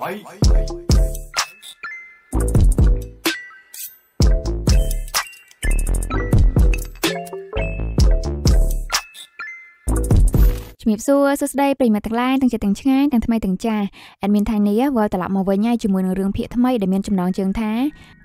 Bye. Bye. ជំរាបសួរសួស្តីប្រិយមិត្តទាំងឡាយទាំងជាទាំងឆ្ងាយទាំងថ្មីទាំងចាស់អេដមីនថៃនេះវល់ត្រឡប់មកវិញហើយជាមួយនឹងរឿងភាគថ្មីដែលមានចំណងជើងថា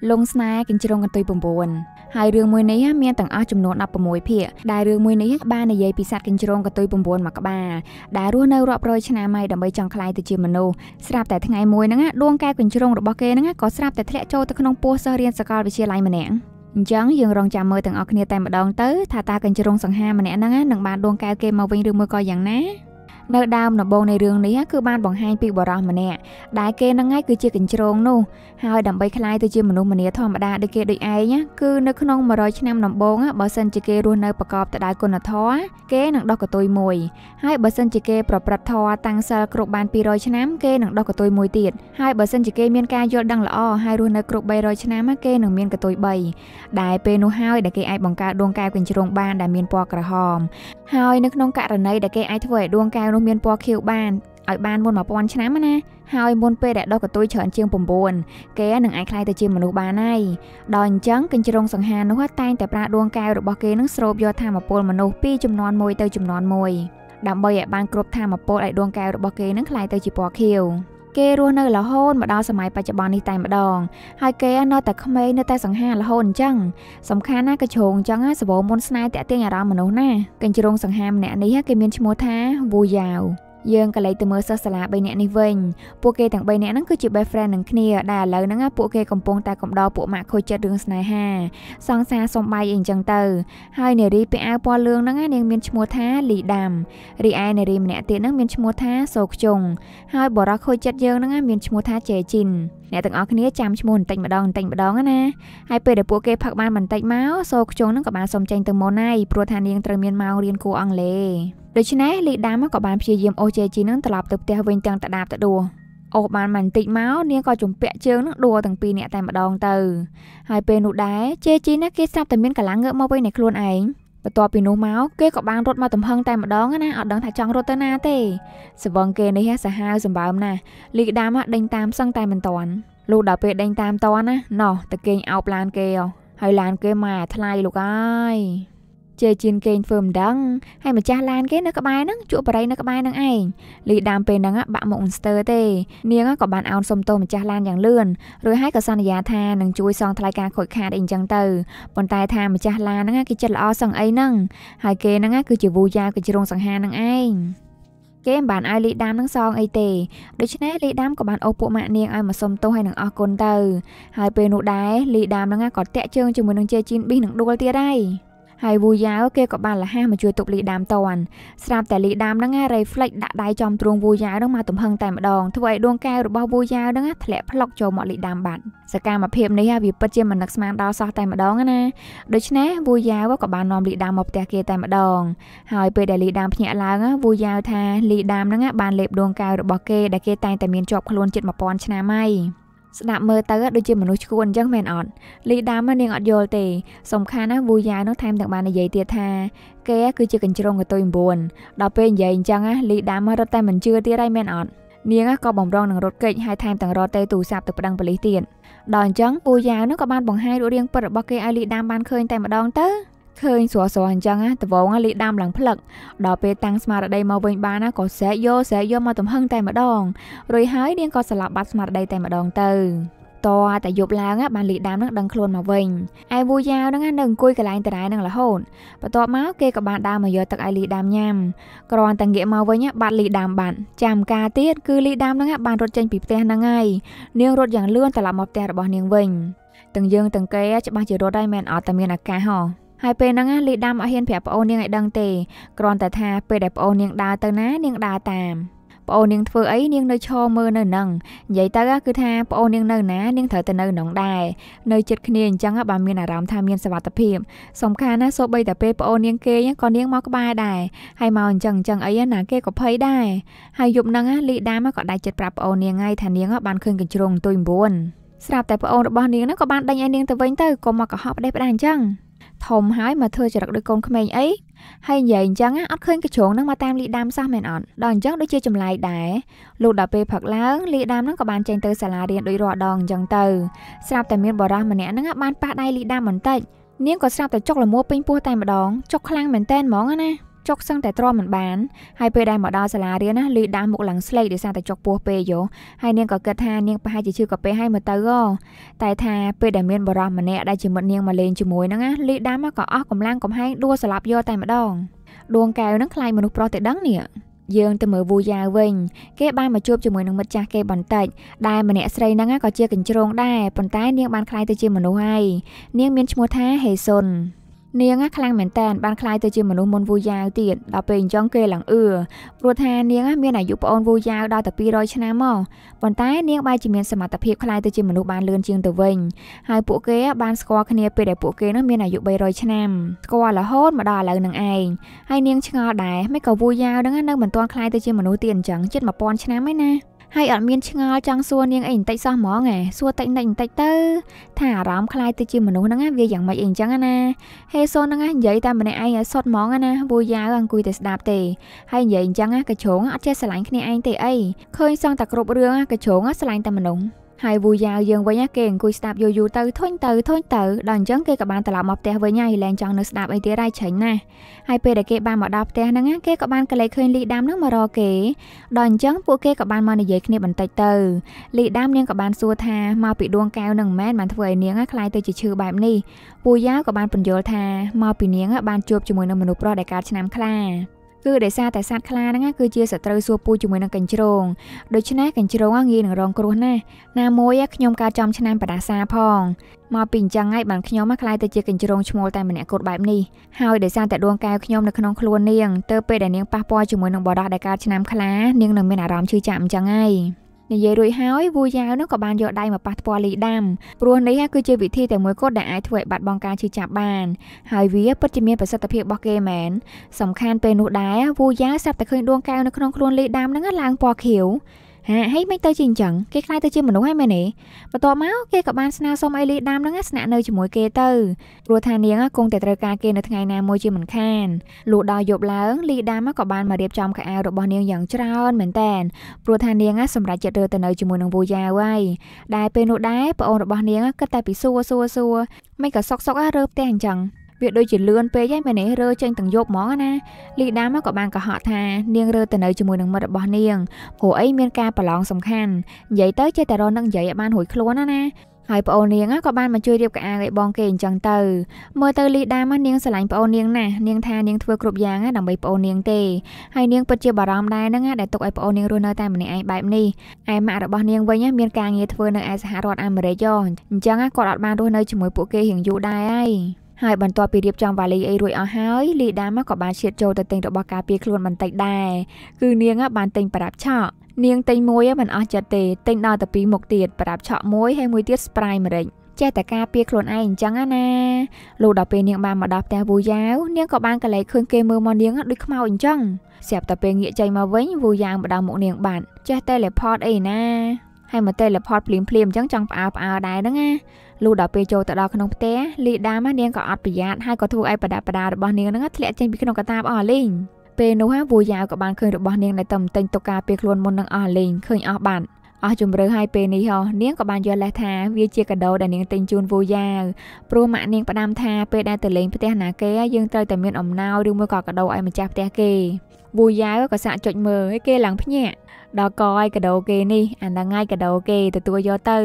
លងស្នេហ៍កញ្ជ្រងកន្ទុយ9ហើយរឿងមួយនេះមានទាំងអស់ចំនួន16ភាគដែលរឿងមួយនេះបាននិយាយពីសត្វកញ្ជ្រងកន្ទុយ9មួយក្បាលដែលរស់នៅរាប់រយឆ្នាំហើយដើម្បីចង់ក្លាយទៅជាមនុស្សស្រាប់តែថ្ងៃមួយហ្នឹងដួងកែវកញ្ជ្រងរបស់គេហ្នឹងក៏ស្រាប់តែធ្លាក់ចូលទៅក្នុងពោះសិស្សរៀនសាកលវិទ្យាល័យម្នាក់អញ្ចឹងយើងរងចាំមើលទាំងអស់គ្នាតែម្ដងទៅថាតើកញ្ជ្រងសង្ហាម្នាក់ហ្នឹងនឹងបានដួងកែវគេមកវិញឬមួយក៏យ៉ាងណានៅដើមដំបូងនៃរឿងនេះគឺបានបង្ហាញពីបរិសម្នាក់ដែលគេនឹងឯងគឺជាកញ្ជ្រងនោះហើយដើម្បីคลายទៅជាមនុស្សម្នាធម្មតាដូចគេដូចឯងគឺនៅក្នុង100ឆ្នាំដំបូងបើសិនជាគេរស់នៅប្រកបទៅដោយគុណធម៌គេនឹងដោះកតុយមួយហើយបើសិនជាគេ ប្រព្រឹត្តធម៌តាំងសិលគ្រប់បាន200ឆ្នាំ គេនឹងដោះកតុយមួយទៀតហើយបើសិនជាគេមានការយល់ដឹងល្អហើយរស់នៅគ្រប់300ឆ្នាំគេនឹងមានកតុយ3ដែលពេលនោះហើយដែលគេអាចបង្កើតដួងកែវកញ្ជ្រងបានដែលមានពណ៌ក្រហមហើយនៅក្នុងករណីដែលគេអាចធ្វើឲ្យដួងកែវមនុស្សមានពណ៌ខៀវបានឲ្យបានមុន1000ឆ្នាំណាហើយមុនពេលដែលដុះកតុយច្រើនជាង9គេនឹងអាចខ្លាយទៅជាមនុស្សបានហើយដល់អញ្ចឹងកញ្ជ្រងសង្ហានោះតែងតែប្រាដួងកែវរបស់គេនឹងស្រូបយកធម្មពលមនុស្សពីចំនួន1ទៅចំនួន1ដើម្បីឲ្យបានគ្រប់ធម្មពលឲ្យដួងកែវរបស់គេនឹងខ្លាយទៅជាពណ៌ខៀវគេរស់នៅលហូតមកដល់សម័យបច្ចុប្បន្ននេះតែម្ដង ហើយគេនៅតែក្មេងនៅតែសង្ហាលហូតអញ្ចឹងសំខាន់ណាកញ្ជ្រោងអញ្ចឹងសវមុនស្នេហ៍តាក់ទាញអារម្មណ៍មនុស្សណាកញ្ជ្រោងសង្ហាម្នាក់នេះគេមានឈ្មោះថាវូយ៉ាវយើងក៏លេចទៅមើលសិស្សសាលា3នាក់នេះវិញពួកគេទាំង3នាក់ហ្នឹងគឺជា best friend នឹងគ្នាដែលឥឡូវហ្នឹងពួកគេកំពុងតែកំដរពួកម៉ាក់ខូចចិត្តរឿងស្នេហាសង្សារសំបាយអីចឹងទៅហើយនារីពាក់អាវពណ៌លឿងហ្នឹងនាងមានឈ្មោះថាលីដាំរីឯនារីម្នាក់ទៀតហ្នឹងមានឈ្មោះថាសូខ្ជុងហើយបរោះខូចចិត្តយើងហ្នឹងមានឈ្មោះថាជេជីនអ្នកទាំងអស់គ្នាចាំឈ្មោះបន្តិចម្ដងបន្តិចម្ដងណាហើយពេលដែលពួកគេផឹកបានបន្តិចមកសូខ្ជុងនឹងក៏បានសុំចេញទៅមុនហើយព្រោះថានាងត្រូវមានម៉ោងរៀនគួរអង់គ្លេសដូច្នេះលីដាមក៏បានព្យាយាមអូចេជីនឹងត្រឡប់ទៅផ្ទះវិញទាំងដដាបទៅដួលអូសបានបន្តិចមកនាងក៏ជំពាក់ជើងនឹងដួលទាំងពីរអ្នកតែម្ដងទៅហើយពេលនោះដែរជេជីណាគេស្រាប់តែមានកម្លាំងងើបមកវិញនៃខ្លួនឯងបន្ទាប់ពីនោះមកគេក៏បានរត់មកទំហឹងតែម្ដងណាអត់ដឹងថាចង់រត់ទៅណាទេសវងគេនេះសាហាវសម្បើមណាស់លីដាមដេញតាមសឹងតែមិនតាន់លុះដល់ពេលដេញតាមតាន់ណាណោះតគេងអោបឡាន គេហើយឡានគេម៉ែថ្លៃលោកអើយជេជៀនគេងធ្វើមិនដឹងហើយម្ចាស់ឡានគេនៅក្បែរហ្នឹងជក់បរិយនៅក្បែរហ្នឹងឯងលីដើមពេលហ្នឹងបាក់មុខមិនស្ទើរទេនាងក៏បានអោនសុំទោសម្ចាស់ឡានយ៉ាងលឿនរួចហើយក៏សន្យា ថានឹងជួយសងថ្លៃការខូចខាតអីអញ្ចឹងទៅប៉ុន្តែថាម្ចាស់ឡានហ្នឹងគេចិត្តល្អសឹងអីហ្នឹងហើយគេហ្នឹងគឺជាវូយ៉ាវគេជ្រងសង្ហាហ្នឹងឯងគេមិនបានឲ្យលីដាម នឹងសងអីទេដូច្នេះលីដាមក៏បានអូសពួកម៉ាក់នាងឲ្យមកសុំទោសហើយនឹងអរគុណទៅ ហើយពេលនោះដែរលីដាមនឹងក៏តាក់ជើងជាមួយនឹងជេជីនប៊ីនឹងដួលទៀតដែរហើយវូយ៉ាវគេក៏បានលះហាមកជួយទប់លីដាមតនស្រាប់តែលីដាមហ្នឹងរ៉េហ្វ្លិចដាក់ដៃចំទ្រូងវូយ៉ាវហ្នឹងមកទំហឹងតែម្ដងធ្វើឲ្យដួងកែវរបស់វូយ៉ាវហ្នឹងធ្លាក់ផ្លុកចូលមកលីដាមបាត់ សកម្មភាពនេះវាពិតជាមិននឹកស្មានដល់សោះតែម្ដង ណាដូច្នេះវូយ៉ាវក៏បាននាំលីដាមមកផ្ទះគេតែម្ដងហើយពេលដែលលីដាមភ្ញាក់ឡើងវូយ៉ាវថាលីដាមហ្នឹងបានលេបដួងកែវរបស់គេដែលគេតែងតែមានជាប់ខ្លួនជិត1000ឆ្នាំហើយស្ដាប់មើលទៅដូចជាមនុស្សឈួនអញ្ចឹងមែនអត់លីដាមនាងអត់យល់ទេសំខាន់ណាវូយ៉ាវនោះថែមទាំងបាននិយាយទៀតថាគេគឺជាកញ្ជ្រងកតុយ9ដល់ពេលនិយាយអញ្ចឹងណាលីដាមរត់តែមិនជឿទៀតហើយមែនអត់នាងក៏បំរងនឹងរត់គេចហើយថែមទាំងរត់ទៅទូរស័ព្ទទៅប្តឹងប៉ូលីសទៀតដល់អញ្ចឹងពូយ៉ាវនោះក៏បានបង្ហាញរូបរាងពិតរបស់គេឲ្យលីដាមបានឃើញតែម្ដងទៅឃើញស្រស់ស្រស់អញ្ចឹងណាដវងលីដាំឡើងផ្លឹកដល់ពេលតាំងស្មារតីមកវិញបានណាក៏សែកយកសែកយកមកទំហឹងតែម្ដងរួចហើយនាងក៏ស្លាប់បាត់ស្មារតីតែម្ដងទៅតតែយប់ឡើងបានលីដាមនឹងដឹងខ្លួនមកវិញឯវូយ៉ាវនឹងនៅអង្គុយកន្លែងតារាយនឹងរហូតបន្ទាប់មកគេក៏បានដើរមកយកទឹកឲ្យលីដាមញ៉ាំគ្រាន់តែងាកមកវិញបាត់លីដាមបានចាំការទៀតគឺលីដាមនឹងបានរត់ចេញពីផ្ទះហ្នឹងហើយនាងរត់យ៉ាងលឿនត្រឡប់មកផ្ទះរបស់នាងវិញទាំងយើងទាំងគេច្បាស់ជារត់ហើយមិនអត់តែមានអាកាសហ៎ហើយពេលហ្នឹងលីដាំអត់ហ៊ានប្រាប់ប្អូននាងឲ្យដឹងទេគ្រាន់តែថាពេលដែលប្អូននាងដើរទៅណានាងដើរតាមប្អូននាងធ្វើអីនាងនៅឈរមើលនៅនឹងនិយាយទៅគឺថាប្អូននាងនៅណានាងត្រូវទៅនៅនឹងដែរនៅចិត្តគ្នាអញ្ចឹងបើមានអារម្មណ៍ថាមានសុវត្ថិភាពសំខាន់ណាសូម្បីតែពេលប្អូននាងគេក៏នាងមកក្បែរដែរហើយមកអញ្ចឹងអញ្ចឹងអីណាគេក៏ភ័យដែរហើយយប់ហ្នឹងលីដាមក៏ដាច់ចិត្តប្រាប់ប្អូននាងហើយថានាងបានឃើញកញ្ជ្រងទុយ9ស្រាប់តែប្អូនរបស់នាងហ្នឹងក៏បានដេញឲ្យនាងទៅវិញទៅក៏មកកុហកប្តេះប្តែអញ្ចឹងធំហើយមកធ្វើចរិតដូចកូនក្មេងអីហើយនិយាយអញ្ចឹងអត់ឃើញកញ្ជ្រងនឹងមកតាមលីដាមសោះមែនអត់ដល់អញ្ចឹងដូចជាចម្លែកដែរលោកដល់ពេលផឹកឡើងលីដាមនឹងក៏បានចេញទៅសាលារៀនដោយរាល់ដងអញ្ចឹងទៅស្រាប់តែមានបរិះម្នាក់នឹងបានប៉ះដៃលីដាមបន្តិចនាងក៏ស្រាប់តែចុកលមួពេញពោះតែម្ដងចុកខ្លាំងមែនតែនហ្មងណាចុកសឹងតែទ្រាំមិនបានហើយពេលដែលមកដល់សាលារៀនណាលីដាក់មុខឡើងស្លេកដោយសារតែចុកពោះពេកយោហើយនាងក៏គិតថានាងប្រហែលជាជឿកាពេហើយមើលទៅហ៎តែថាពេលដែលមានបរិសម្នាក់ដែលជាមិត្តនាងមកលេងជាមួយហ្នឹងណាលីដាក់មកក៏អស់កម្លាំងកំហែងដួលស្លាប់យកតែម្ដងដួងកែវហ្នឹងខ្លាយមនុស្សប្រុសតែដឹងនេះយើងទៅមើលវូយ៉ាវិញគេបានមកជួបជាមួយនឹងមិត្តចាស់គេបន្តិចដែលម្នាក់ស្រីហ្នឹងក៏ជាកញ្ជ្រងដែរប៉ុន្តែនាងបានខ្លាយទៅជាមនុស្សហើយនាងមានឈ្មោះថាហេសុននាងខ្លាំងមែនតែនបានខ្លាយទៅជាមនុស្សមុនវូយ៉ាវទៀតដល់ពេលអញ្ចឹងគេឡើងអឺព្រោះថានាងមានអាយុប្អូនវូយ៉ាវដល់តែ200ឆ្នាំមកប៉ុន្តែនាងបែរជាមានសមត្ថភាពខ្លាយទៅជាមនុស្សបានលឿនជាងទៅវិញហើយពួកគេបានស្គាល់គ្នាពេលដែលពួកគេនោះមានអាយុ300ឆ្នាំស្គាល់រហូតមកដល់ឥឡូវនឹងឯងហើយនាងឆ្ងល់ដែរមិនក៏វូយ៉ាវនឹងនៅមិនទាន់ខ្លាយទៅជាមនុស្សទៀតអញ្ចឹងជិត1000ឆ្នាំហើយណាហើយអត់មានឆ្ងល់ចង់សួរនាងអីបន្តិចសោះហ្មងឯងសួរតិចតិចបន្តិចទៅ ថាអារម្មណ៍ខ្លាយទៅជាមនុស្សហ្នឹងវាយ៉ាងម៉េចអីអញ្ចឹងណា ហេសូនហ្នឹងនិយាយតែម្នាក់ឯងឲ្យសុតហ្មង ណាពូយ៉ាវអង្គុយតែស្ដាប់ទេហើយនិយាយអញ្ចឹងកញ្ជ្រងអត់ចេះស្រឡាញ់គ្នាឯងទេអីឃើញសងតែគ្រប់រឿងកញ្ជ្រងស្រឡាញ់តែមនុស្សហើយវូយ៉ាវយើងវិញគេអង្គុយស្ដាប់យូរយូរទៅធុញទៅធុញទៅដល់អញ្ចឹងគេក៏បានត្រឡប់មកផ្ទះវិញហើយលែងចង់នៅស្ដាប់អីទៀតហើយច្រេញណាស់ហើយពេលដែលគេបានមកដល់ផ្ទះហ្នឹងគេក៏បានកលេចឃើញលីដាមហ្នឹងមករកគេដល់អញ្ចឹងពួកគេក៏បានមកនិយាយគ្នាបន្តិចទៅលីដាមនាងក៏បានសួរថាមកពីដួងកែវនឹងមិនមែនបានធ្វើឲ្យនាងខ្លាយទៅជាឈឺបែបនេះពូយ៉ាវក៏បានបញ្យល់ថាមកពីនាង បានជួបជាមួយនឹងមនុស្សប្រុសដែលកើតឆ្នាំខ្លាគឺដោយសារតែសត្វខ្លាហ្នឹងគឺជាសត្រូវសួរពូជាមួយនឹងកញ្ជ្រោងដូច្នេះកញ្ជ្រោងងាយនឹងរងគ្រោះណាស់ណាមួយខ្ញុំកើតចំឆ្នាំបដាសាផងមកពីអញ្ចឹងហើយបានខ្ញុំខ្លាយទៅជាកញ្ជ្រោងឈ្មោលតែម្នាក់គត់បែបនេះហើយដោយសារតែដួងកែវខ្ញុំនៅក្នុងខ្លួននាងទៅពេលដែលនាងប៉ះពាល់ជាមួយនឹងបរោះដែលកើតឆ្នាំខ្លានាងនឹងមានអារម្មណ៍ឈឺចាប់អញ្ចឹងហើយនិយាយរួចហើយវូយ៉ាវនោះក៏បានយកដៃមកប៉ះថ្ពាល់លីដាំព្រោះនេះគឺជាវិធីតែមួយគត់ដែលអាចធ្វើឲ្យបាត់បង់ការឈឺចាប់បានហើយវាពិតជាមានប្រសិទ្ធភាពរបស់គេមែនសំខាន់ពេលនោះដែរវូយ៉ាវសាប់តែឃើញដួងកែវនៅក្នុងខ្លួនលីដាំហ្នឹងឡើងពណ៌ខៀវហាហីមិនទៅជាអញ្ចឹងគេខ្លាយទៅជាមនុស្សហើយមែនទេបន្ទាប់មកគេក៏បានស្នើសុំអេលីដាមនឹងស្នាក់នៅជាមួយគេទៅព្រោះថានាងគង់តែត្រូវការគេនៅថ្ងៃណាមួយជាមិនខានលុះដល់យប់ឡើងលីដាមក៏បានមករៀបចំខោអាវរបស់នាងយ៉ាងច្រើនមែនតែនព្រោះថានាងសម្រាប់ចិត្តរើទៅនៅជាមួយនឹងវូយ៉ាហើយដែលពេលនោះដែរប្អូនរបស់នាងគិតតែពីសួរសួរសួរមិនក៏សុកសុករើផ្ទះអញ្ចឹងវាដូចជាលឿនពេកហើយមែននេះរើចេញទាំងយប់ហ្មងណា លីដាមកក៏បានកុហកថានាងរើទៅនៅជាមួយនឹងមិត្តរបស់នាងព្រោះអីមានការប្រឡងសំខាន់និយាយទៅចេះតែរននឹងនិយាយឲ្យបានរួចខ្លួនណាណាហើយប្អូននាងក៏បានមកជួយរៀបកៅអៅឲ្យបងគេអញ្ចឹងទៅមើលទៅលីដាមកនាងស្រឡាញ់ប្អូននាងណាស់នាងថានាងធ្វើគ្រប់យ៉ាងដើម្បីប្អូននាងទេហើយនាងពិតជាបារម្ភដែរហ្នឹងដែលទុកឲ្យប្អូននាងរស់នៅតែម្នាក់ឯងបែបនេះឯម៉ាក់របស់នាងវិញមានការងារធ្វើនៅឯសហរដ្ឋអាមេរិកយោអញ្ចឹងគាត់អត់បានរស់នៅជាមួយពួកគេរៀងយូរដែរហើយហើយបន្ទាប់ពីរៀបចំវ៉ាលីអីរួចអស់ហើយលីដាមកក៏បានឈៀតចូលទៅទិញរបស់ការពារខ្លួនបន្តិចដែរគឺនាង បានទិញប្រាប់ឆក់នាងទិញមួយមិនអស់ចិត្តទេទិញដល់តែពីរមុខទៀតប្រាប់ឆក់មួយហើយមួយទៀតស្ប្រៃម្រេចចេះតែការពារខ្លួនឯងអញ្ចឹងណាលោកដល់ពេលនាងបានមកដល់ផ្ទះវូយ៉ាវនាងក៏បានកលែកឃើញគេមើលមកនាងដូចខ្មោចអញ្ចឹងស្រាប់តែពេលងាកចេញមកវិញវូយ៉ាវម្ដងមុខនាងបាត់ចេះតែលេផតអីណាហើយមកទេលផតភ្លាមភ្លាមអញ្ចឹងចង់ផ្អើផ្អើដែរហ្នឹងណាលុះដល់ពេលចូលទៅដល់ក្នុងផ្ទះលីដាមនាងក៏អត់ប្រយ័ត្នហើយក៏ធ្វើឲ្យបដាបដារបស់នាងហ្នឹងធ្លាក់ចេញពីក្នុងកាតាបអស់លីងពេលនោះហ่าវូយ៉ាវក៏បានឃើញរបស់នាងនៅតែមិនទិញទុកការពារខ្លួនមុននឹងអស់លីងឃើញអស់បាត់អស់ជំរឿហើយពេលនេះហោះនាងក៏បានយល់លេះថាវាជាកាដូដែលនាងទិញជូនវូយ៉ាវព្រោះម៉ាក់នាងផ្ដាំថាពេលដែលទៅលេងផ្ទះណាគេយើងត្រូវតែមានអំណោយឬមួយក៏កាដូឲ្យម្ចាស់ផ្ទះគេវូយ៉ាវក៏សាក់ចុចមើលឲ្យគេឡើងភ្ញាក់ដល់កឲ្យកដោគេនេះអាហ្នឹងហើយកដោគេទទួលយកទៅ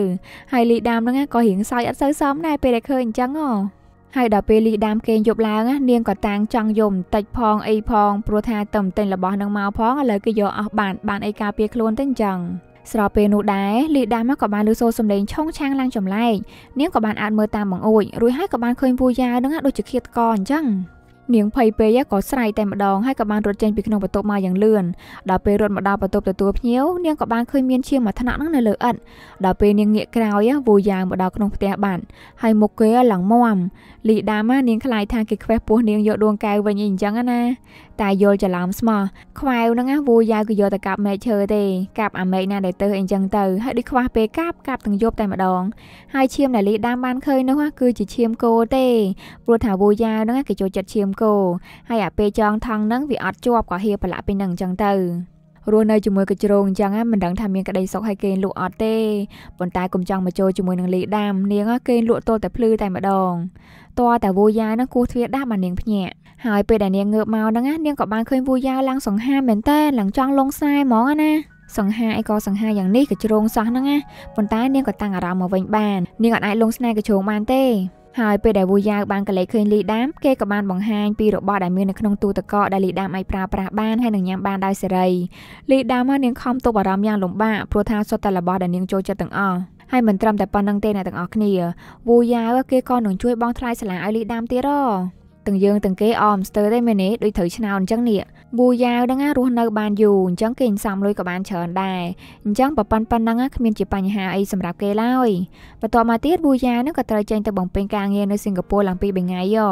ហើយលីដាមហ្នឹងក៏រៀងសើចអត់សូវសមដែរពេលដែលឃើញអញ្ចឹងហ៎ហើយដល់ពេលលីដាមគេយប់ឡើងនាងក៏តាំងចង់យំបន្តិចផងអីផងព្រោះថាតែមិនទិញរបស់នឹងមកផងឥឡូវគេយកអស់បានបានអីការពារខ្លួនទៅអញ្ចឹងស្របពេលនោះដែរលីដាមក៏បានលឺសូរសំឡេងឆុងឆាំងឡើងចម្លែកនាងក៏បានអាចមើលតាមបង្អួចរួចហើយក៏បានឃើញពូយ៉ានឹងដូចជាឃាតកអញ្ចឹងនាងភ័យពេកក៏ស្រែកតែម្ដងហើយក៏បានរត់ចេញពីក្នុងបន្ទប់មកយ៉ាងលឿនដល់ពេលរត់មកដល់បន្ទប់ទទួលភ្ញៀវនាងក៏បានឃើញមានឈៀងមួយថ្នាក់នឹងនៅលើឥដ្ឋដល់ពេលនាងងាកក្រោយវូយ៉ាងមកដល់ក្នុងផ្ទះបានហើយមុខគេឡើងមមលីដាម៉ានាងខ្លាយថាគេខ្វេះពោះនាងយកដួងកែវវិញអីអញ្ចឹងណាតែយល់ច្រឡំស្មោះខ្វែវហ្នឹងណាវូយ៉ាវក៏យកតែកាប់មែកឈើទេ កាប់អាមែកណាដែលទៅអីចឹងទៅហើយដូចខ្វះពេលកាប់កាប់ទាំងយប់តែម្ដងហើយឈាមដែលលីដាំបានឃើញនោះគឺជាឈាមគោទេព្រោះថាវូយ៉ាវហ្នឹងគេចូលចិត្តឈាមគោហើយអាពេលចងថងហ្នឹងវាអត់ជាប់ក៏ហៀប្រឡាក់ពីនឹងចឹងទៅរស់នៅជាមួយកជ្រងអញ្ចឹងមិនដឹងថាមានក្តីសុខឲ្យគេ លក់អត់ទេប៉ុន្តែកុំចង់មកចូលជាមួយនឹងលីដាមនាង គេ លក់ទល់តែភ្លឺតែម្ដងតើតាវូយ៉ានឹងគោះទ្វារដាស់បាននាងភ្ញាក់ហើយពេលដែលនាងងើបមកហ្នឹងណានាងក៏បានឃើញវូយ៉ាវឡើងសង្ហាមែនតើឡើងចង់លងខ្សែហ្មងណាសង្ហាអីក៏សង្ហាយ៉ាងនេះក៏ជ្រងសោះហ្នឹងណាប៉ុន្តែនាងក៏តាំងអារម្មណ៍មកវិញបាននាងអត់អាចលងស្នេហ៍ក៏ជ្រងបានទេហើយពេលដែលវូយ៉ាវបានកលេចឃើញលីដាមគេក៏បានបង្ហាញពីរបស់ដែលមាននៅក្នុងទូទឹកកកដែលលីដាមអាចប្រើប្រាស់បានហើយនឹងញ៉ាំបានដោយសេរីលីដាមហ្នឹងនាងខំទប់អារម្មណ៍យ៉ាងលំបាកព្រោះថាសុទ្ធតែរបស់ដែលនាងចូលចិត្តទាំងអស់ហើយមិនត្រឹមតែប៉ុណ្្នឹងទេអ្នកទាំងអស់គ្នាវូយ៉ាវគេក៏នឹងជួយបងថ្លៃសាលាឲ្យលីដាមទៀតហ៎ទាំងយើងទាំងគេអមស្ទើរតែមែនទេដូចត្រូវឆ្នោតអញ្ចឹងនេះប៊ូយ៉ាវហ្នឹងរស់នៅបានយូរអញ្ចឹងគេសំលុយក៏បានច្រើនដែរអញ្ចឹងប្រប៉ុណ្ណប៉ុណ្ណឹងគ្មានជាបញ្ហាអីសម្រាប់គេឡើយបន្ទាប់មកទៀតប៊ូយ៉ាវហ្នឹងក៏ត្រូវចេញទៅបំពេញការងារនៅសិង្ហបុរីឡើងពីបងាយយោ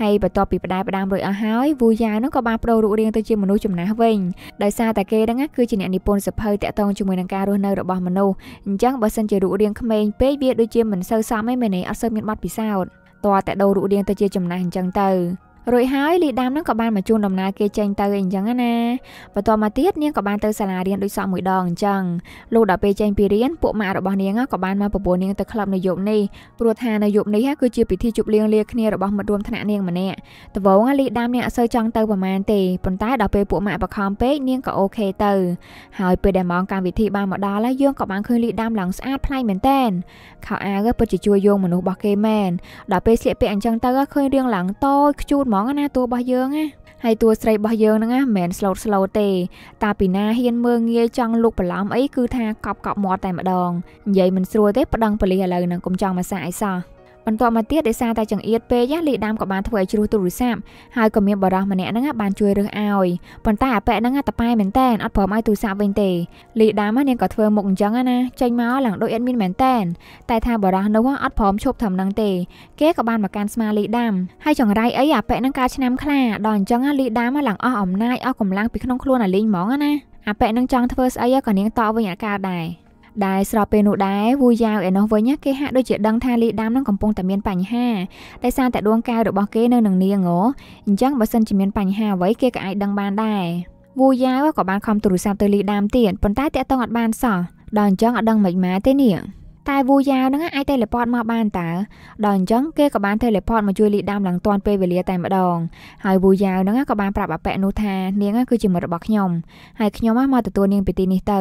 ហើយបន្ទាប់ពីបដាបដាមរួចអស់ហើយប៊ូយ៉ាវហ្នឹងក៏បានបដូររូបរាងទៅជាមនុស្សចំណាស់វិញដោយសារតែគេហ្នឹងគឺជាអ្នកនិពន្ធសភៅតាក់ទងជាមួយនឹងការរស់នៅរបស់មនុស្សអញ្ចឹងបើសិនជារូបរាងក្មេងពេកវាដូចជាមិនសូវសមឯមែនទេអត់សូវមានបទពិសោធន៍តតែដូររូបរាងទៅជាចំណេះអញ្ចឹងទៅរួចហើយលីដាមនឹងក៏បានមកជូនដំណើរគេចេញទៅអីអញ្ចឹងណាបន្ទាប់មកទៀតនាងក៏បានទៅសាលារៀនដូចសក់មួយដងអញ្ចឹងលុះដល់ពេលចេញពីរៀនពួកម៉ាក់របស់នាងក៏បានមកប្រពន្ធនាងទៅក្លឹបនៅយប់នេះព្រោះថានៅយប់នេះគឺជាពិធីជប់លៀងលាគ្នារបស់មិត្តរួមថ្នាក់នាងម្នាក់ដំបូងលីដាមនាងអត់សូវចង់ទៅប្រហែលទេប៉ុន្តែដល់ពេលពួកម៉ាក់បខំពេកនាងក៏អូខេទៅហើយពេលដែលម៉ោងកម្មវិធីបានមកដល់ហើយយើងក៏បានឃើញលីដាមឡើងស្អាតប្លែកមែនតែនខោអាវពិតជាជួយយងមនុស្សរបស់គេមែនដល់ពេលស្លៀកពាក់អញ្ចឹងទៅឃើញរាងឡើងតូចខ្ជូតហ្មងណាតួរបស់យើងណាហើយតួស្រីរបស់យើងហ្នឹងណាមិនមែន slot slot ទេតាពីណាហ៊ានមើងងាយចង់លុកបន្លំអីគឺថាកប់កប់មាត់តែម្ដងនិយាយមិនស្រួលទេប្តឹងប៉ូលីសឥឡូវហ្នឹងកុំចង់មកសាកអីសោះបន្ទាប់មកទៀតដោយសារតែចង្អៀតពេកលីដាមក៏បានធ្វើឲ្យជ្រុះទូរស័ព្ទហើយក៏មានបរិះម្នាក់ហ្នឹងបានជួយរើសឲ្យប៉ុន្តែអាប៉ែហ្នឹងតប៉ែមែនតែនអត់ព្រមឲ្យទូរស័ព្ទវិញទេលីដាមនាងក៏ធ្វើមុខអញ្ចឹងណាចេញមកឡើងដូចអត់មានមែនតែនតែថាបរិះនោះអត់ព្រមឈប់ធ្វើហ្នឹងទេគេក៏បានមកកាន់ស្មាលីដាមហើយចង្រៃអីអាប៉ែហ្នឹងកាលឆ្នាំខ្លាដល់អញ្ចឹងលីដាមឡើងអស់អំណាចអស់កម្លាំងពីក្នុងខ្លួនអាលីងហ្មងណាអាប៉ែនឹងចង់ធ្វើស្អីក៏នាងតវិញអាការដែរដែលស្របពេលនោះដែរវូយ៉ាវឯនោះវិញគេហាក់ដូចជាដឹងថាលីដាមនឹងកំពុងតែមានបញ្ហាដោយសារតែដួងកែវរបស់គេនៅនឹងនាងអូអញ្ចឹងបើសិនជាមានបញ្ហាអ្វីគេក៏អាចដឹងបានដែរវូយ៉ាវក៏បានខំទូរស័ព្ទទៅលីដាមទៀតប៉ុន្តែតាក់ទងអត់បានសោះដល់អញ្ចឹងអត់ដឹងមិនម៉ាទេនេះតែវូយ៉ាវហ្នឹងអាច teleport មកបានតើដល់អញ្ចឹងគេក៏បាន teleport មកជួយលីដាមឡើងតាន់ពេលវេលាតែម្ដងហើយវូយ៉ាវហ្នឹងក៏បានប្រាប់អប៉ែនោះថានាងគឺជាមិត្តរបស់ខ្ញុំហើយខ្ញុំមកទទួលនាងពីទីនេះទៅ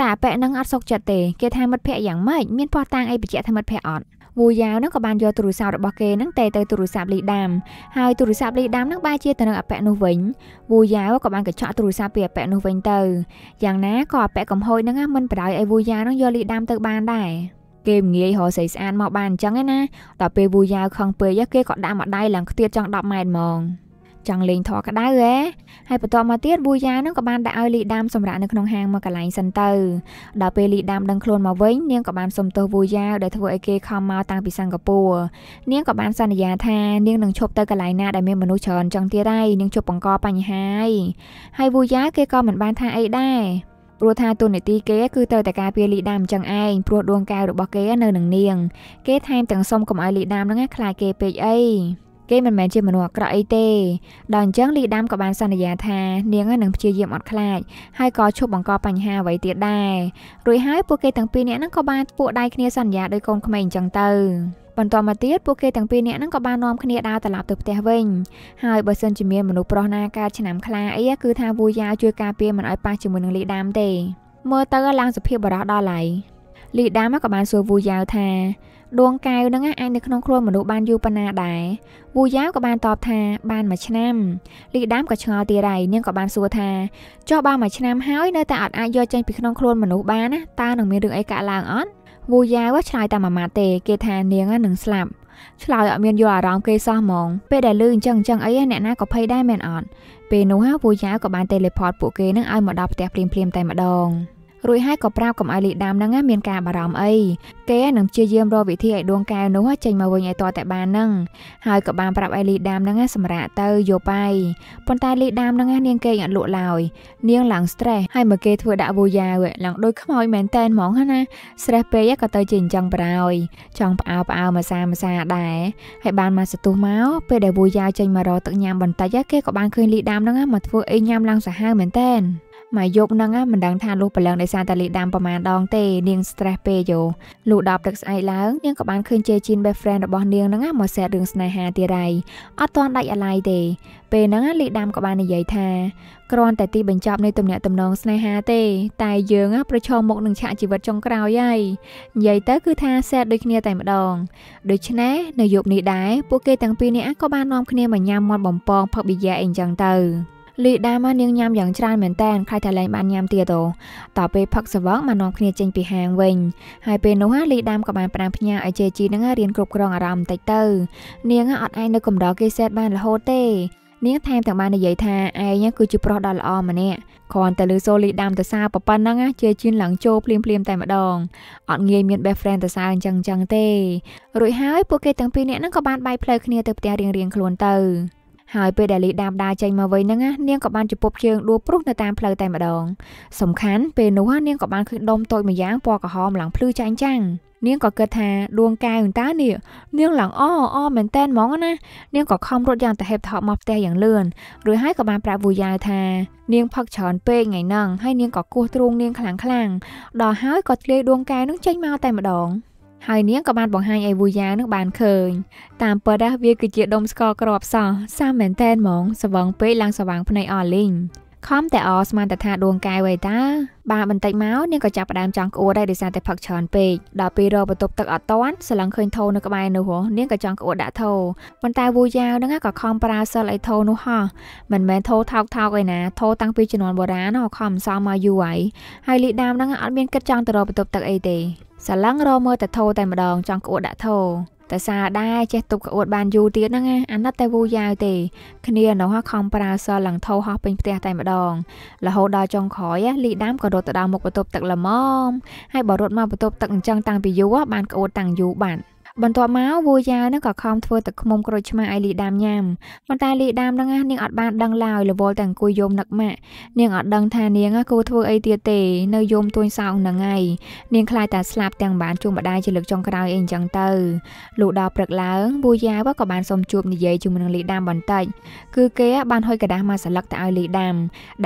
តែអប៉ែហ្នឹងអត់សុខចិត្តទេគេថាមិត្តភក្តិយ៉ាងម៉េចមានប៉ោះតាងអីបញ្ជាក់ថាមិត្តភក្តិអត់វូយ៉ាវហ្នឹងក៏បានយកទូរស័ព្ទរបស់គេហ្នឹងតេទៅទូរស័ព្ទលីដាមហើយទូរស័ព្ទលីដាមហ្នឹងបែរជាទៅនឹងអប៉ែនោះវិញវូយ៉ាវក៏បានកញ្ចក់ទូរស័ព្ទពីអប៉ែនោះវិញទៅយ៉ាងណាក៏អប៉ែកំហួយហ្នឹងមិនប្រដៅឲ្យវូយ៉ាវហ្នឹងយកលីដាមទៅបានដែរគេមងាយរកស្រីស្អាតមកបានអញ្ចឹងឯណាដល់ពេលវូយ៉ាវខឹងពេកគេក៏ដាក់មួយដៃឡើងខ្ទាតចង់10ម៉ែត្រហ្មងចង់លេងធေါ်ក្តៅហ៎ហើយបន្ទាប់មកទៀតវូយ៉ានឹងក៏បានដាក់ឲ្យលីដាមសម្រាប់នៅក្នុងហាងមួយកន្លែងសិនទៅដល់ពេលលីដាមដឹងខ្លួនមកវិញនាងក៏បានសុំទោសវូយ៉ាដែលធ្វើឲ្យគេខំមកតាំងពីសិង្ហបុរីនាងក៏បានសន្យាថានាងនឹងឈប់ទៅកន្លែងណាដែលមានមនុស្សច្រើនចង់ទៀតហើយនាងឈប់បង្កបញ្ហាហើយវូយ៉ាគេក៏មិនបានថាអីដែរព្រោះថាទូនីតិគេគឺត្រូវតែការពារលីដាមចឹងឯងព្រោះដួងកែវរបស់គេនៅនឹងនាង គេថែមទាំងសុំកុំឲ្យលីដាមនឹងខ្លាចគេពេកអីគេមិនមែនជាមនុស្សអាក្រក់អីទេដល់អញ្ចឹងលីដាមក៏បានសន្យាថានាងនឹងព្យាយាមអត់ខ្លាចហើយក៏ឈប់បង្កបញ្ហាអ្វីទៀតដែររួចហើយពួកគេទាំងពីរនាក់ហ្នឹងក៏បានពួកដៃគ្នាសន្យាដោយកូនក្មេងអញ្ចឹងទៅបន្ទាប់មកទៀតពួកគេទាំងពីរនាក់ហ្នឹងក៏បាននាំគ្នាដើរត្រឡប់ទៅផ្ទះវិញ ហើយបើសិនជាមានមនុស្សប្រុសណាកើតឆ្នាំខ្លាអីគឺថាវូយ៉ាជួយការពារមិនឲ្យប៉ះជាមួយនឹងលីដាមទេមើលទៅឡើងសុភាពបរោះដល់ហើយលីដាមក៏បានសួរវូយ៉ាថាដួងកែវហ្នឹងអាចនៅក្នុងខ្លួនមនុស្សបានយូរប៉ុណ្ណាដែរវូយ៉ាវក៏បានតបថា បានមួយឆ្នាំលីដាមក៏ឆ្ងល់ទៀតហើយនាងក៏បានសួរថាចុះបានមួយឆ្នាំហើយនៅតែអត់អាចយកចេញពីក្នុងខ្លួនមនុស្សបានណាតើនឹងមានរឿងអីកើតឡើងអត់វូយ៉ាវឆ្លើយតាមអាម៉ាទេគេថានាងនឹងស្លាប់ឆ្លើយអត់មានយល់អារម្មណ៍គេសោះហ្មងពេលដែលលឺអញ្ចឹងអញ្ចឹងអីអ្នកណាក៏ភ័យដែរមែនអត់ពេលនោះវូយ៉ាវក៏បាន teleport ពួកគេនឹងឲ្យមកដល់ផ្ទះភ្លាមៗតែម្ដងរួចហើយក៏ប្រាប់កុំឲ្យលីដាមហ្នឹងមានការបារម្ភអីគេនឹងព្យាយាមរកវិធីឲ្យដួងកែវនោះចេញមកវិញឲ្យតតែបានហ្នឹងហើយក៏បានប្រាប់ឲ្យលីដាមហ្នឹងសម្រាប់ទៅយោបាយប៉ុន្តែលីដាមហ្នឹងនាងគេអត់លក់ឡើយនាងឡើង stress ហើយមកគេធ្វើដាក់វូយ៉ាវឡើងដូចខ្មោចមែនតែនហ្មងណា stress ពេកក៏ទៅជាអញ្ចឹងប្រហើយចង់ផ្អើផ្អើមួយសាមួយសាដែរហើយបានមកសន្ទុះមកពេលដែលវូយ៉ាចេញមករកទឹកញ៉ាំបន្តិចគេក៏បានឃើញលីដាមហ្នឹងមកធ្វើអីញ៉ាំឡើងសាហាវមែនតែនមួយយប់ហ្នឹងមិនដឹងថាលុះប្រឡងដោយសារតាលីដាំប្រមាណដងទេនាង stress ពេកយោលុះដល់ព្រឹកស្អែកឡើងនាងក៏បានឃើញជេជីន best friend របស់នាងហ្នឹងមកសែតរឿងស្នេហាទៀតហើយអត់ទាន់ដាច់អាឡៃទេពេលហ្នឹងលីដាំក៏បាននិយាយថាគ្រាន់តែទីបញ្ចប់នៃទំនាក់ទំនងស្នេហាទេ តែយើងប្រឈមមុខនឹងឆាកជីវិតចុងក្រោយហើយនិយាយទៅគឺថាសែតដូចគ្នាតែម្ដងដូច្នេះនៅយប់នេះដែរពួកគេទាំងពីរនាក់ក៏បាននាំគ្នាមកញ៉ាំមាត់បំពងផឹកប៊ីយ៉ាអីចឹងទៅលីដាមកនាងញ៉ាំយ៉ាងច្រើនមែនតែនខ្លាចថាលែងបានញ៉ាំទៀតអូតទៅពេលផឹកសវងមកនាំគ្នាចេញពីហាងវិញហើយពេលនោះលីដាមក៏បានប្រាំផ្ញើឲ្យជេជីនឹងរៀនគ្រប់គ្រងអារម្មណ៍បន្តិចទៅ នាងអត់ឯងនៅកំដរគេសេតបានរហូតទេនាងថែមទាំងបាននិយាយថាឯងគឺជាប្រុសដ៏ល្អម្នាក់គ្រាន់តែលើសូលីដាមតសាប៉ុណ្ណឹងជេជឿនឡើងចូលភ្លាមភ្លាមតែម្ដងអត់ងាយមាន best friend តសាអញ្ចឹងអញ្ចឹងទេរួចហើយពួកគេទាំងពីរនាក់ហ្នឹងក៏បានបាយផ្លូវគ្នាទៅផ្ទះរៀងៗខ្លួនទៅហើយពេលដែលលីដាមដើរចេញមកវិញហ្នឹងណានាងក៏បានជពប់ជើងដួលព្រុសនៅតាមផ្លូវតែម្ដង សំខាន់ពេលនោះនាងក៏បានឃើញដុំតូចម្យ៉ាងពណ៌ក្រហមឡើងភ្លឺចែងចាំងនាងក៏គិតថាដួងកែវតើនេះនាងឡើងអអមែនតែនហ្មងណានាងក៏ខំរត់យ៉ាងតាហេបថហមកផ្ទះយ៉ាងលឿនរួចហើយក៏បានប្រាប់វូយ៉ាវថានាងផឹកច្រើនពេកថ្ងៃហ្នឹងហើយនាងក៏គោះទ្រូងនាងខ្លាំងខ្លាំងដល់ហើយក៏ធ្លាយដួងកែវនឹងចេញមកតែម្ដងហើយនាងក៏បានបង្ហាញឲ្យវូយ៉ានឹងបានឃើញតាមពិតវាគឺជាដុំស្ករក្របសោះសាមែនតែនហ្មងស្វងពេកឡើងស្វាងភ្នែកអលីងខំតែអស្មានតែថាដួងកែវអីតាបាទបន្តិចមកនាងក៏ចាប់ផ្ដើមចង់ក្អួតដែរដោយសារតែផឹកច្រើនពេកដល់ពេលរកបន្ទប់ទឹកអត់តាន់សឡឹងឃើញថោនៅក្បែរនោះនាងក៏ចង់ក្អួតដាក់ថោប៉ុន្តែវូយ៉ាវហ្នឹងក៏ខំប្រើសិលអីថោនោះហោះមិនមែនថោថោកថោកឯណាថោតាំងពីជំនាន់បុរាណខំសំមកយូរហើយហើយលីដាមហ្នឹងអត់មានគិតចង់ទៅរកបន្ទប់ទឹកអីទេសឡឹងរកមើលតែថោតែម្ដងចង់ក្អួតដាក់ថោតែសារដែរចេះទប់ក្អួតបានយូរទៀតហ្នឹងណាអាណិតតែវូយ៉ាវទេគ្នានោះខំប្រើសល់ឡើងធោហោះពេញផ្ទះតែម្ដងរហូតដល់ចុងក្រោយលីដាមក៏រត់ទៅដល់មុខបន្ទប់ទឹកល្មមហើយបើរត់មកបន្ទប់ទឹកអញ្ចឹងតាំងពីយូរបានក្អួតតាំងយូរបាត់បន្ទាប់មកវូយ៉ាវនឹងក៏ខំធ្វើទឹកឃ្មុំក្រូចឆ្មាឲ្យលីដាមញ៉ាំប៉ុន្តែលីដាមនឹងនាងអត់បានដឹងឡើយរវល់តែអង្គុយយំនឹកម៉ាក់នាងអត់ដឹងថានាងគួរធ្វើអីទៀតទេ នៅយំទួញសោកនឹងហើយនាងខ្លាចតែស្លាប់ទាំងបានជួបម្ដាយជាលើកចុងក្រោយអីអញ្ចឹងទៅលុះដល់ព្រឹកឡើងវូយ៉ាវក៏បានសុំជួបនិយាយជាមួយនឹងលីដាមបន្តិចគឺគេបានហុយកដាស់មកសន្លឹកទៅឲ្យលីដាម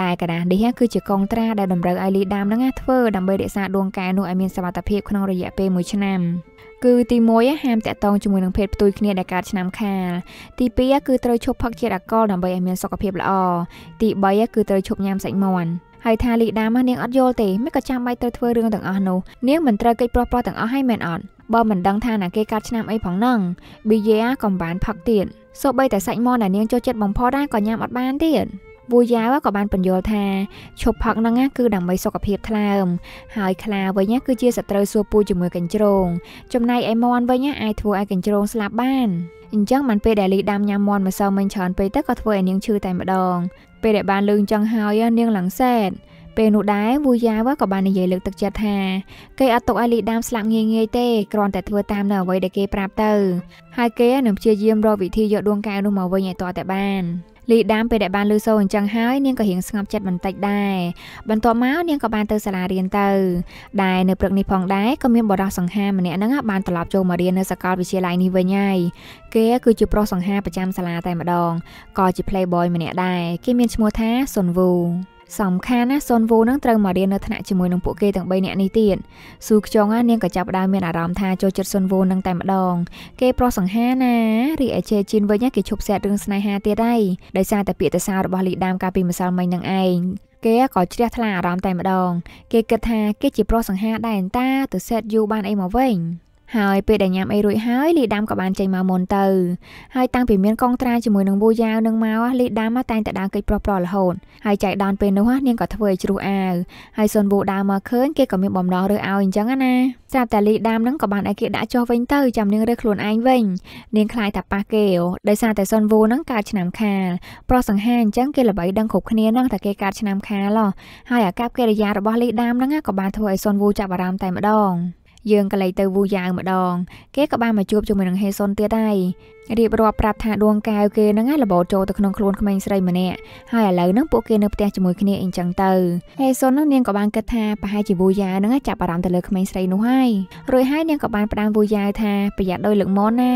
ដែលកដាស់នេះគឺជាកងត្រាដែលតម្រូវឲ្យលីដាមនឹងធ្វើដើម្បីរក្សាដួងកែនោះឲ្យមានសុវត្ថិភាពក្នុងរយៈពេល1ឆ្នាំ។គឺទី1ហាមតាក់ទងជាមួយនឹងភេទផ្ទុយគ្នាដែលកើតឆ្នាំ ខាលទី2គឺត្រូវឈប់ផឹកជាតិអាល់កុលដើម្បីឲ្យមានសុខភាពល្អទី3គឺត្រូវឈប់ញ៉ាំសាច់មាន់ហើយថាលីដាមកនាងអត់យល់ទេមិនក៏ចាំបាច់ត្រូវធ្វើរឿងទាំងអស់នោះនាងមិនត្រូវកិច្ចប្រុសប្រុសទាំងអស់ហើយមែនអត់បើមិនដឹងថាណាគេកាត់ឆ្នាំអីផងហ្នឹងប៊ីយ៉ាក៏បានផឹកទៀតសូម្បីតែសាច់មាន់ដែលនាងចូលចិត្តបំផុតដែរក៏ញ៉ាំអត់បានទៀតវូយ៉ាវក៏បានបញ្យល់ថាឈប់ផឹកហ្នឹងគឺដើម្បីសុខភាពថ្លើម ហើយខ្លាវិញគឺជាសត្រូវសួរពូជាមួយកញ្ជ្រោងចំណែកឯមន់វិញអាចធ្វើឲ្យកញ្ជ្រោងស្លាប់បានអញ្ចឹងបានពេលដែលលីដាំញ៉ាំមន់ម្សិលមិញច្រើនពេកទៅក៏ធ្វើឲ្យនាងឈឺតែម្ដងពេលដែលបានលឺអញ្ចឹងហើយនាងឡើងសែតពេលនោះដែរវូយ៉ាវក៏បាននិយាយលើកទឹកចិត្តថាគេអត់ទុកឲ្យលីដាមស្លាប់ងាយងាយទេគ្រាន់តែធ្វើតាមនៅអ្វីដែលគេប្រាប់ទៅហើយគេនឹងព្យាយាមរកវិធីយកដួងកែវនោះមកវិញឲ្យទាល់តែបាន។លីដាមពេលដែលបានលឺសូរអញ្ចឹងហើយនាងក៏រៀងស្ងប់ចិត្តបន្តិចដែរបន្ទាប់មកនាងក៏បានទៅសាលារៀនទៅដែលនៅព្រឹកនេះផងដែរក៏មានបរិសសង្ហាម្នាក់ហ្នឹងបានត្រឡប់ចូលមករៀននៅសាកលវិទ្យាល័យនេះវិញហើយគេគឺជាប្រុសសង្ហាប្រចាំសាលាតែម្ដងក៏ជា playboy ម្នាក់ដែរគេមានឈ្មោះថាសុនវូសំខាន់ណាសុនវូនឹងត្រូវមករៀននៅថ្នាក់ជាមួយនឹងពួកគេទាំង3នាក់នេះទៀតស៊ូខ្យងណានាងក៏ចាប់ផ្ដើមមានអារម្មណ៍ថាចូលចិត្តសុនវូនឹងតែម្ដង គេប្រុសសង្ហាណារីឯជេជីនវិញគេឈប់សែតរឿងស្នេហាទៀតហើយដោយសារតែពាក្យទៅសាររបស់លីដាមកាលពីម្សិលមិញនឹងឯងគេក៏ជ្រះថ្លាអារម្មណ៍តែម្ដង គេគិតថាគេជាប្រុសសង្ហាដែរតាទៅសែតយូបានអីមកវិញហើយពេលដែលញ៉ាំអីរួចហើយលីដាំក៏បានចេញមកមុនទៅហើយតាំងពីមានកងត្រាជាមួយនឹងវូយ៉ាវនឹងមកលីដាំតែងតែដើរកិច្ចប្រោះប្រល់រហូតហើយចៃដនពេលនោះនាងក៏ធ្វើឲ្យជ្រុះអាវហើយសុនវូដើរមកឃើញគេក៏មានបំណងរើសឲ្យអញ្ចឹងណាស្រាប់តែលីដាំនឹងក៏បានឲ្យគេដាក់ចុះវិញទៅចាំនាងរើសខ្លួនឯងវិញនាងខ្លាចតែប៉ះគេដោយសារតែសុនវូនឹងកើតឆ្នាំខាលប្រុសសង្ហាអញ្ចឹងគេល្បីដឹងគ្រប់គ្នានឹងតែគេកើតឆ្នាំខាលហើយអាកប្បកិរិយារបស់លីដាមនឹងក៏បានធ្វើឲ្យសុនវូចាប់អារម្មណ៍តែម្ដងយើងក៏លេចទៅវូយ៉ាវម្ដងគេក៏បានមកជួបជាមួយនឹងហេសុនទៀតដែររៀបរាប់ប្រាប់ថាដួងកែវគេហ្នឹងឯងលបោចូលទៅក្នុងខ្លួនក្មេងស្រីម្នាក់ហើយឥឡូវហ្នឹងពួកគេនៅផ្ទះជាមួយគ្នាអីចឹងទៅហេសុនហ្នឹងនាងក៏បានគិតថាប្រហែលជាវូយ៉ាវហ្នឹងចាប់អារម្មណ៍ទៅលើក្មេងស្រីនោះហើយរួចហើយនាងក៏បានផ្ដាំវូយ៉ាវថាប្រយ័ត្នដោយលើកមនណា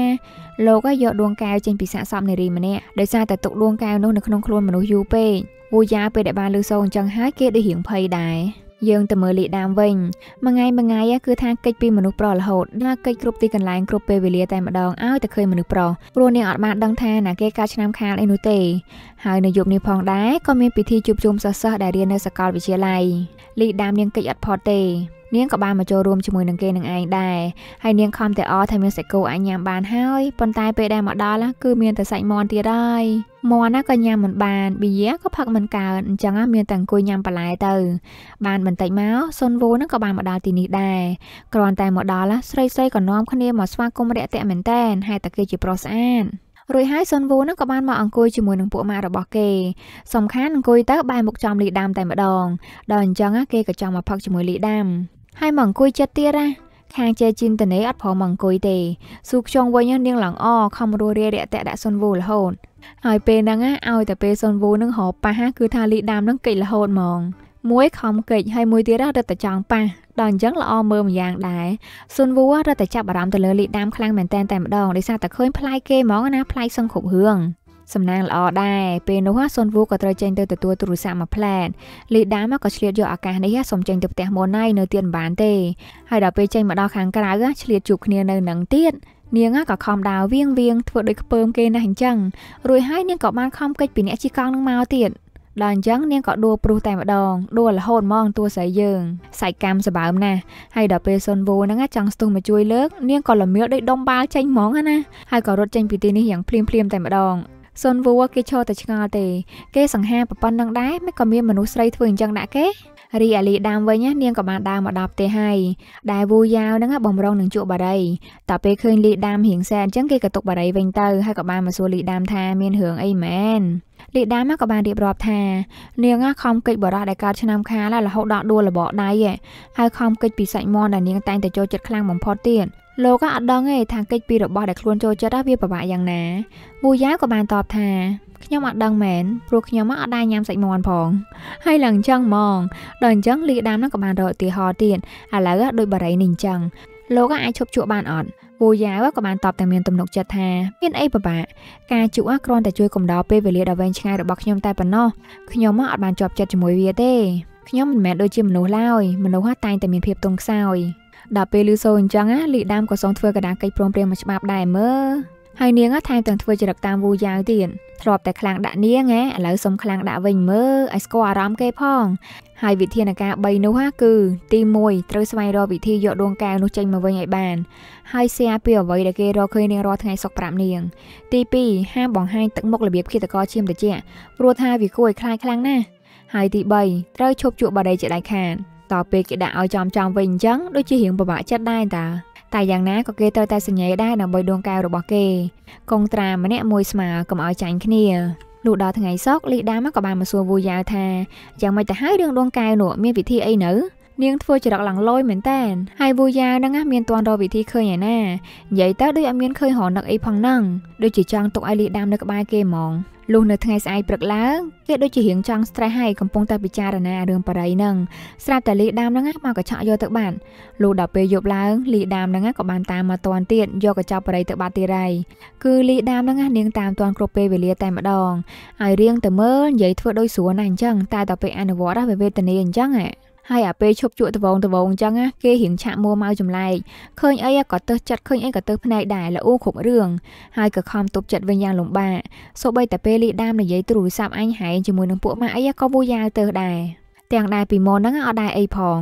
លោកឲ្យយកដួងកែវចេញពីសាកសពនារីម្នាក់ដោយសារតែទុកដួងកែវនោះនៅក្នុងខ្លួនមនុស្សយូរពេកវូយ៉ាវពេលដែលបានលើសូរអញ្ចឹងហើយគេដូចរៀងភ័យដែរយើងទៅមើលលីដាមវិញមួយថ្ងៃមួយថ្ងៃគឺថាកិច្ចពីមនុស្សប្រុសរហូតដល់កិច្ចគ្រប់ទីកន្លែងគ្រប់ពេលវេលាតែម្ដងឲ្យតែឃើញមនុស្សប្រុសព្រោះនាងអត់បានដឹងថាណាគេកាលឆ្នាំខាលអីនោះទេហើយនៅយប់នេះផងដែរក៏មានពិធីជួបជុំសិស្សៗដែលរៀននៅសាកលវិទ្យាល័យលីដាមនាងកិច្ចអត់ផតទេនាងក៏បានមកចូលរួមជាមួយនឹងគេនឹងឯងដែរហើយនាងខំតែអថាមានសាច់គោអាចញ៉ាំបានហើយប៉ុន្តែពេលដែលមកដល់គឺមានតែសាច់មាន់ទៀតហើយមាន់ណាក៏ញ៉ាំមិនបានប៊ីយ៉ាក៏ផឹកមិនកើតអញ្ចឹងមានតែអង្គុយញ៉ាំបន្លែទៅ បានបន្តិចមកសុនវូនឹងក៏បានមកដល់ទីនេះដែរគ្រាន់តែមកដល់ស្រីស្រីក៏នាំគ្នាមកស្វាគមន៍រាក់ទាក់មែនតែនហើយតែគេជាប្រុសស្អាតរួចហើយសុនវូនឹងក៏បានមកអង្គុយជាមួយនឹងពួកម៉ាក់របស់គេសំខាន់អង្គុយទៅបែរមុខចំលីដាំតែម្ដងដល់អញ្ចឹងគេក៏ចង់មកផឹកជាមួយលីដាំហើយមកអង្គុយចិត្តទៀតណាខាងជេជីនតនេអត់ព្រមមកអង្គុយទេស៊ូខ្ជងវិញនាងឡងអខំរស់រារាក់តាក់ដាក់សុនវូរហូតហើយពេលហ្នឹងឲ្យតែពេលសុនវូនឹងហោប៉ះគឺថាលីដាមនឹងកិច្ចរហូតហ្មងមួយខំកិច្ចហើយមួយទៀតរត់តែចង់ប៉ះដល់អញ្ចឹងល្អមើលម្យ៉ាងដែរស៊ុនវូរត់តែចាប់អារម្មណ៍ទៅលើលីដាមខ្លាំងមែនតែនតែម្ដងដោយសារតែឃើញផ្លាយគេហ្មងណាផ្លាយសឹងគ្រប់រឿងសំណាងល្អដែរពេលនោះសុនវូក៏ត្រូវចេញទៅទទួលទូរស័ព្ទមួយផ្លែតលីដាមកក៏ឆ្លៀតយកឱកាសនេះសុំចេញទៅផ្ទះមុនណៃនៅទៀតមិនបានទេហើយដល់ពេលចេញមកដល់ខាងក្រៅឆ្លៀតជួបគ្នានៅនឹងទៀតនាងក៏ខំដើរវៀងវៀងធ្វើដូចខ្ពើមគេណាស់អញ្ចឹងរួចហើយនាងក៏បានខំកិច្ចពីអ្នកជិះកង់នឹងមកទៀតដល់អញ្ចឹងនាងក៏ដួលព្រោះតែម្ដងដួលរហូតហ្មងតួស្រីយើងសាច់កម្មសបើមណាស់ហើយដល់ពេលសុនវូហ្នឹងចង់ស្ទុះមកជួយលើកនាងក៏ល្មៀលដូចដុំបាល់ចេញហ្មងណាហើយក៏រត់ចេញពីទីនេះយ៉ាងភ្លាមភ្លាមតែម្ដងសុនវួរគេឈរតែឆ្ងល់ទេគេសង្ហាប្រប៉ុណ្្នឹងដែរមិនក៏មានមនុស្សស្រីធ្វើអញ្ចឹងដាក់គេរីអាលីដើមវិញនាងក៏បានដើរមកដល់ផ្ទះហើយដែលវូយ៉ាវហ្នឹងបំរុងនឹងជក់បារីតែពេលឃើញលីដើមរៀងសែអញ្ចឹងគេក៏ទុកបារីវិញទៅហើយក៏បានមកសួរលីដើមថាមានរឿងអីមែនលីដើមក៏បានរៀបរាប់ថានាងខំកិច្ចបរោះដែលកើតឆ្នាំខាលរហូតដល់ដួលរបកដៃហើយខំកិច្ចពីសាច់មន់ដែលនាងតែងតែចូលចិត្តខ្លាំងបំផុតទៀតលោកក៏អត់ដឹងទេថាកិច្ចពីរបស់ដែលខ្លួនចូលចិត្តវាពិបាកយ៉ាងណាមូយ៉ាក៏បានតបថាខ្ញុំអត់ដឹងមែនព្រោះខ្ញុំអត់ដែរញ៉ាំសាច់មាន់ផងហើយឡើងអញ្ចឹងហ្មងដល់អញ្ចឹងលីដាមនឹងក៏បានរកឧទាហរណ៍ទៀតឥឡូវដូចបារីនេះអញ្ចឹងលោកអាចឈប់ជក់បានអត់ពូយ៉ាវក៏បានតបតែមានទំនុកចិត្តថាមានអីពិបាកការជក់គ្រាន់តែជួយកំដរពេលវេលាដ៏វែងឆ្ងាយរបស់ខ្ញុំតែប៉ុណ្ណោះខ្ញុំមកអត់បានជាប់ចិត្តជាមួយវាទេខ្ញុំមិនមែនដូចជាមនុស្សឡើយមនុស្សតែងតែមានភាពទន់ខ្សោយដល់ពេលលឺសូរអញ្ចឹងណាលីដាមក៏សងធ្វើកណ្ដាកិច្ចព្រមព្រៀងមួយច្បាប់ដែរមើហើយនាងថែមទាំងធ្វើចរិតតាមវូយ៉ាវទៀតធ្លាប់តែខ្លាំងដាក់នាងហ៎ឥឡូវសុំខ្លាំងដាក់វិញមើឲ្យស្គាល់អារម្មណ៍គេផង ហើយវិធានការ3នោះគឺ ទី1ត្រូវស្វែងរកវិធីយកដួងកែវនោះចេញមកវិញឲ្យបាន ហើយសារពីអ្វីដែលគេរកឃើញនាងរាល់ថ្ងៃសុកប្រាប់នាងទី2ហាមបង្ហាញទឹកមុខរបៀបឃាតករឈាមត្រជាក់ព្រោះថាវាគួរឲ្យខ្លាចខ្លាំងណាស់ហើយទី3ត្រូវឈប់ជក់បដិជាដៃខានដល់ពេលគេដាក់ឲ្យចំចំវិញអញ្ចឹងដូចជារៀងពិបាកចិត្តដែរតាតែយ៉ាងណាក៏គេត្រូវតែសញ្ញេដែរដើម្បីដួងកែវរបស់គេ កងត្រាម្នាក់មួយស្មើកុំឲ្យចាញ់គ្នាលុះដល់ថ្ងៃសុកលីដាមក៏បានមកសួរវូយ៉ាវថាយ៉ាងម៉េចទៅហើយរឿងដួងកែវនោះមានវិធីអីនៅនាងធ្វើចរកឡើងលយមែនតែនហើយវូយ៉ានឹងមានទាន់រកវិធីឃើញឯណានិយាយទៅដូចអត់មានឃើញរនឹកអីផងហ្នឹងដូចជាចង់ទុកឲ្យលីដាមនៅក្បែរគេហ្មងលុះនៅថ្ងៃស្អែកព្រឹកឡើងគេដូចជារៀងចង់ស្រេះហើយកំពុងតែពិចារណារឿងបរិយនឹងស្រាប់តែលីដាមហ្នឹងមកកញ្ចក់យកទៅបានលុះដល់ពេលយប់ឡើងលីដាមហ្នឹងក៏បានតាមមកតាន់ទៀតយកកញ្ចក់បរិយទៅបាត់ទៀតហើយគឺលីដាមហ្នឹងនាងតាមតាន់គ្រប់ពេលវេលា តែម្ដងហើយរៀងតែមើលនិយាយធ្វើដូចស្រួលណាស់អញ្ចឹងតែដល់ពេលអនុវត្តវាវេទនាអញ្ចឹងហ៎ហើយអាពេលឈប់ជក់ដវងដវងអញ្ចឹងណាគេរៀងឆាក់មួម៉ៅចម្លែកឃើញអីក៏ទើសចិត្តឃើញអីក៏ទើសភ្នែកដែរល្អូគ្រប់រឿងហើយក៏ខំទប់ចិត្តវិញយ៉ាងលំបាកសូម្បីតែពេលលីដាមនិយាយទូរស័ព្ទអញហែងជាមួយនឹងពួកម៉ាក់អីក៏វូយ៉ាវទើសដែរទាំងដែរពីមុនហ្នឹងអត់ដែរអីផង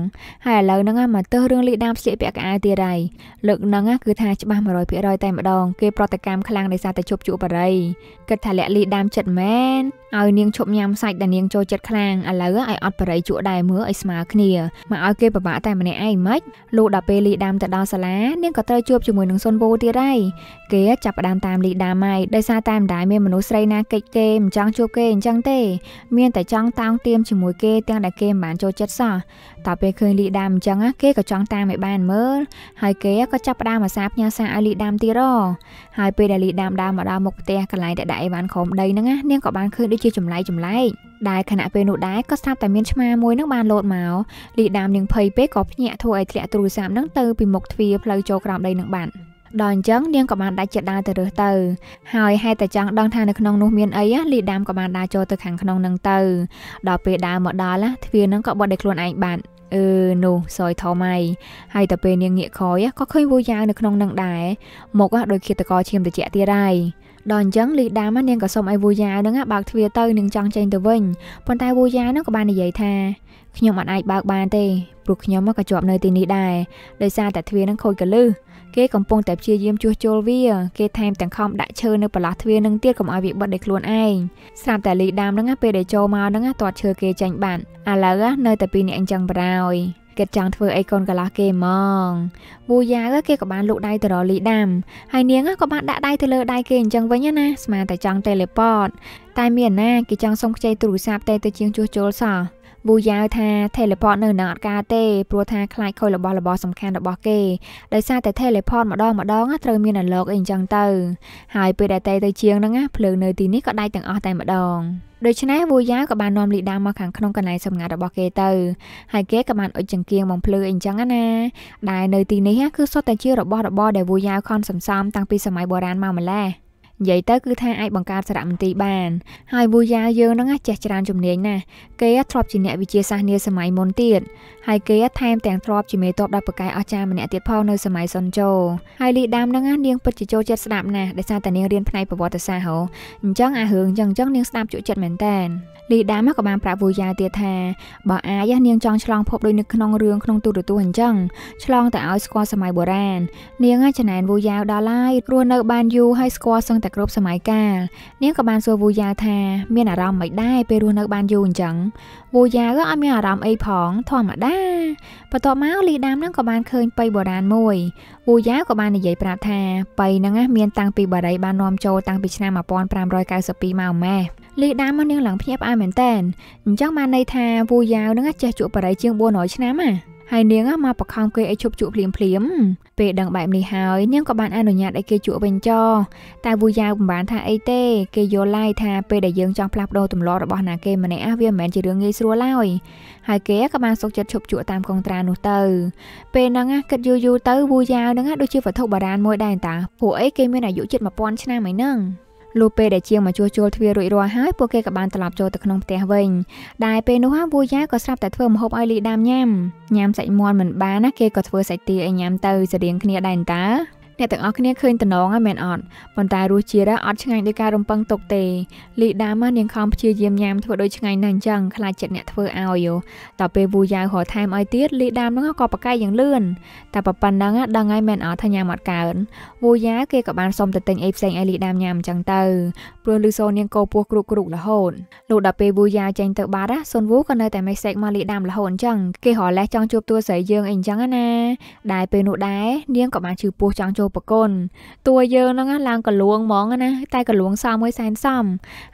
ហើយឥឡូវហ្នឹងមកទើសរឿងលីដាមស្លៀកពាក់កៅអៅទៀតហើយលើកហ្នឹងគឺថាច្បាស់100%តែម្ដងគេប្រតិកម្មខ្លាំងដោយសារតែជប់ជួបបរិយគិតថាលាក់លីដាមចិត្តមែនឲ្យនាងឈប់ញ៉ាំសាច់ដែលនាងចូលចិត្តខ្លាំងឥឡូវឲ្យអត់បរិយជក់ដែរមើលឲ្យស្មើគ្នាមកឲ្យគេពិបាកតែម្នាក់ឯងមិនលុះដល់ពេលលីដាមទៅដល់សាលានាងក៏ត្រូវជួបជាមួយនឹងសុនវូទៀតហើយគេចាប់ផ្ដើមតាមលីដាមហើយដោយសារតែម្ដាយមានមនុស្សស្រីណាកិច្ចគេមិនចង់ជួបគេអញ្ចឹងទេ មានតែចង់តោងទាមជាមួយគេទាំងដែលគេមិនបានចូលចិត្តសោះតើពេលឃើញលីដាមអញ្ចឹងគេក៏ចង់តាមឲ្យបានមើលហើយគេក៏ចាប់ផ្ដើមអាសាផ្ញើសារឲ្យលីដាមទៀតរហើយពេលដែលលីដាមដើរមកដល់មុខផ្ទះកន្លែងដែលដាក់អីវ៉ាន់ក្រោមដីហ្នឹងណានាងក៏បានឃើញដូចជាចម្លែកចម្លែកដែលខណៈពេលនោះដែរក៏ស្រាប់តែមានឆ្មាមួយនឹងបានលោតមកលីដាមនាងភ័យពេកក៏ភ្ញាក់ធ្វើឲ្យធ្លាក់ទូរស័ព្ទហ្នឹងទៅពីមុខទ្វារផ្លូវចូលក្រោមដីនឹងបាត់ដល់អញ្ចឹងនាងក៏បានដាច់ចិត្តដើរទៅរើសទៅ ហើយហេតុតែចង់ដឹងថានៅក្នុងនោះមានអីលីដាមក៏បានដើរចូលទៅខាងក្នុងនឹងទៅដល់ពេលដើរមកដល់ទ្វារនឹងក៏បត់ដោយខ្លួនឯងបាត់អឺនោះសយថមឯងហើយតែពេលនាងងាកខយក៏ឃើញវូយ៉ាវនៅក្នុងនឹងដែរមកដូចឃាតករឈាមត្រជាក់ទៀតហើយដល់អញ្ចឹងលីដាមនាងក៏សុំឲ្យវូយ៉ាវនឹងបើកទ្វារទៅនឹងចង់ចេញទៅវិញប៉ុន្តែវូយ៉ាវនឹងក៏បាននិយាយថាខ្ញុំអត់អាចបើកបានទេព្រោះខ្ញុំក៏ជាប់នៅ ទីនេះដែរដោយសារតែទ្វារនឹងខូចកលឹះគេកំពុងតែព្យាយាមជួសជុលវា គេថែមទាំងខំដាក់ឈើនៅប្រឡាស់ទ្វារនឹងទៀតកុំឲ្យវាបិទដោយខ្លួនឯងស្រាប់តែលីដាមហ្នឹងពេលដែលចូលមកហ្នឹងទាត់ឈើគេចាញ់បានឥឡូវនៅតែពីរនាក់អញ្ចឹងបណ្ដោយគេចង់ធ្វើអីកូនកលាស់គេហ្មងវូយ៉ាគេក៏បានលូកដៃទៅរលីដាំហើយនាងក៏បានដាក់ដៃទៅលើដៃគេអញ្ចឹងវិញណាស្មានតែចង់ teleport តែមានណាគេចង់សុំខ្ចីទូរស័ព្ទតែទៅជាងជួសជុលសោះប៊ូយ៉ាវថា teleport នៅនឹងអត់ការទេព្រោះថាខ្លាចខូចរបស់របរសំខាន់របស់គេដោយសារតែ teleport ម្ដងម្ដងត្រូវមាន unlock អីអញ្ចឹងទៅហើយពេលដែលតេទៅជាងហ្នឹងភ្លើងនៅទីនេះក៏ដាច់ទាំងអស់តែម្ដងដូច្នេះវូយ៉ាក៏បាននាំលីដាមកខាងក្នុងកន្លែងសម្ងាត់របស់គេទៅហើយគេក៏បានអុជចង្គៀងបំភ្លឺអីចឹងណាដែលនៅទីនេះគឺសុទ្ធតែជារបស់របរដែលវូយ៉ាខំសន្សំតាំងពីសម័យបុរាណមកម្ល៉េះនិយាយទៅគឺថា អាចបង្កើតសារមន្ទីរបានហើយវូយ៉ាយើងហ្នឹងចេះច្រើនជំនាញណាស់គេធ្លាប់ជាអ្នកវិទ្យាសាស្ត្រនាសម័យមុនទៀតហើយគេថែមទាំងធ្លាប់ជាមេតបដល់ប្រកាយអស្ចារ្យម្នាក់ទៀតផងនៅសម័យសុនជូហើយលីដាមហ្នឹងនាងពិតជាចូលចិត្តស្ដាប់ណាស់ដោយសារតែនាងរៀនផ្នែកប្រវត្តិសាស្ត្រហ៎អញ្ចឹងអារឿងអញ្ចឹងអញ្ចឹងនាងស្ដាប់ជក់ចិត្តមែនតើលីដាមក៏បានប្រាប់វូយ៉ាទៀតថាបើអាចនាងចង់ឆ្លងភពដូចនៅក្នុងរឿងក្នុងទូរទស្សន៍អញ្ចឹងឆ្លងទៅឲ្យស្គាល់សម័យបុរាណនាងអាចណែនវូយ៉ាដល់ឡាយព្រោះនៅបានយូរហើយស្គាល់សឹងតែគ្រប់សម័យកាលនាងក៏បានសួរវូយ៉ាថាមានអារម្មណ៍មិនដែរពេលរស់នៅបានយូរអញ្ចឹងវូយ៉ាក៏អត់មានអារម្មណ៍អីផងធម្មតាបន្ទាប់មកលីដាមនឹងក៏បានឃើញបៃបុរាណមួយវូយ៉ាក៏បាននិយាយប្រាប់ថាបៃហ្នឹងមានតាំងពីបារីបាននាំចូលតាំងពីឆ្នាំ1592មកម៉ែលីដាមមកនាងឡើងភ្ញាក់ផ្អើលមែនតែនអញ្ចឹងបានន័យថាវូយ៉ាវហ្នឹងចេះជក់បារីជាង400ឆ្នាំណាហើយនាងមកប្រខំគេឲ្យឈប់ជក់ភ្លាមភ្លាមពេលដឹងបែបនេះហើយនាងក៏បានអនុញ្ញាតឲ្យគេជក់វិញចោតែវូយ៉ាវមិនបាន ថាអីទេគេយល់ឡើយថាពេលដែលយើងចង់ផ្លាស់ប្ដូរទម្លាប់របស់ណាគេម្នាក់អះវាមិនមែនជារឿងងាយស្រួលឡើយហើយគេក៏បានសុកចិត្តឈប់ជក់តាមកងត្រានោះទៅពេលហ្នឹងគិតយូរយូរទៅវូយ៉ាវហ្នឹងដូចជាវត្ថុបារាណមួយដែរតាពួកអីគេមានអាយុជិត1000ឆ្នាំឯហ្នឹងលុះពេលដែលជាងមកជួសជុលទ្វាររួចរាល់ហើយពួកគេក៏បានត្រឡប់ចូលទៅក្នុងផ្ទះវិញដែលពេលនោះវូយ៉ាក៏ស្រាប់តែធ្វើម្ហូបឲ្យលីដាមញ៉ាំញ៉ាំសាច់មាន់មិនបានណាគេក៏ធ្វើសាច់ទាឲ្យញ៉ាំទៅស្រដៀងគ្នាដែរតើអ្នកទាំងអស់គ្នាឃើញតំណងហើយមែនអត់ប៉ុន្តែរសជាតិអត់ឆ្ងាញ់ដោយការរំពឹងទុកទេលីដាមកនាងខំព្យាយាមញ៉ាំធ្វើដូចឆ្ងាញ់ណាស់អញ្ចឹងខ្លាចចិត្តអ្នកធ្វើឲ្យយោដល់ពេលវូយ៉ាវរថែមឲ្យទៀតលីដាមនឹងក៏ប្រកែកយ៉ាងលឿនតែប៉ប៉ុណ្ណឹងដឹងហើយមែនអត់ថាញ៉ាំអត់កើនវូយ៉ាគេក៏បានសុំទៅទិញអីផ្សេងឲ្យលីដាមញ៉ាំអញ្ចឹងទៅព្រោះលឺសូននាងកោពោះគ្រុកគ្រុករហូតលោកដល់ពេលវូយ៉ាចេញទៅបាត់សូនវូក៏នៅតែមេសេកមកលីដាមរហូតអញ្ចឹងគេរហលេះចង់ជួបតួស្រីយើងអីអញ្ចឹងណាដែរពេលនោះដែរនាងក៏បានជឺពោះចង់ជួចូលប្រគុនតួយើងហ្នឹងឡើងកលួងហ្មងណាតែកលួងសមមួយសែនសម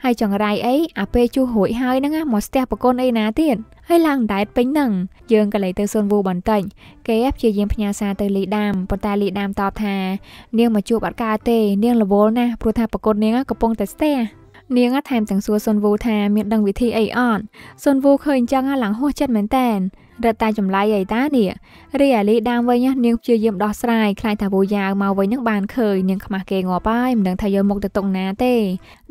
ហើយចង្រៃអីអាពេលជួសរួចហើយហ្នឹងមកស្ទះប្រគុនអីណាទៀតហើយឡើងដែតពេញហ្នឹងយើងក៏លេទៅសួនវូបន្តិចគេព្យាយាមផ្ញើសារទៅលីដាមប៉ុន្តែលីដាម តបថានាងមកជួបអត់កើតទេ នាងរវល់ណាស់ព្រោះថាប្រគុននាងកំពុងតែស្ទះនាងថែមទាំងសួរសុនវូថាមានដឹងវិធីអីអត់សុនវូឃើញអញ្ចឹងឡើងហួសចិត្តមែនតែនរត់តែចម្លៃអីតានេះរីអាលីដើមវិញនាងព្យាយាមដោះស្រាយខ្លាចថាវូយ៉ាវមកវិញនឹងបានឃើញនាងខ្មាស់គេងាប់ហើយមិនដឹងថាយកមុខទៅតុកណាទេ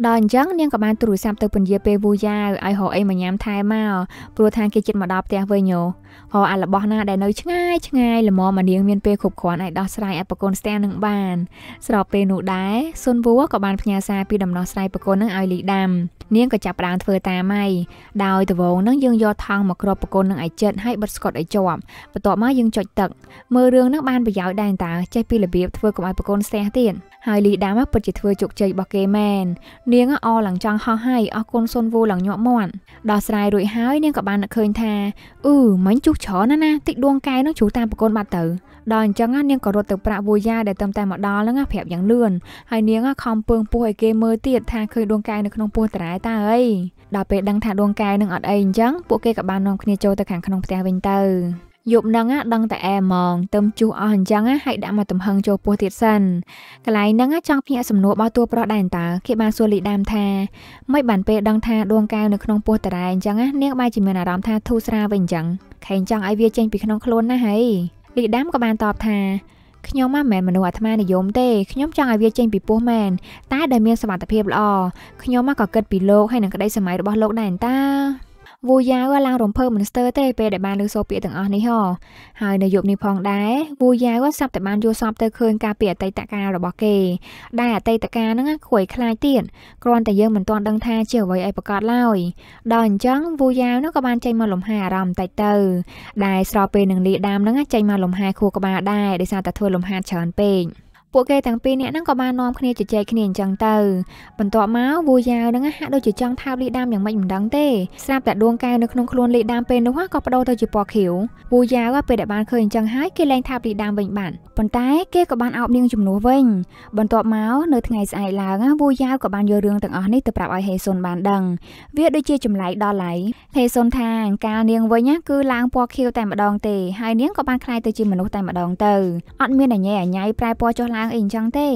ដល់អញ្ចឹងនាងក៏បានទូរស័ព្ទទៅពន្យាពេលវូយ៉ាវឲ្យរកអីមកញ៉ាំថែមកព្រោះថាគេចិត្តមកដល់ផ្ទះវិញហ៎ហៅអារបស់ណាដែលនៅឆ្ងាយឆ្ងាយល្មមមកនាង មានពេលគ្រប់គ្រាន់ឲ្យដោះស្រាយអបកូនស្ទះនឹងបានស្របពេលនោះដែរសុនវូក៏បានផ្ញើសារពីដំណោះស្រាយបកូននឹងឲ្យលីដាំនាងក៏ចាប់ផ្ដើមធ្វើតាមហើយដោយដវងនឹងយើងយកថង់មកគ្របបកូននឹងឲ្យចិត្តហើយហើយបិទស្កុតឲ្យជាប់បន្ទាប់មកយើងចុចទឹកមើលរឿងហ្នឹងបានប្រយោជន៍ដែរតើចេះពីរបៀបធ្វើកុំឲ្យប្រកូនស្ទះទៀតហើយលីដាមកពិតជាធ្វើជោគជ័យរបស់គេមែននាងអអឡើងចង់ហោះហើយអរគុណសុនវូឡើងញាប់មាត់ដោះស្រាយរួចហើយនាងក៏បានឃើញ ថាអ៊ឺមិញជុះច្រើនណាស់ណាតិចដួងកែនឹងជ្រុះតាមប្រកូនបាត់ទៅដល់អញ្ចឹងនាងក៏រត់ទៅប្រាក់វូយ៉ាដែលតាមតែមកដល់ហ្នឹងប្រាប់យ៉ាងលឿនហើយនាងខំពឹងពោះឲ្យគេមើលទៀតថាឃើញដួងកែវនៅក្នុងពោះតារ៉ែតើអីដល់ពេលដឹងថាដួងកែវនឹងអត់អីអញ្ចឹងពួកគេក៏បាននាំគ្នាចូលទៅខាងក្នុងផ្ទះវិញទៅយប់ហ្នឹងដឹងតែអែហ្មងទៅជុះអស់អញ្ចឹងហើយដាក់មកទំហឹងចូលពោះទៀតសិនកន្លែងហ្នឹងចង់ភ្ញាក់សំណួររបស់តួប្រុសដែរតើគេបានសួរលីដាមថាមិនបានពេលដឹងថាដួងកែវនៅក្នុងពោះតារ៉ែអញ្ចឹងនាងបែរជាមានអារម្មណ៍ថាធូរស្រាលវិញអញ្ចឹងខេងចង់ឲ្យវាចេញពីក្នុងខ្លួនណាហើយលីដាំក៏បានតបថាខ្ញុំមិនមែនមនុស្សអាត្មានិយមទេខ្ញុំចង់ឲ្យវាចេញពីពោះមែនតែដែលមានសមត្ថភាពល្អខ្ញុំមកក៏គិតពីលោកហើយនឹងក្តីសម័យរបស់លោកដែរអន្តាវូយ៉ាវឡើងរំភើបមិនស្ទើរទេពេលដែលបានលើសូរពាក្យទាំងអស់នេះហ៎ហើយនៅយប់នេះផងដែរវូយ៉ាវសាប់តែបានយល់សពទៅឃើញការពីអតីតកាលរបស់គេ ដែលអតីតកាលហ្នឹងខ្វួយខ្លាយទៀតគ្រាន់តែយើងមិនទាន់ដឹងថាជាអ្វីឲ្យប្រកាសឡើយដល់អញ្ចឹងវូយ៉ាវនោះក៏បានចេញមកលំហែអារម្មណ៍តិចទៅ ដែលស្របពេលនឹងលាដាមហ្នឹងចេញមកលំហែខួរក្បាលដែរដោយសារតែធ្វើលំហាត់ច្រើនពេកពួកគេទាំងពីរនាក់ហ្នឹងក៏បាននាំគ្នាជជែកគ្នាអញ្ចឹងទៅ បន្ទាប់មកវូយ៉ាវហ្នឹងហាក់ដូចជាចង់ថើបលីដាមយ៉ាងម៉េចមិនដឹងទេស្រាប់តែដួងកែវនៅក្នុងខ្លួនលីដាមពេលនោះក៏បដូរទៅជាពណ៌ខៀវវូយ៉ាវពេលដែលបានឃើញអញ្ចឹងហើយគេលែងថើបលីដាមវិញបានប៉ុន្តែគេក៏បានអោបនាងជំនួសវិញបន្ទាប់មកនៅថ្ងៃស្អែកឡើងវូយ៉ាវក៏បានយករឿងទាំងអស់នេះទៅប្រាប់ឲ្យហេសុនបានដឹងវាដូចជាចម្លែកដល់ឡៃហេសុនថាការនាងវិញគឺឡើងពណ៌ខៀវតែម្ដងទេហើយនាងក៏បានក្លាយទៅជាមនុស្សតែម្ដងទៅអត់មានអញ្ញែអញ្ញៃប្រែពណ៌ចុះឡើងអាងអីអញ្ចឹងទេ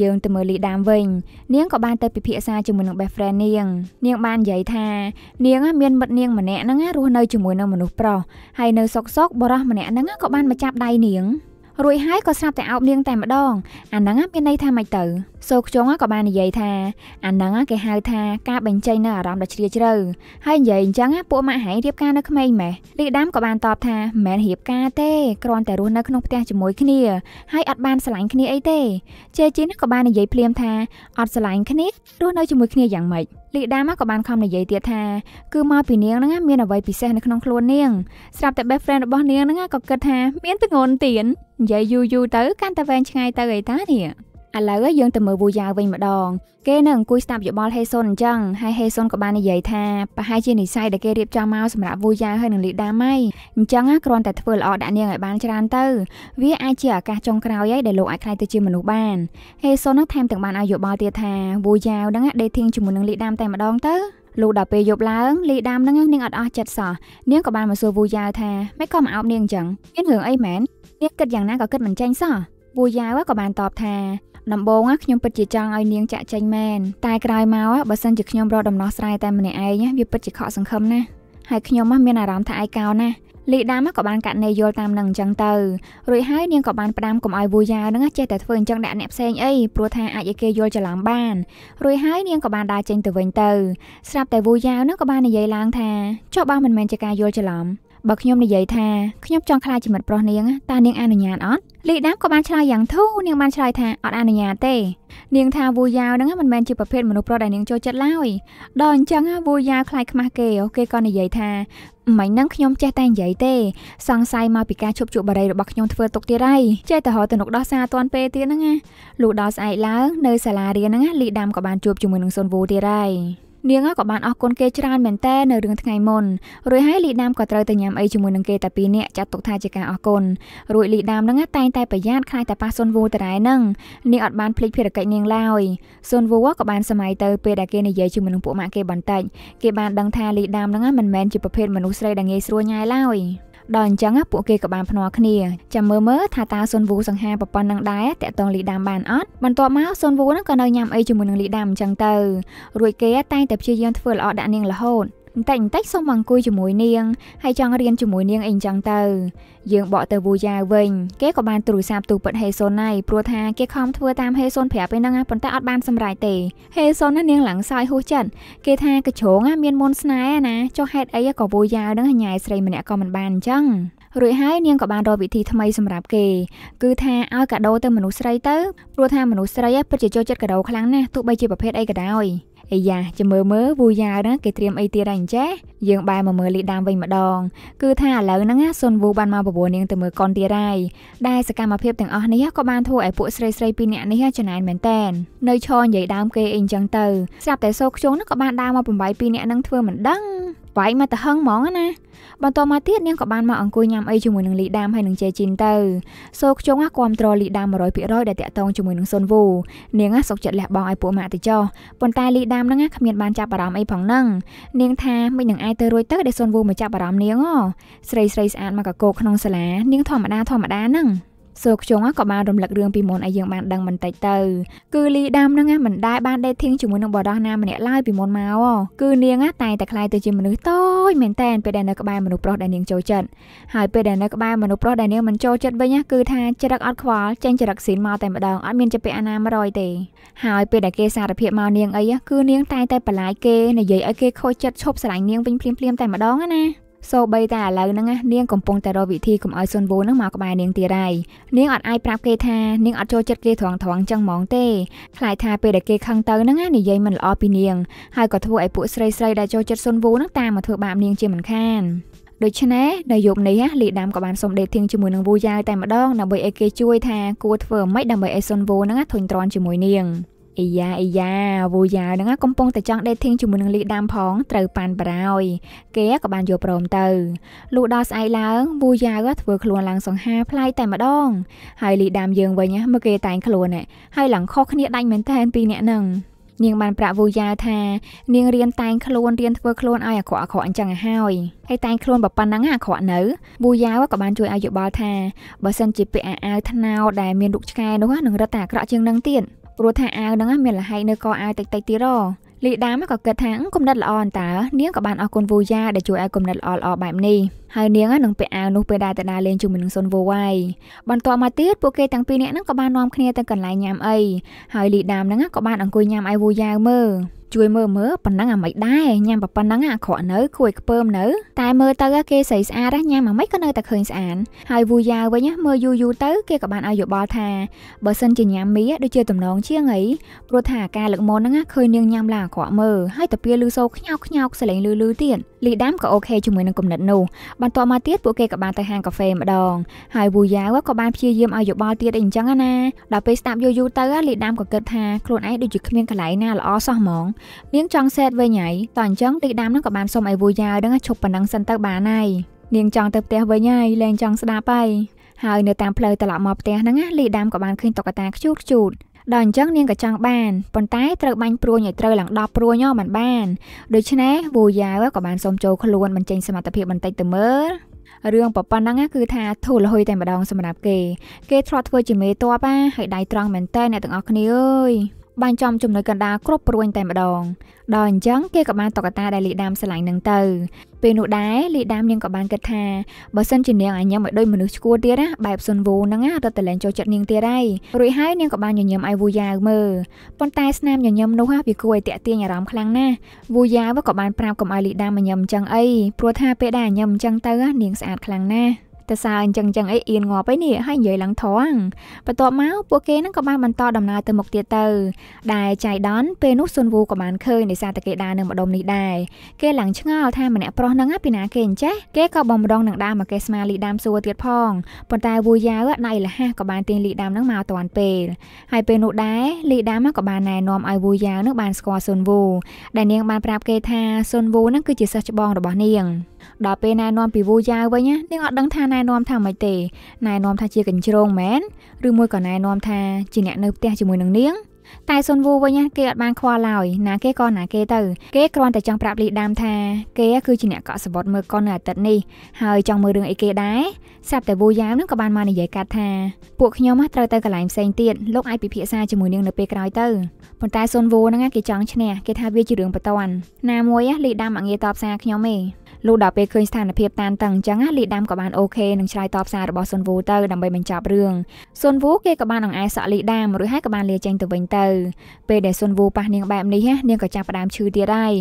យើងទៅមើលលីដាមវិញនាងក៏បានទៅពិភាក្សាជាមួយនឹង best friend នាង នាងបាននិយាយថានាងមានមិត្តនាងម្នាក់ហ្នឹងរស់នៅជាមួយនឹងមនុស្សប្រុសហើយនៅសុកសុកបរោះម្នាក់ហ្នឹងក៏បានមកចាប់ដៃនាងរួចហើយក៏ស្រាប់តែអោបនាងតែម្ដងអាហ្នឹងមានន័យថាម៉េចទៅសូខ្ជុងក៏បាននិយាយថាអានឹងគេហៅថាការបញ្ចេញនៅអារម្មណ៍ដ៏ជ្រាលជ្រៅហើយនិយាយអញ្ចឹងពួកម៉ាក់ហែងរៀបការនៅក្មេងម៉េះលីដាមក៏បានតបថាមិនមែនរៀបការទេគ្រាន់តែរស់នៅក្នុងផ្ទះជាមួយគ្នាហើយអត់បានស្រឡាញ់គ្នាអីទេជេជីនក៏បាននិយាយភ្លាមថាអត់ស្រឡាញ់គ្នារស់នៅជាមួយគ្នាយ៉ាងម៉េចលីដាមក៏បានខំនិយាយទៀតថាគឺមកពីនាងហ្នឹងមានអ្វីពិសេសនៅក្នុងខ្លួននាងស្រាប់តែ best friend របស់នាងហ្នឹងក៏គិតថា មានតងន់ទៀននិយាយយូរយូរទៅកាន់តែវែងឆ្ងាយទៅអីតានេះឥឡូវយើងទៅមើលវូយ៉ាវិញម្ដងគេនៅអង្គុយស្ដាប់យោបល់ហេសុនអញ្ចឹងហើយហេសុនក៏បាននិយាយថាប្រហែលជានិស្ស័យដែលគេរៀបចំមកសម្រាប់វូយ៉ាហើយនឹងលីដាម៉ៃអញ្ចឹងគ្រាន់តែធ្វើល្អដាក់នាងឲ្យបានច្រើនទៅវាអាចជាឱកាសចុងក្រោយឯដែលលោកអាចខ្លាយទៅជាមនុស្សបានហេសុននឹងថែមទាំងបានឲ្យយោបល់ទៀតថាវូយ៉ាហ្នឹងដេធីងជាមួយនឹងលីដាមតែម្ដងទៅលោកដល់ពេលយប់ឡើងលីដាមហ្នឹងនាងអត់អស់ចិត្តសោះនាងក៏បានមកសួរវូយ៉ាថាម៉េចក៏មកអោបនាងអញ្ចឹងមានរឿងអីមែននាងគិតយ៉ាងណាក៏គិតមិនចេញសោះវូយ៉ាក៏បានតបថាដំបូងខ្ញុំពិតជាចង់ឲ្យនាងចាក់ចេញមែនតែក្រោយមកបើសិនជាខ្ញុំរកដំណោះស្រាយតែម្នាក់ឯងវាពិតជាខកសង្ឃឹមណាស់ហើយខ្ញុំមានអារម្មណ៍ថាឯកោណាស់លីដាមក៏បានកាត់ណេយល់តាមនឹងអញ្ចឹងទៅរួចហើយនាងក៏បានផ្ដាំកុំឲ្យវូយ៉ានឹងចេះតែធ្វើអញ្ចឹងដាក់អ្នកផ្សេងអីព្រោះថា អាចឲ្យគេយល់ច្រឡំបានរួចហើយនាងក៏បានដើរចេញទៅវិញទៅស្រាប់តែវូយ៉ានឹងក៏បាននិយាយឡើង ថាចុះបើមិនមែនជាការយល់ច្រឡំបើខ្ញុំនិយាយថាខ្ញុំចង់ខ្លាចជាមិត្តប្រុសនាងតើនាង អនុញ្ញាតអត់លីដាក៏បានឆ្លើយយ៉ាងធូរនាងបានឆ្លើយថាអត់អនុញ្ញាតទេ នាងថាវូយ៉ាវហ្នឹងមិនមែនជាប្រភេទមនុស្សប្រុសដែលនាងចូលចិត្តឡើយដល់អញ្ចឹងវូយ៉ាវខ្លាចខ្មាស់គេគេក៏និយាយថាមិញហ្នឹងខ្ញុំ ចេះតែនិយាយទេ សង្ស័យមកពីការឈប់ជក់បារីរបស់ខ្ញុំធ្វើទុកទៀតហើយចេះតែហៅទៅនុកដោះសារតាន់ពេលទៀតហ្នឹងណាលុះដល់ស្អែកឡើង នៅសាលារៀនហ្នឹងលីដាមក៏បានជួបជាមួយនឹងសុនវូទៀតហើយនាងក៏បានអរគុណគេច្រើនមែនតើនៅរឿងថ្ងៃមុនរួចហើយលីដាមក៏ត្រូវទៅញ៉ាំអីជាមួយនឹងគេតែពីរនាក់ចាត់ទុកថាជាការអរគុណរួចលីដាមនឹងតែងតែប្រយ័ត្នខ្លាចតែប៉ះសុនវូតរ៉ែនឹងនាងអត់បានភ្លេចភារកិច្ចនាងឡើយសុនវូក៏បានសម័យទៅពេលដែលគេនិយាយជាមួយនឹងពួកម៉ាក់គេបន្តិចគេបានដឹងថាលីដាមនឹងមិនមែនជាប្រភេទមនុស្សស្រីដែលងាយស្រួលញ៉ាយឡើយ។ដល់អញ្ចឹងពួកគេក៏បានភ្នាល់គ្នាចាំមើលមើលថាតើស៊ុនវូសង្ហាប្រព័ន្ធនឹងដែរតាក់ទងលីដាមបានអត់បន្ទាប់មកស៊ុនវូនឹងក៏នៅញ៉ាំអីជាមួយនឹងលីដាមអញ្ចឹងទៅរួចគេ តែងតែព្យាយាមធ្វើល្អដាក់នាងរហូតបន្តិចបន្តិចសូមមកអង្គុយជាមួយនាងហើយចង់រៀនជាមួយនាងអីចឹងទៅយើងបកទៅវូយ៉ាវិញគេក៏បានទូរស័ព្ទទូពិតហេសុនដែរព្រោះថាគេខំធ្វើតាមហេសុនប្រាប់ឯហ្នឹងប៉ុន្តែអត់បានសម្រេចទេហេសុនណានាងឡើងសោយហួសចិត្តគេថាកជ្រងមានមនស្នេហ៍ណាចុះហេតុអីក៏វូយ៉ាហ្នឹងញ៉ៃស្រីម្នាក់ក៏មិនបានអញ្ចឹងរួចហើយនាងក៏បានរកវិធីថ្មីសម្រាប់គេ គឺថាឲ្យកាដូទៅមនុស្សស្រីទៅព្រោះថាមនុស្សស្រីពិតជាចូលចិត្តកាដូខ្លាំងណាស់ទោះបីជាប្រភេទអីក៏ដោយអាយ៉ាចាំមើលមើលវូយ៉ាវហ្នឹងគេត្រៀមអីទៀតហើយអញ្ចេះយើងបែរមកមើលលីដាមវិញម្ដងគឺថាឥឡូវហ្នឹងសុនវូបានមកបបួលនាងទៅមើលកុនទៀតហើយដែលសកម្មភាពទាំងអស់នេះក៏បានធ្វើឲ្យពួកស្រីស្រីពីរនាក់នេះច្នៃមែនតែននៅឈរនិយាយដើមគេអីអញ្ចឹងទៅស្រាប់តែសូខ្ជុងហ្នឹងក៏បានដើរមកបំបីពីរនាក់ហ្នឹងធ្វើមិនដឹងវាយមកទៅហឹងហ្មងណា បន្ទាប់មកទៀតនាងក៏បានមកអង្គុយញ៉ាំអីជាមួយនឹងលីដាមហើយនឹងជេជីនទៅសូខ្ជុងគាំទ្រលីដាម100%ដែលតាក់ទងជាមួយនឹងសុនវូនាងសុកចិត្តលះបង់ឲ្យពួកម៉ាក់ទៅចោះប៉ុន្តែលីដាមហ្នឹងគ្មានបានចាប់អារម្មណ៍អីផងហ្នឹងនាងថាមិននឹងអាចទៅរួចទៅដែលសុនវូមកចាប់អារម្មណ៍នាងហ៎ស្រីស្រីស្អាតមកកកោក្នុងសាលា នាងធម្មតាធម្មតាហ្នឹងសូខ្ជុងក៏បានរំលឹករឿងពីមុនឲ្យយើងបានដឹងបន្តិចទៅ គឺលីដាមហ្នឹងមិនដែលបានដេតធីងជាមួយនឹងបរិះណាម្នាក់ឡើយពីមុនមកគឺនាងតែតែខ្លាយទៅជាមនុស្សតូចមែនតែនពេលដែលនៅក្បែរមនុស្សប្រុសដែលនាងចូលចិត្តហើយពេលដែលនៅក្បែរមនុស្សប្រុសដែលនាងមិនចូលចិត្តវិញគឺថាច្រឹកអត់ខ្វល់ចេញច្រឹកស៊ីនមកតែម្ដងអត់មានជាពាក្យអណាមរយទេហើយពេលដែលគេសារភាពមកនាងអីគឺនាងតែតែបលាយគេនិយាយឲ្យគេខូចចិត្តឈប់ស្រឡាញ់នាងវិញភ្លាមៗតែម្ដងណាសូម្បីតែឥឡូវហ្នឹងណានាងកំពុងតែរកវិធីកុំឲ្យសុនវូហ្នឹងមកក្បែរនាងទៀតហើយនាងអត់អាចប្រាប់គេថានាងអត់ចូលចិត្តគេត្រង់ត្រង់ចឹងហ្មងទេខ្លាចថាពេលដែលគេខឹងទៅហ្នឹងណានិយាយមិនល្អពីនាងហើយក៏ធ្វើឲ្យពួកស្រីស្រីដែលចូលចិត្តសុនវូហ្នឹងតាមមកធ្វើបាបនាងជាមិនខានដូច្នេះនៅយប់នេះលីដាមក៏បានសុំដេតធៀងជាមួយនឹងវូយ៉ាវតែម្ដងដើម្បីឲ្យគេជួយថាគួរធ្វើម៉េចដើម្បីឲ្យសុនវូហ្នឹងធុញទ្រាន់ជាមួយនាង។អាយ៉ាអាយ៉ាវូយ៉ាហ្នឹងកំពុងតែចង់ dating ជាមួយនឹងលីដាមផងត្រូវប៉ាន់បារោយគេក៏បានយកព្រមទៅលុះដល់ស្អែកឡើងវូយ៉ាធ្វើខ្លួនឡើងសង្ហាប្លែកតែម្ដងហើយលីដាមយើងវិញមកគេតែងខ្លួនហើយឡើងខុសគ្នាដាច់មែនតែនពីរនាក់ហ្នឹងនាងបានប្រាក់វូយ៉ាថានាងរៀនតែងខ្លួនរៀនធ្វើខ្លួនឲ្យអាក្រក់អាក្រក់អញ្ចឹងហើយហើយតែងខ្លួនបើប៉ុណ្ណឹងអាក្រក់នៅវូយ៉ាក៏បានជួយឲ្យយោបល់ថាបើសិនជាពាក់អាអាវថ្នោតដែលមានរូបឆ្កែនោះនឹងរត់តែអាក្រក់ជាងនឹងទៀតព្រោះថាអាវហ្នឹងមានលហែកនៅកអាវតិចតិចទៀតហ៎លីដាមក៏គិតថាគំនិតល្អអន្តានាងក៏បានអរគុណវូយ៉ាដែលជួយឲ្យគំនិតល្អល្អបែបនេះហើយនាងនឹងពាក់អាវនោះពេលដែលតាដាលេងជាមួយនឹងសុនវូវ៉ៃបន្ទាប់មកទៀតពួកគេទាំងពីរនាក់ហ្នឹងក៏បាននាំគ្នាទៅកន្លែងញ៉ាំអីហើយលីដាមហ្នឹងក៏បានអង្គុយញ៉ាំឲ្យវូយ៉ាមើលជួយមើលមើលប៉ុណ្ណឹងអាមិនដែរញ៉ាំប៉ុណ្ណឹងអាក្រក់នៅគួយខ្ពើមនៅ តែមើលទៅគេស្រីស្អាតញ៉ាំអាមិនក៏នៅតែឃើញស្អាតហើយវូយ៉ាវិញមើលយូរយូរទៅគេក៏បានឲ្យយោបល់ថាបើសិនជាញ៉ាំមីដូចជាតំណងជាងអីព្រោះថាអាការលើកមុនហ្នឹងឃើញនាងញ៉ាំឡើងអាក្រក់មើលហើយតាពីលឺសូរខ្ញោកខ្ញោកសលេងលឺលឺទៀតលីដាមក៏អូខេជាមួយនឹងគំនិតនោះបន្ទាប់មកទៀតពួកគេក៏បានទៅហាងកាហ្វេម្ដងហើយវូយ៉ាក៏បានព្យាយាមឲ្យយោបល់ទៀតអីអញ្ចឹងណាដល់ពេលស្ដាប់យូរយូរទៅលីដាមក៏គិតថាខ្លួនឯងដូចជាគ្មានកន្លែងណាល្អសោះហ្មងនាងចង់សែតវិញហើយតោះអញ្ចឹងទីដាមនឹងក៏បានសុំឲ្យវូយ៉ាដឹងឈប់ប៉ុណ្ណឹងសិនទៅបានហើយនាងចង់ទៅផ្ទះវិញហើយលែងចង់ស្ដាប់ហើយហើយនៅតាមផ្លូវត្រឡប់មកផ្ទះហ្នឹងលីដាមក៏បានឃើញតុក្កតាខ្ជូតខ្ជូតដល់អញ្ចឹងនាងក៏ចង់បានប៉ុន្តែត្រូវបាញ់ព្រួញឲ្យត្រូវឡើង10ព្រួញមិនបានដូច្នេះវូយ៉ាវក៏បានសុំចូលខ្លួនបញ្ចេញសមត្ថភាពបន្តិចទៅមើលរឿងប្រប៉ុណ្ណឹងគឺថាធូលហុយតែម្ដងសម្រាប់គេគេធ្លាប់ធ្វើជាមេតបហើយដៃត្រង់មែនតើអ្នកទាំងអស់គ្នាអើយបាញ់ចំចំណុចកណ្ដាលគ្រប់ព្រួញតែម្ដងដល់អញ្ចឹងគេក៏បានតុក្កតាដែលលីដាមស្រឡាញ់នឹងទៅពេលនោះដែរលីដាមនាងក៏បានគិតថាបើសិនជានាងអាញ៉ាំឲ្យដូចមនុស្សឈួរទៀតណាបែបសុនវូហ្នឹងណារត់តែលែងចូលចិត្តនាងទៀតហើយរួចហើយនាងក៏បានញញឹមឲ្យវូយ៉ាវមើលប៉ុន្តែស្នាមញញឹមនោះហ่ะវាគួរឲ្យតាក់ទាញអារម្មណ៍ខ្លាំងណាស់វូយ៉ាវក៏បានប្រាប់កុំឲ្យលីដាមញញឹមអញ្ចឹងអីព្រោះថាពេលដែលអាញ៉ាំអញ្ចឹងទៅនាងស្អាតខ្លាំងណាស់តសើអញ្ចឹងចឹងអីអៀនងាប់អីនេះហើយនិយាយឡើងធំបន្ទាប់មកពួកគេនឹងក៏បានបន្តដំណើរទៅមុខទៀតទៅ ដែលចៃដនពេលនោះស៊ុនវូក៏បានឃើញនៃសារតកេដានៅម្ដុំនេះដែរគេឡើងឆ្ងល់ថាម្នាក់ប្រុសហ្នឹងពីណាគេអញ្ចេះគេក៏បំរងនឹងដាមមកគេស្មាលីដាមសួរទៀតផងប៉ុន្តែវូយ៉ាវដៃលះក៏បានទាញលីដាមហ្នឹងមកតាន់ពេលហើយពេលនោះដែរលីដាមក៏បានណែនាំឲ្យវូយ៉ាវនឹងបានស្គាល់ស៊ុនវូ ដែលនាងបានប្រាប់គេថាស៊ុនវូហ្នឹងគឺជាសិស្សច្បងរបស់នាងដល់ពេលណែនាំពីវូយ៉ាវិញណានាងអត់ដឹងថាណែនាំថាម៉េចទេណែនាំថាជាកញ្ជ្រងមែនឬមួយក៏ណែនាំថាជាអ្នកនៅផ្ទះជាមួយនឹងនាងតែសុនវូវិញណាគេអត់បានខ្វល់ឡើយណាគេក៏ណាគេទៅ គេគ្រាន់តែចង់ប្រាប់លីដាមថាគេ គឺជាអ្នកកក់សវត្តមើលកុននៅអាទិត្យនេះហើយចង់មើលរឿងអីគេដែរស្រាប់តែវូយ៉ាមនឹងក៏បានមកនិយាយកាត់ថាពួកខ្ញុំត្រូវទៅកន្លែងផ្សេងទៀតលោកអាចពិភាក្សាជាមួយនាងនៅពេលក្រោយទៅប៉ុន្តែសុនវូហ្នឹងគេចង់ឈ្នះគេថាវាជារឿងបន្ទាន់ណាមួយលីដាមអងាយតបសារខ្ញុំទេលុះដល់ពេលឃើញស្ថានភាពតានតឹងអញ្ចឹងលីដាំក៏បានអូខេនឹងឆ្លើយតបសាររបស់ស៊ុនវូទៅដើម្បីបញ្ចប់រឿងស៊ុនវូគេក៏បានអង្អែសក់លីដាមរួចហើយក៏បានលាចេញទៅវិញទៅពេលដែលស៊ុនវូប៉ះនាងបែបនេះនាងក៏ចាប់ផ្ដើមឈឺទៀតហើយ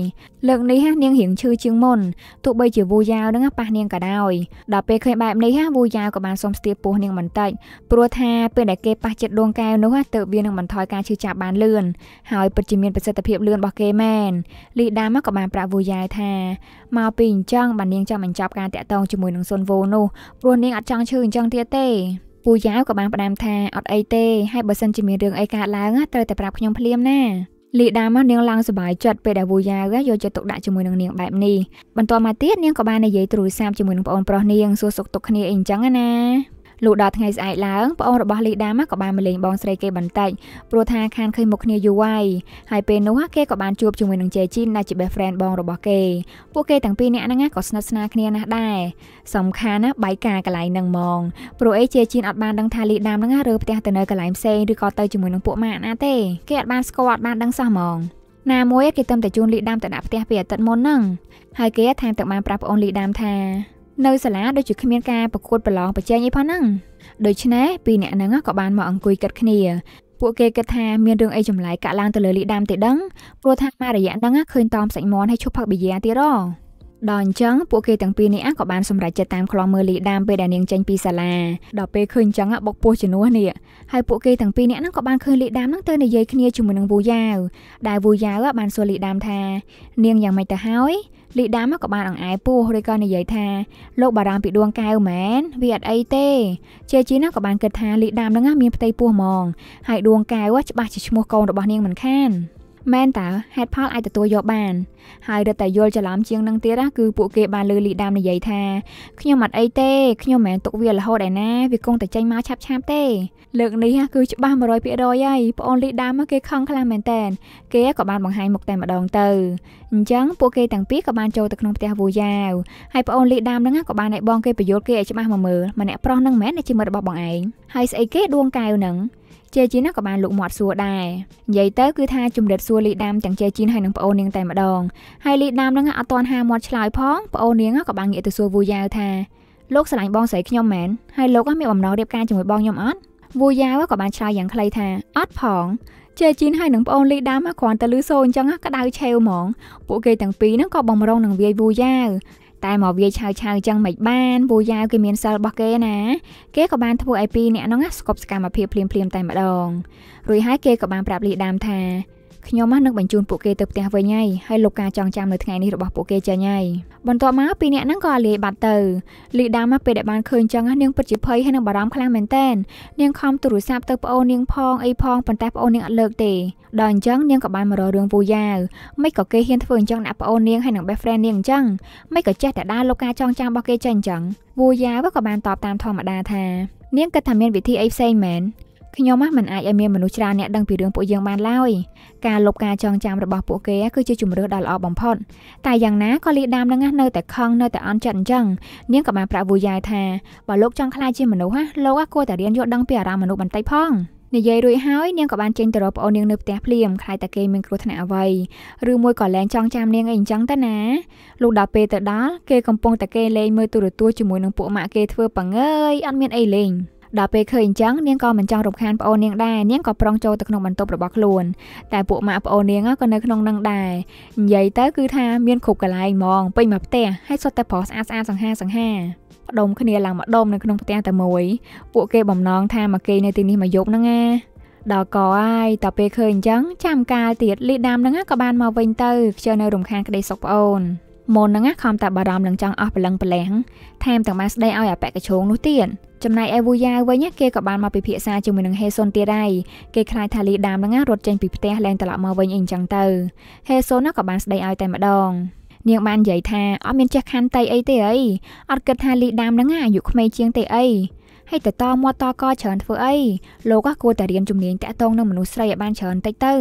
លើកនេះនាងរៀងឈឺជាងមុនទោះបីជាវូយ៉ាវនឹងប៉ះនាងក៏ដោយដល់ពេលឃើញបែបនេះវូយ៉ាវក៏បានសុំស្ទាបពោះនាងបន្តិចព្រោះថាពេលដែលគេប៉ះចិត្តដួងកែវនោះទើបវានឹងបន្ថយការឈឺចាប់បានលឿនហើយពិតជាមានប្រសិទ្ធភាពលឿនរបស់គេមែនលីដាមក៏បានប្រាប់វូយ៉ាវថាមកពីអញ្ចឹងបាននាងចាំបញ្ចប់ការតាក់ទងជាមួយនឹងសុនវូនោះព្រោះនាងអត់ចង់ឈឺអញ្ចឹងទៀតទេពូយ៉ាវក៏បានផ្ដាំថាអត់អីទេហើយបើសិនជាមានរឿងអីកើតឡើងត្រូវតែប្រាប់ខ្ញុំភ្លាមណាលីដាមកនាងឡើងសុបាយចិត្តពេលដែលវូយ៉ាវយកចិត្តទុកដាក់ជាមួយនឹងនាងបែបនេះបន្ទាប់មកទៀតនាងក៏បាននិយាយទូរស័ព្ទជាមួយនឹងប្អូនប្រុសនាងសួរសុខទុក្ខគ្នាអីអញ្ចឹងណាលុះដល់ថ្ងៃស្អែកឡើងប្អូនរបស់លីដាមកក៏បានមកលេងបងស្រីគេបន្តិចព្រោះថាខានឃើញមុខគ្នាយូរហើយហើយពេលនោះគេក៏បានជួបជាមួយនឹងជេជីនដែលជា best friend បងរបស់គេ ពួកគេទាំងពីរនាក់ហ្នឹងក៏ស្និទ្ធស្នាលគ្នាណាស់ដែរសំខាន់ណាបាយការកន្លែងហ្នឹងហ្មងព្រោះអីជេជីនអត់បានដឹងថាលីដាហ្នឹងរើផ្ទះទៅនៅកន្លែងផ្សេងឬក៏ទៅជាមួយនឹងពួកម៉ាក់ណាទេគេអត់បានស្គាល់អត់បានដឹងសោះហ្មងណាមួយគេទៅតែជូនលីដាមទៅដាក់ផ្ទះពីអាទិត្យមុនហ្នឹងហើយគេថែមទាំងបានប្រាប់ប្អូនលីដាមថានៅសាលាដូចជាគ្មានការប្រកួតប្រឡងប្រជែងអីផងហ្នឹងដូច្នេះពីរអ្នកហ្នឹងក៏បានមកអង្គុយគិតគ្នាពួកគេគិតថាមានរឿងអីចម្លែកកាក់ឡើងទៅលើលីដាមទេដឹងព្រោះថាមករយៈហ្នឹងឃើញតอมសាច់មន់ហើយឈប់ផឹកប៊ីយ៉ាទៀតរដល់អញ្ចឹងពួកគេទាំងពីរនេះក៏បានសម្រេចចិត្តតាមខ្លងមើលលីដាមពេលដែលនាងចេញពីសាលាដល់ពេលឃើញអញ្ចឹងបុកពោះជំនួសនេះហើយពួកគេទាំងពីរនេះក៏បានឃើញលីដាមនឹងទៅនិយាយគ្នាជាមួយនឹងវូយ៉ាវដែលវូយ៉ាវបានសួរលីដាមថានាងយ៉ាងម៉េចទៅហើយលីដាមកក៏បានអង្អែពោះឬក៏និយាយថាលោកបារាំងពីដួងកែវមែនវាអត់អីទេជាជីណាក៏បានគិតថាលីដាមនឹងមានផ្ទៃពោះហ្មងហើយដួងកែវច្បាស់ជាឈ្មោះកូនរបស់នាងមិនខានមែនតើហេតុផលអាចទទួលយកបានហើយរត់តែយល់ច្រឡំជាងនឹងទៀតគឺពួកគេបានលើលីដាមនិយាយថាខ្ញុំអត់អីទេខ្ញុំមិនមែនទុកវារហូតឯណាវាគង់តែចេញមកឆាប់ឆាប់ទេលើកនេះគឺច្បាស់100%ហើយប្អូនលីដាមគេខឹងខ្លាំងមែនតែនគេក៏បានបង្ហាញមុខតែម្ដងទៅអញ្ចឹងពួកគេទាំងពីរក៏បានចូលទៅក្នុងផ្ទះវូយ៉ាវហើយប្អូនលីដាមហ្នឹងក៏បានឲ្យបងគេបញ្យល់គេឲ្យច្បាស់មកមើលម្នាក់ប្រុសហ្នឹងមិនមែនជាមិត្តរបស់បងឯងហើយស្អីគេដួងកែវហ្នឹងជេជីនក៏បានលុកមាត់សួរដែរនិយាយទៅគឺថាជំរាបសួរលីដាមទាំងជេជីនហើយនឹងប្អូននាងតែម្ដងហើយលីដាមនឹងអត់ទាន់ហាមាត់ឆ្លើយផងប្អូននាងក៏បានងាកទៅសួរវូយ៉ាវថាលោកស្រឡាញ់បងស្រីខ្ញុំមែនហើយលោកមានបំណងរៀបការជាមួយបងខ្ញុំអត់វូយ៉ាវក៏បានឆ្លើយយ៉ាងខ្លីថាអត់ផងជេជីនហើយនឹងប្អូនលីដាមគ្រាន់តែលឺសូរអញ្ចឹងក្តៅឆេវហ្មងពួកគេទាំងពីរហ្នឹងក៏បំរងនឹងវាយវូយ៉ាវតែមកវាយឆៅឆៅចឹងមិនបានពូយ៉ាវគេមានសិលរបស់គេណាគេក៏បានធ្វើឲ្យពីរអ្នកហ្នឹងស្គប់សកម្មភាពភ្លាមៗតែម្ដងរួចហើយគេក៏បានប្រាប់លីដាមថាខ្ញុំហ្នឹងនឹងបញ្ជូនពួកគេទៅផ្ទះវិញហើយហើយលោកការចងចាំនៅថ្ងៃនេះរបស់ពួកគេចេញហើយបន្ទាប់មកពីរនាក់ហ្នឹងក៏លាយបាត់ទៅលីដាមកពេលដែលបានឃើញចឹងនាងពិតជាភ័យហើយនឹងបារម្ភខ្លាំងមែនតែននាងខំទូរស័ព្ទទៅប្អូននាងផងអីផងប៉ុន្តែប្អូននាងអត់លើកទេដល់អញ្ចឹងនាងក៏បានមករករឿងពូយ៉ាវមិនក៏គេហ៊ានធ្វើអញ្ចឹងដាក់ប្អូននាងហើយនឹង best friend នាងអញ្ចឹងមិនក៏ចេះតែដាលោកការចងចាំរបស់គេចេញអញ្ចឹងពូយ៉ាវក៏បានតបតាមធម្មតាថានាងគិតថាមានវិធីអីផ្សេងមែនខ្ញុំមិនអាចឲ្យមានមនុស្សច្រើនអ្នកដឹងពីរឿងពួកយើងបានឡើយការលុបការចងចាំរបស់ពួកគេគឺជាជំរឿដ៏ល្អបំផុតតែយ៉ាងណាក៏លីដាមនឹងនៅតែខឹងនៅតែអន់ចិត្តអញ្ចឹងនាងក៏បានប្រាប់វូយ៉ាយថាបើលោកចង់ខ្លាចជាមនុស្សណាលោកគួរតែរៀនយល់ដឹងពីអារម្មណ៍មនុស្សបន្តិចផងនិយាយរួចហើយនាងក៏បានចេញទៅរកប្អូននាងនៅផ្ទះភ្លាមខ្លាចតែគេមានគ្រោះថ្នាក់អ្វីឬមួយក៏លែងចង់ចាំនាងអីអញ្ចឹងទៅណាលោកដល់ពេលទៅដល់គេកំពុងតែគេលេងមើលទូរទស្សន៍ជាមួយនឹងពួកម៉ាក់គេធ្វើបង្អើយអត់មានអីលេងដល់ពេលឃើញអញ្ចឹងនាងក៏មិនចង់រំខានប្អូននាងដែរនាងក៏ប្រងចូលទៅក្នុងបន្ទប់របស់ខ្លួនតែពួកម៉ាក់ប្អូននាងក៏នៅក្នុងនឹងដែរនិយាយទៅគឺថាមានគ្រប់កន្លែងហ្មងពេញមកផ្ទះហើយសុទ្ធតែប្រុសស្អាតស្អាតសង្ហាសង្ហាដុំគ្នាឡើងមកដុំនៅក្នុងផ្ទះតែមួយពួក គេបំណងថាមកគេនៅទីនេះមកយប់ហ្នឹងណាដល់កហើយតពេលឃើញអញ្ចឹងចាំកាលទៀតលីដាមហ្នឹងក៏បានមកវិញទៅខ្ជិលនៅរំខានក្តីសុខប្អូនមុនហ្នឹងខំតែបារម្ភនឹងចង់អស់ព្រលឹងប្រលះថែមទាំងបានស្ដីឲ្យអបកជងនោះទៀតចំណែកឯវូយ៉ាវិញគេក៏បានមកពិភាក្សាជាមួយនឹងហេសុនទៀតដែរគេខ្លាចថាលីដាមហ្នឹងរត់ចេញពីផ្ទះលែងត្រឡប់មកវិញអីចឹងទៅហេសុនក៏បានស្ដីឲ្យតែម្ដងនាងបាននិយាយថាអត់មានចេះខន្តីអីទេអីអត់គិតថាលីដាមហ្នឹងអាយុក្មេងជាងទេអីហើយតតមាត់តកច្រើនធ្វើអីលោកគួរតែរៀនជំនាញតាក់ទងនឹងមនុស្សស្រីឲ្យបានច្រើនតិចទៅ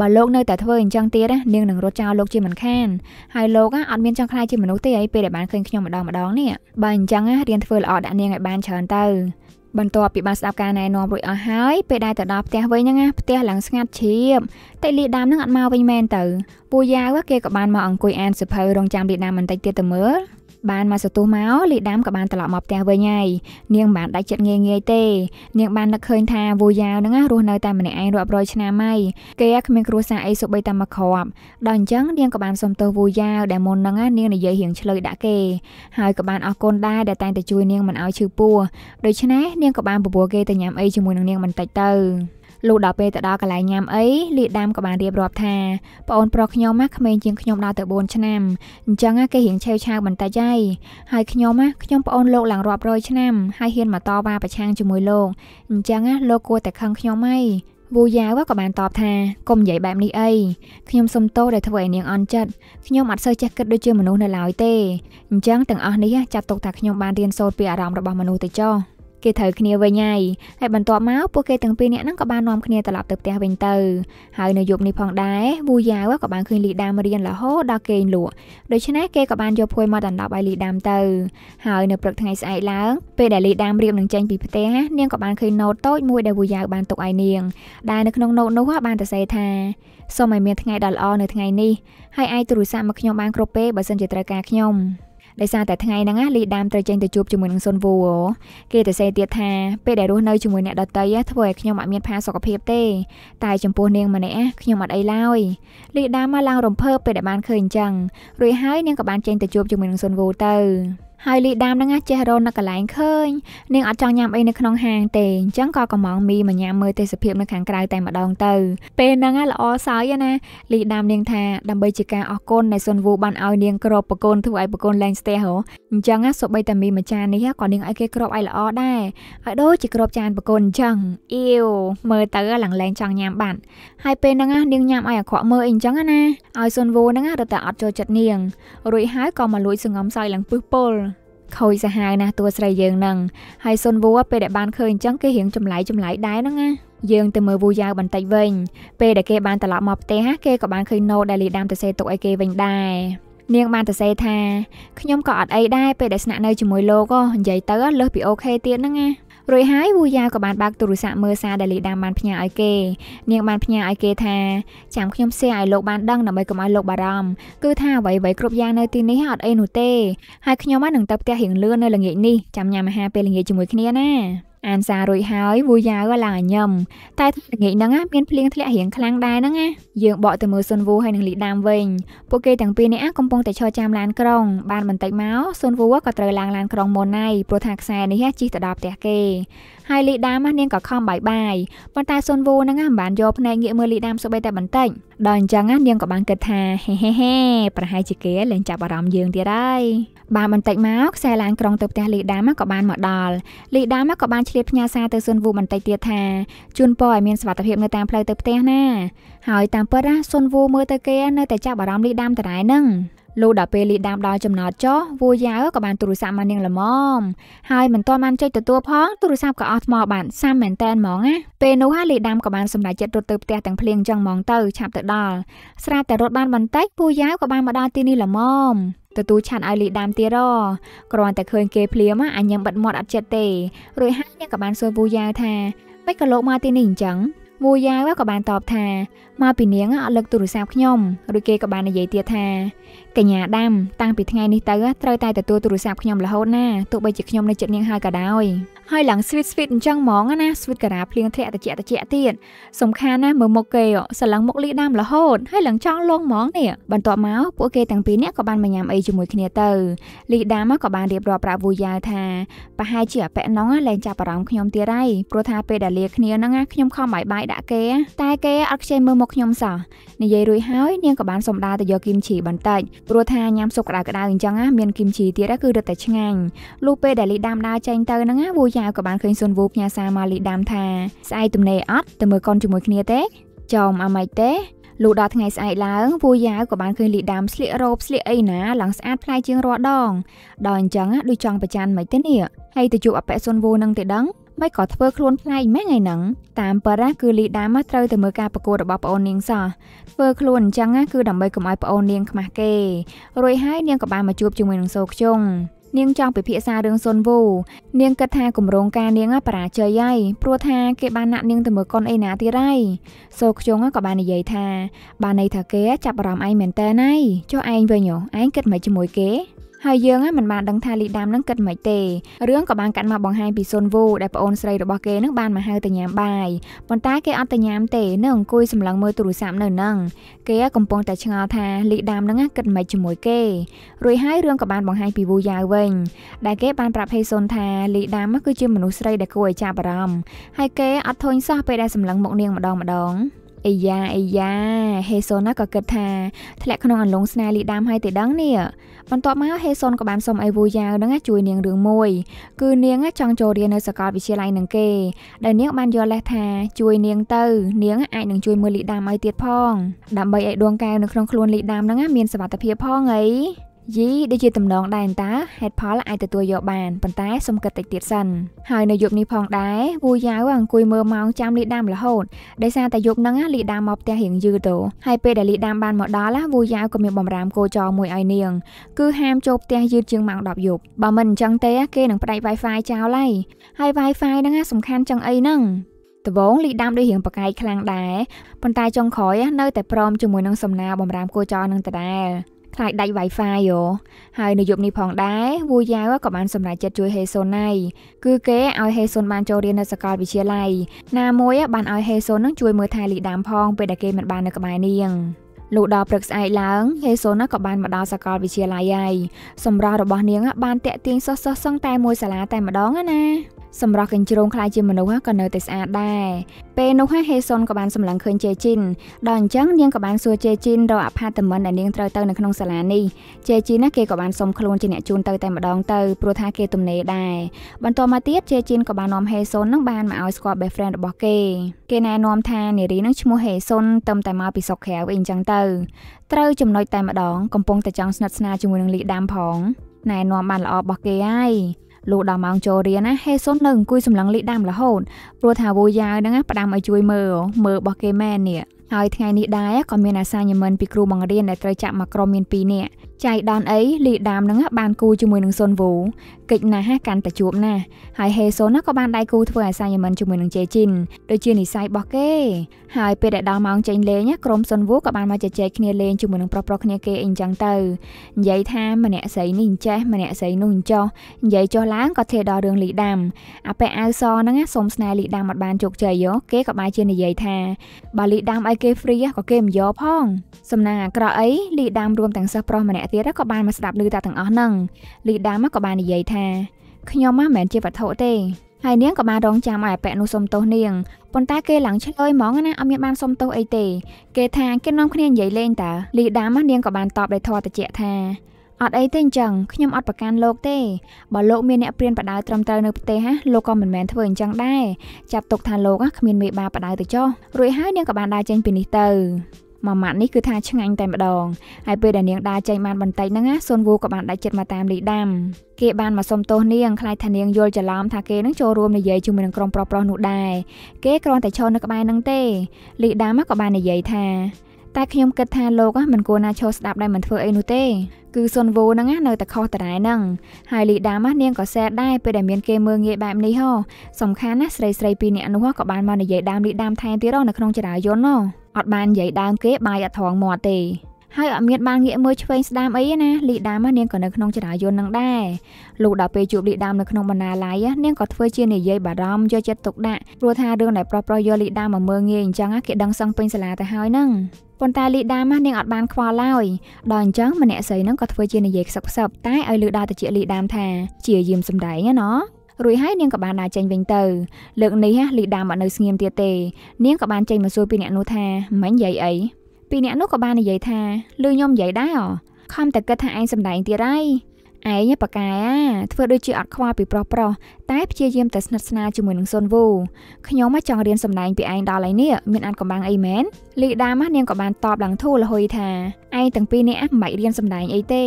បើលោកនៅតែធ្វើអញ្ចឹងទៀតនាងនឹងរត់ចោលលោកជាមិនខានហើយលោកអត់មានចង់ខ្លាចជាមនុស្សទេឯងពេលដែលបានឃើញខ្ញុំម្ដងម្ដងនេះបើអញ្ចឹងរៀនធ្វើល្អដាក់នាងឲ្យបានច្រើនទៅបន្ទាប់ពីបានស្ដាប់ការណែនាំរួចអស់ហើយពេលដែលទៅដល់ផ្ទះវិញហ្នឹងណាផ្ទះឡើងស្ងាត់ជ្រាបតែលីដាមហ្នឹងអត់មកវិញមែនទៅពូយ៉ាវគេក៏បានមកអង្គុយអានសិភៅរងចាំលីដាមបន្តិចទៀតទៅមើលបានមកសន្ទុះមកលីដាមក៏បានត្រឡប់មកផ្ទះវិញហើយនាងមិនបានដាច់ចិត្តងាយងាយទេនាងបាននឹកឃើញថាវូយ៉ាវហ្នឹងរស់នៅតែម្នាក់ឯងរាប់រយឆ្នាំហើយគេគ្មានគ្រួសារអីសូម្បីតែមកគ្រាប់ដល់អញ្ចឹងនាងក៏បានសុំទោសវូយ៉ាវដែលមុនហ្នឹងនាងនិយាយរៀងឆ្លើយដាក់គេហើយក៏បានអរគុណដែរដែលតែងតែជួយនាងមិនឲ្យឈឺពោះដូច្នេះនាងក៏បានពពួរគេទៅញ៉ាំអីជាមួយនឹងនាងបន្តិចទៅលុះដល់ពេលទៅដល់កន្លែងញ៉ាំអីលីដាមក៏បានរៀបរាប់ថាប្អូនប្រុសខ្ញុំណាក្មេងជាងខ្ញុំដល់ទៅ4ឆ្នាំអញ្ចឹងណាគេរៀងឆេវឆាវបន្តិចហើយហើយខ្ញុំណាខ្ញុំប្អូនលោកឡើងរាប់រយឆ្នាំហើយហ៊ានមកតវ៉ាប្រឆាំងជាមួយលោកអញ្ចឹងណាលោកគួរតែខឹងខ្ញុំហើយវូយ៉ាវក៏បានតបថាកុំនិយាយបែបនេះអីខ្ញុំសុំទោសដែលធ្វើឲ្យនាងអន់ចិត្តខ្ញុំអត់សូវចេះគិតដូចជាមនុស្សនៅឡើយទេអញ្ចឹងទាំងអស់នេះចាត់ទុកថាខ្ញុំបានរៀនសូត្រពីអារម្មណ៍របស់មនុស្សទៅចោះគេត្រូវគ្នាវិញហើយហើយបន្ទាប់មកពួកគេទាំងពីរនាក់ហ្នឹងក៏បាននាំគ្នាត្រឡប់ទៅផ្ទះវិញទៅហើយនៅយប់នេះផងដែរវូយ៉ាវក៏បានឃើញលីដាមរៀនរហូតដល់គេងលក់ដូច្នេះគេក៏បានយកភួយមកដណ្ដប់ឲ្យលីដាមទៅហើយនៅព្រឹកថ្ងៃស្អែកឡើងពេលដែលលីដាមរៀបនឹងចេញពីផ្ទះនាងក៏បានឃើញណូតតូចមួយដែលវូយ៉ាវបានទុកឲ្យនាង ដែលនៅក្នុងណូតនោះបានទៅសេថាសូមឲ្យមានថ្ងៃដ៏ល្អនៅថ្ងៃនេះហើយឯទូរស័ព្ទមកខ្ញុំបានគ្រប់ពេលបើសិនជាត្រូវការខ្ញុំ។ដោយសារតែថ្ងៃហ្នឹងណាលីដាមត្រូវចេញទៅជួបជាមួយនឹងសុនវូគេទៅសេទៀតថាពេលដែលរស់នៅជាមួយអ្នកដតីធ្វើឲ្យខ្ញុំអត់មានផាសុខភាពទេ តែចំពោះនាងម្នាក់ខ្ញុំអត់អីឡើយលីដាមមកឡើងរំភើបពេលដែលបានឃើញអញ្ចឹងរួចហើយនាងក៏បានចេញទៅជួបជាមួយនឹងសុនវូទៅហើយលីដាមនឹងចេះរននៅកន្លែងឃើញនាងអត់ចង់ញ៉ាំអីនៅក្នុងហាងទេអញ្ចឹងក៏កំងមីមកញ៉ាំមើលទេសភាពនៅខាងក្រៅតែម្ដងទៅពេលហ្នឹងល្អសើចណាលីដាមនាងថាដើម្បីជាការអរគុណដែលសុនវូបានឲ្យនាងក្របប្រគនធ្វើឲ្យប្រគនលែងស្ទះហ៎អញ្ចឹងសូម្បីតែមីម្ចាស់នេះក៏នាងឲ្យគេក្របឲ្យល្អដែរឲ្យដូចជាក្របចានប្រគនអញ្ចឹងអ៊ីវមើលទៅឡើងលែងចង់ញ៉ាំបាត់ហើយពេលហ្នឹងនាងញ៉ាំឲ្យអាក្រក់មើលអីអញ្ចឹងណាឲ្យសុនវូហ្នឹងរត់តែអត់ចូលចិត្តនាងរួចហើយក៏មកលួចសង្ងំសើចឡើងពឹសពលខូចសាហាវណាស់តួស្រីយើងនឹងហើយសុនវូពេលដែលបានឃើញអញ្ចឹងគេរៀងចម្លែកចម្លែកដែរហ្នឹងណាយើងទៅមើលវូយ៉ាវបន្តិចវិញ ពេលដែលគេបានត្រឡប់មកផ្ទះគេក៏បានឃើញណូដែលលីដាមទៅសេទុកឲ្យគេវិញដែរនាងបានទៅសេថាខ្ញុំក៏អត់អីដែរពេលដែលស្នាក់នៅជាមួយលោកហ៎និយាយទៅលើសពីអូខេទៀតហ្នឹងណារួចហើយវូយ៉ាក៏បានបើកទូរស័ព្ទមើលសារដែលលីដាបានផ្ញើឲ្យគេនាងបានផ្ញើឲ្យគេថាចាំខ្ញុំសែឲ្យលោកបានដឹងដើម្បីកុំឲ្យលោកបារម្ភគឺថាអ្វីៗគ្រប់យ៉ាងនៅទីនេះអត់អីនោះទេហើយខ្ញុំហ្នឹងទៅផ្ទះរៀងលឿននៅល្ងាចនេះចាំញ៉ាំអាហារពេលល្ងាចជាមួយគ្នាណាអានសាររួចហើយវូយ៉ាវឡើងញឹមតែថ្ងៃហ្នឹងមានភ្លៀងធ្លាក់រៀងខ្លាំងដែរហ្នឹងណាយើងបកទៅមើលសុនវូហើយនឹងលីដាមវិញពួកគេទាំងពីរនេះកំពុងតែឈរចាំឡានក្រុងបានបន្តិចមកសុនវូក៏ត្រូវឡើងឡានក្រុងមុនណៃព្រោះថាខ្សែនេះជិះទៅដល់ផ្ទះគេហើយលីដាមកនាងក៏ខំបាយបាយប៉ុន្តែសុនវូហ្នឹងមិនបានយកភ្នែកងាកមើលលីដាសូម្បីតែបន្តិចដល់អញ្ចឹងនាងក៏បានគិតថាហេហេហេប្រហែលជាគេលែងចាប់អារម្មណ៍យើងទៀតហើយបានបន្តិចមកខ្សែឡានក្រុងទៅផ្ទះលីដាមកក៏បានមកដល់លីដាមកក៏បានឆ្លៀតផ្ញើសារទៅសុនវូបន្តិចទៀតថាជូនពរឲ្យមានសុវត្ថិភាពនៅតាមផ្លូវទៅផ្ទះណាហើយតាមពិតណាសុនវូមើលទៅគេនៅតែចាប់អារម្មណ៍លីដាមតរ៉ែហ្នឹងលោកដល់ពេលលីដាមដល់ចំណត់ចោះវូយ៉ាវក៏បានទូរស័ព្ទមកនាងល្មមហើយមិនទាន់បានចុចទទួលផងទូរស័ព្ទក៏អស់ថ្មបានសាំមែនតែនហ្មងណាពេលនោះហើយលីដាមក៏បានសម្រេចចិត្តរត់ទៅផ្ទះទាំងភ្លៀងចឹងហ្មងទៅឆាប់ទៅដល់ស្រាប់តែរត់បានបន្តិចវូយ៉ាវក៏បានមកដល់ទីនេះល្មមទទួលឆានឲ្យលីដាមទៀតរគ្រាន់តែឃើញគេភ្លៀមអាញឹមបិទមាត់អត់ចិត្តទេរួចហើយនាងក៏បានសួរវូយ៉ាវថាមិនក៏លោកមកទីនេះអញ្ចឹងវូយ៉ាវក៏បានតបថាមកពីនាងអត់លើកទូរស័ព្ទខ្ញុំរួចគេក៏បាននិយាយទៀតថាកញ្ញាដាំតាំងពីថ្ងៃនេះតទៅត្រូវតែទទួលទូរស័ព្ទខ្ញុំរហូតណាទោះបីជាខ្ញុំនៅចិត្តនាងហើយក៏ដោយហើយឡើងស្វីតស្វីតអញ្ចឹងហ្មងណាស្វីតការ៉ាភ្លៀងធ្លាក់តិចតិចទៀតសំខាន់ណាមើលមុខគេសឡឹងមុខលីដាំរហូតហើយឡើងចង់លងហ្មងនេះបន្ទាប់មកពួកគេទាំងពីរនាក់ក៏បានមកញ៉ាំអីជាមួយគ្នាទៅលីដាមក៏បានរៀបរាប់ប្រាប់វូយ៉ាថាប្រហែលជាអពៈនងឡើងចាប់អារម្មណ៍ខ្ញុំទៀតហើយព្រោះថាពេលដែលលាគ្នាហ្នឹងខ្ញុំខំបាយបាយដាក់គេតែគេអត់ខ្ចីមើលមុខខ្ញុំសោះនិយាយរួចហើយនាងក៏បានសម្ដៅទៅយកគីមជីបន្តិចព្រោះថាញ៉ាំសុបក្តៅក្តៅអញ្ចឹងណាមានគីមជីទៀតគឺរឹតតែឆ្ងាញ់លុះពេលដែលលីដាមដើរចេញទៅហ្នឹងណាវូយ៉ាវក៏បានឃើញស៊ុនវូផ្ញើសារមកលីដាមថាស្អែកទំនេរអត់ទៅមើលកូនជាមួយគ្នាទេចោមអាម៉េចទេលុះដល់ថ្ងៃស្អែកឡើងពូយ៉ាវក៏បានឃើញលីដាមស្លៀករ៉ូបស្លៀកអីណាឡើងស្អាតប្លែកជាងរាល់ដងដល់អញ្ចឹងដូចចង់ប្រច័នមិនទេនេះហើយទៅជួបអបិសុនវូនឹងទេដឹងមិនក៏ធ្វើខ្លួនផ្លែកម៉េចថ្ងៃហ្នឹងតាមប៉ារ៉ាគឺលីដាមកត្រូវទៅមើលការប្រកួតរបស់ប្អូននាងសោះធ្វើខ្លួនអញ្ចឹងគឺដើម្បីកុំឲ្យប្អូននាងខ្មាស់គេរួចហើយនាងក៏បានមកជួបជាមួយនឹងសូខ្ជុងនាងចង់ពិភាក្សារឿងសុនវូនាងគិតថាគម្រោងការនាងបរាជ័យហើយព្រោះថាគេបានណាក់នាងទៅមើលកុនអីណាទៀតហើយសូខ្ជុងក៏បាននិយាយថាបានន័យថាគេចាប់អារម្មណ៍ឯងមែនតើណៃចុះឯងវិញហ៎ឯងគិតមិនជាមួយគេហើយយើងហ្នឹងមិនបានដឹងថាលីដាមនឹងគិតមិនទេរឿងក៏បានកាត់មកបង្ហាញពីសុនវូដែលប្អូនស្រីរបស់គេនឹងបានមកហៅទៅញ៉ាំបាយប៉ុន្តែគេអត់ទៅញ៉ាំទេនៅអង្គុយសម្លឹងមើលទូរស័ព្ទនៅហ្នឹងគេកំពុងតែឆ្ងល់ថាលីដាមនឹងគិតមិនជាមួយគេរួចហើយរឿងក៏បានបង្ហាញពីវូយ៉ាវវិញដែលគេ បានប្រាប់ហេសុនថាលីដាម គឺជាមនុស្សស្រីដែលគួរឲ្យចាប់អារម្មណ៍ហើយគេអត់ធុញសោះពេលដែលសម្លឹងមុខនាងម្ដងម្ដងអាយ៉ាអាយ៉ាហេសូណាក៏គិតថាធ្លាក់ក្នុងអន្លង់ស្នេហ៍លីដាមហើយទេដឹងនេះបន្ទាប់មកហេសុនក៏បានសុំឲ្យវូយ៉ាវនឹងជួយនាងរឿងមួយគឺនាង ចង់ចូលរៀននៅសាកលវិទ្យាល័យនឹងគេ ដែលនាងបានយល់លេសថាជួយនាងទៅ នាងអាចនឹងជួយមើលលីដាមឲ្យទៀតផង ដើម្បីឲ្យដួងកែវនៅក្នុងខ្លួនលីដាមនឹងមានសុវត្ថិភាពផងអីយីដូចជាតំណងដែរតើហេតុផលអាចទទួលយកបានប៉ុន្តែសុំគិតតិចទៀតសិន ហើយនៅយប់នេះផងដែរវូយ៉ាវអង្គុយមើលម៉ោងចាំលីដាមរហូតដោយសារតែយប់ហ្នឹងលីដាមមកផ្ទះរៀងយឺតទៅហើយពេលដែលលីដាមបានមកដល់វូយ៉ាវក៏មានបំរាមគោចរមួយឲ្យនាងគឺហាមចូលផ្ទះយឺតជាងម៉ោង10យប់បើមិនអញ្ចឹងទេគេនឹងផ្ដាច់ Wi-Fi ចោលហើយហើយ Wi-Fi ហ្នឹងសំខាន់ចឹងអីហ្នឹងដបងលីដាមដូចរៀងប្រកែកខ្លាំងដែរប៉ុន្តែចុងក្រោយនៅតែព្រមជាមួយនឹងសំណាបំរាមគោចរនឹងដដែលខ្លាចដាច់ Wi-Fi យោហើយនៅយប់នេះផងដែរវូយ៉ាវក៏បានសម្រេចចិត្តជួយហេសុនដែរគឺគេឲ្យហេសុនបានចូលរៀននៅសាកលវិទ្យាល័យណាមួយបានឲ្យហេសុននឹងជួយមើលថែលីដាមផងពេលដែលគេមិនបាននៅក្បែរនាងលុះដល់ព្រឹកស្អែកឡើងហេសូណាក៏បានមកដល់សាកលវិទ្យាល័យហើយសម្រាប់របស់នាង បានតាក់ទាញសិស្សសិស្សសឹងតែមួយសាលាតែម្ដងណាសម្រស់កញ្ជ្រោងខ្លាយជាមនុស្សក៏នៅតែស្អាតដែរពេលនោះហេសុនក៏បានសម្លឹងឃើញជេជីនដល់អញ្ចឹងនាងក៏បានសួរជេជីនរកអផាតមិនដែលនាងត្រូវទៅនៅក្នុងសាលានេះជេជីនណាគេក៏បានសុំខ្លួនជាអ្នកជូនទៅតែម្ដងទៅព្រោះថាគេទំនេរដែរបន្ទាប់មកទៀតជេជីនក៏បាននាំហេសុននឹងបានមកឲ្យស្គាល់ best friend របស់គេគេណែនាំថានារីនឹងឈ្មោះហេសុនទៅតែមកពីសុកក្រៅអីអញ្ចឹងទៅត្រូវចំណុចតែម្ដងកំពុងតែចង់ស្និទ្ធស្នាលជាមួយនឹងលីដាំផងណែនាំបានល្អរបស់គេហើយលុះដល់ម៉ោងចូលរៀនណាហេសុននៅអង្គុយសម្លឹងលីដាំរហូតព្រោះថាវូយ៉ាវហ្នឹងផ្ដាំឲ្យជួយមើលមើលរបស់គេមែននេះហើយថ្ងៃនេះដែរក៏មានអាសាញមិនពីគ្រូបង្រៀនដែលត្រូវចាក់មកក្រុមមាន2នាក់ចៃដនអីលីដាមនឹងបានគូជាមួយនឹងសុនវូកិច្ចណាស់កាន់តែជួប ណាស់ហើយហេសុនក៏បានដៃគូធ្វើអាសាញមិនជាមួយនឹងជេជីនដូចជានិស័យរបស់គេ ហើយពេលដែលដល់ម៉ោងចេញលេងក្រុមសុនវូក៏បានមកជជែកគ្នាលេងជាមួយនឹងប្រុសៗគ្នាគេអីចឹងទៅនិយាយថាម្នាក់ស្រីនេះអញ្ចេះម្នាក់ស្រីនោះអញ្ចោះនិយាយចុះឡើងក៏ធេដល់រឿងលីដាមអាប៉ែអាវសហ្នឹងសុំស្នេហ៍លីដាមអត់បានជោគជ័យយោគេក៏បានជានិយាយថាបើលីដាមអីគេហ្វ្រីក៏គេមិនយកផង សំណាងអាក្រក់អីលីដាមរួមទាំងសិស្សប្រុសម្នាក់ទៀតក៏បានមកស្ដាប់ឮតាទាំងអស់ហ្នឹងលីដាមក៏បាននិយាយថាខ្ញុំមិនមែនជាវត្ថុទេហើយនាងក៏បានរងចាំឲ្យអពៈនោះសុំទោសនាងប៉ុន្តែគេឡើងឆ្លើយហ្មងណាអត់មានបានសុំទោសអីទេគេថាគេនាំគ្នានិយាយលេងតាលីដាមនាងក៏បានតបដោយធរតិចថាអត់អីទេអញ្ចឹងខ្ញុំអត់ប្រកាន់លោកទេបើលោកមានអ្នកព្រានបដៅត្រឹមត្រូវនៅប្រទេសណាលោកក៏មិនមែនធ្វើអញ្ចឹងដែរចាប់ទុកថាលោកគ្មានមេបាបដៅទៅចោះរួចហើយនាងក៏បានដើរចេញពីនេះទៅមួយម៉ាត់នេះគឺថាឆ្ងាញ់តែម្ដងហើយពេលដែលនាងដើរចេញបានបន្តិចហ្នឹងណាសុនវូក៏បានដាច់ចិត្តមកតាមលីដាំគេបានមកសុំទោសនាងខ្លាចថានាងយល់ច្រឡំថាគេនឹងចូលរួមនិយាយជាមួយនឹងក្រុមប្រុសប្រុសនោះដែរគេគ្រាន់តែឈរនៅក្បែរនឹងទេ លីដាំក៏បាននិយាយថាតែខ្ញុំគិតថាលោកមិនគួរណាឈរស្ដាប់ដែលមិនធ្វើអីនោះទេគឺសុនវូហ្នឹងនៅតែខុសតារ៉ែហ្នឹងហើយលីដាមនាងក៏សែដែរពេលដែលមានគេមើងងាយបែបនេះហ៎សំខាន់ណាស្រីស្រីពីរនាក់នោះក៏បានមកនិយាយដើមលីដាមថែមទៀតនៅក្នុងចរាយន្តហ៎អត់បាននិយាយដើមគេបាយអត់ត្រង់មាត់ទេហើយអត់មានបានងាកមើលឆ្វេងស្ដាំអីណាលីដាមនាងក៏នៅក្នុងចរាយន្តនឹងដែរលុះដល់ពេលជួបលីដាមនៅក្នុងបណ្ណាល័យនាងក៏ធ្វើជានិយាយបារម្ភយកចិត្តទុកដាក់ព្រោះថារឿងដែលប្រុសប្រុសយកលីដាមមកមើលងាយអញ្ចឹងគេដឹងសឹងពេញសាលាទៅហើយហ្នឹងប៉ុន្តែលីដាមនាងអត់បានខ្វល់ឡើយដល់អញ្ចឹងម្នាក់ស្រីហ្នឹងក៏ធ្វើជានិយាយខ្សឹបខ្សឹបតែឲ្យលឺដល់ទៅជាលីដាមថាជាយាមសំដែងណារួចហើយនាងក៏បានដើរចេញវិញទៅលើកនេះលីដាមអត់នៅស្ងៀមទៀតទេ នាងក៏បានចេញមកសួរពីអ្នកនោះថាមិញនិយាយអីពីរនាក់នោះក៏បាននិយាយថាលឺខ្ញុំនិយាយដែរខំតែគិតថាឯងសំដែងទៀតហើយឯងប៉ាកែអាធ្វើដូចជាអត់ខ្វល់ពីប្រុសប្រុសតែព្យាយាមតែស្និទ្ធស្នាលជាមួយនឹងសុនវូខ្ញុំមកចង់រៀនសម្ដែងពីឯងដល់ហើយនេះមានអានកំបាំងអីមែនលីដាម៉ាស់នាងក៏បានតបឡើងធូរលហុយថាឯងទាំងពីរនេះមិនបាច់រៀនសម្ដែងអីទេ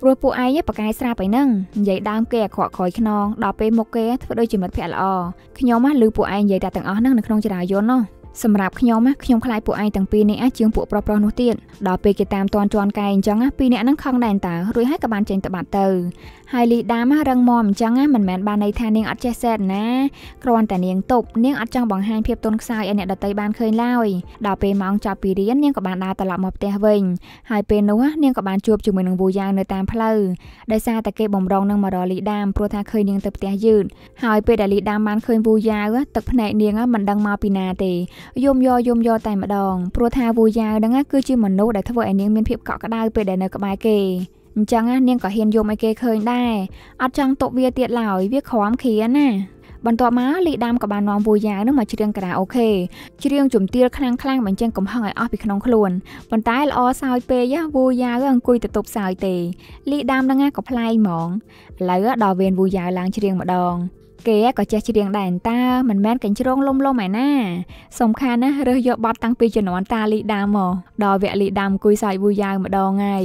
ព្រោះពួកឯងប៉ាកែស្រាប់ឯហ្នឹងនិយាយដើមគេអាក្រក់ក្រោយខ្នងដល់ពេលមុខគេធ្វើដូចជាមិត្តភក្តិល្អខ្ញុំមកលឺពួកឯងនិយាយតែទាំងអស់ហ្នឹងនៅក្នុងចរាយន្តនោះសម្រាប់ខ្ញុំខ្ញុំខ្លាចពួកឯងទាំងពីរនេះអាចជាងពួកប្រុសៗនោះទៀតដល់ពេលគេតាមតាន់ជន់កែអញ្ចឹងពីរនាក់ហ្នឹងខឹងដែរតើរួចហើយក៏បានចេញទៅបាត់ទៅហើយលីដាមរឹងមាំអញ្ចឹងណាមិនមែនបានន័យថានាងអត់ចេះសេតណាគ្រាន់តែនាងទប់នាងអត់ចង់បង្ហាញភាពទន់ខ្សោយឲ្យអ្នកដតីបានឃើញឡើយដល់ពេលម៉ោងចប់ពីរៀននាងក៏បានដើរត្រឡប់មកផ្ទះវិញហើយពេលនោះនាងក៏បានជួបជាមួយនឹងវូយ៉ាងនៅតាមផ្លូវដោយសារតែគេបំរងនឹងមករលីដាមព្រោះថាឃើញនាងទៅផ្ទះយឺតហើយពេលដែលលីដាមបានឃើញវូយ៉ាវទឹកភ្នែកនាងមិនដឹងមកពីណាទេយំយយំយតែម្ដងព្រោះថាវូយ៉ាវហ្នឹងគឺជាមនុស្សដែលធ្វើឲ្យនាងមានភាពកក់ក្ដៅពេលដែលនៅក្បែរគេអញ្ចឹងនាងក៏ហ៊ានយំឲ្យគេឃើញដែរអត់ចង់ទុកវាទៀតឡើយវាក្រំគ្រាណាបន្ទាប់មកលីដាមក៏បាននាំវូយ៉ាវនឹងមកច្រៀងការ៉ាអូខេច្រៀងជំទាលខ្លាំងខ្លាំងបញ្ជាកំហឹងឲ្យអស់ពីក្នុងខ្លួនប៉ុន្តែល្អសើចពេកវូយ៉ាវអង្គុយទៅទប់សើចទេ លីដាមនឹងក៏ប្លែកហ្មងឥឡូវដល់វេនវូយ៉ាវឡើងច្រៀងម្ដង គេក៏ចេះច្រៀងដែរតាមិនមែនកញ្ជ្រងលំលំឯណាសំខាន់ណារើសយកបត់តាំងពីជំនាន់តាលីដាមមកដល់វគ្គលីដាមអង្គុយសើចវូយ៉ាវម្ដងហើយ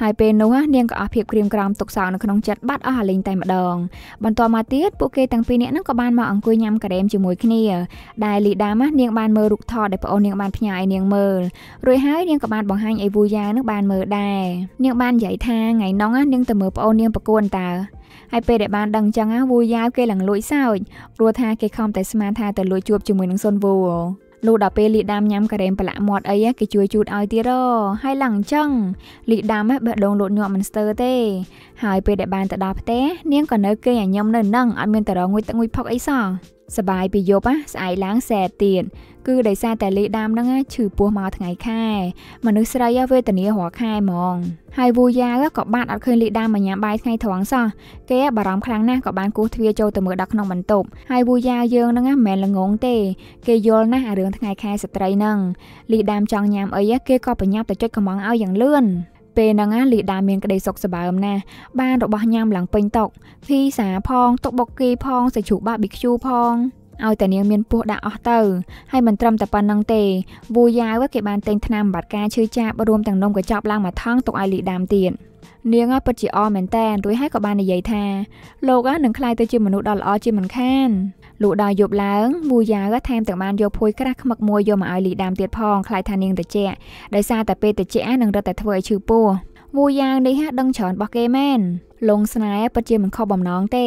ហើយពេលនោះនាងក៏អស់ភាពក្រៀមក្រំទុកសោកនៅក្នុងចិត្តបាត់អស់អាលីងតែម្ដងបន្ទាប់មកទៀតពួកគេទាំងពីរនាក់ហ្នឹងក៏បានមកអង្គុយញ៉ាំការ៉េមជាមួយគ្នាដែលលីដាម៉ាស់នាងបានមើលរូបថតដែលប្អូននាង បានផ្ញើឲ្យនាងមើលរួចហើយនាងក៏បានបង្ហាញឲ្យវូយ៉ានឹងបានមើលដែរនាងបាននិយាយថាថ្ងៃនោះនាងទៅមើលប្អូននាងប្រគួនតើហើយពេលដែលបានដឹងចឹងវូយ៉ាវគេឡើងលួចសើចព្រោះថាគេខំតែស្មានថាទៅលួចជួបជាមួយនឹងសុនវូលុះដល់ពេលលីដាមញ៉ាំការ៉េមប្រឡាក់មាត់អីគេជួយជូតឲ្យទៀតហ៎ហើយឡើងអញ្ចឹងលីដាមបេះដូងលោតញាប់មិនស្ទើរទេ ហើយពេលដែលបានទៅដល់ផ្ទះនាងក៏នៅគេញញឹមនៅនឹងអត់មានតរងួយទឹកងួយផុកអីសោះសបាយពីយប់ណាស្អែកឡើងសែទៀតគឺដោយសារតែលេដាមហ្នឹងឈឺពោះមកថ្ងៃខែមនុស្សស្រីវេទនារាល់ខែហ្មងហើយវូយ៉ាក៏បានអត់ឃើញលេដាមមកញ៉ាំបាយថ្ងៃត្រង់សោះគេបារម្ភខ្លាំងណាស់ក៏បានគោះទ្វារចូលទៅមើលដល់ក្នុងបន្ទប់ហើយវូយ៉ាយើងហ្នឹងមិនមែនល្ងងទេ គេយល់ណាស់អារឿងថ្ងៃខែស្ត្រីហ្នឹងលេដាម ចង់ញ៉ាំអីគេក៏ប្រញាប់ទៅចុចកំងឲ្យយ៉ាងលឿនពេលហ្នឹងណាលីដាមានក្តីសុខសប្បាយណាស់បានរបស់ញ៉ាំឡើងពេញតុភីសាផងទុកបុកគី ផងសាច់ជ្រូកបាប៊ីឃ្យូផងឲ្យតានាងមានពោះដាក់អស់ទៅហើយមិនត្រឹមតែប៉ុណ្្នឹងទេវូយ៉ាវគេបានទិញថ្នាំបាត់ការឈឺចាប់រួមទាំងនំកញ្ចប់ឡើងមកថងទុកឲ្យលីដាមទៀតនាងពិតជាអមែនតើរួចហើយក៏បាននិយាយថាលោកនឹងក្លាយទៅជាមនុស្សដ៏ល្អជាមិនខានលក់ដល់យប់ឡើងវូយ៉ាថែមទាំងបានយកភួយក្រាស់ខ្មឹកមួយយកមកឲ្យលីដាមទៀតផងខ្លាចថានាងត្រជាក់ដោយសារតែពេលត្រជាក់នឹងរត់តែធ្វើឲ្យឈឺពោះវូយ៉ាងនេះហាក់ដឹងច្រើនរបស់គេមែនលងស្នេហ៍ពិតជាមិនខុសបំណងទេ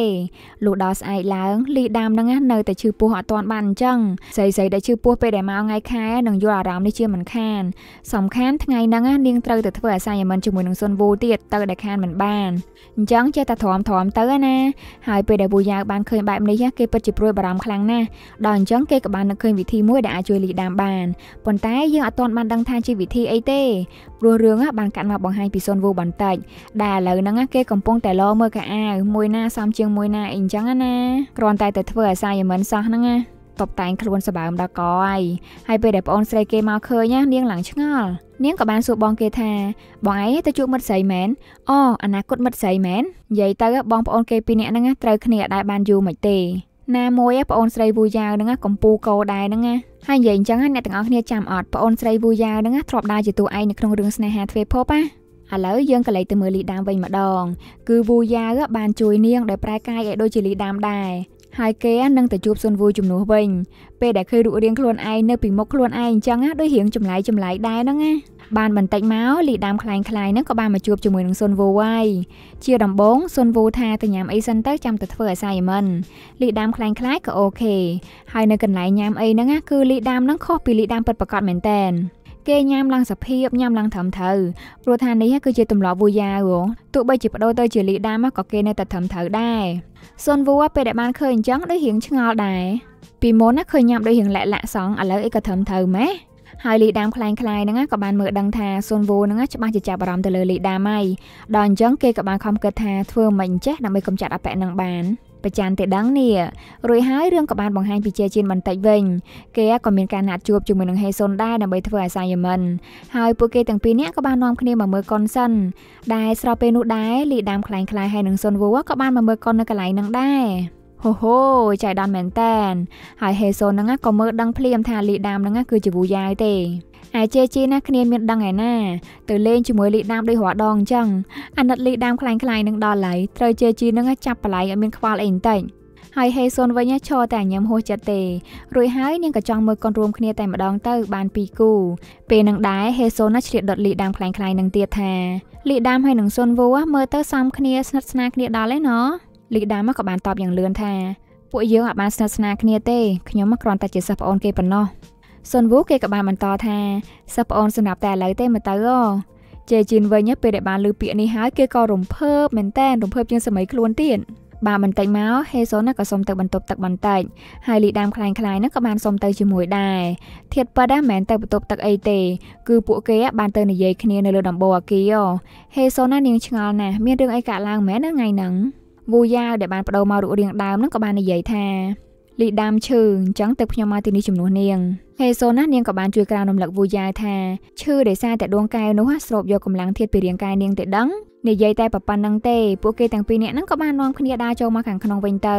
លុះដល់ស្អែកឡើងលីដាមនឹងនៅតែឈឺពោះអត់ទាន់បានអញ្ចឹងស្រីស្រីដែលឈឺពោះពេលដែលមកថ្ងៃខែនឹងយល់អារម្មណ៍នេះជាមិនខានសំខាន់ថ្ងៃហ្នឹងនាងត្រូវទៅធ្វើអាសាយមិនជាមួយនឹងសុនវូទៀតទៅដែលខានមិនបានអញ្ចឹងចេះតែទ្រាំទ្រាំទៅ ណា ហើយពេលដែលពូយ៉ាវបានឃើញបែបនេះគេពិតជាព្រួយបារម្ភខ្លាំងណាស់ដល់អញ្ចឹងគេក៏បាននឹកឃើញវិធីមួយដែលអាចជួយលីដាមបានប៉ុន្តែយើងអត់ទាន់បានដឹងថាជាវិធីអីទេព្រោះរឿងបានកាត់មកបង្ហាញពីសុនវូបន្តិចដែលឥឡូវហ្នឹងគេកំពុងតែលមើលកាអាវមួយណាសំជាងមួយណាអីចឹងណាគ្រាន់តែទៅធ្វើអាសាយមិនសោះហ្នឹងណាតបតែងខ្លួនសម្បើមដល់កហើយហើយពេលដែលប្អូនស្រីគេមកឃើញនាងឡើងឆ្ងល់នាងក៏បានសួរបងគេថាបងឯងទៅជួបមិត្តស្រីមែនអូអនាគតមិត្តស្រីមែននិយាយទៅបងប្អូនគេពីរនាក់ហ្នឹងត្រូវគ្នាដែរបានយូរមិនទេណាមួយប្អូនស្រីវូយ៉ាវហ្នឹងកំពូកោដែរហ្នឹងហើយនិយាយអញ្ចឹងអ្នកទាំងអស់គ្នាចាំអត់ប្អូនស្រីវូយ៉ាវហ្នឹងធ្លាប់ដើរជាតួឯងនៅក្នុងរឿងស្នេហាទ្វេភពណាឥឡូវយើងក៏លេចទៅមើលលីដាមវិញម្ដង គឺវូយ៉ាបានជួយនាងដោយប្រែកាយឲ្យដូចជាលីដាមដែរហើយគេនឹងទៅជួបសុនវូជំនួសវិញពេលដែលឃើញរូបរាងខ្លួនឯងនៅពីមុខខ្លួនឯងអញ្ចឹងដូចរៀងចម្លែកចម្លែកដែរហ្នឹងណាបានបន្តិចមកលីដាមខ្លាំងខ្លាយហ្នឹងក៏បានមកជួបជាមួយនឹងសុនវូហើយជាដំបងសុនវូថាទៅញ៉ាំអីសិនទៅចាំទៅធ្វើ assignment លីដាមខ្លាំងខ្លាយក៏អូខេហើយនៅកន្លែងញ៉ាំអីហ្នឹងគឺលីដាមហ្នឹងខុសពីលីដាមពិតប្រាកដមែនតើគេញ៉ាំឡើងសភាពញ៉ាំឡើងត្រឹមត្រូវព្រោះថានេះគឺជាទម្លាប់វូយ៉ាវទោះបីជាបដូរទៅជាលីដាមក៏គេនៅតែត្រឹមត្រូវដែរសុនវូពេលដែលបានឃើញអញ្ចឹងដូចរៀងឆ្ងល់ដែរពីមុនណាឃើញញ៉ាំដូចរៀងលាក់លាក់សងឥឡូវអីក៏ត្រឹមត្រូវម៉េះហើយលីដាមខ្លាញ់ខ្លាយហ្នឹងក៏បានមើលដឹងថាសុនវូហ្នឹងច្បាស់ជាចាប់អារម្មណ៍ទៅលើលីដាមហើយដល់អញ្ចឹងគេក៏បានខំគិតថាធ្វើមិនចេះដើម្បីកំចាត់អពៈនឹងបាន។ប្រច័នទេដឹងនេះរួចហើយរឿងក៏បានបង្ហាញពីជាជាតិបន្តិចវិញគេក៏មានការណាត់ជួបជាមួយនឹងហេសុនដែរដើម្បីធ្វើអាសាយមិនហើយពួកគេទាំងពីរនាក់ក៏បាននាំគ្នាមកមើលកុនសិន ដែលស្របពេលនោះដែរលីដាមខ្លែងខ្លាយហើយនឹងសុនវូក៏បានមកមើលកុននៅកន្លែងហ្នឹងដែរហូហូចៃដន្យមែនតែន ហើយហេសូនហ្នឹងក៏មើលដឹងភ្លាមថាលីដាមហ្នឹងគឺជាវូយ៉ាយទេឯជេជីណាគ្នាមានដឹងឯណាទៅលេងជាមួយលីដាមដោយរាល់ដងអញ្ចឹងអាណិតលីដាមខ្លាំងខ្លាយនឹងដល់ហើយត្រូវជេជីនឹងចាប់បល័យឲ្យមានខ្វល់អីបន្តិចហើយហេសុនវិញឈរតែញញឹមហួសចិត្តទេរួចហើយនាងក៏ចង់មើលកូនរួមគ្នាតែម្ដងទៅបានពីគូពេលនឹងដែរហេសុនឆ្លៀតដុតលីដាមខ្លាំងខ្លាយនឹងទៀតថាលីដាមហើយនឹងសុនវូមើលទៅសំគ្នាស្និទ្ធស្នាលគ្នាដល់ឯណោះលីដាមក៏បានតបយ៉ាងលឿនថាពួកយើងអាចបានស្និទ្ធស្នាលគ្នាទេខ្ញុំគ្រាន់តែជាសិស្សប្អូនគេប៉ុណ្ណោះសុនវូគេក៏បានបន្តថាសិស្សប្អូនសម្រាប់តែឥឡូវទេមើលទៅអូជេជីនវិញពេលដែលបានលើពាក្យនេះហើយគេក៏រំភើបមែនតែនរំភើបជាងសម័យខ្លួនទៀតបាទបន្តិចមកហេសុនក៏សុំទៅបន្ទប់ទឹកបន្តិចហើយលីដាមខ្លាំងខ្លាយហ្នឹងក៏បានសុំទៅជាមួយដែរធៀបប៉ិតហ្នឹងមិនមែនទៅបន្ទប់ទឹកអីទេគឺពួកគេ បានទៅនិយាយគ្នានៅលើដំបូលអគារហេសុននាងឆ្ងល់ណាស់មានរឿងអីកើតឡើងមែននៅថ្ងៃហ្នឹងវូយ៉ាដែលបានបដូរមករូបរាងដើមហ្នឹងក៏បាននិយាយថាលីដាមឈឺអញ្ចឹងទៅខ្ញុំមកទីនេះជំនួសនាងហេសូណានាងក៏បានជួយក្រានរំលឹកវូយ៉ាយថាឈឺដោយសារតែដួងកែវនោះស្រូបយកកម្លាំងធាតុពីរាងកាយនាងទៅដឹងនិយាយតែប៉ុណ្្នឹងទេពួកគេទាំងពីរនាក់ហ្នឹងក៏បាននាំគ្នាដើរចូលមកខាងក្នុងវិញទៅ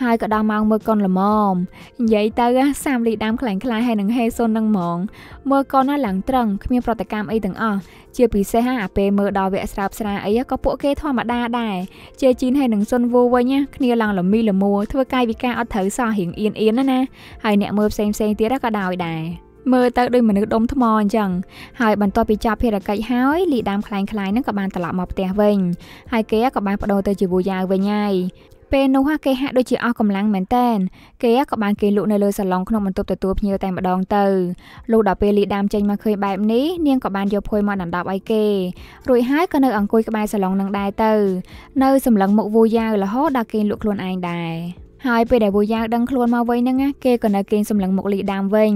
ហើយក៏ដល់ម៉ោងមើលកុនល្មមនិយាយទៅសាមលីដើមខ្លាំងខ្លាហើយនឹងហេសុននឹងហ្មងមើលកុនណាឡើងត្រឹងគ្មានប្រតិកម្មអីទាំងអស់ជាពិសេសហាអាពេលមើលដល់វគ្គស្រាបស្រាអីក៏ពួកគេធម្មតាដែរជេជីនហើយនឹងសុនវូវិញគ្នាឡើងលមីលមួធ្វើកាយវិការអត់ត្រូវសោះរៀងអៀនអៀនណាណាហើយអ្នកមើលផ្សេងផ្សេងទៀតក៏ដោយដែរមើលទៅដូចមនុស្សដុំថ្មអញ្ចឹងហើយបន្ទាប់ពីចាប់ភារកិច្ចហើយលីដាមខ្លាញ់ខ្លាយនឹងក៏បានត្រឡប់មកផ្ទះវិញហើយគេក៏បានបដូរទៅជាវូយ៉ាវវិញហើយពេលនោះគេហាក់ដូចជាអស់កម្លាំងមែនតែនគេក៏បានគេលក់នៅលើសាឡុងក្នុងបន្ទប់ទទួលភ្ញៀវតែម្ដងទៅលុះដល់ពេលលីដាមចេញមកឃើញបែបនេះនាងក៏បានយកភួយមកដណ្ដប់ឲ្យគេរួចហើយក៏នៅអង្គុយក្បែរសាឡុងនឹងដែរទៅនៅសម្លឹងមុខវូយ៉ាវរហូតដល់គេលក់ខ្លួនឯងដែរហើយពេលដែលវូយ៉ាវដឹងខ្លួនមកវិញហ្នឹងគេក៏នៅគេងសម្លឹងមុខលីដាមវិញ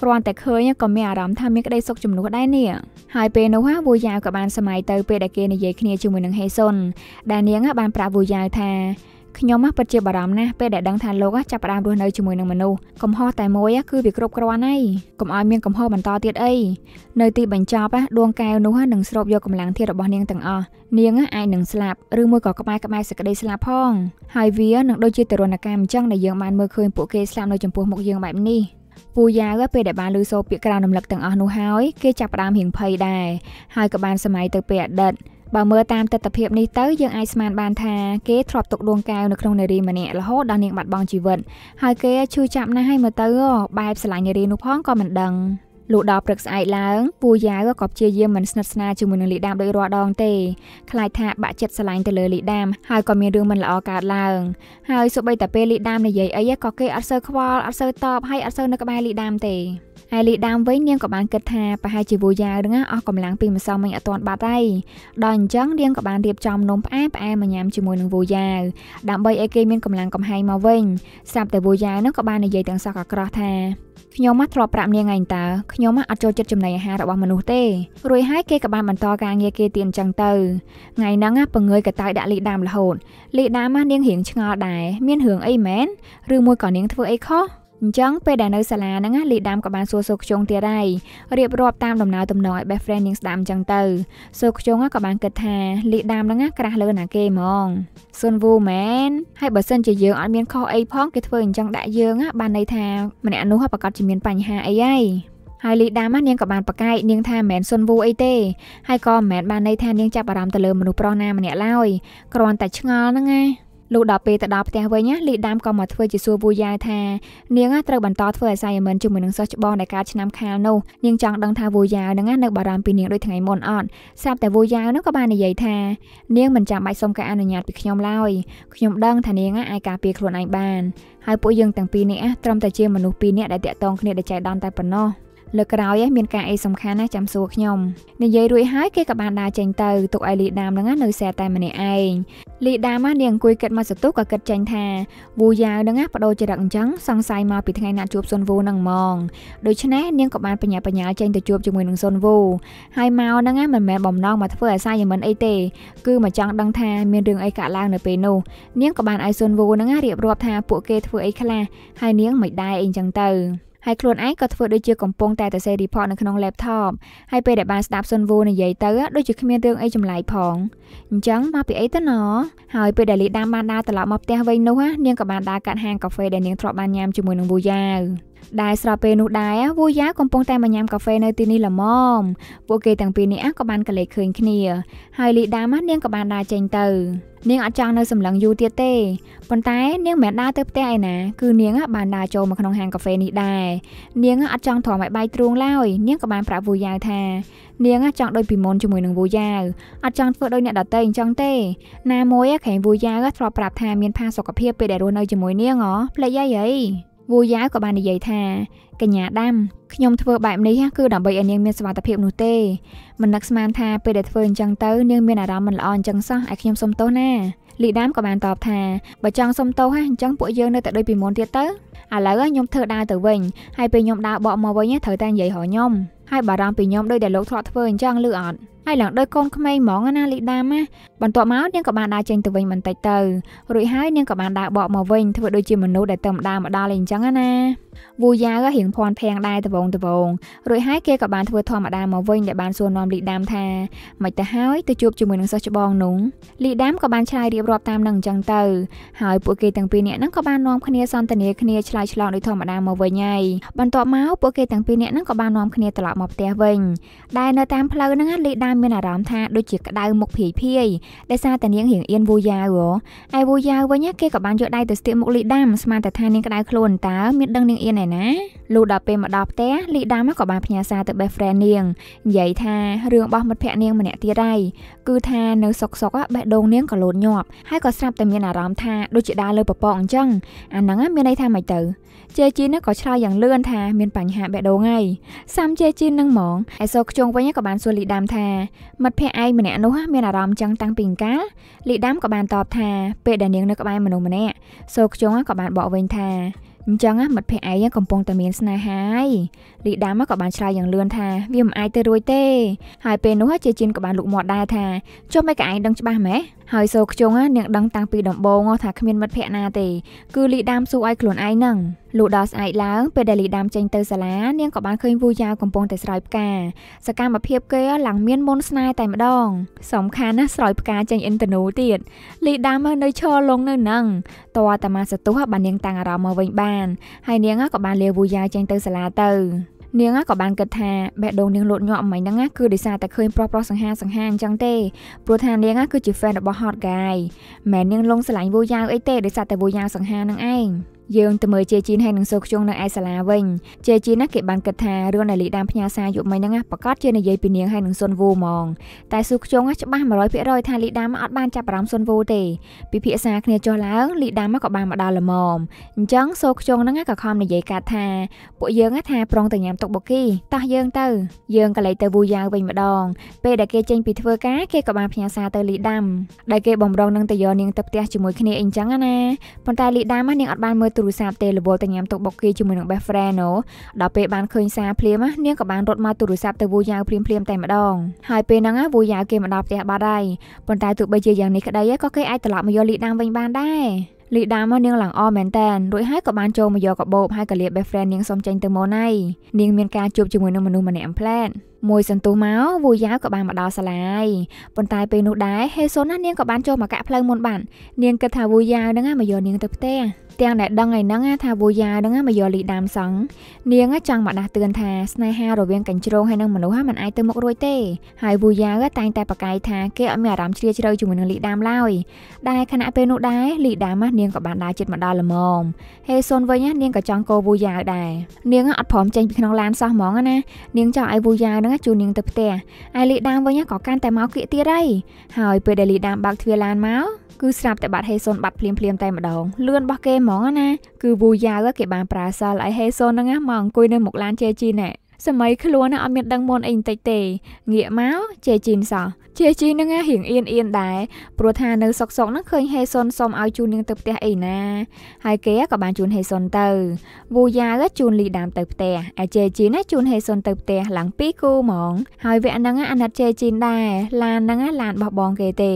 គ្រាន់តែឃើញក៏មានអារម្មណ៍ថាមានក្តីសុខជំនួសដែរនេះហើយពេលនោះវូយ៉ាវក៏បានសម័យទៅ ពេលដែលគេនិយាយគ្នាជាមួយនឹងហេសុនដែលនាង បានប្រាប់វូយ៉ាវថាខ្ញុំពិតជាបារម្ភណាស់ពេលដែលដឹងថាលោកចាប់ផ្ដើមរស់នៅជាមួយនឹងមនុស្សកំហុសតែមួយគឺវាគ្រប់គ្រាន់ហើយកុំឲ្យ មានកំហុសបន្តទៀតអីនៅទីបញ្ចប់ដួងកែវនោះនឹងស្រូបយកកម្លាំងធាតរបស់នាងទាំងអស់នាងអាចនឹងស្លាប់ឬមួយក៏ក្បែរក្បែរសេចក្តីស្លាប់ផងហើយវានឹងដូចជាទរណកម្មអញ្ចឹងដែលយើងបានមើលឃើញពួកគេស្លាប់នៅចំពោះមុខយើងបែបនេះពូយ៉ាវពេលដែលបានលើសូរពាក្យក្រៅរំលឹកទាំងអស់នោះហើយគេចាប់ផ្ដើមរៀងភ័យដែរហើយក៏បានសម័យទៅពេលអតីតបើមើលតាមទស្សនវិជ្ជានេះទៅយើងអាចស្មានបានថាគេធ្លាប់ទុកដួងកែវនៅក្នុងនារីម្នាក់រហូតដល់នាងបាត់បង់ជីវិតហើយគេឈឺចាប់ណាស់ហើយមើលទៅបែបស្រឡាញ់នារីនោះផងក៏មិនដឹងលុះដល់ព្រឹកស្អែកឡើងពូយ៉ាវក៏ព្យាយាមមិនស្និទ្ធស្នាជាមួយនឹងលីដាមដោយរាល់ដងទេ ខ្លាចថាបាក់ចិត្តស្រឡាញ់ទៅលើលីដាម ហើយក៏មានរឿងមិនល្អកើតឡើងហើយសូម្បីតែពេលលីដាមនិយាយអីក៏គេអត់សូវខ្វល់អត់សូវតបហើយអត់សូវនៅក្បែរលីដាមទេហើយលីដើមវិញនាងក៏បានគិតថាប្រហែលជាវូយ៉ាវនឹងអស់កម្លាំងពីម្សិលមិញអត់ទាន់បាត់ហើយដល់អញ្ចឹងនាងក៏បានរៀបចំនំផ្អែផ្អែមកញ៉ាំជាមួយនឹងវូយ៉ាវដើម្បីឲ្យគេមានកម្លាំងកំហែងមកវិញស្រាប់តែវូយ៉ាវនឹងក៏បាននិយាយទាំងសោះអាក្រោះថាខ្ញុំមកធ្លាប់ប្រាប់នាងឯងតើខ្ញុំមកអត់ចូលចិត្តចំណីអាហាររបស់មនុស្សទេរួចហើយគេក៏បានបន្តការងារគេទៀតអញ្ចឹងទៅថ្ងៃហ្នឹងពងើយកតៅដាក់លីដាមរហូតលីដាមនាងរៀងឆ្ងល់ដែរមានរឿងអីមែនឬមួយក៏នាងធ្វើអីខុសអញ្ចឹងពេលដែលនៅសាលាហ្នឹងលីដាមក៏បានសួរសូខ្ជុងទៀតដែររៀបរាប់តាមដំណើរទំនងឲ្យ best friend នាងស្ដាំអញ្ចឹងទៅសូខ្ជុងក៏បានគិតថាលីដាមហ្នឹងក្រាស់លើណាគេហ្មងស៊ុនវូមែនហើយបើសិនជាយើងអត់មានខុសអីផងគេធ្វើអញ្ចឹងដាក់យើងបានន័យថាម្នាក់នោះប្រកាសជាមានបញ្ហាអីហើយហើយលីដាមនាងក៏បានប្រកែកនាងថាមិនមែនសុនវូអីទេហើយក៏មិនមែនបានន័យថានាងចាប់អារម្មណ៍ទៅលើមនុស្សប្រុសណាម្នាក់ឡើយគ្រាន់តែឆ្ងល់ហ្នឹងណាលុះដល់ពេលទៅដល់ផ្ទះវិញណាលីដាមក៏មកធ្វើជាសួរវូយ៉ាថានាងត្រូវបន្តធ្វើអាស័យអមិនជាមួយនឹងសិស្សច្បងដែលកើតឆ្នាំខាលនោះនាងចង់ដឹងថាវូយ៉ានឹងនៅបារម្ភពីនាងដូចថ្ងៃមុនអត់ស្រាប់តែវូយ៉ានឹងក៏បាននិយាយថានាងមិនចាំបាច់សុំការអនុញ្ញាតពីខ្ញុំឡើយខ្ញុំដឹងថានាងអាចការពារខ្លួនឯងបានហើយពួកយើងទាំងពីរនេះត្រឹមតែជាមនុស្សពីរនាក់ដែលតាក់ទងគ្នាដែលចៃដន្យតែប៉ុណ្ណោះលើក្រោយមានការអីសំខាន់ណាស់ចាំសួរខ្ញុំនិយាយរួចហើយគេក៏បានដើរចេញទៅទុកឲ្យលីដាមនឹងនៅសែតែម្នាក់ឯងលីដាមនាងអង្គុយគិតមកសន្ទុះក៏គិតចេញថាវូយ៉ាវនឹងបដូរចរិតអញ្ចឹងសង្ស័យមកពីថ្ងៃណាត់ជួបសុនវូនឹងហ្មងដូច្នេះនាងក៏បានបញ្ញាបញ្ញាចេញទៅជួបជាមួយនឹងសុនវូហើយមកនឹងមិនមែនបំណងមកធ្វើអាសាយមិនអីទេគឺមកចង់ដឹងថាមានរឿងអីកើតឡើងនៅពេលនោះនាងក៏បានឲ្យសុនវូនឹងរៀបរាប់ថាពួកគេធ្វើអីខ្លះហើយនាងមិនដែរអីអញ្ចឹងទៅហើយខ្លួនឯងក៏ធ្វើដូចជាកំពុងតែទៅសេ report នៅក្នុង laptop ហើយពេលដែលបានស្ដាប់សុនវូនិយាយទៅដូចជាគ្មានរឿងអីចម្លែកផងអញ្ចឹងមកពីអីទៅណហើយពេលដែលលីដាមបានដើរត្រឡប់មកផ្ទះវិញនោះនាងក៏បានដើរកាត់ហាងកាហ្វេដែលនាងធ្លាប់បានញ៉ាំជាមួយនឹងវូយ៉ាវដែលស្របពេលនោះដែរវូយ៉ាកំពុងតែមកញ៉ាំកាហ្វេនៅទីនេះល្មមពួកគេទាំងពីរនេះក៏បានកលេចឃើញគ្នាហើយលីដាមកនាងក៏បានដើរចេញទៅនាងអត់ចង់នៅសម្លឹងយូរទៀតទេប៉ុន្តែនាងមិនដើរទៅផ្ទះឯណាគឺនាងបានដើរចូលមកក្នុងហាងកាហ្វេនេះដែរនាងអត់ចង់ធំឲ្យបាយទ្រូងឡើយនាងក៏បានប្រាប់វូយ៉ាថានាងចង់ដូចពីមុនជាមួយនឹងវូយ៉ាអត់ចង់ធ្វើដូចអ្នកដតេអញ្ចឹងទេណាមួយក្រែងវូយ៉ាធ្លាប់ប្រាប់ថាមានផាសុកភាពពេលដែលរស់នៅជាមួយនាងហ៎ផ្លេចយាយហីវូយ៉ាវក៏បាននិយាយថាកញ្ញាដាំខ្ញុំធ្វើបែបនេះគឺដើម្បីឲ្យនាងមានសុវត្ថិភាពនោះទេមិននឹកស្មានថាពេលដែលធ្វើអញ្ចឹងទៅនាងមានអារម្មណ៍មិនល្អអញ្ចឹងសោះឲ្យខ្ញុំសុំទោសណា លីដាមក៏បានតបថាបើចង់សុំទោសហ่ะអញ្ចឹងពួកយើងនៅតែដូចពីមុនទៀតទៅឥឡូវខ្ញុំធ្វើដើរទៅវិញហើយពេលខ្ញុំដើរបកមកវិញត្រូវតែនិយាយរកខ្ញុំ ហើយបារម្ភពីខ្ញុំដោយដែលលោកធ្លាប់ធ្វើអញ្ចឹងឬអត់ហើយឡើងដោយកូនក្មេងហ្មងណាលីដាម៉ាបន្ទាប់មកនាងក៏បានដើរចេញទៅវិញបន្តិចទៅរួចហើយនាងក៏បានដើរបកមកវិញធ្វើដូចជាមនុស្សដែលទៅម្ដាម្ដាលអីអញ្ចឹងណាវូយ៉ាក៏រៀងភ័ន្តភាំងដែរដបងដបងរួចហើយគេក៏បានធ្វើធម្មតាមកវិញដែលបានសួរនាំលីដាមថា មិនទៅហើយទៅជួបជាមួយនឹងសិស្សច្បងនោះលីដាមក៏បានឆ្លើយរៀបរាប់តាមនឹងអញ្ចឹងទៅហើយពួកគេទាំងពីរនាក់ហ្នឹងក៏បាននាំគ្នាសន្ទនាគ្នាឆ្លើយឆ្លងដោយធម្មតាមកវិញហើយបន្ទាប់មកពួកគេទាំងពីរនាក់ហ្នឹងក៏បាននាំគ្នាត្រឡប់មកផ្ទះវិញដែលនៅតាមផ្លូវហ្នឹងលីដាមមានអារម្មណ៍ថាដូចជាក្តៅមុខភាយភាយដោយសារតែនាងរៀងអៀនវូយ៉ាវឯវូយ៉ាវវិញគេក៏បានយកដៃទៅស្ទាបមុខលីដាមស្មានតែថានាងក្តៅខ្លួនតើមានដឹងនាងអៀនឯណាលុះដល់ពេលមកដល់ផ្ទះលីដាមក៏បានផ្ញើសារទៅ best friend នាងនិយាយថារឿងរបស់មិត្តភ័ក្ដិនាងម្នាក់ទៀតហើយគឺថានៅសុកសុកបេះដូងនាងក៏លោតញាប់ហើយក៏ស្រាប់តែមានអារម្មណ៍ថាដូចជាដើរលើពពកអញ្ចឹងអាហ្នឹងមានន័យថាម៉េចទៅជេជីនោះក៏ឆ្លើយយ៉ាងលឿនថាមានបញ្ហាបេះដូងហើយសាំជេជីនឹងហ្មងឯសូខ្ជុងវិញក៏បានសួរលីដាមថាមិត្តភ័ក្ដិឯងម្នាក់នោះមានអារម្មណ៍ចឹងតាំងពីកាលលីដាមក៏បានតបថាពេលដែលនាងនៅក្បែរមនុស្សម្នាក់សូខ្ជុងក៏បានបកវិញថាអញ្ចឹងមិត្តភ័ក្ដិឯងកំពុងតែមានស្នេហាហើយលីដាមក៏បានឆ្លើយយ៉ាងលឿនថាវាមិនអាចទៅរួចទេហើយពេលនោះជេជីនក៏បានលុកមាត់ដែរថាចុះមិនក៏ឯងដឹងច្បាស់ម៉េះហើយសូខ្ជុងនាងដឹងតាំងពីដំបូងថាគ្មានមិត្តភ័ក្ដិណាទេ គឺលីដាមស៊ូឲ្យខ្លួនឯងហ្នឹងលុះដល់ស្អែកឡើងពេលដែលលីដាមចេញទៅសាលានាងក៏បានឃើញវូយ៉ាវកំពុងតែស្រោយផ្កាសកម្មភាពគេឡើងមានមុនស្នេហ៍តែម្ដងសំខាន់ណាស់ស្រោយផ្កាចេញអ៊ីនធឺណូទៀតលីដាមនៅឈរលងនៅហ្នឹងតើតាម៉ាសទុះបាននាងតាំងអារម្មណ៍មកវិញបាន ហើយនាងក៏បានលាវូយ៉ាវចេញទៅសាលាទៅនាងក៏បានគិតថាបេះដូងនាងលោតញាប់មិញហ្នឹងគឺដោយសារតែឃើញប្រុសប្រុសសង្ហាសង្ហាអញ្ចឹងទេព្រោះថានាងគឺជា fan របស់ Hot Guy មិននាងលងស្រឡាញ់វូយ៉ាវអីទេដោយសារតែវូយ៉ាវសង្ហានឹងឯងយើងទៅមើលជាជីនហើយនឹងសូខ្ជុងនៅឯសាលាវិញជាជីនណាគេបានគិតថារឿងដែលលីដាមផ្ញើសារយុមិញហ្នឹងប្រកាសជានិយាយពីនាងហើយនឹងសុនវូហ្មងតែសូខ្ជុងច្បាស់100%ថាលីដាមអត់បានចាប់អារម្មណ៍សុនវូទេពិភាក្សាគ្នាចុះឡើងលីដាមក៏បានមកដល់ល្មមអញ្ចឹងសូខ្ជុងហ្នឹងក៏ខំនិយាយកាត់ថាពួកយើងថាប្រុងតែញ៉ាំទុកបុកីតោះយើងទៅ យើងក៏លេចទៅវូយ៉ាវវិញម្ដងពេលដែលគេចេញពីធ្វើការគេក៏បានផ្ញើសារទៅលីដាមដែលគេបំរុងនឹងទៅយកនាងទៅផ្ទះជាមួយគ្នាអីអញ្ចឹងណាប៉ុន្តែលីដាមហ្នឹងអត់បានមើលទូរស័ព្ទទេលវលទៅញ៉ាំទុកបុកគេជាមួយនឹង best friend ណូដល់ពេលបានឃើញសារភ្លាមនាងក៏បានរត់មកទូរស័ព្ទទៅវូយ៉ាវភ្លាមភ្លាមតែម្ដងហើយពេលហ្នឹងវូយ៉ាវគេមកដល់ផ្ទះបាត់ហើយប៉ុន្តែទោះបីជាយ៉ាងនេះក្ដីក៏គេអាចត្រឡប់មកយកលីដាំវិញបានដែរលីដាមកនាងឡើងអមែនតែនរួចហើយក៏បានចូលមកយកកបោបហើយក៏លាប best friend នាងសុំចេញទៅម៉ូណៃនាងមានការជួបជាមួយនឹងមនុស្សម្នាក់អម្លែតមួយសន្ទុះមកវូយ៉ាវក៏បានមកដល់សាលាយប៉ុន្តែពេលនោះដែរហេសុនណានាងក៏បានចូលមកកាក់ផ្លូវមុនបាននាងគិតថាវូយ៉ាវហ្នឹងមកយកនាងទៅផ្ទះទាំងអ្នកដឹងឯហ្នឹងថាវូយ៉ាវហ្នឹងមកយកលីដាមសង់នាងចង់មកដាស់តឿនថាស្នេហារវាងកញ្ជ្រោងហើយនឹងមនុស្សហ្នឹងមិនអាចទៅមុខរួចទេហើយវូយ៉ាវតែងតែប្រកែកថាគេអត់មានអារម្មណ៍ជ្រាលជ្រៅជាមួយនឹងលីដាមឡើយដែលខណៈពេលនោះដែរលីដាមនាងក៏បានដើរជិតមកដល់ល្មមហេសុនវិញនាងក៏ចង់កោវូយ៉ាវដែរនាងអត់ព្រមចេញពីក្នុងឡានសោះហ្មងណានាងចង់ឲ្យវូយ៉ាវនឹងជូននាងទៅផ្ទះឯលីដាមវិញក៏កាន់តែមកគៀកទៀតហើយហើយពេលដែលលីដាមបើកទ្វារឡានមកគឺស្រាប់តែបាត់ហេសុនបាត់ភ្លាមភ្លាមតែម្ដងលឿនរបស់គេហ្មង ណាគឺវូយ៉ាវគេបានប្រើសិលឲ្យហេសុនហ្នឹងមកអង្គុយនៅមុខឡានជេជីណែសម័យខ្លួនណាអត់មានដឹងមុនអីបន្តិចទេងាកមកជេជីនសោះជេជីនឹងរៀងអៀនអៀនដែរព្រោះថានៅសុកសុកហ្នឹងឃើញហេសុនសុំឲ្យជូននាងទៅផ្ទះអីណាហើយគេក៏បានជូនហេសុនទៅវូយ៉ាក៏ជូនលីដាម ទៅផ្ទះឯជេជីនជូនហេសុនទៅផ្ទះឡើងពីគូហ្មង ហើយវគ្គហ្នឹងអាណិតជេជីនដែរឡានហ្នឹងឡានបោះបង គេទេ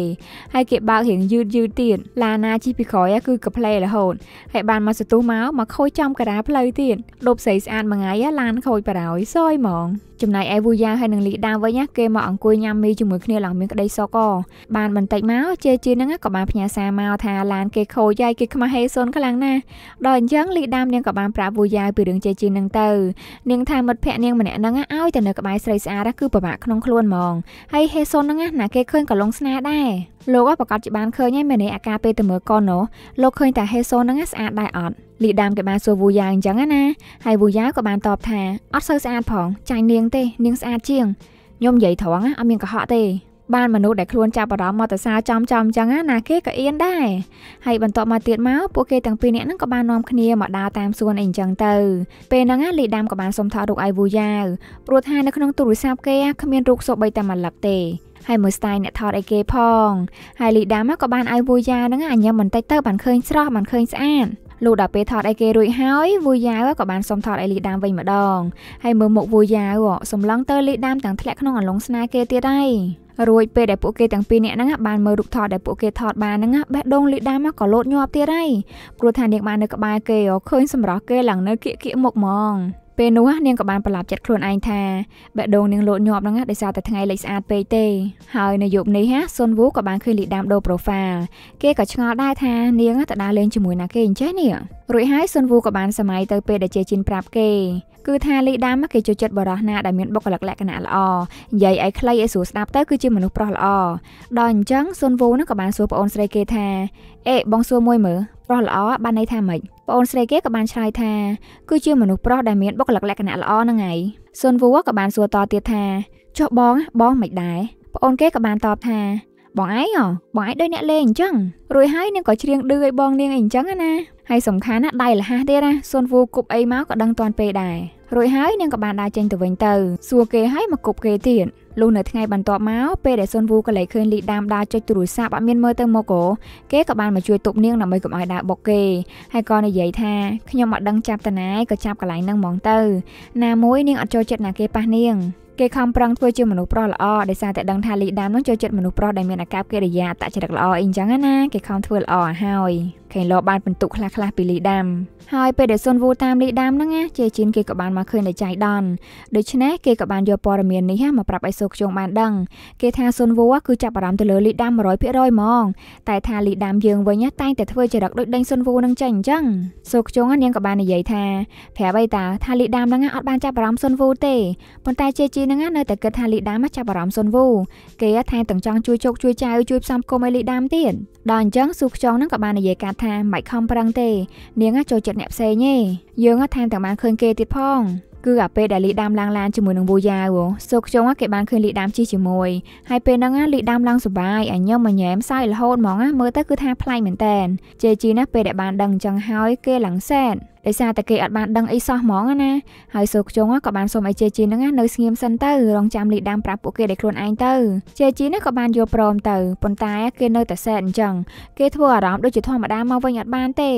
ហើយគេបើករៀងយឺតយឺតទៀតឡានណាជីពីក្រោយគឺកផ្លេរហូតហើយបានមកសទុះមកមកខូចចំការ៉ាផ្លូវទៀតដប់ស្រីស្អាតមួយថ្ងៃឡានខូចបារោយ腮芒。ចំណែកឯវូយ៉ាហើយនិងលីដាវិញណាគេមកអង្គុយញ៉ាំមីជាមួយគ្នាឡើងមានក្តីសុខបានបន្តិចមកជេជីនឹងក៏បានផ្ញើសារមកថាឡានគេ ខូចហើយគេខ្មាស់ហេសូនខ្លាំងណាស់ដល់អញ្ចឹងលីដាមនាងក៏បានប្រាប់វូយ៉ាពីរឿងជេជីនឹងទៅនាងថាមិត្តភ័ក្ដិនាងម្នាក់ហ្នឹងឲ្យតែនៅក្បែរស្រីស្អាតគឺពិបាកក្នុងខ្លួនហ្មងហើយហេសូនហ្នឹងណាគេឃើញក៏លងស្នាដែរលោកក៏ប្រកាសជាបានឃើញហើយមែនអាការពេលទៅមើលកូននោះលោកឃើញតែហេសូនហ្នឹងស្អាតដែរអត់លីដាមគេបានសួរវូយ៉ាអញ្ចឹងណាហើយវូយ៉ាក៏បានតបថាអត់សូវស្អាតផងចាញ់នាងទេនាងស្អាតជាងខ្ញុំនិយាយត្រង់ណាអត់មានកុហកទេបានមនុស្សដែលខ្លួនចាប់អារម្មណ៍មកទៅសារចំចំអញ្ចឹងណាគេក៏អៀនដែរហើយបន្ទាប់មកទៀតមកពួកគេទាំងពីរនាក់ហ្នឹងក៏បាននាំគ្នាមកដើរតាមសួនអីអញ្ចឹងទៅពេលហ្នឹងលីដាមក៏បានសុំថតរូបអាយវូយ៉ាវព្រោះថានៅក្នុងទូរស័ព្ទគេគ្មានរូបសូម្បីតែមួយលឹកទេហើយមើលស្ទាយអ្នកថតអីគេផងហើយលីដាមក៏បានអាយវូយ៉ាវហ្នឹងអញ្ញឹមបន្តិចទៅបានឃើញស្រស់បានឃើញស្អាតលុះដល់ពេលថតឲ្យគេរួចហើយវូយ៉ាវក៏បានសុំថតឲ្យលីដាមវិញម្ដងហើយមើលមុខវូយ៉ាវសម្លឹងទៅលីដាមទាំងធ្លាក់ក្នុងអន្លង់ស្នេហ៍គេទៀតហើយរួចពេលដែលពួកគេទាំងពីរនាក់ហ្នឹងបានមើលរូបថតដែលពួកគេថតបានហ្នឹងបេះដូងលីដាមក៏លោតញាប់ទៀតហើយព្រោះថានាងបាននៅក្បែរគេឃើញសម្រស់គេឡើងនៅគៀកគៀកមុខហ្មងពេលនោះនាងក៏បានប្រឡាប់ចិត្តខ្លួនឯងថាបេះដូងនាងលោតញាប់ហ្នឹងដោយសារតែថ្ងៃលិចស្អាតពេកទេហើយនៅយប់នេះស៊ុនវូក៏បានឃើញលីដាមដូរប្រូហ្វាលគេក៏ឆ្ងល់ដែរថានាងទៅដើរលេងជាមួយណាគេអញ្ចេះនេះរួចហើយស៊ុនវូក៏បានសម័យទៅពេលដែលជាជីនប្រាប់គេគឺថាលីដាមគេចូលចិត្តបរោះណាដែលមានបុគ្គលិកលក្ខណៈល្អនិយាយឲ្យខ្លីឲ្យស្រួលស្ដាប់ទៅគឺជាមនុស្សប្រុសល្អដល់អញ្ចឹងស៊ុនវូនឹងក៏បានសួរប្អូនស្រីគេថាអេបងសួរមួយមើលប្រុសល្អបានន័យថាម៉េចប្អូនស្រីគេក៏បានឆ្លើយថាគឺជាមនុស្សប្រុសដែលមានបុគ្គលិកលក្ខណៈល្អហ្នឹងហើយស៊ុនវូក៏បានសួរតទៀតថាចុះបងបងមិនដែរប្អូនគេក៏បានតបថាបងឯងបងឯងដូចអ្នកលេងអញ្ចឹងរួចហើយនាងក៏ច្រៀងឌឺឲ្យបងនាងអីអញ្ចឹងណាហើយសំខាន់ណាដៃលះទៀតណាស៊ុនវូគប់អីមកក៏ដឹងតាន់ពេលដែររួចហើយនាងក៏បានដើរចេញទៅវិញទៅសួរគេហើយមកគប់គេទៀតលុះនៅថ្ងៃបន្ទាប់មកពេលដែលស៊ុនវូក៏លេចឃើញលីដាមដើរចុចទូរស័ព្ទអត់មានមើលទៅមុខក៏គេក៏បានមកជួយទប់នាងដើម្បីកុំឲ្យដើរបុកគេហើយក៏និយាយថាខ្ញុំអត់ដឹងចាប់តណែក៏ចាប់កន្លែងហ្នឹងហ្មងទៅណាមួយនាងអត់ចូលចិត្តណាគេប៉ះនាងគេខំប្រឹងធ្វើជាមនុស្សប្រុសល្អដោយសារតែដឹងថាលីដាមនឹងចូលចិត្តមនុស្សប្រុសដែលមានអាកប្បកិរិយាអតចរិតល្អអីចឹងណាគេខំធ្វើល្អឲ្យហើយខេងឡោបានពិន្ទុខ្លះៗពីលីដាមហើយពេលដែលសុនវូតាមលីដាមហ្នឹងណាជាជីនគេក៏បានមកឃើញនៅចៃដនដូច្នេះគេក៏បានយកព័ត៌មាននេះមកប្រាប់ឲ្យសូខ្យងបានដឹង គេថាសុនវូគឺចាប់អារម្មណ៍ទៅលើលីដាម100%ហ្មងតែថាលីដាមយើងវិញតែងតែធ្វើចរិតដូចដេញសុនវូនឹងចេញអញ្ចឹងសូខ្យងនាងក៏បាននិយាយថាប្រាប់ឲ្យតាថាលីដាមហ្នឹងអត់បានចាប់អារម្មណ៍សុនវូទេប៉ុន្តែជាជីហ្នឹងនៅតែគិតថាលីដាមចាប់អារម្មណ៍សុនវូគេថែមទាំងចង់ជួយជោគជួយចៅជួយផ្សំគុំឲ្យលីដាមទៀតដល់អញ្ចឹងសូខ្យងហ្នឹងក៏បាននិយាយការថាមិនខំប្រឹងទេ នាងចូលចិត្តអ្នកផ្សេងទេយើងថែមទាំងបានឃើញគេទៀតផងគឺអាពេលដែលលីដាមឡើងឡានជាមួយនឹងវូយ៉ាវសូខ្ជុងគេបានឃើញលីដាមជិះជាមួយហើយពេលហ្នឹងលីដាមឡើងសុបាយអញឹមអញែមសាយរហូតហ្មងមើលទៅគឺថាប្លែកមែនតែនជេជីណាពេលដែលបានដឹងអញ្ចឹងហើយគេឡើងសែតដោយសារតែគេអត់បានដឹងអីសោះហ្មងណាហើយសូខ្ជុងក៏បានសុំឲ្យជេជីហ្នឹងនៅស្ងៀមសិនទៅ រងចាំលីដាំប្រាប់ពួកគេដែលខ្លួនឯងទៅជេជីហ្នឹងក៏បានយល់ព្រមទៅប៉ុន្តែគេនៅតែសែនអញ្ចឹងគេធ្វើអារម្មណ៍ដូចជាធម្មតាមកវិញអត់បានទេ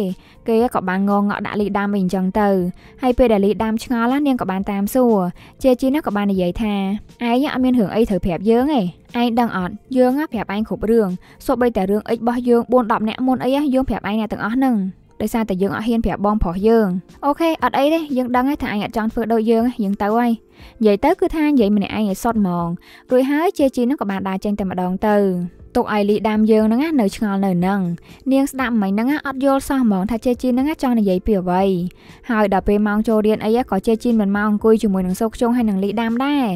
គេក៏បានងងក់ដាក់លីដាំអីអញ្ចឹងទៅហើយពេលដែលលីដាំឆ្ងល់នាងក៏បានតាមសួរជេជីហ្នឹងក៏បាននិយាយថាឯងអត់មានរឿងអីត្រូវប្រាប់យើងទេឯងដឹងអត់យើងប្រាប់ឯងគ្រប់រឿងសូម្បីតែរឿងអិចរបស់យើង4 10នាក់មុនអីយើងប្រាប់ឯងអ្នកទាំងអស់ហ្នឹងដោយសារតែយើងអត់ហ៊ានប្រាប់បងប្រុសយើងអូខេអត់អីទេយើងដឹងហើយថាអញអត់ចង់ធ្វើដូចយើងយើងទៅហើយនិយាយទៅគឺថានិយាយម្នាក់ឯងឲ្យសុតហ្មងរួចហើយជាជីនឹងក៏បានដើរចេញតែម្ដងទៅទុកឲ្យលីដាមយើងហ្នឹងនៅឆ្ងល់នៅហ្នឹង នាងស្ដាប់មិញហ្នឹងអត់យល់សោះហ្មងថាជេជីនហ្នឹងចង់និយាយពីអ្វីហើយដល់ពេលម៉ោងចូលរៀនអីក៏ជេជីនមិនមកអង្គុយជាមួយនឹងសូកជុងហើយនឹងលីដាមដែរ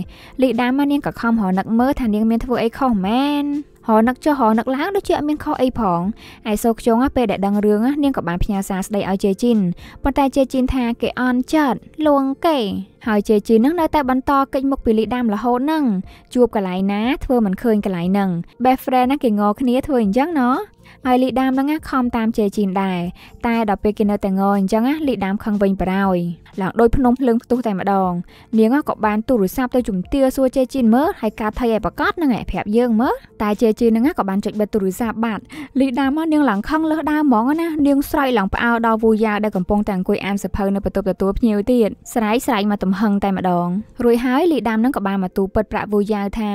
លីដាមមកនាងក៏ខំរនឹកមើលថានាងមានធ្វើអីខុសមែនរនឹកចុះរនឹកឡើងដូចជាអត់មានខុសអីផងឯសូខ្ជុងពេលដែលដឹងរឿងនាងក៏បានផ្ញើសារស្ដីឲ្យជេជីនប៉ុន្តែជេជីនថាគេអន់ចិត្តលួងគេហើយជេជីននឹងនៅតែបន្តកិច្ចមុខពីលីដាមរហូតនឹងជួបកន្លែងណាធ្វើមិនឃើញកន្លែងនឹង best friend ណាគេងគ្នាធ្វើអញ្ចឹងណោហើយលីដាមហ្នឹងខំតាមជេជីនដែរតែដល់ពេលគេនៅតែងអញ្ចឹងលីដាមខឹងវិញបារយឡើងដោយភ្នំភ្លើងផ្ទុះតែម្ដងនាងក៏បានទូរស័ព្ទទៅជំទាវសួរជេជីនមើលហើយការថៃឲ្យប្រកាសហ្នឹងឯងប្រាប់យើងមើលតែជេជីនហ្នឹងក៏បានចុចបិទទូរស័ព្ទបាត់លីដាមមកនាងឡើងខឹងលើសដើមហ្មងណានាងស្រែកឡើងផ្អើលដល់វូយ៉ាដែលកំពុងតែអង្គុយអានសភៅនៅបន្ទប់ទទួលភ្ញៀវទៀតស្រែកស្រែកមកទំហឹងតែម្ដងរួចហើយលីដាមហ្នឹងក៏បានមកទូពិតប្រាក់វូយ៉ាថា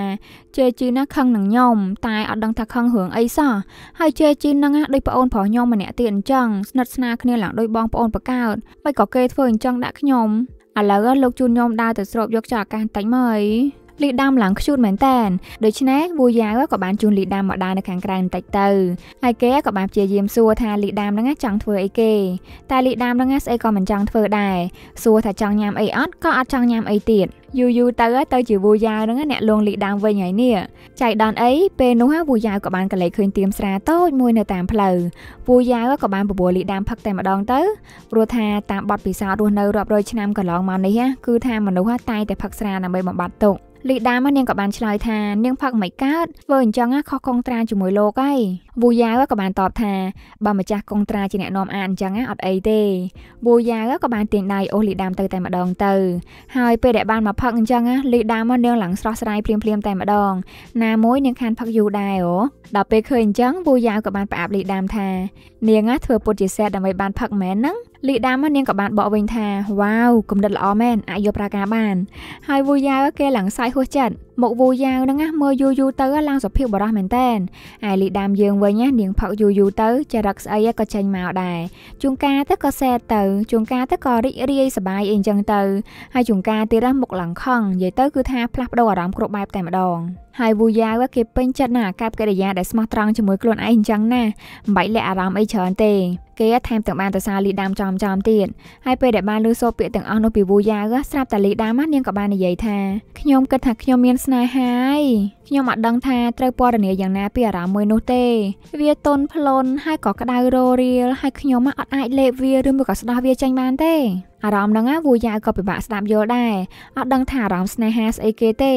ជេជីនណាខឹងនឹងខ្ញុំតែអត់ដឹងថាខឹងរឿងអីសោះហើយជេជីនហ្នឹងដូចប្អូនប្រុសខ្ញុំម្នាក់ទៀតអញ្ចឹងស្និទ្ធស្នាលគ្នាឡើងដូចបងប្អូនបកកើតមិនក៏គេធ្វើអញ្ចឹងដាក់ខ្ញុំឥឡូវលោកជូនខ្ញុំដើរទៅស្រូបយកចោលអាកាសបន្តិចមើលលីដាំឡើងខ្ជូតមែនតែនដូច្នេះវូយ៉ាវក៏បានជូនលីដាំមកដើរនៅខាងក្រៅបន្តិចទៅហើយគេក៏បានព្យាយាមសួរថាលីដាមហ្នឹងចង់ធ្វើអីគេតែលីដាមហ្នឹងស្អីក៏មិនចង់ធ្វើដែរសួរថាចង់ញ៉ាំអីអត់ក៏អត់ចង់ញ៉ាំអីទៀតយូរយូរទៅទៅជាវូយ៉ាវហ្នឹងអ្នកលងលីដាមវិញហើយនេះចៃដនអីពេលនោះវូយ៉ាវក៏បានកលេចឃើញទៀមស្រាតូចមួយនៅតាមផ្លូវវូយ៉ាវក៏បានបបួលលីដាមផឹកតែម្ដងទៅព្រោះថាតាមបទពិសោធន៍រស់នៅរាប់រយឆ្នាំកន្លងមកនេះគឺថាមនុស្សតែងតែផឹកស្រាដើម្បីបំបត្តិទុក្ខលីដាមកនាងក៏បានឆ្លើយថានាងផឹកមិនកើតធ្វើអញ្ចឹងខុសកងត្រាជាមួយលោកហើយវូយ៉ាវក៏បានតបថាបើម្ចាស់កងត្រាជាអ្នកនាំអានអញ្ចឹងអត់អីទេវូយ៉ាវក៏បានទាញដៃអូលីដាមទៅ តែម្ដងទៅ ហើយពេលដែលបានមកផឹកអញ្ចឹងលីដាមកនាងឡើងស្រស់ស្រាយភ្លាមភ្លាមតែម្ដងណាមួយនាងខានផឹកយូរដែរអូដល់ពេលឃើញអញ្ចឹងវូយ៉ាវក៏បានប្រាប់លីដាមថានាងធ្វើពុតជាសេតដើម្បីបានផឹកមែនហ្នឹងលីដាមនាងក៏បានបកវិញថាវ៉ាវគំនិតល្អមែនអាចយកប្រើការបានហើយវូយ៉ាវគេឡើងសាយហួសចិត្តមកវូយ៉ាវហ្នឹងណាមើលយូរយូរទៅឡើងសុភាពបរោះមែនតែនឯលីដាមយើងវិញណានាងផឹកយូរយូរទៅចរិតស្អីក៏ចេញមកដែរជួនកាលទៅក៏សែទៅជួនកាលទៅក៏រីករាយសប្បាយអីចឹងទៅហើយជួនកាលទៀតមុខឡើងខឹងនិយាយទៅគឺថាផ្លាស់ប្ដូរអារម្មណ៍គ្រប់បែបតែម្ដងហើយវូយ៉ាវគេពេញចិត្តនឹងអាកប្បកិរិយា ដែលស្មោះត្រង់ជាមួយខ្លួនឯងអញ្ចឹងណាមិនបាច់លាក់អារម្មណ៍អីច្រើនទេគេថែមទាំងបានទៅសារលីដាមចំចំទៀតហើយពេលដែលបានលើសូរពាក្យទាំងអស់នោះពីវូយ៉ាវស្រាប់តែលីដាមនាងក៏បាននិយាយថាខ្ញុំគិតថាខ្ញុំមានស្នេហាហើយខ្ញុំអត់ដឹងថាត្រូវពណ៌នាយ៉ាងណាពីអារម្មណ៍មួយនោះទេ វាទន់ផ្លន់ហើយក៏ក្តៅររៀលហើយខ្ញុំអត់អាចលេបវាឬមួយក៏ស្ដោះវាចេញបានទេអារម្មណ៍ហ្នឹងវូយ៉ាវក៏ពិបាកស្ដាប់យល់ដែរអត់ដឹងថាអារម្មណ៍ស្នេហាស្អីគេទេ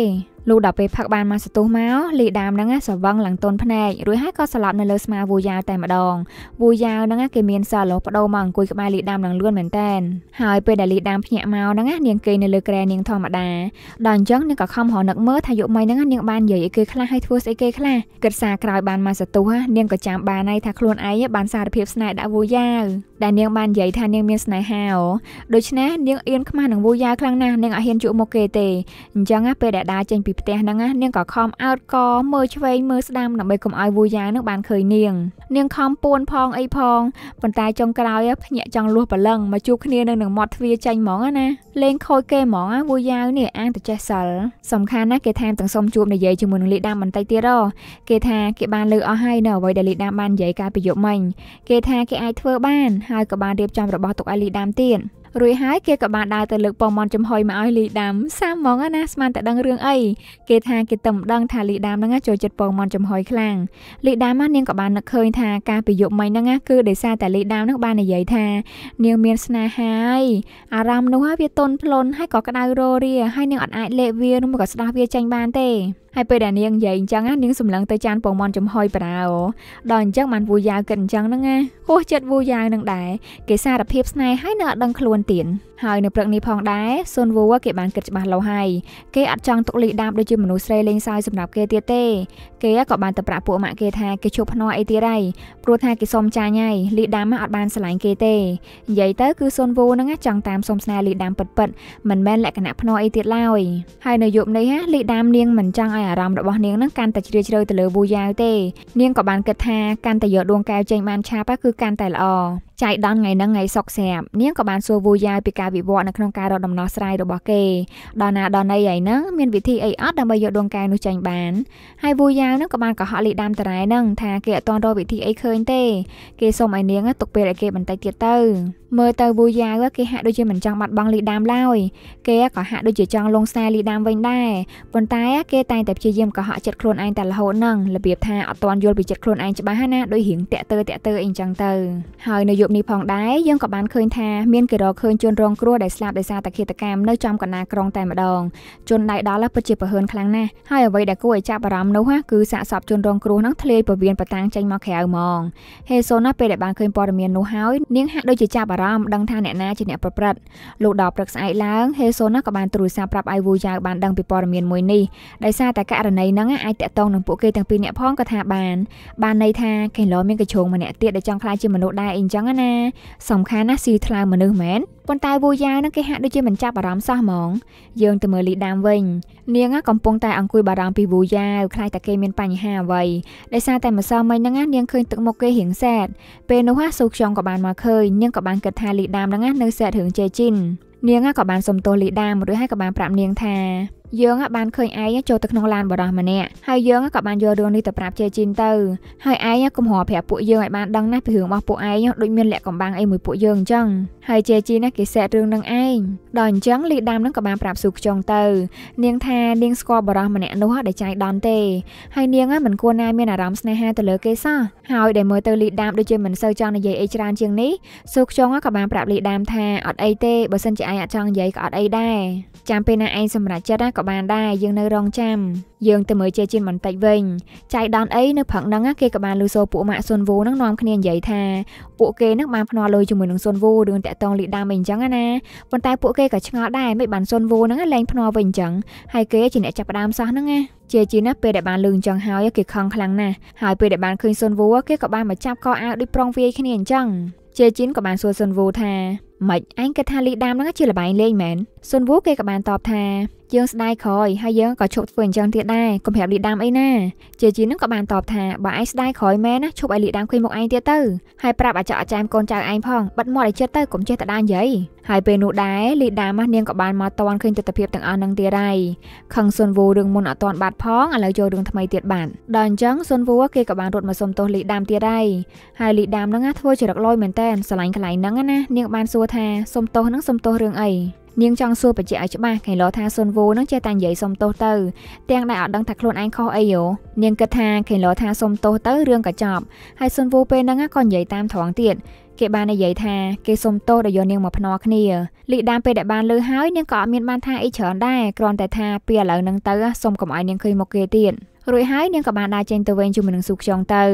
លុះដល់ពេលផឹកបានមួយសន្ទុះមកលីដាមហ្នឹងស្រវឹងឡើងទន់ភ្នែករួចហើយក៏ស្លាប់នៅលើស្មាវូយ៉ាវតែម្ដងវូយ៉ាវហ្នឹងគេមានសាឡុះបដូរមកអង្គុយក្បែរលីដាមឡើងលឿនមែនតែនហើយពេលដែលលីដាមភ្ញាក់មកហ្នឹងនាងគេនៅលើក្រែនាងធម្មតាដល់អញ្ចឹងនាងក៏ខំរនឹកមើលថាយកមីហ្នឹងនាងបាននិយាយអីគេខ្លះហើយធ្វើស្អីគេខ្លះគិតសារក្រោយបានមួយសន្ទុះនាងក៏ចាំបានហើយថាខ្លួនឯងបានសារភាពស្នេហ៍ដាក់វូយ៉ាវដែលនាងបាននិយាយថានាងមានស្នេហាអូដូច្នេះនាងអៀនខ្មាស់នឹងវូយ៉ាវខ្លាំងណាស់នាងអត់ហ៊ានជក់មុខគេទេអញ្ចឹងពេលដែលដើរចេញពីផ្ទះហ្នឹងណានាងក៏ខំអោតកមើលឆ្វេងមើលស្ដាំដើម្បីកុំឲ្យវូយ៉ានឹងបានឃើញនាង នាងខំពួនផងអីផងប៉ុន្តែចុងក្រោយភ្ញាក់ចង់លួសបលឹងមកជួបគ្នានៅនឹងមាត់ទ្វារចេញហ្មងណាលេងខូចគេហ្មងវូយ៉ានេះអាងតែចេះសិលសំខាន់ណាគេថែមទាំងសុំជួបនិយាយជាមួយនឹងលីដាមបន្តិចទៀតហ៎គេថាគេបានលើអស់ហើយនៅអ្វីដែលលីដាមបាននិយាយកាលពីយប់មិញគេថាគេអាចធ្វើបានហើយក៏បានរៀបចំរបស់ទុកឲ្យលីដាមទៀតរួចហើយគេក៏បានដើរទៅលើកពងមន់ចំហុយមកឲ្យលីដាំសាមហ្មងណាស្មានតែដឹងរឿងអីគេថាគេតែមិនដឹងថាលីដាមហ្នឹងចូលចិត្តពងមន់ចំហុយខ្លាំងលីដាមនាងក៏បាននឹកឃើញថាការពីយប់មិញហ្នឹងគឺដោយសារតែលីដាមហ្នឹងបាននិយាយថានាងមានស្នេហាហើយអារម្មណ៍នោះវាទន់ភ្លន់ហើយក៏ក្តៅរោរាហើយនាងអត់អាចលេបវាឬក៏ស្ដោះវាចេញបានទេហើយពេលដែលនាងនិយាយអញ្ចឹងនាងសម្លឹងទៅចានពងមាន់ចំហុយបារាអូដល់អញ្ចឹងបានវូយ៉ាវគិតអញ្ចឹងហ្នឹងណាហួសចិត្តវូយ៉ាវនឹងដែរគេសារភាពស្នេហ៍ហើយនៅអត់ដឹងខ្លួនទៀតហើយនៅព្រឹកនេះផងដែរស៊ុនវូគេបានគិតច្បាស់លាស់ហើយគេអត់ចង់ទុកលីដាបដូចជាមនុស្សស្រីលេងសើចសម្រាប់គេទៀតទេ គេក៏បានទៅប្រាក់ពួកម៉ាក់គេថាគេជប់ភ្នាល់អីទៀតហើយព្រោះថាគេសុំចាញ់ហើយលីដាមអត់បានឆ្លាញ់គេទេនិយាយទៅគឺស៊ុនវូហ្នឹងចង់តាមសុំស្នេហ៍លីដាមពិតៗមិនមែនលក្ខណៈភ្នាល់អីទៀតឡើយហើយនៅយប់នេះលីដាមនាងមិនចង់ឲ្យអារម្មណ៍របស់នាងហ្នឹងកាន់តែជ្រាលជ្រៅទៅលើវូយ៉ាវទេនាងក៏បានគិតថាកាន់តែយកដួងកែវចេញបានឆាប់គឺកាន់តែល្អចៃដន្យថ្ងៃហ្នឹងថ្ងៃសុកស្រាប់នាងក៏បានសួរវូយ៉ាយពីការវិវត្តនៅក្នុងការរកដំណោះស្រាយរបស់គេដល់ណាដល់ណីហើយហ្នឹងមានវិធីអីអត់ដើម្បីយកដួងកែវនោះចេញបានហើយវូយ៉ាយហ្នឹងក៏បានកុហកលីដាមតារ៉ែហ្នឹងថាគេអត់ទាន់រកវិធីអីឃើញទេ គេសុំឲ្យនាងទុកពេលឲ្យគេបន្តិចទៀតទៅមើលទៅវូយ៉ាវគេហាក់ដូចជាមិនចង់បាត់បង់លីដាមឡើយគេក៏ហាក់ដូចជាចង់លងខ្សែលីដាមវិញដែរប៉ុន្តែគេតែងតែព្យាយាមកុហកចិត្តខ្លួនឯងតែរហូតហ្នឹងរបៀបថាអត់ទាន់យល់ពីចិត្តខ្លួនឯងច្បាស់ណាដូចរៀងតាក់ទើតាក់ទើអីចឹងទៅហើយនៅយប់នេះផងដែរយើងក៏បានឃើញថាមានគេរកឃើញជនរងគ្រោះដែលស្លាប់ដោយសារតែឃាតកម្មនៅចំកណ្ដាលក្រុងតែម្ដងជនដៃដល់ពិតជាប្រហើនខ្លាំងណាស់ហើយអ្វីដែលគួរឲ្យចាប់អារម្មណ៍នោះគឺសាកសពជនរងគ្រោះនឹងធ្លាយពវៀនបតាំងចេញមកក្រៅហ្មងហេសូណាពេលដែលបានឃើញព័ត៌មាននោះហើយនាង ហាក់ដូចជាចាប់អារម្មណ៍ដឹងថាអ្នកណាជាអ្នកប្រព្រឹត្តលោកដល់ព្រឹកស្អែកឡើងហេសូណាក៏បានទូរស័ព្ទប្រាប់អៃវូយ៉ាវបានដឹងពីព័ត៌មានមួយនេះដោយសារតែករណីហ្នឹងអាចតាក់ទងនឹងពួកគេទាំងពីរអ្នកផងក៏ថាបានបានន័យថាកេឡូមានកញ្ជងម្នាក់ទៀតដែលចង់ខ្លាចជាមនុស្សដែរអីចឹងណាសំខាន់ណាស់ស៊ីថ្លើមមនុស្សមែនប៉ុន្តែវូយ៉ានឹងគេហាក់ដូចជាមិនចាប់អារម្មណ៍សោះហ្មង យើងទៅមើលលីដាមវិញ នាងកំពុងតែអង្គុយបារម្ភពីវូយ៉ាខ្លាចតែគេមានបញ្ហាអ្វីដោយសារតែម្សិលមិញហ្នឹងនាងឃើញទឹកមុខគេរៀងសែតពេលនោះណាស៊ូខ្យងក៏បានមកឃើញនាងក៏បានគិតថាលីដាមហ្នឹងនៅសែតរឿងជេជីននាងក៏បានសុំទោសលីដាមរួចហើយក៏បានប្រាប់នាងថាយើងបានឃើញឯងចូលទៅក្នុងឡានបរោះម្នាក់ហើយយើងក៏បានយករឿងនេះទៅប្រាប់ជេជីនទៅហើយឯងកំហរប្រាប់ពួកយើងឲ្យបានដឹងណាស់ពីរឿងរបស់ពួកឯងដូចមានលាក់កំបាំងអីមួយពួកយើងអញ្ចឹងហើយជេជីនគេសែករឿងនឹងឯងដល់អញ្ចឹងលីដាមនឹងក៏បានប្រាប់ស៊ូខ្យងទៅ នាងថានាងស្គាល់បរោះម្នាក់នោះដែលចៃដន្យទេហើយនាងមិនគួរណាមានអារម្មណ៍ស្នេហាទៅលើគេសោះហើយដែលមើលទៅលីដាមដូចជាមិនសូវចង់និយាយអីច្រើនជាងនេះស៊ូខ្យងក៏បានប្រាប់លីដាមថាអត់អីទេបើសិនជាឯងអត់ចង់និយាយក៏អត់អីដែរចាំពេលណាឯងសម្រេចចិត្តក៏បានដែរយើងនៅរងចាំយើងទៅមើលជាជិនបន្តិចវិញចៃដនអីនៅព្រឹកហ្នឹងគេក៏បានលឺសូរពួកម៉ាក់សុនវូហ្នឹងនាំគ្នានិយាយថាពួកគេហ្នឹងបានភ្នាល់លុយជាមួយនឹងសុនវូរឿងតាក់តងលីដាមអីអញ្ចឹងណាប៉ុន្តែពួកគេក៏ឆ្ងល់ដែរមិនបានសុនវូហ្នឹងលែងភ្នាល់វិញអញ្ចឹងហើយគេជាអ្នកចាប់ផ្ដើមសោះហ្នឹងណាជាជីណាពេលដែលបានលឺអញ្ចឹងហើយគេខឹងខ្លាំងណាស់ហើយពេលដែលបានឃើញសុនវូគេក៏បានមកចាប់កអាវដូចប្រងវាយគ្នាអញ្ចឹងជាជីនក៏បានសួរសុនវូថាម៉េចអញគិតថាលីដាមហ្នឹងជាលបែងលេងមែនសុនវូគេក៏បានតបថាយើងស្ដាយក្រោយហើយយើងក៏ឈប់ធ្វើអញ្ចឹងទៀតដែរកុំប្រាប់លីដាមអីណាជាជីនឹងក៏បានតបថាបើឯងស្ដាយក្រោយមែនណាឈប់ឲ្យលីដាមឃើញមុខឯងទៀតទៅហើយប្រាប់អាចកអាចាមកូនចៅឯងផងបិទមាត់ឲ្យជិតទៅកុំចេះតែដានយាយហើយពេលនោះដែរលីដាមនាងក៏បានមកតន់ឃើញទស្សនវិជ្ជាទាំងអស់នឹងទៀតហើយខឹងសុនវូរឿងមុនអត់តន់បាត់ផងឥឡូវចូលរឿងថ្មីទៀតបាត់ដល់អញ្ចឹងសុនវូគេក៏បានរត់មកសុំទោសលីដាមទៀតហើយហើយលីដាមនឹងធ្វើចរិតលយមែនតែនស្រឡាញ់កន្លែងហ្នឹងណានាងបានសួរថាសុំទោសនឹងសុំទោសរឿងអីនាងចង់សួរបញ្ជាក់ឲ្យច្បាស់កៃឡូថាសុនវូនឹងចេះតែនិយាយសុំទោសទៅ ទាំងដែលអត់ដឹងថាខ្លួនឯងខុសអីយោនាងគិតថាកៃឡូថាសុំទោសទៅរឿងក៏ចប់ហើយសុនវូពេលហ្នឹងក៏និយាយតាមត្រង់ទៀតគេបាននិយាយថាគេសុំទោសដែលយកនាងមកភ្នាល់គ្នា លីដាមពេលដែលបានលើហើយនាងក៏អត់មានបានថាអីច្រើនដែរគ្រាន់តែថាពីឥឡូវហ្នឹងទៅសុំកុំឲ្យនាងឃើញមុខគេទៀតរួចហើយនាងក៏បានដើរចេញទៅវិញជាមួយនឹងស៊ូខ្យងទៅ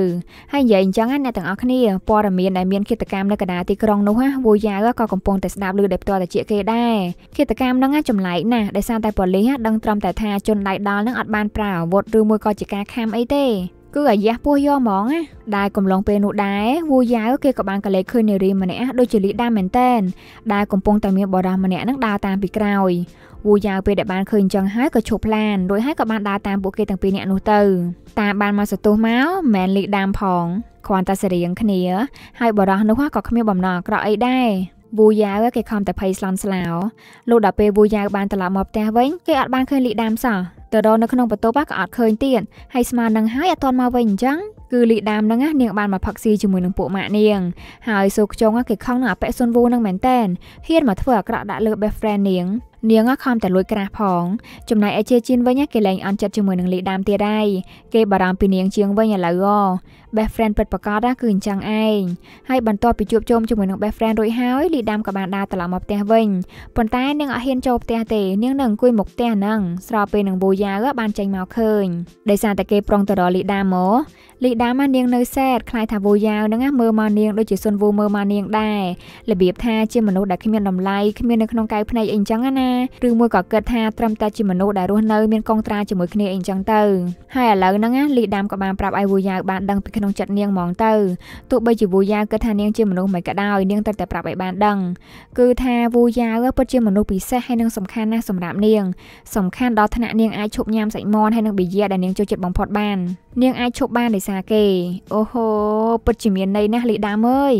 ហើយនិយាយអញ្ចឹងអ្នកទាំងអស់គ្នាព័ត៌មានដែលមានគិតកម្មនៅកណ្ដាលទីក្រុងនោះណាវូយ៉ាវក៏កំពុងតែស្ដាប់ឮដោយផ្ទាល់តែជាគេដែរគិតកម្មហ្នឹងចម្លែកណាស់ដោយសារតែប៉ូលីសដឹងត្រឹមតែថាជនដៃដល់ហ្នឹងអត់បានប្រើអាវុធឬមួយក៏ជាការខាំអីទេគឺអាយ៉ាស់ពោះយកហ្មងណាដែលកំឡុងពេលនោះដែរវូយ៉ាវគេក៏បានកលេចឃើញនារីម្នាក់ដូចជាលីដាមែនតែនដែលកំពុងតែមាន បរិះម្នាក់នឹងដើរតាមពីក្រោយវូយ៉ាវពេលដែលបានឃើញអញ្ចឹងហើយក៏ឈប់ឡានរួចហើយក៏បានដើរតាមពួកគេទាំងពីរនាក់នោះទៅតាបានមកសន្ទុះមកមិនលីដាមផងគ្រាន់តែសរៀងគ្នាហើយបរោះនោះក៏គ្មានបំណងអាក្រក់អីដែរវូយ៉ាវគេខំតែភ័យស្លន់ស្លោលោកដល់ពេលវូយ៉ាវបានត្រឡប់មកផ្ទះវិញគេអត់បានឃើញលីដាមសោះទៅរកនៅក្នុងបន្ទប់ក៏អត់ឃើញទៀតហើយស្មាននឹងហើយអត់ទាន់មកវិញអញ្ចឹងគឺលីដាមនឹងនាងបានមកផឹកស៊ីជាមួយនឹងពួកម៉ាក់នាងហើយសូខ្ជុងគេខំនឹងអបិសុនវូនឹងមែនតែនហ៊ានមកធ្វើអាក្រក់ដាក់លើ best friend នាងនាងខំតែលួចក្រាស់ផង ចំណែកឯជាជីនវិញគេលែងអន់ចិត្តជាមួយនឹងលីដាមទៀតហើយគេបារម្ភពីនាងជាងវិញឥឡូវ best friend ពិតប្រាកដគឺអញ្ចឹងឯងហើយបន្ទាប់ពីជួបជុំជាមួយនឹង best friend រួចហើយលីដាំក៏បានដើរត្រឡប់មកផ្ទះវិញប៉ុន្តែនាងអត់ហ៊ានចូលផ្ទះទេនាងនៅអង្គុយមុខផ្ទះហ្នឹងស្របពេលនឹងបូយ៉ាបានចេញមកឃើញដោយសារតែគេប្រុងទៅរកលីដាមកលីដាមកនាងនៅសែតខ្លាចថាវូយ៉ាវហ្នឹងមើលមកនាងដូចជាសុនវូមើលមកនាងដែររបៀបថាជាមនុស្សដែលគ្មានតម្លៃគ្មាននៅក្នុងកៅភ្នែកអីចឹងណាឬមួយក៏គិតថាត្រឹមតែជាមនុស្សដែលរស់នៅមានកងត្រាជាមួយគ្នាអីចឹងទៅហើយឥឡូវហ្នឹងលីដាមក៏បានប្រាប់ឲ្យវូយ៉ាវបានដឹងពីក្នុងចិត្តនាងហ្មងទៅទោះបីជាវូយ៉ាវគិតថានាងជាមនុស្សមិនក៏ដោយនាងតែតែប្រាប់ឲ្យបានដឹងគឺថាវូយ៉ាវពិតជាមនុស្សពិសេសហើយនឹងសំខាន់ណាស់សម្រាប់នាងសំខាន់ដល់ថ្នាក់នាងអាចឈប់ញ៉ាំសាច់មាន់ហើយនឹងប៊ីយ៉ាដែលនាងចូលចិត្តបំផុតបាននាងអាចឈប់បានដោយសារគេអូហូពិតជាមានន័យណាស់លីដាមអើយ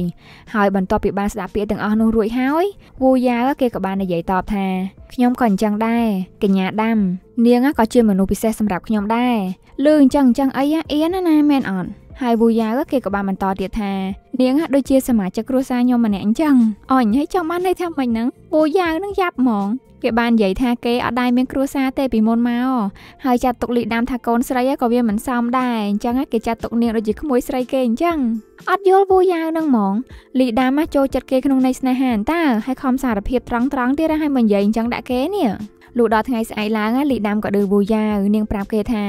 ហើយបន្ទាប់ពីបានស្ដាប់ពាក្យទាំងអស់នោះរួចហើយវូយ៉ាវគេក៏បាននិយាយតបថាខ្ញុំក៏អញ្ចឹងដែរកញ្ញាដាំនាងក៏ជាមនុស្សពិសេសសម្រាប់ខ្ញុំដែរលឺអញ្ចឹងអញ្ចឹងអីអៀនណាមែនអត់ហើយវូយ៉ាវគេក៏បានបន្តទៀតថានាងដូចជាសមាជិកគ្រួសារខ្ញុំម្នាក់អញ្ចឹងអញហើយចង់បានន័យថាម៉េចហ្នឹងវូយ៉ាវនឹងយ៉ាប់ហ្មង គេបាននិយាយថាគេអត់ដែរមានគ្រួសារទេពីមុនមកហើយចាត់ទុកលីដាំថាកូនស្រីក៏វាមិនសមដែរអញ្ចឹងគេចាត់ទុកនាងដូចជាក្មួយស្រីគេអញ្ចឹងអត់យល់វូយ៉ាវនឹងហ្មង លីដាំចូលចិត្តគេក្នុងន័យស្នេហាតើហើយខំសារភាពត្រង់ត្រង់ទៀតហើយមិននិយាយអញ្ចឹងដាក់គេនេះលុះដល់ថ្ងៃស្អែកឡើងលីដាំក៏ឌឺវូយ៉ានាងប្រាប់គេថា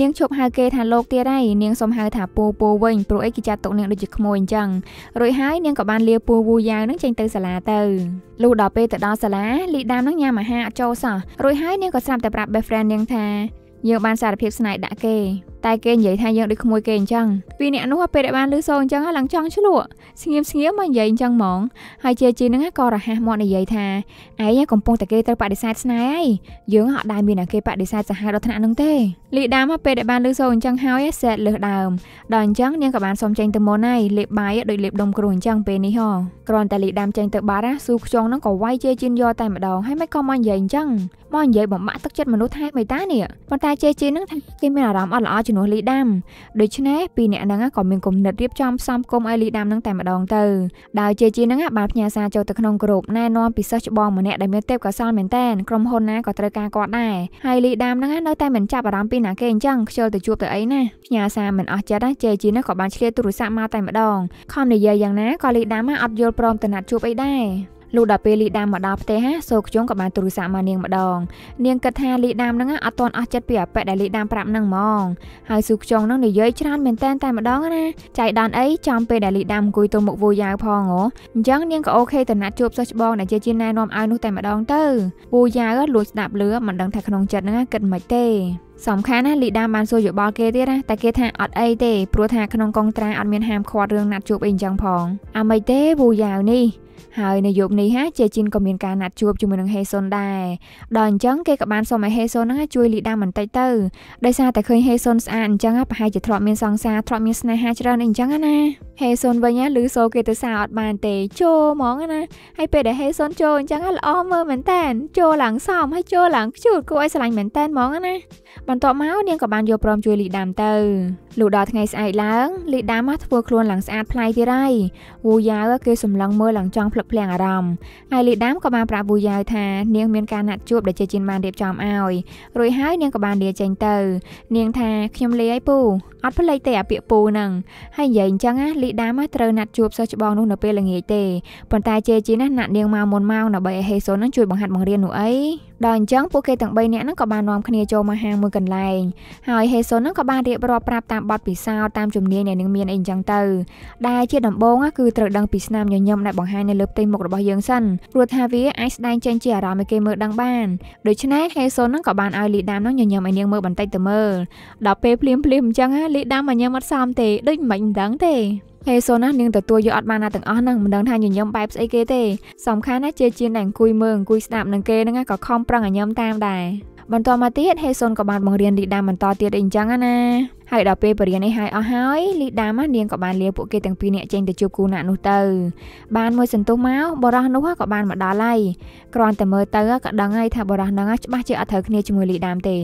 នាងឈប់ហៅគេថាលោកទៀតហើយនាងសុំហៅថាពូពូវិញព្រោះអីគេចាត់ទុកនាងដូចជាក្មួយអញ្ចឹងរួចហើយនាងក៏បានលាពូវូយ៉ានឹងចេញទៅសាលាទៅលុះដល់ពេលទៅដល់សាលាលីដាមនឹងញ៉ាំអាហារអត់ចូលសោះរួចហើយនាងក៏ស្រាប់តែប្រាប់ best friend នាងថាយើងបានសារភាពស្នេហ៍ដាក់គេតែគេនិយាយថាយើងដូចក្មួយគេអញ្ចឹងពីអ្នកនោះពេលដែលបានលឺសូរអញ្ចឹងឡើងចង់ឆ្លក់ស្ងៀមស្ងៀមមកនិយាយអញ្ចឹងហ្មងហើយជាជីនឹងក៏រហ័សមកនិយាយថាឯងកំពុងតែគេត្រូវបដិសេធស្នេហ៍ហើយយើងអត់ដែរមានអ្នកគេបដិសេធសាហាវដល់ថ្នាក់នឹងទេលីដាមកពេលដែលបានលឺសូរអញ្ចឹងហើយសែតលើសដើមដល់អញ្ចឹងនាងក៏បានសុំចេញទៅមុនហើយលេបបាយដូចលេបដុំគ្រូអញ្ចឹងពេលនេះហ៎គ្រាន់តែលីដាមចេញទៅបាត់ណាស៊ូខ្ជងនឹងក៏វាយជាជីនយកតែម្ដងហើយមិនក៏មកនិយាយអញ្ចឹងមកនិយាយបំបាក់ទឹកចិត្តមនុស្សថៃមេតានេះប៉ុន្តែជេជីនឹងថាគេមានអារម្មណ៍អត់ល្អជំនួសលីដាំដូច្នេះពីអ្នកហ្នឹងក៏មានគំនិតរៀបចំផ្សំគុំឲ្យលីដាំនឹងតែម្ដងទៅដោយជេជីនឹងបានផ្ញើសារចូលទៅក្នុងក្រុមណែនាំពីសិស្សច្បងម្នាក់ដែលមានទេពកោសលមែនតែនក្រុមហ៊ុនណាក៏ត្រូវការគាត់ដែរហើយលីដាមហ្នឹងនៅតែមិនចាប់អារម្មណ៍ពីណាគេអញ្ចឹងខ្ជិលទៅជួបទៅអីណាផ្ញើសារមិនអស់ចិត្តណាជេជីនឹងក៏បានឆ្លៀតទូរស័ព្ទមកតែម្ដងខំនិយាយយ៉ាងណាក៏លីដាមអត់យល់ព្រមទៅណាត់ជួបអីដែរលុះដល់ពេលលីដាមមកដល់ផ្ទះសូខ្ជុងក៏បានទូរស័ព្ទមកនាងម្ដងនាងគិតថាលីដាមហ្នឹងអត់ទាន់អស់ចិត្តពីអប៉ិដែលលីដាមប្រាប់ហ្នឹងហ្មងហើយសូខ្ជុងហ្នឹងនិយាយច្រើនមែនតែនតែម្ដងណាចៃដន្យអីចំពេលដែលលីដាមអង្គុយទៅមុខវូយ៉ាវផងហ៎អញ្ចឹងនាងក៏អូខេទៅណាត់ជួបសិស្សច្បងដែលជាជាណែនាំឲ្យនោះតែម្ដងទៅវូយ៉ាវលួចស្ដាប់លឺមិនដឹងថាក្នុងចិត្តហ្នឹងគិតមិនទេសំខាន់ណាលីដាបានសួរយោបល់គេទៀតណាតែគេថាអត់អីទេព្រោះថាក្នុងកងត្រាអត់មានហាមឃាត់រឿងណាត់ជួបអីអញ្ចឹងផងអាមិនទេវូយ៉ាវនេះហើយនៅយប់នេះហាជាជីនក៏មានការណាត់ជួបជាមួយនឹងហេសុនដែរដល់អញ្ចឹងគេក៏បានសុំឲ្យហេសុនហ្នឹងជួយលីដាបន្តិចទៅដោយសារតែឃើញហេសុនស្អាតអញ្ចឹងប្រហែលជាធ្លាប់មានសង្សារធ្លាប់មានស្នេហាច្រើនអីអញ្ចឹងណាហេសុនវិញឮសូរគេទៅសារអត់បានទេចូលហ្មងណាហើយពេលដែលហេសុនចូលអញ្ចឹងល្អមើលមែនតែនចូលឡើងសំហើយចូលឡើងខ្ជូត គួរឲ្យស្រឡាញ់មែនតែនហ្មងណាបន្ទាប់មកនាងក៏បានយកព្រមជួយលីដាំទៅលុះដល់ថ្ងៃស្អែកឡើងលីដាមមកធ្វើខ្លួនឡើងស្អាតប្លែកទៀតហើយវូយ៉ាវគេសម្លឹងមើលឡើងចង់ភ្លឹកភ្លៀងអារម្មណ៍ហើយលីដាំក៏បានប្រាប់វូយ៉ាវថានាងមានការណាត់ជួបដែលជាជីនបានរៀបចំឲ្យរួចហើយនាងក៏បានលាចេញទៅនាងថាខ្ញុំលាឲ្យពូអត់ផ្លេចទេអាពាកពូហ្នឹងហើយនិយាយអញ្ចឹងណាលីដាមត្រូវណាត់ជួបសិស្សច្បងនោះនៅពេលល្ងាចទេប៉ុន្តែជេជីណាណាត់នាងមកមុនម៉ោងដើម្បីឲ្យហេសូនហ្នឹងជួយបង្ហាត់បង្រៀននោះអីដល់អញ្ចឹងពួកគេទាំង3នាក់ហ្នឹងក៏បាននាំគ្នាចូលមកហាងមួយកន្លែងហើយហេសូនហ្នឹងក៏បានរៀបរាប់ប្រាប់តាមបទពិសោធន៍តាមជំនាញដែលនឹងមានអីអញ្ចឹងទៅដែលជាដំបូងគឺត្រូវដឹងពីស្នាមញញឹមដែលបង្ហាញនៅលើផ្ទៃមុខរបស់យើងសិនព្រោះថាវាអាចស្ដែងចេញជាអារម្មណ៍ឲ្យគេមើលដឹងបានដូច្នេះហេសូនហ្នឹងក៏បានឲ្យលីដាមហ្នឹងញញឹមឲ្យនាងមើលបន្តិចទៅមើលដល់ពេលភ្លាមភ្លាមអញ្ចឹងណាលីដាំមកញ៉ាំអត់សមទេដូចមិនមិនដឹងទេហេសូណានាងទទួលយកអត់បានណាទាំងអស់ហ្នឹងមិនដឹងថាញញឹមបែបស្អីគេទេសំខាន់ណាជាជាតែអង្គុយមើលអង្គុយស្ដាប់នឹងគេហ្នឹងក៏ខំប្រឹងឲ្យញញឹមតាមដែរបន្តមកទៀតហេសូនក៏បានបង្រៀនលីដាំបន្តទៀតអីអញ្ចឹងណាហើយដល់ពេលបរិញ្ញានេះហើយអស់ហើយលីដាមនាងក៏បានលាពួកគេទាំងពីរនាក់ចេញទៅជួបគូណាក់នោះទៅបានមួយសន្ទុះមកបរោះនោះក៏បានមកដល់ហើយគ្រាន់តែមើលទៅក៏ដឹងហើយថាបរោះនឹងច្បាស់ជាអត់ត្រូវគ្នាជាមួយលីដាមទេ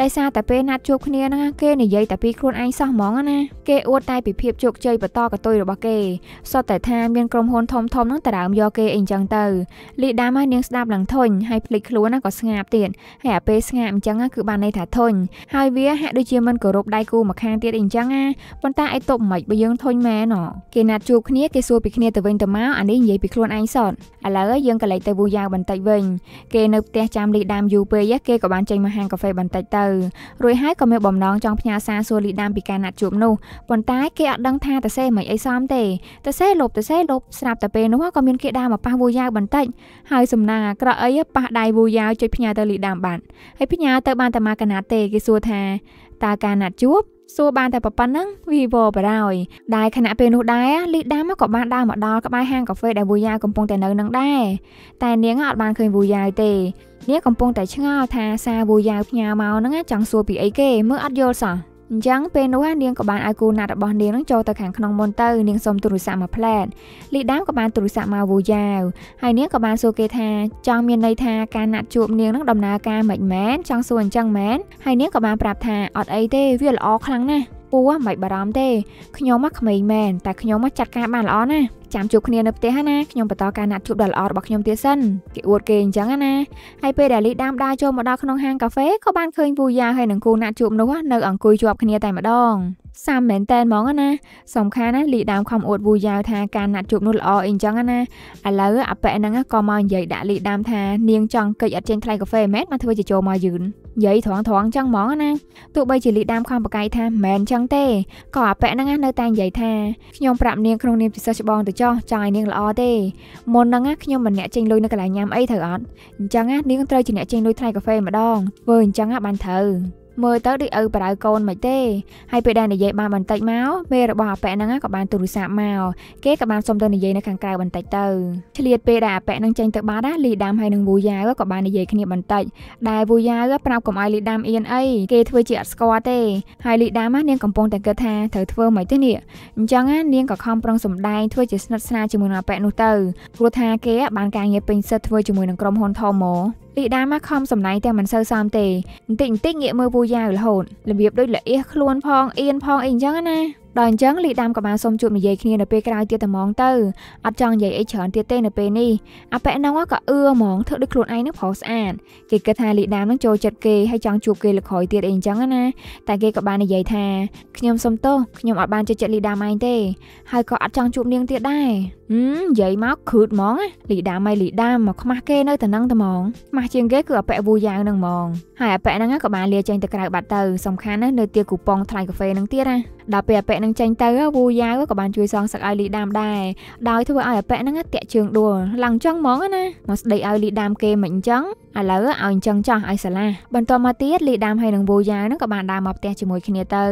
ដោយសារតែពេលណាត់ជួបគ្នាហ្នឹងគេនិយាយតែពីខ្លួនឯងសោះហ្មងណាគេអួតតែពីភាពជោគជ័យបន្តកតុយរបស់គេសុទ្ធតែថាមានក្រុមហ៊ុនធំធំហ្នឹងតារោមយកគេអីចឹងទៅលីដាមនាងស្ដាប់ឡើងធុញហើយភ្លេចខ្លួនក៏ស្ងាប់ទៀតហើយអាពេលស្ងាប់អញ្ចឹងគឺបានន័យថាធុញហើយវាហាក់ដូចជាមិនគោរពដៃគូម្ខាងទៀតអីអញ្ចឹងណាប៉ុន្តែឯតុបមិនបើយើងធុញម៉ែណ៎គេណាត់ជួបគ្នាគេសួរពីគ្នាទៅវិញទៅមកអានេះនិយាយពីខ្លួនឯងសតឥឡូវយើងក៏លេចទៅវូយ៉ាងបន្តិចវិញគេនៅផ្ទះចាំលីដាមយូរពេកគេក៏បានចេញមកហាងកាហ្វេបន្តិចទៅរួចហើយក៏មានបំណងចង់ផ្ញើសារសួរលីដាមពីការណាត់ជួបនោះប៉ុន្តែគេអត់ដឹងថាតើសេមិនអីសមទេតើសេលប់តើសេលប់ស្រាប់តែពេលនោះក៏មានគេដើរមកប៉ះវូយ៉ាងបន្តិច ហើយសំណាងអាក្រក់អីប៉ះដៃវូយ៉ាងចុចផ្ញើទៅលីដាមបានហើយផ្ញើទៅបានតែមកកណាត់ទេគេសួរថាតើការណាត់ជួបសួរបានតែប៉ុណ្ណឹងវាវរបរោយដែលខណៈពេលនោះដែរលីដាមក៏បានដើរមកដល់ក្បែរហាងកាហ្វេដែលវូយ៉ាកំពុងតែនៅនឹងដែរតែនាងអត់បានឃើញវូយ៉ាទេនាងកំពុងតែឆ្ងល់ថាសារវូយ៉ាផ្ញើមកហ្នឹងចង់សួរពីអីគេមើលអត់យល់សោះអញ្ចឹងពេលនោះនាងក៏បានឲ្យគូណាត់របស់នាងនឹងចូលទៅខាងក្នុងមុនទៅនាងសុំទូរស័ព្ទមកផ្លែតលីដាមក៏បានទូរស័ព្ទមកវូយ៉ាវហើយនាងក៏បានសួរគេថាចង់មានន័យថាការណាត់ជួបនាងនឹងដំណើរការមិនមែនចង់សួរអញ្ចឹងមែនហើយនាងក៏បានប្រាប់ថាអត់អីទេវាល្អខ្លាំងណាស់ពូមិនបារម្ភទេខ្ញុំមកក្មេងមែនតែខ្ញុំមកចាត់ការបានល្អណាស់ចាំជួបគ្នានៅផ្ទះណាខ្ញុំបន្តការណាត់ជួបដ៏ល្អរបស់ខ្ញុំទៀតសិនគេអួតគេអញ្ចឹងណាហើយពេលដែលលីដាមដើរចូលមកដល់ក្នុងហាងកាហ្វេក៏បានឃើញពូយ៉ាហើយនឹងគូណាត់ជួបនោះនៅអង្គុយជាប់គ្នាតែម្ដងសាមមែនតែនហ្មងណាសំខាន់ណាលីដាមខំអួតវូយ៉ាវថាការណាត់ជួបនោះល្អអីចឹងណាឥឡូវអប៉ិហ្នឹងក៏មកនិយាយដាក់លីដាមថានាងចង់កិច្ចអត់ចេញថ្លៃកាហ្វេមែនមកធ្វើជាចូលមកយឺននិយាយត្រង់ត្រង់ចឹងហ្មងណាទោះបីជាលីដាមខំប្រកែកថាមែនចឹងទេក៏អប៉ិហ្នឹងនៅតែនិយាយថាខ្ញុំប្រាប់នាងក្នុងនាមជាសិស្សច្បងទៅចោះចង់ឲ្យនាងល្អទេមុនហ្នឹងខ្ញុំម្នាក់ចេញលុយនៅកន្លែងញ៉ាំអីត្រូវអត់អញ្ចឹងនាងត្រូវជាអ្នកចេញលុយថ្លៃកាហ្វេម្ដងធ្វើអញ្ចឹងបានត្រូវមើលទៅដូចឪប្រៅកូនមិនទេហើយពេលដែលនិយាយបានបន្តិចមកមេរបស់អប៉ែហ្នឹងក៏បានទូរស័ព្ទមកគេក៏បានសុំទៅនិយាយនៅខាងក្រៅបន្តិចទៅឆ្លៀតពេលដែលអប៉ែហ្នឹងចេញទៅបាត់ណាលីដាមហើយនឹងវូយ៉ាវក៏បាននិយាយគ្នាបន្តិចដែលវូយ៉ាវប្រាប់កុំឲ្យលីដាមអៀនអីគេធ្វើជាអត់ស្គាល់ទេហើយលីដាមណានាងកំពុងតែគិតថាត្រូវធ្វើមិនទេនេះអញ្ចឹងណានាងក៏ខំប្រឹងសម្ដែងធ្វើជាស្និទ្ធស្នាលជាមួយនឹងអប៉ែនោះទៅព្រោះថាគេបានការងារពេញសិទ្ធធ្វើជាមួយនឹងក្រុមហ៊ុនធំហ្មងលីដាមកខំសម្ដែងទាំងមិនសូវសមទេបន្តិចបន្តិចងាកមើលពូយ៉ាវរហូតរបៀបដូចល្អៀសខ្លួនផងអៀនផងអីអញ្ចឹងណាដល់អញ្ចឹងលីដាំក៏បានសុំជួបនិយាយគ្នានៅពេលក្រោយទៀតតែហ្មងទៅអត់ចង់និយាយអីច្រើនទៀតទេនៅពេលនេះអប៉ែនងក៏អឺហ្មងធ្វើដូចខ្លួនឯងនឹងប្រុសស្អាតគេគិតថាលីដាំនឹងចូលចិត្តគេហើយចង់ជួបគេលើក្រោយទៀតអីអញ្ចឹងណាតែគេក៏បាននិយាយថាខ្ញុំសុំទោសខ្ញុំអត់បានចូលចិត្តលីដាំឯងទេ ហើយក៏អត់ចង់ជួបនាងទៀតដែរហឹមនិយាយមកគ្រូតហ្មងលីដាំឯលីដាំមកខ្មាស់គេនៅតែនឹងតែហ្មងខ្មាស់ជាងគេគឺអប៉ែវូយ៉ាងនឹងហ្មងហើយអប៉ែហ្នឹងក៏បានលាចេញទៅក្រៅបាត់ទៅសំខាន់ណាស់នៅទាគូប៉ុងថ្លៃកាហ្វេនឹងទៀតណាដល់ពេលអប៉ែហ្នឹងនឹងចេញទៅវូយ៉ាវក៏បានជួយសងសឹកឲ្យលីដាមដែរដោយធ្វើឲ្យអពៈហ្នឹងតាក់ជើងដួលឡើងចឹងហ្មងណាមកស្ដីឲ្យលីដាមគេមិនអញ្ចឹងឥឡូវឲ្យអញ្ចឹងចោះឲ្យសាឡាបន្ទាប់មកទៀតលីដាមហើយនឹងវូយ៉ាវហ្នឹងក៏បានដើរមកផ្ទះជាមួយគ្នាទៅ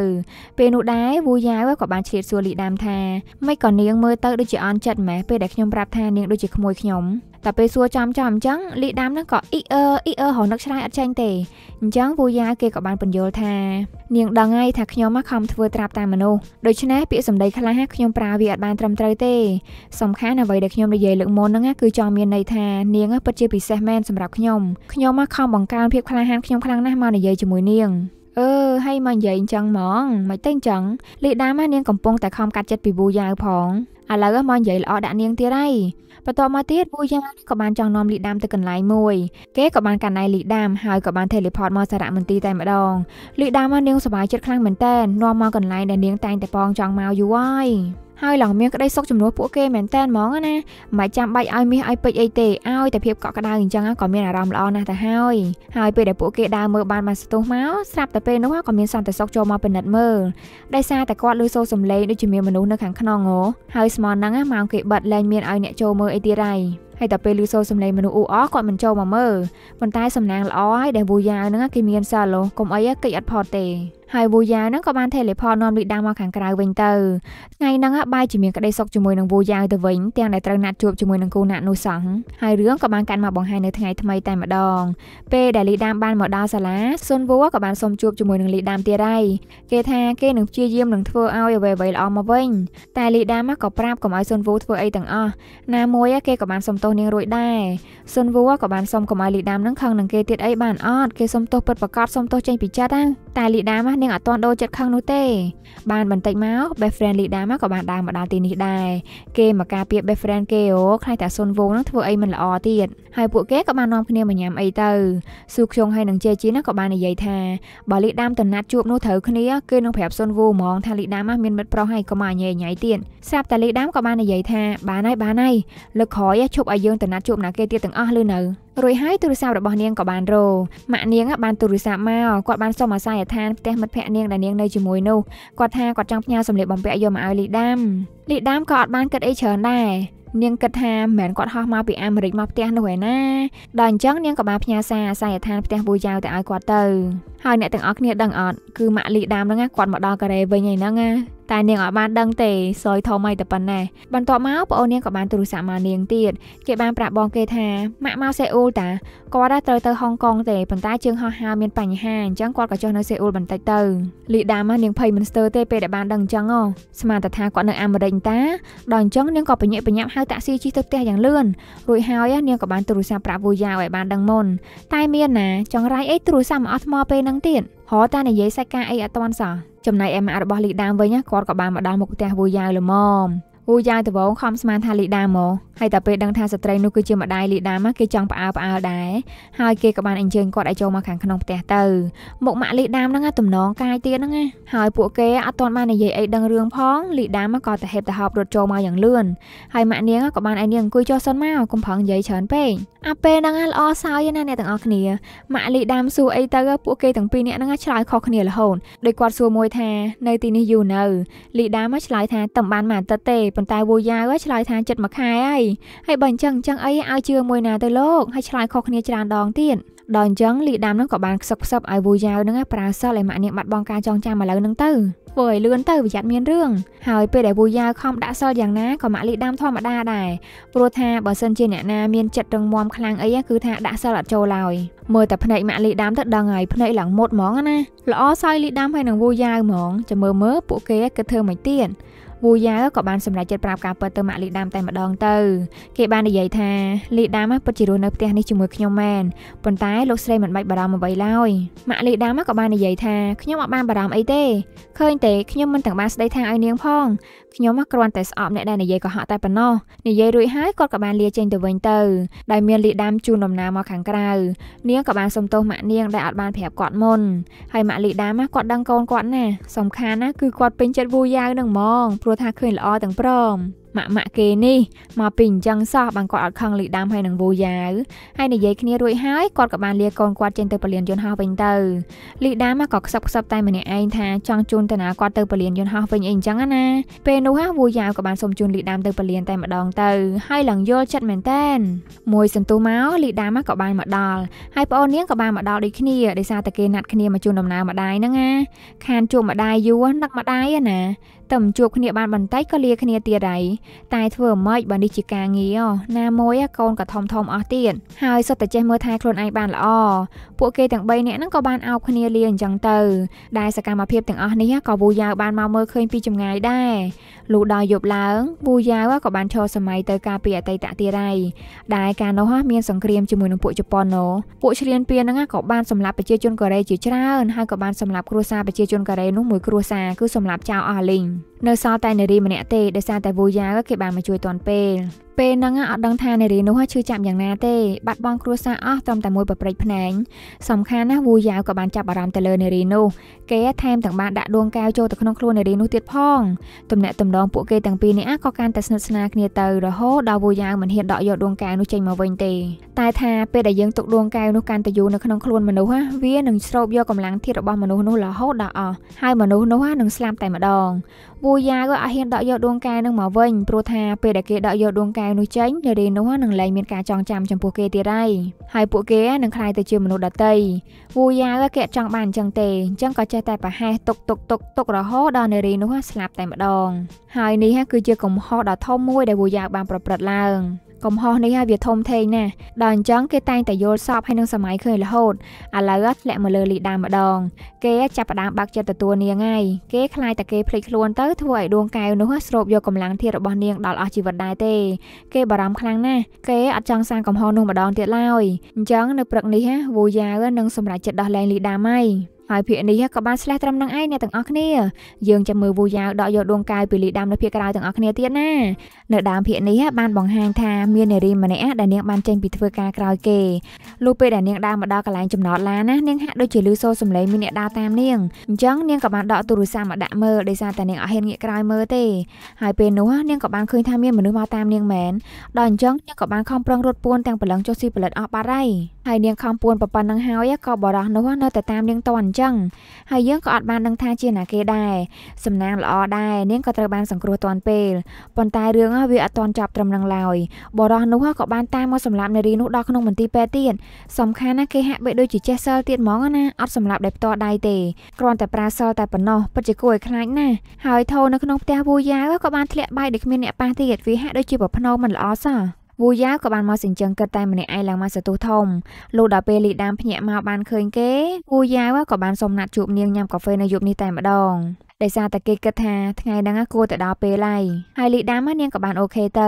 ពេលនោះដែរវូយ៉ាវក៏បានឆ្លៀតសួរលីដាមថាមិនក៏នាងមើលទៅដូចជាអន់ចិត្តម៉េះពេលដែលខ្ញុំប្រាប់ថានាងដូចជាក្មួយខ្ញុំតែពេលសួរចំចំអញ្ចឹងលីដាមនឹងក៏អ៊ីអឺអ៊ីអឺរហនឹកឆ្លើយអត់ចាញ់ទេអញ្ចឹងពូយ៉ាគេក៏បានបញ្យល់ថានាងដឹងហើយថាខ្ញុំមកខំធ្វើត្រាប់តាមមនុស្សដូច្នេះពាក្យសម្ដីខ្លះខ្ញុំប្រើវាអត់បានត្រឹមត្រូវទេសំខាន់អ្វីដែលខ្ញុំនិយាយលើកមុនហ្នឹងគឺចង់មានន័យថានាងពិតជាពិសេសមែនសម្រាប់ខ្ញុំខ្ញុំមកខំបង្កើនភាពក្លាហានខ្ញុំខ្លាំងណាស់មកនិយាយជាមួយនាងអឺហើយមកនិយាយអញ្ចឹងហ្មងមិនទេអញ្ចឹងលីដាមនាងកំពុងតែខំកាត់ចិត្តពីវូយ៉ាវផងឥឡូវមកនិយាយល្អដាក់នាងទៀតហើយបន្ទាប់មកទៀតពូយ៉ាក៏បានចង់នាំលីដាមទៅកន្លែងមួយ គេក៏បានកណៃលីដាមហើយក៏បាន teleport មកសារមន្ទីរតែម្ដងលីដាមមកនាងសប្បាយចិត្តខ្លាំងមែនតើនាំមកកន្លែងដែលនាងតែងតែប៉ងចង់មកយូរហើយហើយឡងមានក្តីសុខចំនួនពួកគេមែនតើហ្មងណាមិនចាំបាច់ឲ្យមាសឲ្យពេជ្រអីទេឲ្យតែភាពកក់ក្ដៅអញ្ចឹងក៏មានអារម្មណ៍ល្អណាស់ទៅហើយហើយពេលដែលពួកគេដើរមើលបានមកស្ទុះមកស្រាប់តែពេលនោះក៏មានសន្តិសុខចូលមកពិនិត្យមើលដោយសារតែគាត់លឺសូរសំឡេងដូចជាមានមនុស្សនៅខាងក្នុងហ៎ហើយស្មោះហ្នឹងម៉ោងគេបិទលែងមានឲ្យអ្នកចូលមើលអីទៀតហើយហើយតែពេលឮសូរសំឡេងមនុស្សអ៊ូអរគាត់មិនចូលមកមើលប៉ុន្តែសំណាងល្អហើយដែលវូយ៉ាហ្នឹងគេមានសិលកុំអីគេអត់ផតទេហើយវូយ៉ាហ្នឹងក៏បាន teleport នាំលីដាមកខាងក្រៅវិញទៅថ្ងៃហ្នឹងបាយជាមានក្តីសុខជាមួយនឹងវូយ៉ាទៅវិញទាំងដែលត្រូវណាត់ជួបជាមួយនឹងគូណាត់នោះសោះហើយរឿងក៏បានកាន់មកបង្ហាញនៅថ្ងៃថ្មីតែម្ដងពេលដែលលីដាបានមកដល់សាលាសុនវូក៏បានសុំជួបជាមួយនឹងលីដាទៀតហើយគេថាគេនឹងព្យាយាមនឹងធ្វើឲ្យអ្វីៗល្អមកវិញតែលីដាមកក៏ប្រាប់កុំឲ្យសុនវូធ្វើអីទាំងអស់ណាមួយគេក៏បានសុំទោសនាងរួចដែរសុនវូក៏បានសុំកុំឲ្យលីដាមនឹងខឹងនឹងគេទៀតអីបានអត់គេសុំទោសពិតប្រកបសុំទោសចេញពីចិត្តតែលីដាមនាងអត់ទាន់ដូរចិត្តខឹងនោះទេបាន បន្តិចមក best friend លីដាមកក៏បានដើរមកដល់ទីនេះដែរគេមកការពារ best friend គេអូខ្លាចតែសុនវងនឹងធ្វើអីមិនល្អទៀតហើយពួកគេក៏បាននាំគ្នាមកញ៉ាំអីទៅស៊ូខ្យងហើយនឹងជេជីណាក៏បាននិយាយថាបើលីដាមតំណាត់ជួបនោះត្រូវគ្នាគេនឹងប្រាប់សុនវងហ្មងថាលីដាមមានមិត្តប្រុសហើយកុំអញញ៉ៃទៀតស្រាប់តែលីដាមក៏បាននិយាយថាបានហើយបានហើយលើកក្រោយឈប់ឲ្យយើងតំណាត់ជួបណាគេទៀតទាំងអស់ឬនៅរួចហើយទូរស័ព្ទរបស់នាងក៏បានរោម៉ាក់នាង បានទូរស័ព្ទមកគាត់បានសុំអាស័យដ្ឋានផ្ទះមិត្តភ័ក្ដិនាងដែលនាងនៅជាមួយនោះគាត់ថាគាត់ចង់ផ្ញើសម្លៀកបំពាក់យកមកឲ្យលីដាមលីដាមក៏អត់បានគិតអីច្រើនដែរនាងគិតថាមិនមែនគាត់ហោះមកពីអាមេរិកមកផ្ទះនោះឯណាដល់អញ្ចឹងនាងក៏បានផ្ញើសារអាស័យដ្ឋានផ្ទះបូយ៉ាវទៅឲ្យគាត់ទៅហើយអ្នកទាំងអស់គ្នាដឹងអត់គឺម៉ាក់លីដាមហ្នឹងគាត់មកដល់កូរ៉េវិញឯហ្នឹងណាតែនាងអាចបានដឹងទេសយធំអីតែប៉ុណ្ណេះបន្ទាប់មកប្អូននាងក៏បានទូរស័ព្ទមកនាងទៀតគេបានប្រាប់បងគេថាម៉ាក់មកសេអ៊ូលតាគាត់ត្រូវទៅហុងកុងទេប៉ុន្តែជើងហោះហើរមានបញ្ហាអញ្ចឹងគាត់ក៏ចុះនៅសេអ៊ូលបន្តិចទៅលីដាមកនាងភ័យមិនស្ទើរទេពេលដែលបានដឹងអញ្ចឹងស្មានតែថាគាត់នៅអាមេរិកតាដល់អញ្ចឹងនាងក៏បញ្ញាក់បញ្ញាប់ហៅតាក់ស៊ីជិះទៅផ្ទះយ៉ាងលឿនរួចហើយនាងក៏បានទូរស័ព្ទប្រាប់វូយ៉ាឲ្យបានដឹងមុនតែមានណាចង្រៃអីទូរស័ព្ទមកអត់ថ្មពេលហ្នឹងទៀតហោតានិយាយសាច់ការអីអត់តាន់សោះចំណែកឯម៉ាក់របស់លីដើមវិញគាត់ក៏បានមកដល់មុខផ្ទះវូយ៉ាវល្មមអូយ៉ាងដបងខំស្មានថាលីដាមកហើយតែពេលដឹងថាស្ត្រីនោះគឺជាម្ដាយលីដាមកគេចង់ផ្អើផ្អើដែរហើយគេក៏បានអញ្ជើញគាត់ឲ្យចូលមកខាងក្នុងផ្ទះទៅមុខម៉ាក់លីដាមហ្នឹងទំនងកាយទៀតហ្នឹងហើយពួកគេអត់ទាន់បាននិយាយអីដឹងរឿងផង លីដាមក៏ទៅហេបទៅហប់រត់ចូលមកយ៉ាងលឿនហើយម៉ាក់នាងក៏បានឲ្យនាងអង្គុយចុះសិនមកកុំប្រឹងនិយាយច្រើនពេកអាពេលហ្នឹងល្អសើចណាអ្នកទាំងអស់គ្នាម៉ាក់លីដាមសួរអីទៅពួកគេទាំងពីរនាក់ហ្នឹងឆ្លើយខុសគ្នារហូតដោយគាត់សួរមួយថានៅទីនេះយូរនៅលីដាមឆ្លើយថាតំបានមួយអាទិត្យទេប៉ុន្តែវូយ៉ាវឆ្លើយថាចិត្តមួយខែហើយហើយបើអញ្ចឹងអញ្ចឹងអីឲ្យជឿមួយណាទៅលោកហើយឆ្លើយខុសគ្នាច្រើនដងទៀតដល់អញ្ចឹងលីដាមនឹងក៏បានខ្សឹបខ្សឹបឲ្យវូយ៉ាវនឹងប្រើសិលឲ្យម៉ាក់នាងបាត់បង់ការចងចាំឥឡូវនឹងទៅធ្វើឲ្យលឿនទៅប្រយ័ត្នមានរឿងហើយពេលដែលវូយ៉ាវខំដាក់សិលយ៉ាងណាក៏ម៉ាក់លីដាមធម្មតាដែរព្រោះថាបើសិនជា អ្នកណាមានចិត្តរឹងមាំខ្លាំងអីគឺថាដាក់សិលអត់ចូលឡើយមើលតែភ្នែកម៉ាក់លីដាមទៅដឹងហើយភ្នែកឡើងមុតហ្មងណា ល្អសោយលីដាមហើយនឹងវូយ៉ាវហ្មងចាំមើលមើលពួកគេគិតធ្វើមិនទៀតវូយ៉ាក៏បានសម្រេចចិត្តប្រាប់ការពិតទៅម៉ាក់លីដាមតែម្ដងទៅគេបាននិយាយថាលីដាមពិតជារស់នៅផ្ទះនេះជាមួយខ្ញុំមែនប៉ុន្តែលោកស្រីមិនបាច់បារម្ភអ្វីឡើយម៉ាក់លីដាមក៏បាននិយាយថាខ្ញុំអត់បានបារម្ភអីទេឃើញទេខ្ញុំមិនទាំងបានស្ដីថាឲ្យនាងផងខ្ញុំគ្រាន់តែស្អប់អ្នកដែលនិយាយកុហកតែប៉ុណ្ណោះនិយាយរួចហើយគាត់ក៏បានលាចេញទៅវិញទៅដោយមានលីដាមជូនដំណើរមកខាងក្រៅនាងក៏បានសុំទោសម៉ាក់នាងដែលអត់បានប្រាប់គាត់មុនហើយម៉ាក់លីដាមគាត់ដឹងកូនគាត់ណាសំខាន់ណាគឺគាត់ពេញចិត្តវូយ៉ាវនឹងហ្មងព្រោះថាឃើញល្អទាំងព្រមម៉ាក់ម៉ាក់គេនេះមកពីអញ្ចឹងសោះបានគាត់អត់ខឹងលីដាំហើយនឹងវូយ៉ាវហើយនិយាយគ្នារួចហើយគាត់ក៏បានលាកូនគាត់ចេញទៅពលានយន្តហោះវិញទៅលីដាំក៏ខ្សឹបខ្សឹបតែម្នាក់ឯងថាចង់ជូនតាណាគាត់ទៅពលានយន្តហោះវិញអីអញ្ចឹងណាពេលនោះហ่าវូយ៉ាវក៏បានសុំជូនលីដាំទៅពលានតែម្ដងទៅហើយឡើងយល់ចិត្តមែនតែន មួយសន្ទុះមកលីដាំក៏បានមកដល់ហើយប្អូននាងក៏បានមកដល់ដូចគ្នាដោយសារតែគេណាត់គ្នាមកជូនដំណើរម្ដាយហ្នឹងណាខានជួបម្ដាយយួរនឹកម្ដាយណាតែមិនជួបគ្នាបានបន្តិចក៏លាគ្នាទៀតហើយតែធ្វើម៉េចបើនេះជាការងារណាមួយកូនក៏ធំធំអស់ទៀតហើយសុទ្ធតែចេះមើលថែខ្លួនឯងបានល្អពួកគេទាំង3នាក់ហ្នឹងក៏បានអោបគ្នាលាអញ្ចឹងទៅ ដែលសកម្មភាពទាំងអស់នេះក៏វូយ៉ាវបានមកមើលឃើញពីចម្ងាយដែរលុះដល់យប់ឡើងពូយ៉ាវក៏បានឈរសម័យទៅការពីអតីតទីរ៉ៃដែលកាលនោះមានសង្គ្រាមជាមួយនឹងពួកជប៉ុនណូពួកឆ្លៀនពៀនហ្នឹងក៏បានសម្លាប់ប្រជាជនកូរ៉េជាច្រើនហើយក៏បានសម្លាប់គ្រួសារប្រជាជនកូរ៉េនោះមួយគ្រួសារគឺសម្លាប់ចៅអស់លីងនៅសល់តែនារីម្នាក់ទេដោយសារតែវូយ៉ាគេបានមកជួយតាន់ពេលពេលហ្នឹងអត់ដឹងថានារីនោះឈឺចាប់យ៉ាងណាទេបាត់បង់គ្រួសារអស់ត្រឹមតែមួយប្រព្រឹត្តភ្នែងសំខាន់ណាស់វូយ៉ាវក៏បានចាប់អារម្មណ៍ទៅលើនារីនោះគេថែមទាំងបានដាក់ដួងកែវចូលទៅក្នុងខ្លួននារីនោះទៀតផងទំនាក់ទំនងពួកគេទាំងពីរនេះក៏កាន់តែស្និទ្ធស្នាលគ្នាទៅរហូតដល់វូយ៉ាវមិនហ៊ានដកយកដួងកែវនោះចេញមកវិញទេតែថាពេលដែលយើងទុកដួងកែវនោះកាន់តែយូរនៅក្នុងខ្លួនមនុស្សវានឹងស្រូបយកកម្លាំងធាតុរបស់មនុស្សនោះរហូតដល់អស់ហើយមនុស្សនោះនឹងស្លាប់តែម្ដងពូយ៉ាក៏អាចហ៊ានដកយកដួងកែវនឹងមកវិញព្រោះថាពេលដែលគេដកយកដួងកែវនោះចេញនារីនោះនឹងលែងមានការចងចាំចំពោះគេទៀតហើយហើយពួកគេនឹងក្លាយទៅជាមនុស្សដតីពូយ៉ាក៏គេចង់បានអញ្ចឹងទេអញ្ចឹងក៏ចេះតែប្រហែសទុកទុកទុកទុករហូតដល់នារីនោះស្លាប់តែម្ដងហើយនេះគឺជាកំហុសដ៏ធំមួយដែលពូយ៉ាបានប្រព្រឹត្តឡើងកំហុសនេះហើយវាធំធេងណាស់ដល់អញ្ចឹងគេតែងតែយល់សពហើយនឹងសម័យឃើញរហូតឥឡូវធ្លាក់មកលើលីដាម្ដងគេចាប់ផ្ដើមបាក់ចិត្តទទួលនាងហើយគេខ្លាចតែគេភ្លេចខ្លួនទៅធ្វើឲ្យដួងកែវនោះស្រូបយកកម្លាំងធាតរបស់នាងដល់អស់ជីវិតដែរទេគេបារម្ភខ្លាំងណាស់គេអត់ចង់សាងកំហុសនោះម្ដងទៀតឡើយអញ្ចឹងនៅព្រឹកនេះវូយ៉ានឹងសម្រេចចិត្តដោះលែងលីដាមហើយហើយភាគនេះក៏បានឆ្លេះត្រឹមនឹងឯងអ្នកទាំងអស់គ្នាយើងចាំមើលវូយ៉ាវដកយកដួងកាយពីលីដាំនៅភាគក្រោយទាំងអស់គ្នាទៀតណានៅដើមភាគនេះបានបង្ហាញថាមាននារីម្នាក់ដែលនាងបានចេញពីធ្វើការក្រោយគេលុះពេលដែលនាងដើរមកដល់កន្លែងចំណតឡានណានាងហាក់ដូចជាឮសូរសំឡេងមានអ្នកដើរតាមនាងអញ្ចឹងនាងក៏បានដកទូរស័ព្ទមកដាក់មើលដោយសារតែនាងអត់ហ៊ានងាកក្រោយមើលទេហើយពេលនោះនាងក៏បានឃើញថាមានមនុស្សមកតាមនាងមែនដល់អញ្ចឹងនាងក៏បានខំប្រឹងរត់ពួនទាំងព្រលឹងចុះស៊ីផលិតអស់បាត់ហើយហើយនាងខំពួនប៉ុណ្ណឹងហើយក៏បរោះនោះនៅតែតាមនាងតន់ចឹងហើយយើងក៏អត់បានដឹងថាជាណាគេដែរសំណាងល្អដែរនាងក៏ត្រូវបាន សង្គ្រោះទាន់ពេលប៉ុន្តែរឿងវាអត់ទាន់ចប់ត្រឹមនឹងឡើយបរោះនោះក៏បានតាមមកសម្លាប់នារីនោះដល់ក្នុងមន្ទីរពេទ្យទៀតសំខាន់ណាគេហាក់បីដូចជាចេះសិលទៀតហ្មងណាអត់សម្លាប់ដោយផ្ទាល់ដៃទេគ្រាន់តែប្រើសិលតែប៉ុណ្ណោះពិតជាគួរឲ្យខ្លាចណាស់ហើយថោនៅក្នុងផ្ទះវូយ៉ាក៏បានធ្លាក់បាយដោយគ្មានអ្នកប៉ះទៀតវាហាក់ដូចជាប្រភ្នោមិនល្អសោះវូយ៉ាក៏បានមកសេចក្ដីគិតតែម្នាក់ឯងឡើងមកសន្ទុះធំលុះដល់ពេលលីដាមភ្ញាក់មកបានឃើញគេវូយ៉ាក៏បានសុំណាត់ជួបនាងញ៉ាំកាហ្វេនៅយប់នេះតែម្ដងដោយសារតែគេគិតថាថ្ងៃហ្នឹងគួរទៅដល់ពេលហើយហើយលីដាមនាងក៏បានអូខេទៅ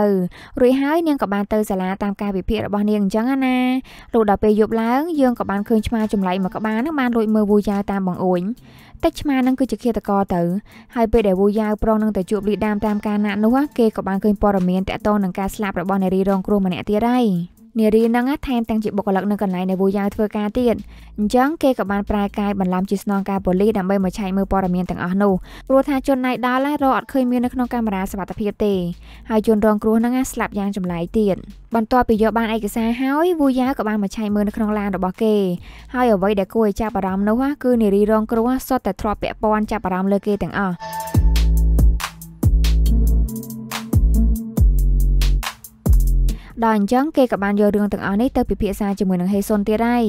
រួចហើយនាងក៏បានទៅសាលាតាមការវិភាគរបស់នាងអញ្ចឹងណាលោកដល់ពេលយប់ឡើងយើងក៏បានឃើញឆ្មាចម្លែកមួយក្បាលហ្នឹងបានលួចមើលវូយ៉ាវតាមបង្អួញតិចឆ្មានឹងគឺជាឃាតករទៅហើយពេលដែលវូយ៉ាវប្រុសនឹងទៅជួបលីដាមតាមការណាត់នោះគេក៏បានឃើញព័ត៌មានតាក់ទងនឹងការស្លាប់របស់នារីរងគ្រោះម្នាក់ទៀតហើយនារីនឹងថែមទាំងជាបុគ្គលិកនៅកន្លែងដែលវូយ៉ាវធ្វើការទៀតអញ្ចឹងគេក៏បានប្រែកាយបន្លំជាស្នងការប៉ូលីសដើម្បីមកឆែកមើលព័ត៌មានទាំងអស់នោះព្រោះថាជនណៃដល់រកអត់ឃើញមាននៅក្នុងកាមេរ៉ាសវត្ថិភាពទេហើយជនរងគ្រោះនឹងស្លាប់យ៉ាងចម្លែកទៀតបន្ទាប់ពីយកបានឯកសារហើយវូយ៉ាវក៏បានមកឆែកមើលនៅក្នុងឡានរបស់គេហើយអ្វីដែលគួរឲ្យចាប់អារម្មណ៍នោះគឺនារីរងគ្រោះសុទ្ធតែធ្លាប់ពាក់ព័ន្ធចាប់អារម្មណ៍លើគេទាំងអស់ដល់អញ្ចឹងគេក៏បានយករឿងទាំងអស់នេះទៅពិភាក្សាជាមួយនឹងហេសុនទៀតហើយ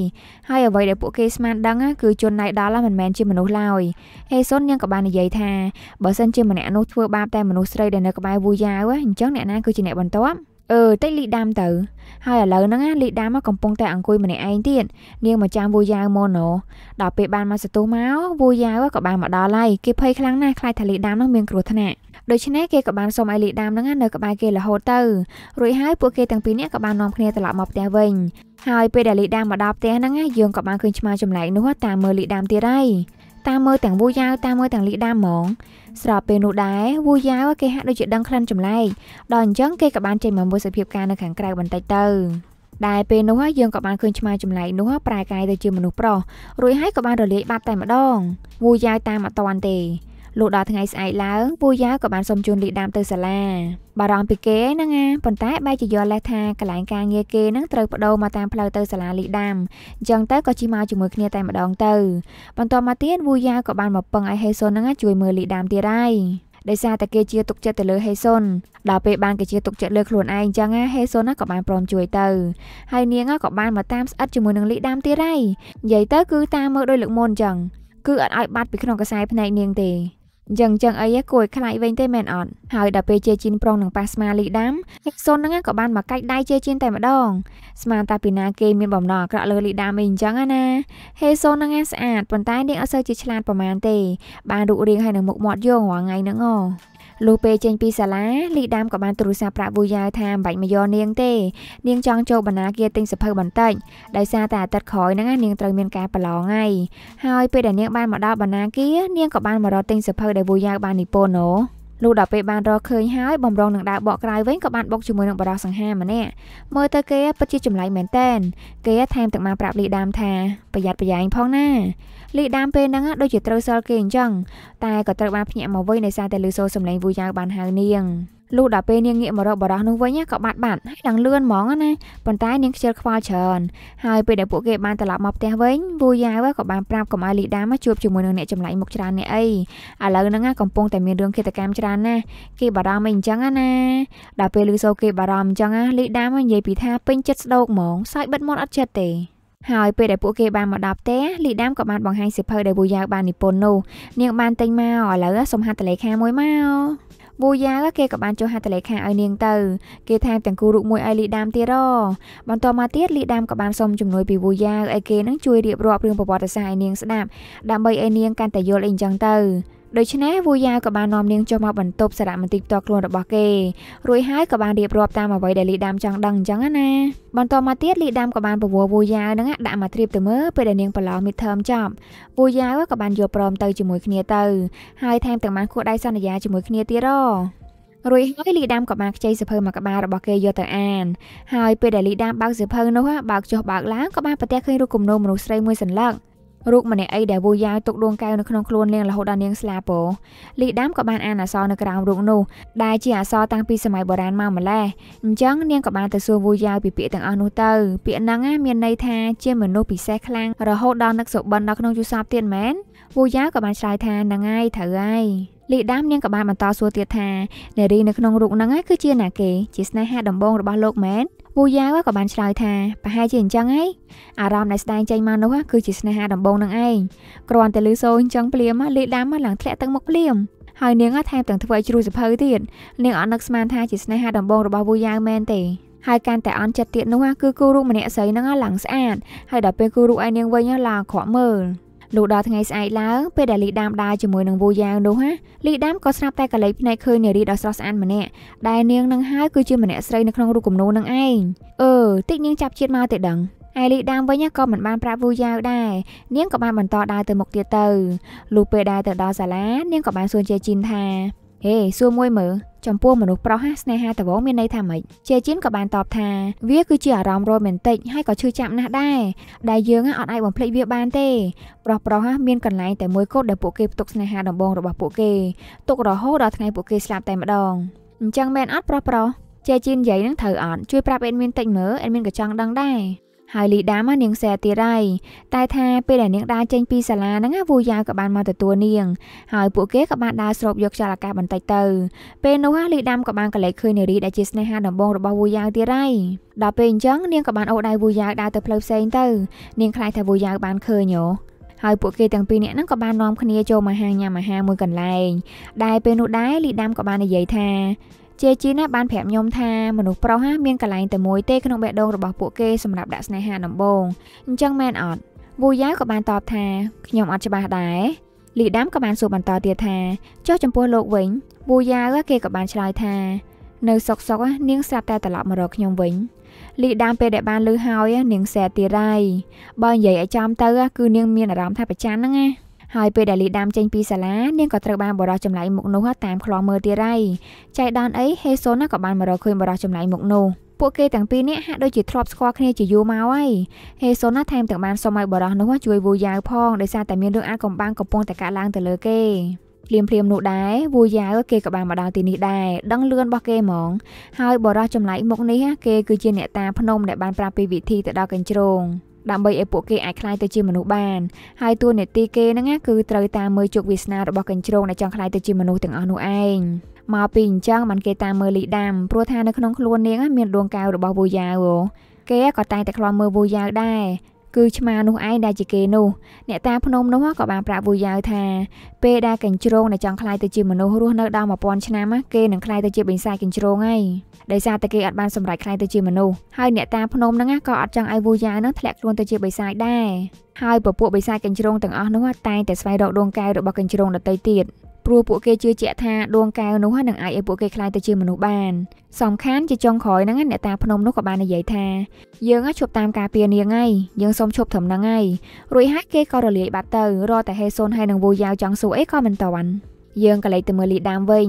ហើយអ្វីដែលពួកគេស្មានដឹងគឺជនណៃដល់មិនមែនជាមនុស្សឡើយហេសុននាងក៏បាននិយាយថាបើសិនជាម្នាក់នោះធ្វើបាបតែមនុស្សស្រីដែលនៅក្បែរវូយ៉ាវអញ្ចឹងអ្នកណាគឺជាអ្នកបន្ទាប់អឺតិចលីដាំទៅហើយឥឡូវហ្នឹងលីដាំកំពុងតែអង្គុយម្នាក់ឯងទៀតនាងមកចាំវូយ៉ាវម៉ូណូដល់ពេលបានមកសតុះមកវូយ៉ាវក៏បានមកដល់ហើយគេភ័យខ្លាំងណាស់ខ្លាចថាលីដាំនោះមានគ្រោះថ្នាក់ដូច្នេះគេក៏បានសុំឲ្យលីដាមនឹងនៅក្បែរគេរហូតទៅរួចហើយពួកគេទាំងពីរនាក់ក៏បាននាំគ្នាត្រឡប់មកផ្ទះវិញហើយពេលដែលលីដាមមកដល់ផ្ទះហ្នឹងយើងក៏បានឃើញឆ្មាចម្លែកនោះតាមមើលលីដាមទៀតហើយតាមមើលទាំងវូយ៉ាវតាមមើលទាំងលីដាមហ្មងស្របពេលនោះដែរវូយ៉ាវគេហាក់ដូចជាដឹងក្លិនចម្លែកដល់អញ្ចឹងគេក៏បានចេញមកមើលសភាពការនៅខាងក្រៅបន្តិចទៅដែលពេលនោះយើងក៏បានឃើញឆ្មាចម្លែកនោះប្រែកាយទៅជាមនុស្សប្រុសរួចហើយក៏បាន រលាយបាត់តែម្ដងវូយ៉ាវតាមអត់តាន់ទេលុះដល់ថ្ងៃស្អែកឡើងពូយ៉ាវក៏បានសុំជូនលីដាមទៅសាលាបារម្ភពីគេហ្នឹងណាប៉ុន្តែបែរជាយល់លេសថាកន្លែងការងារគេហ្នឹងត្រូវបដូរមកតាមផ្លូវទៅសាលាលីដាមអញ្ចឹងទៅក៏ជិះមកជាមួយគ្នាតែម្ដងទៅបន្ទាប់មកទៀតវូយ៉ាវក៏បានមកពឹងឲ្យហេសុនហ្នឹងជួយមើលលីដាមទៀតហើយដោយសារតែគេជាទុកចិត្តទៅលើហេសុនដល់ពេលបានគេជាទុកចិត្តលើខ្លួនឯងអញ្ចឹងណាហេសុនក៏បានព្រមជួយទៅហើយនាងក៏បានមកតាមស្អិតជាមួយនឹងលីដាមទៀតហើយនិយាយទៅ គឺតាមមើលដោយលោកមុនអញ្ចឹងគឺអត់ឲ្យបាត់ពីក្នុងខ្សែភ្នែកនាងទេអញ្ចឹងអញ្ចឹងអីគួរឲ្យខ្លាចវិញទេមែនអត់ហើយដល់ពេលជាជីនប្រុងនឹងប៉ះស្មាលីដាំសុនហ្នឹងក៏បានមកកាច់ដៃជាជីនតែម្ដងស្មានតាពីណាគេមានបំណងអាក្រក់លើលីដាំអីអញ្ចឹងណាហេសុនហ្នឹងស្អាតប៉ុន្តែនាងអត់សូវជាឆ្លាតប្រមាណទេ បានរូបរាងហើយនឹងមុខមាត់យងរាល់ថ្ងៃហ្នឹងអូលុះពេលចេញពីសាលាលីដាមក៏បានទូរស័ព្ទប្រាប់វូយ៉ាវថាមិនបាច់មកយកនាងទេ នាងចង់ចូលបណ្ណាគារទិញសភៅបន្តិចដោយសារតែអាទិត្យក្រោយហ្នឹងនាងត្រូវមានការប្រឡងហើយហើយពេលដែលនាងបានមកដល់បណ្ណាគារនាងក៏បានមករកទិញសភៅដែលវូយ៉ាវបាននិពន្ធណូលុះដល់ពេលបានរកឃើញហើយបំរងនឹងដើរបកក្រៅវិញក៏បានបុកជាមួយនឹងបរោះសង្ហាម្នាក់មើលទៅគេពិតជាចម្លែកមែនតែនគេថែមទាំងបានប្រាប់លីដាមថាប្រយ័ត្នប្រយែងផងណាលីដាមពេលហ្នឹងដូចជាត្រូវសល់គេអញ្ចឹងតែក៏ត្រូវបានភ្ញាក់មកវិញដោយសារតែលឺសូរសំឡេងវូយ៉ាវបានហៅនាងលុះដល់ពេលនាងងាកមករកបារោះនោះវិញក៏បាត់បាត់ហើយដល់លឿនហ្មងណាប៉ុន្តែនាងខ្ជិលខ្វល់ច្រើនហើយពេលដែលពួកគេបានត្រឡប់មកផ្ទះវិញវូយ៉ាវក៏បានប្រាប់កុំឲ្យលីដាមកជួបជាមួយនឹងអ្នកចម្លែកមុខច្រើនអ្នកអីឥឡូវហ្នឹងកំពុងតែមានរឿងឃាតកម្មច្រើនណាស់គេបារម្ភអីអញ្ចឹងណាដល់ពេលឮសូរគេបារម្ភអញ្ចឹងលីដាមកនិយាយពីថាពេញចិត្តស្ដោកហ្មងសើចបិទមាត់អត់ចិត្តទេ ហើយពេលដែលពួកគេបានមកដល់ផ្ទះលីដាមក៏បានបង្ហាញសិភៅដែលវូយ៉ាវបាននិពន្ធនោះនាងបានទិញមកឥឡូវសុំហត្ថលេខាមួយមកពូយ៉ាគេក៏បានចុះហត្ថលេខាឲ្យនាងទៅគេថែមទាំងគូរូបមួយឲ្យលីដាមទៀតរបន្ទាប់មកទៀតលីដាមក៏បានសុំជំនួយពីពូយ៉ាឲ្យគេនឹងជួយរៀបរាប់រឿងប្រវត្តិសាស្ត្រឲ្យនាងស្ដាប់ដើម្បីឲ្យនាងកាន់តែយល់អីចឹងទៅដូច្នេះវូយ៉ាវក៏បាននាំនាងចុះមកបន្ទប់សារមន្ទីរផ្ទាល់ខ្លួនរបស់គេរួចហើយក៏បានរៀបរាប់តាមអ្វីដែលលីដាមចង់ដឹងអញ្ចឹងណា បន្តមកទៀតលីដាមក៏បានពវវូយ៉ាវហ្នឹងដាក់មកត្រៀបទៅមើលពេលដែលនាងប្រឡង midterm ចប់វូយ៉ាវក៏បានយល់ព្រមទៅជាមួយគ្នាទៅ ហើយថែមទាំងបានគួរដៃសន្យាជាមួយគ្នាទៀតររួចហើយលីដាមក៏បានខ្ចីសៀវភៅមួយក្បាលរបស់គេយកទៅអាន ហើយពេលដែលលីដាមបើកសៀវភៅនោះបើកចុះបើកឡើងក៏បានប្រទះឃើញរូបគំនូរមនុស្សស្រីមួយសន្លឹករូបម្នាក់អីដែលវូយ៉ាវទុកដួងកែវនៅក្នុងខ្លួននាងរហូតដល់នាងស្លាពោលីដាមក៏បានអានអសរនៅក្រោមរូបនោះដែលជាអសរតាំងពីសម័យបុរាណមកម្ល៉េះអញ្ចឹងនាងក៏បានទៅសួរវូយ៉ាវពីពាក្យទាំងអស់នោះទៅពាក្យហ្នឹងមានន័យថាជាមនុស្សពិសេសខ្លាំងរហូតដល់នឹកសុបិនដល់ក្នុងយូសបទៀតមែនវូយ៉ាវក៏បានឆ្លើយថាហ្នឹងហើយត្រូវហើយលីដាមនាងក៏បានបន្តសួរទៀតថានារីនៅក្នុងរូបហ្នឹងគឺជាណាគេជាស្នេហាដំបងរបស់លោកមែនពូយ៉ាវក៏បានឆ្លើយថាប្រហែលជាអញ្ចឹងហើយអារម្មណ៍ដែលស្ដែងចេញមកនោះគឺជាស្នេហាដំបូងនឹងឯងគ្រាន់តែលឺសូរអញ្ចឹងភ្លាមលេដាំឡើងធ្លាក់ទឹកមុខភ្លាមហើយនាងថែមទាំងធ្វើឲ្យជ្រួសសភៅទៀតនាងអត់នឹកស្មានថាជាស្នេហាដំបូងរបស់ពូយ៉ាវមែនទេហើយកាន់តែអន់ចិត្តទៀតនោះគឺគូរូបម្នាក់ស្រីហ្នឹងឡើងស្អាតហើយដល់ពេលគូរូបឯនាងវិញឡើងអាក្រក់មើលលុះដល់ថ្ងៃស្អែកឡើងពេលដែលលីដាមដើរជាមួយនឹងវូយ៉ាវនោះណាលីដាមក៏ស្រាប់តែកលេចភ្នែកឃើញនារីដ៏ស្រស់ស្អាតម្នាក់ដែលនាងនឹងហើយគឺជាម្នាក់ស្រីនៅក្នុងរូបគំនូរនឹងឯងអឺតិចនាងចាប់ជាតិមកទេដឹងឯលីដាមវិញក៏មិនបានប្រាប់វូយ៉ាវដែរនាងក៏បានបន្តដើរទៅមុខទៀតទៅលុះពេលដើរទៅដល់សាលានាងក៏បានសួរជាជីនថាហេសួរមួយមើលចំពោះមនុស្សប្រុសហ่าស្នេហាតវងមានន័យថាម៉េចជាជីនក៏បានតបថាវាគឺជាអារម្មណ៍រ៉ូមែនទិកហើយក៏ឈឺចាប់ណាស់ដែរដែលយើងអត់អាចបំភ្លេចវាបានទេ ប្រុសប្រុសហ่าមានកន្លែងតែមួយគត់ដែលពួកគេផ្ទុកស្នេហាដំបងរបស់ពួកគេទុករហូតដល់ថ្ងៃពួកគេស្លាប់តែម្ដងអញ្ចឹងមែនអត់ប្រុសប្រុសជាជីននិយាយនឹងត្រូវអត់ជួយប្រាប់អេដមីនតិចមើលអេដមីនក៏ចង់ដឹងដែរហើយលីដាមកនាងសែទៀតហើយតែថាពេលដែលនាងដើរចេញពីសាលាហ្នឹងវូយ៉ាវក៏បានមកទទួលនាងហើយពួកគេក៏បានដើរស្រូបយកខ្យល់អាកាសបន្តិចទៅពេលនោះលីដាក៏បានកលែកឃើញនារីដែលជាស្នេហាដំបងរបស់វូយ៉ាវទៀតហើយដល់ពេលអញ្ចឹងនាងក៏បានអូសដៃវូយ៉ាវដើរទៅផ្លូវផ្សេងទៅនាងខ្លាចថាវូយ៉ាវបានឃើញហ៎ហើយពួកគេទាំងពីរនាក់ហ្នឹងក៏បាននាំគ្នាចូលមកហាងញ៉ាំអាហារមួយកន្លែងដែលពេលនោះដែរលីដាមក៏បាននិយាយថាជាជីណាបានប្រាប់ខ្ញុំថាមនុស្សប្រុសមានកន្លែងតែមួយទេក្នុងបេះដូងរបស់ពួកគេសម្រាប់ដាក់ស្នេហាដំបូងអញ្ចឹងមែនអត់វូយ៉ាក៏បានតបថាខ្ញុំអត់ច្បាស់ដែរលីដាំក៏បានសួរបន្តទៀតថាចុះចំពោះលោកវិញវូយ៉ាគេក៏បានឆ្លើយថា នៅសុកសុកនាងស្រាប់តែត្រឡប់មករកខ្ញុំវិញលីដាមពេលដែលបានលឺហើយនាងសែទីរ៉ៃបើនិយាយឲ្យចំទៅគឺនាងមានអារម្មណ៍ថាប្រច័ណ្ឌហ្នឹងណាហើយពេលដែលលីដាមចេញពីសាលានាងក៏ត្រូវបានបរោះចម្លែកមុខនោះតាមខ្លោមើលទៀតហើយចៃដនអីហេសុនក៏បានមករកឃើញបរោះចម្លែកមុខនោះពួកគេទាំងពីរនាក់ហាក់ដូចជាធ្លាប់ស្គាល់គ្នាជាយូរមកហើយហេសុនថែមទាំងបានសុំឲ្យបរោះនោះជួយវូយ៉ាវផងដោយសារតែមានរឿងអាកំបាំងកំពុងតែកាក់ឡើងទៅលើគេភ្លាមភ្លាមនោះដែរវូយ៉ាវគេក៏បានមកដល់ទីនេះដែរដឹងលឿនរបស់គេហ្មងហើយបរោះចម្លែកមុខនេះគេគឺជាអ្នកតាភ្នំដែលបានប្រាប់ពីវិធីទៅដល់កញ្ជ្រោងដើម្បីឲ្យពួកគេអាចខ្លាយទៅជាមនុស្សបានហើយតួនាទីគេហ្នឹងគឺត្រូវតាមមើលជោគវាសនារបស់កញ្ជ្រោងដែលចង់ខ្លាយទៅជាមនុស្សទាំងអស់នោះឯងមកពីអញ្ចឹងបានគេតាមមើលលីដាំព្រោះថានៅក្នុងខ្លួននាង មានដួងកែវរបស់វូយ៉ាវគេក៏តែងតែខ្លោមមើលវូយ៉ាវដែរគឺឆ្មានោះឯងដែលជាគេនោះអ្នកតាភ្នំនោះក៏បានប្រាប់វូយ៉ាវថាពេលដែលកញ្ជ្រងដែលចង់ខ្លាយទៅជាមនុស្សរស់នៅដល់1000ឆ្នាំគេនឹងខ្លាយទៅជាបិសាចកញ្ជ្រងហើយដោយសារតែគេអត់បានសម្រេចខ្លាយទៅជាមនុស្សហើយអ្នកតាភ្នំហ្នឹងក៏អត់ចង់ឲ្យវូយ៉ាវហ្នឹងធ្លាក់ខ្លួនទៅជាបិសាចដែរហើយពពួកបិសាចកញ្ជ្រងទាំងអស់នោះតែងតែស្វែងរកដួងកែវរបស់កញ្ជ្រងដតីទៀតព្រោះពួកគេជឿជាក់ថាដួងកែវនោះនឹងអាចឲ្យពួកគេក្លាយទៅជាមនុស្សបានសំខាន់ជាចុងក្រោយហ្នឹងអ្នកតាភ្នំនោះក៏បាននិយាយថាយើងឈប់តាមការពៀនាងហើយយើងសូមឈប់ត្រឹមហ្នឹងហើយរួចហើយគេក៏រលាយបាត់ទៅរកតែហេសុនហើយនឹងវូយ៉ាវចង់សួរអីក៏មិនតាន់យើងក៏លេចទៅមើលលី ដាមវិញ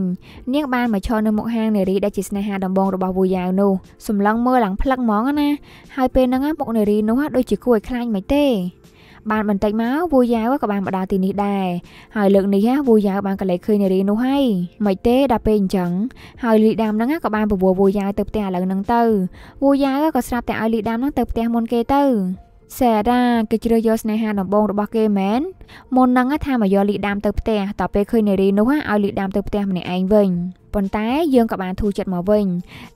នាងបានមកឈរនៅមុខហាងនារីដែលជាស្នេហាដំបងរបស់វូយ៉ាវនោះសម្លឹងមើលឡើងផ្លឹកហ្មងណាហើយពេលហ្នឹងមុខនារីនោះដូចជាគួរឲ្យខ្លាញ់មិនទេបានបន្តិចមកវូយ៉ាវក៏បានមកដល់ទីនេះដែរហើយលើកនេះវូយ៉ាវបានកលេចឃើញនារីនោះហើយមិនទេដល់ពេលអញ្ចឹងហើយលីដាមហ្នឹងក៏បានពវវូយ៉ាវទៅផ្ទះឥឡូវហ្នឹងទៅវូយ៉ាវក៏ស្រាប់តែឲ្យលីដាមហ្នឹងទៅផ្ទះមុនគេទៅសារ៉ាគេជ្រើសយកស្នេហាដំបងរបស់គេមែនមុននឹងថាមកយកលីដាមទៅផ្ទះតពេលឃើញនារីនោះឲ្យលីដាមទៅផ្ទះម្នាក់ឯងវិញប៉ុន្តែយើងក៏បានធូរចិត្តមកវិញ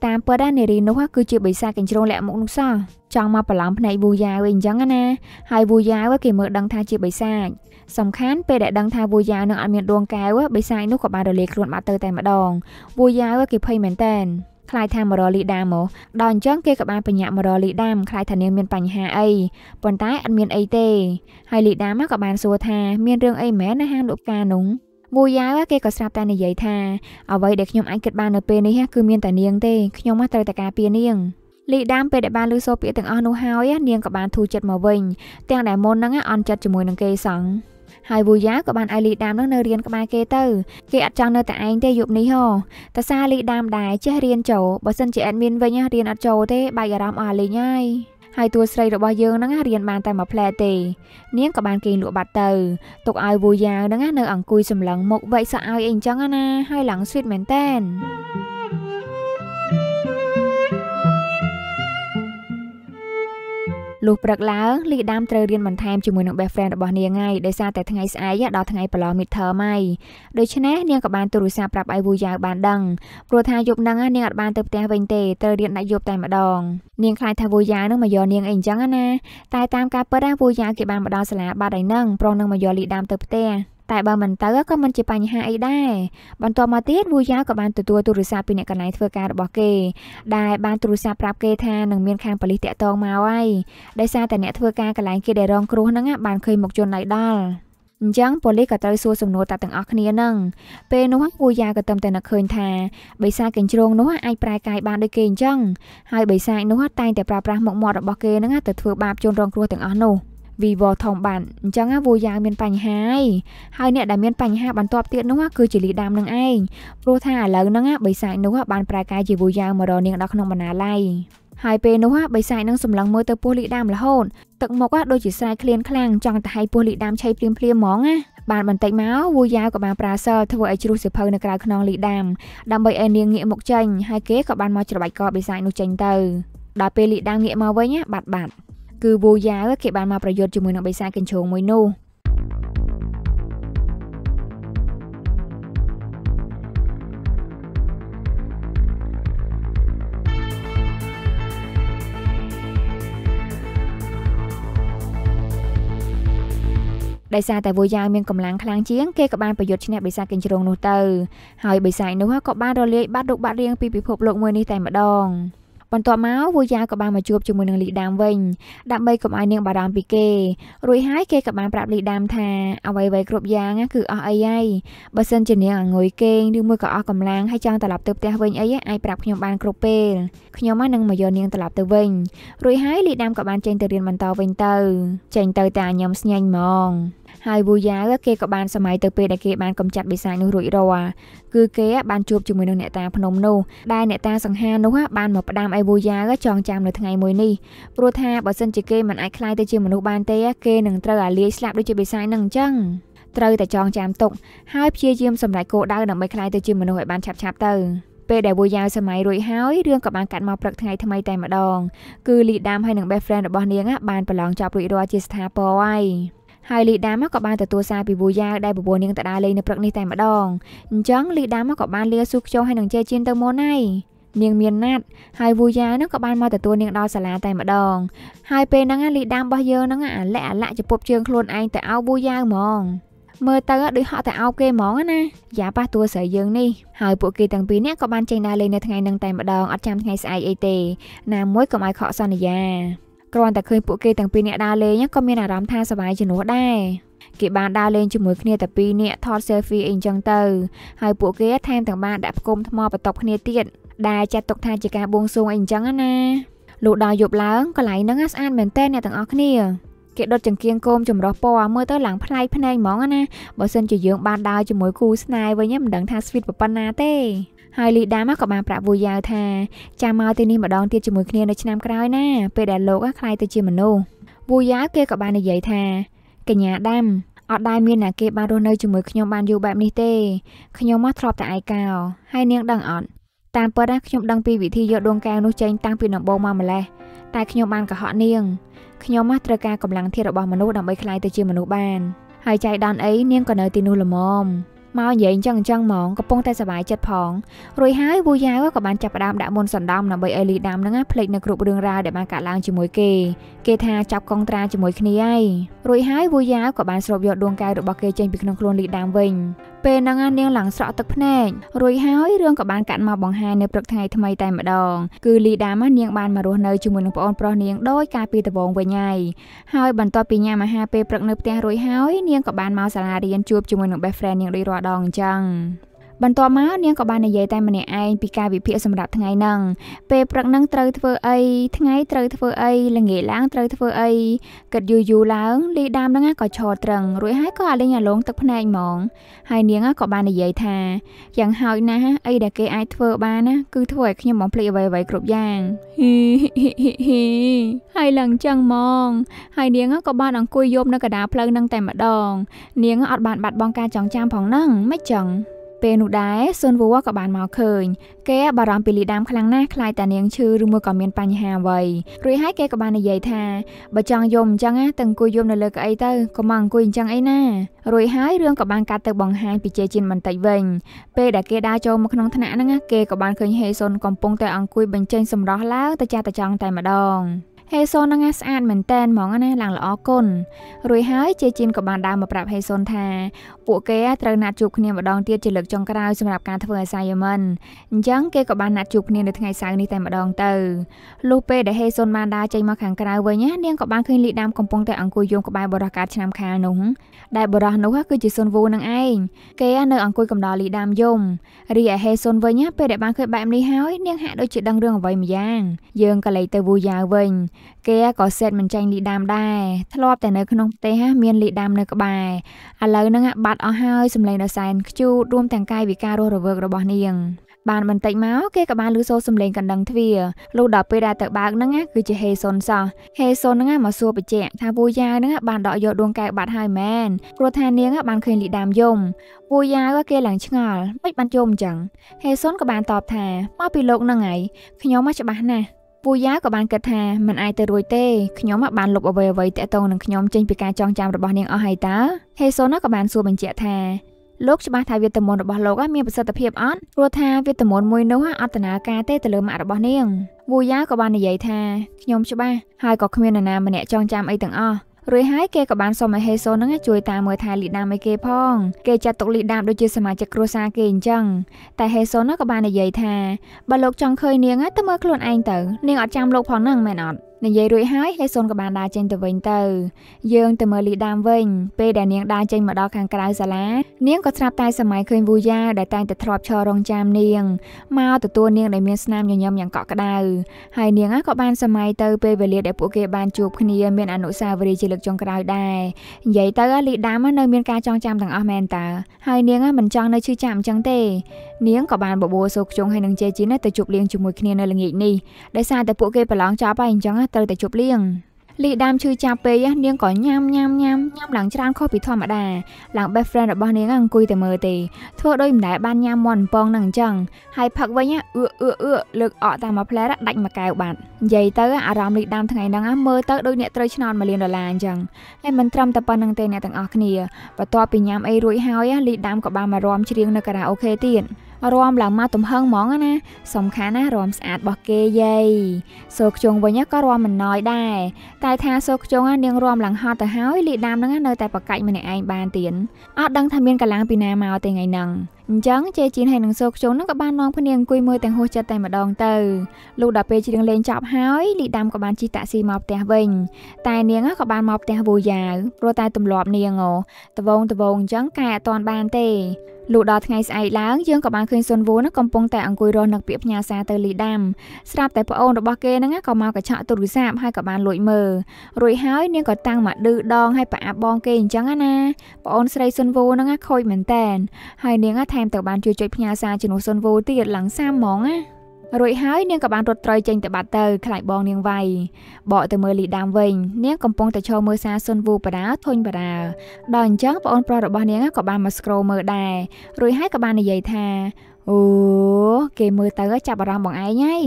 តាមពិតណានារីនោះគឺជាបិសាចកញ្ជ្រងលាក់មុខនោះសោះចង់មកប្រឡំភ្នែកវូយ៉ាវវិញអញ្ចឹងណាហើយវូយ៉ាវគេមើលដឹងថាជាបិសាចសំខាន់ពេលដែលដឹងថាវូយ៉ាវនឹងអត់មានដួងកែវបិសាចនោះក៏បានរលាយខ្លួនបាត់ទៅតែម្ដងវូយ៉ាវគេភ័យមែនតើខ្លាចថាមករលីដាមកដល់អញ្ចឹងគេក៏បានបញ្ញាក់មករលីដាមខ្លាចថានាងមានបញ្ហាអីប៉ុន្តែ អត់មានអីទេហើយលីដាមក៏បានសួរថាមានរឿងអីមែននៅហាងលក់ផ្កានោះមួយយ៉ាវគេក៏ស្រាប់តែនិយាយថាអ្វីដែលខ្ញុំអាចគិតបាននៅពេលនេះគឺមានតែនាងទេខ្ញុំត្រូវតែការពារនាង លីដាមពេលដែលបានលឺសូរពាក្យទាំងអស់នោះហើយនាងក៏បានធូរចិត្តមកវិញទាំងដែលមុនហ្នឹងអន់ចិត្តជាមួយនឹងគេសង្ឃហើយវូយ៉ាក៏បានឲ្យលីដាមនឹងនៅរៀនក្បែរគេទៅគេអត់ចង់នៅតែឯងទេយប់នេះហ៎តាសាលី ដាមដែរចេះរៀនចូលបើសិនជាអេដមីនវិញរៀនអត់ចូលទេបែកអារម្មណ៍អស់លីងហើយហើយតួស្រីរបស់យើងហ្នឹងរៀនបាន តែមួយផ្លែទេនាងក៏បានគេងលក់បាត់ទៅទុកឲ្យវូយ៉ាហ្នឹងនៅអង្គុយសម្លឹងមុខវែកសក់ឲ្យអីអញ្ចឹងណាហើយឡើងស្វីតមែនតែន thank you លុះព្រឹកឡើងលីដាមត្រូវរៀនបន្ថែមជាមួយនឹង best friend របស់នាងហើយដោយសារតែថ្ងៃស្អែកដល់ថ្ងៃប្រឡង midterm ហើយដូច្នេះនាងក៏បានទូរស័ព្ទប្រាប់ឲ្យវូយ៉ាវបានដឹងព្រោះថាយប់ហ្នឹងនាងអត់បានទៅផ្ទះវិញទេត្រូវរៀនដាក់យប់តែម្ដងនាងខ្លាចថាវូយ៉ាវនឹងមកយកនាងអីអញ្ចឹងណាតែតាមការពិតណាវូយ៉ាវគេបានមកដល់សាលាបាត់ហើយនឹងប្រុសនឹងមកយកលីដាមទៅផ្ទះតែបើមិនទៅក៏មិនជាបញ្ហាអីដែរបន្ទាប់មកទៀតវូយ៉ាវក៏បានទទួលទូរស័ព្ទពីអ្នកកន្លែងធ្វើការរបស់គេដែលបានទូរស័ព្ទប្រាប់គេថានឹងមានខាងប៉ូលីសតាក់ទងមកហើយដោយសារតែអ្នកធ្វើការកន្លែងគេដែលរងគ្រោះហ្នឹងបានឃើញមុខជនណៃដល់អញ្ចឹងប៉ូលីសក៏ត្រូវសួរសំណួរតាទាំងអស់គ្នានឹងពេលនោះគូយ៉ាក៏ទំតែនឹកឃើញថាបិសាចកញ្ជ្រងនោះអាចប្រែកាយបានដូចគេអញ្ចឹងហើយបិសាចនោះតែងតែប្រើប្រាស់មុខមាត់របស់គេនឹងទៅធ្វើបាបជនរងគ្រោះទាំងអស់នោះ។ vivo ធំបានអញ្ចឹងណាវូយ៉ាងមានបញ្ហាហើយហើយអ្នកដែលមានបញ្ហាបន្ទាប់ទៀតនោះគឺជាលីដាមនឹងឯងព្រោះថាឥឡូវហ្នឹងបិសាចនោះបានប្រែកាយជាវូយ៉ាងមករនាងដល់ក្នុងបណ្ណាល័យហើយពេលនោះបិសាចនឹងសម្លឹងមើលទៅពោះលីដាមរហូតទឹកមុខដូចជាស្រែកឃ្លានខ្លាំងចង់ទៅហៃពោះលីដាមឆេះភ្លាមភ្លាមហ្មងណាបានបន្តិចមកវូយ៉ាវក៏បានប្រាសិលធ្វើឲ្យជ្រុះសិភៅនៅក្រៅខ្នងលីដាមដើម្បីឲ្យនាងងាកមកចេញហើយគេក៏បានមកច្របាច់កបិសាចនោះចេញទៅ ដល់ពេលលីដាមងាកមកវិញបាត់បាត់គឺវូយ៉ាវគេបានមកប្រយុទ្ធជាមួយនឹងបិសាចកញ្ជ្រោងមួយនោះដោយសារតែវូយ៉ាវមានកម្លាំងខ្លាំងជាងគេក៏បានប្រយុទ្ធឈ្នះបិសាចកញ្ជ្រោងនោះទៅ ហើយបិសាចនោះក៏បានរលាយបាត់រូបបាត់រាងពីពិភពលោកមួយនេះតែម្ដង។បន្ទាប់មកវូយ៉ាក៏បានមកជួបជាមួយនឹងលីដាមវិញដើម្បីកុំឲ្យនាង បារម្ភពីគេរួចហើយគេក៏បានប្រាប់លីដាមថាអ្វីៗគ្រប់យ៉ាងគឺអស់អីហើយបើសិនជានាងអង្គុយគេងឬមួយក៏អស់កម្លាំងហើយចង់ត្រឡប់ទៅផ្ទះវិញអីអាចប្រាប់ខ្ញុំបានគ្រប់ពេលខ្ញុំនឹងមកយកនាងត្រឡប់ទៅវិញរួចហើយលីដាមក៏បាន ចេញទៅរៀនបន្តវិញទៅ ចេញទៅតែញ៉ាំស្ញាញ់ហ្មងហើយវូយ៉ាវគេក៏បានសម័យទៅពេលដែលគេបានកំចាត់បិសាចនោះរួចរាល់គឺគេបានជួបជាមួយនឹងអ្នកតាភ្នំនោះដែលអ្នកតា សង្ហានោះបានមកផ្ដាំឲ្យវូយ៉ាវចងចាំនៅថ្ងៃមួយនេះព្រោះថាបើសិនជាគេមិនអាចខ្លាយទៅជា មនុស្សបានទេគេនឹងត្រូវអាលាយស្លាប់ដូចជាបិសាចនឹងអញ្ចឹងត្រូវតែចងចាំទុកហើយព្យាយាមសម្រេចគោលដៅដើម្បីខ្លាយទៅជាមនុស្សឲ្យបានឆាប់ឆាប់ទៅពេលដែលវូយ៉ាវសម័យរួចហើយរឿងក៏បានកាត់មកព្រឹកថ្ងៃថ្មីតែម្ដង គឺលីដាមហើយនឹង best friend របស់នាងបានប្រឡងចប់រួចរាល់ជាស្ថាពរហើយហើយលីដាមកក៏បានទទួលសារពីវូយ៉ាដែលបបួលនាងតាដាលេងនៅព្រឹកនេះតែម្ដងអញ្ចឹងលីដាមកក៏បានលាសួរខ្យងហើយនឹងជេជៀនទៅមុនហើយនាងមានណាត់ហើយវូយ៉ានឹងក៏បានមកទទួលនាងដល់សាលាតែម្ដង ហើយពេលហ្នឹងលីដារបស់យើងហ្នឹងអាលាក់អាលាក់ចំពប់ជើងខ្លួនឯងទៅឲ្យវូយ៉ាហ្មង មើលទៅដូចហក់តែអោបគេហ្មងណាយ៉ាប៉ះតួស្រីយើងនេះហើយពួកគេទាំងពីរនាក់ក៏បានចេញដើរលេងនៅថ្ងៃនឹងតែម្ដងអត់ចាំថ្ងៃស្អែកអីទេណាមួយក៏មកខកសន្យាគ្រាន់តែឃើញពួកគេទាំងពីរនាក់ដើរលេងក៏មានអារម្មណ៍ថាសប្បាយជំនួសដែរគេបានដើរលេងជាមួយគ្នាតែពីរនាក់ថត selfie អីចឹងទៅហើយពួកគេថែមទាំងបានដាក់ផ្គុំថ្មបន្ទប់គ្នាទៀតដែលចាត់ទុកថាជាការបួងសួងអីចឹងណាលុះដល់យប់ឡើងកន្លែងហ្នឹងស្អាតមែនតើអ្នកទាំងអស់គ្នាគេដុតចង្គៀងគោមចម្រោះពណ៌មើលទៅឡើងប្លែកភ្នែកហ្មងណាបើសិនជាយើងបានដើរជាមួយគូស្នេហ៍វិញមិនដឹងថាស្វីតប៉ុណ្ណាទេហើយលីដាមកក៏បានប្រាប់វូយ៉ាវថាចាំមកទីនេះម្ដងទៀតជាមួយគ្នានៅឆ្នាំក្រោយណាពេលដែលលោកខ្លាយទៅជាមនុស្សវូយ៉ាវគេក៏បាននិយាយថាកញ្ញាដាំអត់ដែលមានអ្នកគេបានរស់នៅជាមួយខ្ញុំបានយូរបែបនេះទេខ្ញុំមកធ្លាប់តែឯកោហើយនាងដឹងអត់តាមពិតណាខ្ញុំដឹងពីវិធីយកដួងកែវនោះចេញតាំងពីដំបូងមកម្ល៉េះតែខ្ញុំបានកុហកនាងខ្ញុំមកត្រូវការកម្លាំងធាតរបស់មនុស្សដើម្បីក្លាយទៅជាមនុស្សបាន ហើយចៃដន្យអីនាងក៏នៅទីនោះល្មមមកនិយាយអញ្ចឹងអញ្ចឹងហ្មងកំពុងតែសบายចិត្តផងរួចហើយវូយ៉ាវក៏បានចាប់ផ្ដើមដាក់មុនសណ្ដំដើម្បីឲ្យលីដាមនឹងផ្លេចនៅគ្រប់រឿងរ៉ាវដែលបានកើតឡើងជាមួយគេគេថាចាប់កងត្រាជាមួយគ្នាហើយរួចហើយវូយ៉ាវក៏បានស្រូបយកដួងកែវរបស់គេចេញពីក្នុងខ្លួនលីដាមវិញពេលហ្នឹងនាងឡើងស្រក់ទឹកភ្នែករួចហើយរឿងក៏បានកាត់មកបង្ហាញនៅព្រឹកថ្ងៃថ្មីតែម្ដងគឺលីដាមនាងបានមករស់នៅជាមួយនឹងប្អូនប្រុសនាងដោយការពីដបងវិញហើយហើយបន្ទាប់ពីញ៉ាំអាហារពេលព្រឹកនៅផ្ទះរួចហើយ នាងក៏បានមកសាលារៀនជួបជាមួយនឹង best friend នាងដោយរាល់ដងអញ្ចឹងបន្ទាប់មកនាងក៏បាននិយាយតែម្នាក់ឯងពីការវិភាគសម្រាប់ថ្ងៃហ្នឹងពេលព្រឹកហ្នឹងត្រូវធ្វើអីថ្ងៃត្រូវធ្វើអីល្ងាចឡើងត្រូវធ្វើអីគិតយូរយូរឡើងលីដាមហ្នឹងក៏ឈរត្រឹងរួចហើយក៏អាលេងអាលងទឹកភ្នែកហ្មងហើយនាងក៏បាននិយាយថាយ៉ាងហោចណាស់អីដែលគេអាចធ្វើបានណាគឺធ្វើឲ្យខ្ញុំបំភ្លេចអ្វីៗគ្រប់យ៉ាងហើយឡើងចឹងហ្មងហើយនាងក៏បានអង្គុយយប់នៅកណ្ដាលផ្លូវហ្នឹងតែម្ដង នាងអត់បានបាត់បង់ការចងចាំផងហ្នឹងមិនចឹងពេលនោះដែរស៊ុនវូក៏បានមកឃើញ គេបារម្ភពីលីដាមខ្លាំងណាស់ខ្លាចតានាងឈឺឬមួយក៏មានបញ្ហាអ្វីរួចហើយគេក៏បាននិយាយថាបើចង់យំអញ្ចឹងណាតើអង្គុយយំនៅលើកៅអីទៅកុំមកអង្គុយអញ្ចឹងអីណារួចហើយរឿងក៏បានកាត់ទៅបង្ហាញពីជេជិនបន្តិចវិញ ពេលដែលគេដើរចូលមកក្នុងថ្នាក់ហ្នឹងគេក៏បានឃើញហេស៊ុនកំពុងតែអង្គុយបញ្ចេញសម្រស់ឡើងទៅចាស់ទៅចង់តែម្ដងហេសូនហ្នឹងស្អាតមែនតែនហ្មងណាឡើងល្អគុណរួចហើយជាជីនក៏បានដើរមកប្រាប់ហេសូនថាពួកគេត្រូវណាត់ជួបគ្នាម្ដងទៀតជាលើកចុងក្រោយសម្រាប់ការធ្វើ assignment អញ្ចឹងគេក៏បានណាត់ជួបគ្នានៅថ្ងៃសៅរ៍នេះតែម្ដងទៅលុះពេលដែលហេសូនបានដើរចេញមកខាងក្រៅវិញណានាងក៏បានឃើញលីដាមកំពុងតែអង្គុយយំក្បែរបរិះកាតឆ្នាំខាលនោះដែលបរិះនោះគឺជាសុនវូនឹងឯងគេនៅអង្គុយកំដរលីដាមយំរីឯហេសូនវិញពេលដែលបានឃើញបែបនេះហើយនាងហាក់ដូចជាដឹងរឿងអ្វីម្យ៉ាងយើងក៏លេចទៅវូយ៉ាវិញគេក៏សេតមិនចាញ់លីដាមដែរធ្លាប់តែនៅក្នុងផ្ទះមានលីដាមនៅក្បែរឥឡូវហ្នឹងបាត់អស់ហើយសម្លេងដ៏សែនខ្ជូតរួមទាំងកាយវិការរស់រវើករបស់នាងបានបន្តិចមកគេក៏បានលឺសូរសំឡេងកណ្ដឹងទ្វារលុះដល់ពេលដែលទៅបើកហ្នឹងគឺជាហេសុនសោះហេសុនហ្នឹងមកសួរបញ្ជាក់ថាពូយ៉ាហ្នឹងបានដកយកដួងកែវបាត់ហើយមែនព្រោះថានាង បានឃើញលីដាមយំពូយ៉ាក៏គេឡើងឆ្ងល់មិនបានយំអញ្ចឹងហេសុនក៏បានតបថាមកពីលោកហ្នឹងហើយខ្ញុំមកច្បាស់ណាស់ពូយ៉ាក៏បានគិតថាមិនអាចទៅរួចទេខ្ញុំបានលុបអ្វីអ្វីតាក់ទងនឹងខ្ញុំចេញពីការចងចាំរបស់នាងអស់ហើយតើហេសូនក៏បានសួរបញ្ជាក់ថាលោកច្បាស់ថាវេទមន្តរបស់លោកមានប្រសិទ្ធភាពអត់ព្រោះថាវេទមន្តមួយនោះអត់ដំណើរការទេទៅលើម៉ាក់របស់នាងវូយ៉ាក៏បាននិយាយថាខ្ញុំច្បាស់ហើយក៏គ្មាននរណាម្នាក់ចងចាំអីទាំងអស់រួចហើយគេក៏បានសុំឲ្យហេសូនឹងជួយតាមមើលថែលីដាមឲ្យគេផង គេចាត់ទុកលីដាមដូចជាសមាជិកគ្រួសារគេអញ្ចឹងតែហេសូនឹងក៏បាននិយាយថាបើលោកចង់ឃើញនាងទៅមើលខ្លួនឯងទៅនាងអត់ចាំលោកផងហ្នឹងមែនអត់និយាយរួចហើយលេខសូនក៏បានដើរចេញទៅវិញទៅ យើងទៅមើលលីដាមវិញ ពេលដែលនាងដើរចេញមកដល់ខាងក្រៅសាលានាងក៏ស្រាប់តែសម័យឃើញវូយ៉ាដែលតែងតែធ្លាប់ឈររងចាំនាងមកទទួលនាងដែលមានស្នាមញញឹមយ៉ាងកក់ក្ដៅហើយនាងក៏បានសម័យទៅពេលវេលាដែលពួកគេបានជួបគ្នាមានអនុស្សាវរីយ៍ជាលើកចុងក្រោយដែរនិយាយទៅលីដាមនៅមានការចងចាំទាំងអស់មែនតើហើយនាងមិនចង់នៅឈឺចាប់អញ្ចឹងទេ នាងក៏បានបបួលសូខ្ជុងហើយនឹងជេជីនទៅជួបលៀងជាមួយគ្នានៅល្ងាចនេះដោយសារតែពួកគេប្រឡងចប់ហើយអញ្ចឹងត្រូវតែជប់លៀងលីដាមឈឺចាប់ពេកនាងក៏ញ៉ាំញ៉ាំញ៉ាំញ៉ាំឡើងច្រើនខុសពីធម្មតាឡើងបេះ friend របស់នាងអង្គុយតែមើលទេធ្វើដោយមិនដែលបានញ៉ាំមន់ពងនឹងអញ្ចឹងហើយផឹកវិញអឺអឺអឺលើកអកតាមមួយផ្លែដាច់មួយកែវបាត់និយាយទៅអារម្មណ៍លីដាមថ្ងៃហ្នឹងមើលទៅដូចអ្នកត្រូវឆ្នោតមួយលានដុល្លារអញ្ចឹងហើយមិនត្រឹមតែប៉ុណ្្នឹងទេអ្នកទាំងអស់គ្នាបន្ទាប់ពីញ៉ាំអីរួចហើយលីដាមក៏បានមករាំច្រៀងនៅខារ៉ាអូខេទៀតរំឡើងមកទំហឹងហ្មងណាសំខាន់ណារំស្អាតរបស់គេយាយសូខ្ជុងវិញក៏រំមិនណយដែរតែថាសូខ្ជុងនាងរំឡើងហត់ទៅហើយលីដាមហ្នឹងនៅតែប្រកាច់ម្នាក់ឯងបានទៀតអត់ដឹងថាមានកម្លាំងពីណាមកទេថ្ងៃហ្នឹងអញ្ចឹងជេជីនហើយនឹងសូខ្ជុងនឹងក៏បាននាំគ្នាអង្គុយមើលទាំងហួសចិត្តតែម្ដងទៅលុះដល់ពេលច្រៀងលេងចប់ហើយលីដាំក៏បានជិះតាក់ស៊ីមកផ្ទះវិញតែនាងក៏បានមកផ្ទះវូយ៉ាវព្រោះតែទម្លាប់នាងអូដវងដវងអញ្ចឹងកែអត់តាន់បានទេលុះដល់ថ្ងៃស្អែកឡើងយើងក៏បានឃើញសុនវូនឹងកំពុងតែអង្គុយរស់នឹកពាក្យផ្ញើសារទៅលីដាំស្រាប់តែប្អូនរបស់គេហ្នឹងក៏មកកញ្ឆក់ទូរស័ព្ទហើយក៏បានលួចមើលរួចហើយនាងក៏តាំងមកឌឺដងហើយប្រអាប់បងគេអញ្ចឹងណាប្អូនស្រីសុនវូហ្នឹងខូចមែនតែនហើយនាងថាថែមទៅបានជួយចុចផ្ញើសារជំនួសសុនវូទៀតឡើងសាមហ្មងណារួចហើយនាងក៏បានរត់ត្រីចេញទៅបាត់ទៅ ខ្លាចបងនាងវាយបកទៅមើលលីដាមវិញនាងកំពុងតែឈរមើលសារសុនវូបដាធុញបដាដល់អញ្ចឹងប្អូនប្រុសរបស់នាងក៏បានមកស្ក្រូលមើលដែររួចហើយក៏បាននិយាយថាអូគេមើលទៅ ចាប់អារម្មណ៍បងឯងហើយ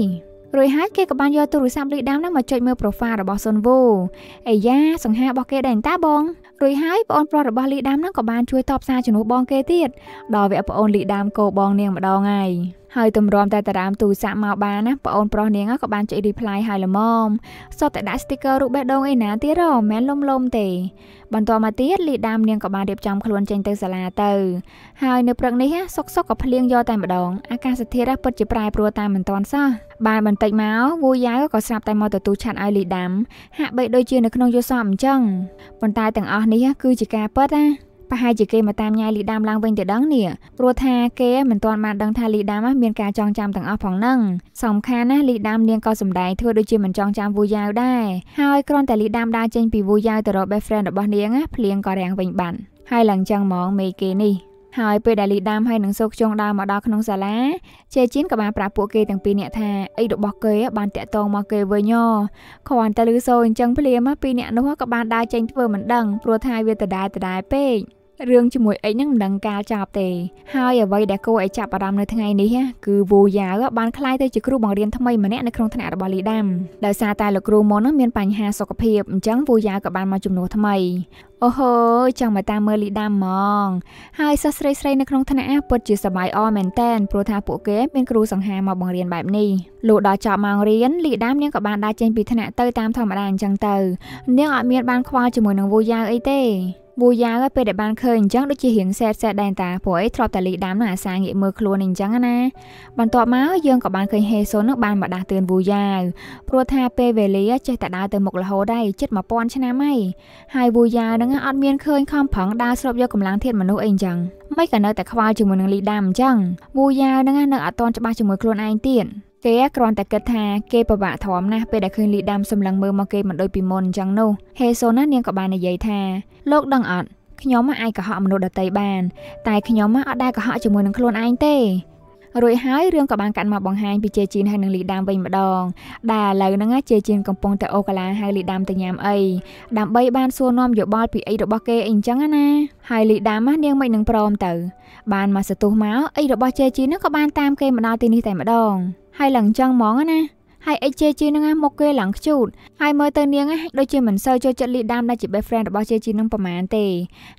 រួចហើយគេក៏បានយកទូរស័ព្ទលីដាមហ្នឹងមកចុចមើល profile របស់សុនវូអាយ៉ាសង្ហារបស់គេដែរតាបងរួចហើយប្អូនប្រុសរបស់លីដាមនឹងក៏បានជួយតបសារជំនួសបងគេទៀតដល់វគ្គប្អូនលីដាមគោបងនាងម្ដងហើយហើយទម្រាំតែតារាមទូរស័ព្ទមកបានណាប្អូនប្រុសនាងក៏បានចុច reply ហើយល្មមសតតែដាក់ sticker រូបបេះដូងឯណាទៀតហ៎មិនមែនលុំលុំទេបន្ទាប់មកទៀតលីដាមនាងក៏បានរៀបចំខ្លួនចេញទៅសាលាទៅហើយនៅព្រឹកនេះសុកសុកក៏ភ្លៀងយកតែម្ដង អាកាសធាតុពិតជាប្រែប្រួលតាមមិនទាន់សោះបានបន្តិចមកវូយ៉ាវក៏ស្រាប់តែមកទទួលឆាត់ឲ្យលីដាមហាក់បីដូចជានៅក្នុងយល់សោះអញ្ចឹងប៉ុន្តែទាំងអស់នេះគឺជាការពិតណាប្រហែលជាគេមកតាមញ៉ាយលីដាមឡើងវិញទៅដឹងនេះព្រោះថាគេមិនទាន់បានដឹងថាលីដាមមានការចងចាំទាំងអស់ផងហ្នឹងសំខាន់ណាស់លីដាមនាងក៏សម្ដែងធ្វើដូចជាមិនចងចាំវូយ៉ាវដែរហើយគ្រាន់តែលីដាមដើរចេញពីវូយ៉ាវទៅរក best friend របស់នាងភ្លៀងក៏រាំងវិញបានហើយឡើងចឹងហ្មងមេគេនេះហើយពេលដែលលីដាមហើយនឹងសូកជងដើរមកដល់ក្នុងសាលាជេជីនក៏បានប្រាប់ពួកគេទាំងពីរនាក់ថាអីរបស់គេបានតាក់ទងមកគេវិញហ៎គ្រាន់តែឮសូរអញ្ចឹងភ្លាមពីរនាក់នោះក៏បានដើរចេញធ្វើមិនដឹងព្រោះថាវាដដែលដដែលពេករឿងជាមួយអេកហ្នឹងមិនដឹងកាលចប់ទេ ហើយអ្វីដែលគួរឲ្យចាប់អារម្មណ៍នៅថ្ងៃនេះគឺវូយ៉ាវបានក្លាយទៅជាគ្រូបង្រៀនថ្មីម្នាក់នៅក្នុងថ្នាក់របស់លីដាំដោយសារតែលោកគ្រូមុនហ្នឹងមានបញ្ហាសុខភាពអញ្ចឹងវូយ៉ាក៏បានមកជំនួសថ្មីអូហូចង់មកតាមមើលលីដាំហ្មងហើយសិស្សស្រីស្រីនៅក្នុងថ្នាក់ពិតជាសប្បាយអមែនតែនព្រោះថាពួកគេមានគ្រូសង្ហាមកបង្រៀនបែបនេះលុះដល់ចប់ម៉ោងរៀនលីដាំនាងក៏បានដើរចេញពីថ្នាក់ទៅតាមធម្មតាអញ្ចឹងទៅនាងអត់មានបានខ្វល់ជាមួយនឹងវូយ៉ាវអីទេប៊ូយ៉ាពេលដែលបានឃើញអញ្ចឹងដូចជារៀងសែតសែតដែរតាព្រោះអីធ្លាប់តែលីដាមនឹងអាសាងាកមើលខ្លួនអញ្ចឹងណាបន្ទាប់មកយើងក៏បានឃើញហេសូននឹងបានមកដាស់តឿនប៊ូយ៉ាព្រោះថាពេលវេលាចេះតែដើរទៅមុខរហូតដែរជិត1000ឆ្នាំហើយហើយប៊ូយ៉ានឹងអត់មានឃើញ ខំប្រឹងដើរស្រូបយកកម្លាំងធាតុមនុស្សអីអញ្ចឹងមិនក៏នៅតែខ្វល់ជាមួយនឹងលីដាមអញ្ចឹងប៊ូយ៉ានឹងនៅអត់តន់ច្បាស់ជាមួយខ្លួនឯងទៀតគេគ្រាន់តែគិតថាគេពិបាកធំណាស់ពេលដែលឃើញលីដាំសម្លឹងមើលមកគេមិនដូចពីមុនអញ្ចឹងនោះហេសូណានាងក៏បាននិយាយថាលោកដឹងអត់ខ្ញុំអាចកុហកមនុស្សដតីបាន តែខ្ញុំអត់ដែលកុហកជាមួយនឹងខ្លួនឯងទេរួចហើយរឿងក៏បានកាត់មកបង្ហាញពីជេជីនហើយនឹងលីដាមវិញម្ដងដែលឥឡូវហ្នឹងជេជីនកំពុងតែអូកាឡាហើយលីដាមទៅញ៉ាំអីដើម្បីបានសួរនាំយោបល់ពីអីរបស់គេអីអញ្ចឹងណាហើយលីដាមនាងមិននឹងព្រមទៅ បានមកសទុះមកអីរបស់ជេជីនហ្នឹងក៏បានតាមគេមកដល់ទីនេះតែម្ដងហើយឡើងចឹងហ្មងណា ហើយអីជេជីនឹងមកគេឡើងខ្ជូតហើយមើលទៅនាងដូចជាមិនសូវចូលចិត្តលីដាមដែលជា best friend របស់ជេជីនឹងប្រហែលទេ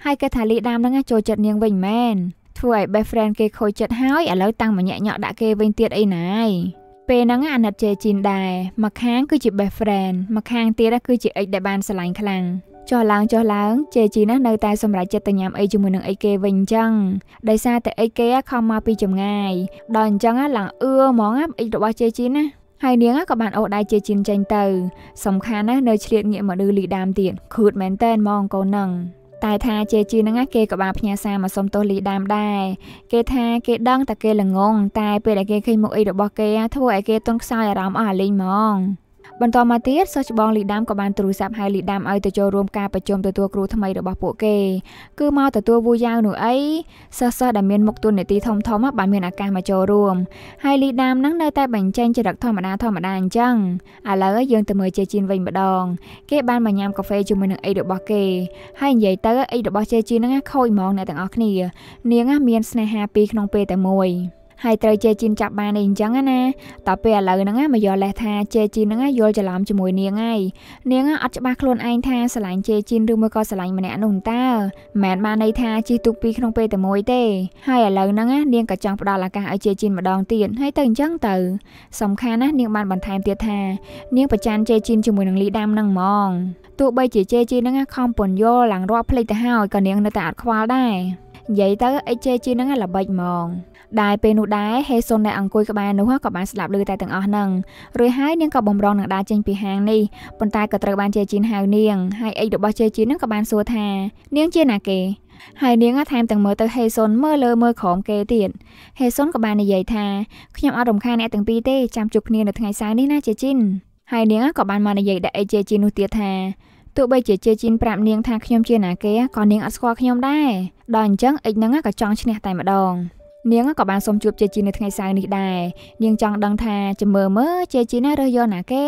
ហើយគេថាលីដាមនឹងចូលចិត្តនាងវិញមែនធ្វើឲ្យ best friend គេខូចចិត្តហើយឥឡូវតាំងមកញាក់ញក់ដាក់គេវិញទៀតអីណាយពេលហ្នឹងអាណិតជេជីនដែរម្ខាងគឺជា best friend ម្ខាងទៀតគឺជា x ដែលបានស្រឡាញ់ខ្លាំងចុះឡើងចុះឡើងជេជីណាស់នៅតែសម្រេចចិត្តទៅញ៉ាំអីជាមួយនឹងអីគេវិញអញ្ចឹងដោយសារតែអីគេខំមកពីចម្ងាយដល់អញ្ចឹងឡើងអឺហ្មងអីរបស់ជេជីណាស់ហើយនាងក៏បានអូសដៃជាជីនចេញទៅ សំខាន់ណាស់នៅឆ្លៀតងាកមកឌឺលីដាមទៀតខូតមែនតែនហ្មងកូននឹងតែថាជាជីនឹងគេក៏បានផ្ញើសារមកសុំទោសលីដាមដែរគេថាគេដឹងតែគេល្ងងតែ ពេលដែលគេឃើញមុខអីរបស់គេធ្វើឲ្យគេទន់ខ្សោយអារម្មណ៍អស់អាលីងហ្មងបន្តមកទៀតសិស្សច្បងលីដាមក៏បានទូរស័ព្ទហៅលីដាមឲ្យទៅចូលរួមការប្រជុំទទួលគ្រូថ្មីរបស់ពួកគេគឺមកទទួលវូយ៉ាវនោះអីសិស្សសិស្សដែលមានមុខទូននីតិធំធំបានមានឱកាសមកចូលរួមហើយលីដាមនឹងនៅតែបញ្ចេញចរិតធម្មតាធម្មតាអញ្ចឹងឥឡូវយើងទៅមើលជេជីនវិញម្ដងគេបានមកញ៉ាំកាហ្វេជាមួយនឹងអីរបស់គេហើយនិយាយទៅអីរបស់ជេជីនហ្នឹងខូចហ្មងអ្នកទាំងអស់គ្នានាងមានស្នេហាពីរក្នុងពេលតែមួយហើយត្រូវជេជីនចាប់បានអីអញ្ចឹងណាតទៅឥឡូវហ្នឹងមកយល់លេះថាជេជីនហ្នឹងយល់ច្រឡំជាមួយនាងហើយនាងអត់ច្បាស់ខ្លួនឯងថាស្រឡាញ់ជេជីនឬមួយក៏ស្រឡាញ់ម្នាក់នោះតើមិនបានន័យថាជីទុកពីក្នុងពេលតែមួយទេហើយឥឡូវហ្នឹងនាងក៏ចង់ផ្ដល់ឱកាសឲ្យជេជីនម្ដងទៀតហើយទៅអញ្ចឹងទៅសំខាន់ណាស់នាងបានបន្ថែមទៀតថានាងប្រច័នជេជីនជាមួយនឹងលីដាមហ្នឹងហ្មងទោះបីជាជេជីហ្នឹងខំពន្យល់ឡើងរាល់ភ្លេចទៅហើយក៏នាងនៅតែអត់ខ្វល់ដែរនិយាយទៅអីជេជីហ្នឹងល្បិចហ្មងដែលពេលនោះដែរហេសុនដែលអង្គុយក្បែរនោះក៏បានស្លាប់លឺតែទាំងអស់ហ្នឹងរួចហើយនាងក៏បំរងនឹងដើរចេញពីហាងនេះប៉ុន្តែក៏ត្រូវបានជេជីនហៅនាងហើយអេករបស់ជេជីនហ្នឹងក៏បានសួរថានាងជាណាគេហើយនាងថែមទាំងមើលទៅហេសុនមើលលើមើលក្រោមគេទៀតហេសុនក៏បាននិយាយថាខ្ញុំអត់រំខានអ្នកទាំងពីរទេចាំជួបគ្នានៅថ្ងៃសៅរ៍នេះណាជេជីនហើយនាងក៏បានមកនិយាយដាក់អេជេជីននោះទៀតថាទោះបីជាជេជីនប្រាប់នាងថាខ្ញុំជាណាគេក៏នាងអត់ស្គាល់ខ្ញុំដែរដល់អញ្ចឹងអេកនឹងក៏ចង់ឈ្នះតែម្ដងនាងក៏បានសុំជួបជាជីនៅថ្ងៃសៅរ៍នេះដែរនាងចង់ដឹងថាជំមើមើជាជីណារើសយកណាគេ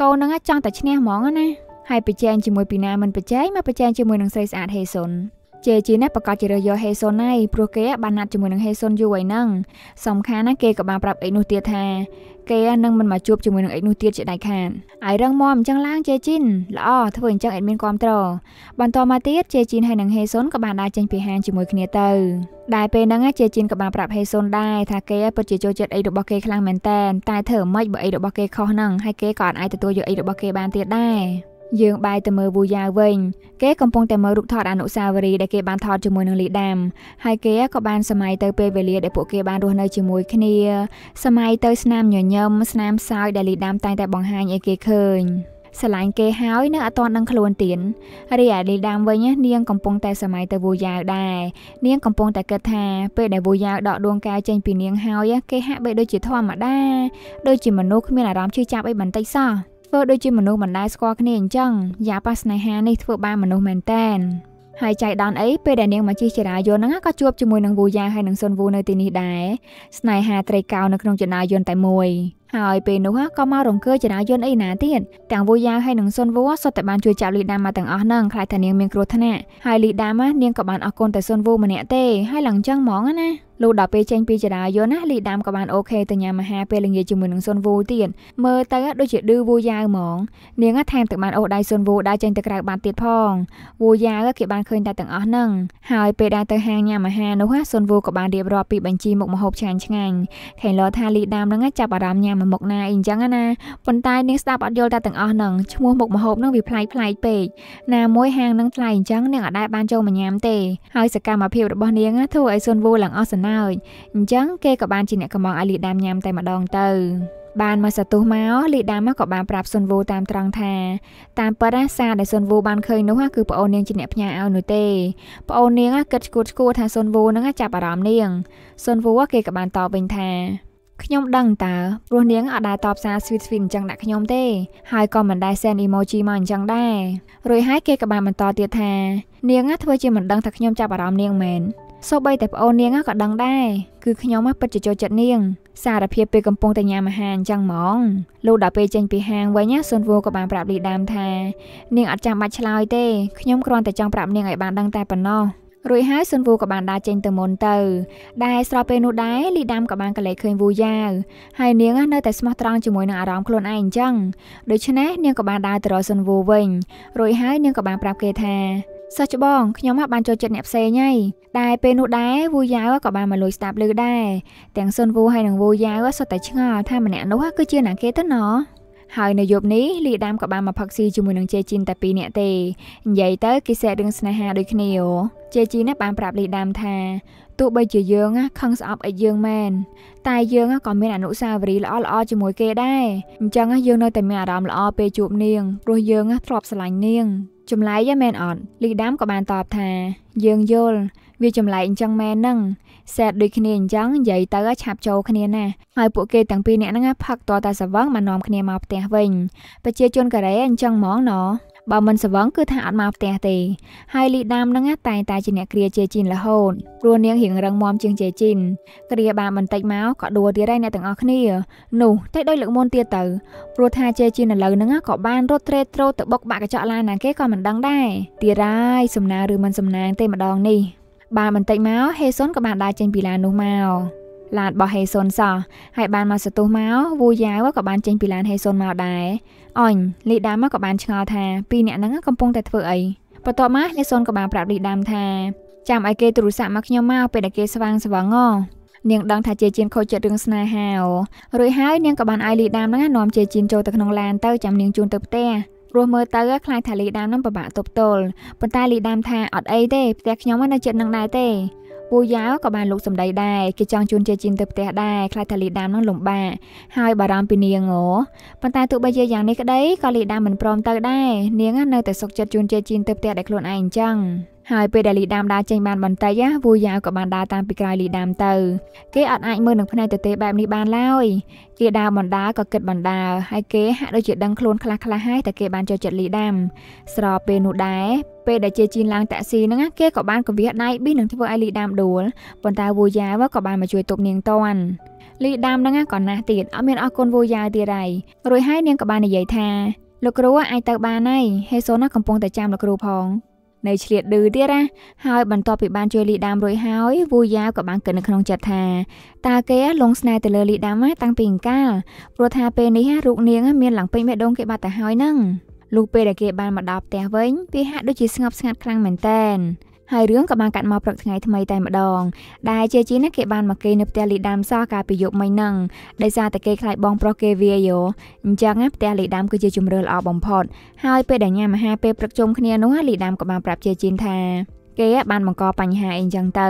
កូននឹងចង់តែឈ្នះហ្មងណាហើយប្រជែងជាមួយពីណាមិនប្រជែងមកប្រជែងជាមួយនឹងស្រីស្អាតហេសុនជេជីនេះប្រកាសជារើសយកហេសុនហើយព្រោះគេបានណាត់ជាមួយនឹងហេសុនយូរហើយហ្នឹងសំខាន់ណាគេក៏បានប្រាប់អេកនោះទៀតថា គេនឹងមិនមកជួបជាមួយនឹងអេកនោះទៀតជាដាច់ខាតហើយរឹងមាំអញ្ចឹងឡើងជេជីនល្អធ្វើអញ្ចឹងអេកមានគ្រប់ត្របន្តមកទៀតជេជីនហើយនឹងហេសុនក៏បានដើរចេញពីហាងជាមួយគ្នាទៅដែលពេលហ្នឹងជេជីនក៏បានប្រាប់ហេសុនដែរថាគេពិតជាចូលចិត្តអេករបស់គេខ្លាំងមែនតែនតែធ្វើមិនខ្មិចបើអេករបស់គេខុសហ្នឹងហើយគេក៏អត់អាចទទួលយកអេករបស់គេបានទៀតដែរយើងបែរទៅមើលវូយ៉ាវិញ គេកំពុងតែមើលរូបថតអនុស្សាវរីយ៍ដែលគេបានថតជាមួយនឹងលីដាមហើយគេក៏បានសម័យទៅពេលវេលាដែលពួកគេបានរស់នៅជាមួយគ្នា សម័យទៅស្នាមញញឹមស្នាមសើចដែលលីដាមតែងតែបង្ហាញឲ្យគេឃើញស្រឡាញ់គេហើយនៅអត់ទាន់ដឹងខ្លួនទៀតរីឯលីដាមវិញនាងកំពុងតែសម័យទៅវូយ៉ាវដែរនាងកំពុងតែគិតថា ពេលដែលវូយ៉ាវដកដួងកាយចេញពីនាងហើយគេហាក់បីដូចជាធម្មតាដូចជាមនុស្សគ្មានអារម្មណ៍ឈឺចាប់អីបន្តិចសោះធ្វើដូចជាមនុស្សមិនដែលស្គាល់គ្នាអញ្ចឹងយ៉ាប៉ាស្នេហានេះធ្វើបានមនុស្សមែនតែនហើយចៃដនអីពេលដែលនាងមកជិះចរាយន្តហ្នឹងក៏ជួបជាមួយនឹងវូយ៉ាហើយនឹងសុនវូនៅទីនេះដែរស្នេហាត្រីកោនៅក្នុងចរាយន្តតែមួយហើយពេលនោះក៏មករង្គើចរាយន្តអីណាទៀតទាំងវូយ៉ាវហើយនឹងសុនវូសុទ្ធតែបានជួយចាប់លីដាមមកទាំងអស់ហ្នឹងខ្លាចថានាងមានគ្រោះថ្នាក់ហើយលីដាមនាងក៏បានអរគុណតែសុនវូម្នាក់ទេហើយឡើងចឹងហ្មងណាលុះដល់ពេលចេញពីចរាយន្តណាលីដាមក៏បានអូខេទៅញ៉ាំអាហារពេលល្ងាចជាមួយនឹងសុនវូទៀតមើលទៅដូចជាឌឺវូយ៉ាវហ្មង នាងថែមទាំងបានអូសដៃសុនវូដើរចេញទៅក្រៅបានទៀតផងវូយ៉ាវគេបានឃើញតែទាំងអស់ហ្នឹងហើយពេលដើរទៅហាងញ៉ាំអាហារនោះសុនវូក៏បានរៀបរាប់ពីបញ្ជីមុខម្ហូបឆ្ងាញ់ឆ្ងាញ់ខេឡោថាលីដាមហ្នឹងចាប់អារម្មណ៍ញ៉ាំមួយមុខណាអីអញ្ចឹងណាប៉ុន្តែនាងស្ដាប់អត់យល់តែទាំងអស់ហ្នឹងឈ្មោះមុខម្ហូបហ្នឹងវាប្លែកប្លែកពេកណាមួយហាងហ្នឹងថ្លៃអញ្ចឹងនាងអត់ដែលបានចូលមកញ៉ាំទេហើយសកម្មភាពរបស់នាងធ្វើឲ្យសុនវូឡើងអស់សំណើចអញ្ចឹងគេក៏បានជាអ្នកកំងឲ្យលីដាមញ៉ាំតែម្ដងទៅបានមកសតុះមកលីដាមក៏បានប្រាប់សុនវូតាមត្រង់ថាតាមពិតណាសារដែលសុនវូបានឃើញនោះគឺប្អូននាងជាអ្នកផ្ញើឲ្យនោះទេប្អូននាងគិតឈួតឈួរថាសុនវូនឹងចាប់អារម្មណ៍នាងសុនវូគេក៏បានតបវិញថាខ្ញុំដឹងតើព្រោះនាងអត់ដែលតបសារ sweet sweet អញ្ចឹងដាក់ខ្ញុំទេហើយក៏មិនដែល send emoji មកអញ្ចឹងដែររួចហើយគេក៏បានបន្តទៀតថានាងធ្វើជាមិនដឹងថាខ្ញុំចាប់អារម្មណ៍នាងមែនសូម្បីតែប្អូននាងក៏ដឹងដែរគឺខ្ញុំពិតជាចូលចិត្តនាង សារភាពពេលកំពុងតែញ៉ាំអាហារអញ្ចឹងហ្មងលោកដល់ពេលចេញពីហាងវិញសុនវូក៏បានប្រាប់លីដាមថានាងអត់ចាំបាច់ឆ្លើយទេខ្ញុំគ្រាន់តែចង់ប្រាប់នាងឲ្យបានដឹងតែប៉ុណ្ណោះរួចហើយស៊ុនវូក៏បានដើរចេញទៅមុនទៅ ដែលស្របពេលនោះដែរលីដាំក៏បានកលែកឃើញវូយ៉ាវហើយនាងនៅតែស្មោះត្រង់ជាមួយនឹងអារម្មណ៍ខ្លួនឯងអញ្ចឹងដូច្នេះនាងក៏បានដើរទៅរកស៊ុនវូវិញរួចហើយនាងក៏បានប្រាប់គេថាសោះច្បងខ្ញុំហ่าបានចូលចិត្តអ្នកផ្សេងហើយដែលពេលនោះដែរវូយ៉ាវក៏បានមកលួចស្ដាប់ឮដែរទាំងស៊ុនវូហើយនិងវូយ៉ាវសុទ្ធតែឆ្ងល់ថាម្នាក់នោះគឺជាណាគេទៅណោះហើយនៅយប់នេះលីដាមក៏បានមកផឹកស៊ីជាមួយនឹងជេជីនតែពីរនាក់ទេនិយាយទៅគេសេះរឿងស្នេហាដូចគ្នាជេជីនបានប្រាប់លីដាមថាទោះបីជាយើងខឹងស្អប់អីយើងមែនតែយើងក៏មានអនុស្សាវរីយ៍ល្អៗជាមួយគេដែរអញ្ចឹងយើងនៅតែមានអារម្មណ៍ល្អពេលជួបនាងព្រោះយើងធ្លាប់ស្រឡាញ់នាងចម្លែកមែនអត់លីដាមក៏បានតបថា យើងយល់វាចម្លែកអញ្ចឹងមែនហ្នឹងសេតដូចគ្នាអញ្ចឹងនិយាយទៅឆាប់ចូលគ្នាណាស់ហើយពួកគេទាំងពីរនាក់ហ្នឹងផឹកតតែសវឹងមកនាំគ្នាមកផ្ទះវិញប្រជាជនកូរ៉េអញ្ចឹងហ្មងណោះបើមិនសវឹងគឺថាអត់មកផ្ទះទេហើយលីដាមហ្នឹងតែងតែជាអ្នកគ្រាជេជីនរហូតព្រោះនាងរៀងរឹងមាំជាងជេជីនគ្រាបានបន្តិចមកក៏ដួលទៀតហើយអ្នកទាំងអស់គ្នានោះតែដូចលើកមុនទៀតទៅព្រោះថាជេជីនឥឡូវហ្នឹងក៏បានរត់ត្រេតត្រូទៅបុកបាក់កញ្ចក់ឡានណាគេក៏មិនដឹងដែរទីរាយសំណាឬមិនសំណាងទេម្ដងនេះបានបន្តិចមកហេសុនក៏បានដើរចេញពីឡាននោះមកឡានរបស់ហេសុនសោះហើយបានមកសតុះមកវូយ៉ាវក៏បានចេញពីឡានហេសុនមកដែរអញលីដាមក៏បានឆ្ងល់ថាពីរអ្នកហ្នឹងកំពុងតែធ្វើអីបន្ទាប់មកហេសុនក៏បានប្រាប់លីដាមថាចាំឲ្យគេទូរស័ព្ទមកខ្ញុំមកពេលដែលគេស្វាងស្វងងនាងដឹងថាជាជីនខូចចិត្តរឿងស្នេហារួចហើយនាងក៏បានឲ្យលីដាមហ្នឹងនាំជាជីនចូលទៅក្នុងឡានទៅចាំនាងជូនទៅផ្ទះព្រោះមើលទៅខ្លាចថាលីដាមនឹងពិបាកទប់ទល់ប៉ុន្តែលីដាមថាអត់អីទេផ្ទះខ្ញុំនៅចិត្តនឹងដែរទេពូយ៉ាវក៏បានលោកសម្ដីដែរគេចង់ជូនជាជីនទៅផ្ទះដែរខ្លាចថាលីដាមនឹងលំបាកហើយបារម្ភពីនាងហ៎ប៉ុន្តែទោះបីជាយ៉ាងនេះក្តីក៏លីដាមមិនព្រមទៅដែរនាងនៅតែសុកចិត្តជូនជាជីនទៅផ្ទះដែលខ្លួនឯងអញ្ចឹងហើយពេលដែលលីដាមដើរចេញបានបន្តិចណាវូយ៉ាវក៏បានដើរតាមពីក្រោយលីដាមទៅ គេអត់អាចមើលនឹងភ្នែកទៅទេបែបនេះបានឡើយគេដើរបណ្ដើរក៏គិតបណ្ដើរហើយគេហាក់ដូចជាដឹងខ្លួនខ្លះខ្លះហើយតែគេបានចូលចិត្តលីដាមស្របពេលនោះដែរពេលដែលជាជីនឡើងតាក់ស៊ីហ្នឹងគេក៏បានកំវះដៃប៊ីនឹងធ្វើឲ្យលីដាមដួលប៉ុន្តែវូយ៉ាវក៏បានមកជួយទប់នាងតាន់លីដាមហ្នឹងក៏ណាស់ទៀតអត់មានអស់គុណវូយ៉ាវទៀតហើយរួចហើយនាងក៏បាននិយាយថាលោកគ្រូអាចទៅបានហើយហេសូនកំពុងតែចាំលោកគ្រូផងនៅឆ្លៀតឌឺទៀតណាហើយបន្ទាប់ពីបានជួយលីដាមរួចហើយវូយ៉ាវក៏បានគិតនៅក្នុងចិត្តថាតើគេលងស្នេហ៍ទៅលើលីដាមតាំងពីអង្កាលព្រោះថាពេលនេះរូបនាង មានឡើងពេញបេះដូងគេបាត់ទៅហើយហ្នឹងលុះពេលដែលគេបានមកដល់ផ្ទះវិញវាហាក់ដូចជាស្ងប់ស្ងាត់ខ្លាំងមែនតើហើយរឿងក៏បានកាត់មកព្រឹកថ្ងៃថ្មីតែម្ដងដែលជាជីណាគេបានមកគេនៅផ្ទះលីដាមសោះកាលពីយប់មិញហ្នឹងដោយសារតែគេខ្លាចបង ប្រុសគេវាយោអញ្ចឹងផ្ទះលីដាមគឺជាជំរឿនល្អបំផុត ហើយពេលដែលញ៉ាំអាហារពេលព្រឹកជុំគ្នានោះលីដាមក៏បានប្រាប់ជាជីនថាគេបានបង្កបញ្ហាអីចឹងទៅ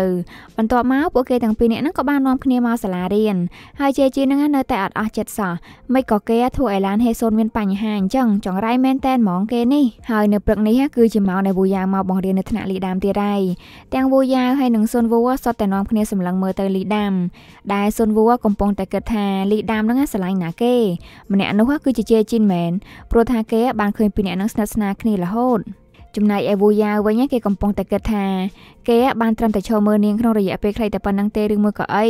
បន្ទាប់មកពួកគេទាំងពីរនាក់ហ្នឹងក៏បាននាំគ្នាមកសាលារៀនហើយជេជីហ្នឹងនៅតែអត់អស់ចិត្តសោះមិនក៏គេធ្វើឲ្យឡានហេសូនមានបញ្ហាអញ្ចឹងចង្រៃមែនតែនហ្មងគេនេះហើយនៅព្រឹកនេះគឺជាម៉ោងដែលវូយ៉ាមកបង្រៀននៅថ្នាក់លីដាមទៀតហើយទាំងវូយ៉ាហើយនិងសុនវូសុទ្ធតែនាំគ្នាសម្លឹងមើលទៅលីដាមដែលសុនវូកំពុងតែគិតថាលីដាមហ្នឹងស្រឡាញ់ណាគេម្នាក់នោះគឺជាជេជីនមែនព្រោះថាគេបានឃើញពីរនាក់ហ្នឹងស្និទ្ធស្នាលគ្នារហូតចំណែកឯវូយ៉ាវិញគេកំពុងតែគិតថាគេបានត្រឹមតែឈរមើលនាងក្នុងរយៈពេលខ្លីតែប៉ុណ្្នឹងទេឬមួយក៏អី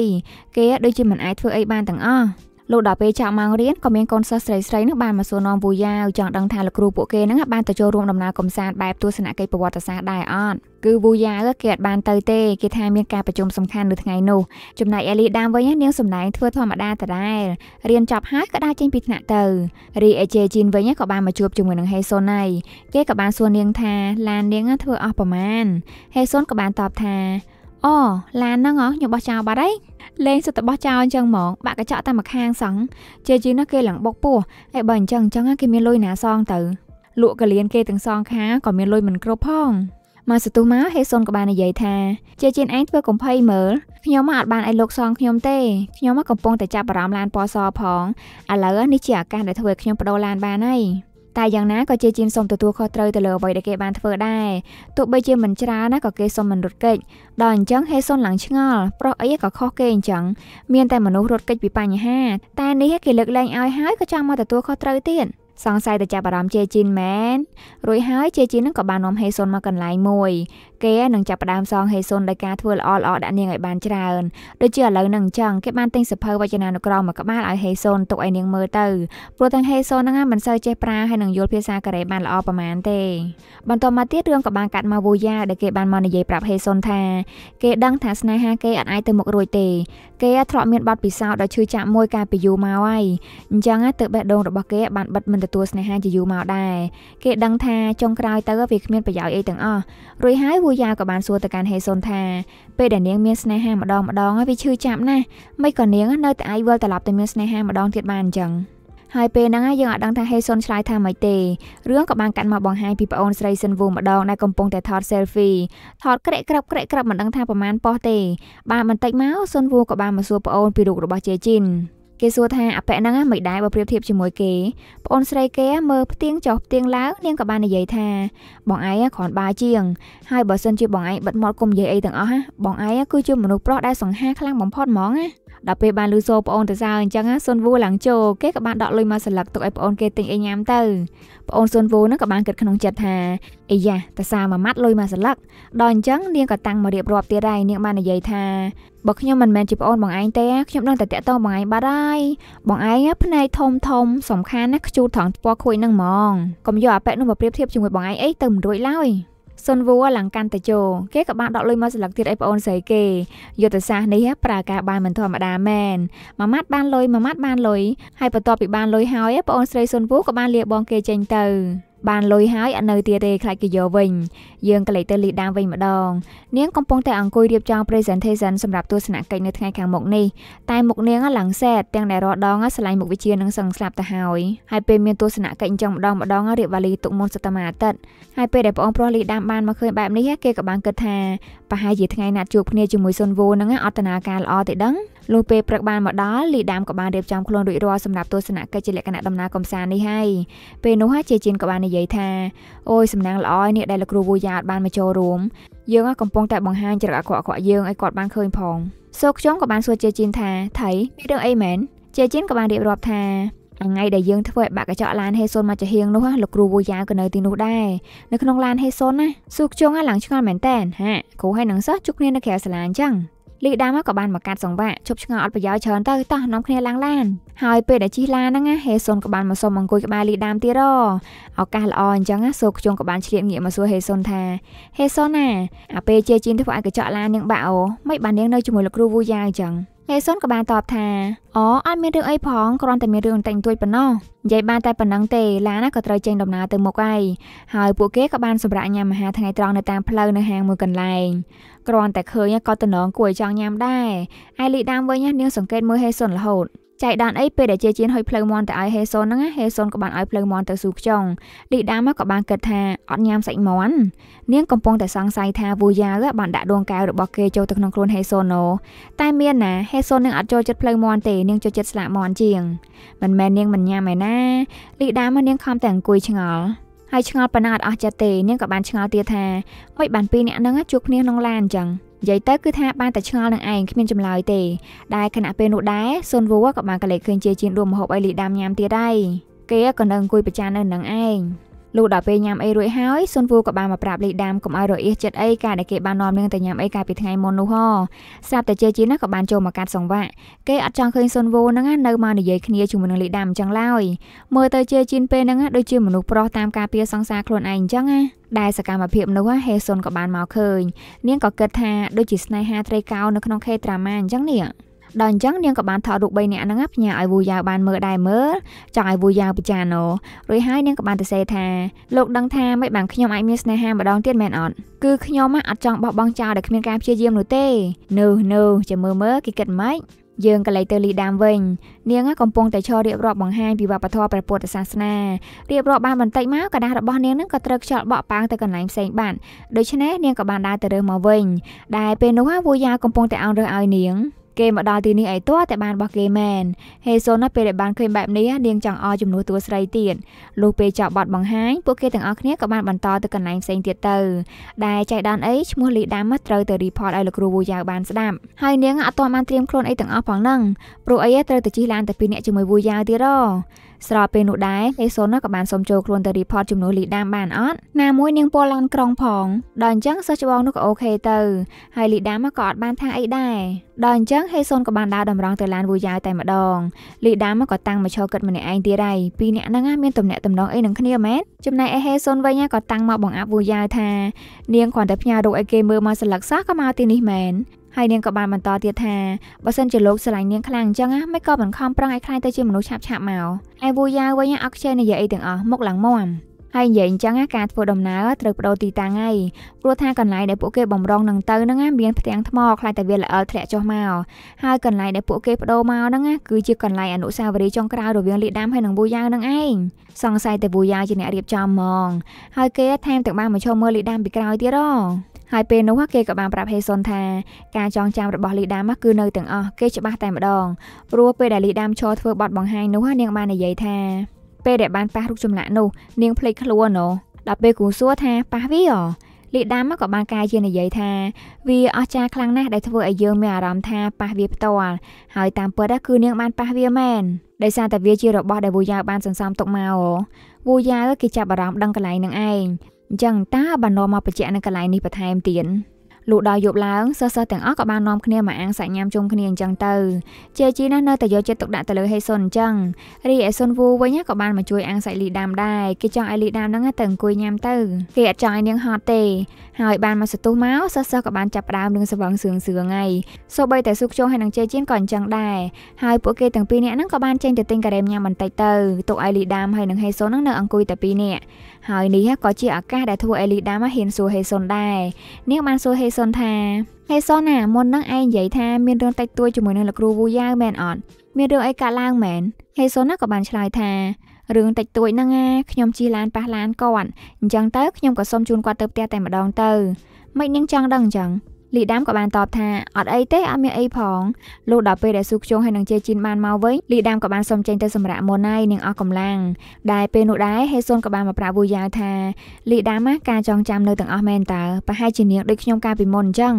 គេដូចជាមិនអាចធ្វើអីបានទាំងអស់លោកដល់ពេលចាក់ម៉ោងរៀនក៏មានកូនសិស្សស្រីស្រីនឹងបានមកសួរនាំវូយ៉ាវចង់ដឹងថាលោកគ្រូពួកគេនឹងបានទៅចូលរួមដំណើរកំសាន្តបែបទស្សនកិច្ចប្រវត្តិសាស្ត្រដែរអត់គឺវូយ៉ាវគេអត់បានទៅទេគេថាមានការប្រជុំសំខាន់នៅថ្ងៃនោះចំណែកអេលីដាមវិញនាងសម្ដែងធ្វើធម្មតាដដែលរៀនចប់ហើយក៏ដើរចេញពីថ្នាក់ទៅរីអេជេជីនវិញក៏បានមកជួបជាមួយនឹងហេសុនហើយគេក៏បានសួរនាងថាឡាននាងធ្វើអស់ប្រមាណហេសុនក៏បានតបថាអូឡានហ្នឹងហ៎ខ្ញុំបោះចោលបាត់ហើយលេងសុទ្ធរបស់ចោលអញ្ចឹងហ្មងបាក់កញ្ចក់តែមួយខាងសោះជាជាងនោះគេឡើងបុកពោះអេបើអញ្ចឹងអញ្ចឹងគេមានលុយណាសងទៅលក់កលៀនគេទាំងសងខាក៏មានលុយមិនគ្រប់ផងមកសទុះមកហេសុនក៏បាននិយាយថាជាជាឯងធ្វើកំភៃមើលខ្ញុំមកអត់បានឲ្យលោកសងខ្ញុំទេខ្ញុំមកកំពុងតែចាប់អារម្មណ៍ឡានពណ៌សផងឥឡូវនេះជាឱកាសដែលធ្វើឲ្យខ្ញុំបដូរឡានបានហើយតែយ៉ាងណាក៏ជាជីនសូមទទួលខុសត្រូវទៅលើអ្វីដែលគេបានធ្វើដែរទោះបីជាមិនច្រើនណាក៏គេសូមមិនរត់គេចដល់អញ្ចឹងហេសុនឡើងឆ្ងល់ប្រុសអីក៏ខុសគេអញ្ចឹងមានតែមនុស្សរត់គេចពីបញ្ហាតែនេះគេលើកលែងឲ្យហើយក៏ចង់មកទទួលខុសត្រូវទៀតសង្ស័យតែចាប់អារម្មណ៍ជេជីនមែនរួចហើយជេជីននឹងក៏បាននាំហេសុនមកកន្លែងមួយគេនឹងចាប់ផ្ដើមសងហេសុនដោយការធ្វើល្អល្អដាក់នាងឲ្យបានច្រើនដូចជាឥឡូវនឹងអញ្ចឹងគេបានទិញសភៅវចនានុក្រមមួយក្បាលឲ្យហេសុនទុកឲ្យនាងមើលទៅព្រោះទាំងហេសុនហ្នឹងមិនសូវចេះប្រាហើយនឹងយល់ភាសាកូរ៉េបានល្អប្រហែលទេបន្ទាប់មកទៀតរឿងក៏បានកាត់មកវូយ៉ាដែលគេបានមកនិយាយប្រាប់ហេសុនថា គេដឹងថាស្នេហាគេអត់អាចទៅមុខរួចទេគេធ្លាប់មានបទពិសោធន៍ដ៏ឈឺចាក់មួយកាលពីយូរមកហើយអញ្ចឹងទៅបេះដូងរបស់គេបានបិទមិនទទទួលស្នេហាជាយូរមកដែរគេដឹងថាចុងក្រោយទៅវាគ្មានប្រយោជន៍អីទាំងអស់រួចហើយវូយ៉ាក៏បានសួរទៅកាន់ហេសុនថាពេលដែលនាងមានស្នេហាម្ដងម្ដងវាឈឺចាប់ណាស់មិនក៏នាងនៅតែអាចវិលត្រឡប់ទៅមានស្នេហាម្ដងទៀតបានអញ្ចឹងហើយពេលហ្នឹងយើងអត់ដឹងថាហេសុនឆ្លើយថាម៉េចទេរឿងក៏បានកាត់មកបង្ហាញពីប្អូនស្រីស៊ិនវូម្ដងដែលកំពុងតែថត selfie ថតក្រាក់ក្រាប់ក្រាក់ក្រាប់មិនដឹងថាប្រមាណប៉ុស្ទេ បានបន្តិចមកស៊ិនវូក៏បានមកសួរប្អូនពីរូបរបស់ជេជីនគេសួរថាអប៉ិហ្នឹងមិនដែរបើប្រៀបធៀបជាមួយគេប្អូនស្រីគេមើលផ្ទៀងចុះផ្ទៀងឡើងនាងក៏បាននិយាយថាបងឯងគ្រាន់បាជាងហើយបើសិនជាបងឯងបិទមាត់គុំនិយាយអីទាំងអស់ណាបងឯងគឺជាមនុស្សប្រុសដែលសង្ហា ខ្លាំងបំផុតហ្មងណាដល់ពេលបានលឺសូរប្អូនទៅសើអញ្ចឹងសុនវូឡើងចូលគេក៏បានដកលុយមកសន្លឹកទុកឲ្យប្អូនគេទិញអីញ៉ាំទៅប្អូនសុនវូនឹងក៏បានគិតក្នុងចិត្តថាអីយ៉ាតាសាមួយម៉ាត់លុយមកសន្លឹកដល់អញ្ចឹងនាងក៏តាំងមករៀបរាប់ទៀតហើយនាងបាននិយាយថាបើខ្ញុំមិនមែនជាប្អូនបងឯងទេខ្ញុំនឹងតែតាក់ទងបងឯងបាត់ហើយបងឯងផ្នែកធំធំសំខាន់ណាខ្ជូតត្រង់ស្ពណ៌ខួយនឹងហ្មងកុំយកអាប៉ែកនោះមកប្រៀបធៀបជាមួយបងឯងអីទៅមិនរួចឡើយសុនវូឡើងកាន់តជោគេក៏បានដកលុយមកស្លឹកទៀតឲ្យប្អូនស្រីគេយុទ្ធសាស្ត្រនេះប្រើការបានមិនធម្មតាមែនមួយម៉ាត់បានលុយមួយម៉ាត់បានលុយហើយបន្ទាប់ពីបានលុយហើយប្អូនស្រីសុនវូក៏បានលាបងគេចេញទៅបានលុយហើយអត់នៅទៀតទេខ្លាចគេយកវិញយើងក៏លេចទៅលីដាវិញម្ដងនាងកំពុងតែអង្គុយរៀបចំ presentation សម្រាប់ទស្សនកិច្ចនៅថ្ងៃខាងមុខនេះតែមុខនាងឡើងសែតទាំងដែលរដងឆ្លៃមុខវិជ្ជានឹងសឹងស្លាប់ទៅហើយហើយពេលមានទស្សនកិច្ចអញ្ចឹងម្ដងម្ដងរៀបវ៉ាលីទុកមុនសត្មាអាទិត្យហើយពេលដែលបងប្រុសលីដាបានមកឃើញបែបនេះគេក៏បានគិតថាប្រហែលជាថ្ងៃណាត់ជួបគ្នាជាមួយសុនវូនឹងអត្តនាការល្អទេដឹងលុះពេលព្រឹកបានមកដល់លីដាមក៏បានរៀបចំខ្លួនរួចរាល់សម្រាប់ទស្សនកិច្ចជាលក្ខណៈដំណើរកំសាន្តនេះហើយពេលនោះជាជៀនក៏បាននិយាយថាអូយសំណាងល្អនេះដែលលោកគ្រូវូយ៉ាអត់បានមកចូលរួមយើងកំពុងតែបង្ហាញចរិតអាក្រក់អាក្រក់យើងឲ្យគាត់បានឃើញផងសូខ្ញុំក៏បានសួរជាជៀនថាថៃមានរឿងអីមែនជាជៀនក៏បានរៀបរាប់ថាថ្ងៃដែលយើងធ្វើឲ្យបាក់កញ្ចក់ឡានហេសុនមកចាហៀងនោះលោកគ្រូវូយ៉ាក៏នៅទីនោះដែរនៅក្នុងឡានហេសុនណាសួរខ្ជុងឡើងឆ្ងល់មែនតែនហាគ្រូឲ្យនឹងសិស្សជួបគ្នានៅក្រៅសាលាអញ្ចឹងលីដាមកក៏បានមកកាត់សង្វាក់ឈប់ឆ្ងល់អត់ប្រយោជន៍ច្រើនទៅតោះនាំគ្នាឡើងឡានហើយពេលដែលជិះឡានហ្នឹងហេសុនក៏បានមកសុំអង្គុយក្បែរលីដាមទៀតរឱកាសល្អអញ្ចឹងសូខ្ជុងក៏បានឆ្លៀតងាកមកសួរហេសុនថាហេសុនណាអាពេលជាជីនធ្វើឲ្យកញ្ចក់ឡាននាងបាក់អូមិនបាននាងនៅជាមួយលោកគ្រូវូយ៉ាអញ្ចឹងហេសុនក៏បានតបថាអូអត់មានរឿងអីផងគ្រាន់តែមានរឿងបន្តិចបន្តួចប៉ុណ្ណោះនិយាយបានតែប៉ុណ្ណឹងទេឡាណាក៏ត្រូវចេញដំណើរទៅមុខហើយហើយពួកគេក៏បានសម្រាកញ៉ាំអាហារថ្ងៃត្រង់នៅតាមផ្លូវនៅហាងមួយកន្លែងគ្រាន់តែឃើញក៏តំណងគួរឲ្យចង់ញ៉ាំដែរឯលីដាមវិញនាងសង្កេតមើលហេសុនរហូតចៃដានអីពេលដែលជាជានហុយផ្លូវមន់ទៅឲ្យហេសូនហ្នឹងហេសូនក៏បានឲ្យផ្លូវមន់ទៅស៊ូខ្យងលីដាមកក៏បានគិតថាអត់ញ៉ាំសាច់មន់នាងកំពុងតែសង្ស័យថាវូយ៉ាវបានដាក់ដួងកែវរបស់គេចូលទៅក្នុងខ្លួនហេសូនណូតែមានណាហេសូននឹងអត់ចូលចិត្តផ្លូវមន់ទេនាងចូលចិត្តស្លាកមន់ជាងមិនមែននាងមិនញ៉ាំឯណាលីដាមកនាងខំតែអង្គុយឆ្ងល់ហើយឆ្ងល់ប៉ុណ្ណាអត់អស់ចិត្តទេនាងក៏បានឆ្ងល់ទៀតថាមិនបានពីរនាក់ហ្នឹងជួបគ្នាក្នុងឡានអញ្ចឹងនិយាយទៅគឺថាបានតែឆ្ងល់នឹងឯងគ្មានចម្លើយទេដែលខណៈពេលនោះដែរស៊ុនវូក៏បានកលេចឃើញជាជាងដួលមហូបឲ្យលីដាមញ៉ាំទៀតដែរគេក៏នៅអង្គុយប្រច័ននៅនឹងឯងលុះដល់ពេលញ៉ាំអីរួចហើយស៊ុនវូក៏បានមកប្រាប់លីដាមកុំឲ្យរអៀសចិត្តអីការដែលគេបាននាំនាងទៅញ៉ាំអីកាលពីថ្ងៃមុននោះហ៎ស្រាប់តែជាជីណាក៏បានចូលមកកាត់សង្វាក់គេអត់ចង់ឃើញស៊ុនវូហ្នឹងនៅមកនិយាយគ្នាជាមួយនឹងលីដាមអញ្ចឹងឡើយមើលទៅជាជីនពេលហ្នឹងដូចជាមនុស្សប្រុសតាមការពារសង្សារខ្លួនឯងអញ្ចឹងណាដែលសកម្មភាពនោះហេសុនក៏បានមកឃើញនាងក៏គិតថាដូចជាស្នេហាត្រីកោនៅក្នុងខេត្រាម៉ាអញ្ចឹងនេះដល់អញ្ចឹងនាងក៏បានថតរូប3នាក់ហ្នឹងផ្ញើឲ្យវូយ៉ាវបានមើលដែរមើលចង់ឲ្យវូយ៉ាវពិចារណារួចហើយនាងក៏បានទៅសេថាលោកដឹងថាមិនបានខ្ញុំអាចមានស្នេហាម្ដងទៀតមែនអត់គឺខ្ញុំអត់ចង់បោះបង់ចោលដែលគ្មានការព្យាយាមនោះទេនៅនៅចាំមើលមើលគេគិតម៉េចយើងក៏លេចទៅលីដាមវិញ នាងកំពុងតែឈររៀបរាប់បង្ហាញពីវប្បធម៌ព្រះពុទ្ធសាសនារៀបរាប់បានបន្តិចមកកដាស់របស់នាងនឹងក៏ត្រូវខ្យល់បក់ប៉ាងទៅកន្លែងផ្សេងបានដូច្នេះនាងក៏បានដើរទៅរើសមកវិញដែលពេលនោះវូយ៉ាកំពុងតែអោនរើសឲ្យនាងគេមកដល់ទីនេះអីទាល់តែបានរបស់គេមែនហេសូនណាពេលដែលបានឃើញបែបនេះនាងចង់អោជំនួសតួស្រីទៀតលុះពេលចប់បទបង្ហាញពួកគេទាំងអស់គ្នាក៏បានបន្តទៅកន្លែងផ្សេងទៀតទៅដែលចៃដន្យអីឈ្មោះលីដាំត្រូវទៅ report ឲ្យលោកគ្រូវូយ៉ាវបានស្ដាប់ហើយនាងអត់ទាន់បានត្រៀមខ្លួនអីទាំងអស់ផងហ្នឹងព្រោះអីត្រូវទៅជិះឡានតែពីរនាក់ជាមួយវូយ៉ាវទៀតហ៎ស្របពេលនោះដែរអេសុនក៏បានសុំចូលខ្លួនទៅរីផតជំនួសលីដាមបានអត់ណាមួយនាងពលឡានក្រុងផងដល់អញ្ចឹងសិស្សច្បងនោះក៏អូខេទៅហើយលីដាមក៏អត់បានថាអីដែរដល់អញ្ចឹងហេសុនក៏បានដើរតម្រង់ទៅឡានវូយ៉ាវតែម្ដងលីដាមក៏តាំងមឈរគិតម្នាក់ឯងទៀតហើយពីរអ្នកហ្នឹងមានទំនាក់ទំនងអីនឹងគ្នាមែនចំណែកឯហេសុនវិញក៏តាំងមកបងអាប់វូយ៉ាវថានាងគ្រាន់តែផ្ញើរូបឲ្យគេមើលមកសន្លឹកសោះក៏មកទីនេះមែនហើយនាងក៏បានបន្តទៀតថាបើសិនជាលោកស្រឡាញ់នាងខ្លាំងអញ្ចឹងណាមិនក៏មិនខំប្រឹងឲ្យខ្លាយទៅជាមនុស្សឆាប់ឆាប់មកឯវូយ៉ាវិញអត់ខ្ជិលនិយាយអីទាំងអស់មុខឡើងមមហើយនិយាយអញ្ចឹងការធ្វើដំណើរត្រូវបដូរទីតាំងហើយព្រោះថាកន្លែងដែលពួកគេបំរុងនឹងទៅហ្នឹងមានផ្ទាំងថ្មខ្លាចតែវាល្អលធ្លាក់ចុះមកហើយកន្លែងដែលពួកគេបដូរមកហ្នឹងគឺជាកន្លែងអនុស្សាវរីយ៍ចុងក្រោយរវាងលីដាមហើយនឹងវូយ៉ាវហ្នឹងឯងសង្ស័យតែវូយ៉ាវជាអ្នករៀបចំហ្មងហើយគេថែមទាំងបានមកឈរមើលលីដាមពីក្រោយទៀតហ៎ហើយពេលនោះគេក៏បានប្រាប់ហេសុនថាការចងចាំរបស់លីដាមគឺនៅទាំងអស់គេច្បាស់តែម្ដងព្រោះពេលដែលលីដាមឈរធ្វើបទបង្ហាញនោះនាងបាននិយាយថាពេលដែលបានប៉ះរូបចម្លាក់នោះ នាងភ្លេចខ្លួនណូដល់ពេលគ្រូសួរថាប៉ះវាអលីដាមក៏បានកាយជានិយាយថាវាអស្ចារ្យខ្លាំងណាស់ដែលធ្វើឲ្យយើងមានអារម្មណ៍ថាប៉ះវាផ្ទាល់ហើយតាមពិតគឺនាងបានប៉ះវាមែនដោយសារតែវាជារបស់ដែលវូយ៉ាបានសន្សំទុកមកវូយ៉ាគេចាប់អារម្មណ៍ដឹងកន្លែងនឹងឯងអញ្ចឹងតាបាននាំមកបញ្ជាក់នៅកន្លែងនេះបន្ថែមទៀតលុះដល់យប់ឡើងសិស្សសិស្សទាំងអស់ក៏បាននាំគ្នាមកអាំងសាច់ញ៉ាំជុំគ្នាអញ្ចឹងទៅជេជីណាស់នៅតែយកចិត្តទុកដាក់ទៅលើហេសុនអញ្ចឹងរីឯសុនវូវិញក៏បានមកជួយអាំងសាច់លីដាមដែរគេចង់ឲ្យលីដាមហ្នឹងទៅអង្គុយញ៉ាំទៅគេអត់ចង់ឲ្យនាងហត់ទេ ហើយបានមកសទុះមកសិស្សសិស្សក៏បានចាប់ផ្ដើមនឹងសវឹងសឿងសឿងហើយសូម្បីតែសុខជុងហើយនឹងជេជៀនក៏អញ្ចឹងដែរហើយពួកគេទាំងពីរនាក់ហ្នឹងក៏បានចេញទៅទិញការ៉េមញ៉ាំបន្តិចទៅទុកឲ្យលីដាមហើយនឹងហេសុនហ្នឹងនៅអង្គុយតែពីរនាក់ហើយនេះក៏ជាឱកាសដែលធ្វើឲ្យលីដាមហ៊ានសួរហេសុនដែរនាងបានសួរហេសុនថាហេសុនណាមុននឹងឯងនិយាយថាមានរឿងតិចតួចជាមួយនឹងលោកគ្រូវូយ៉ាវមែនអត់មានរឿងអីកើតឡើងមែនហេសុនណាក៏បានឆ្លើយថារឿងតិចតួចហ្នឹងណាខ្ញុំជិះឡានប៉ះឡានគាត់អញ្ចឹងទៅខ្ញុំក៏សុំជូនគាត់ទៅផ្ទះតែម្ដងទៅមិននឹងចង់ដឹងអញ្ចឹងលីដាមក៏បានតបថាអត់អីទេអត់មានអីផងលុះដល់ពេលដែលស៊ូខ្ជុងហើយនឹងជេជីនបានមកវិញលីដាមក៏បានសុំចេញទៅសម្រាកមុនហើយនឹងអស់កម្លាំងដែលពេលនោះដែរហេសុនក៏បានមកប្រាប់វូយ៉ាវថាលីដាមការចងចាំនៅទាំងអស់មែនតើប្រហែលជានាងដូចខ្ញុំកាលពីមុនអញ្ចឹង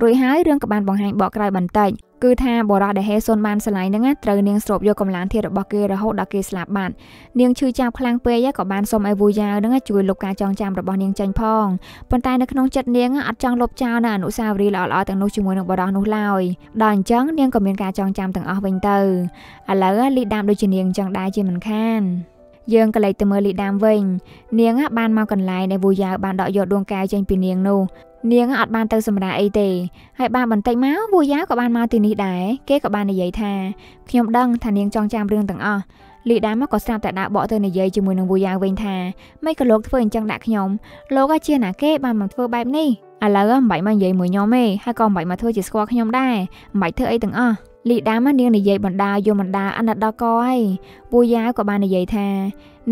រួចហើយរឿងក៏បានបង្ហាញបកក្រោយបន្តិចគឺថាបរោះដែលហេសុនបានឆ្លៃហ្នឹងត្រូវនាងស្រូបយកកម្លាំងធាតរបស់គេរហូតដល់គេស្លាប់បាននាងឈឺចាប់ខ្លាំងពេកក៏បានសុំឲ្យវូយ៉ាវហ្នឹងជួយលុបការចងចាំរបស់នាងចេញផងប៉ុន្តែនៅក្នុងចិត្តនាងអត់ចង់លុបចោលនៅអនុស្សាវរីយ៍ល្អៗទាំងនោះជាមួយនឹងបរោះនោះឡើយដល់អញ្ចឹងនាងក៏មានការចងចាំទាំងអស់វិញទៅឥឡូវលីដាមដូចជានាងចង់ដែរជាមិនខានយើងក៏លេចទៅមើលលីដាមវិញ នាងបានមកកន្លែងដែលវូយ៉ាវបានដកយកដួងកែវចេញពីនាងនោះនាងអត់បានទៅសម្រាកអីទេហើយបានបន្តិចមកវូយ៉ាវក៏បានមកទីនេះដែរគេក៏បាននិយាយថាខ្ញុំដឹងថានាងចង់ចាំរឿងទាំងអស់លីដាមកក៏ស្រាប់តែដាក់បកទៅនិយាយជាមួយនឹងវូយ៉ាវវិញថាមិនក៏លោកធ្វើអញ្ចឹងដាក់ខ្ញុំលោកអាចជាណាគេបានមកធ្វើបែបនេះឥឡូវមិនបាច់មកនិយាយមួយខ្ញុំទេហើយក៏មិនបាច់មកធ្វើជាស្គាល់ខ្ញុំដែរមិនបាច់ធ្វើអីទាំងអស់លីដាមនាងនិយាយបណ្ដាយមបណ្ដាអណិតដល់កហើយពូយ៉ាវក៏បាននិយាយថា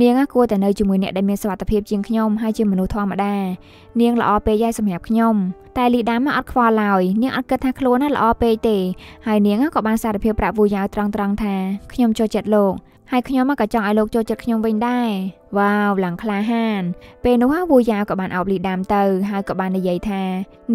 នាងគួរតែនៅជាមួយអ្នកដែលមានសុវត្ថិភាពជាងខ្ញុំហើយជាមនុស្សធម្មតានាងល្អពេកហើយសម្រាប់ខ្ញុំតែលីដាមអត់ខ្វល់ឡើយនាងអត់គិតថាខ្លួនណាល្អពេកទេហើយនាងក៏បានសារភាពប្រាប់ពូយ៉ាវត្រង់ត្រង់ថាខ្ញុំចូលចិត្តលោកហើយខ្ញុំក៏ចង់ឲ្យលោកចូលចិត្តខ្ញុំវិញដែរវ៉ាវឡើងក្លាហានពេលនោះវូយ៉ាវក៏បានអោបលីដាមទៅហើយក៏បាននិយាយថា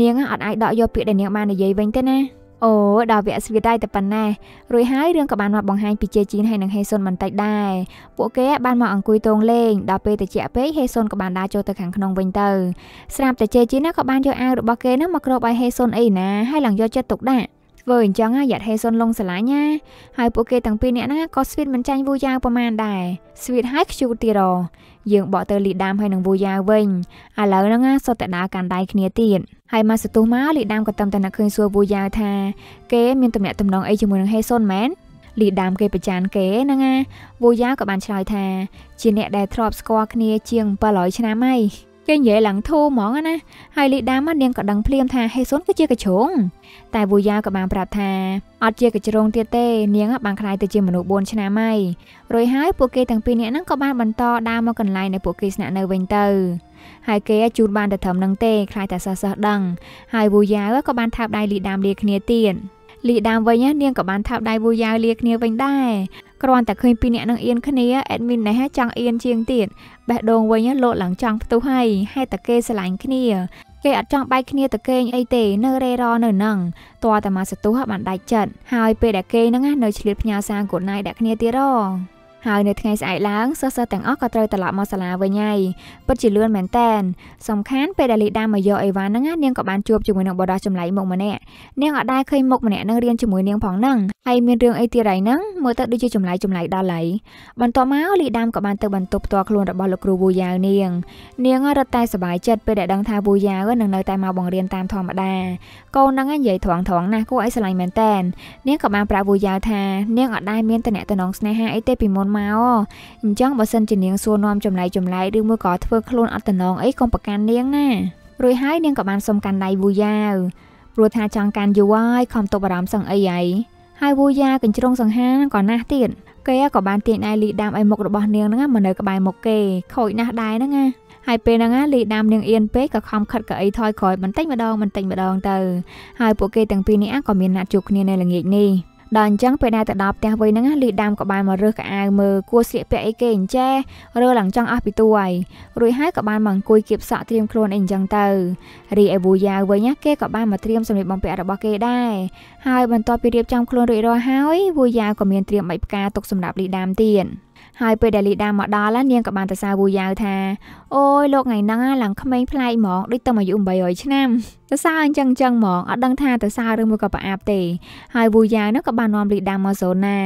នាងអត់អាចដកយកពាក្យដែលនាងបាននិយាយវិញទេណាអូដល់វគ្គស្វីតតែប៉ុណ្ណេះរួចហើយរឿងក៏បានមកបង្ហាញពីជាជីនហើយនិងហេសុនបន្តិចដែរពួកគេបានមកអង្គុយតងលេងដល់ពេលតិចពេកហេសុនក៏បានដើរចូលទៅខាងក្នុងវិញទៅស្រាប់តែជាជីនក៏បានយកអាវរបស់គេនោះមកគ្របឲ្យហេសុនអីណាហើយឡើងយកចិត្តទុកដាក់ធ្វើអញ្ចឹងយ៉ាត់ហេសុនលងស្រឡាញ់ណាហើយពួកគេទាំងពីរនាក់ហ្នឹងក៏ស្វីតមិនចាញ់វូយ៉ាវប្រហែលដែរស្វីតហើយខ្ជូរទៀតរយើងបកទៅលីដាមហើយនឹងវូយ៉ាវវិញឥឡូវហ្នឹងសុទ្ធតែដើរកាន់ដៃគ្នាទៀតហើយមកសទុះមកលីដាមក៏តាមតែអ្នកឃើញសួរវូយ៉ាវថា គេមានតំណែងតំណងអីជាមួយនឹងហេសុនមែនលីដាមគេប្រចានគេហ្នឹងណាវូយ៉ាវក៏បានឆ្លើយថាជាអ្នកដែលធ្លាប់ស្គាល់គ្នា ជាង700ឆ្នាំហើយគេនិយាយឡើងធូរហ្មងណាហើយលីដាមកនាងក៏ដឹងភ្លាមថាហេស៊ុនគឺជាកញ្ជ្រងតែវូយ៉ាក៏បានប្រាប់ថាអត់ជាកញ្ជ្រងទៀតទេនាងបានក្លាយទៅជាមនុស្ស4ឆ្នាំហើយរួចហើយពួកគេទាំងពីរនាក់ហ្នឹងក៏បានបន្តដើរមកកន្លែងដែលពួកគេស្នាក់នៅវិញទៅហើយគេជូនបានតែត្រឹមហ្នឹងទេខ្លាចតែសោះសោះដឹងហើយវូយ៉ាក៏បានថើបដៃលីដាមលាគ្នាទៀតលីដាមវិញនាងក៏បានថើបដៃវូយ៉ាលាគ្នាវិញដែរគ្រាន់តែឃើញពីអ្នកនឹងអៀនគ្នាអេដមីនណេះចង់អៀនជាងទៀតបេះដូងវិញលោកឡើងចង់ផ្ទុះហើយហេតុតែគេស្រឡាញ់គ្នា គេអត់ចង់បែកគ្នាទៅគេងអីទេ នៅរេរនៅនឹងតើតាមកសទុះបានដាច់ចិត្តហើយពេលដែលគេនឹងនៅឆ្លៀតផ្ញើសារកូនណៃដាក់គ្នាទៀតរងហើយនៅថ្ងៃស្អែកឡើងសិស្សៗទាំងអស់ក៏ត្រូវត្រឡប់មកសាលាវិញហើយពិតជាលឿនមែនតែនសំខាន់ពេលដែលលីដាមកយកអីវ៉ាន់ហ្នឹងនាងក៏បានជួបជាមួយនឹងបរិសចម្លែកមកម្នាក់នាងក៏ដែរឃើញមុខម្នាក់ហ្នឹងរៀនជាមួយនាងផងហ្នឹងហើយមានរឿងអីទៀតហើយហ្នឹងមើលទៅដូចជាចម្លែកចម្លែកដល់ហើយបន្ទាប់មកលីដាមក៏បានទៅបន្ទប់ផ្ទាល់ខ្លួនរបស់លោកគ្រូវូយ៉ាវនាង នាងរត់តែសប្បាយចិត្តពេលដែលដឹងថាវូយ៉ាវនឹងនៅតែមកបង្រៀនតាមធម្មតាកូនហ្នឹងនិយាយត្រង់ត្រង់ណាស់គួរឲ្យស្រឡាញ់មែនតែននាងក៏បានប្រាប់វូយ៉ាវថានាងអត់ដែរមានតំណែងស្នេហាអីទេពីមុនមកអញ្ចឹងបើសិនជានាងសួរនាំចម្លែកចម្លែកឬមួយក៏ធ្វើខ្លួនអត់តំណងអីកុំប្រកាន់នាងណារួចហើយនាងក៏បានសុំកាន់ដៃវូយ៉ាវព្រោះថាចង់កាន់យូរហើយខំទប់អារម្មណ៍សឹងអីហើយហើយវូយ៉ាកញ្ជ្រងសង្ហានឹងក៏ណាស់ទៀតគេក៏បានទាញដៃលីដាមឲ្យមុខរបស់នាងហ្នឹងមកនៅក្បែរមុខគេខូចណាស់ដែរហ្នឹងណាហើយពេលហ្នឹងលីដាមនាងអៀនពេកក៏ខំខិតកៅអីថយក្រោយបន្តិចម្ដងបន្តិចម្ដងទៅហើយពួកគេទាំងពីរនេះក៏មានណាត់ជួបគ្នានៅល្ងាចនេះដល់អញ្ចឹងពេលដែលទៅដល់ផ្ទះវិញហ្នឹងលីដាមក៏បានមករើសកៅអៅមើលគួរស្លៀកពាក់អីគេអញ្ចេះរើឡើងចង់អស់ពីទួហើយរួចហើយក៏បានមកអង្គុយគៀបសក់ត្រៀមខ្លួនអីអញ្ចឹងទៅរីឯវូយ៉ាវិញគេក៏បានមកត្រៀមសម្លៀកបំពាក់របស់គេដែរហើយបន្ទាប់ពីរៀបចំខ្លួនរួចរាល់ហើយវូយ៉ាក៏មានត្រៀមបាច់ផ្កាទុកសម្រាប់លីដាមទៀតហើយពេលដែលលីដាមកដល់នាងក៏បានទៅសារវូយ៉ាវថាអូយលោកថ្ងៃហ្នឹងឡើងក្មេងប្លែកហ្មងដូចទៅអាយុ800ឆ្នាំទៅសារអញ្ចឹងអញ្ចឹងហ្មងអត់ដឹងថាទៅសារឬមួយក៏ប្រអាប់ទេ ហើយវូយ៉ាវនោះក៏បាននាំលីដាមកសូណា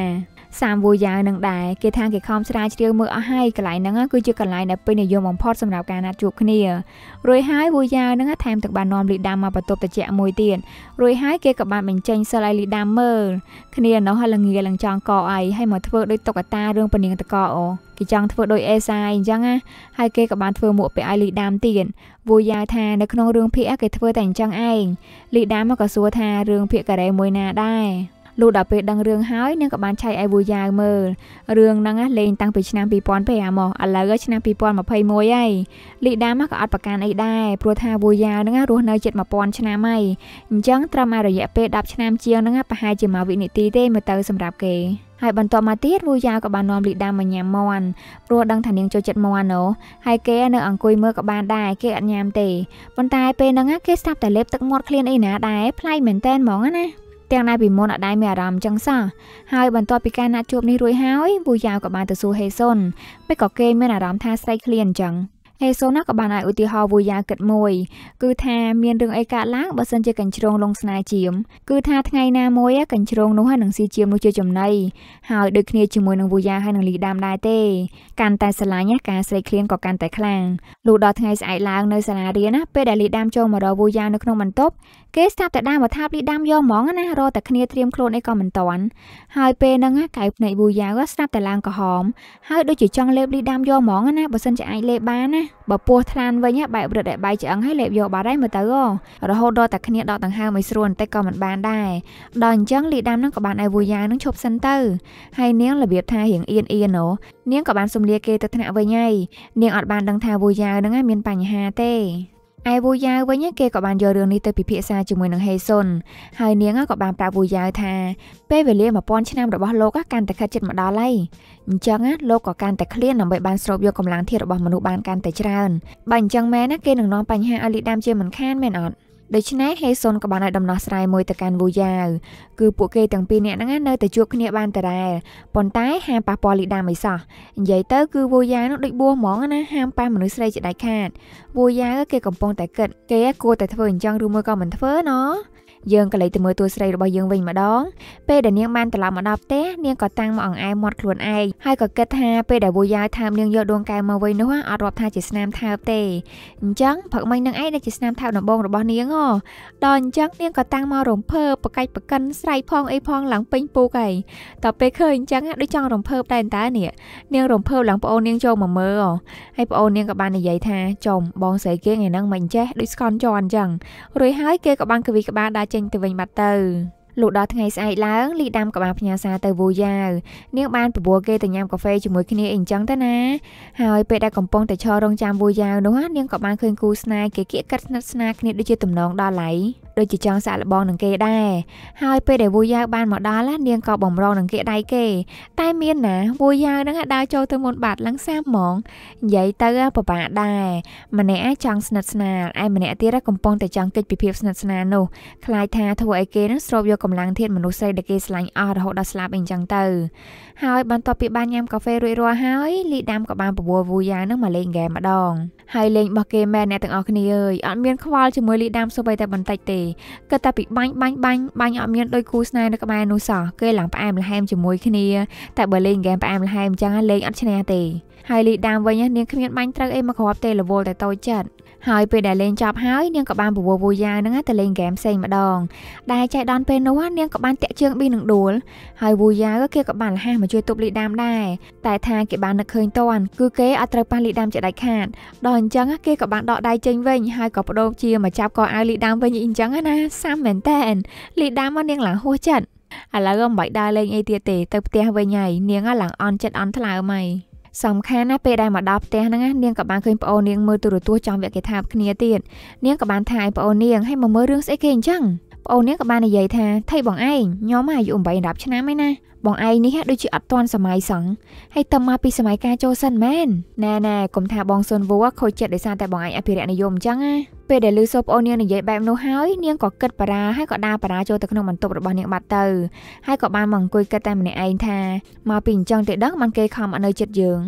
សាមវូយ៉ាវនឹងដែរគេថាគេខំស្រាវជ្រាវមើលអស់ហើយកន្លែងហ្នឹងគឺជាកន្លែងដែលពេញនិយមបំផុតសម្រាប់ការណាត់ជួបគ្នារួចហើយវូយ៉ាវហ្នឹងថែមទាំងបាននាំលីដាមកបន្ទប់ត្រជាក់មួយទៀតរួចហើយគេក៏បានបញ្ចេញសិលឲ្យលីដាមើលគ្នានោះហើយល្ងាឡើងចង់កអីហើយមកធ្វើដូចតុកតារឿងពនាងតកអូគេចង់ធ្វើដូចអេសាអញ្ចឹងណាហើយគេក៏បានធ្វើមួកពាក់ឲ្យលីដាមទៀតវូយ៉ាវថានៅក្នុងរឿងភាគគេធ្វើតែអញ្ចឹងឯងលីដាមក៏សួរថារឿងភាគកូរ៉េមួយណាដែរលុះដល់ពេលដឹងរឿងហើយនាងក៏បានឆែកឲ្យវូយ៉ាវមើលរឿងហ្នឹងលេងតាំងពីឆ្នាំ2005មកឥឡូវឆ្នាំ2021ហើយលីដាមកក៏អត់ប្រកាន់អីដែរព្រោះថាវូយ៉ាវហ្នឹងរស់នៅជិត1000ឆ្នាំហើយអញ្ចឹងត្រឹមតែរយៈពេល10ឆ្នាំជាងហ្នឹងប្រហែលជាមួយវិនាទីទេមើលទៅសម្រាប់គេហើយបន្ទាប់មកទៀតវូយ៉ាក៏បាននាំលីដាមកញ៉ាំមន់ព្រោះដឹងថានាងចូលចិត្តមន់ណូហើយគេនៅអង្គុយមើលក៏បានដែរគេអត់ញ៉ាំទេប៉ុន្តែពេលហ្នឹងគេស្ដាប់តែលេបទឹកមាត់ឃ្លានអីណាដែរប្លែកមែនតែនហ្មងណាទាំងណែពីមុនអត់ដែរមានអារម្មណ៍ចឹងសោះហើយបន្ទាប់ពីការណាត់ជួបនេះរួចហើយវូយ៉ាវក៏បានទៅសួរហេសុនមិនក៏គេមានអារម្មណ៍ថាស្រីឃ្លានចឹងអេសូណាក៏បានឲ្យឧទាហរណ៍វូយ៉ាគិតមួយ គឺថាមានរឿងអីកើតឡើងបើសិនជាកញ្ជ្រងលងស្នេហ៍ជាមគឺថាថ្ងៃណាមួយកញ្ជ្រងនោះនឹងស៊ីជាមនោះជាចំណៃហើយដូចគ្នាជាមួយនឹងវូយ៉ាហើយនឹងលីដាមដែរទេកាន់តែស្រឡាញ់ការស្រេកឃ្លានក៏កាន់តែខ្លាំងលុះដល់ថ្ងៃស្អែកឡើងនៅសាលារៀនណាពេលដែលលីដាមចូលមករកវូយ៉ានៅក្នុងបន្ទប់គេស្ដាប់តែដាមមកថាលីដាមយកហ្មងណារកតែគ្នាត្រៀមខ្លួនអីក៏មិនតាន់ហើយពេលហ្នឹងកៅភ្នែកវូយ៉ាស្ដាប់តែឡើងក្រហមហើយដូចជាចង់លេបលីដាមយកហ្មងណាបើសិនជាអាចលេបបានណាបើពោះថ្លានវិញបែករឹតតែបាយឆ្អឹងហើយលេបយកបាត់ហើយមើលទៅអូរហូតដល់តែគ្នាដកដង្ហើមឲ្យស្រួលបន្តិចក៏មិនបានដែរដល់អញ្ចឹងលីដាមនឹងក៏បានឲ្យវូយ៉ានឹងឈប់សិនទៅហើយនាងរបៀបថារៀងអៀនអៀនអូនាងក៏បានសំលាគេទៅថ្នាក់វិញហើយនាងអត់បានដឹងថាវូយ៉ានឹងមានបញ្ហាទេឯវូយ៉ាវវិញគេក៏បានយករឿងនេះទៅពិភាក្សាជាមួយនឹងហេសុនហើយនាងក៏បានប្រាប់វូយ៉ាវថាពេលវេលា1000ឆ្នាំរបស់លោកកាន់តែខិតជិតមកដល់ហើយអញ្ចឹងលោកក៏កាន់តែឃ្លានដើម្បីបានស្រូបយកកម្លាំងធាតរបស់មនុស្សបានកាន់តែច្រើនបើអញ្ចឹងមែនគេនឹងនាំបញ្ហាឲ្យលីដាមជាមិនខានមែនអត់ដូច្នេះហេសុនក៏បានឲ្យដំណោះស្រាយមួយទៅកាន់វូយ៉ាវគឺពួកគេទាំងពីរនាក់ហ្នឹងនៅតែជួបគ្នាបានតារ៉ែប៉ុន្តែហាមប៉ះពាល់លីដាមិនសោះនិយាយទៅគឺវូយ៉ាវនោះដូចបួសហ្មងណាហាមប៉ះមនុស្សស្រីជាដាច់ខាតវូយ៉ាវគេកំពុងតែគិតគេគួរតែធ្វើអញ្ចឹងឬមួយក៏មិនធ្វើណោយើងក៏លេចទៅមើលតួស្រីរបស់យើងវិញម្ដងពេលដែលនាងបានត្រឡប់មកដល់ផ្ទះនាងក៏តាំងមកអង្អែមាត់ខ្លួនឯងហើយក៏គិតថាពេលដែលវូយ៉ាយថាមនាងយកដួងកែវមកវិញនោះអត់រាប់ថាជាស្នាមថើបទេអញ្ចឹងផឹកមិញនឹងឯងដែលជាស្នាមថើបដំបងរបស់នាងហ៎ដល់អញ្ចឹងនាងក៏តាំងមករំភើបប្រកាច់ប្រកិនស្រ័យផងអីផងឡើងពេញពូកឯងតពេលឃើញអញ្ចឹងដូចចង់រំភើបតែតើនេះនាងរំភើបឡើងប្អូននាងចូលមកមើលហើយប្អូននាងក៏បាននិយាយថាចំបងស្រីគេថ្ងៃហ្នឹងមិនចេះដូចស្ខន់ជន់អញ្ចឹងរួចហើយគេក៏បានគវិក្បាលដាក់ចេញទៅវិញបាត់ទៅ។លុះដល់ថ្ងៃស្អែកឡើងលីដាំក្បាលផ្ញើសារទៅវូយ៉ាវនាងបានប្រពោះគេទៅញ៉ាំកាហ្វេជាមួយគ្នាអីចឹងទៅណាហើយពេលដែលកំពុងតែឈររងចាំវូយ៉ាវនោះនាងក៏បានឃើញគូស្នេហ៍គេគៀកកាត់ស្និទ្ធស្នាលគ្នាដូចជាទំនងដល់ឡៃដូចជាចង់សាក់លបងនឹងគេដែរហើយពេលដែលវូយ៉ាវបានមកដល់នាងក៏បំរងនឹងគេដៃគេតែមានណាវូយ៉ាវនឹងដើរចូលទៅមុនបាត់ឡើងសាមហ្មងនិយាយទៅពិបាកដែរម្នាក់ចង់ស្និទ្ធស្នាលឯម្នាក់ទៀតកំពុងតែចង់គេចពីភាពស្និទ្ធស្នាលនោះខ្លាចថាធ្វើឲ្យគេនឹងស្រូបយកកម្លាំងធាតមនុស្សស្រីដែលគេស្រឡាញ់អស់រហូតដល់ស្លាប់អីចឹងទៅហើយបន្ទាប់ពីបានញ៉ាំកាហ្វេរួចរាល់ហើយលីដាំក៏បានពវវូយ៉ាងនឹងមកលេងហ្គេមម្ដងហើយលេងរបស់គេមែនអ្នកទាំងអស់គ្នាអើយអត់មានខ្វល់ជាមួយលីដាំសូម្បីតែបន្តិចទេគិតតែពីបាញ់បាញ់បាញ់បាញ់អត់មានដូចគូស្នេហ៍នៅក្បែរនោះសោះគេឡើងផ្អែមល្ហែមជាមួយគ្នាតែបើលេងហ្គេមផ្អែមល្ហែមចឹងលេងអត់ឈ្នះទេហើយលីដាមវិញនាងគ្មានបាញ់ត្រូវអីមកគ្រាប់ទេរវល់តែតូចចិត្តហើយពេលដែលលេងចប់ហើយនាងក៏បានពវវយ៉ាហ្នឹងទៅលេងហ្គេមផ្សេងម្ដង ដែលចៃដនពេលនោះនាងក៏បានតាក់ជើងប៊ីនឹងដួលហើយវយ៉ាក៏គេក៏បានលះមកជួយទប់លីដាមដែរតែថាគេបាននឹកឃើញតាន់គឺគេអត់ត្រូវប៉ះលីដាមជាដាច់ខាត ដល់អញ្ចឹងគេក៏បានដកដៃចេញវិញហើយក៏បដូរជាមកចាប់កអៅលីដាមវិញអីអញ្ចឹងណាសាមមែនតែនលីដាមមកនាងឡើងហួសចិត្តឥឡូវមិនបាច់ដើរលេងអីទៀតទេទៅផ្ទះវិញហើយនាងឡើងអន់ចិត្តអន់ថ្លើមហើយសំខាន់ណាពេលដែលមកដល់ផ្ទះហ្នឹងណានាងក៏បានឃើញប្អូននាងមើលទូរទស្សន៍ចំវគ្គកថាគ្នាទៀតនាងក៏បានថាឲ្យប្អូននាងឲ្យមកមើលរឿងស្អីគេអញ្ចឹងប្អូននាងក៏បាននិយាយថាថៃបងឯងញោមអាយុ8 10ឆ្នាំឯណាបងឯងនេះដូចជាអត់ទាន់សម័យសង្ឃហើយតើមកពីសម័យកាចូលសិនមែនណែណែកុំថាបងសុនវូខូចចិត្តដោយសារតែបងឯងអភិរិយនិយមអញ្ចឹងណាពេលដែលឮសូរប្អូននាងនិយាយបែបនោះហើយនាងក៏គិតបារាហើយក៏ដើរបារាចូលទៅក្នុងបន្ទប់របស់នាងបាត់ទៅហើយក៏បានមកអង្គុយគិតតែម្នាក់ឯងថាមកពីអញ្ចឹងទេដឹងបានគេខំអត់នៅចិត្តយើង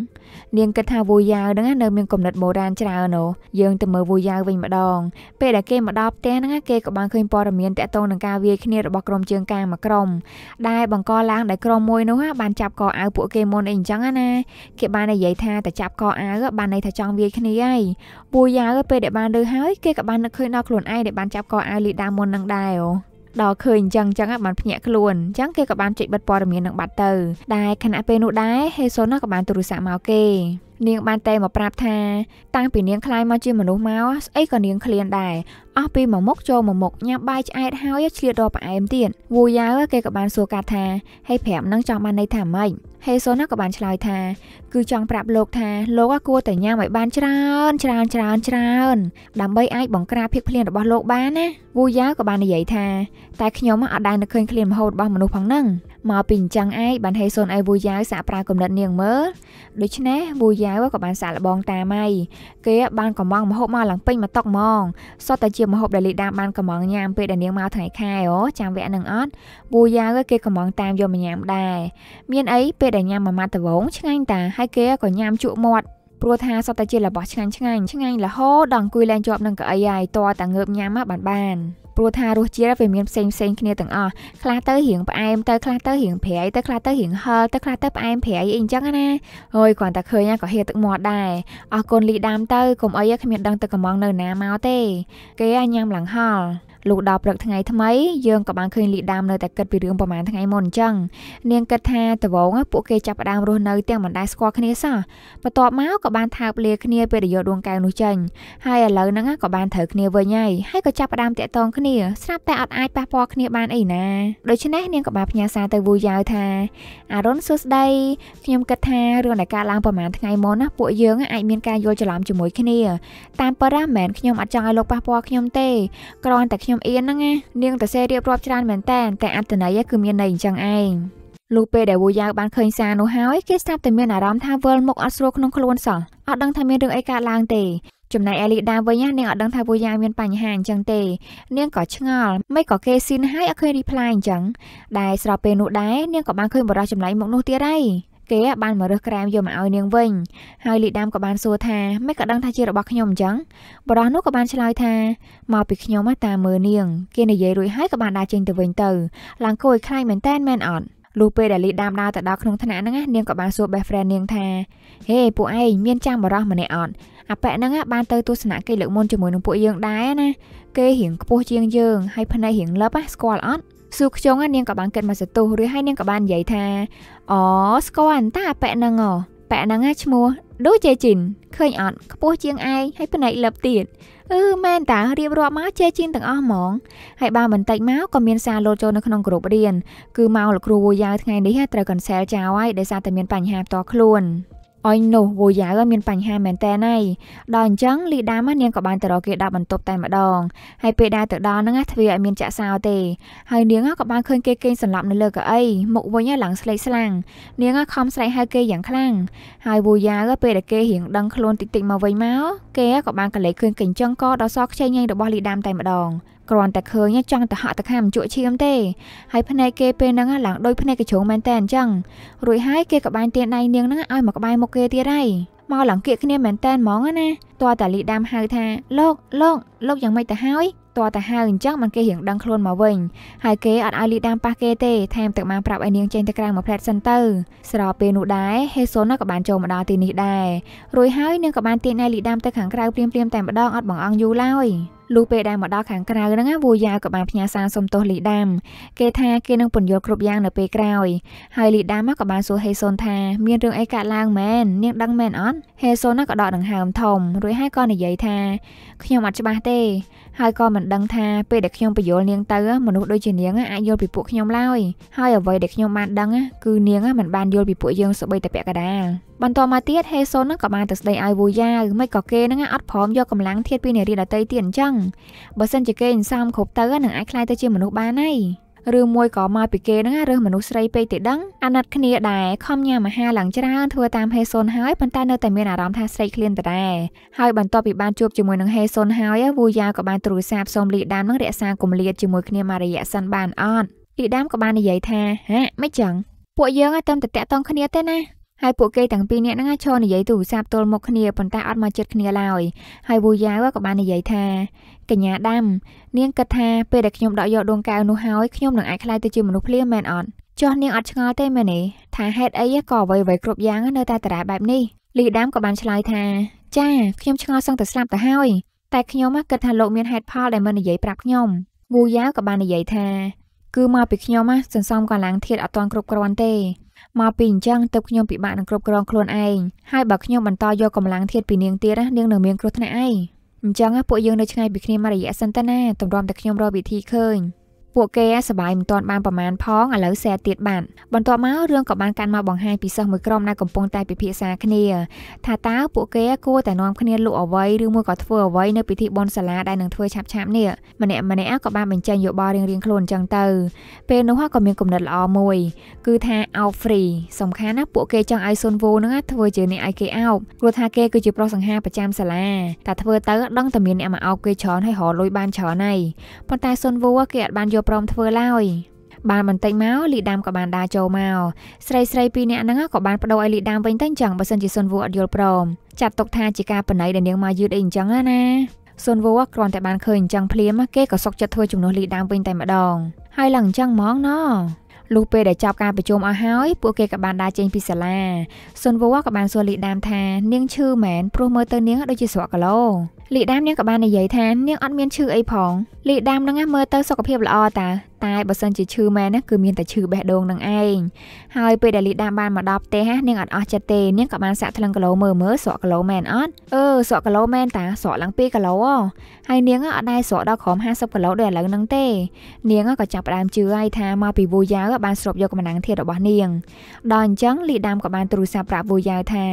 នាងគិតថាវូយ៉ាវហ្នឹងនៅមានគំនិតបុរាណច្រើនណូយើងទៅមើលវូយ៉ាវវិញម្ដងពេលដែលគេមកដល់ផ្ទះហ្នឹងគេក៏បានឃើញព័ត៌មានតាក់ទងនឹងការវាយគ្នារបស់ក្រុមជើងការមួយក្រុមដែលបង្កឡើងដោយក្រុមមួយនោះបានចាប់កអាវពួកគេមុនអីអញ្ចឹងណាគេបាននិយាយថាតែចាប់កអាវបានន័យថាចង់វាយគ្នាហើយវូយ៉ាវពេលដែលបានលើហើយគេក៏បាននឹកឃើញដល់ខ្លួនឯងដែលបានចាប់កអាវលីដាមុននឹងដែរអូដល់ឃើញអញ្ចឹងអញ្ចឹងបានភ្ញាក់ខ្លួនអញ្ចឹងគេក៏បានចេញបិទព័ត៌មាននឹងបាត់ទៅដែលខណៈពេលនោះដែរហេសូនក៏បានទូរស័ព្ទមកគេនាងបានតែមកប្រាប់ថាតាំងពីនាងខ្លាយមកជាមនុស្សមកស្អីក៏នាងឃ្លានដែរអស់ពីមួយមុខចូលមួយមុខញ៉ាំបាយឆ្អែតហើយឆ្លៀតរកផ្អែមទៀតវូយ៉ាវគេក៏បានសួរកាត់ថាហេប្រាប់នឹងចង់បានន័យថាម៉េចហេសុនក៏បានឆ្លើយថាគឺចង់ប្រាប់លោកថាលោកគួរតែញ៉ាំឲ្យបានច្រើន ច្រើនច្រើនច្រើន ដើម្បីអាចបង្ក្រាបភាពឃ្លានរបស់លោកបានណាវូយ៉ាវក៏បាននិយាយថាតែខ្ញុំអត់ដែលនឹកឃើញឃ្លានមហូតរបស់មនុស្សផងហ្នឹងមកពីអញ្ចឹងឯងបានហេសូនឲ្យវូយ៉ាវសាកប្រើកំណត់នាងមើលដូច្នេះវូយ៉ាវក៏បានសាកល្បង តាមឯងគេបានកំងមហូបមកឡើងពេញមកតុកហ្មងសតតែជាមហូបដែលលីដាបានកំងញ៉ាំពេលដែលនាងមកថ្ងៃខែអូចាំវគ្គនឹងអត់វូយ៉ាវគេកំងតាមយកមកញ៉ាំដែរមានអីពេលដែលញ៉ាំមួយម៉ាត់ដវងឆ្ងាញ់តាហើយគេក៏ញ៉ាំជក់មាត់ព្រោះថាសតតែជារបស់ឆ្ងាញ់ឆ្ងាញ់ឆ្ងាញ់រហូតដល់អង្គុយលែងជាប់នឹងកៅអីហើយតតែងើបញ៉ាំបានបានព្រោះថារសជាតិវាមានផ្សេងផ្សេងគ្នាទាំងអស់ខ្លះទៅរៀងផ្អែមទៅខ្លះទៅរៀងប្រៃទៅខ្លះទៅរៀងហឹរទៅខ្លះទៅផ្អែមប្រៃអីអញ្ចឹងណាអើយគ្រាន់តែឃើញក៏ហៀទឹកមាត់ដែរអរគុណលីដាមទៅកុំអីគ្មានដឹងទឹកកំងនៅណាមកទេ គេឲ្យញ៉ាំឡើងហល់លុះដល់ព្រឹកថ្ងៃថ្មីយើងក៏បានឃើញលីដាមនៅតែគិតពីរឿងប្រហែលថ្ងៃមុនអញ្ចឹងនាងគិតថាដវងពួកគេចាប់ផ្ដើមរស់នៅទាំងមិនដែលស្គាល់គ្នាសោះបន្ទាប់មកក៏បានថើបលាគ្នាពេលដែលយកដួងកែវនោះចេញហើយឥឡូវហ្នឹងក៏បានត្រូវគ្នាវិញហើយហើយក៏ចាប់ផ្ដើមតាក់ទងគ្នាស្រាប់តែអត់អាចប៉ះពាល់គ្នាបានអីណាដូច្នេះនាងក៏បានផ្ញើសារទៅវូយ៉ាវថាអរុនសួស្ដីខ្ញុំគិតថារឿងដែលកើតឡើងប្រហែលថ្ងៃមុនណាពួកយើងអាចមានការយល់ច្រឡំជាមួយគ្នា តាមពិតណាមិនមែនខ្ញុំអត់ចង់ឲ្យលោកប៉ះពាល់ខ្ញុំទេគ្រាន់តែខ្ញុំអៀនហ្នឹងណានាងតសេរៀបរាប់ច្រើនមែនតែតែអត្តន័យគឺមានន័យអញ្ចឹងឯងលុះពេលដែលវូយ៉ាវបានឃើញសារនោះហើយគេស្រាប់តែមានអារម្មណ៍ថាវិលមុខអត់ស្រួលក្នុងខ្លួនសោះអត់ដឹងថាមានរឿងអីកើតឡើងទេចំណែកអេលីដាវិញនាងអត់ដឹងថាវូយ៉ាមានបញ្ហាអញ្ចឹងទេនាងក៏ឆ្ងល់មិនក៏គេស៊ីនហើយអត់ឃើញរីផ្លាយអញ្ចឹងដែលស្របពេលនោះដែរនាងក៏បានឃើញបរិះចម្លែកមុខនោះទៀតហើយគេបានមករើសក្រែមយកមកឲ្យនាងវិញ ហើយលីដាមក៏បានសួរថាមិនក៏ដឹងថាជារបស់ខ្ញុំអញ្ចឹងបរោះនោះក៏បានឆ្លើយថាមកពីខ្ញុំតាមើលនាង គេនិយាយរួចហើយក៏បានដើរចេញទៅវិញទៅឡើងគួរឲ្យខ្លាចមែនតែនមែនអត់លុះពេលដែលលីដាមដើរទៅដល់ក្នុងថ្នាក់ហ្នឹងនាងក៏បានសួរ best friend នាងថាហេពួកឯងមានចាំបរោះម្នាក់អត់អាប៉ែហ្នឹងបានទៅទស្សនកិច្ចលើកមុនជាមួយនឹងពួកយើងដែរណាគេរៀងខ្ពស់ជាងយើងហើយភ្នែករៀងលឹបស្គាល់អត់ស៊ូខ្ជុងនាងក៏បានគិតមកសន្ទុះរួចហើយនាងក៏បាននិយាយថាអូស្គាល់អន្តាប៉ែនឹងអូប៉ែនឹងឈ្មោះដូចជាជីនឃើញអត់ខ្ពស់ជាងឯងហើយភ្នែកលឹបទៀតអឺមែនតារៀបរាប់មកជេជាងទាំងអស់ហ្មងហើយបានបន្តិចមកក៏មានសារលោតចូលនៅក្នុងក្រុមរៀនគឺមកលោកគ្រូវយាយថ្ងៃនេះត្រូវកន្សែលចោលហើយដោយសារតែមានបញ្ហាផ្ទាល់ខ្លួនអុយនោះវូយ៉ាវមានបញ្ហាមែនតើណៃដល់អញ្ចឹងលីដាមនាងក៏បានទៅរកគេដាក់បន្ទប់តែម្ដងហើយពេលដែលទៅដល់ហ្នឹងទ្វារអត់មានចាក់សោទេ ហើយនាងក៏បានឃើញគេគេងសន្លប់នៅលើកៅអីមុខវិញឡើងស្លេកស្លាំងនាងខំស្រែកហៅគេយ៉ាងខ្លាំងហើយវូយ៉ាវពេលដែលគេរៀងដឹងខ្លួនតិចតិចមកវិញមកគេក៏បានកលេចឃើញកញ្ចឹងកដល់សខ្ចីញែងរបស់លីដាមតែម្ដងគ្រាន់តែឃើញចង់ទៅហក់ទៅខាំជក់ឈាមទេហើយភ្នែកគេពេលហ្នឹងឡើងដូចភ្នែកកញ្ជ្រោងមែនតែអញ្ចឹងរួចហើយគេក៏បាញ់ទៀនដៃនាងហ្នឹងឲ្យមកក្បែរមុខគេទៀតហើយមកឡើងគៀកគ្នាមែនតែនហ្មងណាតើតាលីដាមហៅថា លោកលោកលោកយ៉ាងម៉េចទៅហើយតរតាហៅអញ្ចឹងបានគេរៀងដឹងខ្លួនមកវិញហើយគេអត់ឲ្យលីដាមប៉ះគេទេថែមទាំងបានប្រាប់ឲ្យនាងចេញទៅក្រៅមកផ្លែតសិនទៅស្របពេលនោះដែរហេសុនក៏បានចូលមកដល់ទីនេះដែររួចហើយនាងក៏បានទាញឲ្យលីដាមទៅខាងក្រៅព្រាមៗតែម្ដងអត់បងអង្គយូរឡើយលុះពេលដែលមកដល់ខាងក្រៅហ្នឹងវូយ៉ាក៏បានផ្ញើសារសុំទោសលីដាមគេថាគេនឹងពន្យល់គ្រប់យ៉ាងនៅពេលក្រោយហើយលីដាមក៏បានសួរហេសុនថាមានរឿងអីកើតឡើងមែននាងដឹងមែនអត់ហេសុនក៏ដកដង្ហើមធំរួចហើយក៏និយាយថា ខ្ញុំអត់ច្បាស់ទេហើយក៏មិនដឹងថាពេលដែលខ្ញុំបញ្យល់នាងទៅមនុស្សដូចជានាងអាចយល់ពីពួកខ្ញុំឡើយហើយអ្វីដែលខ្ញុំបានដឹងគឺនាងមិនបានយល់ពីពួកយើងសម្បីតែពាក់កណ្ដាលបន្តមកទៀតហេសុននឹងក៏បានទៅស្ដីឲ្យវូយ៉ាមិនក៏គេនឹងអត់ព្រមយកកម្លាំងធៀបពីនារីដតីទៀតអញ្ចឹងបើសិនជាគេអន្សំគ្រប់ទៅនឹងអាចខ្លាយទៅជាមនុស្សបានហើយឬមួយក៏មកពីគេហ្នឹងរើសមនុស្សស្រីពេកទេដឹងអាណិតគ្នាដែរខំញ៉ាំអាហារឡើងច្រើនធ្វើតាមហេសុនហើយប៉ុន្តែនៅតែមានអារម្មណ៍ថាស្រេកឃ្លានដដែលហើយបន្ទាប់ពីបានជួបជាមួយនឹងហេសុនហើយវូយ៉ាក៏បានទូរស័ព្ទសូមលីដាមនឹងរក្សាគម្លាតជាមួយគ្នាមួយរយៈសិនបានអត់លីដាមក៏បាននិយាយថាហាមិនចឹងពួកយើងតែតែតតងគ្នាទេណាហើយពួកគេទាំងពីរនាក់ហ្នឹងឈរនិយាយទូរស័ព្ទទល់មុខគ្នាប៉ុន្តែអត់មកជិតគ្នាឡើយហើយវូយ៉ាវក៏បាននិយាយថាកញ្ញាដាំនាងគិតថាពេលដែលខ្ញុំដកយកដួងកែវនោះហើយខ្ញុំនឹងអាចក្លាយទៅជាមនុស្សភ្លាមមែនអត់ចោះនាងអត់ឆ្ងល់ទេមែនទេថាហេតុអីក៏អ្វីៗគ្រប់យ៉ាង នៅតែតារាបែបនេះលីដាំក៏បានឆ្លើយថាចាខ្ញុំឆ្ងល់សឹងតែស្លាប់ទៅហើយតែខ្ញុំគិតថាលោកមានហេតុផលដែលមិននិយាយប្រាប់ខ្ញុំវូយ៉ាវក៏បាននិយាយថាគឺមកពីខ្ញុំសន្សំកម្លាំងធាតអត់ទាន់គ្រប់គ្រាន់ទេមកពីអញ្ចឹងទៅខ្ញុំពិបាកនឹងគ្រប់គ្រងខ្លួនឯងហើយបើខ្ញុំបន្តយកកម្លាំងធៀបពីនាងទៀតណានាងនឹងមានគ្រោះថ្នាក់ឯងអញ្ចឹងពួកយើងនៅឆ្ងាយពីគ្នាមួយរយៈសិនតើណាតម្រាំតែខ្ញុំរកវិធីឃើញពួកគេសបាយមិនទាន់បាន ប្រមាណផងឥឡូវ share ទៀតបានបន្ទាប់មករឿងក៏បានកាន់មកបង្ហាញពីសិស្សមួយក្រុមដែលកំពុងតែពិភាក្សាគ្នាថាតើពួកគេគួរតែនាំគ្នាលក់អ្វីឬមួយក៏ធ្វើអ្វីនៅពិធីបុណ្យសាលាដែលនឹងធ្វើឆាប់ឆាប់នេះម្នាក់ម្នាក់ក៏បានបញ្ចេញយោបល់រៀងៗខ្លួនអញ្ចឹងទៅពេលនោះក៏មានគំនិតល្អមួយគឺថាអោប free សំខាន់ណាពួកគេចង់ឲ្យសុនវូនឹងធ្វើជាអ្នកឲ្យគេអោបព្រោះថាគេគឺជាប្រុសសង្ហាប្រចាំសាលាតែធ្វើទៅដឹងតែមានអ្នកមកអោបគេច្រើនហើយរលុយបានច្រើនហើយប៉ុន្តែសុនវូគេអត់បានយកព្រមធ្វើឡើយ បានបន្តិចមកលីដាមក៏បានដើរចូលមកស្រីស្រីពីរនាក់ហ្នឹងក៏បានបដូរឲ្យលីដាមវិញទៅអញ្ចឹងបើសិនជាសុនវូអត់យល់ព្រមចាត់ទុកថាជាការបណៃដែលនាងមកយឺតអីអញ្ចឹងណាសុនវូគ្រាន់តែបានឃើញអញ្ចឹងភ្លាមគេក៏សុកចិត្តធ្វើជំនួសលីដាមវិញតែម្ដង ហើយឡើងអញ្ចឹងហ្មងណោលុះពេលដែលចប់ការប្រជុំអស់ហើយ ពួកគេក៏បានដើរចេញពីសាលាសុនវក៏បានសួរលីដាមថានាងឈឺមែនព្រោះមើលទៅនាងដូចជាស្រក់កាឡូលីដាមនាងក៏បាននិយាយថានាងអត់មានឈឺអីផងលីដាមនឹងមើលទៅសុខភាពល្អតាតែបើសិនជាឈឺមែនណាគឺមានតែឈឺបេះដូងនឹងឯងហើយពេលដែលលីដាបានមកដល់ផ្ទះនាងអត់អស់ចិត្តទេនាងក៏បានសាក់ថ្លឹងគីឡូមើលមើលស្រក់គីឡូមែនអត់អឺស្រក់គីឡូមែនតាស្រក់ឡើង2គីឡូហើយនាងអត់ដែរស្រក់ដល់ក្រោម50គីឡូដូចឥឡូវហ្នឹងទេនាងក៏ចាប់ផ្ដើមជឿហើយថាមកពីវូយ៉ាវបានស្រូបយកកម្លាំងធាតរបស់នាងដល់អញ្ចឹងលីដាក៏បានទូរស័ព្ទប្រាប់វូយ៉ាវថា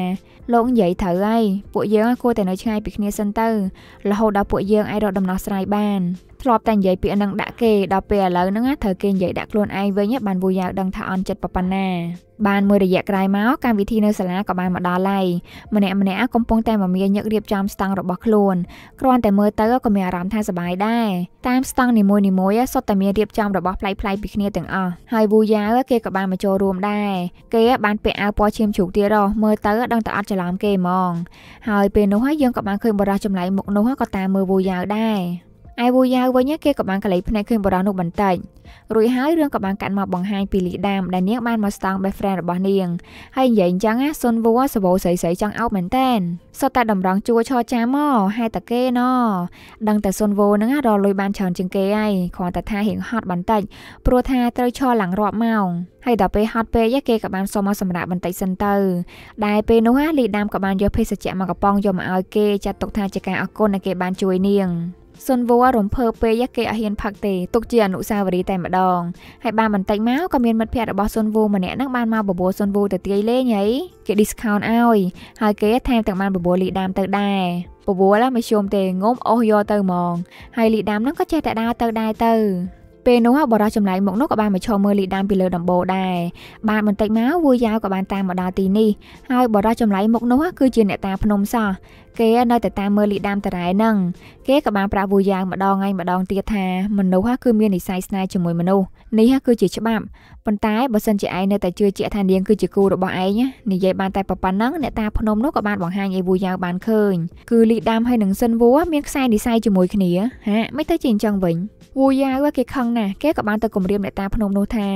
លោកនិយាយត្រូវហើយពួកយើងគួរតែនៅឆ្ងាយពីគ្នាសិនទៅរហូតដល់ពួកយើងអាចរកដំណោះស្រាយបានធ្លាប់តែនិយាយពាក្យនឹងដាក់គេដល់ពេលឥឡូវហ្នឹងត្រូវគេនិយាយដាក់ខ្លួនឯងវិញបានវូយ៉ាវដឹងថាអន់ចិត្តប៉ុណ្ណាបានមួយរយៈក្រោយមកកម្មវិធីនៅសាលាក៏បានមកដល់ហើយម្នាក់ម្នាក់កំពុងតែមមាញឹករៀបចំស្តង់របស់ខ្លួនគ្រាន់តែមើលទៅក៏មានអារម្មណ៍ថាសប្បាយដែរតាមស្តង់នីមួយនីមួយសុទ្ធតែមានរៀបចំរបស់ប្លែកៗពីគ្នាទាំងអស់ហើយវូយ៉ាវគេក៏បានមកចូលរួមដែរគេបានពាក់អាវពណ៌ឈាមជ្រូកទៀតរស់មើលទៅដឹងតែអត់ច្រឡំគេហ្មង ហើយពេលនោះហើយយើងក៏បានឃើញបរិះចម្លែកមុខនោះក៏តាមមើលវូយ៉ាវដែរឯវូយ៉ាវវិញគេក៏បានកលៃភ្នែកឃើញបរោះនោះបន្តិចរួចហើយរឿងក៏បានកាត់មកបង្ហាញពីលីដាមដែលនាងបានមកស្តង់ best friend របស់នាងហើយនិយាយអញ្ចឹងណាសុនវូសវោស្រីស្រីចង់អោបមែនតែនសុទ្ធតែតម្រង់ជួឆចាមកហើយតាគេណដឹងតែសុនវូហ្នឹងរលុយបានច្រើនជាងគេហើយគ្រាន់តែថារៀងហត់បន្តិចព្រោះថាត្រូវឈរឡើងរាប់ម៉ោងហើយដល់ពេលហត់ពេកគេក៏បានសុំមកសម្រាប់បន្តិចសិនទៅដែលពេលនោះលីដាមក៏បានយកភេសជ្ជៈមកកំប៉ុងយកមកឲ្យគេចាត់ទុកថាជាការអរគុណដែលគេបានជួយនាងសុនវររំភើបពេកគេអត់ហ៊ានផឹកទេទុកជាអនុស្សាវរីយ៍តែម្ដងហើយបានបន្តិចមកក៏មានមិត្តភ័ក្ដិរបស់សុនវម្នាក់ហ្នឹងបានមកបបួលសុនវទៅទាយលេងហីគេ discount ឲ្យហើយគេថែមទាំងបានបបួលលីដាមទៅដែរបបួលមកជុំទេងុំអស់យកទៅហ្មងហើយលីដាមហ្នឹងក៏ចេះតែដើរទៅដែរទៅពេលនោះបរិះចម្លែកមកនោះក៏បានមកឈរមើលលីដាមពីលើដំបូលដែរបានបន្តិចមកវួរយ៉ាវក៏បានតាមមកដល់ទីនេះហើយបរិះចម្លែកមកនោះគឺជាអ្នកតាភ្នំសោះគេនៅតែតាមមើលលីដាមតារ៉ែហ្នឹងគេក៏បានប្រាប់វូយ៉ាងម្ដងឯងម្ដងទៀតថាមនុស្សគឺមាននិស្ស័យស្នេហ៍ជាមួយមនុស្សនេះគឺជាច្បាប់ប៉ុន្តែបើសិនជាឯងនៅតែជឿជាក់ថានាងគឺជាគូរបស់ឯងនិយាយបានតែប៉ុណ្ណឹងអ្នកតាភ្នំនោះក៏បានបង្ហាញឲ្យវូយ៉ាងបានឃើញគឺលីដាមហើយនឹងសិនវូមានខ្សែនិស្ស័យជាមួយគ្នាហាមិនទៅជាអញ្ចឹងវិញវូយ៉ាវគេខឹងណាស់គេក៏បានទៅគម្រាមអ្នកតាភ្នំនោះថា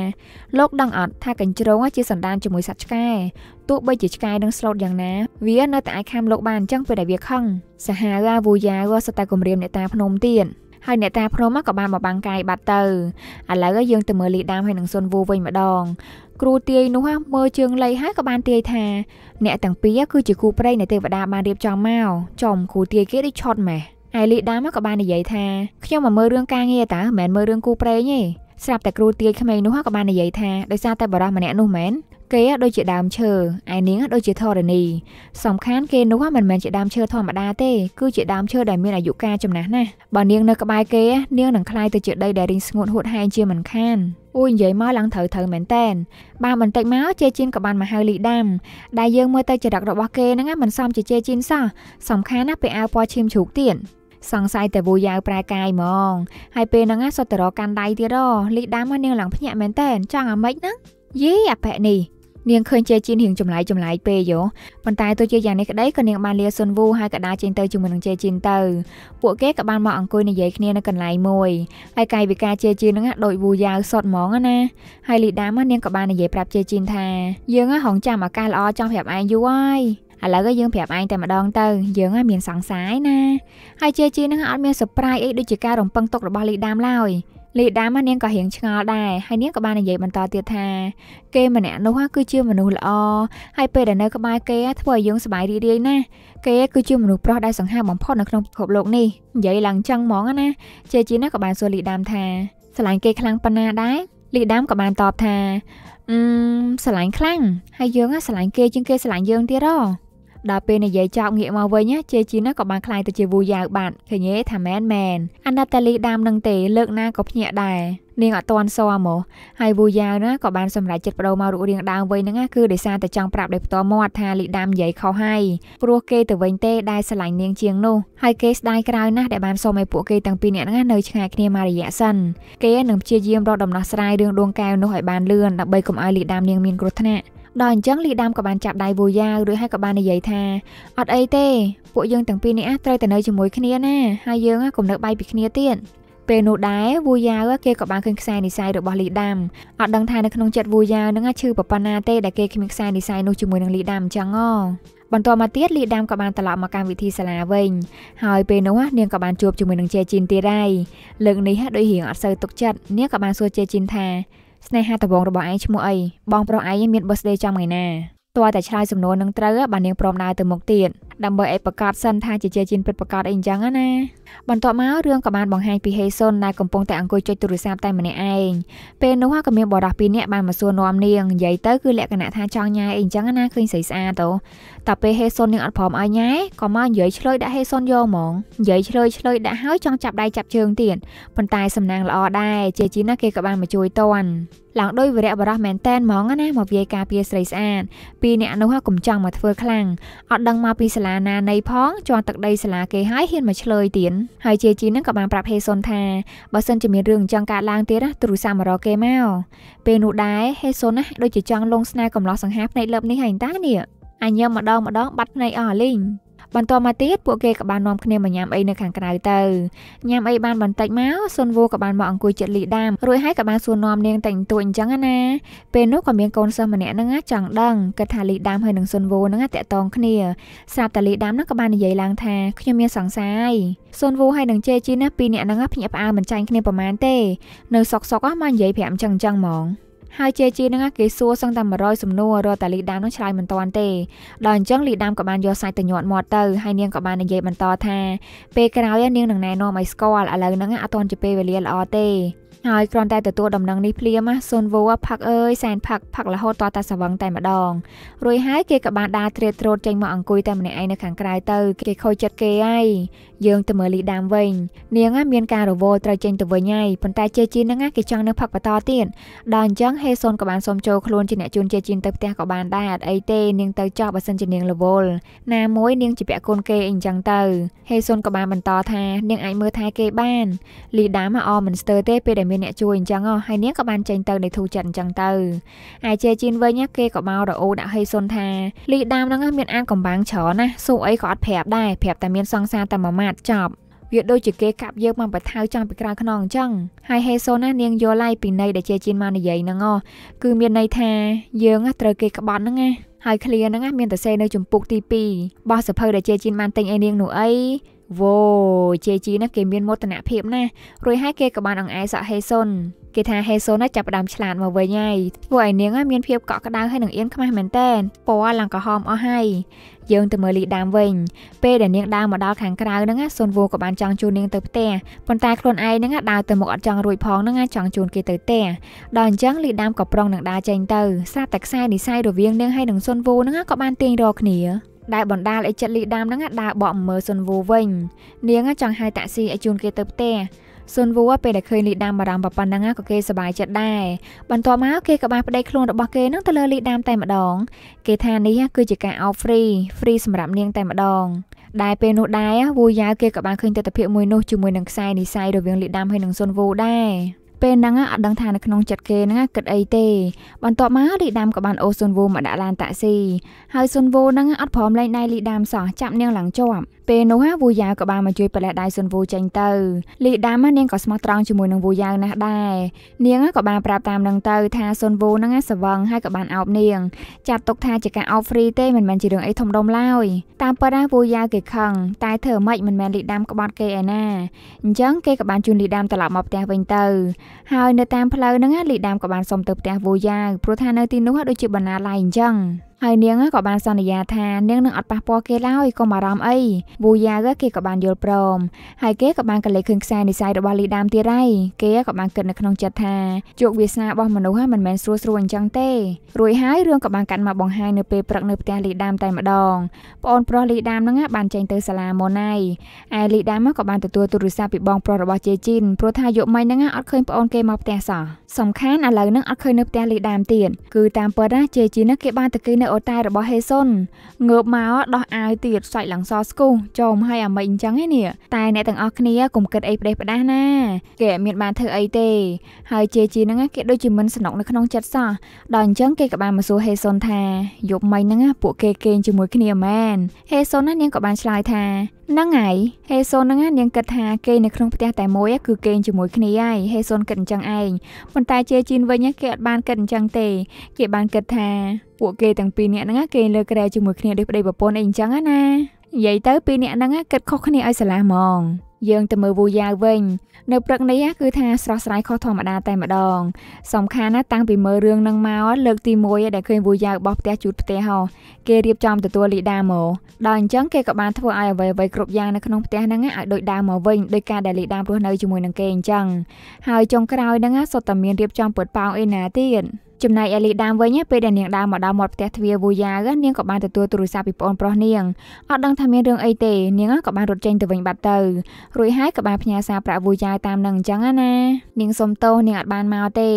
លោកដឹងអត់ថាកញ្ជ្រងជាសណ្ដានជាមួយសត្វឆ្កែទោះបីជាឆ្កែនឹងស្លូតយ៉ាងណាវានៅតែអាចខាំលោកបានអញ្ចឹងពេលដែលវាខឹងសាហាវ៉ាវូយ៉ាក៏សុទ្ធតែគំរាមអ្នកតាភ្នំទៀតហើយអ្នកតាភ្នំក៏បានមកបាំងកាយបាត់ទៅឥឡូវយើងទៅមើលលីដាមហើយនឹងសុនវូវិញម្ដង គ្រូទាយនោះមើលជើងលៃហើយក៏បានទាយថាអ្នកទាំងពីរគឺជាគូប្រេងនៃទេវតាបានរៀបចំមកចំគ្រូទាយគេដូចឆត់ម៉េះហើយលីដាមក៏បាននិយាយថាខ្ញុំមកមើលរឿងការងារតាមិនមែនមើលរឿងគូប្រេងទេស្រាប់តែគ្រូទាយក្មេងនោះក៏បាននិយាយថាដោយសារតែបរោះម្នាក់នោះមែនគេដូចជាដើមឈើឯនាងដូចជាធរណីសំខាន់គេនោះមិនមែនជាដើមឈើធម្មតាទេគឺជាដើមឈើដែលមានអាយុកាលចំណាស់ណាស់បើនាងនៅក្បែរគេនាងនឹងคลายទៅជាដីដែលរីងស្ងួតហួតហែងជាមិនខានអូយនិយាយមកឡើងត្រូវត្រូវមែនតែនបាទបន្តិចមកជេជិនក៏បានមកហៅលីដាំដែលយើងមើលទៅចរិតរបស់គេហ្នឹងមិនសមជាជេជិនសោះសំខាន់ណាស់ពេលអាវពណ៌ឈាមជ្រូកទៀតសង្ស័យតែវូយ៉ាវប្រែកាយហ្មង ហើយពេលហ្នឹងសុទ្ធតែរកកាន់ដៃទៀតរលីដាំហើយនាងឡើងភ្ញាក់មែនតើចង់អាម៉េចហ្នឹងយីអាប៉ែនេះនាងឃើញជេជីនរៀងចម្លែកចម្លែកពេកយោប៉ុន្តែទោះជាយ៉ាងនេះក្តីក៏នាងបានលាសុនវូហើយកដាចេញទៅជាមួយនឹងជេជីនទៅពួកគេក៏បានមកអង្គុយនិយាយគ្នានៅកន្លែងមួយហើយកាយវិការជេជីនហ្នឹងដូចវូយ៉ាវសតហ្មងណាហើយលីដាមនាងក៏បាននិយាយប្រាប់ជេជីនថា យើងហងចាំឱកាសល្អចង់ប្រាប់ឯងយូរហើយឥឡូវយើងប្រាប់ឯងតែម្ដងទៅ យើងហ្នឹងមានសង្សាយណាហើយជេជីនឹងអត់មាន surprise អីដូចជាការរំពឹងទុករបស់លីដាមឡើយលីដាមនាងក៏រៀងឆ្ងល់ដែរហើយនាងក៏បាននិយាយបន្តទៀតថាគេម្នាក់នោះគឺជាមនុស្សល្អហើយពេលដែលនៅក្បែរគេធ្វើឲ្យយើងសប្បាយរីករាយណាស់គេ គឺជាមនុស្សប្រុសដែលសង្ហាបំផុតនៅក្នុងពិភពលោកនេះនិយាយឡើងចឹងហ្មងណាជេជីណាក៏បានសួរលីដាមថាស្រឡាញ់គេខ្លាំងប៉ុណ្ណាដែរលីដាមក៏បានតបថាអឺស្រឡាញ់ខ្លាំងហើយយើង ស្រឡាញ់គេជាងគេស្រឡាញ់យើងទៀតហ៎ដល់ពេលនិយាយចោលងាកមកវិញជេជីណាក៏បានខ្លាយទៅជាវូយ៉ាវបាត់ឃើញទេថាមែនមែនអណាតាលីដាមនឹងទេលើកណាក៏ភ្ញាក់ដែរនាងអត់ទាន់សមកហើយវូយ៉ាវណាក៏បានសម្រេចចិត្តបដូរមករូបរាងដើមវិញហ្នឹងគឺដោយសារតែចង់ប្រាប់ដោយផ្ទាល់មាត់ថាលីដាមនិយាយខុសហើយព្រោះគេទៅវិញទេដែលឆ្លាញ់នាងជាងនោះហើយគេស្ដាយក្រៅណាស់ដែលបានសុំឲ្យពួកគេទាំងពីរនាក់ហ្នឹងនៅឆ្ងាយគ្នាមួយរយៈសិនគេនឹងព្យាយាមរកដំណោះស្រាយរឿងដួងកែវនោះឲ្យបានលឿនដើម្បីកុំឲ្យលីដាមនាងមានគ្រោះថ្នាក់ដល់អញ្ចឹងលីដាមក៏បានចាប់ដៃវូយ៉ាវរួចហើយក៏បាននិយាយថាអត់អីទេពួកយើងទាំងពីរនេះត្រូវតែនៅជាមួយគ្នាណាហើយយើងកុំនៅបែកពីគ្នាទៀតពេលនោះដែរវូយ៉ាវគេក៏បានឃើញខ្សែនិស័យរបស់លីដាមអត់ដឹងថានៅក្នុងចិត្តវូយ៉ាវនឹងឈឺប៉ុណ្ណាទេដែលគេគ្មានខ្សែនិស័យនោះជាមួយនឹងលីដាមអញ្ចឹងហ៎បន្ទាប់មកទៀតលីដាមក៏បានត្រឡប់មកកម្មវិធីសាលាវិញហើយពេលនោះនាងក៏បានជួបជាមួយនឹងជេជីនទៀតដែរលើកនេះដូចរៀងអត់សូវទុកចិត្តនាងក៏បានសួរជេជីនថាស្នេហាត្បូងរបស់ឯងឈ្មោះអីបងប្រុសឯងមានប៊ឺស្ដេចាំថ្ងៃណាតើតែឆ្លើយសំណួរនឹងត្រូវបាននាងព្រមដើរទៅមុខទៀតដើម្បីឲ្យប្រកាសសិនថាជាជាជីនពិតប្រកាសអីអញ្ចឹងណាបន្ទាប់មករឿងក៏បានបង្ហាញពីហេសុនដែលកំពុងតែអង្គុយចុចទូរស័ព្ទតែម្នាក់ឯងពេលនោះក៏មានបរិះពីរនាក់បានមកសួរនាំនាងនិយាយ ទៅគឺលក្ខណៈថាចង់ញ៉ែអីអញ្ចឹងណាឃើញស្រីស្អាតទៅតែពេលហេសុននាងអត់ព្រមឲ្យញ៉ែក៏មកនិយាយឆ្លើយដាក់ហេសុនយកហ្មងនិយាយឆ្លើយឆ្លើយដាក់ហើយចង់ចាប់ដៃចាប់ជើងទៀតប៉ុន្តែ សំណាង ល្អដែរជាជីណាគេក៏បានមកជួយតន់ឡើងដោយវរៈបរោះមែនតែនហ្មងណាមកវាយការពារស្រីស្អាតពីរអ្នកនោះក៏កំចង់មកធ្វើខ្លាំងអត់ដឹងមកពីសាលាលាណានៃផងជាន់ទឹកដីសាលាគេហើយហ៊ានមកឆ្លើយទៀតហើយជាជីនឹងក៏បានប្រាប់ហេសុនថាបើសិនជាមានរឿងចង់កើតឡើងទៀតណាទូរស័ព្ទមករកគេមកពេលនោះដែរហេសុនណាដូចជាចង់លងស្នេហ៍កំឡោះសង្ហាផ្នែកលើបនេះហើយតានេះអញញើមម្ដងម្ដងបាត់ផ្នែកអស់លីងបន្ទាប់មកទៀតពួកគេក៏បាននាំគ្នាមកញ៉ាំអីនៅខាងក្រៅទៅញ៉ាំអីបានបន្តិចមកសុនវូក៏បានមកអង្គុយជិតលីដាមរួចហើយក៏បានសួរនាំនាងតែងទួចអញ្ចឹងណាពេលនោះក៏មានកូនសិស្សម្នាក់ហ្នឹងចង់ដឹងគិតថាលីដាមហើយនឹងសុនវូហ្នឹងតាក់តងគ្នាស្រាប់តែលីដាមហ្នឹងក៏បាននិយាយឡើងថាខ្ញុំមានសង្សារយសុនវូហើយនឹងជេជីណាពីរនាក់ហ្នឹងភ្ញាក់ផ្អើលមិនចាញ់គ្នាប្រហែលទេនៅសុកសុកមកនិយាយប្រាប់អញ្ចឹងអញ្ចឹងហ្មងហើយជេជីនឹងគេសួរសឹងតែ100សំណួររត់តែលីដាមនឹងឆ្លើយមិនទាន់ទេដល់អញ្ចឹងលីដាមក៏បានយកសាច់ទៅញាត់មាត់ទៅហើយនាងក៏បាននិយាយបន្តថាពេលក្រោយនាងនឹងណែនាំឲ្យស្គាល់ឥឡូវហ្នឹងអត់ទាន់ជាពេលវេលាល្អទេហើយគ្រាន់តែទទួលដំណឹងនេះភ្លាមសូនវូផឹកអើយសែនផឹកផឹករហូតតតែស្វឹងតែម្ដងរួចហើយគេក៏បានដើរត្រៀតត្រូតចេញមកអង្គុយតែម្នាក់ឯងនៅខាងក្រៅទៅគេខូចចិត្តគេហើយយើងទៅមើលលីដាមវិញ នាង មានការរវល់ត្រូវចេញទៅវិញហើយប៉ុន្តែជេជីនហ្នឹងគេចង់នៅផឹកបន្តទៀតដល់អញ្ចឹងហេសូនក៏បានសុំចូលខ្លួនជាអ្នកជួនជេជីនទៅផ្ទះក៏បានដែរអត់អីទេនាងទៅចោះបើសិនជានាងរវល់ណាមួយនាងជាពាក់កូនគេអីអញ្ចឹងទៅ ហេសូនក៏បានបន្តថានាងអាចមើលថែគេបានលីដាមអអមិនស្ទើរទេពេលដែលមានមានអ្នកជួយអញ្ចឹងហ៎ហើយនាងក៏បានចេញទៅដោយធូរចិត្តអញ្ចឹងទៅឯជេជីនវិញគេក៏មករអ៊ូដាក់ហេសុនថាលីដាមហ្នឹងមានអានកំបាំងច្រើនណាសួរអីក៏អត់ប្រាប់ដែរប្រាប់តែមានសង្សារតែមួយម៉ាត់ចប់វាដូចជាគេកាប់យើងមកបថៅចង់ពីក្រៅខ្នងអញ្ចឹងហើយហេសូណានាងយល់ឡាយពីន័យដែលជាជីនមកនិយាយហ្នឹងអូគឺមានន័យថាយើងត្រូវគេក្បត់ហ្នឹងណាហើយឃ្លៀហ្នឹងមានតែសេនៅចម្ពោះទី2បោះសភៅដែលជាជីនបានទិញអីនាងនោះអីវ៉ូ JG ណាគេមានមោទនភាពណាស់រួចហើយគេក៏បានអង្អែលសក់ហេសុនគេថាហេសុនណាចាប់ផ្ដើមឆ្លាតមកវិញហើយធ្វើឲ្យនាង មានភាពកក់ក្ដៅហើយនឹងអៀនខ្មាស់មែនតែនពណ៌ឡើងក្រហមអស់ហើយយើងទៅមើលលីដាមវិញ ពេលដែលនាងដើរមកដល់ខាងក្រៅហ្នឹងសុនវូក៏បានចង់ជួននាងទៅផ្ទះប៉ុន្តែខ្លួនឯងហ្នឹងដើរទៅមុខអត់ចង់រួចផងហ្នឹងចង់ជួនគេទៅផ្ទះដល់អញ្ចឹងលីដាមក៏ប្រុងនឹងដើរចេញទៅស្រាប់តែខ្សែនិស័យរវាងនាងហើយនឹងសុនវូហ្នឹងក៏បានទាញរកគ្នាដែលបណ្ដាលឲ្យចិត្តលីដាមហ្នឹងដើរបក់មើលសុនវូវិញ នាង ចង់ហៅតាក់ស៊ីឲ្យជូនគេទៅផ្ទះសុនវូពេលដែលឃើញលីដាមបារម្ភប៉ុណ្ណឹងក៏គេសប្បាយចិត្តដែរបន្ទាប់មកគេក៏បានប្តីខ្លួនរបស់គេនឹងទៅលើលីដាមតែម្ដង គេថានេះគឺជាការអោហ្វ្រីហ្វ្រីសម្រាប់នាងតែម្ដង ដែលពេលនោះដែរវូយ៉ាវគេក៏បានឃើញទស្សនវិជ្ជាមួយនោះជាមួយនឹងខ្សែនីស័យរវាងលីដាមហើយនិងសុនវូដែរពេលហ្នឹងអត់ដឹងថានៅក្នុងចិត្តគេហ្នឹងគិតអីទេបន្ទាប់មកលីដាមក៏បានអូស៊ុនវូមកដាក់ឡានតាក់ស៊ីហើយស៊ុនវូហ្នឹងអត់ព្រមលែងដៃលីដាមសោះចាប់នាងឡើងជាប់ពេលនោះវូយ៉ាវក៏បានមកជួយប្រលេះដៃសុនវូចេញទៅលីដាមនាងក៏ស្មោះត្រង់ជាមួយនឹងវូយ៉ាវណាស់ដែរនាងក៏បានប្រាប់តាមនឹងទៅថាសុនវូហ្នឹងសវឹងហើយក៏បានអោបនាងចាត់ទុក ថាជាការអោបហ្វ្រីទេមិនមែនជារឿងអីធំដុំឡើយតាមពិតណាវូយ៉ាវគេខឹងតែធ្វើម៉េចមិនមែនលីដាមក្បត់គេឯណាអញ្ចឹងគេក៏បានជូនលីដាមត្រឡប់មកផ្ទះវិញទៅហើយនៅតាមផ្លូវហ្នឹងលីដាមក៏បានសុំទៅផ្ទះវូយ៉ាវព្រោះថានៅទីនោះដូចជាបណ្ណាល័យអញ្ចឹងហើយនាងក៏បានសន្យាថានាងនឹងអត់ប៉ះពាល់គេឡើយកុំអារម្មណ៍អីវូយ៉ាគេក៏បានយល់ព្រមហើយគេក៏បានកលេចឃើញខ្សែនិស័យរបស់លីដាមទៀតហើយគេក៏បានគិតនៅក្នុងចិត្តថាជោគវាសនារបស់មនុស្សហ្នឹងមិនមែនស្រួលស្រួលអញ្ចឹងទេរួចហើយរឿងក៏បានកាត់មកបង្ហាញនៅពេលព្រឹកនៅផ្ទះលីដាមតែម្ដងប្អូនប្រុសលីដាមហ្នឹងបានចេញទៅសាលាម៉ូណៃឯលីដាមក៏បានទទួលទូរស័ព្ទពីបងប្រុសរបស់ជេជីនព្រោះថាយកមិញហ្នឹងអត់ឃើញប្អូនគេមកផ្ទះសោះសំខាន់ឥឡូវហ្នឹងអត់ឃើញនៅផ្ទះលីដាមទៀតគឺតាមពិតណាជេជីនគេបានទៅគេនៅអូតែរបស់ហេសុនងើបមកដោះអាវទៀតសាច់ឡើងសស្គូសចោមឲ្យអាមិចអញ្ចឹងឯនេះតែអ្នកទាំងអស់គ្នាកុំគិតអីផ្ដេសផ្ដាសណា គេអត់មានបានធ្វើអីទេហើយជេជីហ្នឹងគេដូចជាមិនสนุกនៅក្នុងចិត្តសោះដល់អញ្ចឹងគេក៏បានមកសួរហេសុនថាយប់មិញហ្នឹងពួកគេគេងជាមួយគ្នាមែនហេសុនណានាងក៏បានឆ្លើយថាហ្នឹងហើយហេសុនហ្នឹងនាងគិតថាគេនៅក្នុងផ្ទះតែមួយគឺគេងជាមួយគ្នាហើយហេសុនគិតអញ្ចឹងឯងប៉ុន្តែជេជីនវិញគេអត់បានគិតអញ្ចឹងទេ គេបានគិតថាពួកគេទាំងពីរនាក់ហ្នឹងគេលើក្រែជាមួយគ្នាដូចប្តីប្រពន្ធអីអញ្ចឹងណានិយាយទៅពីរនាក់ហ្នឹងគិតខុសគ្នាឲ្យឆ្លាស់ហ្មងយើងទៅមើលវូយ៉ាវវិញ នៅព្រឹកនេះគឺថាស្រស់ស្រាយខុសធម្មតាតែម្ដងសំខាន់ណាតាំងពីមើលរឿងនឹងមកលើកទី1ដែលឃើញវូយ៉ាវបោះផ្ទះជូតផ្ទះហោគេរៀបចំទទួលលីដាមកដល់អញ្ចឹងគេក៏បានធ្វើឲ្យអ្វីអ្វីគ្រប់យ៉ាងនៅក្នុងផ្ទះហ្នឹងឲ្យដូចដើមមកវិញដោយការដែលលីដាព្រោះនៅជាមួយនឹងគេអញ្ចឹងហើយចុងក្រោយហ្នឹងសុទ្ធតែមានរៀបចំពើតប៉ោងអីណាទៀតចំណែកឯលីដាមវិញពេលដែលនាងដើរមកដល់មាត់ផ្ទះទ្វារវូយ៉ានាងក៏បានទទួលទូរស័ព្ទពីប្អូនប្រុសនាងអត់ដឹងថាមានរឿងអីទេនាងក៏បានរត់ចេញទៅវិញបាត់ទៅរួចហើយក៏បានផ្ញើសារប្រាក់វូយ៉ាតាមនឹងអញ្ចឹងណានាងសុំទោសនាងអត់បានមកទេ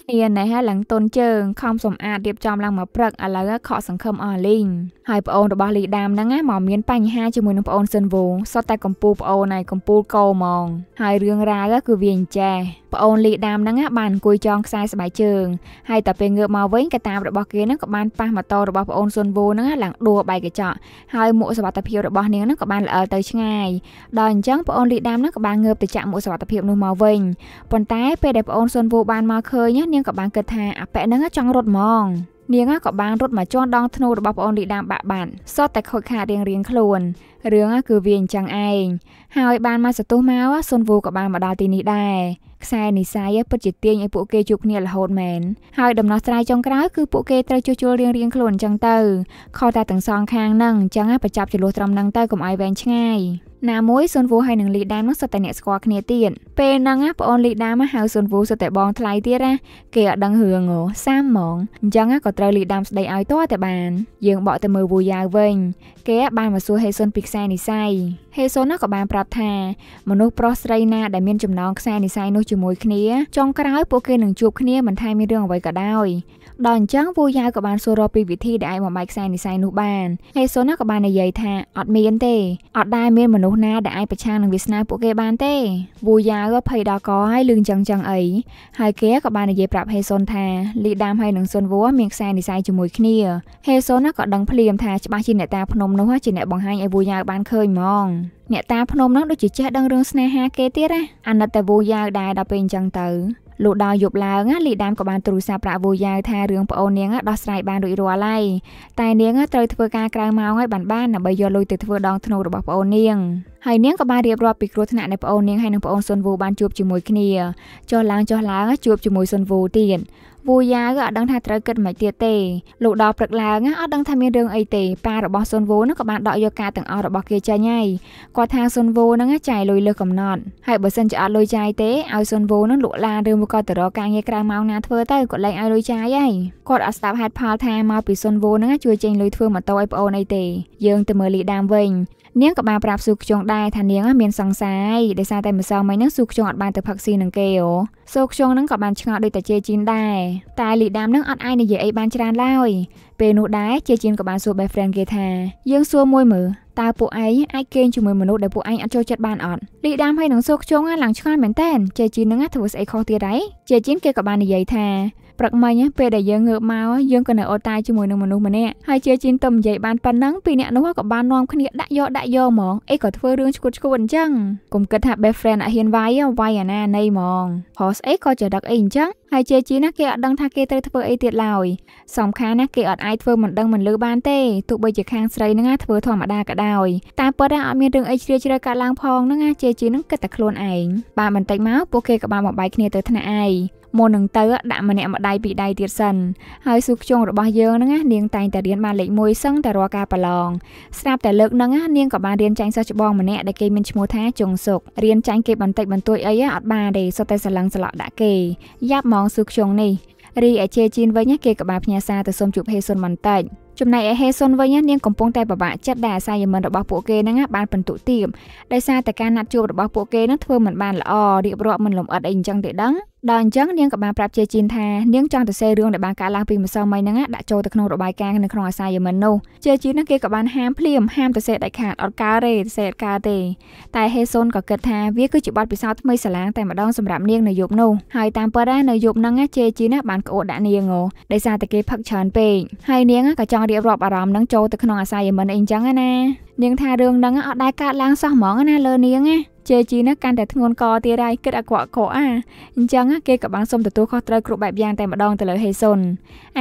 គ្នាណែហើយឡើងទុនជើងខំសម្អាតរៀបចំឡើងមកព្រឹកឥឡូវខកសង្ឃឹមអស់លីងហើយប្អូនរបស់លីដាមហ្នឹងមកមានបញ្ហាជាមួយនឹងប្អូនស៊ិនវូសុទ្ធតែកំពូលប្អូនឯងកំពូលកោហ្មង ហើយរឿងរ៉ាវគឺវាអញ្ចេះប្អូនលីដាមហ្នឹងបានអង្គុយចងខ្សែស្បែកជើងហើយតែពេលងើបមកវិញកតាមរបស់គេហ្នឹងក៏បានប៉ះម៉ូតូរបស់ប្អូនស៊ុនវូហ្នឹងឡើងដួលបែកកញ្ចក់ហើយមួកសុវត្ថិភាពរបស់នាងហ្នឹងក៏បានល្អិលទៅឆ្ងាយដល់អញ្ចឹងប្អូនលីដាមហ្នឹងក៏បានងើបទៅចាក់មួកសុវត្ថិភាពនោះមកវិញប៉ុន្តែពេលដែលប្អូនស៊ុនវូបានមកឃើញនាងក៏បានគិតថាអប៉ិហ្នឹងចង់រត់ហ្មងនាងក៏បានរត់មកជន់ដងធ្នូរបស់ប្អូនលីដាមបាក់បាត់សតតែខូចខាតរៀងរៀងខ្លួនរឿងគឺវាអញ្ចឹងឯងហើយបានមកសន្ទុះមកសុនវូក៏បានមកដល់ទីនេះដែរខ្សែនិស័យពិតជាទាញឲ្យពួកគេជួបគ្នារហូតមែនហើយដំណោះស្រាយចុងក្រោយគឺពួកគេត្រូវជួសជុលរៀងរៀងខ្លួនអញ្ចឹងទៅខតែទាំងសងខាងហ្នឹងអញ្ចឹងប្រចាំចលោះត្រឹមហ្នឹងទៅកុំឲ្យវែងឆ្ងាយណាមួយស៊ុនវូហើយនឹងលីដាមនឹងសុទ្ធតែអ្នកស្គាល់គ្នាទៀតពេលហ្នឹងណាប្អូនលីដាមហៅស៊ុនវូសុទ្ធតែបងថ្លៃទៀតណាគេអត់ដឹងរឿងហ៎សាមហ្មងអញ្ចឹងក៏ត្រូវលីដាមស្ដីឲ្យតតែបាន យើងបកទៅមើលវូយ៉ាវវិញគេ បានមកសួរហេស៊ុនពីខ្សែនិស័យហេស៊ុនក៏បានប្រាប់ថាមនុស្សប្រុសស្រីណាដែលមានចំណងខ្សែនិស័យនោះជាមួយគ្នាចុងក្រោយពួកគេនឹងជួបគ្នាមិនថាមានរឿងអ្វីក៏ដោយដល់អញ្ចឹងពូយ៉ាវក៏បានសួររកពីវិធីដែលអាចបំបែកខ្សែនិស្ស័យនោះបានហើយសុនក៏បាននិយាយថាអត់មានទេអត់ដែលមានមនុស្សណាដែលអាចប្រឆាំងនឹងវាសនាពួកគេបានទេពូយ៉ាវក៏ភ័យដល់កហើយលឺអញ្ចឹងចឹងអីហើយគេក៏បាននិយាយប្រាប់ហេសុនថាលីដាមហើយនឹងសុនវ៉ាមានខ្សែនិស្ស័យជាមួយគ្នាហេសុនក៏ដឹងភ្លាមថាច្បាស់ជាអ្នកតាភ្នំនោះជាអ្នកបង្ហាញឲ្យពូយ៉ាវបានឃើញហ្មងអ្នកតាភ្នំនោះដូចជាចេះដឹងរឿងស្នេហាគេទៀតណាអាណិតតែវូយ៉ាវដែរដល់ពេលអញ្ចឹងទៅលោកដល់យប់ឡើងលីដាមក៏បានទូរស័ព្ទប្រាក់វូយ៉ាវថារឿងប្អូននាងដោះស្រាយបានរួចរាល់ហើយតែនាង ត្រូវធ្វើការក្រៅម៉ោងឲ្យបានបានដើម្បីយកលុយទៅធ្វើដងធ្នូរបស់ប្អូននាងហើយនាងក៏បានរៀបរាប់ពីគ្រោះថ្នាក់នៃប្អូននាងហើយនិងប្អូនសុនវូបានជួបជាមួយគ្នាចុះឡើងចុះឡើងជួបជាមួយសុនវូទៀតវូយ៉ាក៏អត់ដឹងថាត្រូវគិតមិនទៀតទេលោកដល់ព្រឹកឡើងអត់ដឹងថាមានរឿងអីទេប៉ារបស់សុនវូហ្នឹងក៏បានដកយកការទាំងអស់របស់គេចេញហើយគាត់ថាសុនវូហ្នឹងចាយលុយលើកំណត់ហើយបើសិនជាអត់លុយចាយទេឲ្យសុនវូហ្នឹងលក់ឡានឬមកក៏ទៅរកការងារក្រៅម៉ោងណាធ្វើទៅគាត់លែងឲ្យលុយចាយហើយគាត់អត់ស្ដាប់ហេតុផលថាមកពីសុនវូហ្នឹងជួយចេញលុយធ្វើម៉ូតូឲ្យប្អូនអីទេយើងទៅមើលលីដាមវិញនាងក៏បានប្រាប់ស៊ូខ្ជុងដែរថានាង មានសង្ស័យដោយសារតែម្សិលមិញហ្នឹងស៊ូខ្ជុងអត់បានទៅផឹកស៊ីនឹងគេអូស៊ូខ្ជុងហ្នឹងក៏បានឆ្ងល់ដូចតែជេជីនដែរតែលីដាមហ្នឹងអត់អាចនិយាយអីបានច្រើនឡើយពេលនោះដែរជេជីនក៏បានសួរ best friend គេថាយើងសួរមួយមើលតើពួកឯងអាចគេងជាមួយមនុស្សដែលពួកឯងអត់ចូលចិត្តបានអត់លីដាមហើយនឹងស៊ូខ្ជុងឡើងឆ្ងល់មែនតើជេជីនហ្នឹងធ្វើស្អីខុសទៀតហើយជេជីនគេក៏បាននិយាយថាព្រឹកមិញពេលដែលយើងងើបមកយើងក៏នៅអូតាយជាមួយនឹងមនុស្សម្នាក់ហើយជាជីនទៅនិយាយបានប៉ុណ្ណឹងពីអ្នកនោះក៏បាននាំគ្នាដាក់យកដាក់យកហ្មងអីក៏ធ្វើរឿងឈួតឈួតអញ្ចឹងកុំគិតថា best friend អហ៊ានវាយវាយអាណាណីហ្មងហោះស្អីក៏ចរិតអីអញ្ចឹងហើយជាជីណាគេអត់ដឹងថាគេត្រូវធ្វើអីទៀតឡើយសំខាន់ណាគេអត់អាចធ្វើមិនដឹងមិនលឺបានទេទោះបីជាខាងស្រីហ្នឹងធ្វើធម្មតាក៏ដោយតែប៉ុតណាអត់មានរឿងអីជ្រាលជ្រៅកើតឡើងផងហ្នឹងណាជាជីហ្នឹងគិតតែខ្លួនឯងបាទបន្តិចមកពួកគេក៏បានបំបាយគ្នាទៅថ្នាក់ឯងមុននឹងទៅដាក់ម្នាក់ម្ដាយពីដៃទៀតសិនហើយស៊ូខ្ជុងរបស់យើងហ្នឹងណានាងតែងតែរៀនបានលេខ1សឹងតែរាល់ការប្រឡងស្រាប់តែលើកហ្នឹងណានាងក៏បានរៀនចាញ់សិស្សច្បងម្នាក់ដែលគេមានឈ្មោះថាជុងសុករៀនចាញ់គេបន្តិចបន្តួចអីអត់បានទេសុទ្ធតែសឡឹងសឡក់ដាក់គេយ៉ាប់ហ្មងស៊ូខ្ជុងនេះរីឯជេជីនវិញគេក៏បានផ្ញើសារទៅសុំជួបហេសុនបន្តិចចំណែកឯហេសុនវិញនាងកំពុងតែពិបាកចិត្តដែលអាសាយមិនរបស់ពួកគេហ្នឹងបានបន្ទុកទៀមដោយសារតែការណាត់ជួបរបស់ពួកគេហ្នឹងធ្វើមិនបានល្អរៀបរាប់មិនលំអិតអីអញ្ចឹងទេដឹងដល់អញ្ចឹងនាងក៏បានប្រាប់ជាជីនថានាងចង់ទៅសេរឿងដែលបានកើតឡើងពីម្សិលមិញហ្នឹងដាក់ចូលទៅក្នុងរបាយការណ៍នៅក្នុងអាសាយឺមិននោះជាជីនហ្នឹងគេក៏បានហាមភ្លាមហាមទៅសេដាច់ខាតអត់កើតទេសេអត់កើតទេតែហេសុនក៏គិតថាវាគឺជាបទពិសោធន៍ថ្មីសាឡាងតែម្ដងសម្រាប់នាងនៅយប់នោះហើយតាមពិតនៅយប់ហ្នឹងជាជីនបានក្អួតដាក់នាងហ៎ដោយសារតែគេផឹកច្រើនពេកហើយនាងក៏ចង់រៀបរាប់អារម្មណ៍ហ្នឹងចូលទៅក្នុងអាសាយឺមិនអីអញ្ចឹងណានាងថារឿងហ្នឹងអត់ដែលកើតឡើងសោះហ្មងណាលើនាងណាជាជីនោះកាន់តែធ្ងន់កទៀតហើយគិតអក្រក់កអាអញ្ចឹងគេក៏បានសុំទទួលខុសត្រូវគ្រប់បែបយ៉ាងតែម្ដងទៅលើហេសុន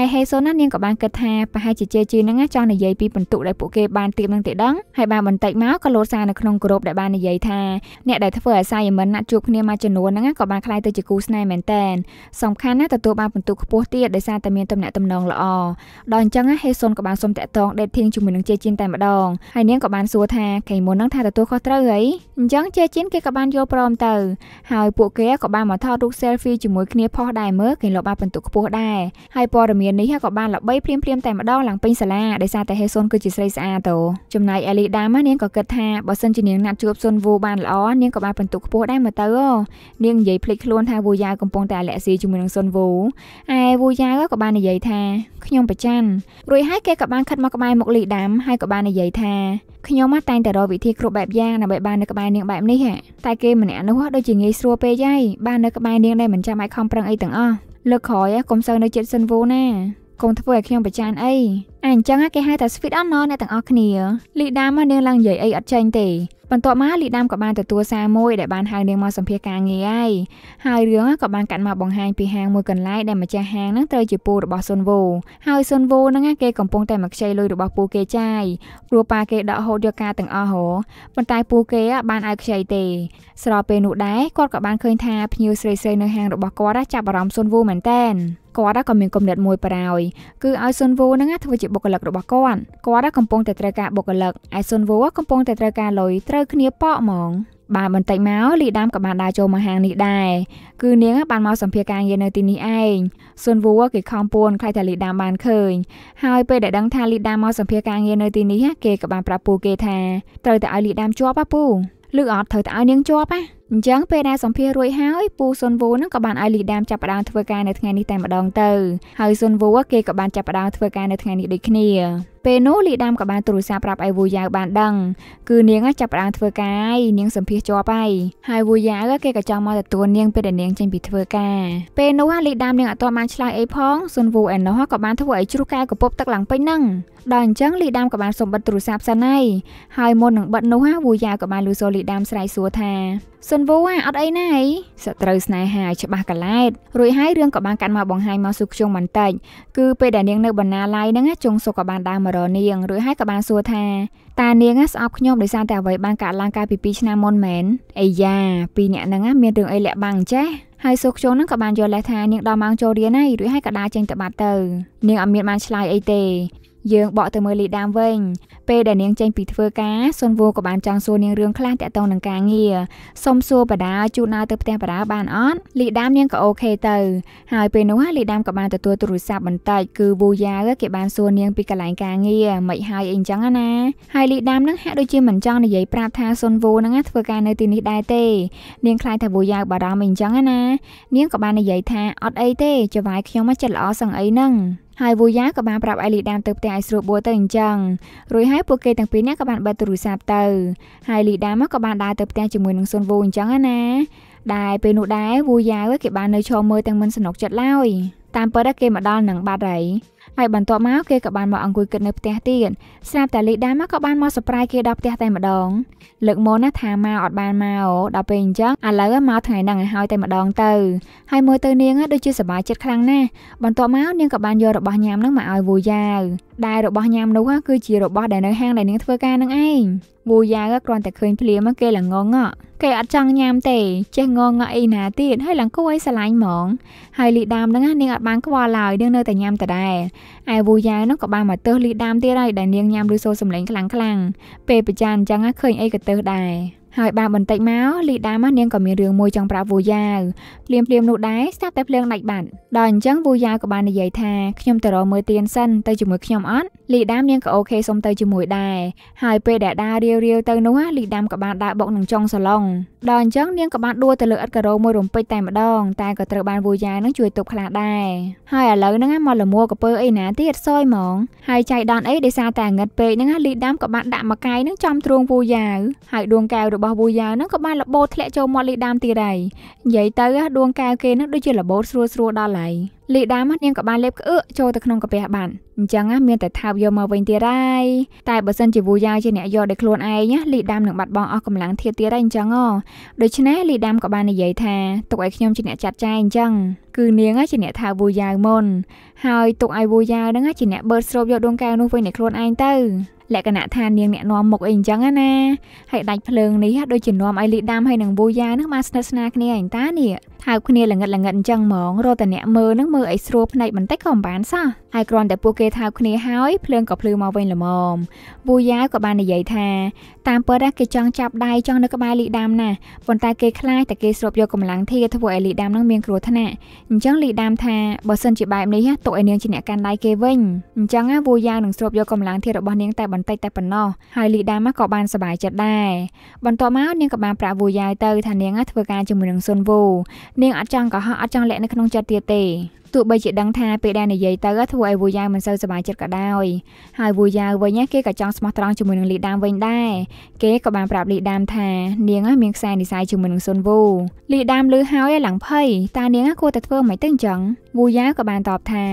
ឯហេសុនណានាងក៏បានគិតថាប្រហែលជាជាជីនឹងចង់និយាយពីបន្ទុកដែលពួកគេបានទៀបនឹងទីដឹងហើយបានបន្តិចមកក៏លោតសារនៅក្នុងក្រុមដែលបាននិយាយថាអ្នកដែលធ្វើអាសាយមិនណាត់ជួបគ្នាមួយចំនួនហ្នឹងក៏បានខ្លាយទៅជាគូស្នេហ៍មែនតែនសំខាន់ណាទទួលបានបន្ទុកខ្ពស់ទៀតដោយសារតែមានទំនាក់ទំនងល្អដល់អញ្ចឹងហេសុនក៏បានសុំតាក់ទងដេតធាងជាមួយនឹងជាជីនតែម្ដងហើយនាងក៏បានសួរថាកៃមុនហ្នឹងថាទទួលខុសត្រូវអីអញ្ចឹងជាចៀនគេក៏បានយល់ព្រមទៅហើយពួកគេក៏បានមកថតរូប selfie ជាមួយគ្នាផុសដែរមើលគេលបបានពិន្ទុខ្ពស់ដែរហើយព័ត៌មាននេះក៏បានល្បីព្រាមព្រាមតែម្ដងឡើងពេញសាលាដោយសារតែហេសុនគឺជាស្រីស្អាតទៅចំណែកអេលីដាមនាងក៏គិតថាបើសិនជានាងណាត់ជួបសុនវូបានល្អនាងក៏បានពិន្ទុខ្ពស់ដែរមើលទៅនាងនិយាយភ្លេចខ្លួនថាវូយ៉ាកំពុងតែអាលែកស៊ីជាមួយនឹងសុនវូឯវូយ៉ាក៏បាននិយាយថាខ្ញុំប្រច័នរួចហើយគេក៏បានខិតមកក្បែរមុខលីដាមហើយក៏បាននិយាយថាខ្ញុំតែងតែរកវិធីគ្រប់បែបយ៉ាងដើម្បីបាននៅក្បែរនាងបែបនេះតែគេម្នាក់នោះដូចជាងាយស្រួលពេកហើយបាននៅក្បែរនាងដែលមិនចាំបាច់ខំប្រឹងអីទាំងអស់លើកក្រោយកុំសូវនៅចិត្តសិនវូណាកុំធ្វើឲ្យខ្ញុំប្រចានអីអញ្ចឹងគេហៅថា sweet on អ្នកទាំងអស់គ្នាលីដាមកនាងឡើងនិយាយអីអត់ចេញទេបន្ទាប់មកលីដាមក៏បានទទួលសារមួយដែលបានហៅនាងមកសម្ភាសការងារហើយហើយរឿងក៏បានកាត់មកបង្ហាញពីហាងមួយកន្លែងដែលម្ចាស់ហាងហ្នឹងត្រូវជាពូរបស់សុនវូ ហើយសុនវូហ្នឹងគេកំពុងតែមកខ្ចីលុយរបស់ពូគេចាយព្រោះប៉ាគេដកហូតយកការទាំងអស់ហ៎ប៉ុន្តែពូគេបានឲ្យខ្ចីទេស្របពេលនោះដែរគាត់ក៏បានឃើញថាភ្ញៀវស្រីៗនៅហាងរបស់គាត់ចាប់អារម្មណ៍សុនវូមែនតែនគាត់ក៏មានគំនិតមួយប្រោយគឺឲ្យសុនវូហ្នឹងធ្វើជាបុគ្គលិករបស់គាត់គាត់កំពុងតែត្រូវការបុគ្គលិកឯសុនវូកំពុងតែត្រូវការលុយត្រូវគ្នាប៉កហ្មង បាទបន្តិចមកលីដាមក៏បានដើរចូលមកហាងនេះដែរគឺនាង បានមកសម្ភារការងារនៅទីនេះឯងសុនវូគេខំពួនខ្លាចថាលីដាមបានឃើញហើយពេលដែលដឹងថាលីដាមមកសម្ភារការងារនៅទីនេះគេក៏បានប្រាប់ពូគេថាត្រូវតែឲ្យលីដាមជាប់ហ่ะពូឬអត់ត្រូវតែឲ្យនាងជាប់ហ่ะអញ្ចឹងពេលដែលសម្ភាររួចហើយពូសុនវូនឹងក៏បានឲ្យលីដាមចាប់ផ្ដើមធ្វើការនៅថ្ងៃនេះតែម្ដងទៅហើយសុនវូគេក៏បានចាប់ផ្ដើមធ្វើការនៅថ្ងៃនេះដូចគ្នាពេលនោះលីដាមក៏បានទូរស័ព្ទប្រាប់ឲ្យវូយ៉ាវបានដឹង គឺនាងចាប់ផ្ដើមធ្វើការហើយនាងសម្ភារជាប់ហើយហើយវូយ៉ាវគេក៏ចង់មកទទួលនាងពេលដែលនាងចេញពីធ្វើការពេលនោះលីដាមនាងអត់ទាន់បានឆ្លើយអីផងសុនវូឯណោះក៏បានធ្វើឲ្យជ្រុះកែវកពប់ទឹកឡើងពេញនឹងដល់អញ្ចឹងលីដាមក៏បានសម្បត្តិទូរស័ព្ទសិនហើយហើយមុននឹងបិទនោះវូយ៉ាវក៏បានលឺសូលីដាមស្រែកសួរថាសុនវូអាអត់អីណាអីសត្រូវស្នេហាច្បាស់កលែតរួចហើយរឿងក៏បានកាត់មកបង្ហាញមកសុខជុងបន្តិចគឺពេលដែលនាងនៅ បណ្ណាល័យហ្នឹងជុងសុខក៏បានដើរមករនាងរួចហើយក៏បានសួរថាតានាងស្អប់ខ្ញុំដោយសារតែអ្វីបានកាត់ឡើងកាលពី2ឆ្នាំមុនមែនអីយ៉ាពីរអ្នកហ្នឹងមានរឿងអីលាក់បាំងចេះហើយសុខជុងហ្នឹងក៏បានយល់លេះថានាងដល់ម៉ោងចូលរៀនហើយរួចហើយក៏ដើរចេញទៅបាត់ទៅនាងអត់មានបានឆ្លើយអីទេយើងបកទៅមើលលីដាមវិញពេលដែលនាង ចេញពីធ្វើការសុនវូក៏បានចង់សួរនាងរឿងខ្លះតាក់ទងនឹងការងារសុំសួរបដាជូនដើរទៅផ្ទះបដាបានអត់លីដាម នាងក៏អូខេទៅហើយពេលនោះលីដាមក៏បានទទួលទូរស័ព្ទបន្តិចគឺវូយ៉ាគេបានសួរនាងពីកន្លែងការងារមិនហើយអីចឹងណាហើយលីដាមនឹងហាក់ដូចជាមិនចង់និយាយប្រាប់ថាសុនវូនឹងធ្វើការនៅទីនេះដែរទេនាងខ្លាចថាវូយ៉ាបារម្ភអីចឹងណា នាងក៏បាននិយាយថាអត់អីទេចវាយខ្ញុំមកចិត្តល្អសឹងអីហ្នឹងហើយវូយ៉ាក៏បានប្រាប់អៃលីដាទៅផ្ទះឲ្យស្រួលបួលទៅអញ្ចឹងរួចហើយពួកគេទាំងពីរនាក់ក៏បានបើកទូរស័ព្ទទៅហើយលីដាមកក៏បានដើរទៅផ្ទះជាមួយនឹងសុនវូអញ្ចឹងណា ដែរពេលនោះដែរវូយ៉ាគេបាននៅឈរមើលទាំងមិនសនុកចិត្តឡើយតាមពិតគេមកដល់នឹងបាត់ហើយហើយបន្ទាប់មកគេក៏បានមកអង្គុយគិតនៅផ្ទះទៀតស្រាប់តែលីដាមកក៏បានមក surprise គេដល់ផ្ទះតែម្ដងលើកមុនណាថាមកអត់បានមកដល់ពេលអញ្ចឹងឥឡូវមកថ្ងៃហ្នឹងឲ្យហើយតែម្ដងទៅហើយមើលទៅនាងដូចជាសប្បាយចិត្តខ្លាំងណាស់បន្ទាប់មកនាងក៏បានយករបស់ញ៉ាំហ្នឹងមកឲ្យវូយ៉ាវដែលរបស់ញ៉ាំនោះគឺជារបស់ដែលនៅហាងដែលនាងធ្វើការនឹងឯងវូយ៉ាក៏គ្រាន់តែឃើញភ្លាមគេល្ងងក់គេអត់ចង់ញ៉ាំទេចេះងងក់អីណាទៀតហើយឡើងគួរឲ្យស្រឡាញ់ហ្មងហើយលីដាមហ្នឹងនាងអត់បានខ្វល់ឡើយនាងនៅតែញ៉ាំដដែលឯវូយ៉ាហ្នឹងក៏បានមកទើសលីដាមទៀតហើយដែលនាងញ៉ាំឬសូរសំឡេងខ្លាំងៗពេលប្រចាំអញ្ចឹងឃើញអីក៏ទើសដែរហើយបានបន្តិចមកលីដាម៉ានាងក៏មានរឿងមួយចង់ប្រាប់វូយ៉ាវភ្លាមភ្លាមនោះដែរស្រាប់តែភ្លើងដាច់បាត់ដល់អញ្ចឹងវូយ៉ាវក៏បាននិយាយថាខ្ញុំទៅរកមើលទៀនសិនទៅជាមួយខ្ញុំអត់លីដាមនាងក៏អូខេសុំទៅជាមួយដែរហើយពេលដែលដារាវរាវទៅនោះលីដាមក៏បានដើរបុកនឹងចុងសាឡុងដល់អញ្ចឹងនាងក៏បានដួលទៅលើឥតការ៉ូមួយរំពេចតែម្ដងតែក៏ត្រូវបានវូយ៉ាវនឹងជួយទប់ខ្លះដែរហើយឥឡូវហ្នឹងមកលមួកពើអីណាទៀតសយហ្មង ហើយចៃដនអីដោយសារតែងឹតពេកហ្នឹងលីដាមក៏បានដាក់មកកាយនឹងចំទ្រូងវូយ៉ាវហើយដួងកែវរបស់របស់វូយ៉ាហ្នឹងក៏បានលបោធ្លាក់ចូលមាត់លីដាមទៀតដែរនិយាយទៅដួងកែវគេហ្នឹងដូចជាលបោស្រួលស្រួលដល់ហើយលីដាមនាងក៏បានលេបក្អឺចូលទៅក្នុងកាពះបានអញ្ចឹងមានតែថាបយកមកវិញទៀតហើយតែបើសិនជាវូយ៉ាជាអ្នកយកដោយខ្លួនឯងលីដាមនឹងបាត់បង់អស់កម្លាំងធៀបទៀតហើយអញ្ចឹងដូច្នេះលីដាមក៏បាននិយាយថាទុកឲ្យខ្ញុំជាអ្នកចាត់ចែងអញ្ចឹងគឺនាងជាអ្នកថាវូយ៉ាមុនហើយទុកឲ្យវូយ៉ានឹងជាអ្នកបឺតស្រូបយកដួងកែវនោះវិញដោយខ្លួនឯងទៅលក្ខណៈថានាងអ្នកនាំមុខអីអញ្ចឹងណាហើយដាច់ភ្លើងនេះដូចជានាំឲ្យលីដាំហើយនឹងវូយ៉ានឹងមកស្និទ្ធស្នាលគ្នាអីតានេះថើបគ្នាល្ងិតល្ងិតអញ្ចឹងហ្មងរត់តែអ្នកមើលនឹងមើលឲ្យស្រួលភ្នែកបន្តិចក៏មិនបានសោះហើយគ្រាន់តែពួកគេថើបគ្នាហើយភ្លើងក៏ភ្លឺមកវិញល្មមវូយ៉ាក៏បាននិយាយថា តាមពិតគេចង់ចាប់ដៃចង់នៅក្បែរលីដាំណាស់ប៉ុន្តែគេខ្លាចតែគេស្រូបយកកម្លាំងធាធ្វើឲ្យលីដាំនឹងមានគ្រោះថ្នាក់អញ្ចឹងលីដាំថាបើសិនជាបែបនេះទុកឲ្យនាងជាអ្នកកាន់ដៃគេវិញអញ្ចឹងវូយ៉ានឹងស្រូបយកកម្លាំងធារបស់នាងតែបន្បន្តិចតែប៉ុណ្ណោះហើយលីដាម៉ាក៏បានសប្បាយចិត្តដែរបន្ទាប់មកនាងក៏បានប្រាក់វូយាយទៅថានាងធ្វើការជាមួយនឹងស៊ុនវូ នាងអត់ចង់កុហកអត់ចង់លាក់នៅក្នុងចិត្តទៀតទេទោះបីជាដឹងថាពេលដែលនិយាយទៅធ្វើឲ្យវូយ៉ាវមិនសូវសប្បាយចិត្តក៏ដោយហើយវូយ៉ាវវិញគេក៏ចង់ស្មោះត្រង់ជាមួយនឹងលីដាមវិញដែរគេក៏បានប្រាប់លីដាមថានាងមានខ្សែនិស័យជាមួយនឹងសុនវូលីដាមឮហើយឡើងភ័យតើនាងគួរតែធ្វើមិនទៅអញ្ចឹងវូយ៉ាវក៏បានតបថា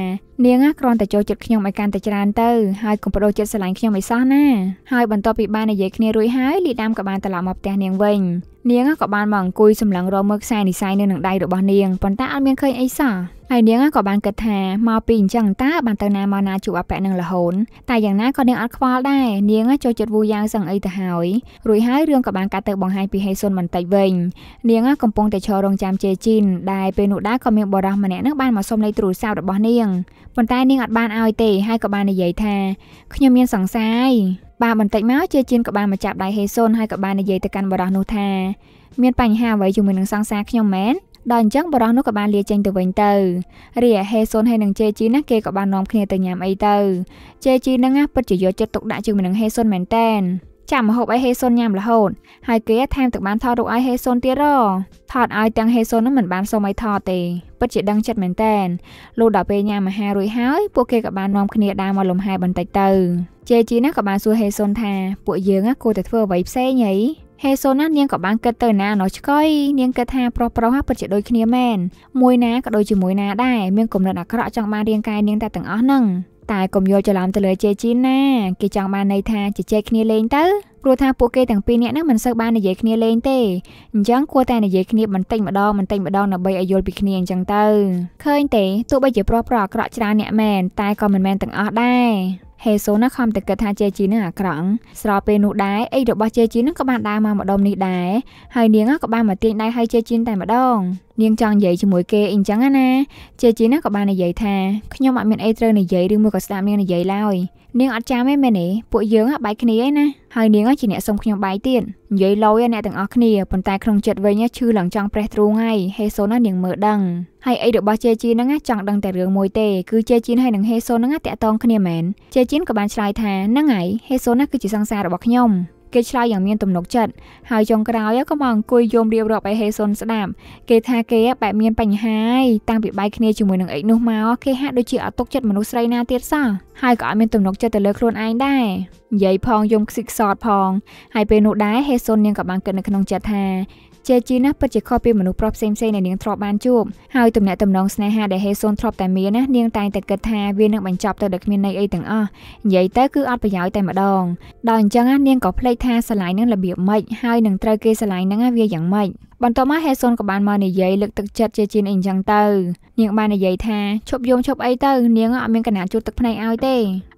នាងគ្រាន់តែចូលចិត្តខ្ញុំឲ្យកាន់តែច្រើនទៅហើយកុំបដូរចិត្តស្រឡាញ់ខ្ញុំឲ្យសោះណាហើយបន្ទាប់ពីបាននិយាយគ្នារួចហើយលីដាមក៏បានត្រឡប់មកផ្ទះនាងវិញនាងក៏បានមកអង្គុយសម្លឹងរកមើលខ្សែនិស័យនៅនឹងដៃរបស់នាងប៉ុន្តែអត់មានឃើញអីសោះហើយនាងក៏បានគិតថាមកពីអញ្ចឹងតើបានទៅណាមកណាជួបអពៈនឹងលហូនតែយ៉ាងណាក៏នាងអត់ខ្វល់ដែរនាងចូលចិត្តវូយ៉ាងសឹងអីទៅហើយរួចហើយរឿងក៏បានកាត់ទៅបង្ហាញពីហេសុនបន្តិចវិញ នាងកំពុងតែឈររងចាំជេជីនដែលពេលនោះដែរក៏មានបរិះម្នាក់នឹងបានមកសុំលេខទូរស័ព្ទរបស់នាងប៉ុន្តែនាងអត់បានឲ្យទេហើយក៏បាននិយាយថាខ្ញុំមានសង្ស័យបាទបន្តិចមកជាជៀនក៏បានមកចាប់ដៃហេសុនហើយក៏បាននិយាយទៅកាន់បរោះនោះថាមានបញ្ហាអ្វីជាមួយនឹងសង្សារខ្ញុំមែនដល់អញ្ចឹងបរោះនោះក៏បានលាចេញទៅវិញទៅរីឯហេសុនហើយនឹងជេជីណាគេក៏បាននាំគ្នាទៅញ៉ាំអីទៅជេជីនឹងណាពិតជាយកចិត្តទុកដាក់ជាមួយនឹងហេសុនមែនតែនចាំមហូបឲ្យហេសុនញ៉ាំរហូតហើយគេថែមទឹកបានថតរូបឲ្យហេសុនទៀតរថតឲ្យទាំងហេសុននឹងមិនបានសុំឲ្យថតទេពិតជាដឹងចិត្តមែនតែនលុះដល់ពេលញ៉ាំអាហាររួចហើយពួកគេក៏បាននាំគ្នាដើរមកលំហែបន្តិចទៅជេជីណាក៏បានសួរហេសុនថាពួកយើងគួរតែធ្វើអ្វីផ្សេងហីហេសូណានាងក៏បានគិតទៅណាណោះឆ្កុយនាងគិតថាប្រុសប្រុសពិតជាដូចគ្នាមែនមួយណាក៏ដូចជាមួយណាដែរមានគំនិតអាក្រក់ចង់បានរាងកាយនាងតែទាំងអស់ហ្នឹងតែកុំយល់ច្រឡំទៅលើជេជីណាគេចង់បានន័យថាជជែកគ្នាលេងទៅព្រោះថាពួកគេទាំងពីរនាក់ហ្នឹងមិនសូវបាននិយាយគ្នាលេងទេអញ្ចឹងគួរតែនិយាយគ្នាបន្តិចម្ដងបន្តិចម្ដងដើម្បីឲ្យយល់ពីគ្នាអញ្ចឹងទៅឃើញទេទោះបីជាប្រុសប្រុសអាក្រក់ច្រើនអ្នកមែនតែក៏មិនមែនទាំងអស់ដែរហេសូណាខំតែគិតថាជេជីនឹងអាក្រង់ស្របពេលនោះដែរអីរបស់ជេជីនឹងក៏បានដើរមកម្ដុំនេះដែរហើយនាងក៏បានមកទាញដៃឲ្យជេជីនតែម្ដងនាងចង់និយាយជាមួយគេអីចឹងណាជាជីណាក៏បាននិយាយថាខ្ញុំអត់មានអីត្រូវនិយាយឬមួយក៏ស្ដាប់នាងនិយាយឡើយនាងអត់ចាំទេមែនទេពួកយើងបែកគ្នាឯណាហើយនាងជាអ្នកសុំខ្ញុំបែកទៀតនិយាយលយអ្នកទាំងអស់គ្នាប៉ុន្តែក្នុងចិត្តវិញឈឺឡើងចង់ប្រេះទ្រូងហើយហេសុននាងមើលដឹងហើយអីរបស់ជេជីហ្នឹងចង់ដឹងតែរឿងមួយទេ គឺជេជីហើយនឹងហេសុនហ្នឹងតាក់តងគ្នាមែនជេជីក៏បានឆ្លើយថាហ្នឹងហើយហេសុនគឺជាសង្សាររបស់ខ្ញុំគេឆ្លើយយ៉ាងមានទំនុកចិត្តហើយចុងក្រោយក៏មកអង្គុយយំរៀបរាប់ឲ្យហេសុនស្ដាប់គេថាគេបែបមានបញ្ហាតាំងពីបែកគ្នាជាមួយនឹងអីនោះមកគេហាក់ដូចជាអត់ទុកចិត្តមនុស្សស្រីណាទៀតសោះហើយក៏អត់មានទំនុកចិត្តទៅលើខ្លួនឯងដែរនិយាយ ផងយំខ្សឹកខ្សត់ផង ហើយពេលនោះដែរហេសុននាងក៏បានគិតនៅក្នុងចិត្តថាជាជីណាស់ពិតជាខុសពីមនុស្សប្រុសផ្សេងៗដែលនាងធ្លាប់បានជួបហើយទំនាក់ទំនងស្នេហាដែលហេសូនធ្លាប់តែមានណានាងតែងតែគិតថាវានឹងបញ្ចប់ទៅដោយគ្មានន័យអីទាំងអស់និយាយទៅគឺអត់ប្រយោជន៍តែម្ដងដល់អញ្ចឹងណានាងក៏ភ្លេចថាស្រឡាញ់នឹងរបៀបម៉េចហើយនឹងត្រូវគេស្រឡាញ់នឹងវាយ៉ាងម៉េចបន្ទាប់មកហេសុនក៏បានមកនិយាយលើកទឹកចិត្តជាជីនអីចឹងទៅ នាងបាននិយាយថាឈប់យំឈប់អីទៅនាងអត់មានកណាជូតទឹកភ្នែកឲ្យទេ